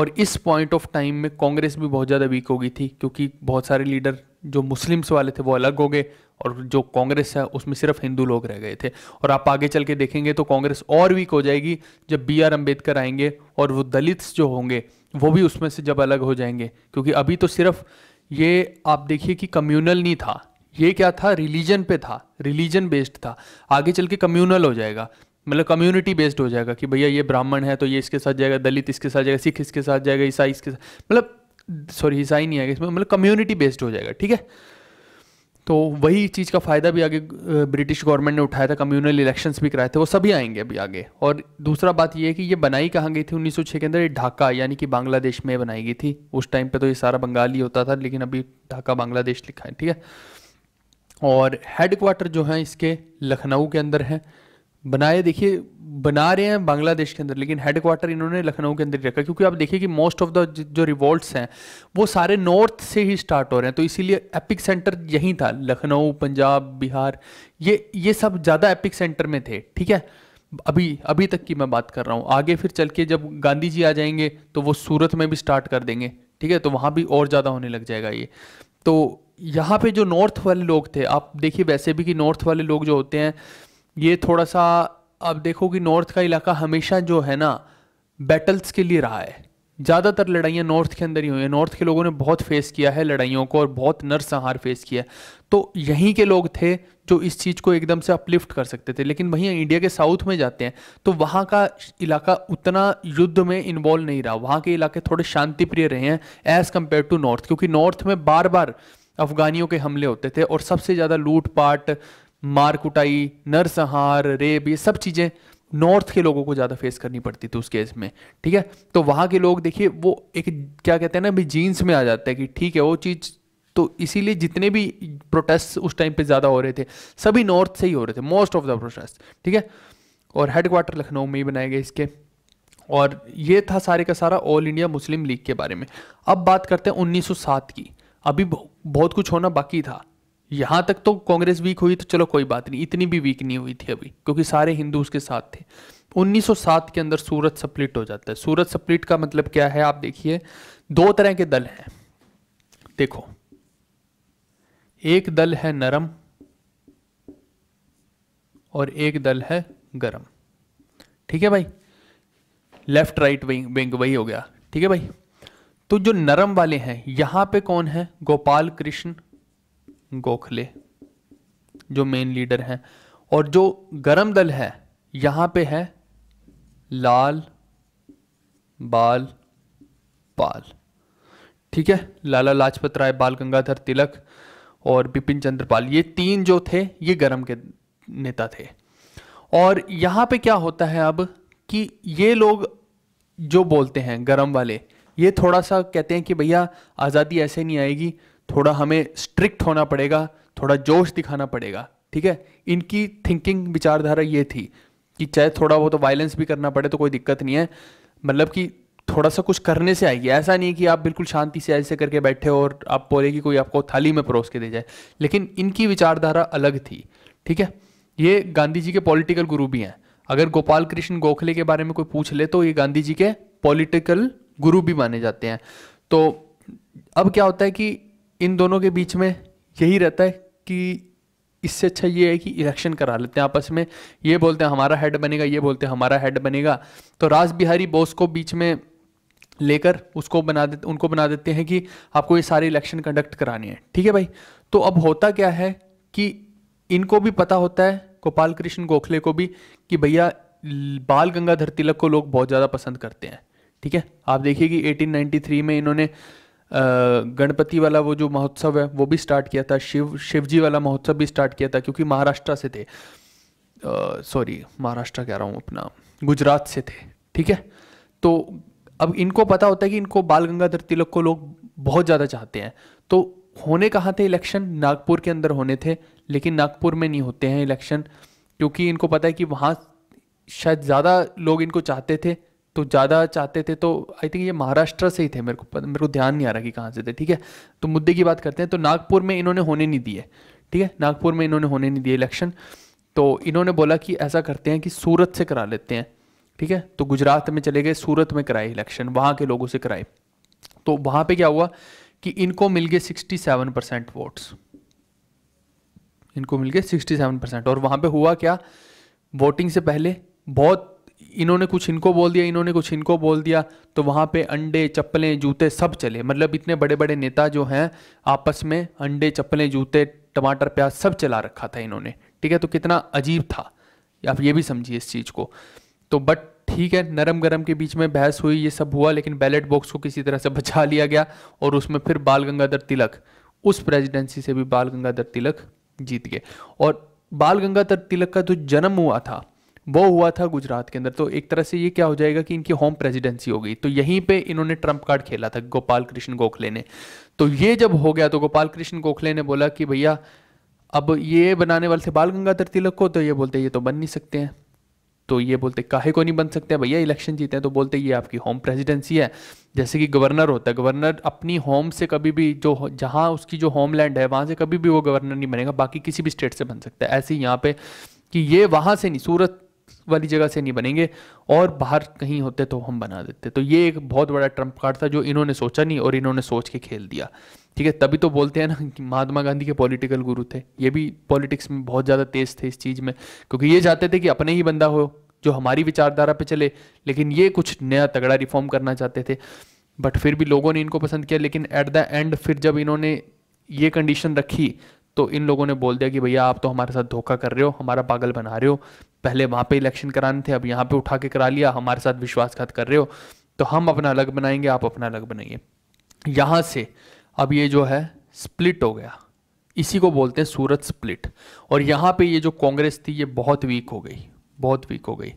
और इस पॉइंट ऑफ टाइम में कांग्रेस भी बहुत ज़्यादा वीक हो गई थी क्योंकि बहुत सारे लीडर जो मुस्लिम्स वाले थे वो अलग हो गए और जो कांग्रेस है उसमें सिर्फ हिंदू लोग रह गए थे और आप आगे चल के देखेंगे तो कांग्रेस और वीक हो जाएगी जब बी आर अम्बेडकर आएंगे और वो दलित्स जो होंगे वो भी उसमें से जब अलग हो जाएंगे क्योंकि अभी तो सिर्फ ये आप देखिए कि कम्यूनल नहीं था ये क्या था रिलीजन पे था रिलीजन बेस्ड था आगे चल के कम्यूनल हो जाएगा मतलब कम्युनिटी बेस्ड हो जाएगा कि भैया ये ब्राह्मण है तो ये इसके साथ जाएगा दलित इसके साथ जाएगा सिख इसके साथ जाएगा ईसाई इसके साथ मतलब सॉरी ईसाई नहीं आएगा इसमें मतलब कम्युनिटी बेस्ड हो जाएगा ठीक है तो वही चीज़ का फ़ायदा भी आगे ब्रिटिश गवर्नमेंट ने उठाया था कम्युनल इलेक्शंस भी कराए थे वो सभी आएंगे अभी आगे और दूसरा बात ये है कि ये बनाई कहाँ गई थी 1906 के अंदर ये ढाका यानी कि बांग्लादेश में बनाई गई थी उस टाइम पे तो ये सारा बंगाल ही होता था लेकिन अभी ढाका बांग्लादेश लिखा है ठीक है और हेडक्वार्टर जो हैं इसके लखनऊ के अंदर हैं बनाए देखिए बना रहे हैं बांग्लादेश के अंदर लेकिन हेडक्वार्टर इन्होंने लखनऊ के अंदर रखा क्योंकि आप देखिए कि मोस्ट ऑफ द जो रिवॉल्ट्स हैं वो सारे नॉर्थ से ही स्टार्ट हो रहे हैं तो इसीलिए एपिक सेंटर यहीं था लखनऊ पंजाब बिहार ये ये सब ज़्यादा एपिक सेंटर में थे ठीक है अभी अभी तक की मैं बात कर रहा हूँ आगे फिर चल के जब गांधी जी आ जाएंगे तो वो सूरत में भी स्टार्ट कर देंगे ठीक है तो वहाँ भी और ज़्यादा होने लग जाएगा ये तो यहाँ पे जो नॉर्थ वाले लोग थे आप देखिए वैसे भी कि नॉर्थ वाले लोग जो होते हैं ये थोड़ा सा आप देखो कि नॉर्थ का इलाका हमेशा जो है ना बैटल्स के लिए रहा है ज़्यादातर लड़ाइयाँ नॉर्थ के अंदर ही हुई हैं नॉर्थ के लोगों ने बहुत फेस किया है लड़ाइयों को और बहुत नरसंहार फेस किया है तो यहीं के लोग थे जो इस चीज़ को एकदम से अपलिफ्ट कर सकते थे लेकिन वहीं इंडिया के साउथ में जाते हैं तो वहाँ का इलाका उतना युद्ध में इन्वॉल्व नहीं रहा वहाँ के इलाके थोड़े शांति प्रिय रहे हैं एज़ कम्पेयर टू नॉर्थ क्योंकि नॉर्थ में बार बार अफगानियों के हमले होते थे और सबसे ज़्यादा लूटपाट मार कुटाई नरसंहार रेप ये सब चीज़ें नॉर्थ के लोगों को ज़्यादा फेस करनी पड़ती थी उस केस में ठीक है तो वहाँ के लोग देखिए वो एक क्या कहते हैं ना अभी जीन्स में आ जाता है कि ठीक है वो चीज़ तो इसीलिए जितने भी प्रोटेस्ट उस टाइम पे ज़्यादा हो रहे थे सभी नॉर्थ से ही हो रहे थे मोस्ट ऑफ द प्रोटेस्ट ठीक है और हेडक्वार्टर लखनऊ में ही बनाए गए इसके और ये था सारे का सारा ऑल इंडिया मुस्लिम लीग के बारे में अब बात करते हैं 1907 की अभी बहुत कुछ होना बाकी था यहां तक तो कांग्रेस वीक हुई तो चलो कोई बात नहीं इतनी भी वीक नहीं हुई थी अभी क्योंकि सारे हिंदू उसके साथ थे 1907 के अंदर सूरत सप्लिट हो जाता है सूरत सप्लिट का मतलब क्या है आप देखिए दो तरह के दल हैं देखो एक दल है नरम और एक दल है गरम ठीक है भाई लेफ्ट राइट विंग विंग वही हो गया ठीक है भाई तो जो नरम वाले हैं यहां पे कौन है गोपाल कृष्ण गोखले जो मेन लीडर हैं और जो गरम दल है यहां पे है लाल बाल पाल ठीक है लाला लाजपत राय बाल गंगाधर तिलक और बिपिन चंद्र पाल ये तीन जो थे ये गरम के नेता थे और यहां पे क्या होता है अब कि ये लोग जो बोलते हैं गरम वाले ये थोड़ा सा कहते हैं कि भैया आज़ादी ऐसे नहीं आएगी थोड़ा हमें स्ट्रिक्ट होना पड़ेगा थोड़ा जोश दिखाना पड़ेगा ठीक है इनकी थिंकिंग विचारधारा ये थी कि चाहे थोड़ा बहुत तो वायलेंस भी करना पड़े तो कोई दिक्कत नहीं है मतलब कि थोड़ा सा कुछ करने से आएगी ऐसा नहीं कि आप बिल्कुल शांति से ऐसे करके बैठे और आप बोले कि कोई आपको थाली में परोस के दे जाए लेकिन इनकी विचारधारा अलग थी ठीक है ये गांधी जी के पॉलिटिकल गुरु भी हैं अगर गोपाल कृष्ण गोखले के बारे में कोई पूछ ले तो ये गांधी जी के पॉलिटिकल गुरु भी माने जाते हैं तो अब क्या होता है कि इन दोनों के बीच में यही रहता है कि इससे अच्छा ये है कि इलेक्शन करा लेते हैं आपस में ये बोलते हैं हमारा हेड बनेगा ये बोलते हैं हमारा हेड बनेगा तो राज बिहारी बोस को बीच में लेकर उसको बना देते उनको बना देते हैं कि आपको ये सारे इलेक्शन कंडक्ट कराने हैं ठीक है भाई तो अब होता क्या है कि इनको भी पता होता है गोपाल कृष्ण गोखले को भी कि भैया बाल गंगाधर तिलक को लोग बहुत ज़्यादा पसंद करते हैं ठीक है आप देखिए कि 1893 में इन्होंने गणपति वाला वो जो महोत्सव है वो भी स्टार्ट किया था शिव शिवजी वाला महोत्सव भी स्टार्ट किया था क्योंकि महाराष्ट्र से थे सॉरी महाराष्ट्र कह रहा हूँ अपना गुजरात से थे ठीक है तो अब इनको पता होता है कि इनको बाल गंगाधर तिलक को लोग बहुत ज़्यादा चाहते हैं तो होने कहाँ थे इलेक्शन नागपुर के अंदर होने थे लेकिन नागपुर में नहीं होते हैं इलेक्शन क्योंकि इनको पता है कि वहाँ शायद ज़्यादा लोग इनको चाहते थे तो ज़्यादा चाहते थे तो आई थिंक ये महाराष्ट्र से ही थे मेरे को मेरे को ध्यान नहीं आ रहा कि कहाँ से थे ठीक है तो मुद्दे की बात करते हैं तो नागपुर में इन्होंने होने नहीं दिए ठीक है नागपुर में इन्होंने होने नहीं दिए इलेक्शन तो इन्होंने बोला कि ऐसा करते हैं कि सूरत से करा लेते हैं ठीक है तो गुजरात में चले गए सूरत में कराए इलेक्शन वहाँ के लोगों से कराए तो वहाँ पर क्या हुआ कि इनको मिल गए सिक्सटी परसेंट वोट्स इनको मिल गए सिक्सटी परसेंट और वहाँ पर हुआ क्या वोटिंग से पहले बहुत इन्होंने कुछ इनको बोल दिया इन्होंने कुछ इनको बोल दिया तो वहाँ पे अंडे चप्पलें जूते सब चले मतलब इतने बड़े बड़े नेता जो हैं आपस में अंडे चप्पलें जूते टमाटर प्याज सब चला रखा था इन्होंने ठीक है तो कितना अजीब था आप ये भी समझिए इस चीज़ को तो बट ठीक है नरम गरम के बीच में बहस हुई ये सब हुआ लेकिन बैलेट बॉक्स को किसी तरह से बचा लिया गया और उसमें फिर बाल गंगाधर तिलक उस प्रेजिडेंसी से भी बाल गंगाधर तिलक जीत गए और बाल गंगाधर तिलक का जो जन्म हुआ था वो हुआ था गुजरात के अंदर तो एक तरह से ये क्या हो जाएगा कि इनकी होम प्रेसिडेंसी हो गई तो यहीं पे इन्होंने ट्रंप कार्ड खेला था गोपाल कृष्ण गोखले ने तो ये जब हो गया तो गोपाल कृष्ण गोखले ने बोला कि भैया अब ये बनाने वाले थे बाल गंगाधर तिलक को तो ये बोलते ये तो बन नहीं सकते हैं तो ये बोलते काहे को नहीं बन सकते हैं भैया इलेक्शन जीते हैं तो बोलते ये आपकी होम प्रेसिडेंसी है जैसे कि गवर्नर होता है गवर्नर अपनी होम से कभी भी जो जहाँ उसकी जो होमलैंड है वहाँ से कभी भी वो गवर्नर नहीं बनेगा बाकी किसी भी स्टेट से बन सकता है ऐसे ही यहाँ पे कि ये वहाँ से नहीं सूरत वाली जगह से नहीं बनेंगे और बाहर कहीं होते तो हम बना देते तो ये एक बहुत बड़ा ट्रम्प कार्ड था जो इन्होंने सोचा नहीं और इन्होंने सोच के खेल दिया ठीक है तभी तो बोलते हैं ना कि महात्मा गांधी के पॉलिटिकल गुरु थे ये भी पॉलिटिक्स में बहुत ज़्यादा तेज थे इस चीज़ में क्योंकि ये चाहते थे कि अपने ही बंदा हो जो हमारी विचारधारा पे चले लेकिन ये कुछ नया तगड़ा रिफॉर्म करना चाहते थे बट फिर भी लोगों ने इनको पसंद किया लेकिन एट द एंड फिर जब इन्होंने ये कंडीशन रखी तो इन लोगों ने बोल दिया कि भैया आप तो हमारे साथ धोखा कर रहे हो हमारा पागल बना रहे हो पहले वहाँ पे इलेक्शन कराने थे अब यहाँ पे उठा के करा लिया हमारे साथ विश्वासघात कर रहे हो तो हम अपना अलग बनाएंगे आप अपना अलग बनाइए यहाँ से अब ये जो है स्प्लिट हो गया इसी को बोलते हैं सूरत स्प्लिट और यहाँ पे ये जो कांग्रेस थी ये बहुत वीक हो गई बहुत वीक हो गई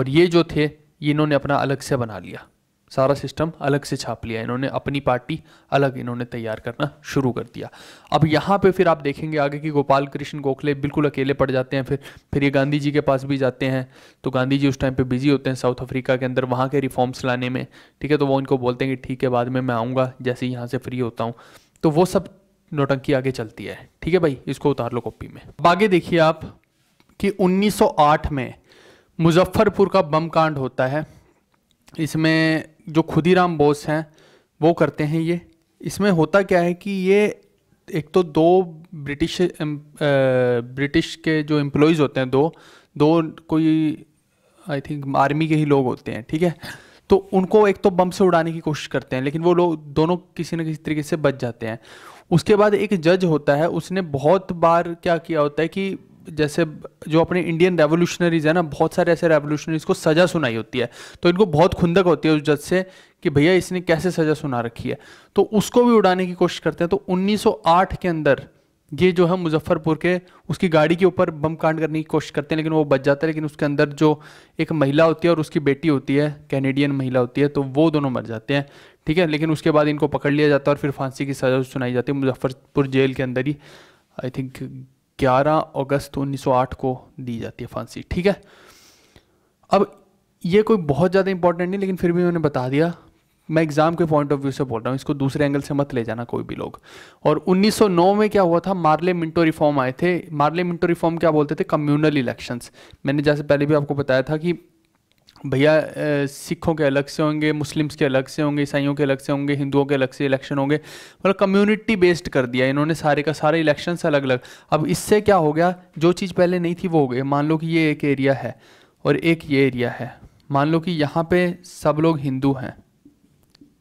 और ये जो थे इन्होंने अपना अलग से बना लिया सारा सिस्टम अलग से छाप लिया इन्होंने अपनी पार्टी अलग इन्होंने तैयार करना शुरू कर दिया अब यहाँ पे फिर आप देखेंगे आगे कि गोपाल कृष्ण गोखले बिल्कुल अकेले पड़ जाते हैं फिर फिर ये गांधी जी के पास भी जाते हैं तो गांधी जी उस टाइम पे बिजी होते हैं साउथ अफ्रीका के अंदर वहाँ के रिफॉर्म्स लाने में ठीक है तो वो उनको बोलते हैं कि ठीक है बाद में मैं आऊँगा जैसे ही यहाँ से फ्री होता हूँ तो वो सब नोटंकी आगे चलती है ठीक है भाई इसको उतार लो कॉपी में आगे देखिए आप कि उन्नीस में मुजफ्फरपुर का बम कांड होता है इसमें जो खुदीराम बोस हैं वो करते हैं ये इसमें होता क्या है कि ये एक तो दो ब्रिटिश ब्रिटिश के जो एम्प्लॉयज़ होते हैं दो दो कोई आई थिंक आर्मी के ही लोग होते हैं ठीक है तो उनको एक तो बम से उड़ाने की कोशिश करते हैं लेकिन वो लोग दोनों किसी न किसी तरीके से बच जाते हैं उसके बाद एक जज होता है उसने बहुत बार क्या किया होता है कि जैसे जो अपने इंडियन रेवोल्यूशनरीज है ना बहुत सारे ऐसे रेवोल्यूशनरीज को सज़ा सुनाई होती है तो इनको बहुत खुंदक होती है उस जज से कि भैया इसने कैसे सज़ा सुना रखी है तो उसको भी उड़ाने की कोशिश करते हैं तो 1908 के अंदर ये जो है मुजफ्फरपुर के उसकी गाड़ी के ऊपर बम कांड करने की कोशिश करते हैं लेकिन वो बच जाता है लेकिन उसके अंदर जो एक महिला होती है और उसकी बेटी होती है कैनेडियन महिला होती है तो वो दोनों मर जाते हैं ठीक है लेकिन उसके बाद इनको पकड़ लिया जाता है और फिर फांसी की सज़ा सुनाई जाती है मुजफ्फरपुर जेल के अंदर ही आई थिंक 11 अगस्त 1908 को दी जाती है फांसी ठीक है अब ये कोई बहुत ज़्यादा इंपॉर्टेंट नहीं लेकिन फिर भी मैंने बता दिया मैं एग्ज़ाम के पॉइंट ऑफ व्यू से बोल रहा हूँ इसको दूसरे एंगल से मत ले जाना कोई भी लोग और 1909 में क्या हुआ था मार्ले मिंटो रिफॉर्म आए थे मार्ले मिंटो रिफॉर्म क्या बोलते थे कम्युनल इलेक्शंस मैंने जैसे पहले भी आपको बताया था कि भैया सिखों के अलग से होंगे मुस्लिम्स के अलग से होंगे ईसाइयों के अलग से होंगे हिंदुओं के अलग से इलेक्शन होंगे मतलब कम्युनिटी बेस्ड कर दिया इन्होंने सारे का सारे इलेक्शन अलग अलग अब इससे क्या हो गया जो चीज़ पहले नहीं थी वो हो गई मान लो कि ये एक एरिया है और एक ये एरिया है मान लो कि यहाँ पे सब लोग हिंदू हैं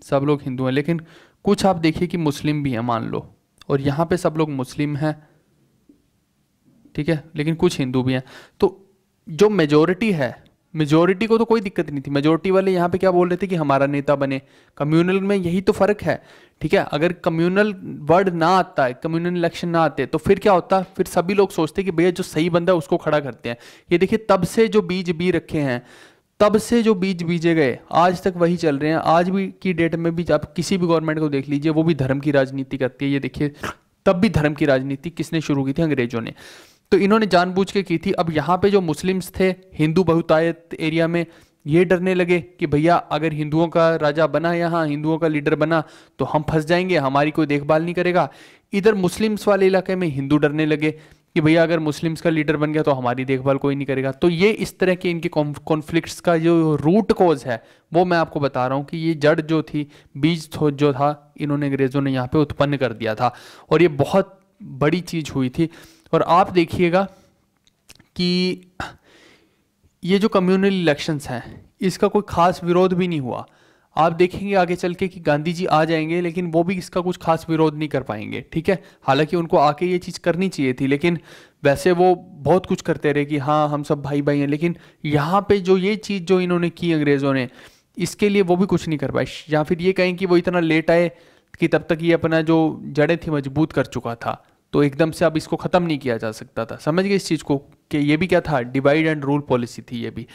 सब लोग हिंदू हैं लेकिन कुछ आप देखिए कि मुस्लिम भी हैं मान लो और यहाँ पे सब लोग मुस्लिम हैं ठीक है लेकिन कुछ हिंदू भी हैं तो जो मेजोरिटी है मेजोरिटी को तो कोई दिक्कत नहीं थी मेजोरिटी वाले यहाँ पे क्या बोल रहे थे कि हमारा नेता बने कम्युनल में यही तो फर्क है ठीक है अगर कम्युनल वर्ड ना आता है कम्युनल इलेक्शन ना आते तो फिर क्या होता फिर सभी लोग सोचते कि भैया जो सही बंदा है उसको खड़ा करते हैं ये देखिए तब से जो बीज बी रखे हैं तब से जो बीज बीजे गए आज तक वही चल रहे हैं आज भी की डेट में भी आप किसी भी गवर्नमेंट को देख लीजिए वो भी धर्म की राजनीति करती है ये देखिए तब भी धर्म की राजनीति किसने शुरू की थी अंग्रेजों ने तो इन्होंने जानबूझ के की थी अब यहाँ पे जो मुस्लिम्स थे हिंदू बहुतायत एरिया में ये डरने लगे कि भैया अगर हिंदुओं का राजा बना यहाँ हिंदुओं का लीडर बना तो हम फंस जाएंगे हमारी कोई देखभाल नहीं करेगा इधर मुस्लिम्स वाले इलाके में हिंदू डरने लगे कि भैया अगर मुस्लिम्स का लीडर बन गया तो हमारी देखभाल कोई नहीं करेगा तो ये इस तरह के इनके कॉन्फ्लिक्ट का जो रूट कॉज है वो मैं आपको बता रहा हूँ कि ये जड़ जो थी बीज जो था इन्होंने अंग्रेज़ों ने यहाँ पे उत्पन्न कर दिया था और ये बहुत बड़ी चीज़ हुई थी और आप देखिएगा कि ये जो कम्युनल इलेक्शंस हैं इसका कोई खास विरोध भी नहीं हुआ आप देखेंगे आगे चल के कि गांधी जी आ जाएंगे लेकिन वो भी इसका कुछ खास विरोध नहीं कर पाएंगे ठीक है हालांकि उनको आके ये चीज़ करनी चाहिए थी लेकिन वैसे वो बहुत कुछ करते रहे कि हाँ हम सब भाई भाई हैं लेकिन यहाँ पे जो ये चीज़ जो इन्होंने की अंग्रेज़ों ने इसके लिए वो भी कुछ नहीं कर पाए या फिर ये कहें कि वो इतना लेट आए कि तब तक ये अपना जो जड़ें थी मजबूत कर चुका था तो एकदम से अब इसको ख़त्म नहीं किया जा सकता था समझ गए इस चीज़ को कि ये भी क्या था डिवाइड एंड रूल पॉलिसी थी ये भी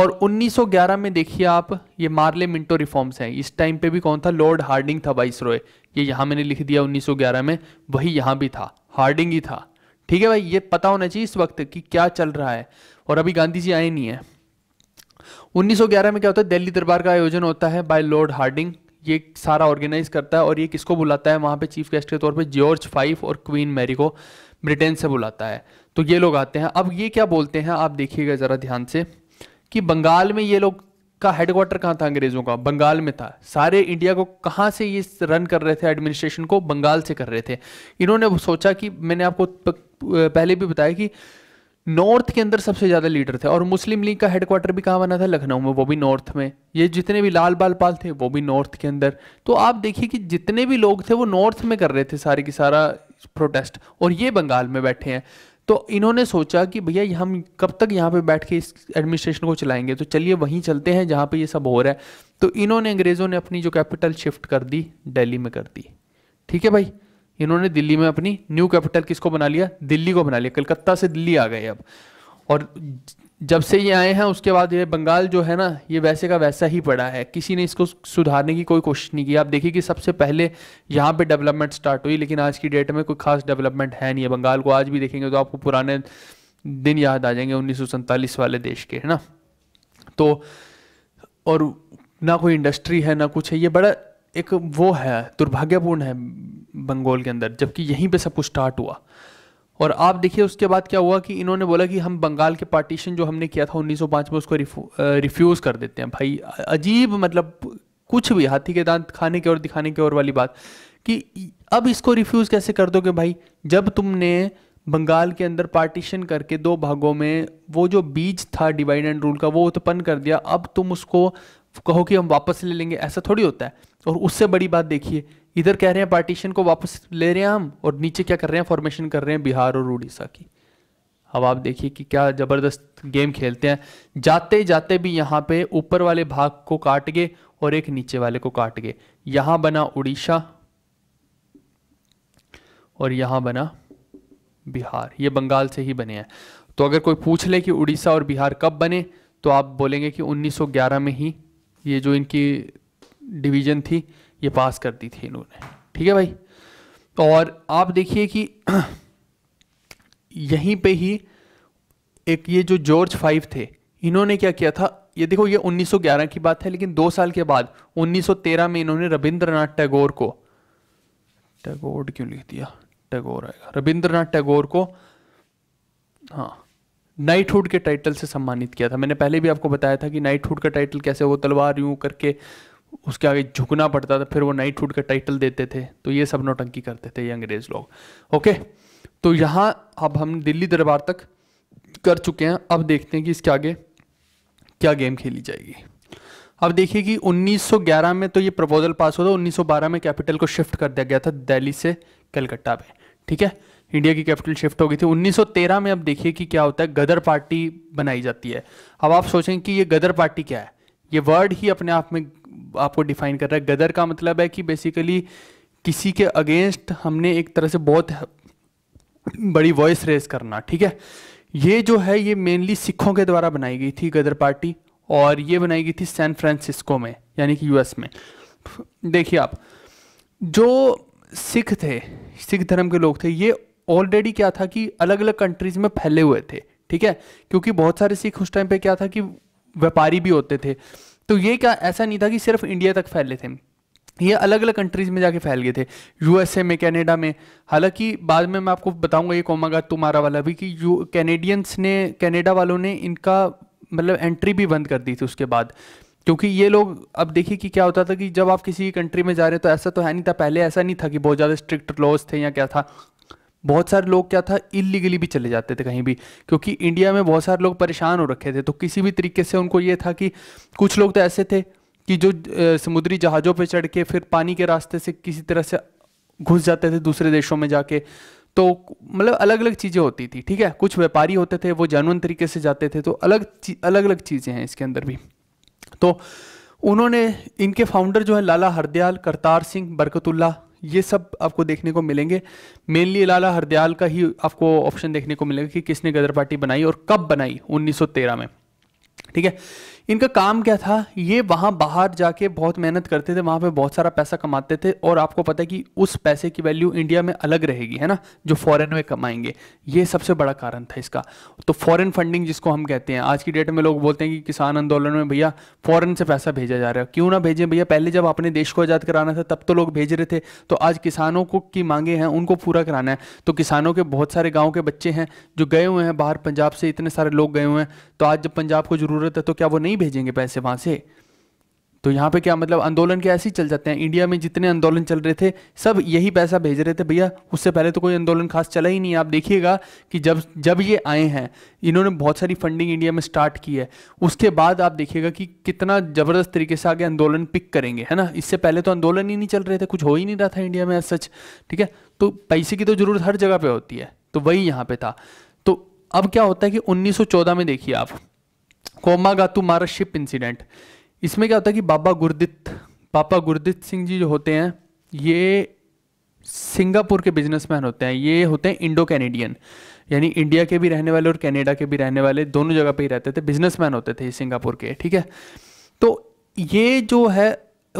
और 1911 में देखिए आप ये मार्ले मिंटो रिफॉर्म्स हैं इस टाइम पे भी कौन था लॉर्ड हार्डिंग था वाइस रॉय ये यहां मैंने लिख दिया 1911 में वही यहां भी था हार्डिंग ही था ठीक है भाई ये पता होना चाहिए इस वक्त कि क्या चल रहा है और अभी गांधी जी आए नहीं है 1911 में क्या होता है दिल्ली दरबार का आयोजन होता है बाय लॉर्ड हार्डिंग ये सारा ऑर्गेनाइज करता है और ये किसको बुलाता है वहाँ पे चीफ गेस्ट के तौर पे जॉर्ज फाइव और क्वीन मैरी को ब्रिटेन से बुलाता है तो ये लोग आते हैं अब ये क्या बोलते हैं आप देखिएगा ज़रा ध्यान से कि बंगाल में ये लोग का हेडक्वार्टर कहाँ था अंग्रेज़ों का बंगाल में था सारे इंडिया को कहाँ से ये रन कर रहे थे एडमिनिस्ट्रेशन को बंगाल से कर रहे थे इन्होंने सोचा कि मैंने आपको पहले भी बताया कि नॉर्थ के अंदर सबसे ज़्यादा लीडर थे और मुस्लिम लीग का हेडक्वार्टर भी कहाँ बना था लखनऊ में वो भी नॉर्थ में ये जितने भी लाल बाल पाल थे वो भी नॉर्थ के अंदर तो आप देखिए कि जितने भी लोग थे वो नॉर्थ में कर रहे थे सारे की सारा प्रोटेस्ट और ये बंगाल में बैठे हैं तो इन्होंने सोचा कि भैया हम कब तक यहाँ पे बैठ के इस एडमिनिस्ट्रेशन को चलाएंगे तो चलिए वहीं चलते हैं जहाँ पे ये सब हो रहा है तो इन्होंने अंग्रेज़ों ने अपनी जो कैपिटल शिफ्ट कर दी दिल्ली में कर दी ठीक है भाई इन्होंने दिल्ली में अपनी न्यू कैपिटल किसको बना लिया दिल्ली को बना लिया कलकत्ता से दिल्ली आ गए अब और जब से ये आए हैं उसके बाद ये बंगाल जो है ना ये वैसे का वैसा ही पड़ा है किसी ने इसको सुधारने की कोई कोशिश नहीं की आप देखिए कि सबसे पहले यहाँ पे डेवलपमेंट स्टार्ट हुई लेकिन आज की डेट में कोई खास डेवलपमेंट है नहीं है बंगाल को आज भी देखेंगे तो आपको पुराने दिन याद आ जाएंगे उन्नीस वाले देश के है ना तो और ना कोई इंडस्ट्री है ना कुछ है ये बड़ा एक वो है दुर्भाग्यपूर्ण है बंगाल के अंदर जबकि यहीं पे सब कुछ स्टार्ट हुआ और आप देखिए उसके बाद क्या हुआ कि इन्होंने बोला कि हम बंगाल के पार्टीशन जो हमने किया था 1905 में उसको रिफ्यूज़ कर देते हैं भाई अजीब मतलब कुछ भी हाथी के दांत खाने के और दिखाने के और वाली बात कि अब इसको रिफ्यूज़ कैसे कर दोगे भाई जब तुमने बंगाल के अंदर पार्टीशन करके दो भागों में वो जो बीज था डिवाइड एंड रूल का वो उत्पन्न कर दिया अब तुम उसको कहो कि हम वापस ले लेंगे ऐसा थोड़ी होता है और उससे बड़ी बात देखिए इधर कह रहे हैं पार्टीशन को वापस ले रहे हैं हम और नीचे क्या कर रहे हैं फॉर्मेशन कर रहे हैं बिहार और उड़ीसा की अब आप देखिए कि क्या ज़बरदस्त गेम खेलते हैं जाते जाते भी यहाँ पे ऊपर वाले भाग को काट गए और एक नीचे वाले को काट गए यहाँ बना उड़ीसा और यहां बना बिहार ये बंगाल से ही बने हैं तो अगर कोई पूछ ले कि उड़ीसा और बिहार कब बने तो आप बोलेंगे कि 1911 में ही ये जो इनकी डिवीजन थी ये पास कर दी थी इन्होंने ठीक है भाई और आप देखिए कि (clears throat) यहीं पे ही एक ये जो जॉर्ज फाइव थे इन्होंने क्या किया था ये देखो ये 1911 की बात है लेकिन दो साल के बाद 1913 में इन्होंने रविंद्रनाथ टैगोर को टैगोर क्यों लिख दिया टैगोर आएगा रविंद्रनाथ टैगोर को हाँ नाइटहुड के टाइटल से सम्मानित किया था मैंने पहले भी आपको बताया था कि नाइटहुड का टाइटल कैसे वो तलवार यूं करके उसके आगे झुकना पड़ता था फिर वो नाइट हुड का टाइटल देते थे तो ये सब नौटंकी करते थे ये अंग्रेज लोग ओके तो यहाँ अब हम दिल्ली दरबार तक कर चुके हैं अब देखते हैं कि इसके आगे क्या गेम खेली जाएगी अब देखिए कि 1911 में तो ये प्रपोजल पास हुआ था 1912 में कैपिटल को शिफ्ट कर दिया गया था दिल्ली से कलकत्ता में ठीक है इंडिया की कैपिटल शिफ्ट हो गई थी 1913 में अब देखिए कि क्या होता है गदर पार्टी बनाई जाती है अब आप सोचें कि ये गदर पार्टी क्या है ये वर्ड ही अपने आप में आपको डिफाइन कर रहा है गदर का मतलब है कि बेसिकली किसी के अगेंस्ट हमने एक तरह से बहुत बड़ी वॉइस रेस करना ठीक है ये जो है ये मेनली सिखों के द्वारा बनाई गई थी गदर पार्टी और ये बनाई गई थी सैन फ्रांसिस्को में यानी कि यूएस में देखिए आप जो सिख थे सिख धर्म के लोग थे ये ऑलरेडी क्या था कि अलग अलग कंट्रीज में फैले हुए थे ठीक है क्योंकि बहुत सारे सिख उस टाइम पे क्या था कि व्यापारी भी होते थे तो ये क्या ऐसा नहीं था कि सिर्फ इंडिया तक फैले थे ये अलग अलग कंट्रीज़ में जाके फैल गए थे यूएसए में कनाडा में हालांकि बाद में मैं आपको बताऊंगा ये कोमागा तुम्हारा वाला भी कि यू कैनेडियंस ने कनाडा वालों ने इनका मतलब एंट्री भी बंद कर दी थी उसके बाद क्योंकि ये लोग अब देखिए कि क्या होता था कि जब आप किसी कंट्री में जा रहे हो तो ऐसा तो है नहीं था पहले ऐसा नहीं था कि बहुत ज़्यादा स्ट्रिक्ट लॉज थे या क्या था बहुत सारे लोग क्या था इलीगली भी चले जाते थे कहीं भी क्योंकि इंडिया में बहुत सारे लोग परेशान हो रखे थे तो किसी भी तरीके से उनको ये था कि कुछ लोग तो ऐसे थे कि जो समुद्री जहाज़ों पर चढ़ के फिर पानी के रास्ते से किसी तरह से घुस जाते थे दूसरे देशों में जाके तो मतलब अलग अलग चीज़ें होती थी ठीक है कुछ व्यापारी होते थे वो जानवन तरीके से जाते थे तो अलग अलग अलग चीज़ें हैं इसके अंदर भी तो उन्होंने इनके फाउंडर जो है लाला हरदयाल करतार सिंह बरकतुल्ला ये सब आपको देखने को मिलेंगे मेनली लाला हरदयाल का ही आपको ऑप्शन देखने को मिलेगा कि किसने गदर पार्टी बनाई और कब बनाई 1913 में ठीक है इनका काम क्या था ये वहाँ बाहर जाके बहुत मेहनत करते थे वहाँ पे बहुत सारा पैसा कमाते थे और आपको पता है कि उस पैसे की वैल्यू इंडिया में अलग रहेगी है ना जो फॉरेन में कमाएंगे ये सबसे बड़ा कारण था इसका तो फॉरेन फंडिंग जिसको हम कहते हैं आज की डेट में लोग बोलते हैं कि किसान आंदोलन में भैया फॉरन से पैसा भेजा जा रहा है क्यों ना भेजें भैया पहले जब अपने देश को आज़ाद कराना था तब तो लोग भेज रहे थे तो आज किसानों को की मांगे हैं उनको पूरा कराना है तो किसानों के बहुत सारे गाँव के बच्चे हैं जो गए हुए हैं बाहर पंजाब से इतने सारे लोग गए हुए हैं तो आज जब पंजाब को ज़रूरत है तो क्या वो नहीं भेजेंगे पैसे वहां से तो यहाँ पे क्या मतलब आंदोलन के ऐसे ही चल जाते हैं इंडिया में जितने आंदोलन चल रहे थे सब यही पैसा भेज रहे थे भैया उससे पहले तो कोई आंदोलन खास चला ही नहीं आप देखिएगा कि जब जब ये आए हैं इन्होंने बहुत सारी फंडिंग इंडिया में स्टार्ट की है उसके बाद आप देखिएगा कि कितना ज़बरदस्त तरीके से आगे आंदोलन पिक करेंगे है ना इससे पहले तो आंदोलन ही नहीं चल रहे थे कुछ हो ही नहीं रहा था इंडिया में सच ठीक है तो पैसे की तो ज़रूरत हर जगह पर होती है तो वही यहाँ पे था अब क्या होता है कि 1914 में देखिए आप कोमागातु मारा शिप इंसिडेंट इसमें क्या होता है कि बाबा गुरदित बाबा गुरदित सिंह जी जो होते हैं ये सिंगापुर के बिजनेसमैन होते हैं ये होते हैं इंडो कैनेडियन यानी इंडिया के भी रहने वाले और कनाडा के भी रहने वाले दोनों जगह पे ही रहते थे बिजनेसमैन होते थे सिंगापुर के ठीक है तो ये जो है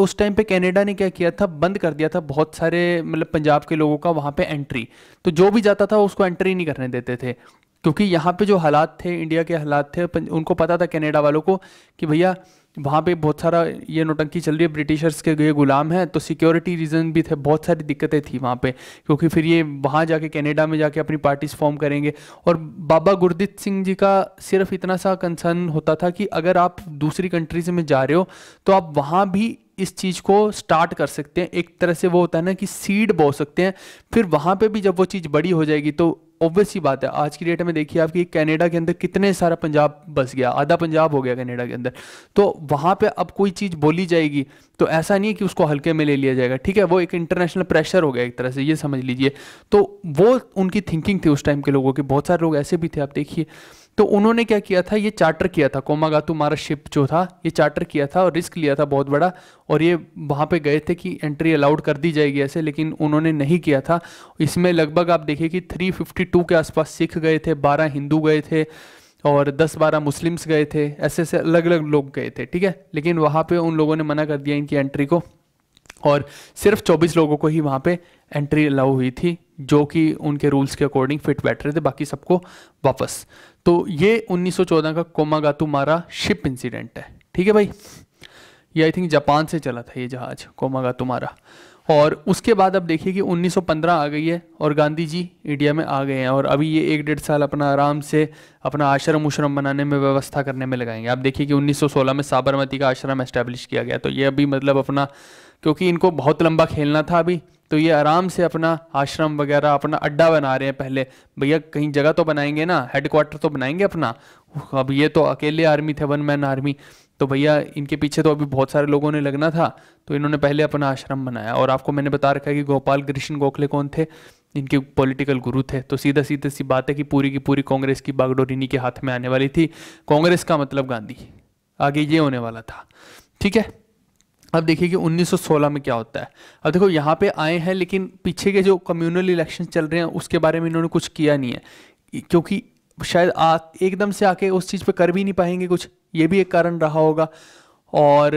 उस टाइम पे कनाडा ने क्या किया था बंद कर दिया था बहुत सारे मतलब पंजाब के लोगों का वहां पे एंट्री तो जो भी जाता था उसको एंट्री नहीं करने देते थे क्योंकि यहाँ पे जो हालात थे इंडिया के हालात थे उनको पता था कनाडा वालों को कि भैया वहाँ पे बहुत सारा ये नोटंकी चल रही है ब्रिटिशर्स के ये गुलाम हैं तो सिक्योरिटी रीज़न भी थे बहुत सारी दिक्कतें थी वहाँ पे क्योंकि फिर ये वहाँ जाके कनाडा में जाके अपनी पार्टीज फॉर्म करेंगे और बाबा गुरदित सिंह जी का सिर्फ इतना सा कंसर्न होता था कि अगर आप दूसरी कंट्रीज में जा रहे हो तो आप वहाँ भी इस चीज़ को स्टार्ट कर सकते हैं एक तरह से वो होता है ना कि सीड बो सकते हैं फिर वहाँ पे भी जब वो चीज़ बड़ी हो जाएगी तो ऑब्वियस ही बात है आज की डेट में देखिए आपकी कनाडा के अंदर कितने सारा पंजाब बस गया आधा पंजाब हो गया कनाडा के अंदर तो वहाँ पे अब कोई चीज़ बोली जाएगी तो ऐसा नहीं है कि उसको हल्के में ले लिया जाएगा ठीक है वो एक इंटरनेशनल प्रेशर हो गया एक तरह से ये समझ लीजिए तो वो उनकी थिंकिंग थी उस टाइम के लोगों की बहुत सारे लोग ऐसे भी थे आप देखिए तो उन्होंने क्या किया था ये चार्टर किया था कोमागातु शिप जो था ये चार्टर किया था और रिस्क लिया था बहुत बड़ा और ये वहाँ पे गए थे कि एंट्री अलाउड कर दी जाएगी ऐसे लेकिन उन्होंने नहीं किया था इसमें लगभग आप देखिए कि 352 के आसपास सिख गए थे 12 हिंदू गए थे और 10-12 मुस्लिम्स गए थे ऐसे ऐसे अलग अलग लोग गए थे ठीक है लेकिन वहाँ पर उन लोगों ने मना कर दिया इनकी एंट्री को और सिर्फ 24 लोगों को ही वहाँ पे एंट्री अलाउ हुई थी जो कि उनके रूल्स के अकॉर्डिंग फिट बैठ रहे थे बाकी सबको वापस तो ये 1914 का कोमागातु मारा शिप इंसिडेंट है ठीक है भाई ये आई थिंक जापान से चला था ये जहाज कोमागातु मारा और उसके बाद अब देखिए कि 1915 आ गई है और गांधी जी इंडिया में आ गए हैं और अभी ये एक डेढ़ साल अपना आराम से अपना आश्रम उश्रम बनाने में व्यवस्था करने में लगाएंगे आप देखिए कि 1916 में साबरमती का आश्रम एस्टेब्लिश किया गया तो ये अभी मतलब अपना क्योंकि इनको बहुत लंबा खेलना था अभी तो ये आराम से अपना आश्रम वगैरह अपना अड्डा बना रहे हैं पहले भैया कहीं जगह तो बनाएंगे ना हेडक्वार्टर तो बनाएंगे अपना अब ये तो अकेले आर्मी थे वन मैन आर्मी तो भैया इनके पीछे तो अभी बहुत सारे लोगों ने लगना था तो इन्होंने पहले अपना आश्रम बनाया और आपको मैंने बता रखा है कि गोपाल कृष्ण गोखले कौन थे इनके पॉलिटिकल गुरु थे तो सीधा सीधे सी बात है कि पूरी की पूरी कांग्रेस की बागडोरिनी इन्हीं के हाथ में आने वाली थी कांग्रेस का मतलब गांधी आगे ये होने वाला था ठीक है अब देखिए कि 1916 में क्या होता है अब देखो यहाँ पे आए हैं लेकिन पीछे के जो कम्युनल इलेक्शन चल रहे हैं उसके बारे में इन्होंने कुछ किया नहीं है क्योंकि शायद आ एकदम से आके उस चीज़ पे कर भी नहीं पाएंगे कुछ ये भी एक कारण रहा होगा और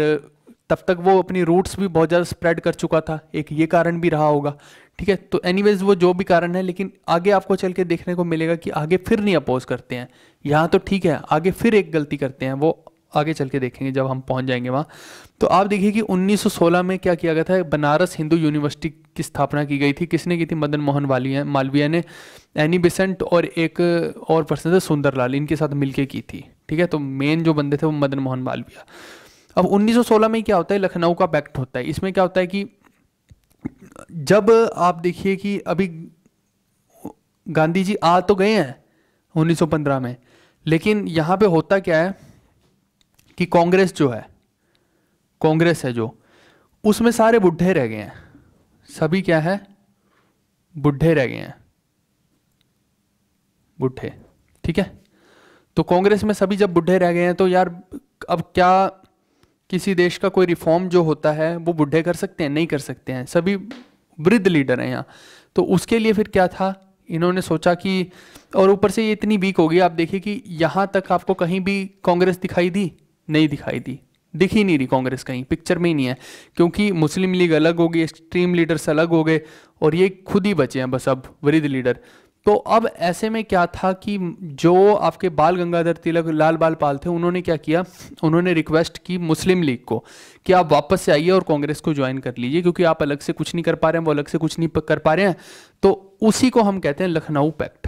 तब तक वो अपनी रूट्स भी बहुत ज़्यादा स्प्रेड कर चुका था एक ये कारण भी रहा होगा ठीक है तो एनी वो जो भी कारण है लेकिन आगे आपको चल के देखने को मिलेगा कि आगे फिर नहीं अपोज करते हैं यहाँ तो ठीक है आगे फिर एक गलती करते हैं वो आगे चल के देखेंगे जब हम पहुंच जाएंगे वहाँ तो आप देखिए कि 1916 में क्या किया गया था बनारस हिंदू यूनिवर्सिटी की स्थापना की गई थी किसने की थी मदन मोहन वालिया मालविया ने एनी बिसेंट और एक और पर्सन थे सुंदरलाल इनके साथ मिलके की थी ठीक है तो मेन जो बंदे थे वो मदन मोहन मालविया अब 1916 में क्या होता है लखनऊ का पैक्ट होता है इसमें क्या होता है कि जब आप देखिए कि अभी गांधी जी आ तो गए हैं 1915 में लेकिन यहाँ पे होता क्या है कि कांग्रेस जो है कांग्रेस है जो उसमें सारे बुढ़े रह गए हैं सभी क्या है बुढ़े रह गए हैं बुढ़े ठीक है तो कांग्रेस में सभी जब बुढ़े रह गए हैं तो यार अब क्या किसी देश का कोई रिफॉर्म जो होता है वो बुढ़े कर सकते हैं नहीं कर सकते हैं सभी वृद्ध लीडर हैं यहाँ तो उसके लिए फिर क्या था इन्होंने सोचा कि और ऊपर से ये इतनी वीक होगी आप देखिए कि यहाँ तक आपको कहीं भी कांग्रेस दिखाई दी नहीं दिखाई दी दिख ही नहीं रही कांग्रेस कहीं पिक्चर में ही नहीं है क्योंकि मुस्लिम लीग अलग हो गई एक्सट्रीम लीडर्स अलग हो गए और ये खुद ही बचे हैं बस अब वृद्ध लीडर तो अब ऐसे में क्या था कि जो आपके बाल गंगाधर तिलक लाल बाल पाल थे उन्होंने क्या किया उन्होंने रिक्वेस्ट की मुस्लिम लीग को कि आप वापस से आइए और कांग्रेस को ज्वाइन कर लीजिए क्योंकि आप अलग से कुछ नहीं कर पा रहे हैं वो अलग से कुछ नहीं कर पा रहे हैं तो उसी को हम कहते हैं लखनऊ पैक्ट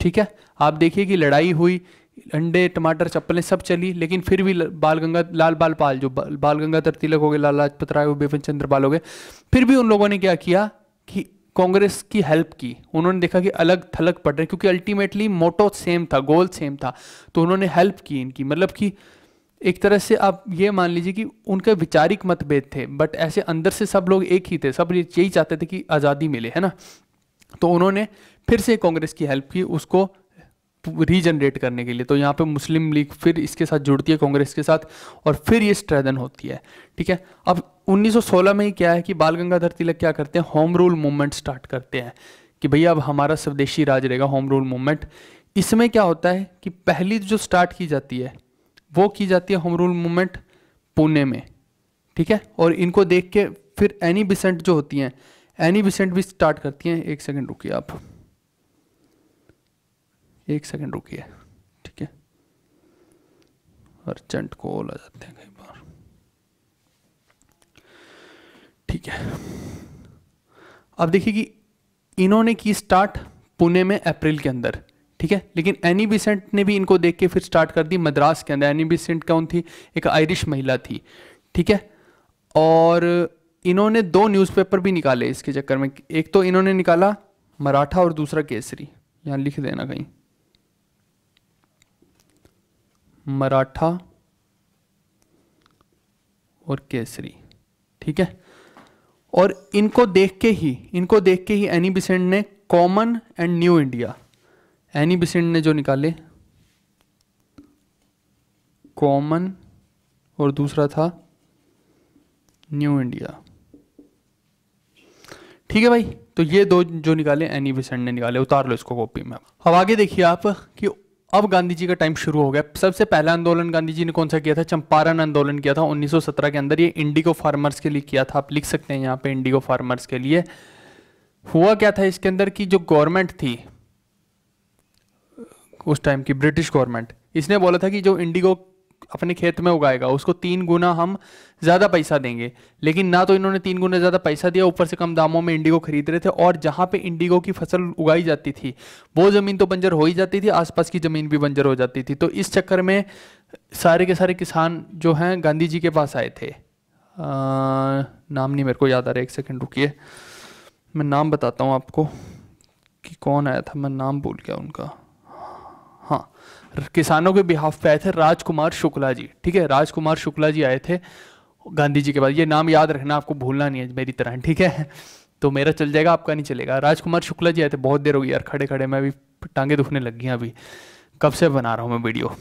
ठीक है आप देखिए कि लड़ाई हुई अंडे टमाटर चप्पलें सब चली लेकिन फिर भी बाल गंगा लाल बाल पाल जो बाल गंगाधर तिलक हो गए लाल लाजपत राय हो बिपिन चंद्र पाल हो गए फिर भी उन लोगों ने क्या किया कि कांग्रेस की हेल्प की उन्होंने देखा कि अलग थलग पड़ रहे क्योंकि अल्टीमेटली मोटो सेम था गोल सेम था तो उन्होंने हेल्प की इनकी मतलब कि एक तरह से आप ये मान लीजिए कि उनके विचारिक मतभेद थे बट ऐसे अंदर से सब लोग एक ही थे सब यही चाहते थे कि आज़ादी मिले है ना तो उन्होंने फिर से कांग्रेस की हेल्प की उसको रीजनरेट करने के लिए तो यहाँ पे मुस्लिम लीग फिर इसके साथ जुड़ती है कांग्रेस के साथ और फिर ये स्ट्रेदन होती है ठीक है अब 1916 में ही क्या है कि बाल गंगाधर तिलक क्या करते हैं होम रूल मूवमेंट स्टार्ट करते हैं कि भैया अब हमारा स्वदेशी राज रहेगा होम रूल मूवमेंट इसमें क्या होता है कि पहली जो स्टार्ट की जाती है वो की जाती है होम रूल मूवमेंट पुणे में ठीक है और इनको देख के फिर एनी बिसेंट जो होती हैं एनी बिसेंट भी स्टार्ट करती हैं एक सेकेंड रुकिए आप एक सेकंड रुकिए ठीक है अर्जेंट कॉल आ जाते हैं कई बार ठीक है अब देखिए कि इन्होंने की स्टार्ट पुणे में अप्रैल के अंदर ठीक है लेकिन एनी बिसेंट ने भी इनको देख के फिर स्टार्ट कर दी मद्रास के अंदर एनी बिसेंट कौन थी एक आयरिश महिला थी ठीक है और इन्होंने दो न्यूज़पेपर भी निकाले इसके चक्कर में एक तो इन्होंने निकाला मराठा और दूसरा केसरी यहाँ लिख देना कहीं मराठा और केसरी ठीक है और इनको देख के ही इनको देख के ही एनी बिसेंट ने common and New India Annie Besant ने जो निकाले कॉमन और दूसरा था न्यू इंडिया ठीक है भाई तो ये दो जो निकाले एनी बिसेंट ने निकाले उतार लो इसको कॉपी में अब आगे देखिए आप कि अब गांधी जी का टाइम शुरू हो गया सबसे पहला आंदोलन गांधी जी ने कौन सा किया था चंपारण आंदोलन किया था 1917 के अंदर ये इंडिगो फार्मर्स के लिए किया था आप लिख सकते हैं यहाँ पे इंडिगो फार्मर्स के लिए हुआ क्या था इसके अंदर की जो गवर्नमेंट थी उस टाइम की ब्रिटिश गवर्नमेंट इसने बोला था कि जो इंडिगो अपने खेत में उगाएगा उसको तीन गुना हम ज़्यादा पैसा देंगे लेकिन ना तो इन्होंने तीन गुना ज़्यादा पैसा दिया ऊपर से कम दामों में इंडिगो खरीद रहे थे और जहाँ पे इंडिगो की फसल उगाई जाती थी वो ज़मीन तो बंजर हो ही जाती थी आसपास की ज़मीन भी बंजर हो जाती थी तो इस चक्कर में सारे के सारे किसान जो हैं गांधी जी के पास आए थे आ, नाम नहीं मेरे को याद आ रहा एक सेकेंड रुकिए मैं नाम बताता हूँ आपको कि कौन आया था मैं नाम भूल गया उनका किसानों के बिहाफ पे आए थे राजकुमार शुक्ला जी ठीक है राजकुमार शुक्ला जी आए थे गांधी जी के बाद ये नाम याद रखना आपको भूलना नहीं है मेरी तरह ठीक है तो मेरा चल जाएगा आपका नहीं चलेगा राजकुमार शुक्ला जी आए थे बहुत देर हो गई यार खड़े खड़े मैं अभी टांगे दुखने लग गई अभी कब से बना रहा हूँ मैं वीडियो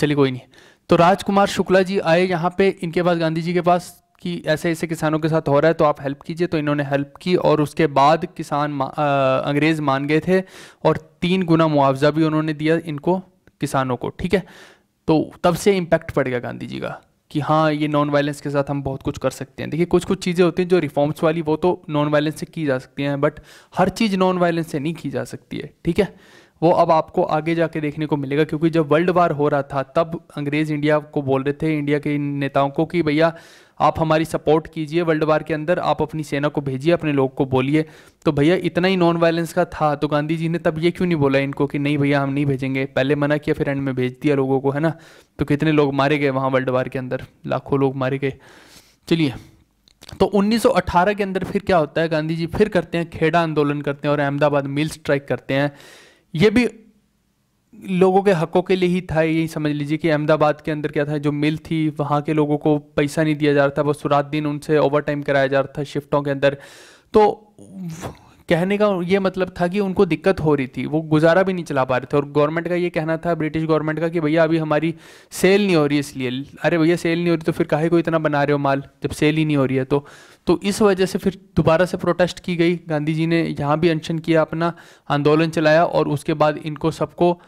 चलिए कोई नहीं तो राजकुमार शुक्ला जी आए यहाँ पे इनके पास गांधी जी के पास कि ऐसे ऐसे किसानों के साथ हो रहा है तो आप हेल्प कीजिए तो इन्होंने हेल्प की और उसके बाद किसान मा, अंग्रेज़ मान गए थे और तीन गुना मुआवजा भी उन्होंने दिया इनको किसानों को ठीक है तो तब से इम्पैक्ट पड़ गया गांधी जी का कि हाँ ये नॉन वायलेंस के साथ हम बहुत कुछ कर सकते हैं देखिए कुछ कुछ चीज़ें होती हैं जो रिफॉर्म्स वाली वो तो नॉन वायलेंस से की जा सकती हैं बट हर चीज़ नॉन वायलेंस से नहीं की जा सकती है ठीक है वो अब आपको आगे जाके देखने को मिलेगा क्योंकि जब वर्ल्ड वार हो रहा था तब अंग्रेज़ इंडिया को बोल रहे थे इंडिया के नेताओं को कि भैया आप हमारी सपोर्ट कीजिए वर्ल्ड वार के अंदर आप अपनी सेना को भेजिए अपने लोग को बोलिए तो भैया इतना ही नॉन वायलेंस का था तो गांधी जी ने तब ये क्यों नहीं बोला इनको कि नहीं भैया हम नहीं भेजेंगे पहले मना किया फिर एंड में भेज दिया लोगों को है ना तो कितने लोग मारे गए वहाँ वर्ल्ड वार के अंदर लाखों लोग मारे गए चलिए तो 1918 के अंदर फिर क्या होता है गांधी जी फिर करते हैं खेड़ा आंदोलन करते हैं और अहमदाबाद मिल स्ट्राइक करते हैं ये भी लोगों के हकों के लिए ही था यही समझ लीजिए कि अहमदाबाद के अंदर क्या था जो मिल थी वहाँ के लोगों को पैसा नहीं दिया जा रहा था बस रात दिन उनसे ओवर टाइम कराया जा रहा था शिफ्टों के अंदर तो कहने का ये मतलब था कि उनको दिक्कत हो रही थी वो गुजारा भी नहीं चला पा रहे थे और गवर्नमेंट का ये कहना था ब्रिटिश गवर्नमेंट का कि भैया अभी हमारी सेल नहीं हो रही इसलिए अरे भैया सेल नहीं हो रही तो फिर काहे को इतना बना रहे हो माल जब सेल ही नहीं हो रही है तो तो इस वजह से फिर दोबारा से प्रोटेस्ट की गई गांधी जी ने यहाँ भी अनशन किया अपना आंदोलन चलाया और उसके बाद इनको सबको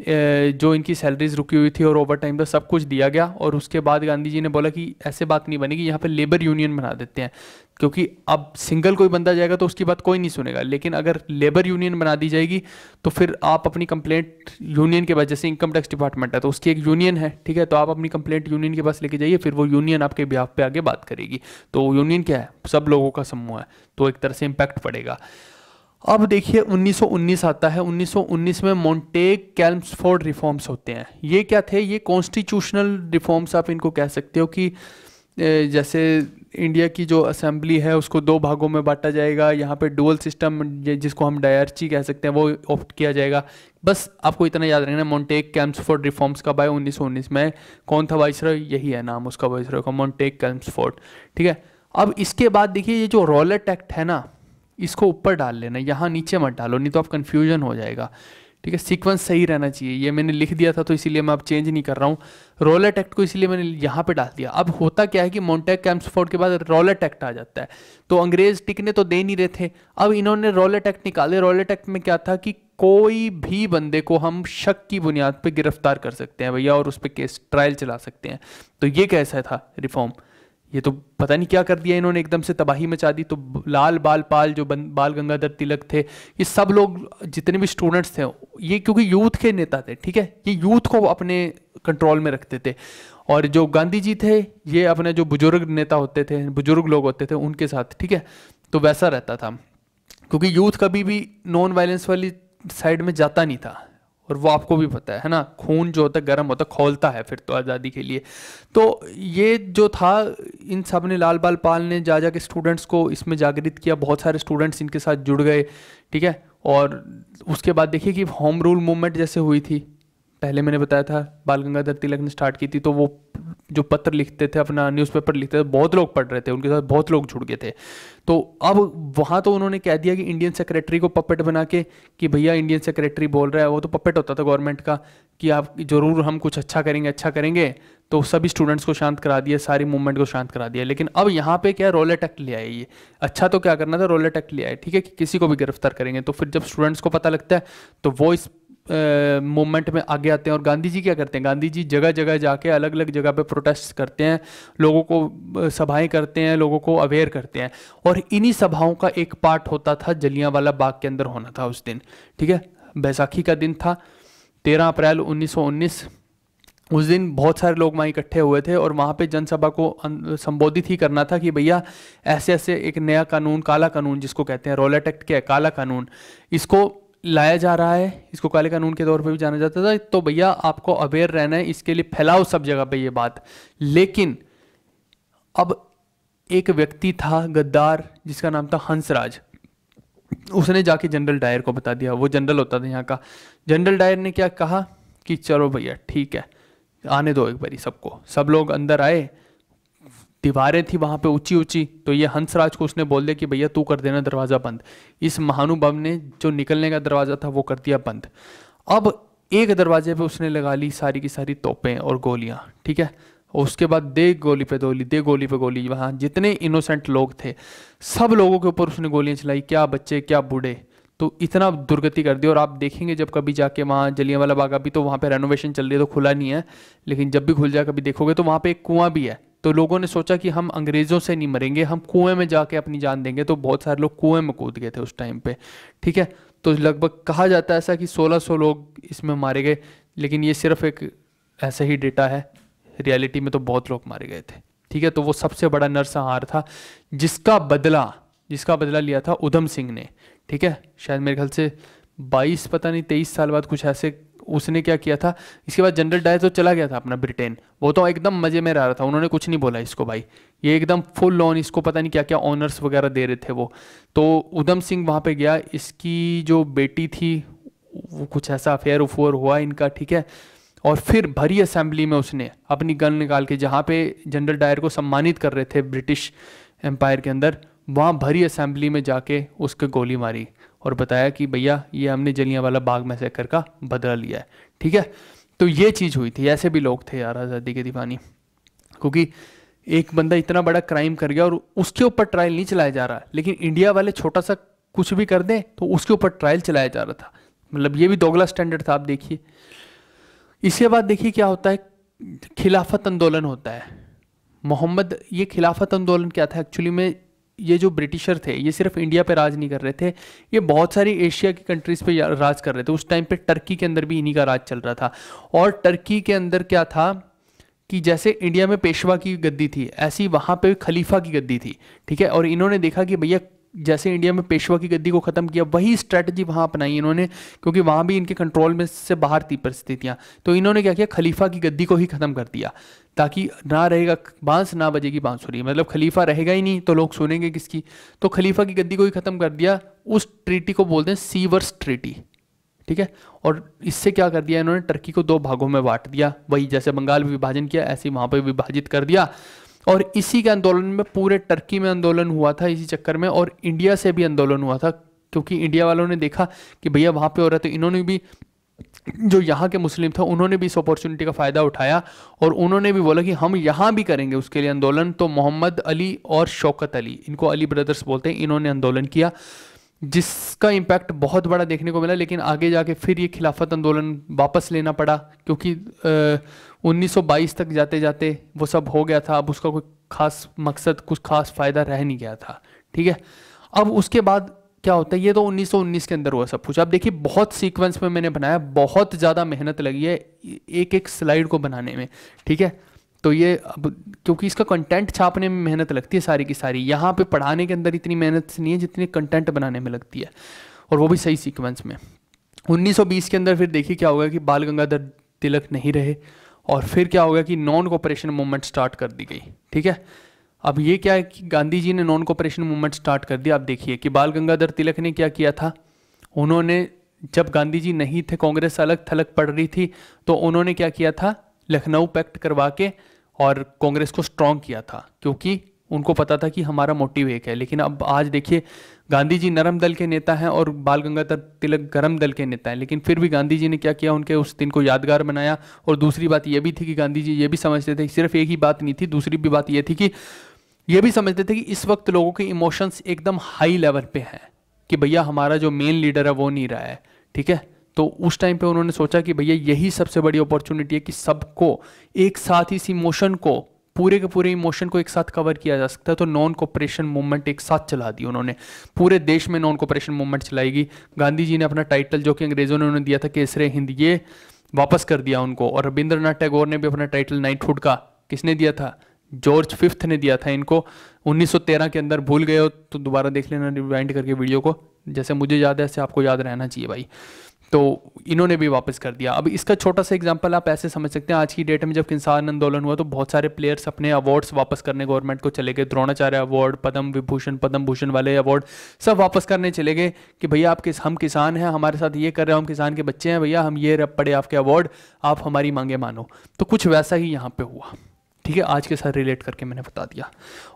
जो इनकी सैलरीज रुकी हुई थी और ओवर टाइम था सब कुछ दिया गया और उसके बाद गांधी जी ने बोला कि ऐसे बात नहीं बनेगी यहाँ पे लेबर यूनियन बना देते हैं क्योंकि अब सिंगल कोई बंदा जाएगा तो उसकी बात कोई नहीं सुनेगा लेकिन अगर लेबर यूनियन बना दी जाएगी तो फिर आप अपनी कंप्लेंट यूनियन के पास जैसे इनकम टैक्स डिपार्टमेंट है तो उसकी एक यूनियन है ठीक है तो आप अपनी कंप्लेंट यूनियन के पास लेके जाइए फिर वो यूनियन आपके बिहाफ पे आगे बात करेगी तो यूनियन क्या है सब लोगों का समूह है तो एक तरह से इम्पैक्ट पड़ेगा अब देखिए 1919 आता है 1919 में मोन्टेक कैल्म्सफोर्ड रिफॉर्म्स होते हैं ये क्या थे ये कॉन्स्टिट्यूशनल रिफॉर्म्स आप इनको कह सकते हो कि जैसे इंडिया की जो असेंबली है उसको दो भागों में बांटा जाएगा यहाँ पे डुअल सिस्टम जिसको हम डायर्ची कह सकते हैं वो ऑप्ट किया जाएगा बस आपको इतना याद रखना मोन्टेक कैम्सफोर्ड रिफॉर्म्स का बाय उन्नीस में कौन था वाइसरॉय यही है नाम उसका वाइसरॉय का मोन्टेक कैम्सफोर्ड ठीक है अब इसके बाद देखिए ये जो रॉलेट एक्ट है ना इसको ऊपर डाल लेना यहाँ नीचे मत डालो नहीं तो आप कन्फ्यूजन हो जाएगा ठीक है सीक्वेंस सही रहना चाहिए ये मैंने लिख दिया था तो इसीलिए मैं अब चेंज नहीं कर रहा हूँ रोलेट एक्ट को इसीलिए मैंने यहाँ पे डाल दिया अब होता क्या है कि मोन्टेक कैम्सफोर्ड के बाद रोलेट एक्ट आ जाता है तो अंग्रेज टिकने तो दे नहीं रहे थे अब इन्होंने रोलेट एक्ट निकाले रोलेट एक्ट में क्या था कि कोई भी बंदे को हम शक की बुनियाद पर गिरफ्तार कर सकते हैं भैया और उस पर केस ट्रायल चला सकते हैं तो ये कैसा था रिफॉर्म ये तो पता नहीं क्या कर दिया इन्होंने एकदम से तबाही मचा दी तो लाल बाल पाल जो बन, बाल गंगाधर तिलक थे ये सब लोग जितने भी स्टूडेंट्स थे ये क्योंकि यूथ के नेता थे ठीक है ये यूथ को अपने कंट्रोल में रखते थे और जो गांधी जी थे ये अपने जो बुजुर्ग नेता होते थे बुजुर्ग लोग होते थे उनके साथ ठीक है तो वैसा रहता था क्योंकि यूथ कभी भी नॉन वायलेंस वाली साइड में जाता नहीं था और वो आपको भी पता है है ना खून जो होता है गर्म होता है खोलता है फिर तो आज़ादी के लिए तो ये जो था इन सब ने लाल बाल पाल ने जा जा के स्टूडेंट्स को इसमें जागृत किया बहुत सारे स्टूडेंट्स इनके साथ जुड़ गए ठीक है और उसके बाद देखिए कि होम रूल मूवमेंट जैसे हुई थी पहले मैंने बताया था बाल गंगाधर तिलक ने स्टार्ट की थी तो वो जो पत्र लिखते थे अपना न्यूज़पेपर लिखते थे बहुत लोग पढ़ रहे थे उनके साथ बहुत लोग जुड़ गए थे तो अब वहाँ तो उन्होंने कह दिया कि इंडियन सेक्रेटरी को पपेट बना के कि भैया इंडियन सेक्रेटरी बोल रहा है वो तो पपेट होता था गवर्नमेंट का कि आप ज़रूर हम कुछ अच्छा करेंगे अच्छा करेंगे तो सभी स्टूडेंट्स को शांत करा दिया सारी मूवमेंट को शांत करा दिया लेकिन अब यहाँ पे क्या रोलेट एक्ट ले आए ये अच्छा तो क्या करना था रोलेट एक्ट ले आए ठीक है कि किसी को भी गिरफ्तार करेंगे तो फिर जब स्टूडेंट्स को पता लगता है तो वो इस मोमेंट में आगे आते हैं और गांधी जी क्या करते हैं गांधी जी जगह जगह जाके अलग अलग जगह पे प्रोटेस्ट करते हैं लोगों को सभाएं करते हैं लोगों को अवेयर करते हैं और इन्हीं सभाओं का एक पार्ट होता था वाला बाग के अंदर होना था उस दिन ठीक है बैसाखी का दिन था तेरह अप्रैल उन्नीस उस दिन बहुत सारे लोग वहाँ इकट्ठे हुए थे और वहाँ पे जनसभा को अं, संबोधित ही करना था कि भैया ऐसे ऐसे एक नया कानून काला कानून जिसको कहते हैं रोलेट एक्ट क्या है काला कानून इसको लाया जा रहा है इसको काले कानून के तौर पर भी जाना जाता था तो भैया आपको अवेयर रहना है इसके लिए फैलाओ सब जगह पे ये बात लेकिन अब एक व्यक्ति था गद्दार जिसका नाम था हंसराज उसने जाके जनरल डायर को बता दिया वो जनरल होता था यहाँ का जनरल डायर ने क्या कहा कि चलो भैया ठीक है आने दो एक बारी सबको सब लोग अंदर आए दीवारें थी वहाँ पे ऊंची ऊंची तो ये हंसराज को उसने बोल दिया कि भैया तू कर देना दरवाज़ा बंद इस महानुभाव ने जो निकलने का दरवाज़ा था वो कर दिया बंद अब एक दरवाजे पे उसने लगा ली सारी की सारी तोपें और गोलियाँ ठीक है उसके बाद दे गोली पे गोली दे गोली पे गोली वहाँ जितने इनोसेंट लोग थे सब लोगों के ऊपर उसने गोलियाँ चलाई क्या बच्चे क्या बूढ़े तो इतना दुर्गति कर दी और आप देखेंगे जब कभी जाके वहाँ जलियाँ वाला बाग अभी तो वहाँ पे रेनोवेशन चल रही है तो खुला नहीं है लेकिन जब भी खुल जाए कभी देखोगे तो वहाँ पे एक कुआं भी है तो लोगों ने सोचा कि हम अंग्रेज़ों से नहीं मरेंगे हम कुएं में जाके अपनी जान देंगे तो बहुत सारे लोग कुएं में कूद गए थे उस टाइम पे ठीक है तो लगभग कहा जाता है ऐसा कि 1600 लोग इसमें मारे गए लेकिन ये सिर्फ एक ऐसा ही डेटा है रियलिटी में तो बहुत लोग मारे गए थे ठीक है तो वो सबसे बड़ा नरसंहार था जिसका बदला जिसका बदला लिया था उधम सिंह ने ठीक है शायद मेरे ख्याल से 22 पता नहीं 23 साल बाद कुछ ऐसे उसने क्या किया था इसके बाद जनरल डायर तो चला गया था अपना ब्रिटेन वो तो एकदम मज़े में रह रहा था उन्होंने कुछ नहीं बोला इसको भाई ये एकदम फुल ऑन इसको पता नहीं क्या क्या ऑनर्स वगैरह दे रहे थे वो तो उधम सिंह वहाँ पे गया इसकी जो बेटी थी वो कुछ ऐसा अफेयर उफेयर हुआ इनका ठीक है और फिर भरी असेंबली में उसने अपनी गन निकाल के जहाँ पे जनरल डायर को सम्मानित कर रहे थे ब्रिटिश एम्पायर के अंदर वहाँ भरी असेंबली में जाके उसके गोली मारी और बताया कि भैया ये हमने जलिया वाला बाग में सेकर का बदला लिया है ठीक है तो ये चीज़ हुई थी ऐसे भी लोग थे यार आज़ादी के दीवानी क्योंकि एक बंदा इतना बड़ा क्राइम कर गया और उसके ऊपर ट्रायल नहीं चलाया जा रहा लेकिन इंडिया वाले छोटा सा कुछ भी कर दें तो उसके ऊपर ट्रायल चलाया जा रहा था मतलब ये भी दोगला स्टैंडर्ड था आप देखिए इसके बाद देखिए क्या होता है खिलाफत आंदोलन होता है मोहम्मद ये खिलाफत आंदोलन क्या था एक्चुअली में ये जो ब्रिटिशर थे ये सिर्फ इंडिया पे राज नहीं कर रहे थे ये बहुत सारी एशिया की कंट्रीज़ पे राज कर रहे थे उस टाइम पे टर्की के अंदर भी इन्हीं का राज चल रहा था और टर्की के अंदर क्या था कि जैसे इंडिया में पेशवा की गद्दी थी ऐसी वहां पे खलीफा की गद्दी थी ठीक है और इन्होंने देखा कि भैया जैसे इंडिया में पेशवा की गद्दी को ख़त्म किया वही स्ट्रैटेजी वहां अपनाई इन्होंने क्योंकि वहां भी इनके कंट्रोल में से बाहर थी परिस्थितियां तो इन्होंने क्या किया खलीफा की गद्दी को ही ख़त्म कर दिया ताकि ना रहेगा बांस ना बजेगी बांसुरी मतलब खलीफा रहेगा ही नहीं तो लोग सुनेंगे किसकी तो खलीफा की गद्दी को ही ख़त्म कर दिया उस ट्रीटी को बोलते हैं सीवर्स ट्रीटी ठीक है और इससे क्या कर दिया इन्होंने टर्की को दो भागों में बांट दिया वही जैसे बंगाल में विभाजन किया ऐसे वहां पर विभाजित कर दिया और इसी के आंदोलन में पूरे टर्की में आंदोलन हुआ था इसी चक्कर में और इंडिया से भी आंदोलन हुआ था क्योंकि इंडिया वालों ने देखा कि भैया वहाँ पे हो रहा तो इन्होंने भी जो यहाँ के मुस्लिम थे उन्होंने भी इस अपॉर्चुनिटी का फ़ायदा उठाया और उन्होंने भी बोला कि हम यहाँ भी करेंगे उसके लिए आंदोलन तो मोहम्मद अली और शौकत अली इनको अली ब्रदर्स बोलते हैं इन्होंने आंदोलन किया जिसका इम्पैक्ट बहुत बड़ा देखने को मिला लेकिन आगे जाके फिर ये खिलाफत आंदोलन वापस लेना पड़ा क्योंकि आ, 1922 तक जाते जाते वो सब हो गया था अब उसका कोई खास मकसद कुछ खास फ़ायदा रह नहीं गया था ठीक है अब उसके बाद क्या होता है ये तो 1919 के अंदर हुआ सब कुछ अब देखिए बहुत सीक्वेंस में मैंने बनाया बहुत ज़्यादा मेहनत लगी है एक एक स्लाइड को बनाने में ठीक है तो ये अब क्योंकि इसका कंटेंट छापने में मेहनत लगती है सारी की सारी यहाँ पे पढ़ाने के अंदर इतनी मेहनत नहीं है जितनी कंटेंट बनाने में लगती है और वो भी सही सीक्वेंस में 1920 के अंदर फिर देखिए क्या होगा कि बाल गंगाधर तिलक नहीं रहे और फिर क्या हो गया कि नॉन कॉपरेशन मूवमेंट स्टार्ट कर दी गई ठीक है अब ये क्या है कि गांधी जी ने नॉन कॉपरेशन मूवमेंट स्टार्ट कर दिया आप देखिए कि बाल गंगाधर तिलक ने क्या किया था उन्होंने जब गांधी जी नहीं थे कांग्रेस अलग थलग पड़ रही थी तो उन्होंने क्या किया था लखनऊ पैक्ट करवा के और कांग्रेस को स्ट्रांग किया था क्योंकि उनको पता था कि हमारा मोटिव एक है लेकिन अब आज देखिए गांधी जी नरम दल के नेता हैं और बाल गंगाधर तिलक गरम दल के नेता हैं लेकिन फिर भी गांधी जी ने क्या किया उनके उस दिन को यादगार बनाया और दूसरी बात यह भी थी कि गांधी जी ये भी समझते थे सिर्फ एक ही बात नहीं थी दूसरी भी बात यह थी कि ये भी समझते थे कि इस वक्त लोगों के इमोशंस एकदम हाई लेवल पे हैं कि भैया हमारा जो मेन लीडर है वो नहीं रहा है ठीक है तो उस टाइम पे उन्होंने सोचा कि भैया यही सबसे बड़ी अपॉर्चुनिटी है कि सबको एक साथ इस इमोशन को पूरे के पूरे इमोशन को एक साथ कवर किया जा सकता है तो नॉन कॉपरेशन मूवमेंट एक साथ चला दी उन्होंने पूरे देश में नॉन कॉपरेशन मूवमेंट चलाएगी गांधी जी ने अपना टाइटल जो कि अंग्रेजों ने उन्हें दिया था केसरे हिंद ये वापस कर दिया उनको और रविंद्रनाथ टैगोर ने भी अपना टाइटल नाइटहुड का किसने दिया था जॉर्ज फिफ्थ ने दिया था इनको 1913 के अंदर भूल गए हो तो दोबारा देख लेना रिवाइंड करके वीडियो को जैसे मुझे याद है ऐसे आपको याद रहना चाहिए भाई तो इन्होंने भी वापस कर दिया अब इसका छोटा सा एग्जांपल आप ऐसे समझ सकते हैं आज की डेट में जब किसान आंदोलन हुआ तो बहुत सारे प्लेयर्स अपने अवार्ड्स वापस करने गवर्नमेंट को चले गए द्रोणाचार्य अवार्ड पद्म विभूषण पद्म भूषण वाले अवार्ड सब वापस करने चले गए कि भैया आप किस हम किसान हैं हमारे साथ ये कर रहे हो हम किसान के बच्चे हैं भैया हम ये पड़े आपके अवार्ड आप हमारी मांगे मानो तो कुछ वैसा ही यहाँ पर हुआ ठीक है आज के साथ रिलेट करके मैंने बता दिया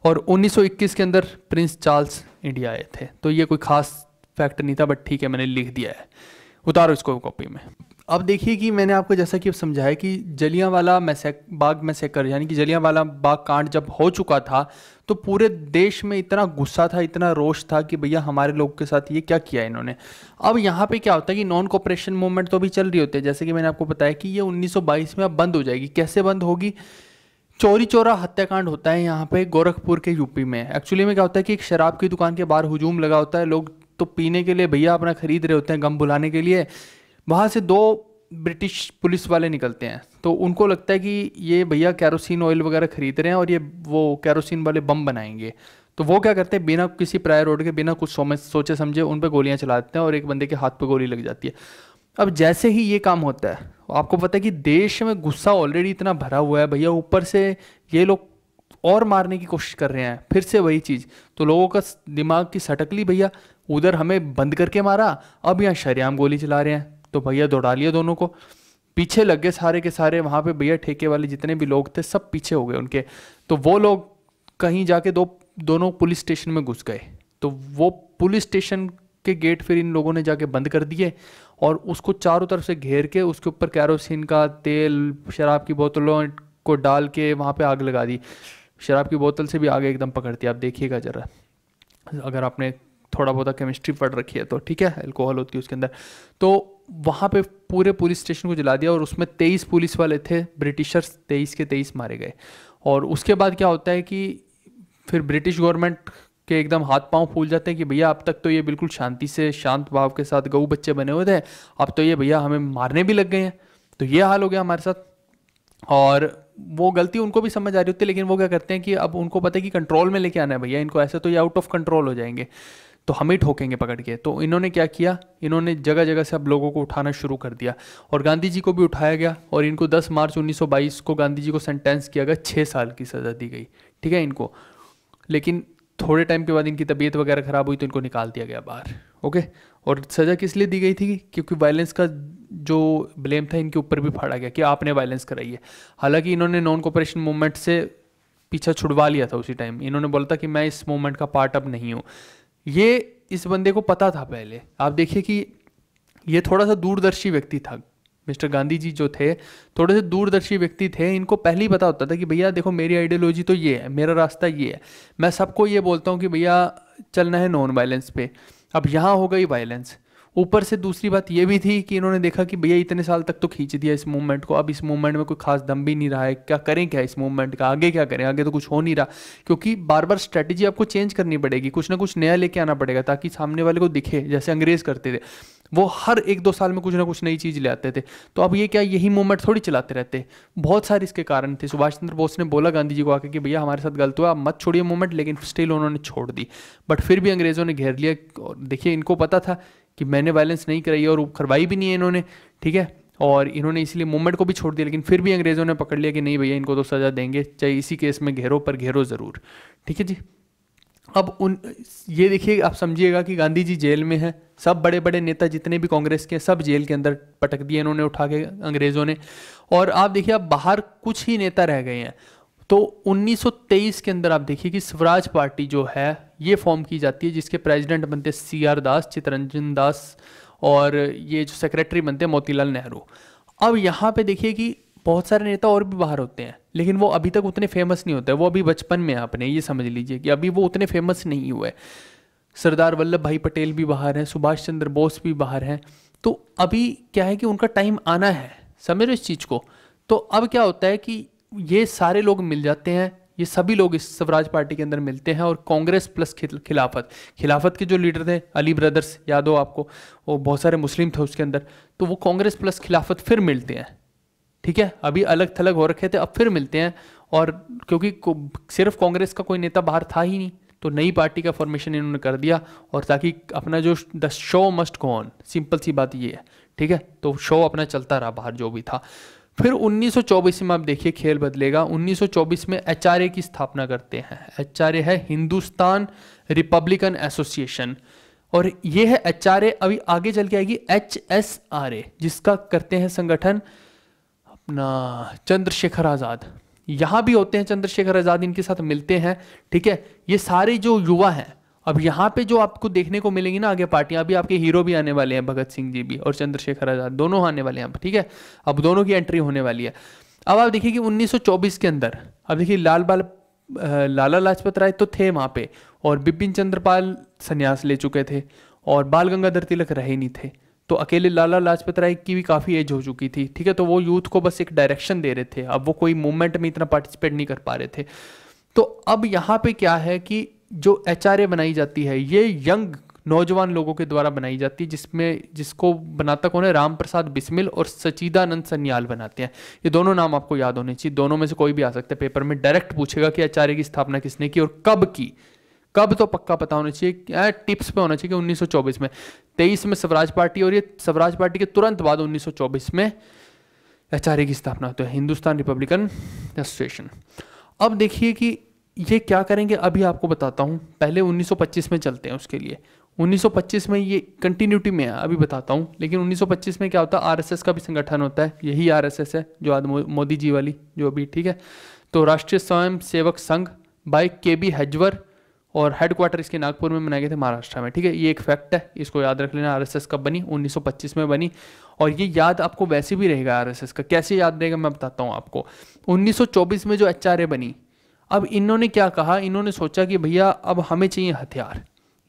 और उन्नीस के अंदर प्रिंस चार्ल्स इंडिया आए थे तो ये कोई खास फैक्ट नहीं था बट ठीक है मैंने लिख दिया है उतारो इसको कॉपी में अब देखिए कि मैंने आपको जैसा कि समझाया कि जलिया वाला मैसेक बाग मैसेकर यानी कि जलिया वाला बाग कांड जब हो चुका था तो पूरे देश में इतना गुस्सा था इतना रोष था कि भैया हमारे लोग के साथ ये क्या किया इन्होंने अब यहाँ पे क्या होता है कि नॉन कॉपरेशन मूवमेंट तो अभी चल रही होती है जैसे कि मैंने आपको बताया कि ये 1922 में अब बंद हो जाएगी कैसे बंद होगी चोरी चोरा हत्याकांड होता है यहाँ पे गोरखपुर के यूपी में एक्चुअली में क्या होता है कि एक शराब की दुकान के बाहर हुजूम लगा होता है लोग तो पीने के लिए भैया अपना खरीद रहे होते हैं गम बुलाने के लिए वहाँ से दो ब्रिटिश पुलिस वाले निकलते हैं तो उनको लगता है कि ये भैया कैरोसिन ऑयल वगैरह खरीद रहे हैं और ये वो कैरोसिन वाले बम बनाएंगे तो वो क्या करते हैं बिना किसी प्रायर रोड के बिना कुछ सोचे समझे उन पर गोलियाँ चला देते हैं और एक बंदे के हाथ पर गोली लग जाती है अब जैसे ही ये काम होता है आपको पता है कि देश में गुस्सा ऑलरेडी इतना भरा हुआ है भैया ऊपर से ये लोग और मारने की कोशिश कर रहे हैं फिर से वही चीज़ तो लोगों का दिमाग की सटकली भैया उधर हमें बंद करके मारा अब यहाँ शरेआम गोली चला रहे हैं तो भैया दौड़ा लिया दोनों को पीछे लग गए सारे के सारे वहाँ पे भैया ठेके वाले जितने भी लोग थे सब पीछे हो गए उनके तो वो लोग कहीं जाके दो दोनों पुलिस स्टेशन में घुस गए तो वो पुलिस स्टेशन के गेट फिर इन लोगों ने जाके बंद कर दिए और उसको चारों तरफ से घेर के उसके ऊपर कैरोसिन का तेल शराब की बोतलों को डाल के वहाँ पर आग लगा दी शराब की बोतल से भी आगे एकदम पकड़ती आप देखिएगा ज़रा अगर आपने थोड़ा बहुत केमिस्ट्री पढ़ रखी है तो ठीक है एल्कोहल होती है उसके अंदर तो वहाँ पे पूरे पुलिस स्टेशन को जला दिया और उसमें तेईस पुलिस वाले थे ब्रिटिशर्स तेईस के तेईस मारे गए और उसके बाद क्या होता है कि फिर ब्रिटिश गवर्नमेंट के एकदम हाथ पांव फूल जाते हैं कि भैया अब तक तो ये बिल्कुल शांति से शांत भाव के साथ गऊ बच्चे बने हुए थे अब तो ये भैया हमें मारने भी लग गए हैं तो ये हाल हो गया हमारे साथ और वो गलती उनको भी समझ आ रही होती है लेकिन वो क्या करते हैं कि अब उनको पता है कि कंट्रोल में लेके आना है भैया इनको ऐसे तो ये आउट ऑफ कंट्रोल हो जाएंगे तो हम ही ठोकेंगे पकड़ के तो इन्होंने क्या किया इन्होंने जगह जगह से अब लोगों को उठाना शुरू कर दिया और गांधी जी को भी उठाया गया और इनको 10 मार्च 1922 को गांधी जी को सेंटेंस किया गया छः साल की सज़ा दी गई ठीक है इनको लेकिन थोड़े टाइम के बाद इनकी तबीयत वगैरह ख़राब हुई तो इनको निकाल दिया गया बाहर ओके और सज़ा किस लिए दी गई थी क्योंकि वायलेंस का जो ब्लेम था इनके ऊपर भी फाड़ा गया कि आपने वायलेंस कराई है हालांकि इन्होंने नॉन कॉपरेशन मूवमेंट से पीछा छुड़वा लिया था उसी टाइम इन्होंने बोला था कि मैं इस मूवमेंट का पार्ट अब नहीं हूँ ये इस बंदे को पता था पहले आप देखिए कि ये थोड़ा सा दूरदर्शी व्यक्ति था मिस्टर गांधी जी जो थे थोड़े से दूरदर्शी व्यक्ति थे इनको पहले ही पता होता था कि भैया देखो मेरी आइडियोलॉजी तो ये है मेरा रास्ता ये है मैं सबको ये बोलता हूँ कि भैया चलना है नॉन वायलेंस पे अब यहाँ हो गई वायलेंस ऊपर से दूसरी बात यह भी थी कि इन्होंने देखा कि भैया इतने साल तक तो खींच दिया इस मूवमेंट को अब इस मूवमेंट में कोई खास दम भी नहीं रहा है क्या करें क्या इस मूवमेंट का आगे क्या करें आगे तो कुछ हो नहीं रहा क्योंकि बार बार स्ट्रैटेजी आपको चेंज करनी पड़ेगी कुछ ना कुछ नया लेके आना पड़ेगा ताकि सामने वाले को दिखे जैसे अंग्रेज करते थे वो हर एक दो साल में कुछ ना कुछ नई चीज़ ले आते थे तो अब ये क्या यही मूवमेंट थोड़ी चलाते रहते बहुत सारे इसके कारण थे सुभाष चंद्र बोस ने बोला गांधी जी को आके कि भैया हमारे साथ गलत हुआ आप मत छोड़िए मूवमेंट लेकिन स्टिल उन्होंने छोड़ दी बट फिर भी अंग्रेज़ों ने घेर लिया और देखिए इनको पता था कि मैंने वायलेंस नहीं कराई और करवाई भी नहीं है इन्होंने ठीक है और इन्होंने इसलिए मूवमेंट को भी छोड़ दिया लेकिन फिर भी अंग्रेज़ों ने पकड़ लिया कि नहीं भैया इनको तो सज़ा देंगे चाहे इसी केस में घेरो पर घेरो ज़रूर ठीक है जी अब उन ये देखिए आप समझिएगा कि गांधी जी जेल में हैं सब बड़े बड़े नेता जितने भी कांग्रेस के सब जेल के अंदर पटक दिए इन्होंने उठा के अंग्रेज़ों ने और आप देखिए अब बाहर कुछ ही नेता रह गए हैं तो 1923 के अंदर आप देखिए कि स्वराज पार्टी जो है ये फॉर्म की जाती है जिसके प्रेसिडेंट बनते हैं सी आर दास चितरंजन दास और ये जो सेक्रेटरी बनते हैं मोतीलाल नेहरू अब यहाँ पे देखिए कि बहुत सारे नेता और भी बाहर होते हैं लेकिन वो अभी तक उतने फेमस नहीं होते वो अभी बचपन में है आपने ये समझ लीजिए कि अभी वो उतने फेमस नहीं हुए सरदार वल्लभ भाई पटेल भी बाहर हैं सुभाष चंद्र बोस भी बाहर हैं तो अभी क्या है कि उनका टाइम आना है समझ रहे इस चीज़ को तो अब क्या होता है कि ये सारे लोग मिल जाते हैं ये सभी लोग इस स्वराज पार्टी के अंदर मिलते हैं और कांग्रेस प्लस खिलाफत खिलाफत के जो लीडर थे अली ब्रदर्स याद हो आपको वो बहुत सारे मुस्लिम थे उसके अंदर तो वो कांग्रेस प्लस खिलाफत फिर मिलते हैं ठीक है अभी अलग थलग हो रखे थे अब फिर मिलते हैं और क्योंकि सिर्फ कांग्रेस का कोई नेता बाहर था ही नहीं तो नई पार्टी का फॉर्मेशन इन्होंने कर दिया और ताकि अपना जो the show must go on simple सी बात ये है ठीक है तो शो अपना चलता रहा बाहर जो भी था फिर 1924 में आप देखिए खेल बदलेगा 1924 में एच की स्थापना करते हैं एच है हिंदुस्तान रिपब्लिकन एसोसिएशन और ये है एच अभी आगे चल के आएगी एच जिसका करते हैं संगठन अपना चंद्रशेखर आज़ाद यहां भी होते हैं चंद्रशेखर आज़ाद इनके साथ मिलते हैं ठीक है ये सारे जो युवा हैं अब यहाँ पे जो आपको देखने को मिलेंगी ना आगे पार्टियां अभी आपके हीरो भी आने वाले हैं भगत सिंह जी भी और चंद्रशेखर आजाद दोनों आने वाले हैं ठीक है अब दोनों की एंट्री होने वाली है अब आप देखिए कि 1924 के अंदर अब देखिए लाल बाल लाला लाजपत राय तो थे वहाँ पे और बिपिन चंद्रपाल संन्यास ले चुके थे और बाल गंगाधर तिलक रहे नहीं थे तो अकेले लाला लाजपत राय की भी काफ़ी एज हो चुकी थी ठीक है तो वो यूथ को बस एक डायरेक्शन दे रहे थे अब वो कोई मूवमेंट में इतना पार्टिसिपेट नहीं कर पा रहे थे तो अब यहाँ पे क्या है कि जो एच बनाई जाती है ये यंग नौजवान लोगों के द्वारा बनाई जाती है जिसमें जिसको बनाता कौन है राम प्रसाद बिस्मिल और सचिदानंद सन्याल बनाते हैं ये दोनों नाम आपको याद होने चाहिए दोनों में से कोई भी आ सकता है पेपर में डायरेक्ट पूछेगा कि आचार्य की स्थापना किसने की और कब की कब तो पक्का पता होना चाहिए हाँ, टिप्स पे होना चाहिए कि उन्नीस में तेईस में स्वराज पार्टी और ये स्वराज पार्टी के तुरंत बाद उन्नीस में आचार्य की स्थापना होती है हिंदुस्तान रिपब्लिकन एसोसिएशन अब देखिए कि ये क्या करेंगे अभी आपको बताता हूँ पहले 1925 में चलते हैं उसके लिए 1925 में ये कंटिन्यूटी में है अभी बताता हूँ लेकिन 1925 में क्या होता है आरएसएस का भी संगठन होता है यही आरएसएस है जो आज मोदी जी वाली जो अभी ठीक है तो राष्ट्रीय स्वयं सेवक संघ बाय के बी हजवर और हेडक्वार्टर इसके नागपुर में बनाए गए थे महाराष्ट्र में ठीक है ये एक फैक्ट है इसको याद रख लेना आर कब बनी उन्नीस में बनी और ये याद आपको वैसे भी रहेगा आर का कैसे याद रहेगा मैं बताता हूँ आपको उन्नीस में जो एच बनी अब इन्होंने क्या कहा इन्होंने सोचा कि भैया अब हमें चाहिए हथियार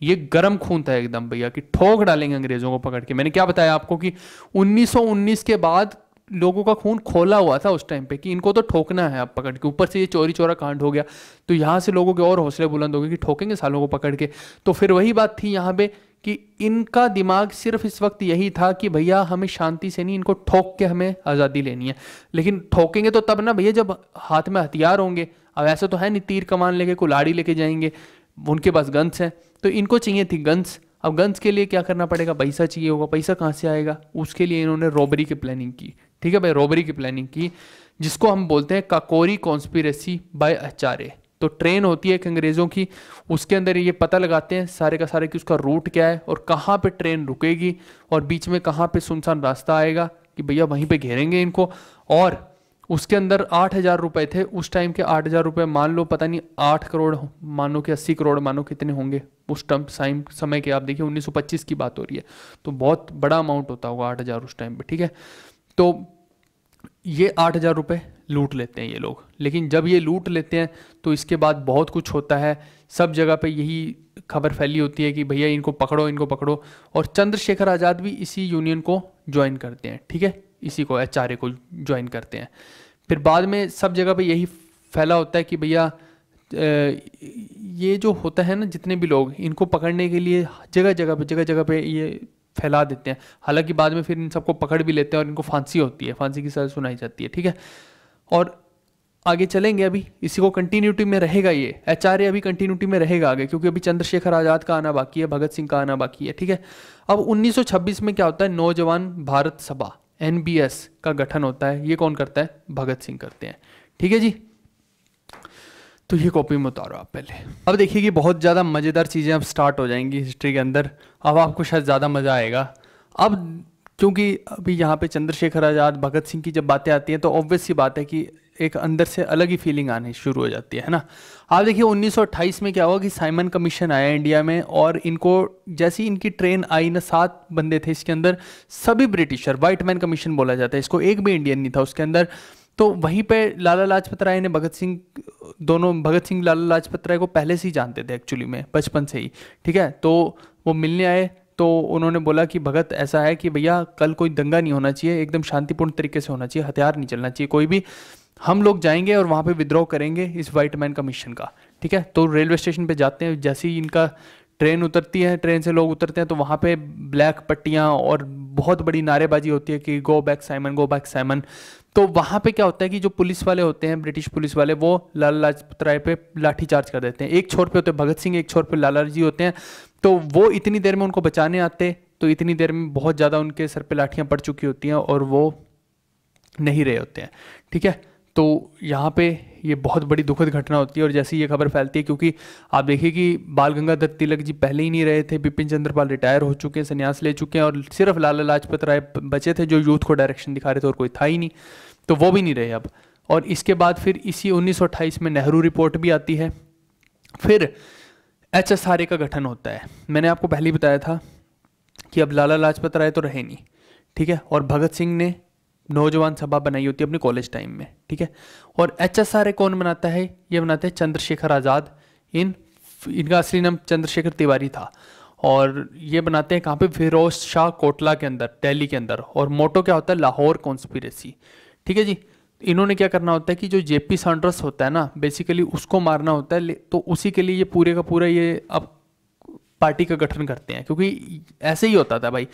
ये गर्म खून था एकदम भैया कि ठोक डालेंगे अंग्रेजों को पकड़ के मैंने क्या बताया आपको कि 1919 के बाद लोगों का खून खोला हुआ था उस टाइम पे कि इनको तो ठोकना है अब पकड़ के ऊपर से ये चोरी चोरा कांड हो गया तो यहाँ से लोगों के और हौसले बुलंद हो गए कि ठोकेंगे सालों को पकड़ के तो फिर वही बात थी यहाँ पे कि इनका दिमाग सिर्फ इस वक्त यही था कि भैया हमें शांति से नहीं इनको ठोक के हमें आज़ादी लेनी है लेकिन ठोकेंगे तो तब ना भैया जब हाथ में हथियार होंगे अब ऐसा तो है नहीं तीर कमान लेके कुलाड़ी लेके जाएंगे उनके पास गन्स हैं तो इनको चाहिए थी गन्स अब गन्स के लिए क्या करना पड़ेगा पैसा चाहिए होगा पैसा कहाँ से आएगा उसके लिए इन्होंने रॉबरी की प्लानिंग की ठीक है भाई रॉबरी की प्लानिंग की जिसको हम बोलते हैं काकोरी कॉन्स्पिरेसी बाय अचारे तो ट्रेन होती है एक अंग्रेज़ों की उसके अंदर ये पता लगाते हैं सारे का सारे कि उसका रूट क्या है और कहाँ पे ट्रेन रुकेगी और बीच में कहाँ पे सुनसान रास्ता आएगा कि भैया वहीं पे घेरेंगे इनको और उसके अंदर आठ हज़ार रुपए थे उस टाइम के आठ हज़ार रुपए मान लो पता नहीं आठ करोड़ मानो कि अस्सी करोड़ मानो कितने होंगे उस टाइम समय के आप देखिए 1925 की बात हो रही है तो बहुत बड़ा अमाउंट होता होगा आठ हज़ार उस टाइम पे ठीक है तो ये आठ हज़ार रुपये लूट लेते हैं ये लोग लेकिन जब ये लूट लेते हैं तो इसके बाद बहुत कुछ होता है सब जगह पे यही खबर फैली होती है कि भैया इनको पकड़ो इनको पकड़ो और चंद्रशेखर आज़ाद भी इसी यूनियन को ज्वाइन करते हैं ठीक है इसी को एच को ज्वाइन करते हैं फिर बाद में सब जगह पर यही फैला होता है कि भैया ये जो होता है ना जितने भी लोग इनको पकड़ने के लिए जगह जगह पे जगह जगह पे ये फैला देते हैं हालांकि बाद में फिर इन सबको पकड़ भी लेते हैं और इनको फांसी होती है फांसी की सजा सुनाई जाती है ठीक है और आगे चलेंगे अभी इसी को कंटिन्यूटी में रहेगा ये एच अभी कंटिन्यूटी में रहेगा आगे क्योंकि अभी चंद्रशेखर आज़ाद का आना बाकी है भगत सिंह का आना बाकी है ठीक है अब 1926 में क्या होता है नौजवान भारत सभा एन का गठन होता है ये कौन करता है भगत सिंह करते हैं ठीक है जी तो ये कॉपी में उतारो आप पहले अब देखिए कि बहुत ज़्यादा मज़ेदार चीज़ें अब स्टार्ट हो जाएंगी हिस्ट्री के अंदर अब आपको शायद ज़्यादा मज़ा आएगा अब क्योंकि अभी यहाँ पे चंद्रशेखर आज़ाद भगत सिंह की जब बातें आती हैं तो ऑब्वियस ही बात है कि एक अंदर से अलग ही फीलिंग आनी शुरू हो जाती है ना आप देखिए 1928 में क्या हुआ कि साइमन कमीशन आया इंडिया में और इनको जैसी इनकी ट्रेन आई ना सात बंदे थे इसके अंदर सभी ब्रिटिशर व्हाइट मैन कमीशन बोला जाता है इसको एक भी इंडियन नहीं था उसके अंदर तो वहीं पे लाला लाजपत राय ने भगत सिंह दोनों भगत सिंह लाला लाजपत राय को पहले से ही जानते थे एक्चुअली में बचपन से ही ठीक है तो वो मिलने आए तो उन्होंने बोला कि भगत ऐसा है कि भैया कल कोई दंगा नहीं होना चाहिए एकदम शांतिपूर्ण तरीके से होना चाहिए हथियार नहीं चलना चाहिए कोई भी हम लोग जाएंगे और वहाँ पे विद्रॉ करेंगे इस वाइट मैन कमीशन का ठीक है तो रेलवे स्टेशन पे जाते हैं जैसे ही इनका ट्रेन उतरती है ट्रेन से लोग उतरते हैं तो वहाँ पे ब्लैक पट्टियाँ और बहुत बड़ी नारेबाजी होती है कि go back Simon go back Simon तो वहाँ पे क्या होता है कि जो पुलिस वाले होते हैं ब्रिटिश पुलिस वाले वो लाल लाजपत राय पे लाठी चार्ज कर देते हैं एक छोर पे होते हैं भगत सिंह एक छोर पे लाला जी होते हैं तो वो इतनी देर में उनको बचाने आते तो इतनी देर में बहुत ज़्यादा उनके सर पे लाठियाँ पड़ चुकी होती हैं और वो नहीं रहे होते हैं ठीक है तो यहाँ पे ये बहुत बड़ी दुखद घटना होती है और जैसी ये खबर फैलती है क्योंकि आप देखिए कि बाल गंगाधर तिलक जी पहले ही नहीं रहे थे बिपिन चंद्रपाल रिटायर हो चुके हैं संन्यास ले चुके हैं और सिर्फ लाला लाजपत राय बचे थे जो यूथ को डायरेक्शन दिखा रहे थे और कोई था ही नहीं तो वो भी नहीं रहे अब और इसके बाद फिर इसी उन्नीस में नेहरू रिपोर्ट भी आती है फिर एच एस आर ए का गठन होता है मैंने आपको पहले ही बताया था कि अब लाला लाजपत राय तो रहे नहीं ठीक है और भगत सिंह ने नौजवान सभा बनाई होती है अपने कॉलेज टाइम में ठीक है और एच एस आर ए कौन बनाता है ये बनाते हैं चंद्रशेखर आज़ाद इन इनका असली नाम चंद्रशेखर तिवारी था और ये बनाते हैं कहाँ पे फिरोज शाह कोटला के अंदर दिल्ली के अंदर और मोटो क्या होता है लाहौर कॉन्स्पिरेसी ठीक है जी इन्होंने क्या करना होता है कि जो जेपी सांड्रस होता है ना बेसिकली उसको मारना होता है तो उसी के लिए ये पूरे का पूरा ये अब पार्टी का गठन करते हैं क्योंकि ऐसे ही होता था भाई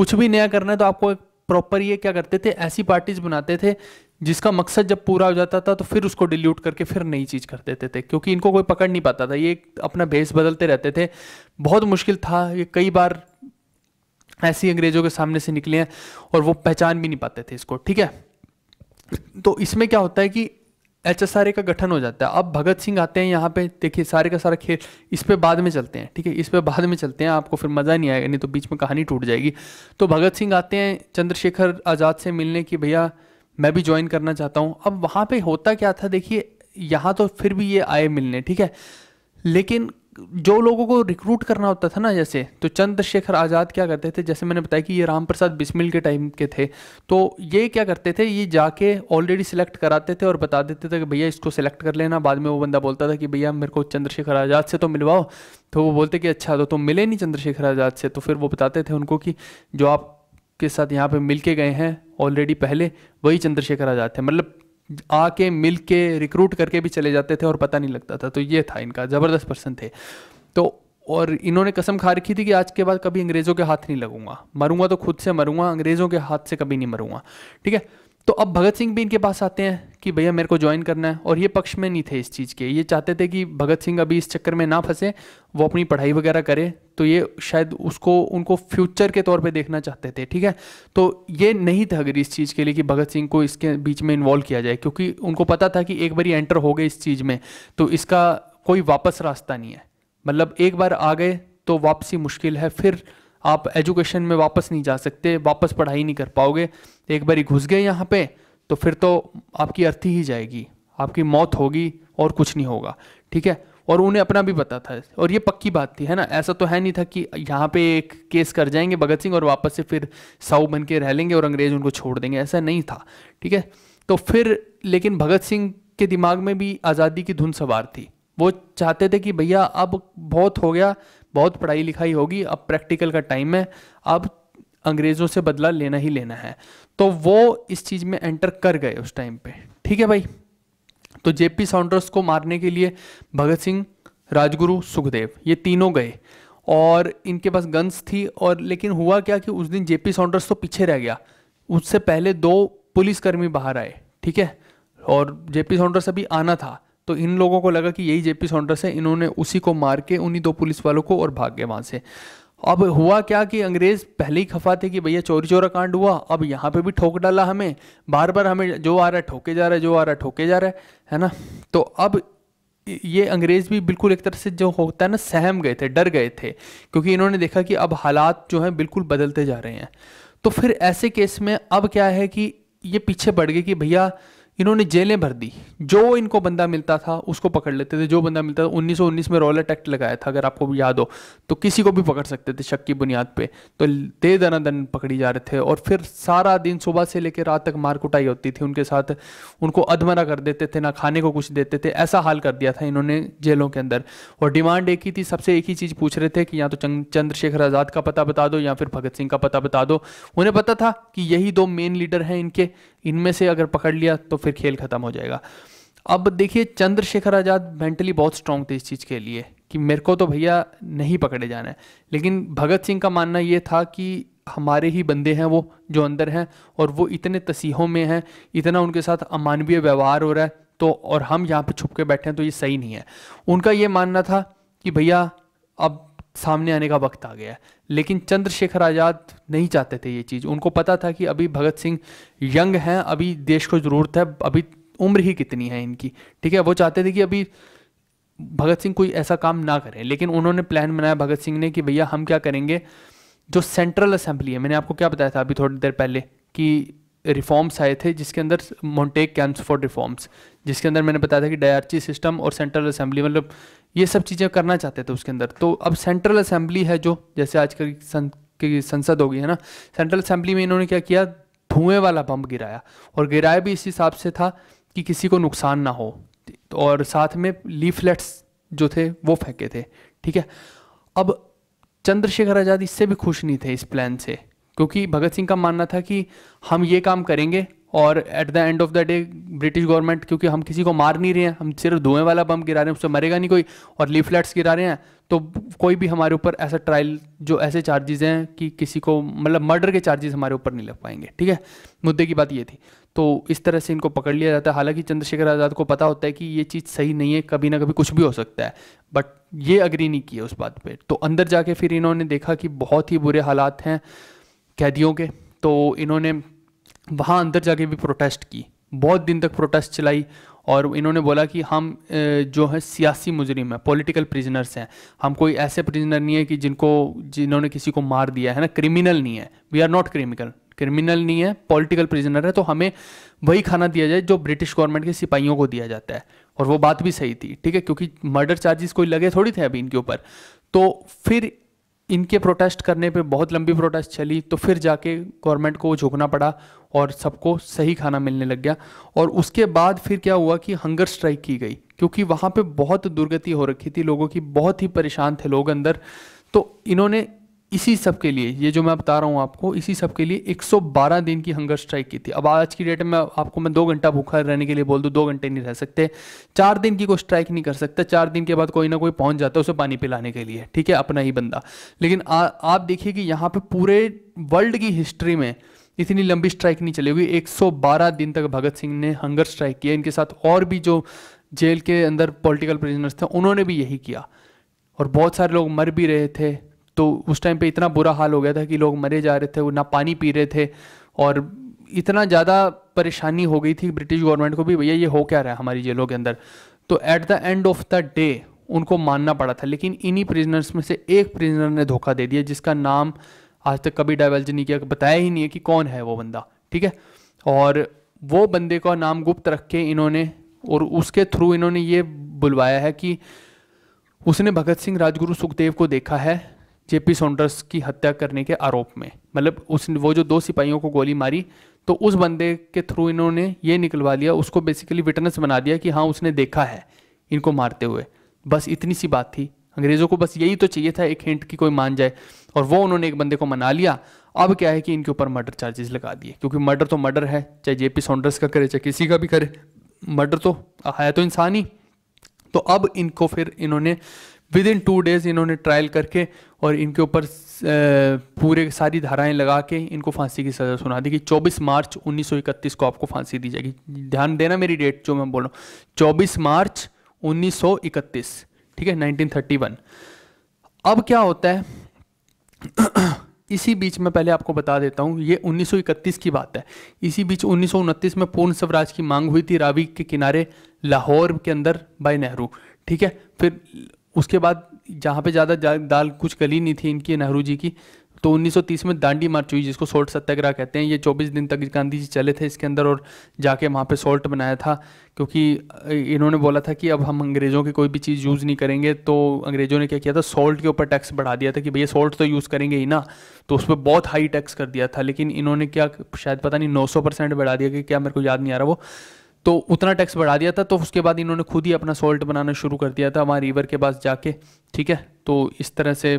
कुछ भी नया करना है तो आपको प्रॉपर ये क्या करते थे ऐसी पार्टीज बनाते थे जिसका मकसद जब पूरा हो जाता था तो फिर उसको डिल्यूट करके फिर नई चीज़ कर देते थे क्योंकि इनको कोई पकड़ नहीं पाता था ये अपना भेस बदलते रहते थे बहुत मुश्किल था ये कई बार ऐसी अंग्रेजों के सामने से निकले हैं और वो पहचान भी नहीं पाते थे इसको ठीक है तो इसमें क्या होता है कि एच एस आर ए का गठन हो जाता है अब भगत सिंह आते हैं यहाँ पे देखिए सारे का सारा खेल इस पर बाद में चलते हैं ठीक है इस पर बाद में चलते हैं आपको फिर मज़ा नहीं आएगा नहीं तो बीच में कहानी टूट जाएगी तो भगत सिंह आते हैं चंद्रशेखर आज़ाद से मिलने की भैया मैं भी ज्वाइन करना चाहता हूँ अब वहाँ पर होता क्या था देखिए यहाँ तो फिर भी ये आए मिलने ठीक है लेकिन जो लोगों को रिक्रूट करना होता था ना जैसे तो चंद्रशेखर आज़ाद क्या करते थे जैसे मैंने बताया कि ये राम प्रसाद बिस्मिल के टाइम के थे तो ये क्या करते थे ये जाके ऑलरेडी सिलेक्ट कराते थे और बता देते थे कि भैया इसको सिलेक्ट कर लेना बाद में वो बंदा बोलता था कि भैया मेरे को चंद्रशेखर आज़ाद से तो मिलवाओ तो वो बोलते कि अच्छा तो तुम तो मिले नहीं चंद्रशेखर आज़ाद से तो फिर वो बताते थे उनको कि जो आप के साथ यहाँ पे मिल के गए हैं ऑलरेडी पहले वही चंद्रशेखर आज़ाद थे मतलब आके मिल के रिक्रूट करके भी चले जाते थे और पता नहीं लगता था तो ये था इनका ज़बरदस्त पर्सन थे तो और इन्होंने कसम खा रखी थी कि आज के बाद कभी अंग्रेज़ों के हाथ नहीं लगूंगा मरूंगा तो खुद से मरूंगा अंग्रेज़ों के हाथ से कभी नहीं मरूंगा ठीक है तो अब भगत सिंह भी इनके पास आते हैं कि भैया मेरे को ज्वाइन करना है और ये पक्ष में नहीं थे इस चीज़ के ये चाहते थे कि भगत सिंह अभी इस चक्कर में ना फंसे वो अपनी पढ़ाई वगैरह करे तो ये शायद उसको उनको फ्यूचर के तौर पे देखना चाहते थे ठीक है तो ये नहीं था अगर इस चीज़ के लिए कि भगत सिंह को इसके बीच में इन्वॉल्व किया जाए क्योंकि उनको पता था कि एक बार एंटर हो गए इस चीज़ में तो इसका कोई वापस रास्ता नहीं है मतलब एक बार आ गए तो वापसी मुश्किल है फिर आप एजुकेशन में वापस नहीं जा सकते वापस पढ़ाई नहीं कर पाओगे एक बार घुस गए यहाँ पे तो फिर तो आपकी अर्थी ही जाएगी आपकी मौत होगी और कुछ नहीं होगा ठीक है और उन्हें अपना भी पता था और ये पक्की बात थी है ना ऐसा तो है नहीं था कि यहाँ पे एक केस कर जाएंगे भगत सिंह और वापस से फिर साऊ बन के रह लेंगे और अंग्रेज उनको छोड़ देंगे ऐसा नहीं था ठीक है तो फिर लेकिन भगत सिंह के दिमाग में भी आज़ादी की धुन सवार थी वो चाहते थे कि भैया अब बहुत हो गया बहुत पढ़ाई लिखाई होगी अब प्रैक्टिकल का टाइम है अब अंग्रेज़ों से बदला लेना ही लेना है तो वो इस चीज़ में एंटर कर गए उस टाइम पे ठीक है भाई तो जेपी साउंडर्स को मारने के लिए भगत सिंह राजगुरु सुखदेव ये तीनों गए और इनके पास गन्स थी और लेकिन हुआ क्या कि उस दिन जेपी साउंडर्स तो पीछे रह गया उससे पहले दो पुलिसकर्मी बाहर आए ठीक है और जेपी साउंडर्स अभी आना था तो इन लोगों को लगा कि यही जेपी सॉन्डर्स है इन्होंने उसी को मार के उन्हीं दो पुलिस वालों को और भाग गए वहां से अब हुआ क्या कि अंग्रेज़ पहले ही खफा थे कि भैया चोरी चोरा कांड हुआ अब यहाँ पे भी ठोक डाला हमें बार बार हमें जो आ रहा है ठोके जा रहा है जो आ रहा है ठोके जा रहा है है ना तो अब ये अंग्रेज़ भी बिल्कुल एक तरह से जो होता है ना सहम गए थे डर गए थे क्योंकि इन्होंने देखा कि अब हालात जो हैं बिल्कुल बदलते जा रहे हैं तो फिर ऐसे केस में अब क्या है कि ये पीछे बढ़ गए कि भैया इन्होंने जेलें भर दी जो इनको बंदा मिलता था उसको पकड़ लेते थे जो बंदा मिलता था 1919 में रॉयल एक्ट लगाया था अगर आपको याद हो तो किसी को भी पकड़ सकते थे शक की बुनियाद पे तो दे दना दन पकड़ी जा रहे थे और फिर सारा दिन सुबह से लेकर रात तक मार कुटाई होती थी उनके साथ उनको अधमरा कर देते थे ना खाने को कुछ देते थे ऐसा हाल कर दिया था इन्होंने जेलों के अंदर और डिमांड एक ही थी सबसे एक ही चीज़ पूछ रहे थे कि या तो चंद्रशेखर आज़ाद का पता बता दो या फिर भगत सिंह का पता बता दो उन्हें पता था कि यही दो मेन लीडर हैं इनके इनमें से अगर पकड़ लिया तो फिर खेल ख़त्म हो जाएगा अब देखिए चंद्रशेखर आज़ाद मेंटली बहुत स्ट्रांग थे इस चीज़ के लिए कि मेरे को तो भैया नहीं पकड़े जाना है लेकिन भगत सिंह का मानना ये था कि हमारे ही बंदे हैं वो जो अंदर हैं और वो इतने तसीहों में हैं इतना उनके साथ अमानवीय व्यवहार हो रहा है तो और हम यहाँ पे छुप के बैठे हैं तो ये सही नहीं है उनका ये मानना था कि भैया अब सामने आने का वक्त आ गया है लेकिन चंद्रशेखर आज़ाद नहीं चाहते थे ये चीज़ उनको पता था कि अभी भगत सिंह यंग हैं अभी देश को ज़रूरत है अभी उम्र ही कितनी है इनकी ठीक है वो चाहते थे कि अभी भगत सिंह कोई ऐसा काम ना करें लेकिन उन्होंने प्लान बनाया भगत सिंह ने कि भैया हम क्या करेंगे जो सेंट्रल असेंबली है मैंने आपको क्या बताया था अभी थोड़ी देर पहले कि रिफॉर्म्स आए थे जिसके अंदर मोन्टेक कैंप्स फॉर रिफॉर्म्स जिसके अंदर मैंने बताया था कि डायर्ची सिस्टम और सेंट्रल असेंबली मतलब ये सब चीज़ें करना चाहते थे उसके अंदर तो अब सेंट्रल असेंबली है जो जैसे आज कल सं, की संसद हो गई है ना सेंट्रल असेंबली में इन्होंने क्या किया धुएं वाला बम गिराया और गिराया भी इस हिसाब से था कि किसी को नुकसान ना हो और साथ में लीफलेट्स जो थे वो फेंके थे ठीक है अब चंद्रशेखर आज़ाद इससे भी खुश नहीं थे इस प्लान से क्योंकि भगत सिंह का मानना था कि हम ये काम करेंगे और at the end of the day British government क्योंकि हम किसी को मार नहीं रहे हैं हम सिर्फ धुएं वाला बम गिरा रहे हैं उससे मरेगा नहीं कोई और लीफलेट्स गिरा रहे हैं तो कोई भी हमारे ऊपर ऐसा ट्रायल जो ऐसे चार्जेज हैं कि किसी को मतलब मर्डर के चार्जेस हमारे ऊपर नहीं लग पाएंगे ठीक है मुद्दे की बात ये थी तो इस तरह से इनको पकड़ लिया जाता है हालांकि चंद्रशेखर आज़ाद को पता होता है कि ये चीज़ सही नहीं है कभी ना कभी कुछ भी हो सकता है बट ये अग्री नहीं किया उस बात पर तो अंदर जाके फिर इन्होंने देखा कि बहुत ही बुरे हालात हैं कैदियों के तो इन्होंने वहाँ अंदर जाके भी प्रोटेस्ट की बहुत दिन तक प्रोटेस्ट चलाई और इन्होंने बोला कि हम जो है सियासी मुजरिम हैं पॉलिटिकल प्रिजनर्स हैं हम कोई ऐसे प्रिजनर नहीं है कि जिनको जिन्होंने किसी को मार दिया है ना क्रिमिनल नहीं है we are not criminal criminal नहीं है पॉलिटिकल प्रिजनर है तो हमें वही खाना दिया जाए जो ब्रिटिश गवर्नमेंट के सिपाहियों को दिया जाता है और वो बात भी सही थी ठीक है क्योंकि मर्डर चार्जेस कोई लगे थोड़ी थे अभी इनके ऊपर तो फिर इनके प्रोटेस्ट करने पे बहुत लंबी प्रोटेस्ट चली तो फिर जाके गवर्नमेंट को झुकना पड़ा और सबको सही खाना मिलने लग गया और उसके बाद फिर क्या हुआ कि हंगर स्ट्राइक की गई क्योंकि वहाँ पे बहुत दुर्गति हो रखी थी लोगों की बहुत ही परेशान थे लोग अंदर तो इन्होंने इसी सब के लिए ये जो मैं बता रहा हूँ आपको इसी सब के लिए 112 दिन की हंगर स्ट्राइक की थी अब आज की डेट में आपको मैं दो घंटा भूखा रहने के लिए बोल दूँ दो घंटे नहीं रह सकते चार दिन की कोई स्ट्राइक नहीं कर सकता चार दिन के बाद कोई ना कोई पहुँच जाता है उसे पानी पिलाने के लिए ठीक है अपना ही बंदा लेकिन आ, आप देखिए कि यहाँ पर पूरे वर्ल्ड की हिस्ट्री में इतनी लंबी स्ट्राइक नहीं चली हुई एक दिन तक भगत सिंह ने हंगर स्ट्राइक किया इनके साथ और भी जो जेल के अंदर पॉलिटिकल प्रिजनर्स थे उन्होंने भी यही किया और बहुत सारे लोग मर भी रहे थे तो उस टाइम पे इतना बुरा हाल हो गया था कि लोग मरे जा रहे थे वो ना पानी पी रहे थे और इतना ज़्यादा परेशानी हो गई थी ब्रिटिश गवर्नमेंट को भी भैया ये हो क्या रहा है हमारी जेलों के अंदर तो at the end of the day उनको मानना पड़ा था लेकिन इन्हीं प्रिजनर्स में से एक प्रिजनर ने धोखा दे दिया जिसका नाम आज तक कभी डाइवर्ज नहीं किया बताया ही नहीं है कि कौन है वो बंदा ठीक है और वो बंदे का नाम गुप्त रख के इन्होंने और उसके थ्रू इन्होंने ये बुलवाया है कि उसने भगत सिंह राजगुरु सुखदेव को देखा है जेपी सोंडर्स की हत्या करने के आरोप में मतलब उस वो जो दो सिपाहियों को गोली मारी तो उस बंदे के थ्रू इन्होंने ये निकलवा लिया उसको बेसिकली विटनेस बना दिया कि हाँ उसने देखा है इनको मारते हुए बस इतनी सी बात थी अंग्रेज़ों को बस यही तो चाहिए था एक हिंट की कोई मान जाए और वो उन्होंने एक बंदे को मना लिया अब क्या है कि इनके ऊपर मर्डर चार्जेस लगा दिए क्योंकि मर्डर तो मर्डर है चाहे जेपी सोंडर्स का करे चाहे किसी का भी करे मर्डर तो आया तो इंसान ही तो अब इनको फिर इन्होंने विद इन टू डेज़ इन्होंने ट्रायल करके और इनके ऊपर पूरे सारी धाराएं लगा के इनको फांसी की सज़ा सुना दी कि 24 मार्च 1931 को आपको फांसी दी जाएगी ध्यान देना मेरी डेट जो मैं बोल रहा हूँ 24 मार्च 1931 ठीक है 1931 अब क्या होता है (clears throat) इसी बीच में पहले आपको बता देता हूँ ये 1931 की बात है इसी बीच उन्नीस में पूर्ण स्वराज की मांग हुई थी रावी के किनारे लाहौर के अंदर बाय नेहरू ठीक है फिर उसके बाद जहाँ पे ज़्यादा दाल कुछ गली नहीं थी इनकी नेहरू जी की तो 1930 में दांडी मार्च हुई जिसको सोल्ट सत्याग्रह कहते हैं ये 24 दिन तक गांधी जी चले थे इसके अंदर और जाके वहाँ पे सोल्ट बनाया था क्योंकि इन्होंने बोला था कि अब हम अंग्रेज़ों की कोई भी चीज़ यूज़ नहीं करेंगे तो अंग्रेज़ों ने क्या किया था सोल्ट के ऊपर टैक्स बढ़ा दिया था कि भैया सोल्ट तो यूज़ करेंगे ही ना तो उस पर बहुत हाई टैक्स कर दिया था लेकिन इन्होंने क्या शायद पता नहीं नौ बढ़ा दिया कि क्या मेरे को याद नहीं आ रहा वो तो उतना टैक्स बढ़ा दिया था तो उसके बाद इन्होंने खुद ही अपना सॉल्ट बनाना शुरू कर दिया था हमारे रिवर के पास जाके ठीक है तो इस तरह से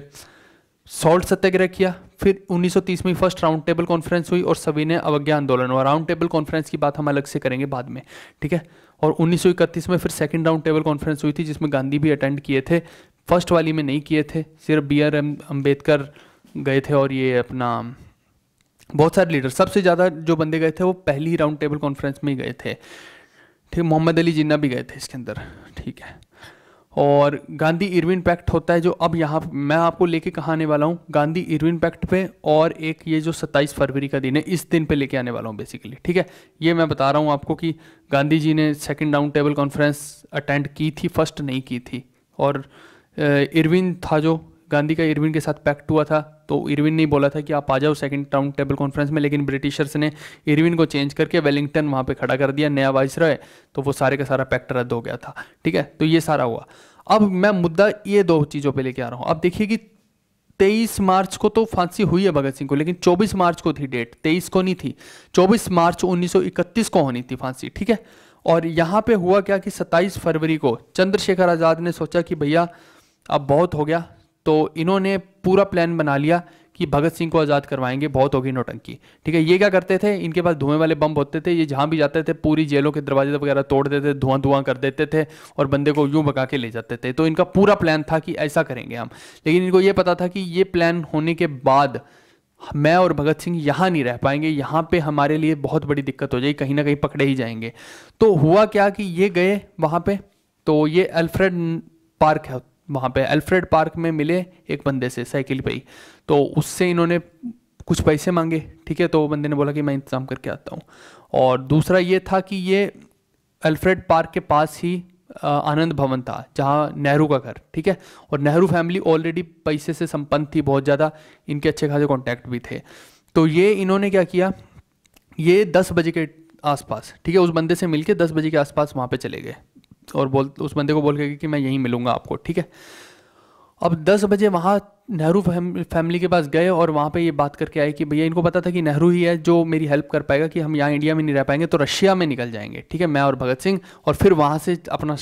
सॉल्ट सत्याग्रह किया फिर 1930 में फर्स्ट राउंड टेबल कॉन्फ्रेंस हुई और सभी ने अवज्ञा आंदोलन और राउंड टेबल कॉन्फ्रेंस की बात हम अलग से करेंगे बाद में ठीक है और 1931 में फिर सेकंड राउंड टेबल कॉन्फ्रेंस हुई थी जिसमें गांधी भी अटेंड किए थे फर्स्ट वाली में नहीं किए थे सिर्फ बी आर एम अम्बेडकर गए थे और ये अपना बहुत सारे लीडर सबसे ज़्यादा जो बंदे गए थे वो पहली राउंड टेबल कॉन्फ्रेंस में ही गए थे ठीक मोहम्मद अली जिन्ना भी गए थे इसके अंदर ठीक है और गांधी इरविन पैक्ट होता है जो अब यहाँ मैं आपको लेके कहाँ आने वाला हूँ गांधी इरविन पैक्ट पे और एक ये जो 27 फरवरी का दिन है इस दिन पे लेके आने वाला हूँ बेसिकली ठीक है ये मैं बता रहा हूँ आपको कि गांधी जी ने second round table conference attend की थी फर्स्ट नहीं की थी और इरविन था जो गांधी का इरविन के साथ पैक्ट हुआ था तो इरविन ने बोला था कि आप आ जाओ सेकंड टाउन टेबल कॉन्फ्रेंस में लेकिन ब्रिटिशर्स ने इरविन को चेंज करके वेलिंगटन वहाँ पे खड़ा कर दिया नया वाइस रॉय तो वो सारे का सारा पैक्ट रद्द हो गया था ठीक है तो ये सारा हुआ अब मैं मुद्दा ये दो चीज़ों पर लेके आ रहा हूँ अब देखिए कि तेईस मार्च को तो फांसी हुई है भगत सिंह को लेकिन चौबीस मार्च को थी डेट तेईस को नहीं थी चौबीस मार्च उन्नीस को होनी थी फांसी ठीक है और यहाँ पे हुआ क्या कि 27 फरवरी को चंद्रशेखर आज़ाद ने सोचा कि भैया अब बहुत हो गया तो इन्होंने पूरा प्लान बना लिया कि भगत सिंह को आज़ाद करवाएंगे बहुत होगी नोटंकी ठीक है ये क्या करते थे इनके पास धुएं वाले बम होते थे ये जहाँ भी जाते थे पूरी जेलों के दरवाजे वगैरह तोड़ देते थे धुआं धुआं कर देते थे और बंदे को यूं भगा के ले जाते थे तो इनका पूरा प्लान था कि ऐसा करेंगे हम लेकिन इनको ये पता था कि ये प्लान होने के बाद मैं और भगत सिंह यहाँ नहीं रह पाएंगे यहाँ पर हमारे लिए बहुत बड़ी दिक्कत हो जाएगी कहीं ना कहीं पकड़े ही जाएंगे तो हुआ क्या कि ये गए वहाँ पे तो ये अल्फ्रेड पार्क है वहाँ पे अल्फ्रेड पार्क में मिले एक बंदे से साइकिल पे ही तो उससे इन्होंने कुछ पैसे मांगे ठीक है तो वो बंदे ने बोला कि मैं इंतज़ाम करके आता हूँ और दूसरा ये था कि ये अल्फ्रेड पार्क के पास ही आनंद भवन था जहाँ नेहरू का घर ठीक है और नेहरू फैमिली ऑलरेडी पैसे से संपन्न थी बहुत ज़्यादा इनके अच्छे खासे कॉन्टैक्ट भी थे तो ये इन्होंने क्या किया ये दस बजे के आसपास ठीक है उस बंदे से मिलके दस बजे के आसपास वहाँ पे चले गए और बोल उस बंदे को बोल के कि मैं यहीं मिलूंगा आपको ठीक है अब 10 बजे वहाँ नेहरू फैम, फैमिली के पास गए और वहाँ पे ये बात करके आए कि भैया इनको पता था कि नेहरू ही है जो मेरी हेल्प कर पाएगा कि हम यहाँ इंडिया में नहीं रह पाएंगे तो रशिया में निकल जाएंगे ठीक है मैं और भगत सिंह और फिर वहाँ से अपना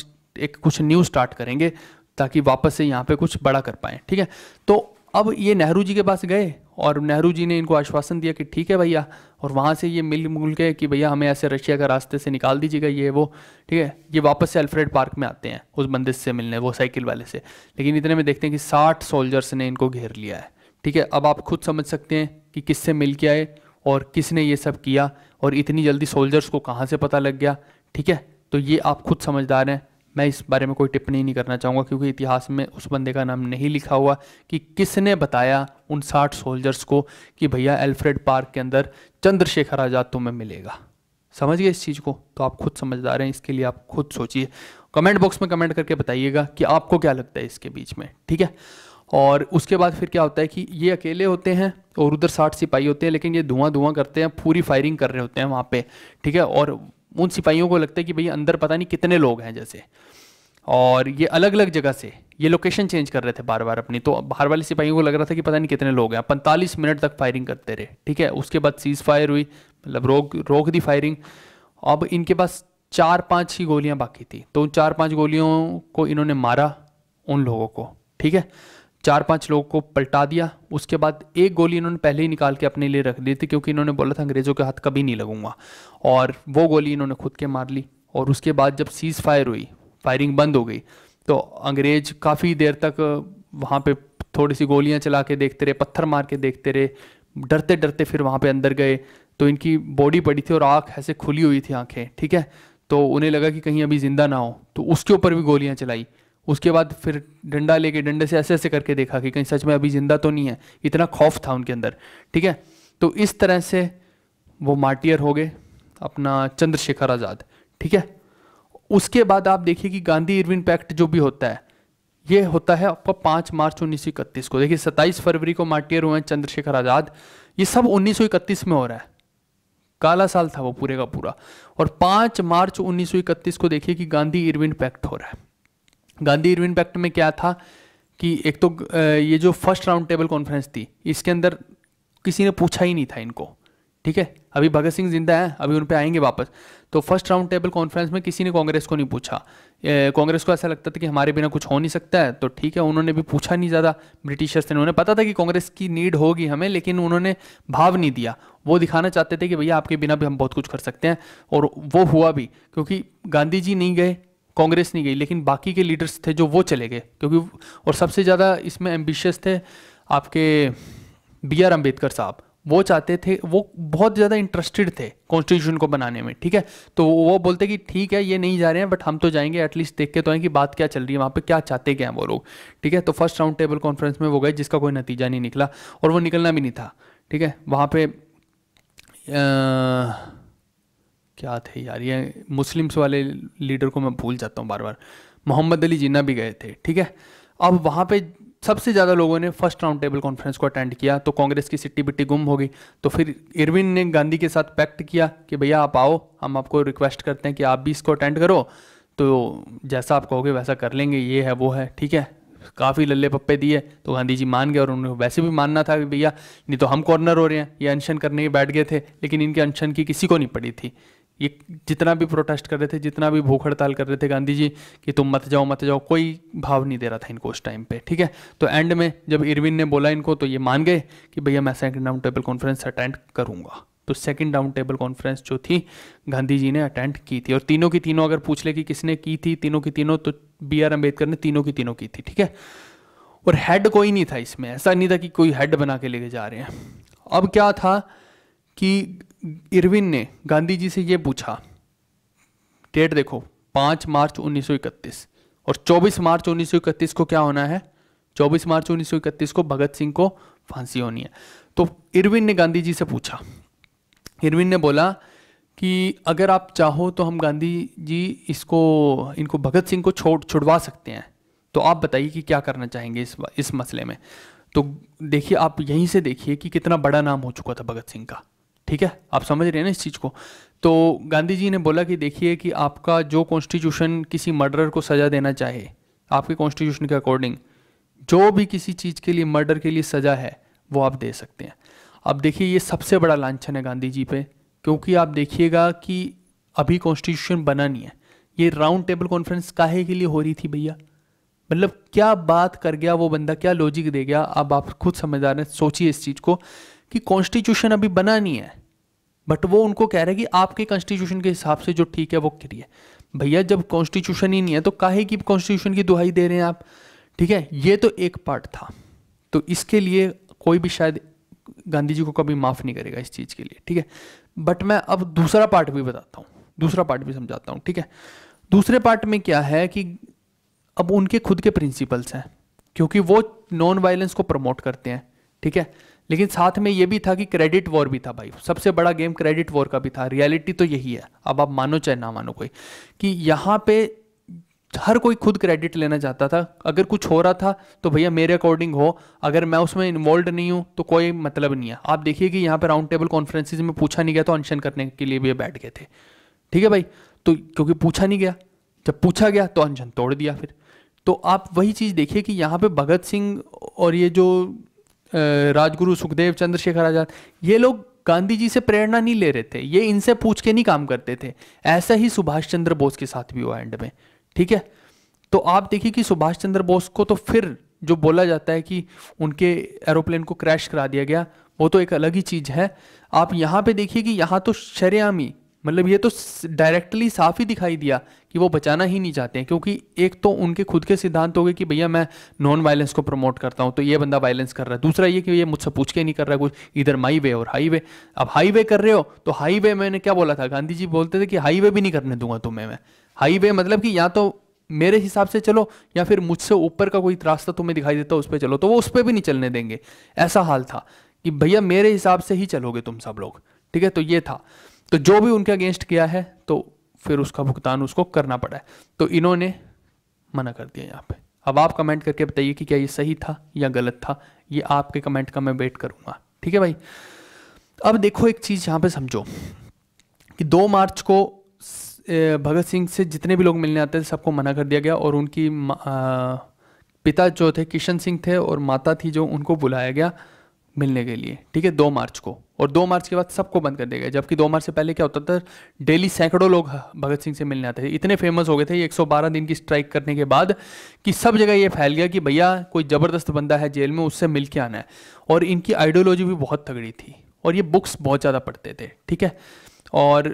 एक कुछ न्यू स्टार्ट करेंगे ताकि वापस से यहाँ पे कुछ बड़ा कर पाएँ ठीक है तो अब ये नेहरू जी के पास गए और नेहरू जी ने इनको आश्वासन दिया कि ठीक है भैया और वहाँ से ये मिल मुल के कि भैया हमें ऐसे रशिया का रास्ते से निकाल दीजिएगा ये वो ठीक है ये वापस से अल्फ्रेड पार्क में आते हैं उस बंदिश से मिलने वो साइकिल वाले से लेकिन इतने में देखते हैं कि साठ सोल्जर्स ने इनको घेर लिया है ठीक है अब आप खुद समझ सकते हैं कि किससे मिल के आए और किसने ये सब किया और इतनी जल्दी सोल्जर्स को कहाँ से पता लग गया ठीक है तो ये आप खुद समझदार हैं मैं इस बारे में कोई टिप्पणी नहीं करना चाहूँगा क्योंकि इतिहास में उस बंदे का नाम नहीं लिखा हुआ कि किसने बताया उन साठ सोल्जर्स को कि भैया एल्फ्रेड पार्क के अंदर चंद्रशेखर आज़ाद तुम्हें मिलेगा समझ गए इस चीज़ को तो आप खुद समझदार हैं इसके लिए आप खुद सोचिए कमेंट बॉक्स में कमेंट करके बताइएगा कि आपको क्या लगता है इसके बीच में ठीक है और उसके बाद फिर क्या होता है कि ये अकेले होते हैं और उधर साठ सिपाही होते हैं लेकिन ये धुआं धुआं करते हैं पूरी फायरिंग कर रहे होते हैं वहाँ पे ठीक है और उन सिपाहियों को लगता है कि भैया अंदर पता नहीं कितने लोग हैं जैसे और ये अलग अलग जगह से ये लोकेशन चेंज कर रहे थे बार बार अपनी तो बाहर वाले सिपाहियों को लग रहा था कि पता नहीं कितने लोग हैं 45 मिनट तक फायरिंग करते रहे ठीक है उसके बाद सीज फायर हुई मतलब रोक रोक दी फायरिंग अब इनके पास चार पांच ही गोलियां बाकी थी तो उन चार पांच गोलियों को इन्होंने मारा उन लोगों को ठीक है चार पांच लोगों को पलटा दिया उसके बाद एक गोली इन्होंने पहले ही निकाल के अपने लिए रख दी थी क्योंकि इन्होंने बोला था अंग्रेज़ों के हाथ कभी नहीं लगूंगा और वो गोली इन्होंने खुद के मार ली और उसके बाद जब सीज़ फायर हुई फायरिंग बंद हो गई तो अंग्रेज़ काफ़ी देर तक वहाँ पर थोड़ी सी गोलियाँ चला के देखते रहे पत्थर मार के देखते रहे डरते डरते फिर वहाँ पर अंदर गए तो इनकी बॉडी पड़ी थी और आँख ऐसे खुली हुई थी आँखें ठीक है तो उन्हें लगा कि कहीं अभी ज़िंदा ना हो तो उसके ऊपर भी गोलियाँ चलाई उसके बाद फिर डंडा लेके डंडे से ऐसे ऐसे करके देखा कि कहीं सच में अभी ज़िंदा तो नहीं है इतना खौफ था उनके अंदर ठीक है तो इस तरह से वो मार्टियर हो गए अपना चंद्रशेखर आज़ाद ठीक है उसके बाद आप देखिए कि गांधी इरविन पैक्ट जो भी होता है ये होता है आपका पाँच मार्च उन्नीस को देखिए सत्ताईस फरवरी को मार्टियर हुए हैं चंद्रशेखर आज़ाद ये सब उन्नीस में हो रहा है काला साल था वो पूरे का पूरा और पांच मार्च इकतीस को देखिए कि गांधी इरविन पैक्ट हो रहा है गांधी इरविन पैक्ट में क्या था कि एक तो ये जो फर्स्ट राउंड टेबल कॉन्फ्रेंस थी इसके अंदर किसी ने पूछा ही नहीं था इनको ठीक है अभी भगत सिंह जिंदा है अभी उन पर आएंगे वापस तो फर्स्ट राउंड टेबल कॉन्फ्रेंस में किसी ने कांग्रेस को नहीं पूछा कांग्रेस को ऐसा लगता था कि हमारे बिना कुछ हो नहीं सकता है तो ठीक है उन्होंने भी पूछा नहीं ज़्यादा ब्रिटिशर्स ने उन्हें पता था कि कांग्रेस की नीड होगी हमें लेकिन उन्होंने भाव नहीं दिया वो दिखाना चाहते थे कि भैया आपके बिना भी हम बहुत कुछ कर सकते हैं और वो हुआ भी क्योंकि गांधी जी नहीं गए कांग्रेस नहीं गई लेकिन बाकी के लीडर्स थे जो वो चले गए क्योंकि और सबसे ज़्यादा इसमें एम्बिशियस थे आपके बी आर अम्बेडकर साहब वो चाहते थे वो बहुत ज़्यादा इंटरेस्टेड थे कॉन्स्टिट्यूशन को बनाने में ठीक है तो वो बोलते कि ठीक है ये नहीं जा रहे हैं बट हम तो जाएंगे एटलीस्ट देख के तो आए कि बात क्या चल रही है वहाँ पे क्या चाहते क्या हैं वो लोग ठीक है तो फर्स्ट राउंड टेबल कॉन्फ्रेंस में वो गए जिसका कोई नतीजा नहीं निकला और वो निकलना भी नहीं था ठीक है वहाँ पर क्या थे यार ये मुस्लिम्स वाले लीडर को मैं भूल जाता हूँ बार बार मोहम्मद अली जिन्ना भी गए थे ठीक है अब वहाँ पे सबसे ज़्यादा लोगों ने फर्स्ट राउंड टेबल कॉन्फ्रेंस को अटेंड किया तो कांग्रेस की सिट्टी बिट्टी गुम हो गई तो फिर इरविन ने गांधी के साथ पैक्ट किया कि भैया आप आओ हम आपको रिक्वेस्ट करते हैं कि आप भी इसको अटेंड करो तो जैसा आप कहोगे वैसा कर लेंगे ये है वो है ठीक है काफ़ी लल्ले पप्पे दिए तो गांधी जी मान गए और उन्हें वैसे भी मानना था कि भैया नहीं तो हम कॉर्नर हो रहे हैं ये अनशन करने के बैठ गए थे लेकिन इनके अनशन की किसी को नहीं पड़ी थी ये जितना भी प्रोटेस्ट कर रहे थे जितना भी भूख हड़ताल कर रहे थे गांधी जी कि तुम मत जाओ मत जाओ कोई भाव नहीं दे रहा था इनको उस टाइम पे ठीक है तो एंड में जब इरविन ने बोला इनको तो ये मान गए कि भैया मैं second round table conference attend करूंगा तो सेकंड राउंड टेबल कॉन्फ्रेंस जो थी गांधी जी ने अटेंड की थी और तीनों की तीनों अगर पूछ ले कि किसने की थी तीनों की तीनों तो बी आर अम्बेडकर ने तीनों की तीनों की थी ठीक है और हेड कोई नहीं था इसमें ऐसा नहीं था कि कोई हेड बना के लेके जा रहे हैं अब क्या था कि इरविन ने गांधी जी से ये पूछा डेट देखो पांच मार्च 1931 और 24 मार्च 1931 को क्या होना है 24 मार्च 1931 को भगत सिंह को फांसी होनी है तो इरविन ने गांधी जी से पूछा इरविन ने बोला कि अगर आप चाहो तो हम गांधी जी इसको इनको भगत सिंह को छोड़ छुड़वा सकते हैं तो आप बताइए कि क्या करना चाहेंगे इस इस मसले में तो देखिए आप यहीं से देखिए कि कितना बड़ा नाम हो चुका था भगत सिंह का ठीक है आप समझ रहे हैं ना इस चीज़ को तो गांधी जी ने बोला कि देखिए कि आपका जो कॉन्स्टिट्यूशन किसी मर्डर को सज़ा देना चाहे आपके कॉन्स्टिट्यूशन के अकॉर्डिंग जो भी किसी चीज़ के लिए मर्डर के लिए सज़ा है वो आप दे सकते हैं अब देखिए ये सबसे बड़ा लांछन है गांधी जी पे क्योंकि आप देखिएगा कि अभी कॉन्स्टिट्यूशन बना नहीं है ये राउंड टेबल कॉन्फ्रेंस काहे के लिए हो रही थी भैया मतलब क्या बात कर गया वो बंदा क्या लॉजिक दे गया अब आप खुद समझदार हैं सोचिए इस चीज़ को कि कॉन्स्टिट्यूशन अभी बना नहीं है बट वो उनको कह रहे हैं कि आपके कॉन्स्टिट्यूशन के हिसाब से जो ठीक है वो करिए भैया जब कॉन्स्टिट्यूशन ही नहीं है तो काहे की कॉन्स्टिट्यूशन की दुहाई दे रहे हैं आप ठीक है ये तो एक पार्ट था तो इसके लिए कोई भी शायद गांधी जी को कभी माफ़ नहीं करेगा इस चीज़ के लिए ठीक है बट मैं अब दूसरा पार्ट भी बताता हूँ दूसरा पार्ट भी समझाता हूँ ठीक है दूसरे पार्ट में क्या है कि अब उनके खुद के प्रिंसिपल्स हैं क्योंकि वो नॉन वायलेंस को प्रमोट करते हैं ठीक है लेकिन साथ में ये भी था कि क्रेडिट वॉर भी था भाई सबसे बड़ा गेम क्रेडिट वॉर का भी था रियलिटी तो यही है अब आप मानो चाहे ना मानो कोई कि यहाँ पे हर कोई खुद क्रेडिट लेना चाहता था अगर कुछ हो रहा था तो भैया मेरे अकॉर्डिंग हो अगर मैं उसमें इन्वॉल्व नहीं हूँ तो कोई मतलब नहीं है आप देखिए कि यहाँ पर राउंड टेबल कॉन्फ्रेंसिस में पूछा नहीं गया तो अनशन करने के लिए भी बैठ गए थे ठीक है भाई तो क्योंकि पूछा नहीं गया जब पूछा गया तो अनशन तोड़ दिया फिर तो आप वही चीज़ देखिए कि यहाँ पे भगत सिंह और ये जो राजगुरु सुखदेव चंद्रशेखर आज़ाद ये लोग गांधी जी से प्रेरणा नहीं ले रहे थे ये इनसे पूछ के नहीं काम करते थे ऐसा ही सुभाष चंद्र बोस के साथ भी हुआ एंड में ठीक है तो आप देखिए कि सुभाष चंद्र बोस को तो फिर जो बोला जाता है कि उनके एरोप्लेन को क्रैश करा दिया गया वो तो एक अलग ही चीज़ है आप यहाँ पे देखिए कि यहाँ तो शरेआमी मतलब ये तो डायरेक्टली साफ ही दिखाई दिया कि वो बचाना ही नहीं चाहते हैं क्योंकि एक तो उनके खुद के सिद्धांत हो गए कि भैया मैं नॉन वायलेंस को प्रमोट करता हूं तो ये बंदा वायलेंस कर रहा है दूसरा ये कि ये मुझसे पूछ के नहीं कर रहा है कुछ इधर माई वे और हाईवे अब हाईवे कर रहे हो तो हाईवे मैंने क्या बोला था गांधी जी बोलते थे कि हाईवे भी नहीं करने दूंगा तुम्हें मैं हाईवे मतलब कि या तो मेरे हिसाब से चलो या फिर मुझसे ऊपर का कोई रास्ता तुम्हें दिखाई देता उस पर चलो तो वो उस पर भी नहीं चलने देंगे ऐसा हाल था कि भैया मेरे हिसाब से ही चलोगे तुम सब लोग ठीक है तो ये था तो जो भी उनके अगेंस्ट किया है तो फिर उसका भुगतान उसको करना पड़ा है तो इन्होंने मना कर दिया यहाँ पे अब आप कमेंट करके बताइए कि क्या ये सही था या गलत था ये आपके कमेंट का मैं वेट करूंगा ठीक है भाई अब देखो एक चीज़ यहाँ पे समझो कि दो मार्च को भगत सिंह से जितने भी लोग मिलने आते थे सबको मना कर दिया गया और उनकी पिता जो थे किशन सिंह थे और माता थी जो उनको बुलाया गया मिलने के लिए ठीक है दो मार्च को और दो मार्च के बाद सबको बंद कर दिया गया जबकि दो मार्च से पहले क्या होता था डेली सैकड़ों लोग भगत सिंह से मिलने आते थे इतने फेमस हो गए थे 112 दिन की स्ट्राइक करने के बाद कि सब जगह ये फैल गया कि भैया कोई ज़बरदस्त बंदा है जेल में उससे मिल के आना है और इनकी आइडियोलॉजी भी बहुत तगड़ी थी और ये बुक्स बहुत ज़्यादा पढ़ते थे ठीक है और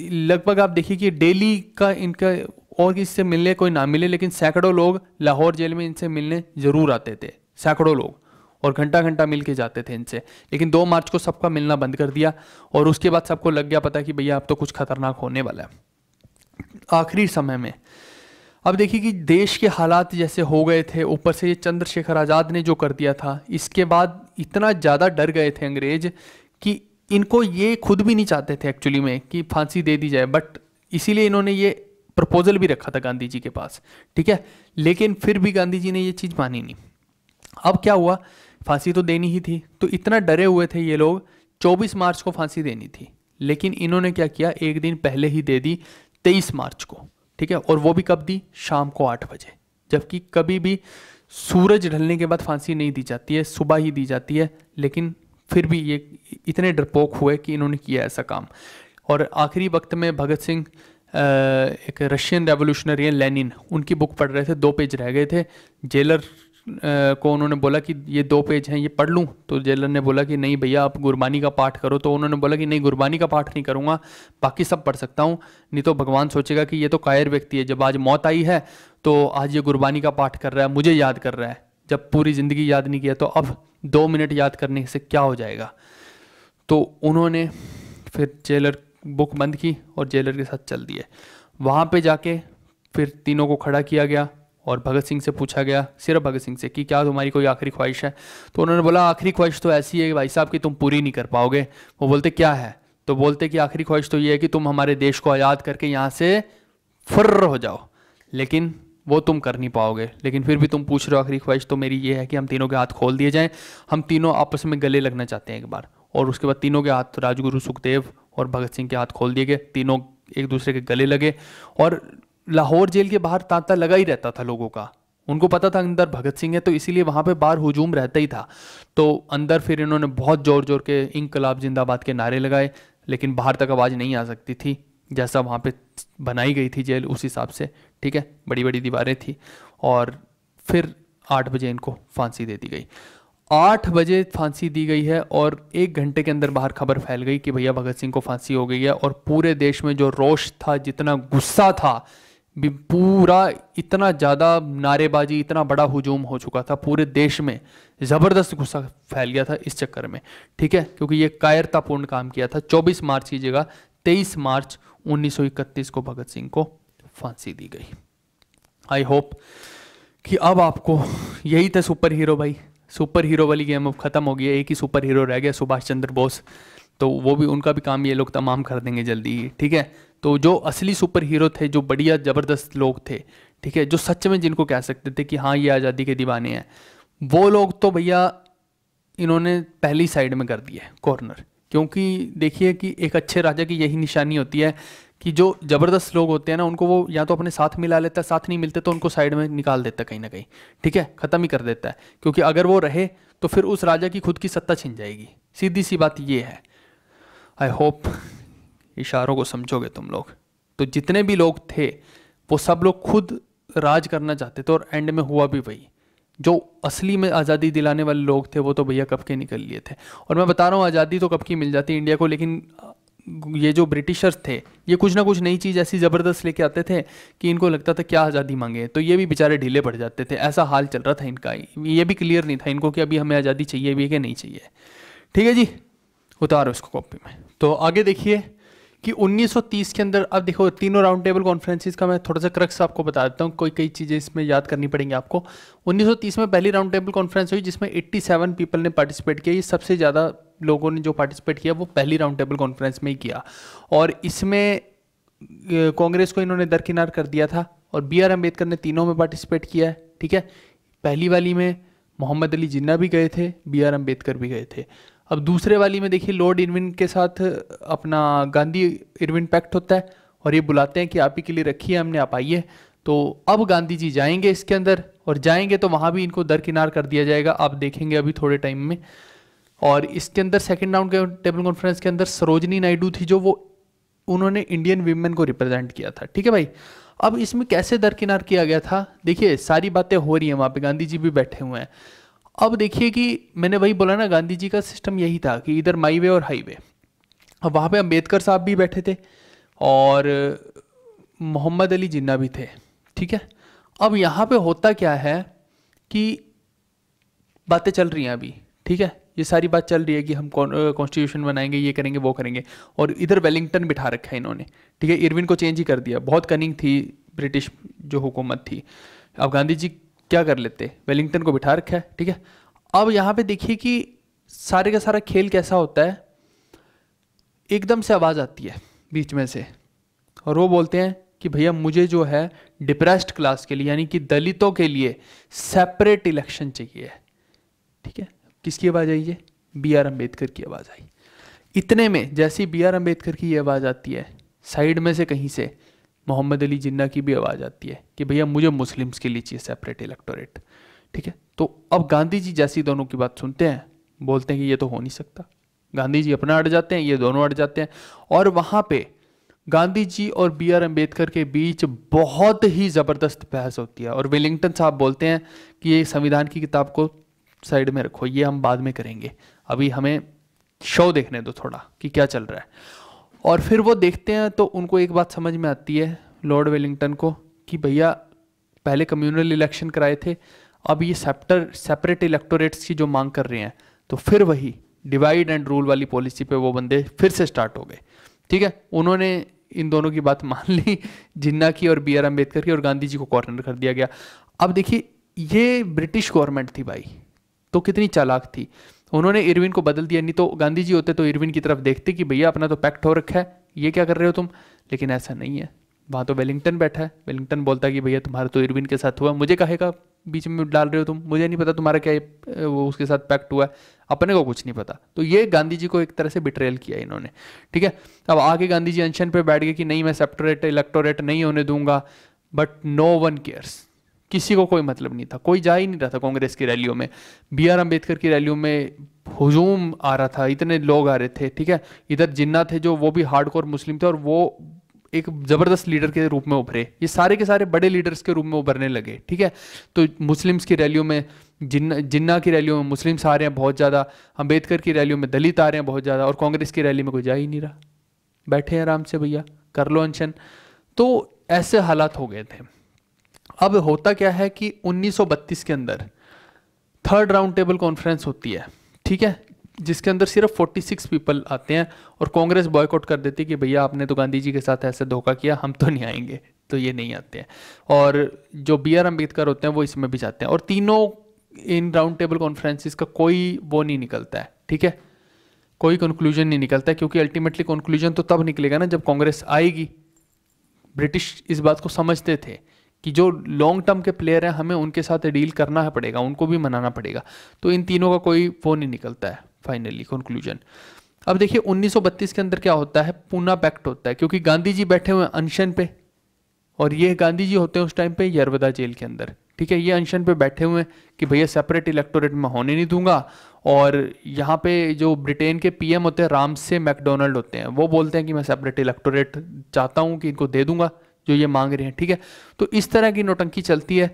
लगभग आप देखिए कि डेली का इनका और किसी से मिलने कोई ना मिले लेकिन सैकड़ों लोग लाहौर जेल में इनसे मिलने ज़रूर आते थे सैकड़ों लोग और घंटा घंटा मिल के जाते थे इनसे लेकिन दो मार्च को सबका मिलना बंद कर दिया और उसके बाद सबको लग गया पता कि भैया अब तो कुछ खतरनाक होने वाला है आखिरी समय में अब देखिए कि देश के हालात जैसे हो गए थे ऊपर से ये चंद्रशेखर आज़ाद ने जो कर दिया था इसके बाद इतना ज़्यादा डर गए थे अंग्रेज कि इनको ये खुद भी नहीं चाहते थे एक्चुअली में कि फांसी दे दी जाए बट इसीलिए इन्होंने ये प्रपोजल भी रखा था गांधी जी के पास ठीक है लेकिन फिर भी गांधी जी ने ये चीज़ मानी नहीं अब क्या हुआ फांसी तो देनी ही थी तो इतना डरे हुए थे ये लोग 24 मार्च को फांसी देनी थी लेकिन इन्होंने क्या किया एक दिन पहले ही दे दी 23 मार्च को ठीक है और वो भी कब दी शाम को आठ बजे जबकि कभी भी सूरज ढलने के बाद फांसी नहीं दी जाती है सुबह ही दी जाती है लेकिन फिर भी ये इतने डरपोक हुए कि इन्होंने किया ऐसा काम और आखिरी वक्त में भगत सिंह एक रशियन रेवोल्यूशनरी है लेनिन उनकी बुक पढ़ रहे थे दो पेज रह गए थे जेलर को उन्होंने बोला कि ये दो पेज हैं ये पढ़ लूँ तो जेलर ने बोला कि नहीं भैया आप गुरबानी का पाठ करो तो उन्होंने बोला कि नहीं गुरबानी का पाठ नहीं करूँगा बाकी सब पढ़ सकता हूँ नहीं तो भगवान सोचेगा कि ये तो कायर व्यक्ति है जब आज मौत आई है तो आज ये गुरबानी का पाठ कर रहा है मुझे याद कर रहा है जब पूरी ज़िंदगी याद नहीं किया तो अब दो मिनट याद करने से क्या हो जाएगा तो उन्होंने फिर जेलर बुक बंद की और जेलर के साथ चल दिए वहाँ पे जाके फिर तीनों को खड़ा किया गया और भगत सिंह से पूछा गया सिर्फ भगत सिंह से कि क्या तुम्हारी कोई आखिरी ख्वाहिश है तो उन्होंने बोला आखिरी ख्वाहिश तो ऐसी है भाई साहब कि तुम पूरी नहीं कर पाओगे वो बोलते क्या है तो बोलते कि आखिरी ख्वाहिश तो ये है कि तुम हमारे देश को आज़ाद करके यहाँ से फर्र हो जाओ लेकिन वो तुम कर नहीं पाओगे लेकिन फिर भी तुम पूछ रहे हो आखिरी ख्वाहिश तो मेरी ये है कि हम तीनों के हाथ खोल दिए जाएं हम तीनों आपस में गले लगना चाहते हैं एक बार और उसके बाद तीनों के हाथ राजगुरु सुखदेव और भगत सिंह के हाथ खोल दिए गए तीनों एक दूसरे के गले लगे और लाहौर जेल के बाहर तांता लगा ही रहता था लोगों का उनको पता था अंदर भगत सिंह है तो इसीलिए वहाँ पे बाहर हुजूम रहता ही था तो अंदर फिर इन्होंने बहुत जोर जोर के इंकलाब जिंदाबाद के नारे लगाए लेकिन बाहर तक आवाज़ नहीं आ सकती थी जैसा वहाँ पे बनाई गई थी जेल उस हिसाब से ठीक है बड़ी बड़ी दीवारें थी और फिर आठ बजे इनको फांसी दे दी गई आठ बजे फांसी दी गई है और एक घंटे के अंदर बाहर खबर फैल गई कि भैया भगत सिंह को फांसी हो गई है और पूरे देश में जो रोष था जितना गुस्सा था पूरा इतना ज़्यादा नारेबाजी इतना बड़ा हजूम हो चुका था पूरे देश में ज़बरदस्त गुस्सा फैल गया था इस चक्कर में ठीक है क्योंकि ये कायरतापूर्ण काम किया था 24 मार्च की जगह 23 मार्च 1931 को भगत सिंह को फांसी दी गई आई होप कि अब आपको यही था सुपर हीरो भाई सुपर हीरो वाली गेम अब खत्म हो गई है एक ही सुपर हीरो रह गया सुभाष चंद्र बोस तो वो भी उनका भी काम ये लोग तमाम कर देंगे जल्दी ही ठीक है तो जो असली सुपर हीरो थे जो बढ़िया ज़बरदस्त लोग थे ठीक है जो सच में जिनको कह सकते थे कि हाँ ये आज़ादी के दीवाने हैं वो लोग तो भैया इन्होंने पहली साइड में कर दिया है कॉर्नर क्योंकि देखिए कि एक अच्छे राजा की यही निशानी होती है कि जो ज़बरदस्त लोग होते हैं ना उनको वो या तो अपने साथ मिला लेता है साथ नहीं मिलते तो उनको साइड में निकाल देता कहीं ना कहीं ठीक है ख़त्म ही कर देता है क्योंकि अगर वो रहे तो फिर उस राजा की खुद की सत्ता छिन जाएगी सीधी सी बात ये है आई होप इशारों को समझोगे तुम लोग तो जितने भी लोग थे वो सब लोग खुद राज करना चाहते थे और एंड में हुआ भी वही जो असली में आज़ादी दिलाने वाले लोग थे वो तो भैया कब के निकल लिए थे और मैं बता रहा हूँ आज़ादी तो कब की मिल जाती इंडिया को लेकिन ये जो ब्रिटिशर्स थे ये कुछ ना कुछ नई चीज़ ऐसी ज़बरदस्त लेके आते थे कि इनको लगता था क्या आज़ादी मांगे तो ये भी बेचारे ढीले पड़ जाते थे ऐसा हाल चल रहा था इनका ये भी क्लियर नहीं था इनको कि अभी हमें आज़ादी चाहिए भी है कि नहीं चाहिए ठीक है जी उतारो इसको कॉपी में तो आगे देखिए कि 1930 के अंदर अब देखो तीनों राउंड टेबल कॉन्फ्रेंसिस का मैं थोड़ा सा क्रक्स आपको बता देता हूँ कोई कई चीज़ें इसमें याद करनी पड़ेंगी आपको 1930 में पहली राउंड टेबल कॉन्फ्रेंस हुई जिसमें 87 पीपल ने पार्टिसिपेट किया ये सबसे ज़्यादा लोगों ने जो पार्टिसिपेट किया वो पहली राउंड टेबल कॉन्फ्रेंस में ही किया और इसमें कांग्रेस को इन्होंने दरकिनार कर दिया था और बी आर अम्बेडकर ने तीनों में पार्टिसिपेट किया है ठीक है पहली वाली में मोहम्मद अली जिन्ना भी गए थे बी आर अम्बेडकर भी गए थे अब दूसरे वाली में देखिए लॉर्ड इरविन के साथ अपना गांधी इरविन पैक्ट होता है और ये बुलाते हैं कि आप ही के लिए रखी है हमने आप आइए तो अब गांधी जी जाएंगे इसके अंदर और जाएंगे तो वहाँ भी इनको दरकिनार कर दिया जाएगा आप देखेंगे अभी थोड़े टाइम में और इसके अंदर सेकेंड राउंड के टेबल कॉन्फ्रेंस के अंदर सरोजनी नायडू थी जो वो उन्होंने इंडियन वीमेन को रिप्रेजेंट किया था ठीक है भाई अब इसमें कैसे दरकिनार किया गया था देखिए सारी बातें हो रही हैं वहाँ पे गांधी जी भी बैठे हुए हैं अब देखिए कि मैंने वही बोला ना गांधी जी का सिस्टम यही था कि इधर माई वे और हाईवे अब वहाँ पे अम्बेडकर साहब भी बैठे थे और मोहम्मद अली जिन्ना भी थे ठीक है अब यहाँ पे होता क्या है कि बातें चल रही हैं अभी ठीक है ये सारी बात चल रही है कि हम कॉन्स्टिट्यूशन बनाएंगे ये करेंगे वो करेंगे और इधर वेलिंगटन बिठा रखा है इन्होंने ठीक है इरविन को चेंज ही कर दिया बहुत कनिंग थी ब्रिटिश जो हुकूमत थी अब गांधी जी क्या कर लेते वेलिंगटन को बिठा रखा है ठीक है अब यहाँ पे देखिए कि सारे का सारा खेल कैसा होता है एकदम से आवाज़ आती है बीच में से और वो बोलते हैं कि भैया मुझे जो है डिप्रेस्ड क्लास के लिए यानी कि दलितों के लिए सेपरेट इलेक्शन चाहिए ठीक है किसकी आवाज़ आई है बी आर अम्बेडकर की आवाज़ आई इतने में जैसी बी आर अम्बेडकर की ये आवाज़ आती है साइड में से कहीं से मोहम्मद अली जिन्ना की भी आवाज़ आती है कि भैया मुझे मुस्लिम्स के लिए चाहिए सेपरेट इलेक्टोरेट ठीक है तो अब गांधी जी जैसी दोनों की बात सुनते हैं बोलते हैं कि ये तो हो नहीं सकता गांधी जी अपना अड़ जाते हैं ये दोनों अड़ जाते हैं और वहाँ पे गांधी जी और बी आर अम्बेडकर के बीच बहुत ही ज़बरदस्त बहस होती है और वेलिंगटन साहब बोलते हैं कि ये संविधान की किताब को साइड में रखो ये हम बाद में करेंगे अभी हमें शो देखने दो थोड़ा कि क्या चल रहा है और फिर वो देखते हैं तो उनको एक बात समझ में आती है लॉर्ड वेलिंगटन को कि भैया पहले कम्युनल इलेक्शन कराए थे अब ये सेप्टर सेपरेट इलेक्टोरेट्स की जो मांग कर रहे हैं तो फिर वही डिवाइड एंड रूल वाली पॉलिसी पे वो बंदे फिर से स्टार्ट हो गए ठीक है उन्होंने इन दोनों की बात मान ली जिन्ना की और बी आर अम्बेडकर की और गांधी जी को कॉर्नर कर दिया गया अब देखिए ये ब्रिटिश गवर्नमेंट थी भाई तो कितनी चालाक थी उन्होंने इरविन को बदल दिया नहीं तो गांधी जी होते तो इरविन की तरफ देखते कि भैया अपना तो पैक्ट हो रखा है ये क्या कर रहे हो तुम लेकिन ऐसा नहीं है वहाँ तो वेलिंगटन बैठा है वेलिंगटन बोलता कि भैया तुम्हारा तो इरविन के साथ हुआ मुझे कहेगा बीच में डाल रहे हो तुम मुझे नहीं पता तुम्हारा क्या वो उसके साथ पैक्ट हुआ है अपने को कुछ नहीं पता तो ये गांधी जी को एक तरह से बिट्रेल किया इन्होंने ठीक है अब आगे गांधी जी अनशन पर बैठ गए कि नहीं मैं सेप्टोरेट इलेक्टोरेट नहीं होने दूंगा बट नो वन केयर्स किसी को कोई मतलब नहीं था कोई जा ही नहीं रहा था कांग्रेस की रैलियों में बी आर अम्बेडकर की रैलियों में हजूम आ रहा था इतने लोग आ रहे थे ठीक है इधर जिन्ना थे जो वो भी हार्ड मुस्लिम थे और वो एक ज़बरदस्त लीडर के रूप में उभरे ये सारे के सारे बड़े लीडर्स के रूप में उभरने लगे ठीक है तो मुस्लिम्स की रैलियों में जिन्ना जिन्ना की रैलियों में मुस्लिम्स आ रहे हैं बहुत ज़्यादा अंबेडकर की रैलियों में दलित आ रहे हैं बहुत ज़्यादा और कांग्रेस की रैली में कोई जा ही नहीं रहा बैठे हैं आराम से भैया कर लो अनशन तो ऐसे हालात हो गए थे अब होता क्या है कि 1932 के अंदर थर्ड राउंड टेबल कॉन्फ्रेंस होती है ठीक है जिसके अंदर सिर्फ 46 पीपल आते हैं और कांग्रेस बॉयकॉट कर देती है कि भैया आपने तो गांधी जी के साथ ऐसे धोखा किया हम तो नहीं आएंगे तो ये नहीं आते हैं और जो बी आर अम्बेडकर होते हैं वो इसमें भी जाते हैं और तीनों इन राउंड टेबल कॉन्फ्रेंसिस का कोई वो नहीं निकलता है ठीक है कोई कंक्लूजन नहीं निकलता है क्योंकि अल्टीमेटली कंक्लूजन तो तब निकलेगा ना जब कांग्रेस आएगी ब्रिटिश इस बात को समझते थे कि जो लॉन्ग टर्म के प्लेयर हैं हमें उनके साथ डील करना है पड़ेगा उनको भी मनाना पड़ेगा तो इन तीनों का कोई वो नहीं निकलता है फाइनली कंक्लूजन अब देखिए 1932 के अंदर क्या होता है पूना पैक्ट होता है क्योंकि गांधी जी बैठे हुए अनशन पे और ये गांधी जी होते हैं उस टाइम पे यरवदा जेल के अंदर ठीक है ये अनशन पे बैठे हुए हैं कि भैया सेपरेट इलेक्टोरेट में होने नहीं दूंगा और यहाँ पे जो ब्रिटेन के पीएम होते हैं राम से मैकडोनल्ड होते हैं वो बोलते हैं कि मैं सेपरेट इलेक्टोरेट चाहता हूँ कि इनको दे दूंगा जो ये मांग रहे हैं ठीक है तो इस तरह की नोटंकी चलती है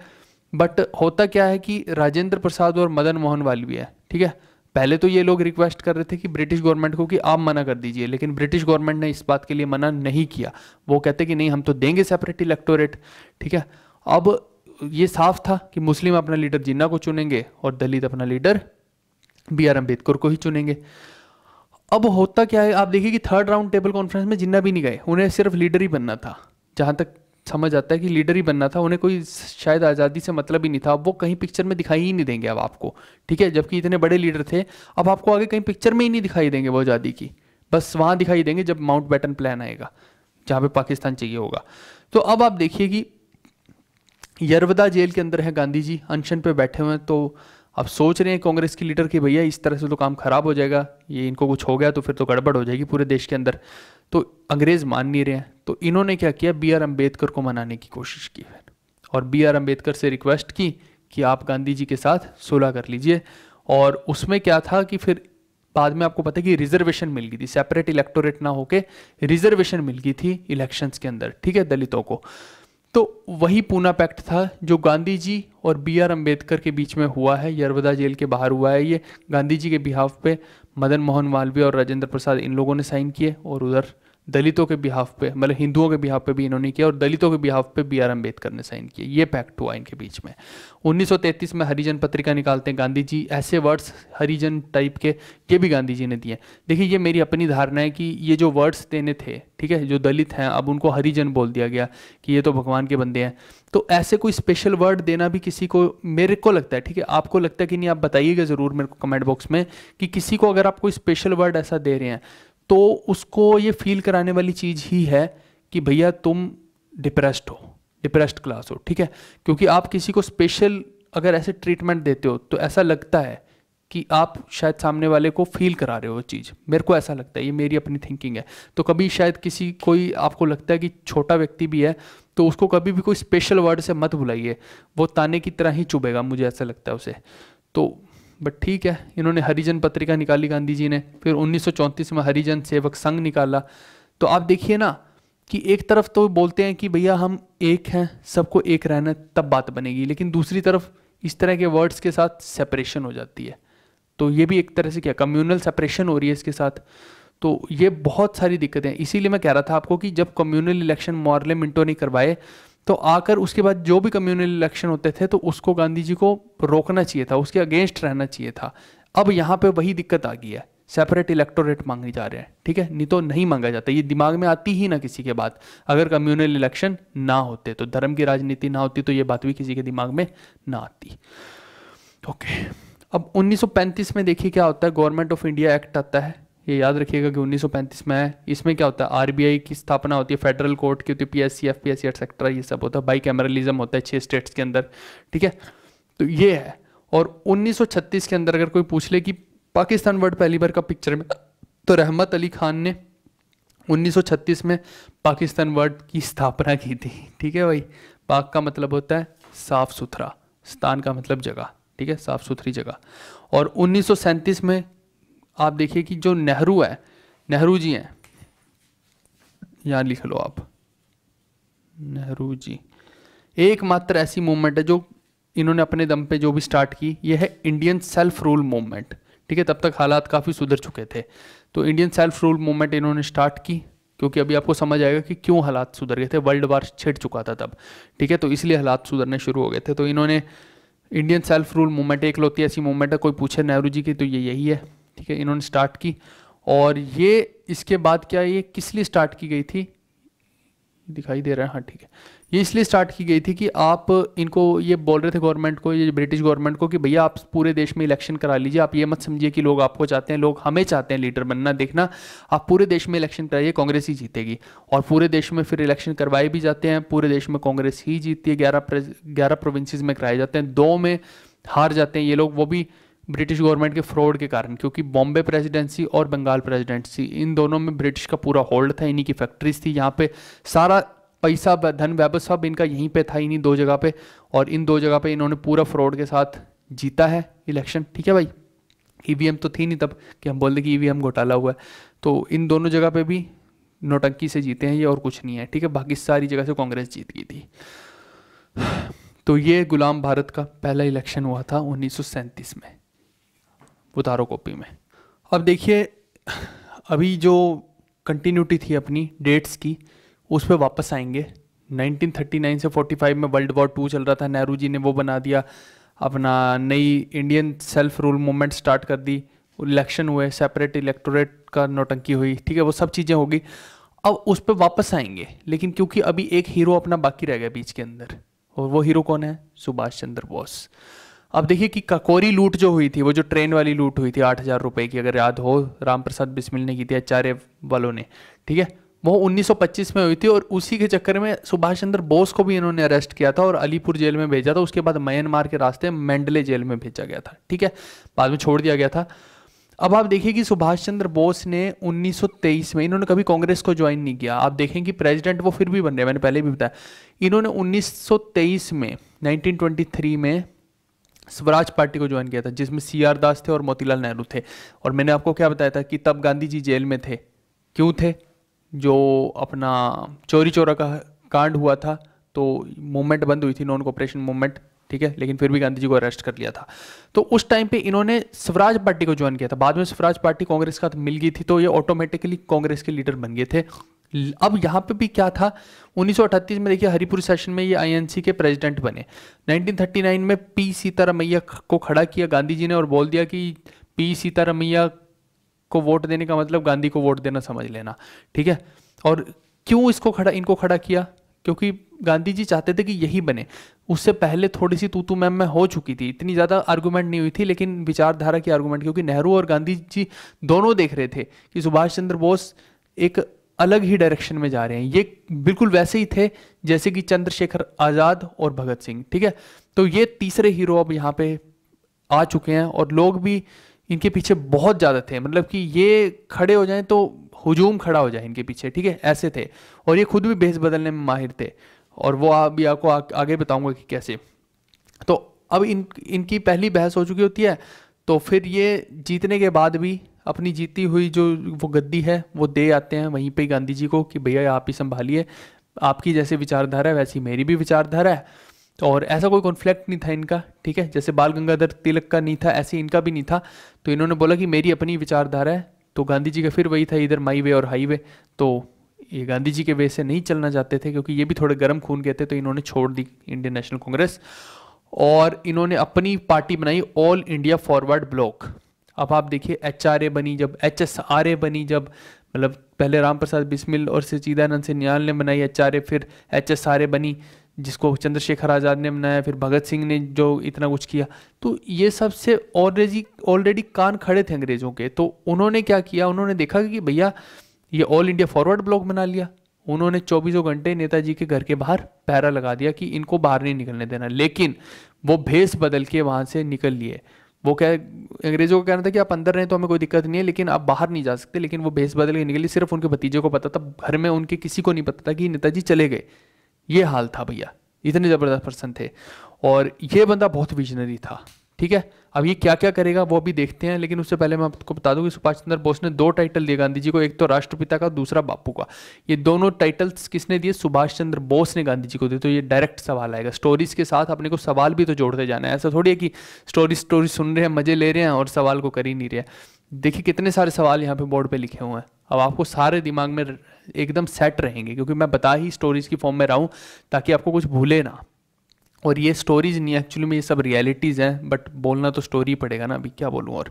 बट होता क्या है कि राजेंद्र प्रसाद और मदन मोहन मालवीय है ठीक है पहले तो ये लोग रिक्वेस्ट कर रहे थे कि ब्रिटिश गवर्नमेंट को कि आप मना कर दीजिए लेकिन ब्रिटिश गवर्नमेंट ने इस बात के लिए मना नहीं किया वो कहते कि नहीं हम तो देंगे सेपरेट इलेक्टोरेट ठीक है अब ये साफ था कि मुस्लिम अपना लीडर जिन्ना को चुनेंगे और दलित अपना लीडर बी आर अम्बेडकर को ही चुनेंगे अब होता क्या है आप देखिए कि थर्ड राउंड टेबल कॉन्फ्रेंस में जिन्ना भी नहीं गए उन्हें सिर्फ लीडर ही बनना था जहाँ तक समझ आता है कि लीडर ही बनना था उन्हें कोई शायद आज़ादी से मतलब ही नहीं था अब वो कहीं पिक्चर में दिखाई ही नहीं देंगे अब आपको ठीक है जबकि इतने बड़े लीडर थे अब आपको आगे कहीं पिक्चर में ही नहीं दिखाई देंगे वो आज़ादी की बस वहाँ दिखाई देंगे जब माउंट बैटन प्लान आएगा जहाँ पे पाकिस्तान चाहिए होगा तो अब आप देखिए कि यरवदा जेल के अंदर है गांधी जी अनशन पे बैठे हुए हैं तो अब सोच रहे हैं कांग्रेस के लीडर कि भैया इस तरह से तो काम खराब हो जाएगा ये इनको कुछ हो गया तो फिर तो गड़बड़ हो जाएगी पूरे देश के अंदर तो अंग्रेज़ मान नहीं रहे हैं तो इन्होंने क्या किया बी आर अम्बेडकर को मनाने की कोशिश की है और बी आर अम्बेडकर से रिक्वेस्ट की कि आप गांधी जी के साथ सुलह कर लीजिए और उसमें क्या था कि फिर बाद में आपको पता है कि रिजर्वेशन मिल गई थी सेपरेट इलेक्टोरेट ना होके रिजर्वेशन मिल गई थी इलेक्शंस के अंदर ठीक है दलितों को तो वही पूना पैक्ट था जो गांधी जी और बी आर अम्बेडकर के बीच में हुआ है यरवदा जेल के बाहर हुआ है ये गांधी जी के बिहाफ पे मदन मोहन मालवीय और राजेंद्र प्रसाद इन लोगों ने साइन किए और उधर दलितों के बिहाफ पे मतलब हिंदुओं के बिहाफ पे भी इन्होंने किया और दलितों के बिहाफ पे बी आर अम्बेडकर ने साइन किया ये पैक्ट हुआ इनके बीच में 1933 में हरिजन पत्रिका निकालते हैं गांधी जी ऐसे वर्ड्स हरिजन टाइप के ये भी गांधी जी ने दिए देखिए ये मेरी अपनी धारणा है कि ये जो वर्ड्स देने थे ठीक है जो दलित हैं अब उनको हरिजन बोल दिया गया कि ये तो भगवान के बंदे हैं तो ऐसे कोई स्पेशल वर्ड देना भी किसी को मेरे को लगता है ठीक है आपको लगता है कि नहीं आप बताइएगा ज़रूर मेरे को कमेंट बॉक्स में कि किसी को अगर आप कोई स्पेशल वर्ड ऐसा दे रहे हैं तो उसको ये फील कराने वाली चीज़ ही है कि भैया तुम डिप्रेस्ड हो डिप्रेस्ड क्लास हो ठीक है क्योंकि आप किसी को स्पेशल अगर ऐसे ट्रीटमेंट देते हो तो ऐसा लगता है कि आप शायद सामने वाले को फील करा रहे हो चीज़ मेरे को ऐसा लगता है ये मेरी अपनी थिंकिंग है तो कभी शायद किसी कोई आपको लगता है कि छोटा व्यक्ति भी है तो उसको कभी भी कोई स्पेशल वर्ड से मत बुलाइए वो ताने की तरह ही चुभेगा मुझे ऐसा लगता है उसे तो बट ठीक है इन्होंने हरिजन पत्रिका निकाली गांधी जी ने फिर 1934 में हरिजन सेवक संघ निकाला तो आप देखिए ना कि एक तरफ तो बोलते हैं कि भैया हम एक हैं सबको एक रहना तब बात बनेगी लेकिन दूसरी तरफ इस तरह के वर्ड्स के साथ सेपरेशन हो जाती है तो ये भी एक तरह से क्या कम्युनल सेपरेशन हो रही है इसके साथ तो ये बहुत सारी दिक्कतें हैं इसीलिए मैं कह रहा था आपको कि जब कम्युनल इलेक्शन मॉर्ले मिंटो ने करवाए तो आकर उसके बाद जो भी कम्युनल इलेक्शन होते थे तो उसको गांधी जी को रोकना चाहिए था उसके अगेंस्ट रहना चाहिए था अब यहाँ पे वही दिक्कत आ गई है सेपरेट इलेक्टोरेट मांगने जा रहे हैं ठीक है नहीं तो नहीं मांगा जाता ये दिमाग में आती ही ना किसी के बाद अगर कम्युनल इलेक्शन ना होते तो धर्म की राजनीति ना होती तो ये बात भी किसी के दिमाग में ना आती ओके अब 1935 में देखिए क्या होता है गवर्नमेंट ऑफ इंडिया एक्ट आता है ये याद रखिएगा कि 1935 में है इसमें क्या होता है आरबीआई की स्थापना होती है फेडरल कोर्ट की होती है पीएससी एफपीएससी एक्सेट्रा ये सब होता है बाई कैमरलिज्म होता है छह स्टेट्स के अंदर ठीक है तो ये है और 1936 के अंदर अगर कोई पूछ ले कि पाकिस्तान वर्ड पहली बार का पिक्चर में तो रहमत अली खान ने 1936 में पाकिस्तान वर्ड की स्थापना की थी ठीक है भाई पाक का मतलब होता है साफ सुथरा स्थान का मतलब जगह ठीक है साफ सुथरी जगह और उन्नीस में आप देखिए कि जो नेहरू है नेहरू जी हैं यहाँ लिख लो आप नेहरू जी एकमात्र ऐसी मूवमेंट है जो इन्होंने अपने दम पे जो भी स्टार्ट की यह है इंडियन सेल्फ रूल मूवमेंट ठीक है तब तक हालात काफ़ी सुधर चुके थे तो इंडियन सेल्फ रूल मूवमेंट इन्होंने स्टार्ट की क्योंकि अभी आपको समझ आएगा कि क्यों हालात सुधर गए थे वर्ल्ड वार छिड़ चुका था तब ठीक है तो इसलिए हालात सुधरने शुरू हो गए थे तो इन्होंने इंडियन सेल्फ रूल मूवमेंट एक लौती ऐसी मूवमेंट है कोई पूछे नेहरू जी की तो ये यही है ठीक है इन्होंने स्टार्ट की और ये इसके बाद क्या ये किस लिए स्टार्ट की गई थी दिखाई दे रहा है हाँ ठीक है ये इसलिए स्टार्ट की गई थी कि आप इनको ये बोल रहे थे गवर्नमेंट को ये ब्रिटिश गवर्नमेंट को कि भैया आप पूरे देश में इलेक्शन करा लीजिए आप ये मत समझिए कि लोग आपको चाहते हैं लोग हमें चाहते हैं लीडर बनना देखना आप पूरे देश में इलेक्शन कराइए कांग्रेस ही जीतेगी और पूरे देश में फिर इलेक्शन करवाए भी जाते हैं पूरे देश में कांग्रेस ही जीतती है ग्यारह ग्यारह प्रोविंसेज में कराए जाते हैं दो में हार जाते हैं ये लोग वो भी ब्रिटिश गवर्नमेंट के फ्रॉड के कारण क्योंकि बॉम्बे प्रेसिडेंसी और बंगाल प्रेसिडेंसी इन दोनों में ब्रिटिश का पूरा होल्ड था इन्हीं की फैक्ट्रीज थी यहाँ पे सारा पैसा धन वैभव सब इनका यहीं पे था इन्हीं दो जगह पे और इन दो जगह पे इन्होंने पूरा फ्रॉड के साथ जीता है इलेक्शन ठीक है भाई ई e तो थी नहीं तब कि हम बोल दें कि ई e घोटाला हुआ है तो इन दोनों जगह पे भी नोटंकी से जीते हैं ये और कुछ नहीं है ठीक है बाकी सारी जगह से कांग्रेस जीत गई थी तो ये गुलाम भारत का पहला इलेक्शन हुआ था उन्नीस में उतारो कॉपी में अब देखिए अभी जो कंटिन्यूटी थी अपनी डेट्स की उस पर वापस आएंगे 1939 से 45 में वर्ल्ड वॉर टू चल रहा था नेहरू जी ने वो बना दिया अपना नई Indian self rule movement start कर दी इलेक्शन हुए सेपरेट इलेक्टोरेट का नोटंकी हुई ठीक है वो सब चीज़ें होगी अब उस पर वापस आएंगे लेकिन क्योंकि अभी एक हीरो अपना बाकी रह गया बीच के अंदर और वो हीरो कौन है सुभाष चंद्र बोस अब देखिए कि ककोरी लूट जो हुई थी वो जो ट्रेन वाली लूट हुई थी आठ हज़ार रुपये की अगर याद हो रामप्रसाद बिस्मिल ने की थी आचार्य वालों ने ठीक है वो 1925 में हुई थी और उसी के चक्कर में सुभाष चंद्र बोस को भी इन्होंने अरेस्ट किया था और अलीपुर जेल में भेजा था उसके बाद म्यांमार के रास्ते मेंडले जेल में भेजा गया था ठीक है बाद में छोड़ दिया गया था अब आप देखिए कि सुभाष चंद्र बोस ने 1923 में इन्होंने कभी कांग्रेस को ज्वाइन नहीं किया आप देखें कि प्रेसिडेंट वो फिर भी बन रहे मैंने पहले भी बताया इन्होंने 1923 में 1923 में स्वराज पार्टी को ज्वाइन किया था जिसमें सी आर दास थे और मोतीलाल नेहरू थे और मैंने आपको क्या बताया था कि तब गांधी जी जेल में थे क्यों थे जो अपना चोरी चोरा का कांड हुआ था तो मूवमेंट बंद हुई थी नॉन कॉपरेशन मूवमेंट ठीक है लेकिन फिर भी गांधी जी को अरेस्ट कर लिया था तो उस टाइम पे इन्होंने स्वराज पार्टी को ज्वाइन किया था बाद में स्वराज पार्टी कांग्रेस का मिल गई थी तो ये ऑटोमेटिकली कांग्रेस के लीडर बन गए थे अब यहाँ पे भी क्या था 1938 में देखिए हरिपुर सेशन में ये आईएनसी के प्रेसिडेंट बने 1939 में पी सीतारामैया को खड़ा किया गांधी जी ने और बोल दिया कि पी सीतारामैया को वोट देने का मतलब गांधी को वोट देना समझ लेना ठीक है और क्यों इसको खड़ा इनको खड़ा किया क्योंकि गांधी जी चाहते थे कि यही बने उससे पहले थोड़ी सी तूतू मैम में हो चुकी थी इतनी ज़्यादा आर्गूमेंट नहीं हुई थी लेकिन विचारधारा की आर्गूमेंट क्योंकि नेहरू और गांधी जी दोनों देख रहे थे कि सुभाष चंद्र बोस एक अलग ही डायरेक्शन में जा रहे हैं ये बिल्कुल वैसे ही थे जैसे कि चंद्रशेखर आज़ाद और भगत सिंह ठीक है तो ये तीसरे हीरो अब यहाँ पे आ चुके हैं और लोग भी इनके पीछे बहुत ज़्यादा थे मतलब कि ये खड़े हो जाएं तो हुजूम खड़ा हो जाए इनके पीछे ठीक है ऐसे थे और ये खुद भी भेस बदलने में माहिर थे और वो अभी आपको आ, आगे बताऊंगा कि कैसे तो अब इन इनकी पहली बहस हो चुकी होती है तो फिर ये जीतने के बाद भी अपनी जीती हुई जो वो गद्दी है वो दे आते हैं वहीं पर गांधी जी को कि भैया आप ही संभालिए आपकी जैसे विचारधारा है वैसी मेरी भी विचारधारा है और ऐसा कोई कॉन्फ्लिक्ट नहीं था इनका ठीक है जैसे बाल गंगाधर तिलक का नहीं था ऐसे इनका भी नहीं था तो इन्होंने बोला कि मेरी अपनी विचारधारा है तो गांधी जी का फिर वही था इधर माई वे और हाई वे तो ये गांधी जी के वे से नहीं चलना चाहते थे क्योंकि ये भी थोड़े गर्म खून के थे तो इन्होंने छोड़ दी इंडियन नेशनल कांग्रेस और इन्होंने अपनी पार्टी बनाई ऑल इंडिया फॉरवर्ड ब्लॉक अब आप देखिए एच आर ए बनी जब एच एस आर ए बनी जब मतलब पहले राम प्रसाद बिस्मिल और सचिदानंद सिन्याल ने बनाई एच आर ए फिर एच एस आर ए बनी जिसको चंद्रशेखर आज़ाद ने बनाया फिर भगत सिंह ने जो इतना कुछ किया तो ये सबसे ऑलरेडी ऑलरेडी कान खड़े थे अंग्रेज़ों के तो उन्होंने क्या किया उन्होंने देखा कि भैया ये ऑल इंडिया फॉरवर्ड ब्लॉक बना लिया उन्होंने चौबीसों घंटे नेताजी के घर के बाहर पैरा लगा दिया कि इनको बाहर नहीं निकलने देना लेकिन वो भेस बदल के वहाँ से निकल लिए वो क्या अंग्रेज़ों का कहना था कि आप अंदर रहें तो हमें कोई दिक्कत नहीं है लेकिन आप बाहर नहीं जा सकते लेकिन वो भेस बदल के निकली सिर्फ उनके भतीजे को पता था घर में उनके किसी को नहीं पता था कि नेताजी चले गए ये हाल था भैया इतने ज़बरदस्त पर्सन थे और ये बंदा बहुत विजनरी था ठीक है अब ये क्या क्या करेगा वो भी देखते हैं लेकिन उससे पहले मैं आपको बता दूं कि सुभाष चंद्र बोस ने दो टाइटल दिए गांधी जी को एक तो राष्ट्रपिता का दूसरा बापू का ये दोनों टाइटल्स किसने दिए सुभाष चंद्र बोस ने गांधी जी को दिए तो ये डायरेक्ट सवाल आएगा स्टोरीज के साथ अपने को सवाल भी तो जोड़ते जाना है ऐसा थोड़ी है कि स्टोरी स्टोरी सुन रहे हैं मजे ले रहे हैं और सवाल को कर ही नहीं रहे देखिए कितने सारे सवाल यहाँ पे बोर्ड पे लिखे हुए हैं अब आपको सारे दिमाग में एकदम सेट रहेंगे क्योंकि मैं बता ही स्टोरीज की फॉर्म में रहा हूँ ताकि आपको कुछ भूले ना और ये स्टोरीज नहीं एक्चुअली में ये सब रियलिटीज़ हैं बट बोलना तो स्टोरी पड़ेगा ना अभी क्या बोलूँ और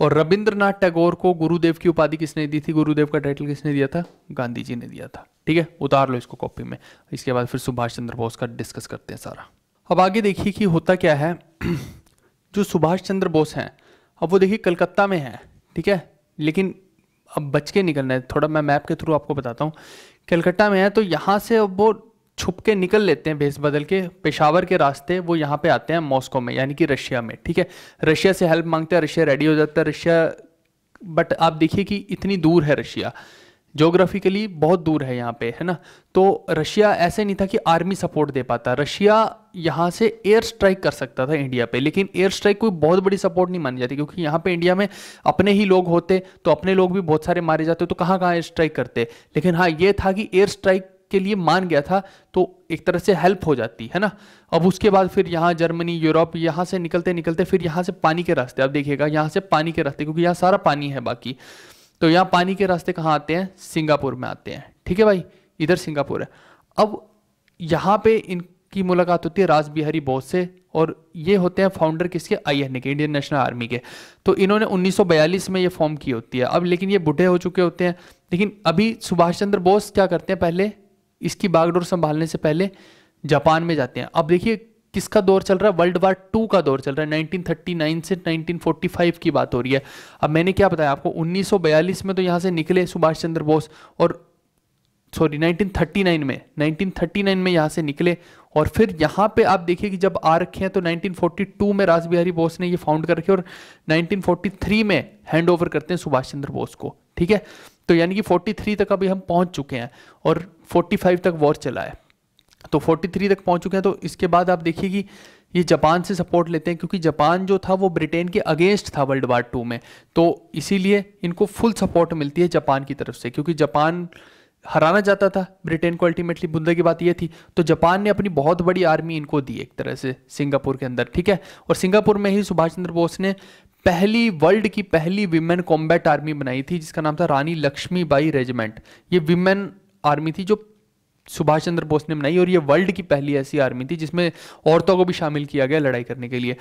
और रविंद्रनाथ टैगोर को गुरुदेव की उपाधि किसने दी थी गुरुदेव का टाइटल किसने दिया था गांधी जी ने दिया था ठीक है उतार लो इसको कॉपी में इसके बाद फिर सुभाष चंद्र बोस का डिस्कस करते हैं सारा अब आगे देखिए कि होता क्या है (clears throat) जो सुभाष चंद्र बोस हैं अब वो देखिए कलकत्ता में है ठीक है लेकिन अब बच के निकलना है थोड़ा मैं मैप के थ्रू आपको बताता हूँ कलकत्ता में है तो यहाँ से अब वो छुप के निकल लेते हैं भेस बदल के पेशावर के रास्ते वो यहाँ पे आते हैं मॉस्को में यानी कि रशिया में ठीक है रशिया से हेल्प मांगते हैं रशिया रेडी हो जाता है रशिया बट आप देखिए कि इतनी दूर है रशिया जोग्राफिकली बहुत दूर है यहाँ पे है ना तो रशिया ऐसे नहीं था कि आर्मी सपोर्ट दे पाता रशिया यहाँ से एयर स्ट्राइक कर सकता था इंडिया पे लेकिन एयर स्ट्राइक कोई बहुत बड़ी सपोर्ट नहीं मानी जाती क्योंकि यहाँ पे इंडिया में अपने ही लोग होते तो अपने लोग भी बहुत सारे मारे जाते तो कहाँ कहाँ एयर स्ट्राइक करते लेकिन हाँ ये था कि एयर स्ट्राइक के लिए मान गया था तो एक तरह से हेल्प हो जाती है ना अब उसके बाद फिर यहाँ जर्मनी यूरोप यहाँ से निकलते निकलते फिर यहाँ से पानी के रास्ते आप देखिएगा यहाँ से पानी के रास्ते क्योंकि यहाँ सारा पानी है बाकी तो यहाँ पानी के रास्ते कहाँ आते हैं सिंगापुर में आते हैं ठीक है भाई इधर सिंगापुर है अब यहाँ पे इनकी मुलाकात होती है राज बिहारी बोस से और ये होते हैं फाउंडर किसके आईएनए के इंडियन नेशनल आर्मी के तो इन्होंने 1942 में ये फॉर्म की होती है अब लेकिन ये बुढ़े हो चुके होते हैं लेकिन अभी सुभाष चंद्र बोस क्या करते हैं पहले इसकी बागडोर संभालने से पहले जापान में जाते हैं अब देखिए किसका दौर चल रहा है वर्ल्ड वार टू का दौर चल रहा है 1939 से 1945 की बात हो रही है अब मैंने क्या बताया आपको 1942 में तो यहाँ से निकले सुभाष चंद्र बोस और सॉरी 1939 में 1939 में यहाँ से निकले और फिर यहाँ पे आप देखिए कि जब आ रखे हैं तो 1942 में राज बिहारी बोस ने ये फाउंड कर रखे और 1943 में हैंड ओवर करते हैं सुभाष चंद्र बोस को ठीक है तो यानी कि 43 तक अभी हम पहुंच चुके हैं और 45 तक वॉर चला है तो 43 तक पहुंच चुके हैं तो इसके बाद आप देखिए कि ये जापान से सपोर्ट लेते हैं क्योंकि जापान जो था वो ब्रिटेन के अगेंस्ट था वर्ल्ड वार टू में तो इसीलिए इनको फुल सपोर्ट मिलती है जापान की तरफ से क्योंकि जापान हराना जाता था ब्रिटेन को अल्टीमेटली बुंदा की बात यह थी तो जापान ने अपनी बहुत बड़ी आर्मी इनको दी एक तरह से सिंगापुर के अंदर ठीक है और सिंगापुर में ही सुभाष चंद्र बोस ने पहली वर्ल्ड की पहली विमेन कॉम्बैट आर्मी बनाई थी जिसका नाम था रानी लक्ष्मीबाई रेजिमेंट ये विमेन आर्मी थी जो सुभाष चंद्र बोस ने बनाई और ये वर्ल्ड की पहली ऐसी आर्मी थी जिसमें औरतों को भी शामिल किया गया लड़ाई करने के लिए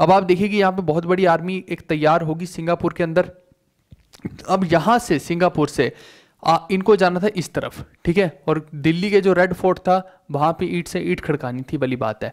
अब आप देखिए कि यहाँ पे बहुत बड़ी आर्मी एक तैयार होगी सिंगापुर के अंदर अब यहाँ से सिंगापुर से आ, इनको जाना था इस तरफ ठीक है और दिल्ली के जो रेड फोर्ट था वहाँ पे ईट से ईट खड़कानी थी वाली बात है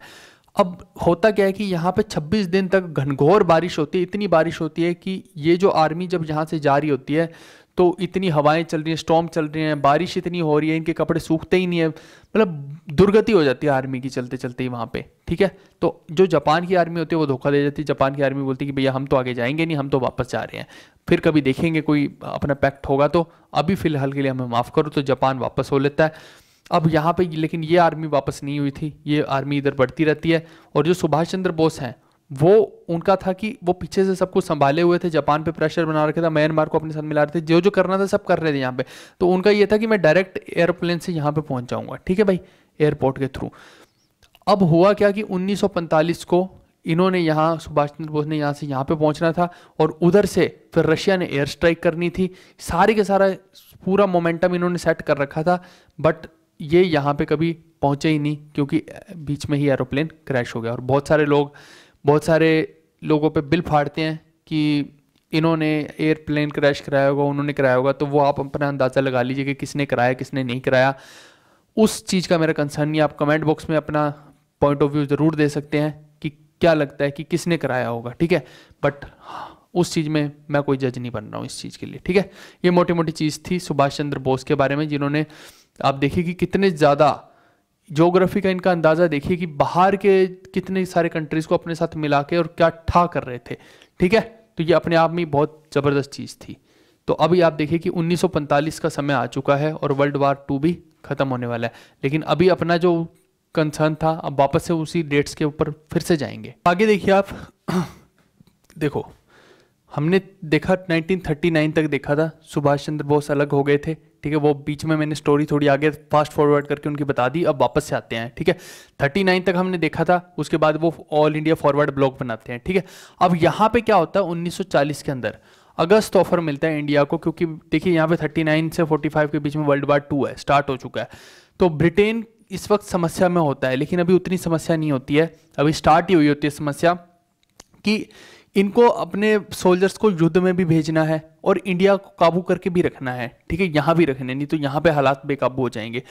अब होता क्या है कि यहाँ पे 26 दिन तक घनघोर बारिश होती है इतनी बारिश होती है कि ये जो आर्मी जब यहाँ से जा रही होती है तो इतनी हवाएं चल रही हैं स्टॉम चल रही हैं बारिश इतनी हो रही है इनके कपड़े सूखते ही नहीं है मतलब दुर्गति हो जाती है आर्मी की चलते चलते ही वहाँ पे ठीक है तो जो जापान की आर्मी होती है वो धोखा दे जाती है जापान की आर्मी बोलती है कि भैया हम तो आगे जाएंगे नहीं हम तो वापस जा रहे हैं फिर कभी देखेंगे कोई अपना पैक्ट होगा तो अभी फ़िलहाल के लिए हमें माफ़ करो तो जापान वापस हो लेता है अब यहाँ पे लेकिन ये आर्मी वापस नहीं हुई थी ये आर्मी इधर बढ़ती रहती है और जो सुभाष चंद्र बोस हैं वो उनका था कि वो पीछे से सब कुछ संभाले हुए थे जापान पे प्रेशर बना रखे था म्यांमार को अपने साथ मिला रहे थे जो जो करना था सब कर रहे थे यहाँ पे तो उनका ये था कि मैं डायरेक्ट एयरप्लेन से यहाँ पे पहुँच जाऊँगा ठीक है भाई एयरपोर्ट के थ्रू अब हुआ क्या कि उन्नीस को इन्होंने यहाँ सुभाष चंद्र बोस ने यहाँ से यहाँ पे पहुँचना था और उधर से फिर रशिया ने एयर स्ट्राइक करनी थी सारे के सारा पूरा मोमेंटम इन्होंने सेट कर रखा था बट ये यहाँ पे कभी पहुँचे ही नहीं क्योंकि बीच में ही एरोप्लेन क्रैश हो गया और बहुत सारे लोग बहुत सारे लोगों पे बिल फाड़ते हैं कि इन्होंने एयरप्लेन क्रैश कराया होगा उन्होंने कराया होगा तो वो आप अपना अंदाज़ा लगा लीजिए कि किसने कराया किसने नहीं कराया उस चीज़ का मेरा कंसर्न नहीं आप कमेंट बॉक्स में अपना पॉइंट ऑफ व्यू ज़रूर दे सकते हैं कि क्या लगता है कि किसने कराया होगा ठीक है बट उस चीज़ में मैं कोई जज नहीं बन रहा हूँ इस चीज़ के लिए ठीक है ये मोटी मोटी चीज़ थी सुभाष चंद्र बोस के बारे में जिन्होंने आप देखिए कि कितने ज़्यादा जोग्राफी का इनका अंदाज़ा देखिए कि बाहर के कितने सारे कंट्रीज को अपने साथ मिला के और क्या ठा कर रहे थे ठीक है तो ये अपने आप में बहुत ज़बरदस्त चीज़ थी तो अभी आप देखिए कि 1945 का समय आ चुका है और वर्ल्ड वार टू भी ख़त्म होने वाला है लेकिन अभी अपना जो कंसर्न था अब वापस से उसी डेट्स के ऊपर फिर से जाएंगे आगे देखिए आप (clears throat) देखो हमने देखा 1939 तक देखा था सुभाष चंद्र बोस अलग हो गए थे ठीक है वो बीच में मैंने स्टोरी थोड़ी आगे फास्ट फॉरवर्ड करके उनकी बता दी अब वापस से आते हैं ठीक है 39 तक हमने देखा था उसके बाद वो ऑल इंडिया फॉरवर्ड ब्लॉक बनाते हैं ठीक है अब यहाँ पे क्या होता है उन्नीस के अंदर अगस्त ऑफर मिलता है इंडिया को क्योंकि देखिए यहाँ पे 39 से 45 के बीच में वर्ल्ड वार टू है स्टार्ट हो चुका है तो ब्रिटेन इस वक्त समस्या में होता है लेकिन अभी उतनी समस्या नहीं होती है अभी स्टार्ट ही हुई होती है समस्या कि इनको अपने सोल्जर्स को युद्ध में भी भेजना है और इंडिया को काबू करके भी रखना है ठीक है यहाँ भी रखने नहीं तो यहाँ पे हालात बेकाबू हो जाएंगे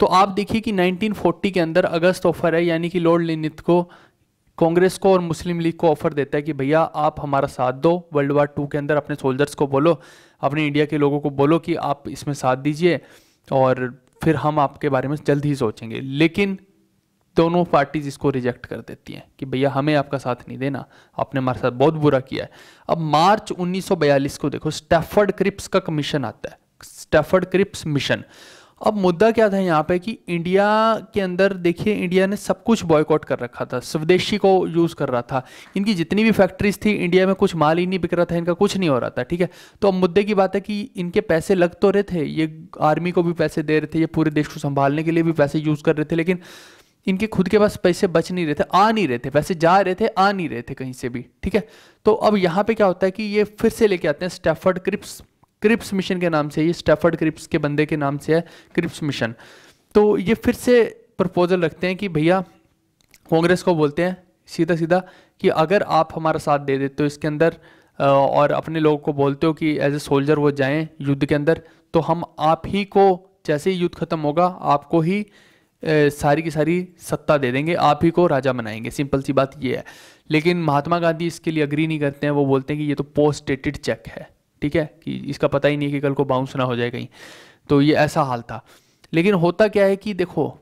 तो आप देखिए कि 1940 के अंदर अगस्त ऑफर है यानी कि लॉर्ड लिनिथ को कांग्रेस को और मुस्लिम लीग को ऑफर देता है कि भैया आप हमारा साथ दो वर्ल्ड वार टू के अंदर अपने सोल्जर्स को बोलो अपने इंडिया के लोगों को बोलो कि आप इसमें साथ दीजिए और फिर हम आपके बारे में जल्द ही सोचेंगे लेकिन दोनों पार्टीज इसको रिजेक्ट कर देती हैं कि भैया हमें आपका साथ नहीं देना आपने हमारे साथ बहुत बुरा किया है अब मार्च 1942 को देखो स्टेफर्ड क्रिप्स का कमीशन आता है स्टेफर्ड क्रिप्स मिशन अब मुद्दा क्या था यहाँ पे कि इंडिया के अंदर देखिए इंडिया ने सब कुछ बॉयकॉट कर रखा था स्वदेशी को यूज़ कर रहा था इनकी जितनी भी फैक्ट्रीज थी इंडिया में कुछ माल ही नहीं बिक रहा था इनका कुछ नहीं हो रहा था ठीक है तो अब मुद्दे की बात है कि इनके पैसे लग तो रहे थे ये आर्मी को भी पैसे दे रहे थे ये पूरे देश को संभालने के लिए भी पैसे यूज़ कर रहे थे लेकिन इनके खुद के पास पैसे बच नहीं रहे थे आ नहीं रहे थे पैसे जा रहे थे आ नहीं रहे थे कहीं से भी ठीक है तो अब यहाँ पे क्या होता है कि ये फिर से लेके आते हैं स्टेफर्ड क्रिप्स क्रिप्स मिशन के नाम से ये स्टेफर्ड क्रिप्स के बंदे के नाम से है क्रिप्स मिशन तो ये फिर से प्रपोजल रखते हैं कि भैया कांग्रेस को बोलते हैं सीधा सीधा कि अगर आप हमारा साथ दे देते हो इसके अंदर और अपने लोगों को बोलते हो कि एज ए सोल्जर वो जाएं युद्ध के अंदर तो हम आप ही को जैसे ही युद्ध खत्म होगा आपको ही सारी की सारी सत्ता दे देंगे आप ही को राजा बनाएंगे सिंपल सी बात ये है लेकिन महात्मा गांधी इसके लिए अग्री नहीं करते हैं वो बोलते हैं कि ये तो पोस्ट डेटेड चेक है ठीक है कि इसका पता ही नहीं है कि कल को बाउंस ना हो जाए कहीं तो ये ऐसा हाल था लेकिन होता क्या है कि देखो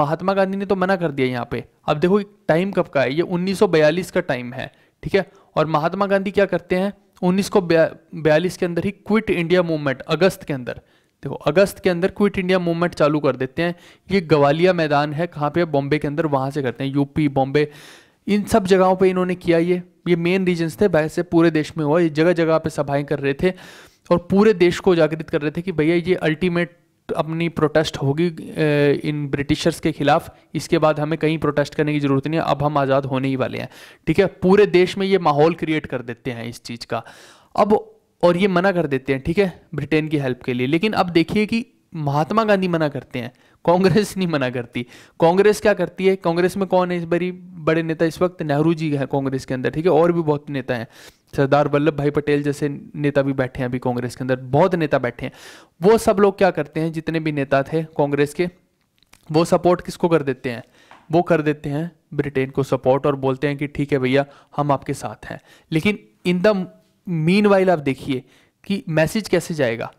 महात्मा गांधी ने तो मना कर दिया यहाँ पे अब देखो टाइम कब का है ये उन्नीस का टाइम है ठीक है और महात्मा गांधी क्या करते हैं उन्नीस बयालीस के अंदर ही क्विट इंडिया मूवमेंट अगस्त के अंदर देखो अगस्त के अंदर क्विट इंडिया मूवमेंट चालू कर देते हैं ये गवालिया मैदान है कहाँ पे बॉम्बे के अंदर वहाँ से करते हैं यूपी बॉम्बे इन सब जगहों पे इन्होंने किया ये ये मेन रीजन्स थे वैसे पूरे देश में हुआ ये जगह जगह पे सभाएं कर रहे थे और पूरे देश को जागृत कर रहे थे कि भैया ये अल्टीमेट अपनी प्रोटेस्ट होगी इन ब्रिटिशर्स के खिलाफ इसके बाद हमें कहीं प्रोटेस्ट करने की ज़रूरत नहीं है अब हम आज़ाद होने ही वाले हैं ठीक है पूरे देश में ये माहौल क्रिएट कर देते हैं इस चीज़ का अब और ये मना कर देते हैं ठीक है ब्रिटेन की हेल्प के लिए लेकिन अब देखिए कि महात्मा गांधी मना करते हैं कांग्रेस (laughs) नहीं मना करती कांग्रेस क्या करती है कांग्रेस में कौन है इस बारी बड़े नेता इस वक्त नेहरू जी हैं कांग्रेस के अंदर ठीक है और भी बहुत नेता हैं सरदार वल्लभ भाई पटेल जैसे नेता भी बैठे हैं अभी कांग्रेस के अंदर बहुत नेता बैठे हैं वो सब लोग क्या करते हैं जितने भी नेता थे कांग्रेस के वो सपोर्ट किसको कर देते हैं वो कर देते हैं ब्रिटेन को सपोर्ट और बोलते हैं कि ठीक है भैया हम आपके साथ हैं लेकिन इन द मीन आप देखिए कि मैसेज कैसे जाएगा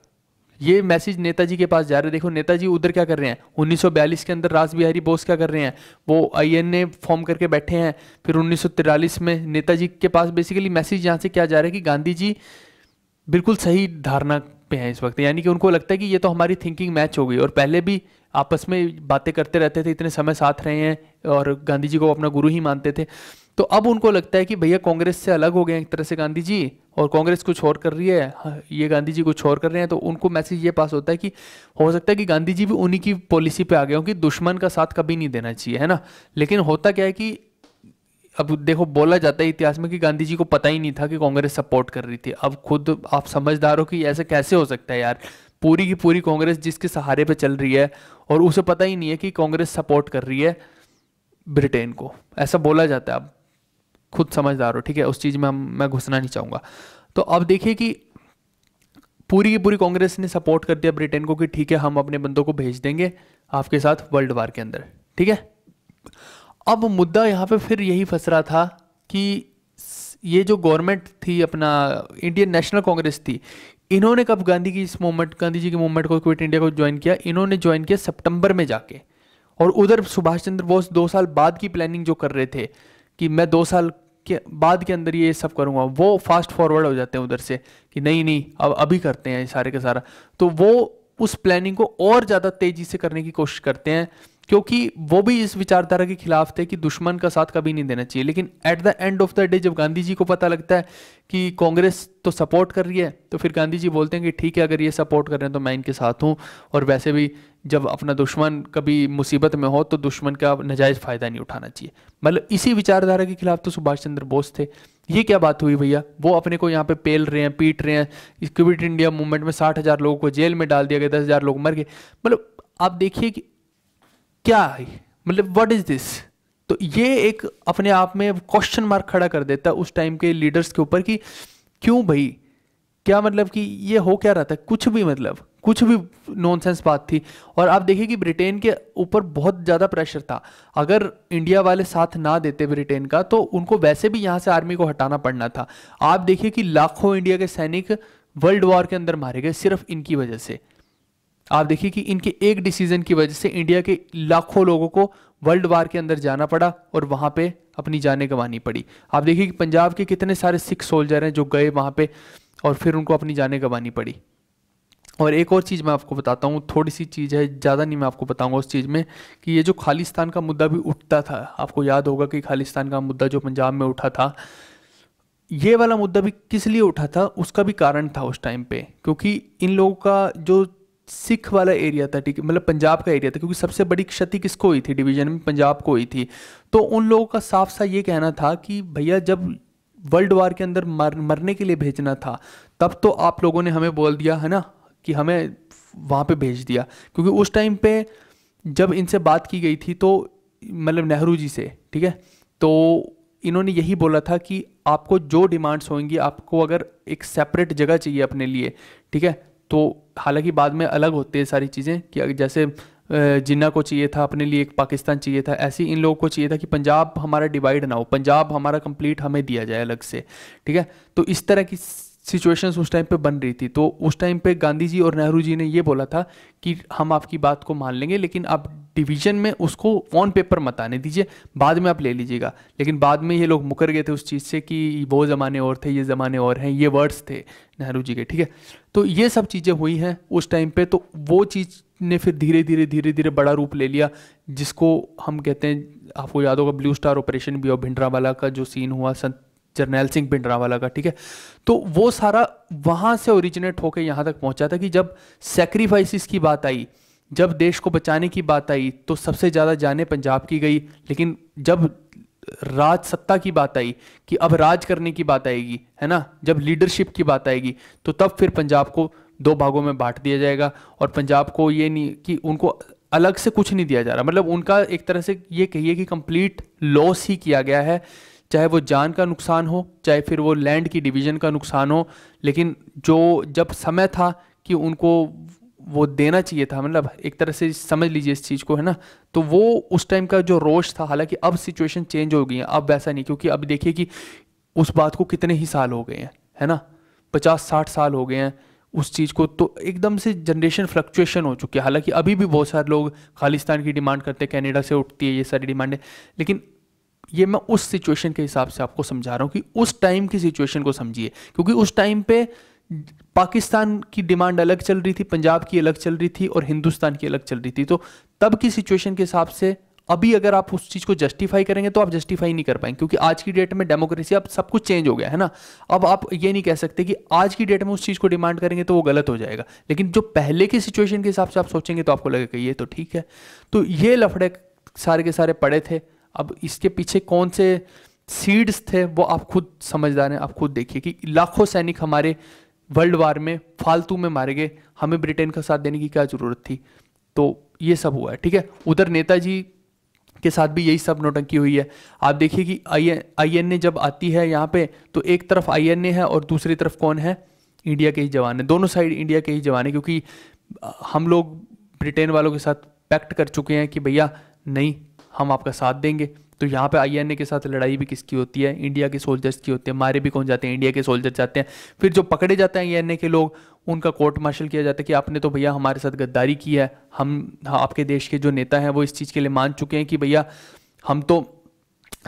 ये मैसेज नेताजी के पास जा रहे हैं देखो नेताजी उधर क्या कर रहे हैं 1942 के अंदर राज बिहारी बोस क्या कर रहे हैं वो आईएनए फॉर्म करके बैठे हैं फिर 1943 में नेताजी के पास बेसिकली मैसेज यहाँ से क्या जा रहा है कि गांधी जी बिल्कुल सही धारणा पे हैं इस वक्त यानी कि उनको लगता है कि ये तो हमारी थिंकिंग मैच हो गई और पहले भी आपस में बातें करते रहते थे इतने समय साथ रहे हैं और गांधी जी को अपना गुरु ही मानते थे तो अब उनको लगता है कि भैया कांग्रेस से अलग हो गए एक तरह से गांधी जी और कांग्रेस कुछ और कर रही है हाँ, ये गांधी जी कुछ और कर रहे हैं तो उनको मैसेज ये पास होता है कि हो सकता है कि गांधी जी भी उन्हीं की पॉलिसी पे आ गए हो कि दुश्मन का साथ कभी नहीं देना चाहिए है ना लेकिन होता क्या है कि अब देखो बोला जाता है इतिहास में कि गांधी जी को पता ही नहीं था कि कांग्रेस सपोर्ट कर रही थी अब खुद आप समझदार हो कि ऐसे कैसे हो सकता है यार पूरी की पूरी कांग्रेस जिसके सहारे पर चल रही है और उसे पता ही नहीं है कि कांग्रेस सपोर्ट कर रही है ब्रिटेन को ऐसा बोला जाता है अब खुद समझदार हो ठीक है उस चीज़ में मैं घुसना नहीं चाहूंगा तो अब देखिए कि पूरी की पूरी कांग्रेस ने सपोर्ट कर दिया ब्रिटेन को कि ठीक है हम अपने बंदों को भेज देंगे आपके साथ वर्ल्ड वार के अंदर ठीक है अब मुद्दा यहां पे फिर यही फंस रहा था कि ये जो गवर्नमेंट थी अपना इंडियन नेशनल कांग्रेस थी इन्होंने कब गांधी की इस मूवमेंट गांधी जी के मूवमेंट को क्विट इंडिया को ज्वाइन किया इन्होंने ज्वाइन किया सितंबर में जाके और उधर सुभाष चंद्र बोस दो साल बाद की प्लानिंग जो कर रहे थे कि मैं दो साल के बाद के अंदर ये सब करूँगा वो फास्ट फॉरवर्ड हो जाते हैं उधर से कि नहीं नहीं अब अभी करते हैं ये सारे का सारा तो वो उस प्लानिंग को और ज़्यादा तेज़ी से करने की कोशिश करते हैं क्योंकि वो भी इस विचारधारा के खिलाफ थे कि दुश्मन का साथ कभी नहीं देना चाहिए लेकिन at the end of the day जब गांधी जी को पता लगता है कि कांग्रेस तो सपोर्ट कर रही है तो फिर गांधी जी बोलते हैं कि ठीक है अगर ये सपोर्ट कर रहे हैं तो मैं इनके साथ हूँ और वैसे भी जब अपना दुश्मन कभी मुसीबत में हो तो दुश्मन का नजायज़ फ़ायदा नहीं उठाना चाहिए मतलब इसी विचारधारा के खिलाफ तो सुभाष चंद्र बोस थे ये क्या बात हुई भैया वो अपने को यहाँ पे पेल रहे हैं पीट रहे हैं क्विट इंडिया मूवमेंट में साठ हज़ार लोगों को जेल में डाल दिया गया दस हज़ार लोग मर गए मतलब आप देखिए कि क्या है मतलब व्हाट इज दिस तो ये एक अपने आप में क्वेश्चन मार्क खड़ा कर देता है उस टाइम के लीडर्स के ऊपर कि क्यों भाई क्या मतलब कि ये हो क्या रहा था कुछ भी मतलब कुछ भी नॉनसेंस बात थी और आप देखिए कि ब्रिटेन के ऊपर बहुत ज़्यादा प्रेशर था अगर इंडिया वाले साथ ना देते ब्रिटेन का तो उनको वैसे भी यहाँ से आर्मी को हटाना पड़ना था आप देखिए कि लाखों इंडिया के सैनिक वर्ल्ड वॉर के अंदर मारे गए सिर्फ इनकी वजह से आप देखिए कि इनके एक डिसीजन की वजह से इंडिया के लाखों लोगों को वर्ल्ड वार के अंदर जाना पड़ा और वहाँ पे अपनी जाने गंवानी पड़ी आप देखिए कि पंजाब के कितने सारे सिख सोल्जर हैं जो गए वहाँ पे और फिर उनको अपनी जाने गंवानी पड़ी और एक और चीज़ मैं आपको बताता हूँ थोड़ी सी चीज़ है ज़्यादा नहीं मैं आपको बताऊँगा उस चीज़ में कि ये जो खालिस्तान का मुद्दा भी उठता था आपको याद होगा कि खालिस्तान का मुद्दा जो पंजाब में उठा था ये वाला मुद्दा भी किस लिए उठा था उसका भी कारण था उस टाइम पे क्योंकि इन लोगों का जो सिख वाला एरिया था ठीक है मतलब पंजाब का एरिया था क्योंकि सबसे बड़ी क्षति किसको हुई थी डिवीजन में पंजाब को हुई थी तो उन लोगों का साफ सा ये कहना था कि भैया जब वर्ल्ड वार के अंदर मर मरने के लिए भेजना था तब तो आप लोगों ने हमें बोल दिया है ना कि हमें वहाँ पे भेज दिया क्योंकि उस टाइम पे जब इनसे बात की गई थी तो मतलब नेहरू जी से ठीक है तो इन्होंने यही बोला था कि आपको जो डिमांड्स होंगी आपको अगर एक सेपरेट जगह चाहिए अपने लिए ठीक है तो हालांकि बाद में अलग होती है सारी चीज़ें कि जैसे जिन्ना को चाहिए था अपने लिए एक पाकिस्तान चाहिए था ऐसे इन लोगों को चाहिए था कि पंजाब हमारा डिवाइड ना हो पंजाब हमारा कंप्लीट हमें दिया जाए अलग से ठीक है तो इस तरह की सिचुएशंस उस टाइम पे बन रही थी तो उस टाइम पे गांधी जी और नेहरू जी ने ये बोला था कि हम आपकी बात को मान लेंगे लेकिन आप डिवीजन में उसको ऑन पेपर मत आने दीजिए बाद में आप ले लीजिएगा लेकिन बाद में ये लोग मुकर गए थे उस चीज़ से कि वो ज़माने और थे ये ज़माने और हैं ये वर्ड्स थे नेहरू जी के ठीक है तो ये सब चीज़ें हुई हैं उस टाइम पे तो वो चीज़ ने फिर धीरे धीरे धीरे धीरे बड़ा रूप ले लिया जिसको हम कहते हैं आपको याद होगा ब्लू स्टार ऑपरेशन भी और भिंडरावाला का जो सीन हुआ संत जरनैल सिंह भिंडरावाला का ठीक है तो वो सारा वहाँ से ओरिजिनेट होकर यहाँ तक पहुँचा था कि जब सेक्रीफाइसिस की बात आई जब देश को बचाने की बात आई तो सबसे ज़्यादा जाने पंजाब की गई लेकिन जब राज सत्ता की बात आई कि अब राज करने की बात आएगी है ना जब लीडरशिप की बात आएगी तो तब फिर पंजाब को दो भागों में बांट दिया जाएगा और पंजाब को ये नहीं कि उनको अलग से कुछ नहीं दिया जा रहा मतलब उनका एक तरह से ये कहिए कि कंप्लीट लॉस ही किया गया है चाहे वो जान का नुकसान हो चाहे फिर वो लैंड की डिवीज़न का नुकसान हो लेकिन जो जब समय था कि उनको वो देना चाहिए था मतलब एक तरह से समझ लीजिए इस चीज़ को है ना तो वो उस टाइम का जो रोश था हालांकि अब सिचुएशन चेंज हो गई है अब वैसा नहीं क्योंकि अब देखिए कि उस बात को कितने ही साल हो गए हैं है ना पचास साठ साल हो गए हैं उस चीज़ को तो एकदम से जनरेशन फ्लक्चुएशन हो चुकी है हालांकि अभी भी बहुत सारे लोग खालिस्तान की डिमांड करते हैं कैनेडा से उठती है ये सारी डिमांड है लेकिन ये मैं उस सिचुएशन के हिसाब से आपको समझा रहा हूँ कि उस टाइम की सिचुएशन को समझिए क्योंकि उस टाइम पे पाकिस्तान की डिमांड अलग चल रही थी पंजाब की अलग चल रही थी और हिंदुस्तान की अलग चल रही थी तो तब की सिचुएशन के हिसाब से अभी अगर आप उस चीज़ को जस्टिफाई करेंगे तो आप जस्टिफाई नहीं कर पाएंगे क्योंकि आज की डेट में डेमोक्रेसी अब सब कुछ चेंज हो गया है ना अब आप ये नहीं कह सकते कि आज की डेट में उस चीज़ को डिमांड करेंगे तो वो गलत हो जाएगा लेकिन जो पहले की सिचुएशन के हिसाब से आप सोचेंगे तो आपको लगेगा ये तो ठीक है तो ये लफड़े सारे के सारे पड़े थे अब इसके पीछे कौन से सीड्स थे वो आप खुद समझदार हैं आप खुद देखिए कि लाखों सैनिक हमारे वर्ल्ड वार में फालतू में मारे गए हमें ब्रिटेन का साथ देने की क्या ज़रूरत थी तो ये सब हुआ है ठीक है उधर नेताजी के साथ भी यही सब नोटंकी हुई है आप देखिए कि आई एन जब आती है यहाँ पे तो एक तरफ आई एन है और दूसरी तरफ कौन है इंडिया के ही जवान है दोनों साइड इंडिया के ही जवान है क्योंकि हम लोग ब्रिटेन वालों के साथ पैक्ट कर चुके हैं कि भैया नहीं हम आपका साथ देंगे तो यहाँ पे आई के साथ लड़ाई भी किसकी होती है इंडिया के सोल्जर्स की होती है मारे भी कौन जाते हैं इंडिया के सोल्जर्स जाते हैं फिर जो पकड़े जाते हैं आई के लोग उनका कोर्ट मार्शल किया जाता है कि आपने तो भैया हमारे साथ गद्दारी की है हम हाँ, आपके देश के जो नेता हैं वो इस चीज़ के लिए मान चुके हैं कि भैया हम तो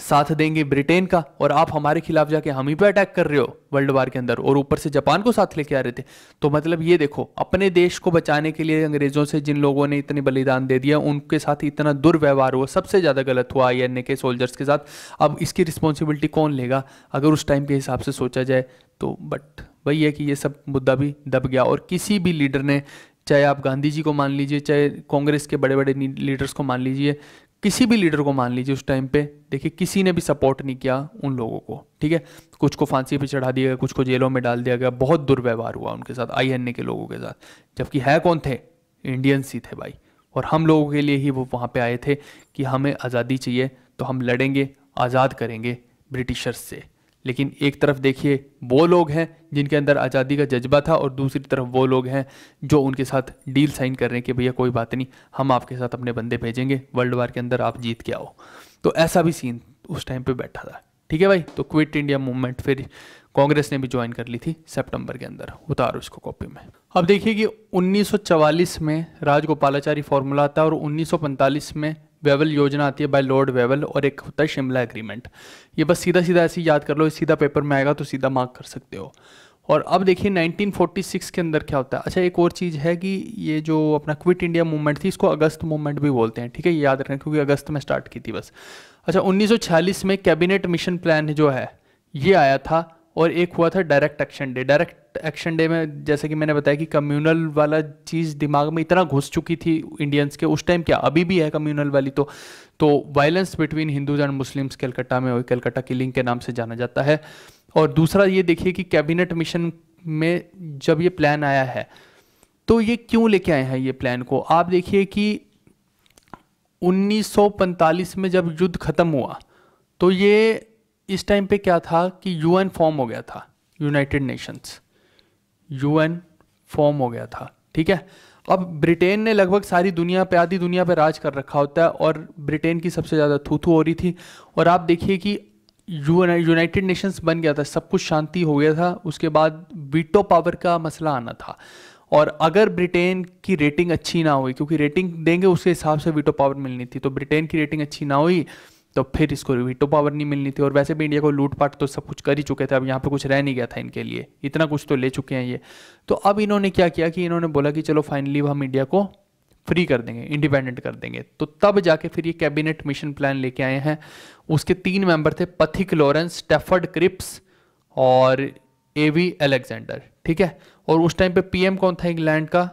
साथ देंगे ब्रिटेन का और आप हमारे खिलाफ जाके हम ही पे अटैक कर रहे हो वर्ल्ड वार के अंदर और ऊपर से जापान को साथ लेके आ रहे थे तो मतलब ये देखो अपने देश को बचाने के लिए अंग्रेजों से जिन लोगों ने इतने बलिदान दे दिया उनके साथ इतना दुर्व्यवहार हुआ सबसे ज़्यादा गलत हुआ आई एन के सोल्जर्स के साथ अब इसकी रिस्पॉन्सिबिलिटी कौन लेगा अगर उस टाइम के हिसाब से सोचा जाए तो बट वही है कि ये सब मुद्दा भी दब गया और किसी भी लीडर ने चाहे आप गांधी जी को मान लीजिए चाहे कांग्रेस के बड़े बड़े लीडर्स को मान लीजिए किसी भी लीडर को मान लीजिए उस टाइम पे देखिए किसी ने भी सपोर्ट नहीं किया उन लोगों को ठीक है कुछ को फांसी पे चढ़ा दिया गया कुछ को जेलों में डाल दिया गया बहुत दुर्व्यवहार हुआ उनके साथ आई के लोगों के साथ जबकि है कौन थे इंडियंस ही थे भाई और हम लोगों के लिए ही वो वहाँ पे आए थे कि हमें आज़ादी चाहिए तो हम लड़ेंगे आज़ाद करेंगे ब्रिटिशर्स से लेकिन एक तरफ देखिए वो लोग हैं जिनके अंदर आज़ादी का जज्बा था और दूसरी तरफ वो लोग हैं जो उनके साथ डील साइन कर रहे हैं कि भैया कोई बात नहीं हम आपके साथ अपने बंदे भेजेंगे वर्ल्ड वार के अंदर आप जीत के आओ तो ऐसा भी सीन उस टाइम पे बैठा था ठीक है भाई तो क्विट इंडिया मूवमेंट फिर कांग्रेस ने भी ज्वाइन कर ली थी सेप्टेम्बर के अंदर उतारो इसको कॉपी में अब देखिए कि 1944 में राजगोपालाचारी फॉर्मूला आता है और 1945 में वेवल योजना आती है बाय लॉर्ड वेवल और एक होता है शिमला एग्रीमेंट ये बस सीधा सीधा ऐसे याद कर लो सीधा पेपर में आएगा तो सीधा मार्क कर सकते हो और अब देखिए 1946 के अंदर क्या होता है अच्छा एक और चीज़ है कि ये जो अपना क्विट इंडिया मूवमेंट थी इसको अगस्त मूवमेंट भी बोलते हैं ठीक है ये याद रखना क्योंकि अगस्त में स्टार्ट की थी बस अच्छा 1946 में कैबिनेट मिशन प्लान जो है ये आया था और एक हुआ था direct action day direct action day में जैसे कि मैंने बताया कि कम्युनल वाला चीज़ दिमाग में इतना घुस चुकी थी इंडियंस के उस टाइम क्या अभी भी है कम्युनल वाली तो तो violence between Hindus and Muslims Calcutta में और कलकत्ता किलिंग के नाम से जाना जाता है और दूसरा ये देखिए कि कैबिनेट मिशन में जब ये प्लान आया है तो ये क्यों लेके आए हैं ये प्लान को आप देखिए कि 1945 में जब युद्ध खत्म हुआ तो ये इस टाइम पे क्या था कि यूएन फॉर्म हो गया था यूनाइटेड नेशंस यूएन फॉर्म हो गया था ठीक है अब ब्रिटेन ने लगभग सारी दुनिया पे आधी दुनिया पे राज कर रखा होता है और ब्रिटेन की सबसे ज़्यादा थूथू हो रही थी और आप देखिए कि यूनाइटेड नेशंस बन गया था सब कुछ शांति हो गया था उसके बाद वीटो पावर का मसला आना था और अगर ब्रिटेन की रेटिंग अच्छी ना हुई क्योंकि रेटिंग देंगे उसके हिसाब से वीटो पावर मिलनी थी तो ब्रिटेन की रेटिंग अच्छी ना हुई तो फिर इसको वीटो तो पावर नहीं मिलनी थी और वैसे भी इंडिया को लूटपाट तो सब कुछ कर ही चुके थे अब यहाँ पे कुछ रह नहीं गया था इनके लिए इतना कुछ तो ले चुके हैं ये तो अब इन्होंने क्या किया कि इन्होंने बोला कि चलो फाइनली हम इंडिया को फ्री कर देंगे इंडिपेंडेंट कर देंगे तो तब जाके फिर ये कैबिनेट मिशन प्लान लेके आए हैं उसके तीन मेंबर थे पथिक लॉरेंस स्टेफर्ड क्रिप्स और ए वी एलेक्जेंडर ठीक है और उस टाइम पे पीएम कौन था इंग्लैंड का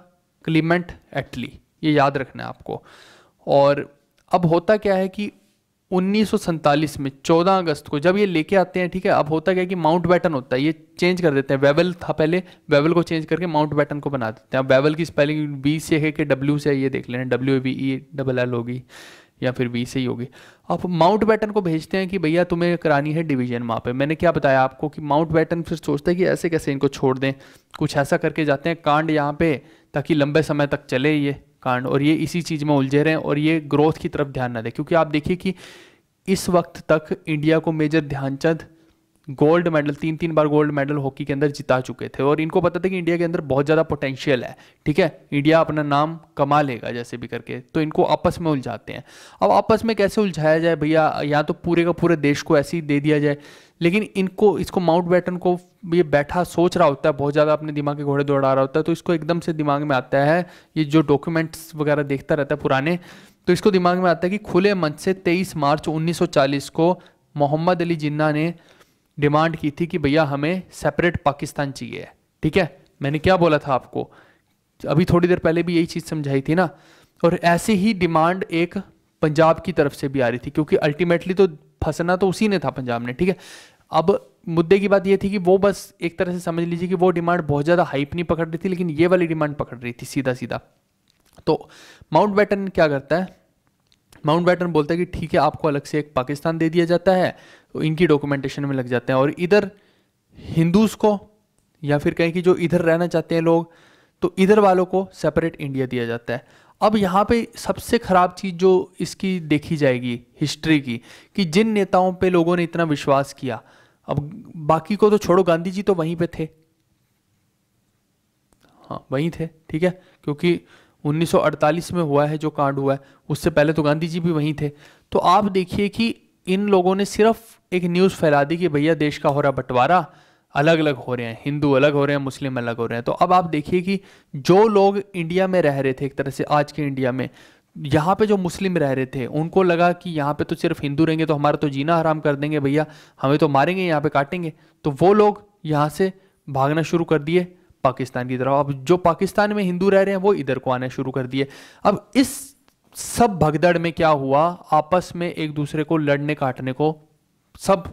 क्लीमेंट एटली ये याद रखना है आपको और अब होता क्या है कि उन्नीस में 14 अगस्त को जब ये लेके आते हैं ठीक है अब होता क्या है कि माउंट बैटन होता है ये चेंज कर देते हैं वेवल था पहले वेवल को चेंज करके माउंट बैटन को बना देते हैं अब वेवल की स्पेलिंग बी से है कि डब्ल्यू से ये देख लेना W A B E double L होगी या फिर बी से ही होगी आप माउंट बैटन को भेजते हैं कि भैया तुम्हें करानी है डिवीजन वहाँ पे मैंने क्या बताया आपको कि माउंट बैटन फिर सोचते हैं कि ऐसे कैसे इनको छोड़ दें कुछ ऐसा करके जाते हैं कांड यहाँ पे ताकि लंबे समय तक चले ये कांड और ये इसी चीज़ में उलझे रहें और ये ग्रोथ की तरफ ध्यान ना दें क्योंकि आप देखिए कि इस वक्त तक इंडिया को मेजर ध्यानचंद गोल्ड मेडल तीन तीन बार गोल्ड मेडल हॉकी के अंदर जिता चुके थे और इनको पता था कि इंडिया के अंदर बहुत ज़्यादा पोटेंशियल है ठीक है इंडिया अपना नाम कमा लेगा जैसे भी करके तो इनको आपस में उलझाते हैं अब आपस में कैसे उलझाया जाए भैया या तो पूरे का पूरे देश को ऐसे ही दे दिया जाए लेकिन इनको इसको माउंट बैटन को ये बैठा सोच रहा होता है बहुत ज़्यादा अपने दिमाग के घोड़े दौड़ा रहा होता है तो इसको एकदम से दिमाग में आता है ये जो डॉक्यूमेंट्स वगैरह देखता रहता है पुराने तो इसको दिमाग में आता है कि खुले मंच से 23 मार्च 1940 को मोहम्मद अली जिन्ना ने डिमांड की थी कि भैया हमें सेपरेट पाकिस्तान चाहिए ठीक है मैंने क्या बोला था आपको अभी थोड़ी देर पहले भी यही चीज़ समझाई थी ना और ऐसी ही डिमांड एक पंजाब की तरफ से भी आ रही थी क्योंकि अल्टीमेटली तो फंसना तो उसी ने था पंजाब ने ठीक है अब मुद्दे की बात यह थी कि वो बस एक तरह से समझ लीजिए कि वो डिमांड बहुत ज़्यादा हाइप नहीं पकड़ रही थी लेकिन ये वाली डिमांड पकड़ रही थी सीधा सीधा तो माउंट बैटन क्या करता है माउंट बैटन बोलता है कि ठीक है आपको अलग से एक पाकिस्तान दे दिया जाता है तो इनकी डॉक्यूमेंटेशन में लग जाते हैं और इधर हिंदूज़ को या फिर कहें कि जो इधर रहना चाहते हैं लोग तो इधर वालों को सेपरेट इंडिया दिया जाता है अब यहाँ पे सबसे ख़राब चीज़ जो इसकी देखी जाएगी हिस्ट्री की कि जिन नेताओं पे लोगों ने इतना विश्वास किया अब बाकी को तो छोड़ो गांधी जी तो वहीं पे थे हाँ वहीं थे ठीक है क्योंकि 1948 में हुआ है जो कांड हुआ है उससे पहले तो गांधी जी भी वहीं थे तो आप देखिए कि इन लोगों ने सिर्फ एक न्यूज़ फैला दी कि भैया देश का हो रहा बंटवारा अलग अलग हो रहे हैं हिंदू अलग हो रहे हैं मुस्लिम अलग हो रहे हैं तो अब आप देखिए कि जो लोग इंडिया में रह रहे थे एक तरह से आज के इंडिया में यहाँ पे जो मुस्लिम रह रहे थे उनको लगा कि यहाँ पे तो सिर्फ हिंदू रहेंगे तो हमारा तो जीना हराम कर देंगे भैया हमें तो मारेंगे यहाँ पे काटेंगे तो वो लोग यहाँ से भागना शुरू कर दिए पाकिस्तान की तरफ अब जो पाकिस्तान में हिंदू रह रहे हैं वो इधर को आना शुरू कर दिए अब इस सब भगदड़ में क्या हुआ आपस में एक दूसरे को लड़ने काटने को सब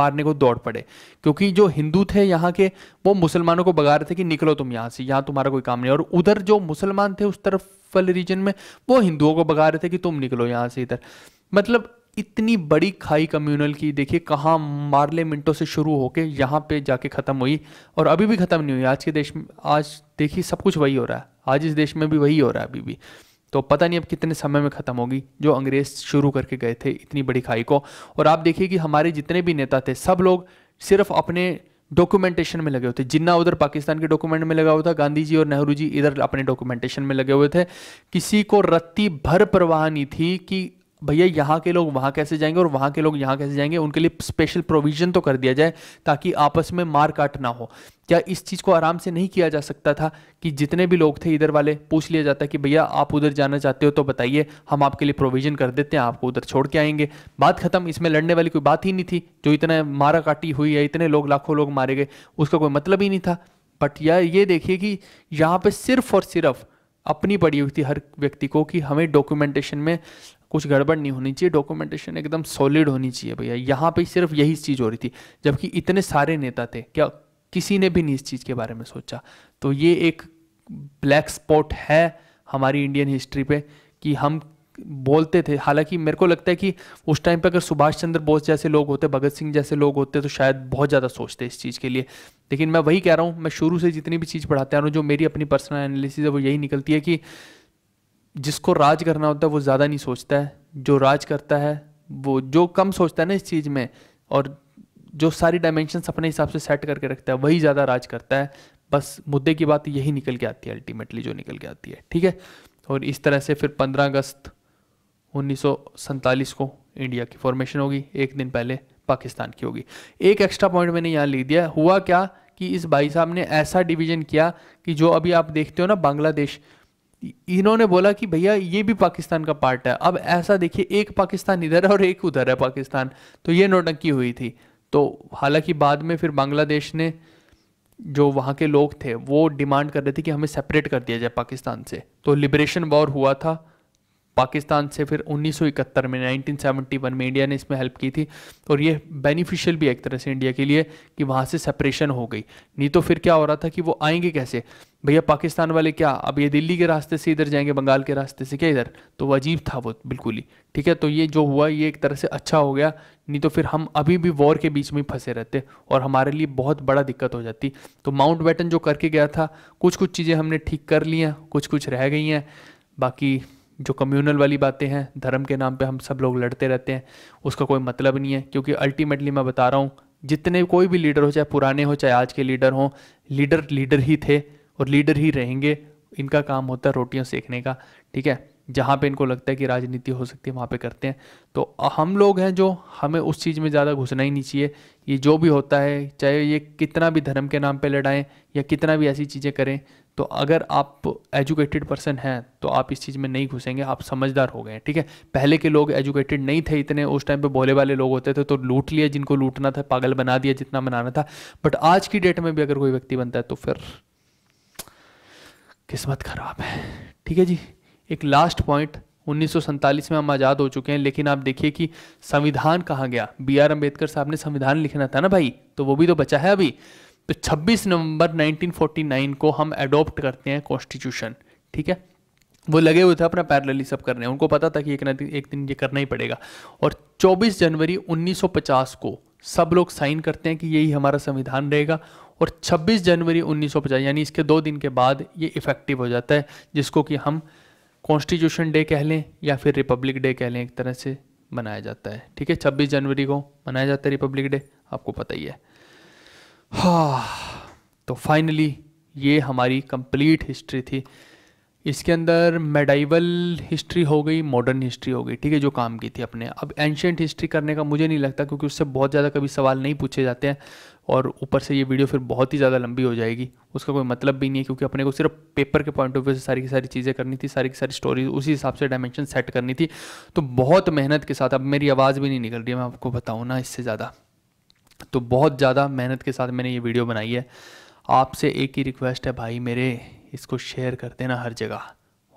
मारने को दौड़ पड़े क्योंकि जो हिंदू थे यहाँ के वो मुसलमानों को बगा रहे थे कि निकलो तुम यहाँ से यहाँ तुम्हारा कोई काम नहीं और उधर जो मुसलमान थे उस तरफ वाले रीजन में वो हिंदुओं को बगा रहे थे कि तुम निकलो यहाँ से इधर मतलब इतनी बड़ी खाई कम्यूनल की देखिए कहाँ मार्ले मिनटों से शुरू होके यहाँ पे जाके ख़त्म हुई और अभी भी ख़त्म नहीं हुई आज के देश में आज देखिए सब कुछ वही हो रहा है आज इस देश में भी वही हो रहा है अभी भी तो पता नहीं अब कितने समय में ख़त्म होगी जो अंग्रेज़ शुरू करके गए थे इतनी बड़ी खाई को और आप देखिए कि हमारे जितने भी नेता थे सब लोग सिर्फ अपने डॉक्यूमेंटेशन में लगे हुए थे जिन्ना उधर पाकिस्तान के डॉक्यूमेंट में लगा हुआ था गांधी जी और नेहरू जी इधर अपने डॉक्यूमेंटेशन में लगे हुए थे किसी को रत्ती भर परवाह नहीं थी कि भैया यहाँ के लोग वहाँ कैसे जाएंगे और वहाँ के लोग यहाँ कैसे जाएंगे उनके लिए स्पेशल प्रोविजन तो कर दिया जाए ताकि आपस में मार काट ना हो क्या इस चीज़ को आराम से नहीं किया जा सकता था कि जितने भी लोग थे इधर वाले पूछ लिया जाता कि भैया आप उधर जाना चाहते हो तो बताइए हम आपके लिए प्रोविजन कर देते हैं आपको उधर छोड़ के आएंगे बात खत्म इसमें लड़ने वाली कोई बात ही नहीं थी जो इतना मारा काटी हुई है इतने लोग लाखों लोग मारे गए उसका कोई मतलब ही नहीं था बट यह ये देखिए कि यहाँ पर सिर्फ और सिर्फ अपनी पड़ी हुई थी हर व्यक्ति को कि हमें डॉक्यूमेंटेशन में कुछ गड़बड़ नहीं होनी चाहिए डॉक्यूमेंटेशन एकदम सॉलिड होनी चाहिए भैया यहाँ पे सिर्फ यही चीज़ हो रही थी जबकि इतने सारे नेता थे क्या किसी ने भी नहीं इस चीज़ के बारे में सोचा तो ये एक ब्लैक स्पॉट है हमारी इंडियन हिस्ट्री पे कि हम बोलते थे हालांकि मेरे को लगता है कि उस टाइम पर अगर सुभाष चंद्र बोस जैसे लोग होते भगत सिंह जैसे लोग होते तो शायद बहुत ज़्यादा सोचते इस चीज़ के लिए लेकिन मैं वही कह रहा हूँ मैं शुरू से जितनी भी चीज़ पढ़ाते आ रहा हूँ जो मेरी अपनी पर्सनल एनालिसिस है वो यही निकलती है कि जिसको राज करना होता है वो ज़्यादा नहीं सोचता है जो राज करता है वो जो कम सोचता है ना इस चीज़ में और जो सारी डायमेंशंस अपने हिसाब से सेट करके रखता है वही ज़्यादा राज करता है बस मुद्दे की बात यही निकल के आती है अल्टीमेटली जो निकल के आती है ठीक है और इस तरह से फिर पंद्रह अगस्त उन्नीस को इंडिया की फॉर्मेशन होगी एक दिन पहले पाकिस्तान की होगी एक एक्स्ट्रा पॉइंट मैंने यहाँ लिख दिया हुआ क्या कि इस भाई साहब ने ऐसा डिवीजन किया कि जो अभी आप देखते हो ना बांग्लादेश इन्होंने बोला कि भैया ये भी पाकिस्तान का पार्ट है अब ऐसा देखिए एक पाकिस्तान इधर है और एक उधर है पाकिस्तान तो ये नोटंकी हुई थी तो हालांकि बाद में फिर बांग्लादेश ने जो वहाँ के लोग थे वो डिमांड कर रहे थे कि हमें सेपरेट कर दिया जाए पाकिस्तान से तो लिबरेशन वॉर हुआ था पाकिस्तान से फिर 1971 में 1971 में इंडिया ने इसमें हेल्प की थी और ये बेनिफिशियल भी एक तरह से इंडिया के लिए कि वहाँ से सेपरेशन हो गई नहीं तो फिर क्या हो रहा था कि वो आएंगे कैसे भैया पाकिस्तान वाले क्या अब ये दिल्ली के रास्ते से इधर जाएंगे बंगाल के रास्ते से क्या इधर तो वो अजीब था वो बिल्कुल ही ठीक है तो ये जो हुआ ये एक तरह से अच्छा हो गया नहीं तो फिर हम अभी भी वॉर के बीच में फंसे रहते और हमारे लिए बहुत बड़ा दिक्कत हो जाती तो माउंट बैटन जो करके गया था कुछ कुछ चीज़ें हमने ठीक कर ली हैं कुछ कुछ रह गई हैं बाकी जो कम्यूनल वाली बातें हैं धर्म के नाम पे हम सब लोग लड़ते रहते हैं उसका कोई मतलब नहीं है क्योंकि अल्टीमेटली मैं बता रहा हूँ जितने कोई भी लीडर हो चाहे पुराने हो चाहे आज के लीडर हों लीडर लीडर ही थे और लीडर ही रहेंगे इनका काम होता है रोटियाँ सेकने का ठीक है जहाँ पे इनको लगता है कि राजनीति हो सकती है वहाँ पे करते हैं तो हम लोग हैं जो हमें उस चीज़ में ज़्यादा घुसना ही नहीं चाहिए ये जो भी होता है चाहे ये कितना भी धर्म के नाम पे लड़ाएं या कितना भी ऐसी चीज़ें करें तो अगर आप एजुकेटेड पर्सन हैं तो आप इस चीज़ में नहीं घुसेंगे आप समझदार हो गए ठीक है पहले के लोग एजुकेटेड नहीं थे इतने उस टाइम पे भोले वाले लोग होते थे तो लूट लिया जिनको लूटना था पागल बना दिया जितना बनाना था बट आज की डेट में भी अगर कोई व्यक्ति बनता है तो फिर किस्मत खराब है ठीक है जी एक लास्ट पॉइंट उन्नीस में हम आज़ाद हो चुके हैं लेकिन आप देखिए कि संविधान कहाँ गया बी आर अम्बेडकर साहब ने संविधान लिखना था ना भाई तो वो भी तो बचा है अभी 26 नवंबर 1949 को हम अडॉप्ट करते हैं कॉन्स्टिट्यूशन ठीक है वो लगे हुए थे अपना पैरलली सब करने उनको पता था कि एक ना एक दिन ये करना ही पड़ेगा और 24 जनवरी 1950 को सब लोग साइन करते हैं कि यही हमारा संविधान रहेगा और 26 जनवरी 1950 यानी इसके दो दिन के बाद ये इफ़ेक्टिव हो जाता है जिसको कि हम कॉन्स्टिट्यूशन डे कह लें या फिर रिपब्लिक डे कह लें एक तरह से मनाया जाता है ठीक है 26 जनवरी को मनाया जाता है रिपब्लिक डे आपको पता ही है हाँ (sighs) तो फाइनली ये हमारी कंप्लीट हिस्ट्री थी इसके अंदर मेडाइवल हिस्ट्री हो गई मॉडर्न हिस्ट्री हो गई ठीक है जो काम की थी अपने अब एंशेंट हिस्ट्री करने का मुझे नहीं लगता क्योंकि उससे बहुत ज़्यादा कभी सवाल नहीं पूछे जाते हैं और ऊपर से ये वीडियो फिर बहुत ही ज़्यादा लंबी हो जाएगी उसका कोई मतलब भी नहीं है क्योंकि अपने को सिर्फ पेपर के पॉइंट ऑफ व्यू से सारी की सारी चीज़ें करनी थी सारी की सारी स्टोरी उसी हिसाब से डायमेंशन सेट करनी थी तो बहुत मेहनत के साथ अब मेरी आवाज़ भी नहीं निकल रही है मैं आपको बताऊँ ना इससे ज़्यादा तो बहुत ज़्यादा मेहनत के साथ मैंने ये वीडियो बनाई है आपसे एक ही रिक्वेस्ट है भाई मेरे इसको शेयर कर देना हर जगह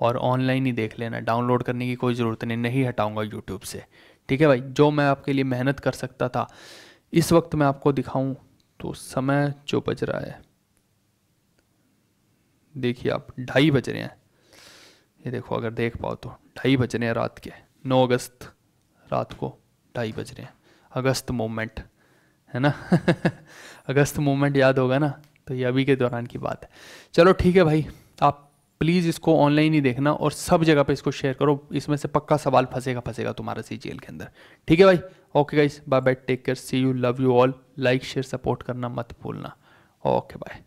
और ऑनलाइन ही देख लेना डाउनलोड करने की कोई ज़रूरत नहीं नहीं हटाऊंगा यूट्यूब से ठीक है भाई जो मैं आपके लिए मेहनत कर सकता था इस वक्त मैं आपको दिखाऊं तो समय जो बज रहा है देखिए आप ढाई बज रहे हैं ये देखो अगर देख पाओ तो ढाई बज रहे हैं रात के नौ अगस्त रात को ढाई बज रहे हैं अगस्त मोमेंट है ना (laughs) अगस्त मूवमेंट याद होगा ना तो ये अभी के दौरान की बात है चलो ठीक है भाई आप प्लीज़ इसको ऑनलाइन ही देखना और सब जगह पे इसको शेयर करो इसमें से पक्का सवाल फंसेगा फंसेगा तुम्हारा सी के अंदर ठीक है भाई okay guys bye bye take care see you love you all like share support करना मत भूलना ओके बाय